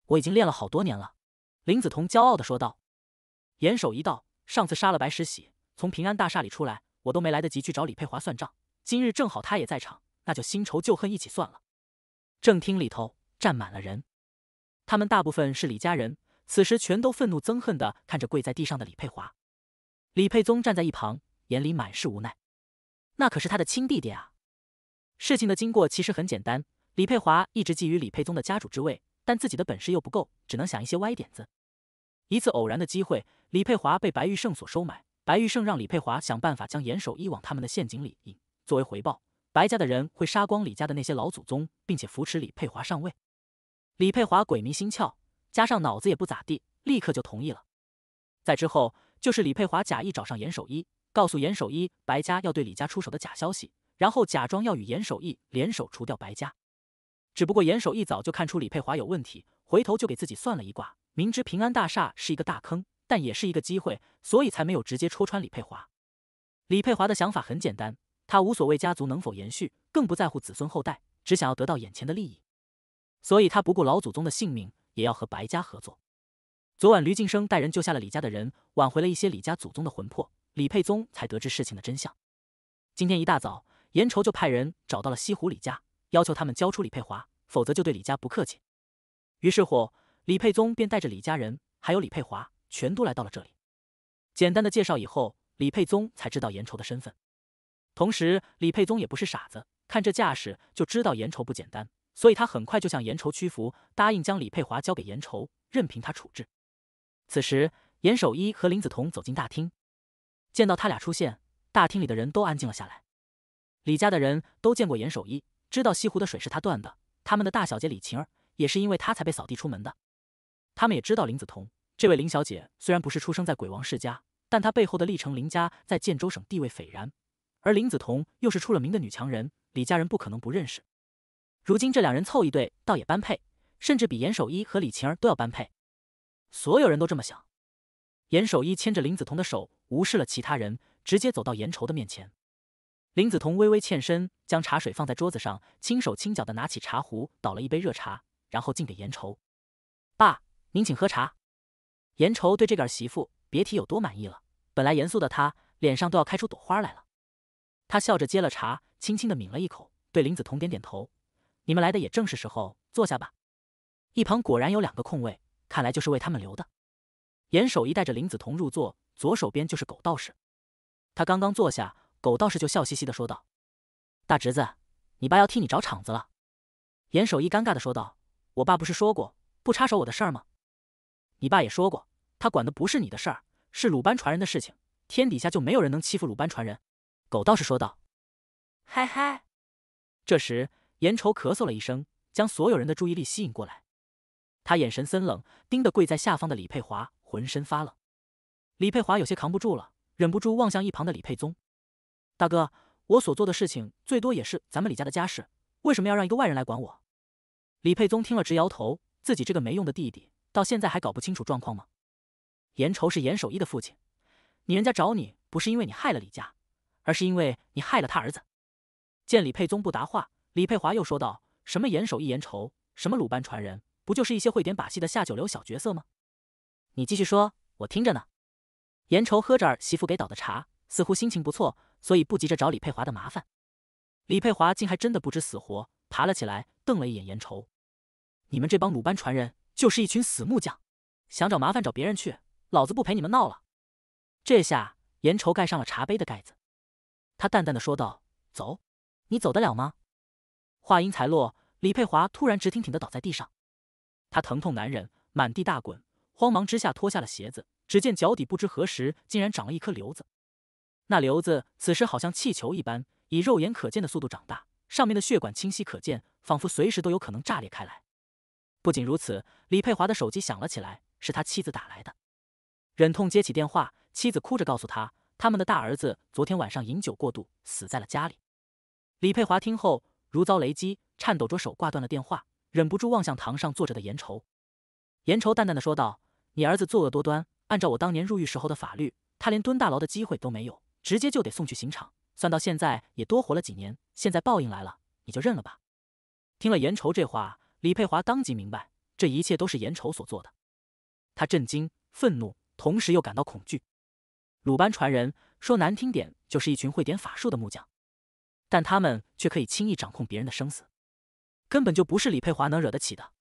Speaker 1: 我已经练了好多年了。”林子彤骄傲的说道。严守一道：“上次杀了白石喜。”从平安大厦里出来，我都没来得及去找李佩华算账。今日正好他也在场，那就新仇旧恨一起算了。正厅里头站满了人，他们大部分是李家人，此时全都愤怒憎恨的看着跪在地上的李佩华。李佩宗站在一旁，眼里满是无奈。那可是他的亲弟弟啊！事情的经过其实很简单，李佩华一直觊觎李佩宗的家主之位，但自己的本事又不够，只能想一些歪点子。一次偶然的机会，李佩华被白玉胜所收买。白玉胜让李佩华想办法将严守一往他们的陷阱里引，作为回报，白家的人会杀光李家的那些老祖宗，并且扶持李佩华上位。李佩华鬼迷心窍，加上脑子也不咋地，立刻就同意了。在之后，就是李佩华假意找上严守一，告诉严守一白家要对李家出手的假消息，然后假装要与严守一联手除掉白家。只不过严守一早就看出李佩华有问题，回头就给自己算了一卦，明知平安大厦是一个大坑。但也是一个机会，所以才没有直接戳穿李佩华。李佩华的想法很简单，他无所谓家族能否延续，更不在乎子孙后代，只想要得到眼前的利益。所以他不顾老祖宗的性命，也要和白家合作。昨晚，吕晋生带人救下了李家的人，挽回了一些李家祖宗的魂魄。李佩宗才得知事情的真相。今天一大早，严愁就派人找到了西湖李家，要求他们交出李佩华，否则就对李家不客气。于是乎，李佩宗便带着李家人还有李佩华。全都来到了这里。简单的介绍以后，李佩宗才知道严愁的身份。同时，李佩宗也不是傻子，看这架势就知道严愁不简单，所以他很快就向严愁屈服，答应将李佩华交给严愁，任凭他处置。此时，严守一和林子彤走进大厅，见到他俩出现，大厅里的人都安静了下来。李家的人都见过严守一，知道西湖的水是他断的，他们的大小姐李晴儿也是因为他才被扫地出门的。他们也知道林子彤。这位林小姐虽然不是出生在鬼王世家，但她背后的历城林家在建州省地位斐然，而林子彤又是出了名的女强人，李家人不可能不认识。如今这两人凑一对，倒也般配，甚至比严守一和李晴儿都要般配。所有人都这么想。严守一牵着林子彤的手，无视了其他人，直接走到严愁的面前。林子彤微微欠身，将茶水放在桌子上，轻手轻脚的拿起茶壶，倒了一杯热茶，然后敬给严愁：“爸，您请喝茶。”严愁对这个儿媳妇别提有多满意了。本来严肃的他脸上都要开出朵花来了。他笑着接了茶，轻轻的抿了一口，对林子彤点点头：“你们来的也正是时候，坐下吧。”一旁果然有两个空位，看来就是为他们留的。严守一带着林子彤入座，左手边就是狗道士。他刚刚坐下，狗道士就笑嘻嘻的说道：“大侄子，你爸要替你找场子了。”严守一尴尬的说道：“我爸不是说过不插手我的事儿吗？”你爸也说过，他管的不是你的事儿，是鲁班传人的事情。天底下就没有人能欺负鲁班传人。”狗道士说道。“嗨嗨！”这时，严愁咳嗽了一声，将所有人的注意力吸引过来。他眼神森冷，盯得跪在下方的李佩华浑身发冷。李佩华有些扛不住了，忍不住望向一旁的李佩宗：“大哥，我所做的事情最多也是咱们李家的家事，为什么要让一个外人来管我？”李佩宗听了直摇头，自己这个没用的弟弟。到现在还搞不清楚状况吗？严仇是严守义的父亲，你人家找你不是因为你害了李家，而是因为你害了他儿子。见李佩宗不答话，李佩华又说道：“什么严守义、严仇，什么鲁班传人，不就是一些会点把戏的下九流小角色吗？你继续说，我听着呢。”严仇喝着儿媳妇给倒的茶，似乎心情不错，所以不急着找李佩华的麻烦。李佩华竟还真的不知死活，爬了起来，瞪了一眼严仇：“你们这帮鲁班传人！”就是一群死木匠，想找麻烦找别人去，老子不陪你们闹了。这下，严愁盖上了茶杯的盖子，他淡淡的说道：“走，你走得了吗？”话音才落，李佩华突然直挺挺的倒在地上，他疼痛难忍，满地大滚，慌忙之下脱下了鞋子，只见脚底不知何时竟然长了一颗瘤子，那瘤子此时好像气球一般，以肉眼可见的速度长大，上面的血管清晰可见，仿佛随时都有可能炸裂开来。不仅如此，李佩华的手机响了起来，是他妻子打来的。忍痛接起电话，妻子哭着告诉他，他们的大儿子昨天晚上饮酒过度，死在了家里。李佩华听后如遭雷击，颤抖着手挂断了电话，忍不住望向堂上坐着的严愁。严愁淡淡的说道：“你儿子作恶多端，按照我当年入狱时候的法律，他连蹲大牢的机会都没有，直接就得送去刑场。算到现在也多活了几年，现在报应来了，你就认了吧。”听了严愁这话。李佩华当即明白，这一切都是严丑所做的。他震惊、愤怒，同时又感到恐惧。鲁班传人说难听点，就是一群会点法术的木匠，但他们却可以轻易掌控别人的生死，根本就不是李佩华能惹得起的。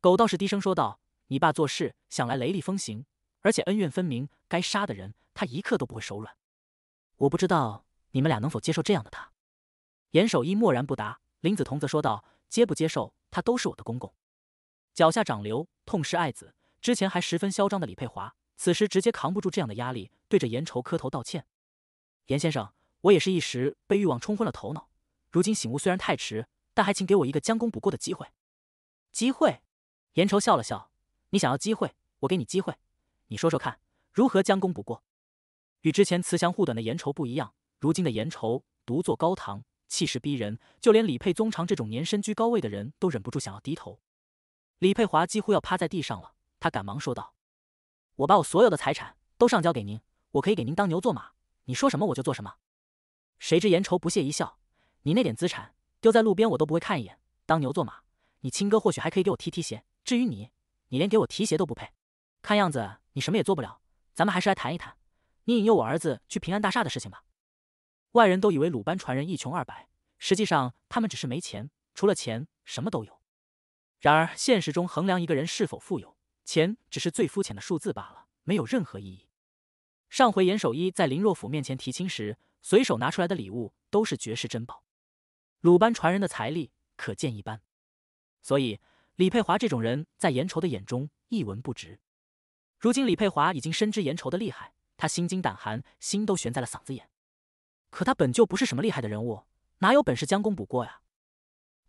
Speaker 1: 狗道士低声说道：“你爸做事想来雷厉风行，而且恩怨分明，该杀的人他一刻都不会手软。我不知道你们俩能否接受这样的他。”严守一默然不答，林子彤则说道：“接不接受？”他都是我的公公，脚下长瘤，痛失爱子。之前还十分嚣张的李佩华，此时直接扛不住这样的压力，对着严愁磕头道歉。严先生，我也是一时被欲望冲昏了头脑，如今醒悟虽然太迟，但还请给我一个将功补过的机会。机会？严愁笑了笑，你想要机会，我给你机会。你说说看，如何将功补过？与之前慈祥护短的严愁不一样，如今的严愁独坐高堂。气势逼人，就连李佩宗长这种年身居高位的人都忍不住想要低头。李佩华几乎要趴在地上了，他赶忙说道：“我把我所有的财产都上交给您，我可以给您当牛做马，你说什么我就做什么。”谁知严愁不屑一笑：“你那点资产丢在路边我都不会看一眼，当牛做马，你亲哥或许还可以给我提提鞋，至于你，你连给我提鞋都不配。看样子你什么也做不了，咱们还是来谈一谈你引诱我儿子去平安大厦的事情吧。”外人都以为鲁班传人一穷二白，实际上他们只是没钱，除了钱什么都有。然而现实中衡量一个人是否富有，钱只是最肤浅的数字罢了，没有任何意义。上回严守一在林若甫面前提亲时，随手拿出来的礼物都是绝世珍宝，鲁班传人的财力可见一斑。所以李佩华这种人在严愁的眼中一文不值。如今李佩华已经深知严愁的厉害，他心惊胆寒，心都悬在了嗓子眼。可他本就不是什么厉害的人物，哪有本事将功补过呀？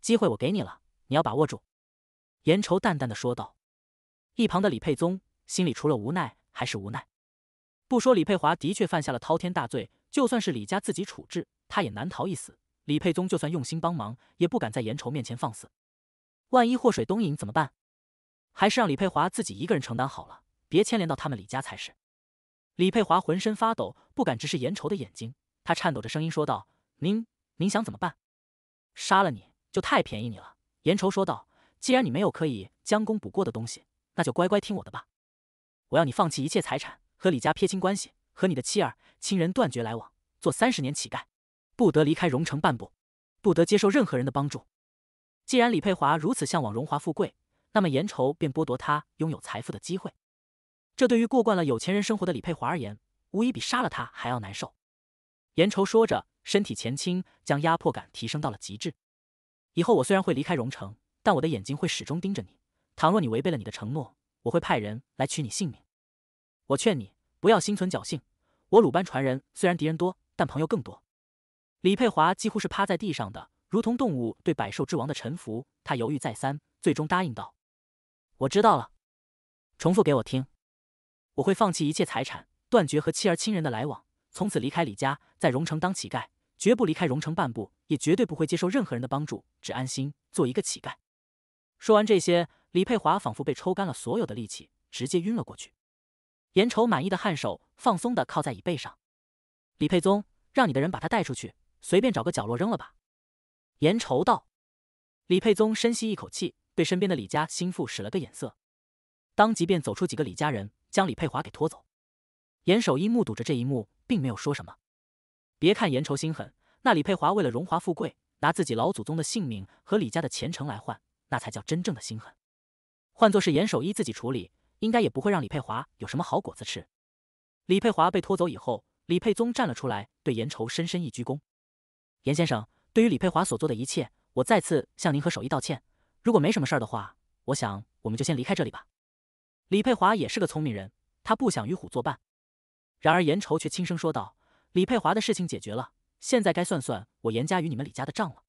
Speaker 1: 机会我给你了，你要把握住。”严愁淡淡的说道。一旁的李佩宗心里除了无奈还是无奈。不说李佩华的确犯下了滔天大罪，就算是李家自己处置，他也难逃一死。李佩宗就算用心帮忙，也不敢在严愁面前放肆。万一祸水东引怎么办？还是让李佩华自己一个人承担好了，别牵连到他们李家才是。李佩华浑身发抖，不敢直视严愁的眼睛。他颤抖着声音说道：“您，您想怎么办？杀了你就太便宜你了。”严愁说道：“既然你没有可以将功补过的东西，那就乖乖听我的吧。我要你放弃一切财产，和李家撇清关系，和你的妻儿亲人断绝来往，做三十年乞丐，不得离开荣城半步，不得接受任何人的帮助。既然李佩华如此向往荣华富贵，那么严愁便剥夺他拥有财富的机会。这对于过惯了有钱人生活的李佩华而言，无疑比杀了他还要难受。”严愁说着，身体前倾，将压迫感提升到了极致。以后我虽然会离开荣城，但我的眼睛会始终盯着你。倘若你违背了你的承诺，我会派人来取你性命。我劝你不要心存侥幸。我鲁班传人虽然敌人多，但朋友更多。李佩华几乎是趴在地上的，如同动物对百兽之王的臣服。他犹豫再三，最终答应道：“我知道了，重复给我听。我会放弃一切财产，断绝和妻儿亲人的来往。”从此离开李家，在荣城当乞丐，绝不离开荣城半步，也绝对不会接受任何人的帮助，只安心做一个乞丐。说完这些，李佩华仿佛被抽干了所有的力气，直接晕了过去。严愁满意的颔首，放松的靠在椅背上。李佩宗，让你的人把他带出去，随便找个角落扔了吧。严愁道。李佩宗深吸一口气，对身边的李家心腹使了个眼色，当即便走出几个李家人，将李佩华给拖走。严守一目睹着这一幕，并没有说什么。别看严愁心狠，那李佩华为了荣华富贵，拿自己老祖宗的性命和李家的前程来换，那才叫真正的心狠。换作是严守一自己处理，应该也不会让李佩华有什么好果子吃。李佩华被拖走以后，李佩宗站了出来，对严愁深深一鞠躬：“严先生，对于李佩华所做的一切，我再次向您和守一道歉。如果没什么事的话，我想我们就先离开这里吧。”李佩华也是个聪明人，他不想与虎作伴。然而严愁却轻声说道：“李佩华的事情解决了，现在该算算我严家与你们李家的账了。”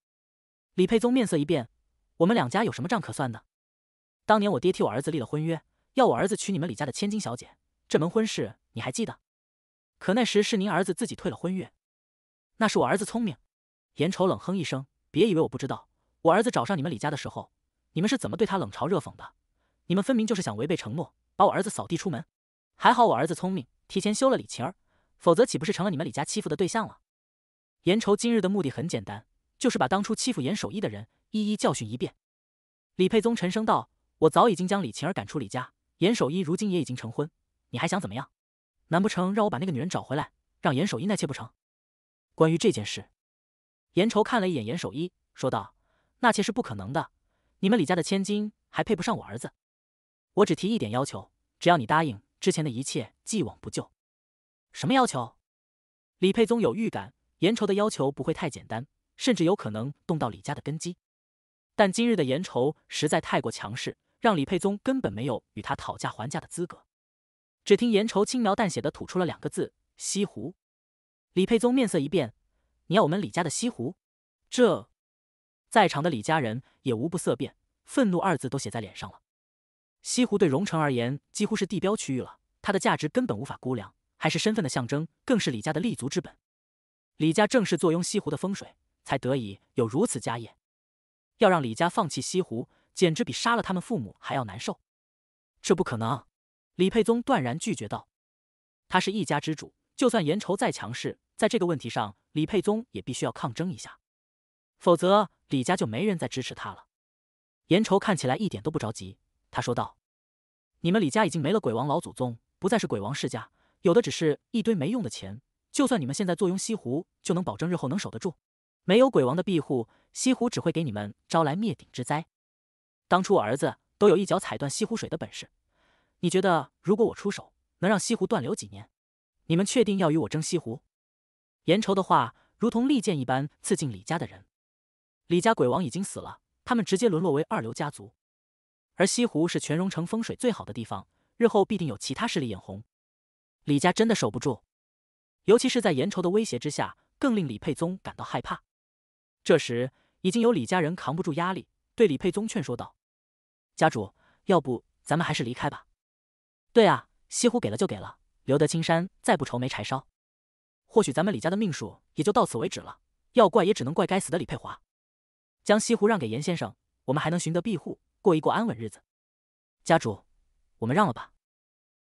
Speaker 1: 李佩宗面色一变：“我们两家有什么账可算的？当年我爹替我儿子立了婚约，要我儿子娶你们李家的千金小姐，这门婚事你还记得？可那时是您儿子自己退了婚约，那是我儿子聪明。”严愁冷哼一声：“别以为我不知道，我儿子找上你们李家的时候，你们是怎么对他冷嘲热讽的？你们分明就是想违背承诺，把我儿子扫地出门。还好我儿子聪明。”提前休了李晴儿，否则岂不是成了你们李家欺负的对象了？严愁今日的目的很简单，就是把当初欺负严守一的人一一教训一遍。李佩宗沉声道：“我早已经将李晴儿赶出李家，严守一如今也已经成婚，你还想怎么样？难不成让我把那个女人找回来，让严守一纳妾不成？”关于这件事，严愁看了一眼严守一，说道：“纳妾是不可能的，你们李家的千金还配不上我儿子。我只提一点要求，只要你答应。”之前的一切既往不咎，什么要求？李佩宗有预感，严愁的要求不会太简单，甚至有可能动到李家的根基。但今日的严愁实在太过强势，让李佩宗根本没有与他讨价还价的资格。只听严愁轻描淡写的吐出了两个字：“西湖。”李佩宗面色一变：“你要我们李家的西湖？”这，在场的李家人也无不色变，愤怒二字都写在脸上了。西湖对荣城而言几乎是地标区域了，它的价值根本无法估量，还是身份的象征，更是李家的立足之本。李家正是坐拥西湖的风水，才得以有如此家业。要让李家放弃西湖，简直比杀了他们父母还要难受。这不可能！李佩宗断然拒绝道：“他是一家之主，就算颜仇再强势，在这个问题上，李佩宗也必须要抗争一下，否则李家就没人再支持他了。”颜仇看起来一点都不着急。他说道：“你们李家已经没了鬼王老祖宗，不再是鬼王世家，有的只是一堆没用的钱。就算你们现在坐拥西湖，就能保证日后能守得住？没有鬼王的庇护，西湖只会给你们招来灭顶之灾。当初我儿子都有一脚踩断西湖水的本事，你觉得如果我出手，能让西湖断流几年？你们确定要与我争西湖？”严愁的话如同利剑一般刺进李家的人。李家鬼王已经死了，他们直接沦落为二流家族。而西湖是全荣城风水最好的地方，日后必定有其他势力眼红，李家真的守不住。尤其是在严仇的威胁之下，更令李佩宗感到害怕。这时，已经有李家人扛不住压力，对李佩宗劝说道：“家主，要不咱们还是离开吧？”“对啊，西湖给了就给了，留得青山再不愁没柴烧。或许咱们李家的命数也就到此为止了。要怪也只能怪该死的李佩华。将西湖让给严先生，我们还能寻得庇护。”过一过安稳日子，家主，我们让了吧。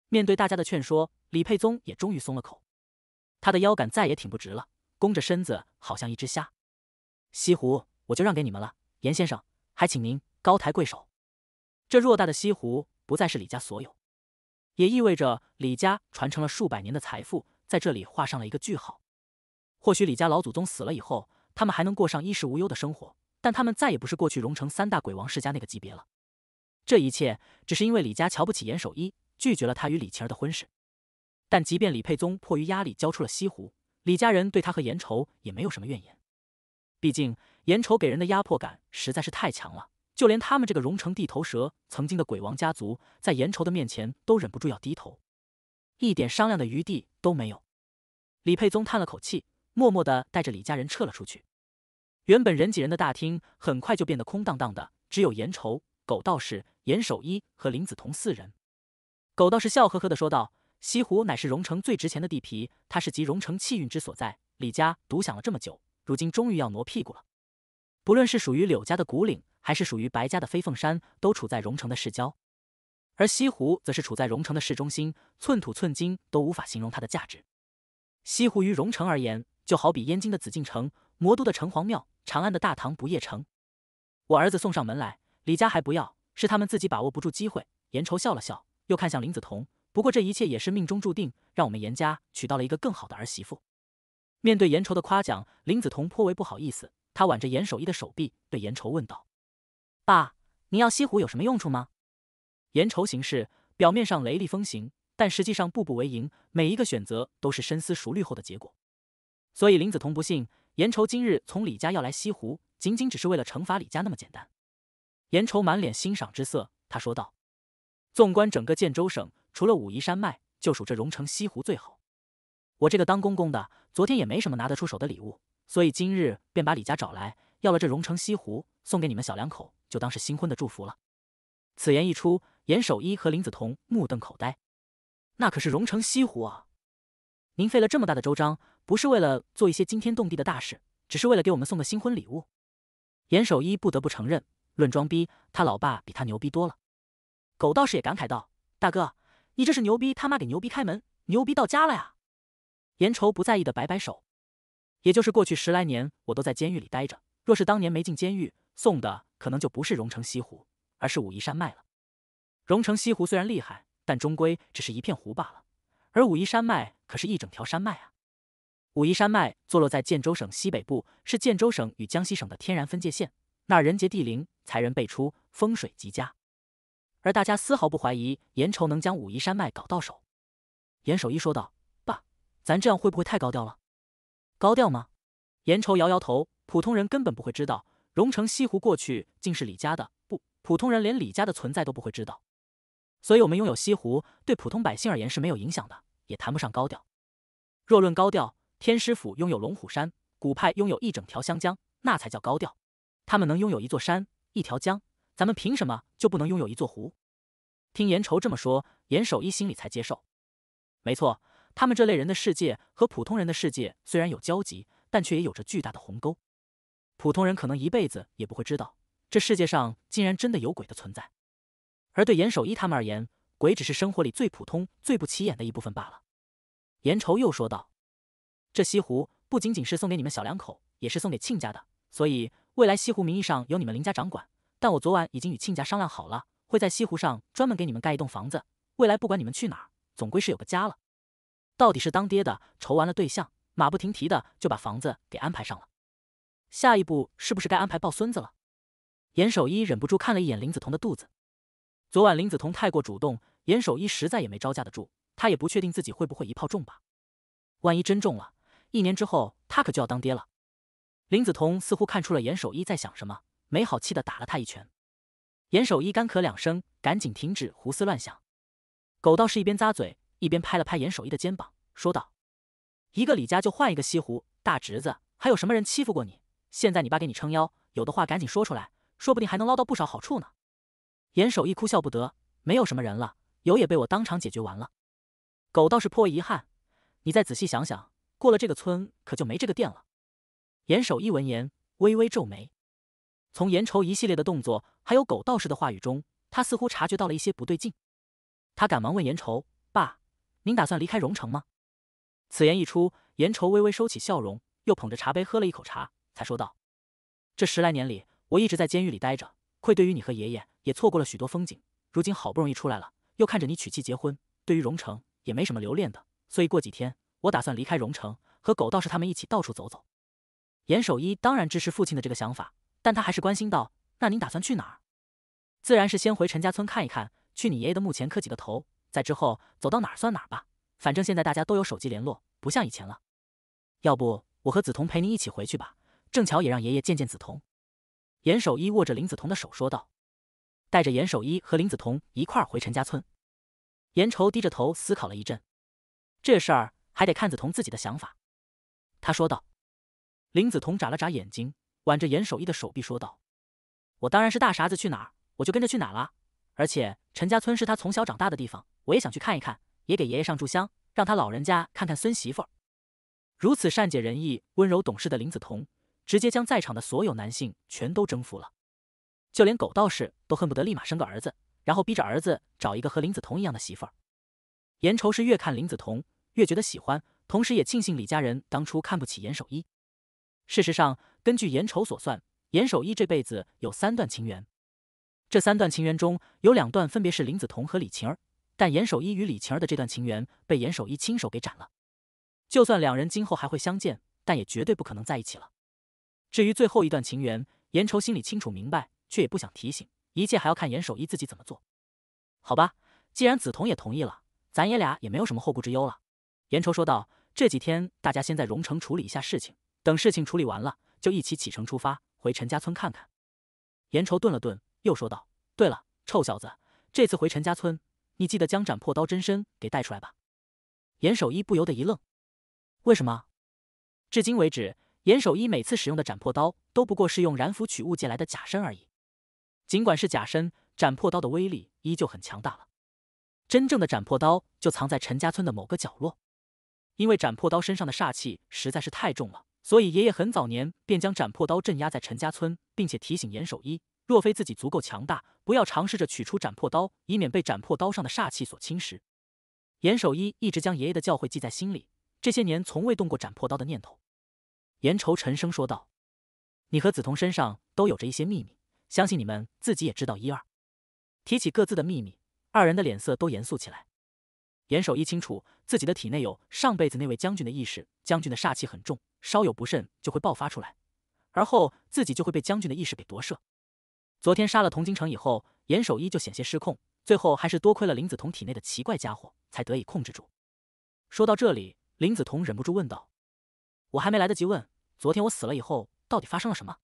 Speaker 1: 面对大家的劝说，李佩宗也终于松了口，他的腰杆再也挺不直了，弓着身子，好像一只虾。西湖我就让给你们了，严先生，还请您高抬贵手。这偌大的西湖不再是李家所有，也意味着李家传承了数百年的财富在这里画上了一个句号。或许李家老祖宗死了以后，他们还能过上衣食无忧的生活。但他们再也不是过去荣城三大鬼王世家那个级别了。这一切只是因为李家瞧不起严守一，拒绝了他与李晴儿的婚事。但即便李佩宗迫于压力交出了西湖，李家人对他和严愁也没有什么怨言。毕竟严愁给人的压迫感实在是太强了，就连他们这个荣城地头蛇、曾经的鬼王家族，在严愁的面前都忍不住要低头，一点商量的余地都没有。李佩宗叹了口气，默默的带着李家人撤了出去。原本人挤人的大厅很快就变得空荡荡的，只有严愁、狗道士、严守一和林子彤四人。狗道士笑呵呵地说道：“西湖乃是荣城最值钱的地皮，它是集荣城气运之所在。李家独享了这么久，如今终于要挪屁股了。不论是属于柳家的古岭，还是属于白家的飞凤山，都处在荣城的市郊，而西湖则是处在荣城的市中心，寸土寸金，都无法形容它的价值。西湖于荣城而言，就好比燕京的紫禁城。”魔都的城隍庙，长安的大唐不夜城，我儿子送上门来，李家还不要，是他们自己把握不住机会。严愁笑了笑，又看向林子彤。不过这一切也是命中注定，让我们严家娶到了一个更好的儿媳妇。面对严愁的夸奖，林子彤颇为不好意思，他挽着严守一的手臂，对严愁问道：“爸，您要西湖有什么用处吗？”严愁行事表面上雷厉风行，但实际上步步为营，每一个选择都是深思熟虑后的结果。所以林子彤不信。严愁今日从李家要来西湖，仅仅只是为了惩罚李家那么简单。严愁满脸欣赏之色，他说道：“纵观整个建州省，除了武夷山脉，就属这荣城西湖最好。我这个当公公的，昨天也没什么拿得出手的礼物，所以今日便把李家找来，要了这荣城西湖，送给你们小两口，就当是新婚的祝福了。”此言一出，严守一和林子彤目瞪口呆：“那可是荣城西湖啊！您费了这么大的周章。”不是为了做一些惊天动地的大事，只是为了给我们送个新婚礼物。严守一不得不承认，论装逼，他老爸比他牛逼多了。狗道士也感慨道：“大哥，你这是牛逼他妈给牛逼开门，牛逼到家了呀！”严愁不在意的摆摆手：“也就是过去十来年，我都在监狱里待着。若是当年没进监狱，送的可能就不是荣城西湖，而是武夷山脉了。荣城西湖虽然厉害，但终归只是一片湖罢了，而武夷山脉可是一整条山脉啊！”武夷山脉坐落在建州省西北部，是建州省与江西省的天然分界线。那人杰地灵，才人辈出，风水极佳。而大家丝毫不怀疑严愁能将武夷山脉搞到手。严守一说道：“爸，咱这样会不会太高调了？高调吗？”严愁摇摇头：“普通人根本不会知道，荣城西湖过去竟是李家的。不，普通人连李家的存在都不会知道。所以我们拥有西湖，对普通百姓而言是没有影响的，也谈不上高调。若论高调……”天师府拥有龙虎山，古派拥有一整条湘江，那才叫高调。他们能拥有一座山、一条江，咱们凭什么就不能拥有一座湖？听严愁这么说，严守一心里才接受。没错，他们这类人的世界和普通人的世界虽然有交集，但却也有着巨大的鸿沟。普通人可能一辈子也不会知道，这世界上竟然真的有鬼的存在。而对严守一他们而言，鬼只是生活里最普通、最不起眼的一部分罢了。严愁又说道。这西湖不仅仅是送给你们小两口，也是送给亲家的。所以未来西湖名义上由你们林家掌管，但我昨晚已经与亲家商量好了，会在西湖上专门给你们盖一栋房子。未来不管你们去哪儿，总归是有个家了。到底是当爹的，筹完了对象，马不停蹄的就把房子给安排上了。下一步是不是该安排抱孙子了？严守一忍不住看了一眼林子彤的肚子。昨晚林子彤太过主动，严守一实在也没招架得住。他也不确定自己会不会一炮中吧，万一真中了。一年之后，他可就要当爹了。林子彤似乎看出了严守一在想什么，没好气的打了他一拳。严守一干咳两声，赶紧停止胡思乱想。狗道士一边咂嘴，一边拍了拍严守一的肩膀，说道：“一个李家就换一个西湖大侄子，还有什么人欺负过你？现在你爸给你撑腰，有的话赶紧说出来，说不定还能捞到不少好处呢。”严守一哭笑不得：“没有什么人了，有也被我当场解决完了。”狗道士颇为遗憾：“你再仔细想想。”过了这个村，可就没这个店了。严守一闻言微微皱眉，从严愁一系列的动作，还有狗道士的话语中，他似乎察觉到了一些不对劲。他赶忙问严愁：“爸，您打算离开荣城吗？”此言一出，严愁微微收起笑容，又捧着茶杯喝了一口茶，才说道：“这十来年里，我一直在监狱里待着，愧对于你和爷爷，也错过了许多风景。如今好不容易出来了，又看着你娶妻结婚，对于荣城也没什么留恋的，所以过几天……”我打算离开荣城，和狗道士他们一起到处走走。严守一当然支持父亲的这个想法，但他还是关心道：“那您打算去哪儿？”自然是先回陈家村看一看，去你爷爷的墓前磕几个头。在之后走到哪儿算哪儿吧，反正现在大家都有手机联络，不像以前了。要不我和梓潼陪您一起回去吧，正巧也让爷爷见见梓潼。严守一握着林梓潼的手说道：“带着严守一和林梓潼一块儿回陈家村。”严愁低着头思考了一阵，这事儿。还得看子彤自己的想法，他说道。林子彤眨了眨眼睛，挽着严守义的手臂说道：“我当然是大傻子去哪儿，我就跟着去哪儿了。而且陈家村是他从小长大的地方，我也想去看一看，也给爷爷上炷香，让他老人家看看孙媳妇。”如此善解人意、温柔懂事的林子彤，直接将在场的所有男性全都征服了，就连狗道士都恨不得立马生个儿子，然后逼着儿子找一个和林子彤一样的媳妇。严愁是越看林子彤。越觉得喜欢，同时也庆幸李家人当初看不起严守一。事实上，根据严愁所算，严守一这辈子有三段情缘，这三段情缘中有两段分别是林子彤和李晴儿，但严守一与李晴儿的这段情缘被严守一亲手给斩了。就算两人今后还会相见，但也绝对不可能在一起了。至于最后一段情缘，严愁心里清楚明白，却也不想提醒，一切还要看严守一自己怎么做。好吧，既然子彤也同意了，咱爷俩也没有什么后顾之忧了。严愁说道：“这几天大家先在荣城处理一下事情，等事情处理完了，就一起启程出发回陈家村看看。”严愁顿了顿，又说道：“对了，臭小子，这次回陈家村，你记得将斩破刀真身给带出来吧。”严守一不由得一愣：“为什么？”至今为止，严守一每次使用的斩破刀都不过是用染斧取物借来的假身而已。尽管是假身，斩破刀的威力依旧很强大了。真正的斩破刀就藏在陈家村的某个角落。因为斩破刀身上的煞气实在是太重了，所以爷爷很早年便将斩破刀镇压在陈家村，并且提醒严守一，若非自己足够强大，不要尝试着取出斩破刀，以免被斩破刀上的煞气所侵蚀。严守一一直将爷爷的教诲记在心里，这些年从未动过斩破刀的念头。严愁沉声说道：“你和紫潼身上都有着一些秘密，相信你们自己也知道一二。”提起各自的秘密，二人的脸色都严肃起来。严守一清楚自己的体内有上辈子那位将军的意识，将军的煞气很重，稍有不慎就会爆发出来，而后自己就会被将军的意识给夺舍。昨天杀了童京城以后，严守一就险些失控，最后还是多亏了林子彤体内的奇怪家伙才得以控制住。说到这里，林子彤忍不住问道：“我还没来得及问，昨天我死了以后到底发生了什么？”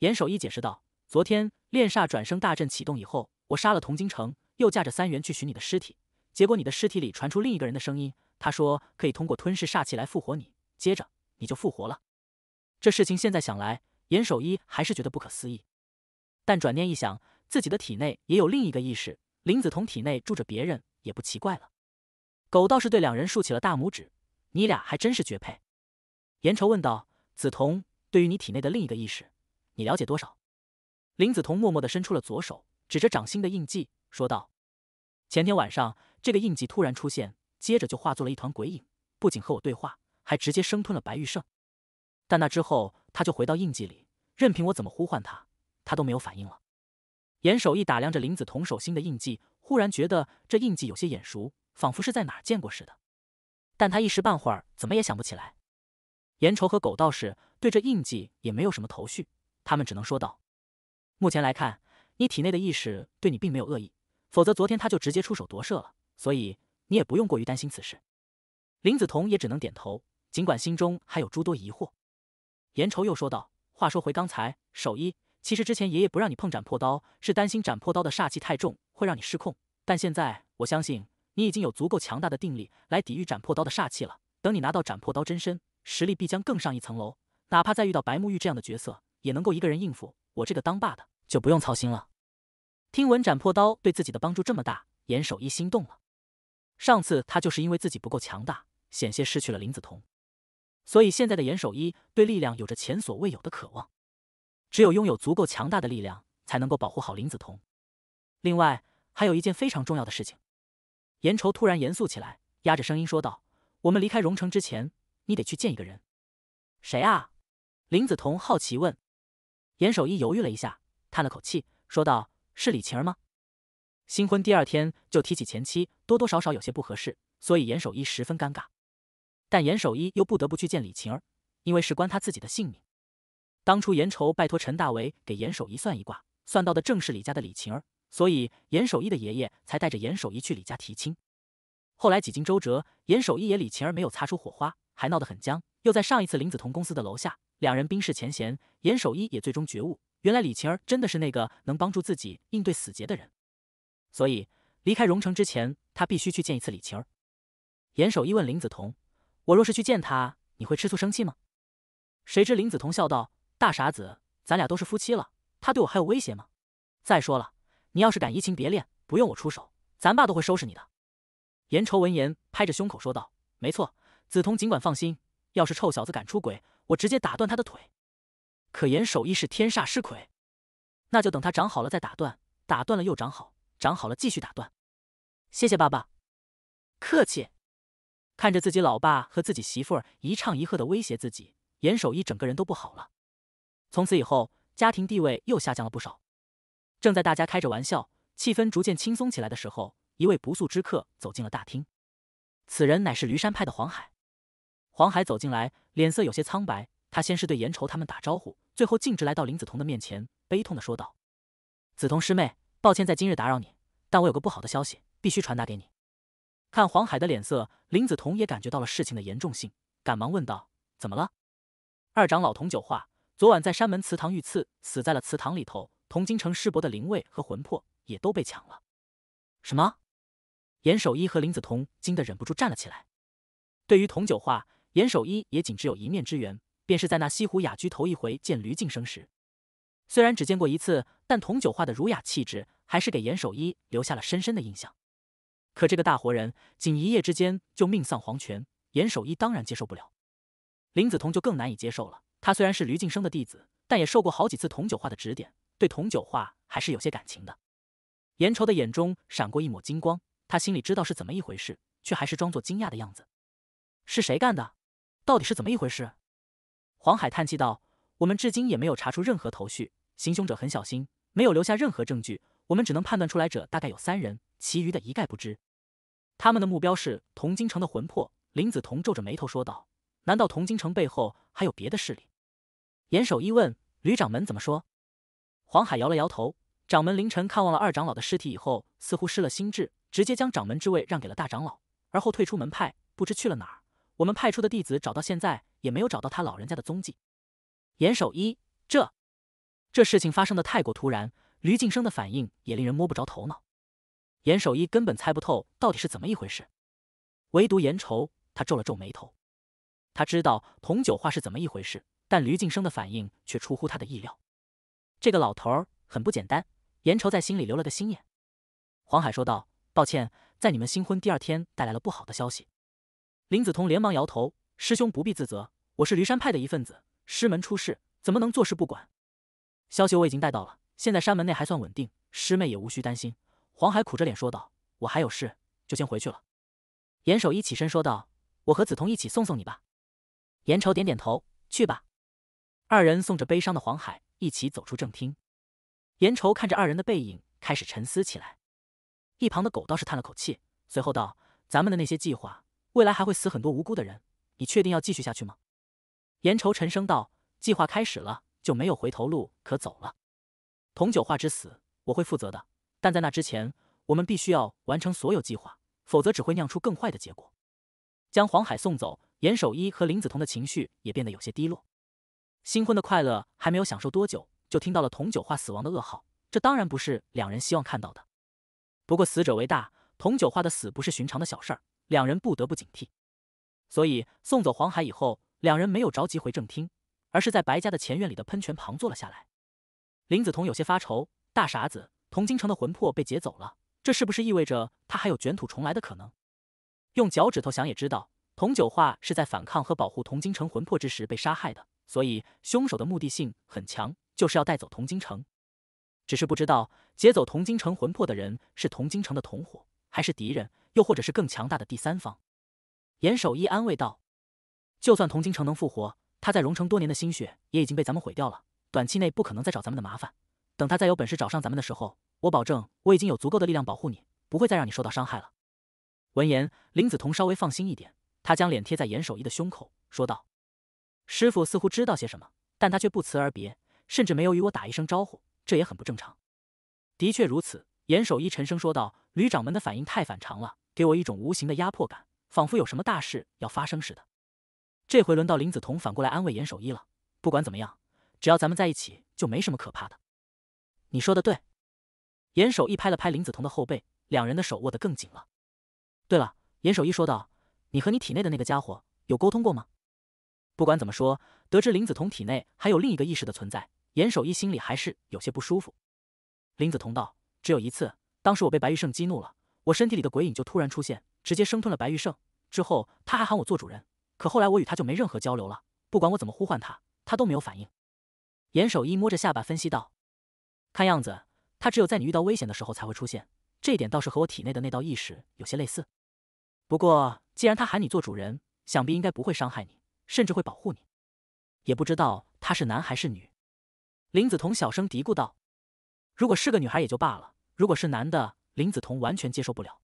Speaker 1: 严守一解释道：“昨天炼煞转生大阵启动以后，我杀了童京城，又驾着三元去寻你的尸体。”结果，你的尸体里传出另一个人的声音。他说：“可以通过吞噬煞气来复活你。”接着，你就复活了。这事情现在想来，严守一还是觉得不可思议。但转念一想，自己的体内也有另一个意识，林子彤体内住着别人，也不奇怪了。狗道士对两人竖起了大拇指：“你俩还真是绝配。”严愁问道：“子彤，对于你体内的另一个意识，你了解多少？”林子彤默默地伸出了左手，指着掌心的印记，说道：“前天晚上。”这个印记突然出现，接着就化作了一团鬼影，不仅和我对话，还直接生吞了白玉圣。但那之后，他就回到印记里，任凭我怎么呼唤他，他都没有反应了。严守义打量着林子桐手心的印记，忽然觉得这印记有些眼熟，仿佛是在哪儿见过似的，但他一时半会儿怎么也想不起来。严愁和狗道士对这印记也没有什么头绪，他们只能说道：“目前来看，你体内的意识对你并没有恶意，否则昨天他就直接出手夺舍了。”所以你也不用过于担心此事，林子彤也只能点头，尽管心中还有诸多疑惑。严愁又说道：“话说回刚才，守一，其实之前爷爷不让你碰斩破刀，是担心斩破刀的煞气太重，会让你失控。但现在我相信你已经有足够强大的定力来抵御斩破刀的煞气了。等你拿到斩破刀真身，实力必将更上一层楼。哪怕再遇到白沐玉这样的角色，也能够一个人应付。我这个当爸的就不用操心了。”听闻斩破刀对自己的帮助这么大，严守一心动了。上次他就是因为自己不够强大，险些失去了林子彤，所以现在的严守一对力量有着前所未有的渴望。只有拥有足够强大的力量，才能够保护好林子彤。另外，还有一件非常重要的事情，严愁突然严肃起来，压着声音说道：“我们离开荣城之前，你得去见一个人。”谁啊？林子彤好奇问。严守一犹豫了一下，叹了口气，说道：“是李晴儿吗？”新婚第二天就提起前妻，多多少少有些不合适，所以严守一十分尴尬。但严守一又不得不去见李晴儿，因为事关他自己的性命。当初严愁拜托陈大为给严守一算一卦，算到的正是李家的李晴儿，所以严守一的爷爷才带着严守一去李家提亲。后来几经周折，严守一也李晴儿没有擦出火花，还闹得很僵。又在上一次林子彤公司的楼下，两人冰释前嫌。严守一也最终觉悟，原来李晴儿真的是那个能帮助自己应对死劫的人。所以，离开荣城之前，他必须去见一次李晴儿。严守一问林子彤：“我若是去见他，你会吃醋生气吗？”谁知林子彤笑道：“大傻子，咱俩都是夫妻了，他对我还有威胁吗？再说了，你要是敢移情别恋，不用我出手，咱爸都会收拾你的。”严愁闻言，拍着胸口说道：“没错，子彤尽管放心，要是臭小子敢出轨，我直接打断他的腿。可严守一是天煞尸魁，那就等他长好了再打断，打断了又长好。”长好了，继续打断。谢谢爸爸，客气。看着自己老爸和自己媳妇儿一唱一和的威胁自己，严守一整个人都不好了。从此以后，家庭地位又下降了不少。正在大家开着玩笑，气氛逐渐轻松起来的时候，一位不速之客走进了大厅。此人乃是驴山派的黄海。黄海走进来，脸色有些苍白。他先是对严愁他们打招呼，最后径直来到林子彤的面前，悲痛的说道：“子彤师妹。”抱歉，在今日打扰你，但我有个不好的消息，必须传达给你。看黄海的脸色，林子彤也感觉到了事情的严重性，赶忙问道：“怎么了？”二长老童九化昨晚在山门祠堂遇刺，死在了祠堂里头，童金城师伯的灵位和魂魄也都被抢了。什么？严守一和林子彤惊得忍不住站了起来。对于童九化，严守一也仅只有一面之缘，便是在那西湖雅居头一回见驴敬生时。虽然只见过一次，但童九画的儒雅气质还是给严守一留下了深深的印象。可这个大活人，仅一夜之间就命丧黄泉，严守一当然接受不了。林子桐就更难以接受了。他虽然是驴晋生的弟子，但也受过好几次童九画的指点，对童九画还是有些感情的。严愁的眼中闪过一抹金光，他心里知道是怎么一回事，却还是装作惊讶的样子：“是谁干的？到底是怎么一回事？”黄海叹气道：“我们至今也没有查出任何头绪。”行凶者很小心，没有留下任何证据。我们只能判断出来者大概有三人，其余的一概不知。他们的目标是童京城的魂魄。林子彤皱着眉头说道：“难道童京城背后还有别的势力？”严守一问：“吕掌门怎么说？”黄海摇了摇头：“掌门凌晨看望了二长老的尸体以后，似乎失了心智，直接将掌门之位让给了大长老，而后退出门派，不知去了哪儿。我们派出的弟子找到现在也没有找到他老人家的踪迹。”严守一这。这事情发生的太过突然，吕晋生的反应也令人摸不着头脑。严守一根本猜不透到底是怎么一回事。唯独严愁，他皱了皱眉头。他知道同九话是怎么一回事，但吕晋生的反应却出乎他的意料。这个老头儿很不简单，严愁在心里留了个心眼。黄海说道：“抱歉，在你们新婚第二天带来了不好的消息。”林子通连忙摇头：“师兄不必自责，我是驴山派的一份子，师门出事怎么能坐视不管？”消息我已经带到了，现在山门内还算稳定，师妹也无需担心。”黄海苦着脸说道，“我还有事，就先回去了。”严守一起身说道，“我和梓彤一起送送你吧。”严愁点点头，“去吧。”二人送着悲伤的黄海，一起走出正厅。严愁看着二人的背影，开始沉思起来。一旁的狗倒是叹了口气，随后道：“咱们的那些计划，未来还会死很多无辜的人，你确定要继续下去吗？”严愁沉声道：“计划开始了。”就没有回头路可走了。童九化之死，我会负责的。但在那之前，我们必须要完成所有计划，否则只会酿出更坏的结果。将黄海送走，严守一和林子彤的情绪也变得有些低落。新婚的快乐还没有享受多久，就听到了童九化死亡的噩耗，这当然不是两人希望看到的。不过死者为大，童九化的死不是寻常的小事儿，两人不得不警惕。所以送走黄海以后，两人没有着急回正厅。而是在白家的前院里的喷泉旁坐了下来。林子彤有些发愁：“大傻子，童京城的魂魄被劫走了，这是不是意味着他还有卷土重来的可能？”用脚趾头想也知道，童九化是在反抗和保护童京城魂魄之时被杀害的，所以凶手的目的性很强，就是要带走童京城。只是不知道劫走童京城魂魄的人是童京城的同伙，还是敌人，又或者是更强大的第三方。严守一安慰道：“就算童京城能复活。”他在荣城多年的心血也已经被咱们毁掉了，短期内不可能再找咱们的麻烦。等他再有本事找上咱们的时候，我保证我已经有足够的力量保护你，不会再让你受到伤害了。闻言，林子彤稍微放心一点，他将脸贴在严守一的胸口，说道：“师傅似乎知道些什么，但他却不辞而别，甚至没有与我打一声招呼，这也很不正常。”的确如此，严守一沉声说道：“旅掌门的反应太反常了，给我一种无形的压迫感，仿佛有什么大事要发生似的。”这回轮到林子彤反过来安慰严守一了。不管怎么样，只要咱们在一起，就没什么可怕的。你说的对。严守一拍了拍林子彤的后背，两人的手握得更紧了。对了，严守一说道：“你和你体内的那个家伙有沟通过吗？”不管怎么说，得知林子彤体内还有另一个意识的存在，严守一心里还是有些不舒服。林子彤道：“只有一次，当时我被白玉胜激怒了，我身体里的鬼影就突然出现，直接生吞了白玉胜。之后他还喊我做主人。”可后来我与他就没任何交流了，不管我怎么呼唤他，他都没有反应。严守一摸着下巴分析道：“看样子，他只有在你遇到危险的时候才会出现，这点倒是和我体内的那道意识有些类似。不过，既然他喊你做主人，想必应该不会伤害你，甚至会保护你。也不知道他是男还是女。”林子彤小声嘀咕道：“如果是个女孩也就罢了，如果是男的，林子彤完全接受不了。”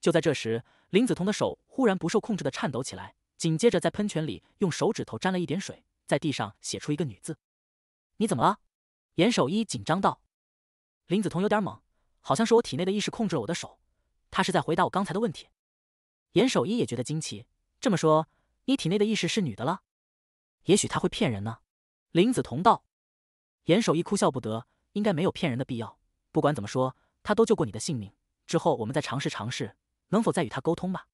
Speaker 1: 就在这时，林子彤的手忽然不受控制的颤抖起来。紧接着，在喷泉里用手指头沾了一点水，在地上写出一个女字。你怎么了？严守一紧张道。林子彤有点懵，好像是我体内的意识控制了我的手。他是在回答我刚才的问题。严守一也觉得惊奇，这么说，你体内的意识是女的了？也许他会骗人呢。林子彤道。严守一哭笑不得，应该没有骗人的必要。不管怎么说，他都救过你的性命。之后我们再尝试尝试，能否再与他沟通吧？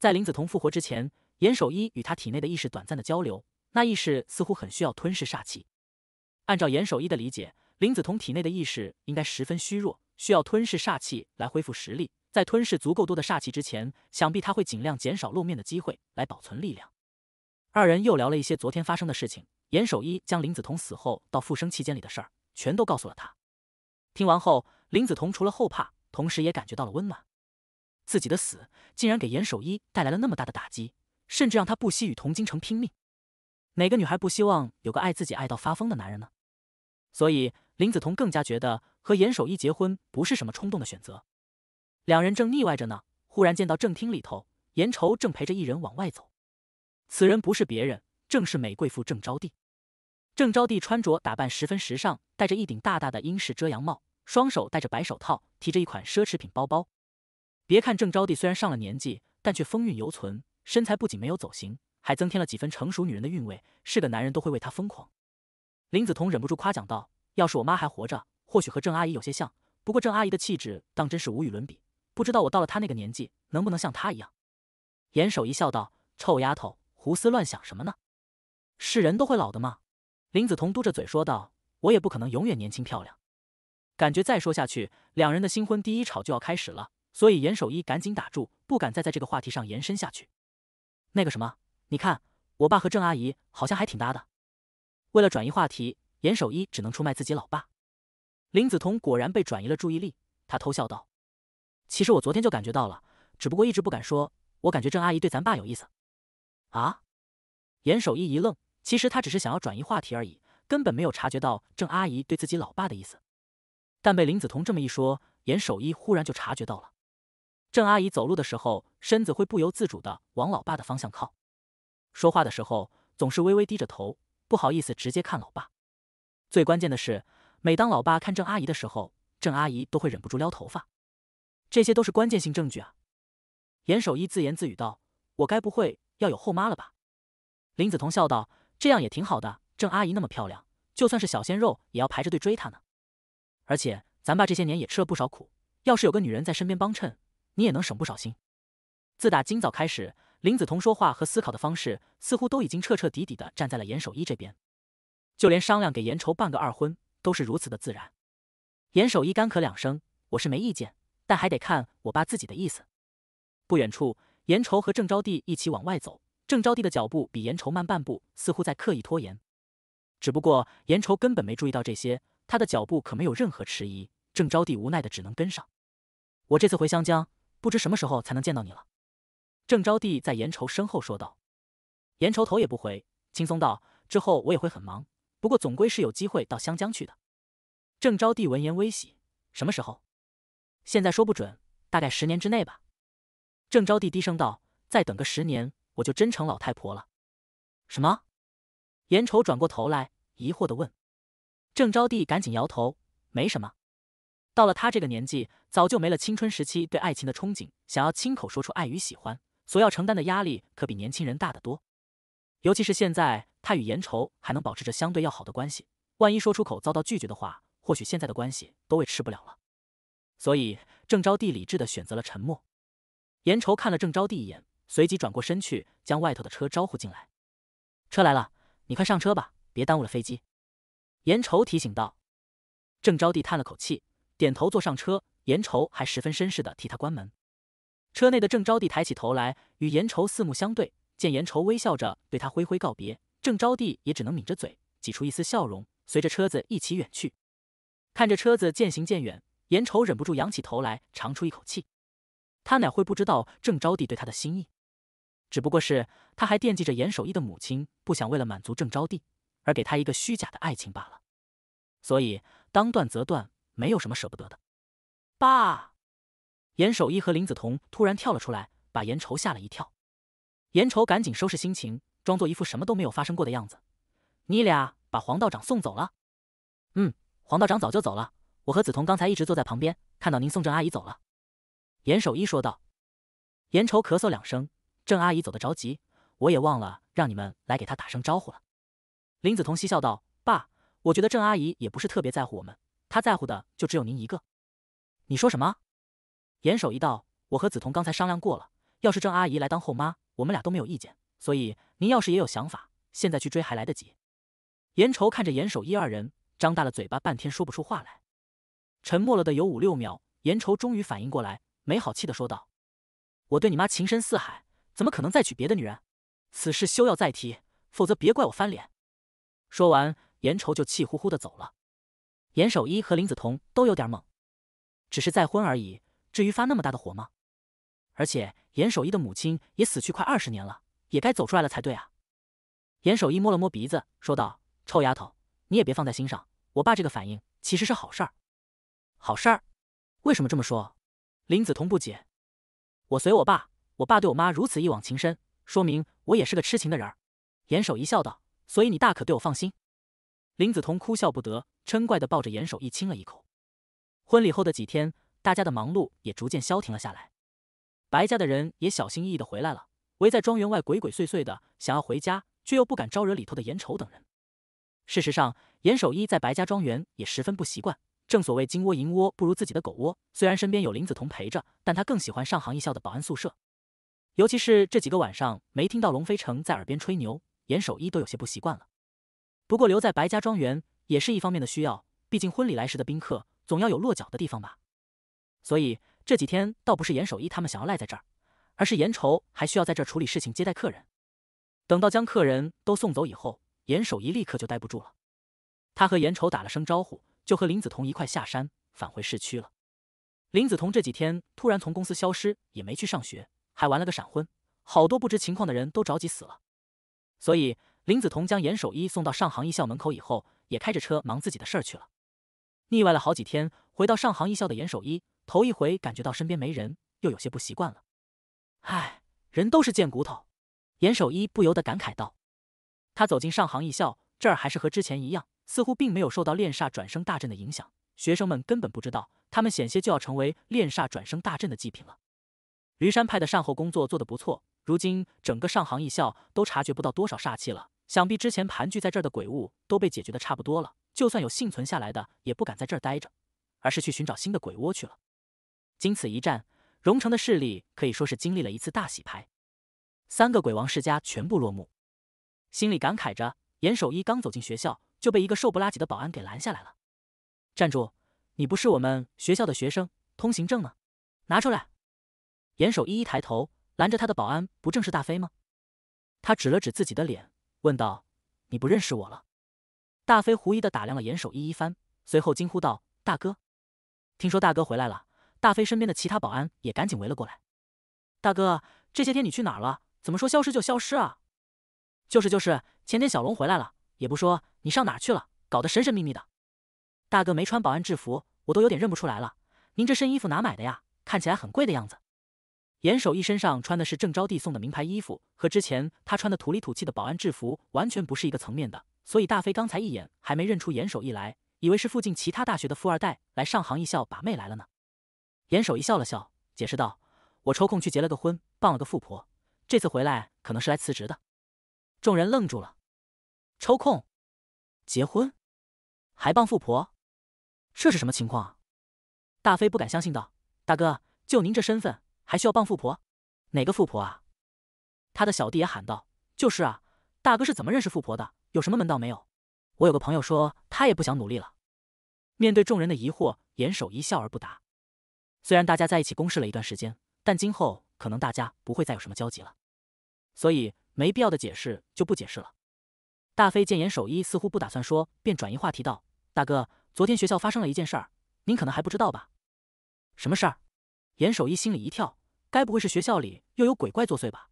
Speaker 1: 在林子彤复活之前。严守一与他体内的意识短暂的交流，那意识似乎很需要吞噬煞气。按照严守一的理解，林子彤体内的意识应该十分虚弱，需要吞噬煞气来恢复实力。在吞噬足够多的煞气之前，想必他会尽量减少露面的机会，来保存力量。二人又聊了一些昨天发生的事情，严守一将林子彤死后到复生期间里的事儿全都告诉了他。听完后，林子彤除了后怕，同时也感觉到了温暖。自己的死竟然给严守一带来了那么大的打击。甚至让他不惜与童金城拼命。哪个女孩不希望有个爱自己爱到发疯的男人呢？所以林子彤更加觉得和严守一结婚不是什么冲动的选择。两人正腻歪着呢，忽然见到正厅里头，严愁正陪着一人往外走。此人不是别人，正是美贵妇郑招娣。郑招娣穿着打扮十分时尚，戴着一顶大大的英式遮阳帽，双手戴着白手套，提着一款奢侈品包包。别看郑招娣虽然上了年纪，但却风韵犹存。身材不仅没有走形，还增添了几分成熟女人的韵味，是个男人都会为她疯狂。林子彤忍不住夸奖道：“要是我妈还活着，或许和郑阿姨有些像。不过郑阿姨的气质当真是无与伦比，不知道我到了她那个年纪，能不能像她一样。”严守一笑道：“臭丫头，胡思乱想什么呢？是人都会老的吗？”林子彤嘟着嘴说道：“我也不可能永远年轻漂亮。”感觉再说下去，两人的新婚第一吵就要开始了，所以严守一赶紧打住，不敢再在这个话题上延伸下去。那个什么，你看，我爸和郑阿姨好像还挺搭的。为了转移话题，严守一只能出卖自己老爸。林子彤果然被转移了注意力，他偷笑道：“其实我昨天就感觉到了，只不过一直不敢说。我感觉郑阿姨对咱爸有意思。”啊？严守一一愣，其实他只是想要转移话题而已，根本没有察觉到郑阿姨对自己老爸的意思。但被林子彤这么一说，严守一忽然就察觉到了。郑阿姨走路的时候，身子会不由自主地往老爸的方向靠；说话的时候，总是微微低着头，不好意思直接看老爸。最关键的是，每当老爸看郑阿姨的时候，郑阿姨都会忍不住撩头发。这些都是关键性证据啊！严守一自言自语道：“我该不会要有后妈了吧？”林子彤笑道：“这样也挺好的。郑阿姨那么漂亮，就算是小鲜肉也要排着队追她呢。而且咱爸这些年也吃了不少苦，要是有个女人在身边帮衬……”你也能省不少心。自打今早开始，林子彤说话和思考的方式似乎都已经彻彻底底的站在了严守一这边，就连商量给严愁办个二婚都是如此的自然。严守一干咳两声：“我是没意见，但还得看我爸自己的意思。”不远处，严愁和郑招娣一起往外走，郑招娣的脚步比严愁慢半步，似乎在刻意拖延。只不过严愁根本没注意到这些，他的脚步可没有任何迟疑。郑招娣无奈的只能跟上。我这次回湘江。不知什么时候才能见到你了，郑招娣在严愁身后说道。严愁头也不回，轻松道：“之后我也会很忙，不过总归是有机会到湘江去的。”郑招娣闻言微喜：“什么时候？现在说不准，大概十年之内吧。”郑招娣低声道：“再等个十年，我就真成老太婆了。”什么？严愁转过头来，疑惑的问。郑招娣赶紧摇头：“没什么。”到了他这个年纪，早就没了青春时期对爱情的憧憬，想要亲口说出爱与喜欢，所要承担的压力可比年轻人大得多。尤其是现在，他与颜愁还能保持着相对要好的关系，万一说出口遭到拒绝的话，或许现在的关系都会吃不了了。所以，郑招娣理智的选择了沉默。颜愁看了郑招娣一眼，随即转过身去，将外头的车招呼进来。车来了，你快上车吧，别耽误了飞机。颜愁提醒道。郑招娣叹了口气。点头坐上车，严愁还十分绅士的替他关门。车内的郑招娣抬起头来，与严愁四目相对，见严愁微笑着对他挥挥告别，郑招娣也只能抿着嘴，挤出一丝笑容，随着车子一起远去。看着车子渐行渐远，严愁忍不住仰起头来，长出一口气。他哪会不知道郑招娣对他的心意，只不过是他还惦记着严守义的母亲，不想为了满足郑招娣而给他一个虚假的爱情罢了。所以，当断则断。没有什么舍不得的，爸。严守一和林子彤突然跳了出来，把严愁吓了一跳。严愁赶紧收拾心情，装作一副什么都没有发生过的样子。你俩把黄道长送走了？嗯，黄道长早就走了。我和子彤刚才一直坐在旁边，看到您送郑阿姨走了。严守一说道。严愁咳嗽两声，郑阿姨走的着急，我也忘了让你们来给她打声招呼了。林子彤嬉笑道：“爸，我觉得郑阿姨也不是特别在乎我们。”他在乎的就只有您一个，你说什么？严守一道，我和梓潼刚才商量过了，要是郑阿姨来当后妈，我们俩都没有意见，所以您要是也有想法，现在去追还来得及。严愁看着严守一二人，张大了嘴巴，半天说不出话来，沉默了的有五六秒，严愁终于反应过来，没好气的说道：“我对你妈情深似海，怎么可能再娶别的女人？此事休要再提，否则别怪我翻脸。”说完，严愁就气呼呼的走了。严守一和林子彤都有点懵，只是再婚而已，至于发那么大的火吗？而且严守一的母亲也死去快二十年了，也该走出来了才对啊。严守一摸了摸鼻子，说道：“臭丫头，你也别放在心上。我爸这个反应其实是好事，好事。为什么这么说？”林子彤不解。我随我爸，我爸对我妈如此一往情深，说明我也是个痴情的人儿。严守一笑道：“所以你大可对我放心。”林子彤哭笑不得。嗔怪的抱着严守一亲了一口。婚礼后的几天，大家的忙碌也逐渐消停了下来。白家的人也小心翼翼的回来了，围在庄园外鬼鬼祟祟的，想要回家却又不敢招惹里头的严丑等人。事实上，严守一在白家庄园也十分不习惯。正所谓金窝银窝不如自己的狗窝，虽然身边有林子彤陪着，但他更喜欢上杭一校的保安宿舍。尤其是这几个晚上没听到龙飞城在耳边吹牛，严守一都有些不习惯了。不过留在白家庄园。也是一方面的需要，毕竟婚礼来时的宾客总要有落脚的地方吧。所以这几天倒不是严守一他们想要赖在这儿，而是严愁还需要在这儿处理事情、接待客人。等到将客人都送走以后，严守一立刻就待不住了。他和严愁打了声招呼，就和林子彤一块下山返回市区了。林子彤这几天突然从公司消失，也没去上学，还玩了个闪婚，好多不知情况的人都着急死了。所以林子彤将严守一送到上杭一校门口以后。也开着车忙自己的事儿去了。腻歪了好几天，回到上杭一校的严守一，头一回感觉到身边没人，又有些不习惯了。唉，人都是贱骨头。严守一不由得感慨道。他走进上杭一校，这儿还是和之前一样，似乎并没有受到炼煞转生大阵的影响。学生们根本不知道，他们险些就要成为炼煞转生大阵的祭品了。驴山派的善后工作做得不错，如今整个上杭一校都察觉不到多少煞气了。想必之前盘踞在这儿的鬼物都被解决的差不多了，就算有幸存下来的，也不敢在这儿待着，而是去寻找新的鬼窝去了。经此一战，荣城的势力可以说是经历了一次大洗牌，三个鬼王世家全部落幕。心里感慨着，严守一刚走进学校，就被一个瘦不拉几的保安给拦下来了：“站住，你不是我们学校的学生，通行证呢？拿出来！”严守一一抬头，拦着他的保安不正是大飞吗？他指了指自己的脸。问道：“你不认识我了？”大飞狐疑的打量了严守一一番，随后惊呼道：“大哥，听说大哥回来了！”大飞身边的其他保安也赶紧围了过来：“大哥，这些天你去哪儿了？怎么说消失就消失啊？”“就是就是，前天小龙回来了，也不说你上哪儿去了，搞得神神秘秘的。”“大哥没穿保安制服，我都有点认不出来了。您这身衣服哪买的呀？看起来很贵的样子。”严守义身上穿的是郑招娣送的名牌衣服，和之前他穿的土里土气的保安制服完全不是一个层面的。所以大飞刚才一眼还没认出严守义来，以为是附近其他大学的富二代来上杭一校把妹来了呢。严守义笑了笑，解释道：“我抽空去结了个婚，傍了个富婆。这次回来可能是来辞职的。”众人愣住了。抽空？结婚？还傍富婆？这是什么情况大飞不敢相信道：“大哥，就您这身份……”还需要傍富婆？哪个富婆啊？他的小弟也喊道：“就是啊，大哥是怎么认识富婆的？有什么门道没有？”我有个朋友说他也不想努力了。面对众人的疑惑，严守一笑而不答。虽然大家在一起共事了一段时间，但今后可能大家不会再有什么交集了，所以没必要的解释就不解释了。大飞见严守一似乎不打算说，便转移话题道：“大哥，昨天学校发生了一件事儿，您可能还不知道吧？什么事儿？”严守一心里一跳，该不会是学校里又有鬼怪作祟吧？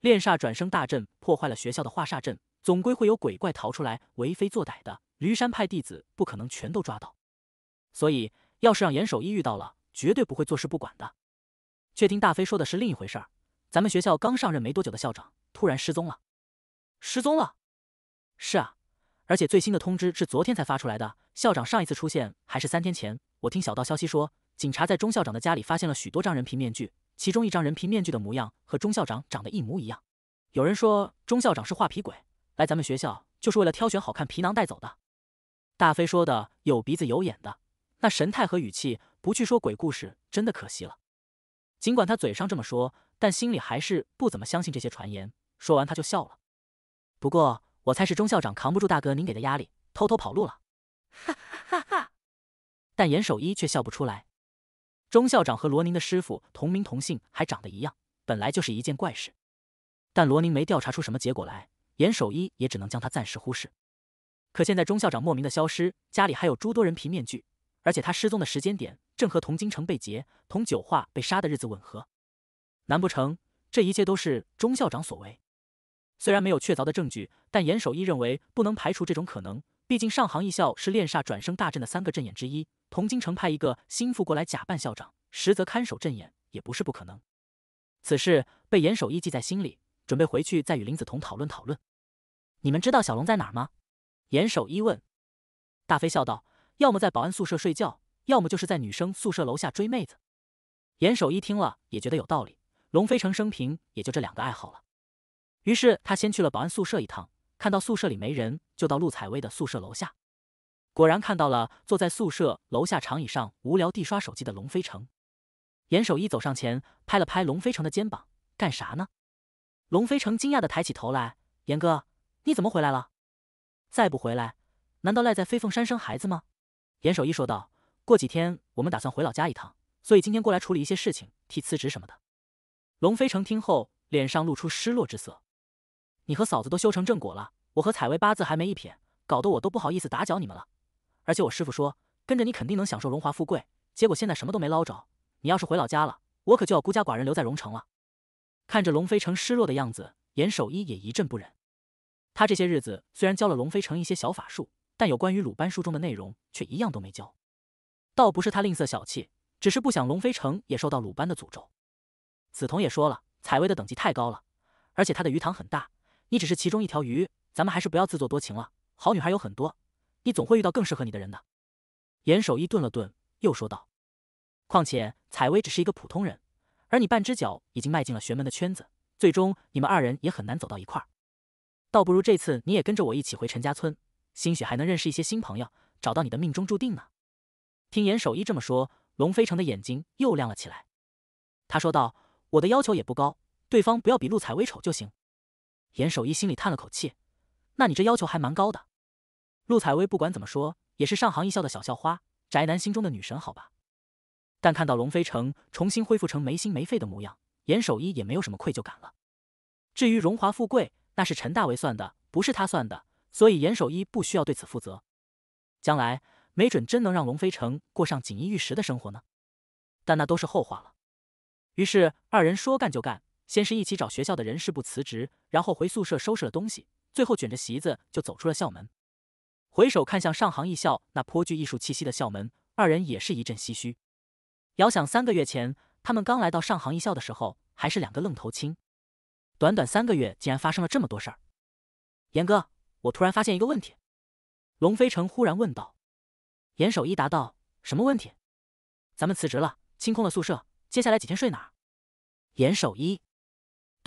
Speaker 1: 炼煞转生大阵破坏了学校的化煞阵，总归会有鬼怪逃出来为非作歹的。驴山派弟子不可能全都抓到，所以要是让严守一遇到了，绝对不会坐视不管的。却听大飞说的是另一回事儿：咱们学校刚上任没多久的校长突然失踪了，失踪了。是啊，而且最新的通知是昨天才发出来的。校长上一次出现还是三天前，我听小道消息说。警察在钟校长的家里发现了许多张人皮面具，其中一张人皮面具的模样和钟校长长得一模一样。有人说钟校长是画皮鬼，来咱们学校就是为了挑选好看皮囊带走的。大飞说的有鼻子有眼的，那神态和语气，不去说鬼故事真的可惜了。尽管他嘴上这么说，但心里还是不怎么相信这些传言。说完他就笑了。不过我猜是钟校长扛不住大哥您给的压力，偷偷跑路了。哈哈哈！哈，但严守一却笑不出来。钟校长和罗宁的师傅同名同姓，还长得一样，本来就是一件怪事。但罗宁没调查出什么结果来，严守一也只能将他暂时忽视。可现在钟校长莫名的消失，家里还有诸多人皮面具，而且他失踪的时间点正和童金城被劫、童九化被杀的日子吻合。难不成这一切都是钟校长所为？虽然没有确凿的证据，但严守一认为不能排除这种可能。毕竟上杭一校是炼煞转生大阵的三个阵眼之一，同京城派一个心腹过来假扮校长，实则看守阵眼也不是不可能。此事被严守一记在心里，准备回去再与林子彤讨论讨论。你们知道小龙在哪儿吗？严守一问。大飞笑道：“要么在保安宿舍睡觉，要么就是在女生宿舍楼下追妹子。”严守一听了也觉得有道理。龙飞城生平也就这两个爱好了。于是他先去了保安宿舍一趟。看到宿舍里没人，就到陆采薇的宿舍楼下，果然看到了坐在宿舍楼下长椅上无聊地刷手机的龙飞城。严守一走上前，拍了拍龙飞城的肩膀：“干啥呢？”龙飞城惊讶地抬起头来：“严哥，你怎么回来了？再不回来，难道赖在飞凤山生孩子吗？”严守一说道：“过几天我们打算回老家一趟，所以今天过来处理一些事情，替辞职什么的。”龙飞城听后，脸上露出失落之色。你和嫂子都修成正果了，我和采薇八字还没一撇，搞得我都不好意思打搅你们了。而且我师傅说跟着你肯定能享受荣华富贵，结果现在什么都没捞着。你要是回老家了，我可就要孤家寡人留在荣城了。看着龙飞成失落的样子，严守一也一阵不忍。他这些日子虽然教了龙飞成一些小法术，但有关于鲁班书中的内容却一样都没教。倒不是他吝啬小气，只是不想龙飞成也受到鲁班的诅咒。梓潼也说了，采薇的等级太高了，而且她的鱼塘很大。你只是其中一条鱼，咱们还是不要自作多情了。好女孩有很多，你总会遇到更适合你的人的。严守一顿了顿，又说道：“况且采薇只是一个普通人，而你半只脚已经迈进了玄门的圈子，最终你们二人也很难走到一块儿。倒不如这次你也跟着我一起回陈家村，兴许还能认识一些新朋友，找到你的命中注定呢。”听严守一这么说，龙飞城的眼睛又亮了起来。他说道：“我的要求也不高，对方不要比陆采薇丑就行。”严守一心里叹了口气：“那你这要求还蛮高的。”陆采薇不管怎么说也是上杭一校的小校花，宅男心中的女神，好吧。但看到龙飞城重新恢复成没心没肺的模样，严守一也没有什么愧疚感了。至于荣华富贵，那是陈大为算的，不是他算的，所以严守一不需要对此负责。将来没准真能让龙飞城过上锦衣玉食的生活呢，但那都是后话了。于是二人说干就干。先是一起找学校的人事部辞职，然后回宿舍收拾了东西，最后卷着席子就走出了校门。回首看向上杭艺校那颇具艺术气息的校门，二人也是一阵唏嘘。遥想三个月前，他们刚来到上杭艺校的时候，还是两个愣头青。短短三个月，竟然发生了这么多事儿。严哥，我突然发现一个问题。”龙飞城忽然问道。“严守一答道：‘什么问题？咱们辞职了，清空了宿舍，接下来几天睡哪儿？’严守一。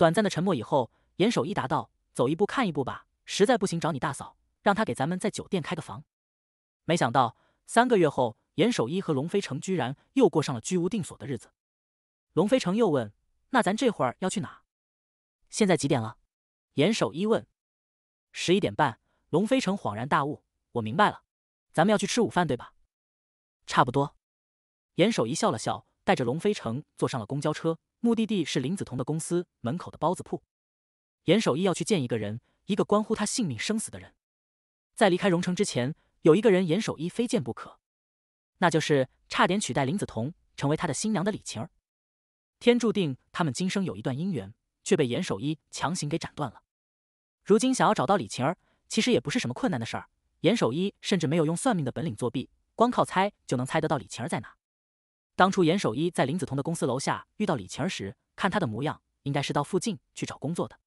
Speaker 1: 短暂的沉默以后，严守一答道：“走一步看一步吧，实在不行找你大嫂，让她给咱们在酒店开个房。”没想到三个月后，严守一和龙飞城居然又过上了居无定所的日子。龙飞城又问：“那咱这会儿要去哪？现在几点了？”严守一问。十一点半，龙飞城恍然大悟：“我明白了，咱们要去吃午饭，对吧？”差不多。严守一笑了笑，带着龙飞城坐上了公交车。目的地是林子彤的公司门口的包子铺，严守一要去见一个人，一个关乎他性命生死的人。在离开荣城之前，有一个人严守一非见不可，那就是差点取代林子彤成为他的新娘的李晴儿。天注定他们今生有一段姻缘，却被严守一强行给斩断了。如今想要找到李晴儿，其实也不是什么困难的事儿。严守一甚至没有用算命的本领作弊，光靠猜就能猜得到李晴儿在哪。当初严守一在林子彤的公司楼下遇到李晴时，看她的模样，应该是到附近去找工作的。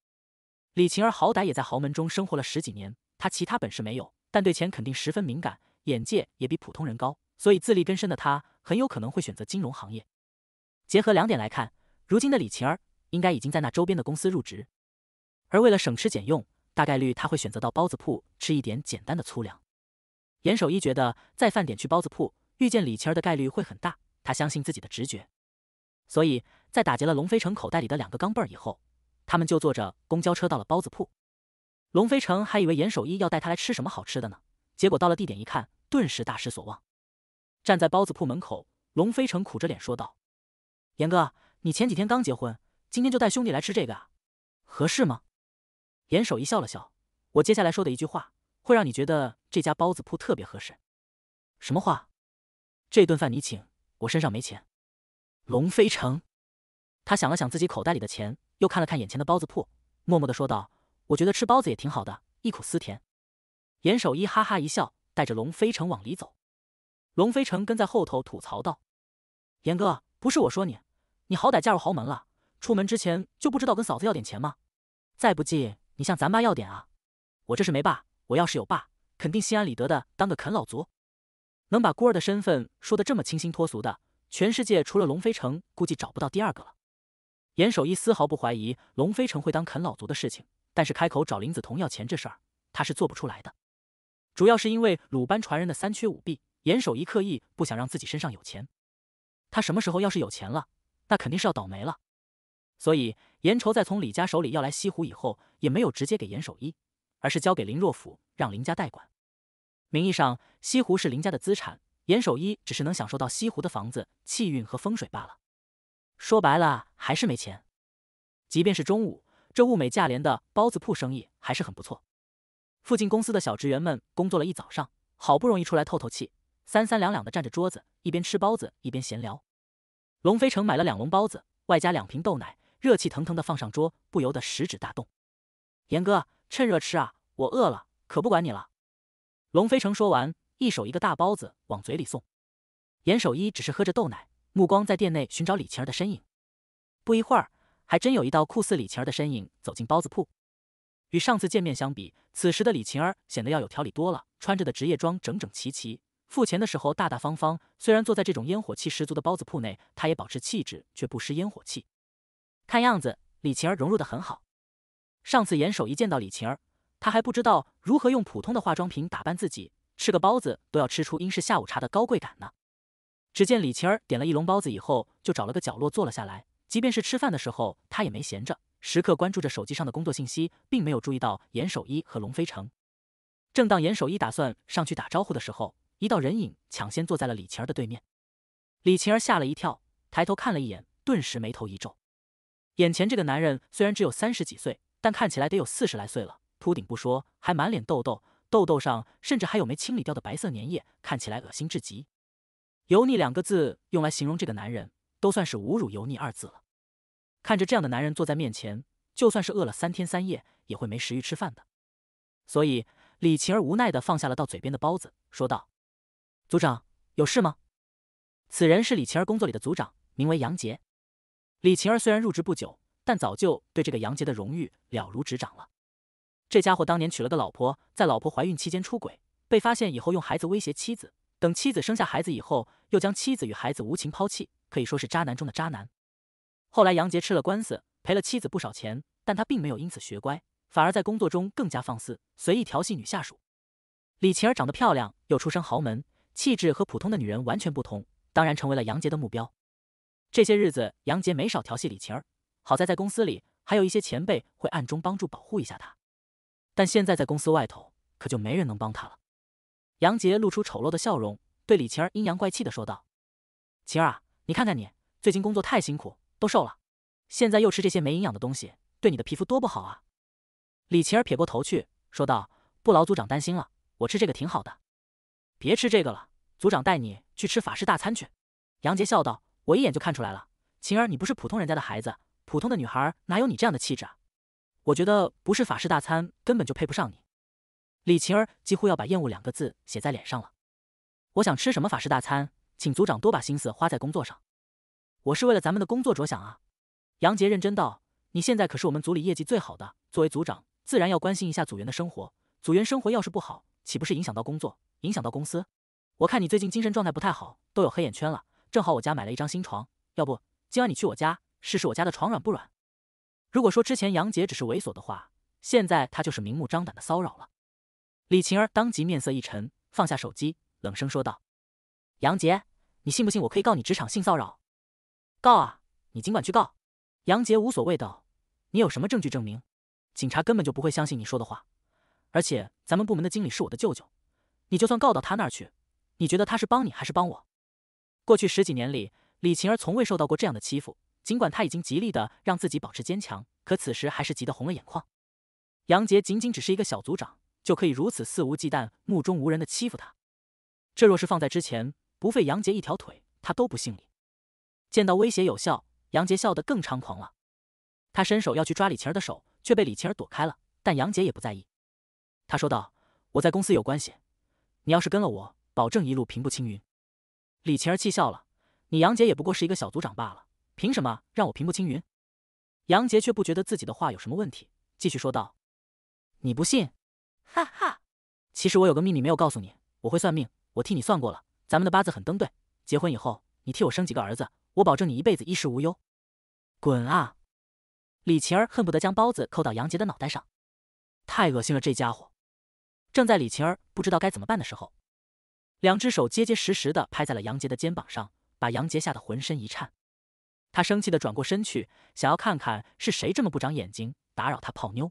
Speaker 1: 李晴儿好歹也在豪门中生活了十几年，她其他本事没有，但对钱肯定十分敏感，眼界也比普通人高，所以自力更生的她很有可能会选择金融行业。结合两点来看，如今的李晴儿应该已经在那周边的公司入职，而为了省吃俭用，大概率他会选择到包子铺吃一点简单的粗粮。严守一觉得，在饭点去包子铺遇见李晴儿的概率会很大。他相信自己的直觉，所以在打劫了龙飞城口袋里的两个钢镚儿以后，他们就坐着公交车到了包子铺。龙飞城还以为严守一要带他来吃什么好吃的呢，结果到了地点一看，顿时大失所望。站在包子铺门口，龙飞城苦着脸说道：“严哥，你前几天刚结婚，今天就带兄弟来吃这个啊，合适吗？”严守一笑了笑：“我接下来说的一句话，会让你觉得这家包子铺特别合适。什么话？这顿饭你请。”我身上没钱，龙飞城，他想了想自己口袋里的钱，又看了看眼前的包子铺，默默的说道：“我觉得吃包子也挺好的，忆苦思甜。”严守一哈哈一笑，带着龙飞城往里走。龙飞城跟在后头吐槽道：“严哥，不是我说你，你好歹嫁入豪门了，出门之前就不知道跟嫂子要点钱吗？再不济你向咱爸要点啊！我这是没爸，我要是有爸，肯定心安理得的当个啃老族。”能把孤儿的身份说得这么清新脱俗的，全世界除了龙飞城，估计找不到第二个了。严守一丝毫不怀疑龙飞城会当啃老族的事情，但是开口找林子彤要钱这事儿，他是做不出来的。主要是因为鲁班传人的三缺五弊，严守一刻意不想让自己身上有钱。他什么时候要是有钱了，那肯定是要倒霉了。所以严愁在从李家手里要来西湖以后，也没有直接给严守一，而是交给林若甫让林家代管。名义上西湖是林家的资产，严守一只是能享受到西湖的房子、气运和风水罢了。说白了还是没钱。即便是中午，这物美价廉的包子铺生意还是很不错。附近公司的小职员们工作了一早上，好不容易出来透透气，三三两两的占着桌子，一边吃包子一边闲聊。龙飞城买了两笼包子，外加两瓶豆奶，热气腾腾的放上桌，不由得食指大动。严哥，趁热吃啊，我饿了，可不管你了。龙飞城说完，一手一个大包子往嘴里送。严守一只是喝着豆奶，目光在店内寻找李晴儿的身影。不一会儿，还真有一道酷似李晴儿的身影走进包子铺。与上次见面相比，此时的李晴儿显得要有条理多了，穿着的职业装整整齐齐，付钱的时候大大方方。虽然坐在这种烟火气十足的包子铺内，她也保持气质却不失烟火气。看样子，李晴儿融入的很好。上次严守一见到李晴儿。他还不知道如何用普通的化妆品打扮自己，吃个包子都要吃出英式下午茶的高贵感呢。只见李晴儿点了一笼包子以后，就找了个角落坐了下来。即便是吃饭的时候，他也没闲着，时刻关注着手机上的工作信息，并没有注意到严守一和龙飞成。正当严守一打算上去打招呼的时候，一道人影抢先坐在了李晴儿的对面。李晴儿吓了一跳，抬头看了一眼，顿时眉头一皱。眼前这个男人虽然只有三十几岁，但看起来得有四十来岁了。秃顶不说，还满脸痘痘，痘痘上甚至还有没清理掉的白色粘液，看起来恶心至极。油腻两个字用来形容这个男人，都算是侮辱“油腻”二字了。看着这样的男人坐在面前，就算是饿了三天三夜，也会没食欲吃饭的。所以李晴儿无奈地放下了到嘴边的包子，说道：“组长，有事吗？”此人是李晴儿工作里的组长，名为杨杰。李晴儿虽然入职不久，但早就对这个杨杰的荣誉了如指掌了。这家伙当年娶了个老婆，在老婆怀孕期间出轨，被发现以后用孩子威胁妻子，等妻子生下孩子以后，又将妻子与孩子无情抛弃，可以说是渣男中的渣男。后来杨杰吃了官司，赔了妻子不少钱，但他并没有因此学乖，反而在工作中更加放肆，随意调戏女下属。李晴儿长得漂亮，又出身豪门，气质和普通的女人完全不同，当然成为了杨杰的目标。这些日子，杨杰没少调戏李晴儿，好在在公司里还有一些前辈会暗中帮助保护一下他。但现在在公司外头，可就没人能帮他了。杨杰露出丑陋的笑容，对李晴儿阴阳怪气的说道：“晴儿啊，你看看你，最近工作太辛苦，都瘦了。现在又吃这些没营养的东西，对你的皮肤多不好啊！”李晴儿撇过头去，说道：“不劳组长担心了，我吃这个挺好的。别吃这个了，组长带你去吃法式大餐去。”杨杰笑道：“我一眼就看出来了，晴儿你不是普通人家的孩子，普通的女孩哪有你这样的气质？”啊？”我觉得不是法式大餐根本就配不上你，李晴儿几乎要把厌恶两个字写在脸上了。我想吃什么法式大餐，请组长多把心思花在工作上。我是为了咱们的工作着想啊。杨杰认真道：“你现在可是我们组里业绩最好的，作为组长，自然要关心一下组员的生活。组员生活要是不好，岂不是影响到工作，影响到公司？我看你最近精神状态不太好，都有黑眼圈了。正好我家买了一张新床，要不今晚你去我家试试我家的床软不软？”如果说之前杨杰只是猥琐的话，现在他就是明目张胆的骚扰了。李晴儿当即面色一沉，放下手机，冷声说道：“杨杰，你信不信我可以告你职场性骚扰？告啊，你尽管去告。”杨杰无所谓道：“你有什么证据证明？警察根本就不会相信你说的话。而且咱们部门的经理是我的舅舅，你就算告到他那儿去，你觉得他是帮你还是帮我？过去十几年里，李晴儿从未受到过这样的欺负。”尽管他已经极力的让自己保持坚强，可此时还是急得红了眼眶。杨杰仅仅只是一个小组长，就可以如此肆无忌惮、目中无人的欺负他？这若是放在之前，不废杨杰一条腿，他都不信你。见到威胁有效，杨杰笑得更猖狂了。他伸手要去抓李晴儿的手，却被李晴儿躲开了。但杨杰也不在意，他说道：“我在公司有关系，你要是跟了我，保证一路平步青云。”李晴儿气笑了：“你杨杰也不过是一个小组长罢了。”凭什么让我平步青云？杨杰却不觉得自己的话有什么问题，继续说道：“你不信？哈哈，其实我有个秘密没有告诉你，我会算命。我替你算过了，咱们的八字很登对。结婚以后，你替我生几个儿子，我保证你一辈子衣食无忧。”滚啊！李晴儿恨不得将包子扣到杨杰的脑袋上，太恶心了，这家伙！正在李晴儿不知道该怎么办的时候，两只手结结实实的拍在了杨杰的肩膀上，把杨杰吓得浑身一颤。他生气的转过身去，想要看看是谁这么不长眼睛，打扰他泡妞。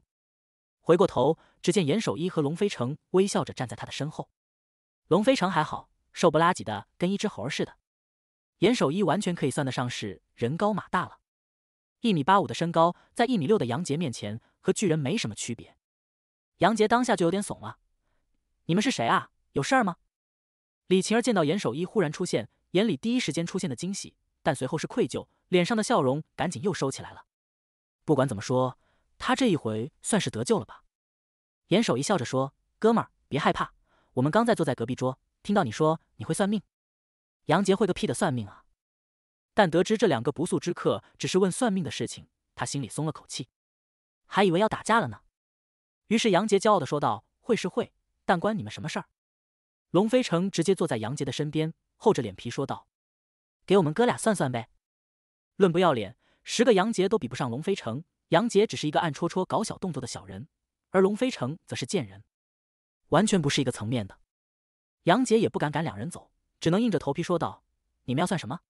Speaker 1: 回过头，只见严守一和龙飞城微笑着站在他的身后。龙飞城还好，瘦不拉几的，跟一只猴似的。严守一完全可以算得上是人高马大了，一米八五的身高，在一米六的杨杰面前，和巨人没什么区别。杨杰当下就有点怂了。你们是谁啊？有事儿吗？李晴儿见到严守一忽然出现，眼里第一时间出现的惊喜，但随后是愧疚。脸上的笑容赶紧又收起来了。不管怎么说，他这一回算是得救了吧？严守一笑着说：“哥们儿，别害怕，我们刚在坐在隔壁桌，听到你说你会算命。”杨杰会个屁的算命啊！但得知这两个不速之客只是问算命的事情，他心里松了口气，还以为要打架了呢。于是杨杰骄傲的说道：“会是会，但关你们什么事儿？”龙飞成直接坐在杨杰的身边，厚着脸皮说道：“给我们哥俩算算呗。”论不要脸，十个杨杰都比不上龙飞城。杨杰只是一个暗戳戳搞小动作的小人，而龙飞城则是贱人，完全不是一个层面的。杨杰也不敢赶两人走，只能硬着头皮说道：“你们要算什么？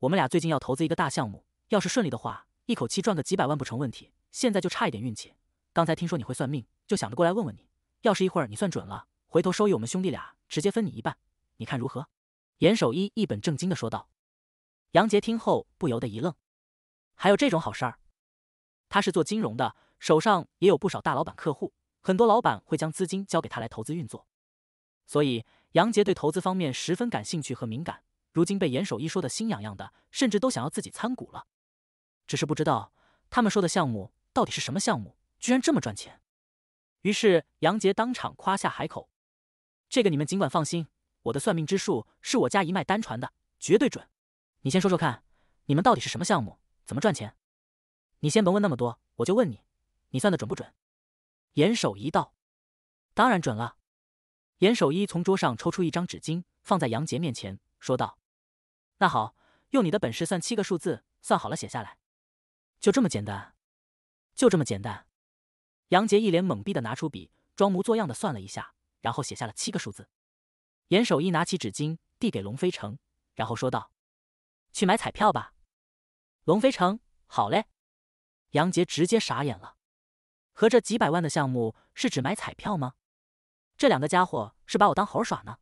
Speaker 1: 我们俩最近要投资一个大项目，要是顺利的话，一口气赚个几百万不成问题。现在就差一点运气。刚才听说你会算命，就想着过来问问你。要是一会儿你算准了，回头收益我们兄弟俩直接分你一半，你看如何？”严守一一本正经地说道。杨杰听后不由得一愣，还有这种好事儿？他是做金融的，手上也有不少大老板客户，很多老板会将资金交给他来投资运作，所以杨杰对投资方面十分感兴趣和敏感。如今被严守一说的心痒痒的，甚至都想要自己参股了。只是不知道他们说的项目到底是什么项目，居然这么赚钱。于是杨杰当场夸下海口：“这个你们尽管放心，我的算命之术是我家一脉单传的，绝对准。”你先说说看，你们到底是什么项目？怎么赚钱？你先甭问那么多，我就问你，你算的准不准？严守一道，当然准了。严守一从桌上抽出一张纸巾，放在杨杰面前，说道：“那好，用你的本事算七个数字，算好了写下来。就这么简单，就这么简单。”杨杰一脸懵逼的拿出笔，装模作样的算了一下，然后写下了七个数字。严守一拿起纸巾递给龙飞城，然后说道。去买彩票吧，龙飞成，好嘞！杨杰直接傻眼了，合着几百万的项目是指买彩票吗？这两个家伙是把我当猴耍呢？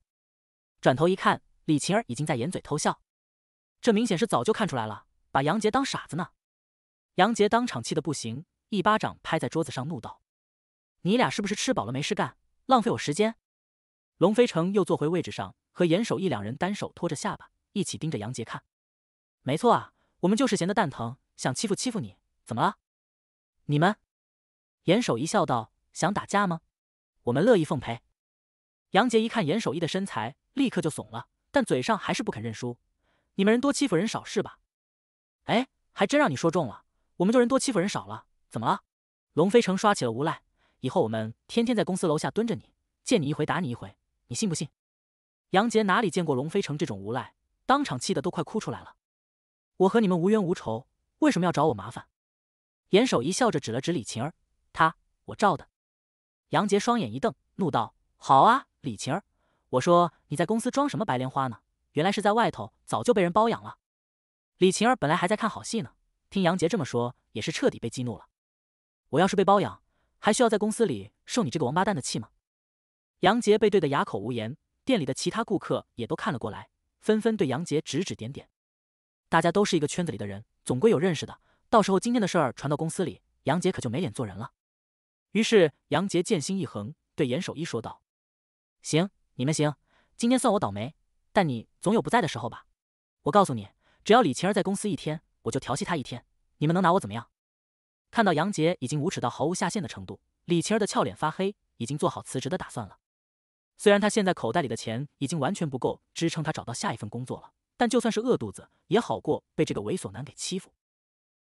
Speaker 1: 转头一看，李晴儿已经在掩嘴偷笑，这明显是早就看出来了，把杨杰当傻子呢。杨杰当场气得不行，一巴掌拍在桌子上，怒道：“你俩是不是吃饱了没事干，浪费我时间？”龙飞成又坐回位置上，和严守义两人单手托着下巴，一起盯着杨杰看。没错啊，我们就是闲得蛋疼，想欺负欺负你，怎么了？你们，严守一笑道：“想打架吗？我们乐意奉陪。”杨杰一看严守一的身材，立刻就怂了，但嘴上还是不肯认输：“你们人多欺负人少是吧？”哎，还真让你说中了，我们就人多欺负人少了，怎么了？龙飞成刷起了无赖，以后我们天天在公司楼下蹲着你，见你一回打你一回，你信不信？杨杰哪里见过龙飞成这种无赖，当场气得都快哭出来了。我和你们无冤无仇，为什么要找我麻烦？严守一笑着指了指李晴儿，他我照的。杨杰双眼一瞪，怒道：“好啊，李晴儿，我说你在公司装什么白莲花呢？原来是在外头早就被人包养了。”李晴儿本来还在看好戏呢，听杨杰这么说，也是彻底被激怒了。“我要是被包养，还需要在公司里受你这个王八蛋的气吗？”杨杰被怼得哑口无言，店里的其他顾客也都看了过来，纷纷对杨杰指指点点。大家都是一个圈子里的人，总归有认识的。到时候今天的事儿传到公司里，杨杰可就没脸做人了。于是杨杰剑心一横，对严守一说道：“行，你们行，今天算我倒霉。但你总有不在的时候吧？我告诉你，只要李晴儿在公司一天，我就调戏她一天。你们能拿我怎么样？”看到杨杰已经无耻到毫无下限的程度，李晴儿的俏脸发黑，已经做好辞职的打算了。虽然他现在口袋里的钱已经完全不够支撑他找到下一份工作了。但就算是饿肚子也好过被这个猥琐男给欺负。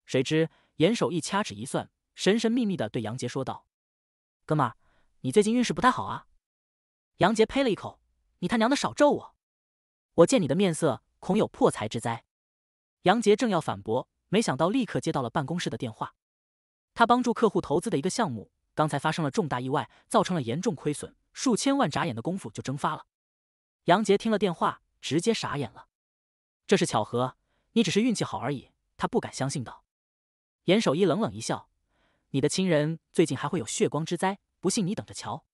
Speaker 1: 谁知严守一掐指一算，神神秘秘的对杨杰说道：“哥们，你最近运势不太好啊。”杨杰呸了一口：“你他娘的少咒我！我见你的面色，恐有破财之灾。”杨杰正要反驳，没想到立刻接到了办公室的电话。他帮助客户投资的一个项目，刚才发生了重大意外，造成了严重亏损，数千万眨眼的功夫就蒸发了。杨杰听了电话，直接傻眼了。这是巧合，你只是运气好而已。他不敢相信道。严守一冷冷一笑：“你的亲人最近还会有血光之灾，不信你等着瞧。”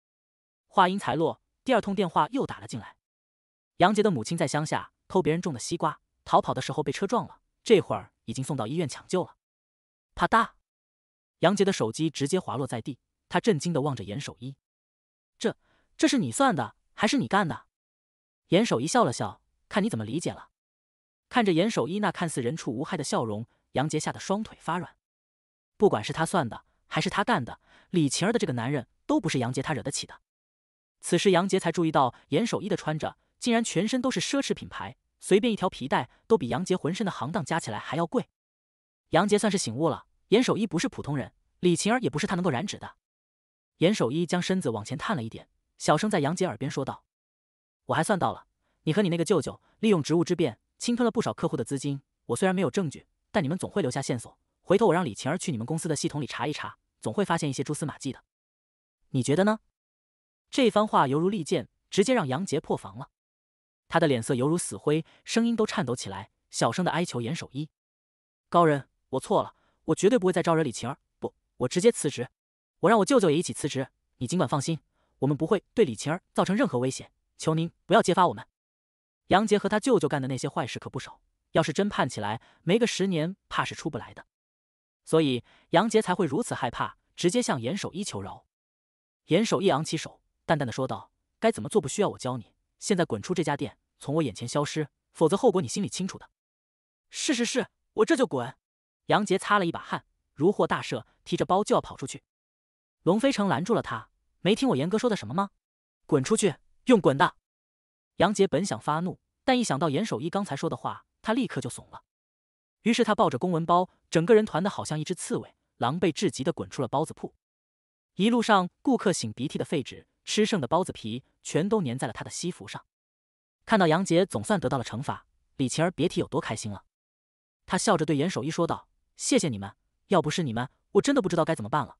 Speaker 1: 话音才落，第二通电话又打了进来。杨杰的母亲在乡下偷别人种的西瓜，逃跑的时候被车撞了，这会儿已经送到医院抢救了。啪嗒，杨杰的手机直接滑落在地，他震惊的望着严守一：“这，这是你算的，还是你干的？”严守一笑了笑：“看你怎么理解了。”看着严守一那看似人畜无害的笑容，杨杰吓得双腿发软。不管是他算的，还是他干的，李晴儿的这个男人，都不是杨杰他惹得起的。此时杨杰才注意到严守一的穿着，竟然全身都是奢侈品牌，随便一条皮带都比杨杰浑身的行当加起来还要贵。杨杰算是醒悟了，严守一不是普通人，李晴儿也不是他能够染指的。严守一将身子往前探了一点，小声在杨杰耳边说道：“我还算到了，你和你那个舅舅利用职务之便。”侵吞了不少客户的资金，我虽然没有证据，但你们总会留下线索。回头我让李晴儿去你们公司的系统里查一查，总会发现一些蛛丝马迹的。你觉得呢？这番话犹如利剑，直接让杨杰破防了。他的脸色犹如死灰，声音都颤抖起来，小声的哀求严守一：“高人，我错了，我绝对不会再招惹李晴儿。不，我直接辞职，我让我舅舅也一起辞职。你尽管放心，我们不会对李晴儿造成任何威胁。求您不要揭发我们。”杨杰和他舅舅干的那些坏事可不少，要是真判起来，没个十年，怕是出不来的。所以杨杰才会如此害怕，直接向严守一求饶。严守一昂起手，淡淡的说道：“该怎么做不需要我教你，现在滚出这家店，从我眼前消失，否则后果你心里清楚的。”“是是是，我这就滚。”杨杰擦了一把汗，如获大赦，提着包就要跑出去。龙飞城拦住了他：“没听我严哥说的什么吗？滚出去，用滚的。”杨杰本想发怒，但一想到严守一刚才说的话，他立刻就怂了。于是他抱着公文包，整个人团的好像一只刺猬，狼狈至极的滚出了包子铺。一路上，顾客擤鼻涕的废纸、吃剩的包子皮，全都粘在了他的西服上。看到杨杰总算得到了惩罚，李晴儿别提有多开心了。他笑着对严守一说道：“谢谢你们，要不是你们，我真的不知道该怎么办了。”“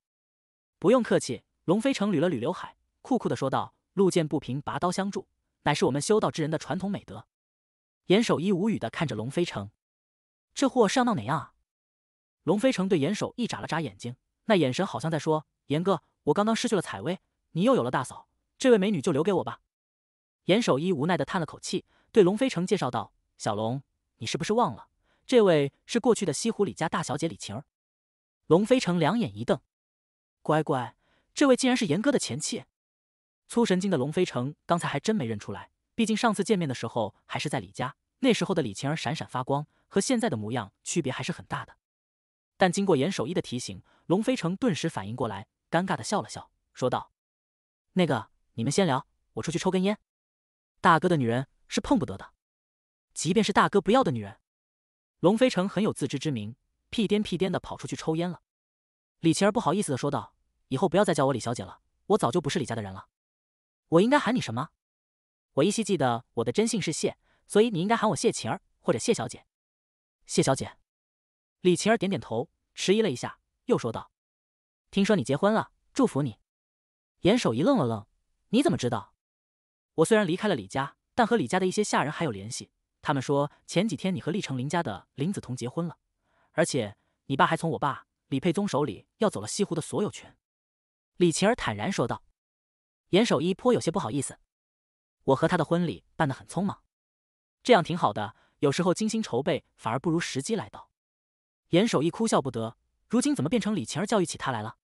Speaker 1: 不用客气。”龙飞成捋了捋刘海，酷酷的说道：“路见不平，拔刀相助。”乃是我们修道之人的传统美德。严守一无语的看着龙飞城，这货是要闹哪样啊？龙飞城对严守一眨了眨眼睛，那眼神好像在说：“严哥，我刚刚失去了采薇，你又有了大嫂，这位美女就留给我吧。”严守一无奈的叹了口气，对龙飞城介绍道：“小龙，你是不是忘了，这位是过去的西湖李家大小姐李晴儿？”龙飞城两眼一瞪：“乖乖，这位竟然是严哥的前妻！”粗神经的龙飞成刚才还真没认出来，毕竟上次见面的时候还是在李家，那时候的李晴儿闪闪发光，和现在的模样区别还是很大的。但经过严守一的提醒，龙飞成顿时反应过来，尴尬的笑了笑，说道：“那个，你们先聊，我出去抽根烟。大哥的女人是碰不得的，即便是大哥不要的女人。”龙飞成很有自知之明，屁颠屁颠的跑出去抽烟了。李晴儿不好意思的说道：“以后不要再叫我李小姐了，我早就不是李家的人了。”我应该喊你什么？我依稀记得我的真姓是谢，所以你应该喊我谢晴儿或者谢小姐。谢小姐，李晴儿点点头，迟疑了一下，又说道：“听说你结婚了，祝福你。”严守一愣了愣：“你怎么知道？”我虽然离开了李家，但和李家的一些下人还有联系。他们说前几天你和厉城林家的林子彤结婚了，而且你爸还从我爸李佩宗手里要走了西湖的所有权。”李晴儿坦然说道。严守一颇有些不好意思，我和他的婚礼办得很匆忙，这样挺好的。有时候精心筹备反而不如时机来到。严守一哭笑不得，如今怎么变成李晴儿教育起他来了？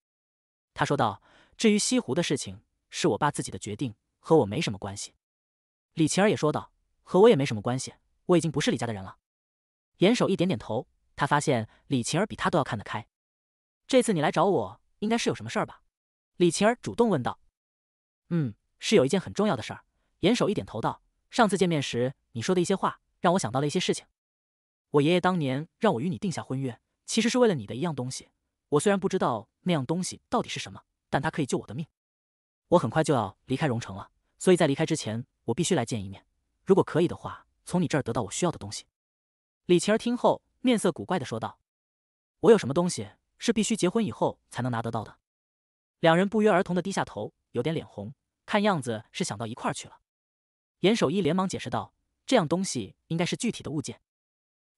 Speaker 1: 他说道：“至于西湖的事情，是我爸自己的决定，和我没什么关系。”李晴儿也说道：“和我也没什么关系，我已经不是李家的人了。”严守一点点头，他发现李晴儿比他都要看得开。这次你来找我，应该是有什么事儿吧？李晴儿主动问道。嗯，是有一件很重要的事儿。严守一点头道：“上次见面时你说的一些话，让我想到了一些事情。我爷爷当年让我与你定下婚约，其实是为了你的一样东西。我虽然不知道那样东西到底是什么，但它可以救我的命。我很快就要离开荣城了，所以在离开之前，我必须来见一面。如果可以的话，从你这儿得到我需要的东西。”李晴儿听后面色古怪的说道：“我有什么东西是必须结婚以后才能拿得到的？”两人不约而同的低下头。有点脸红，看样子是想到一块儿去了。严守一连忙解释道：“这样东西应该是具体的物件，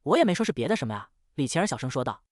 Speaker 1: 我也没说是别的什么啊。”李晴儿小声说道。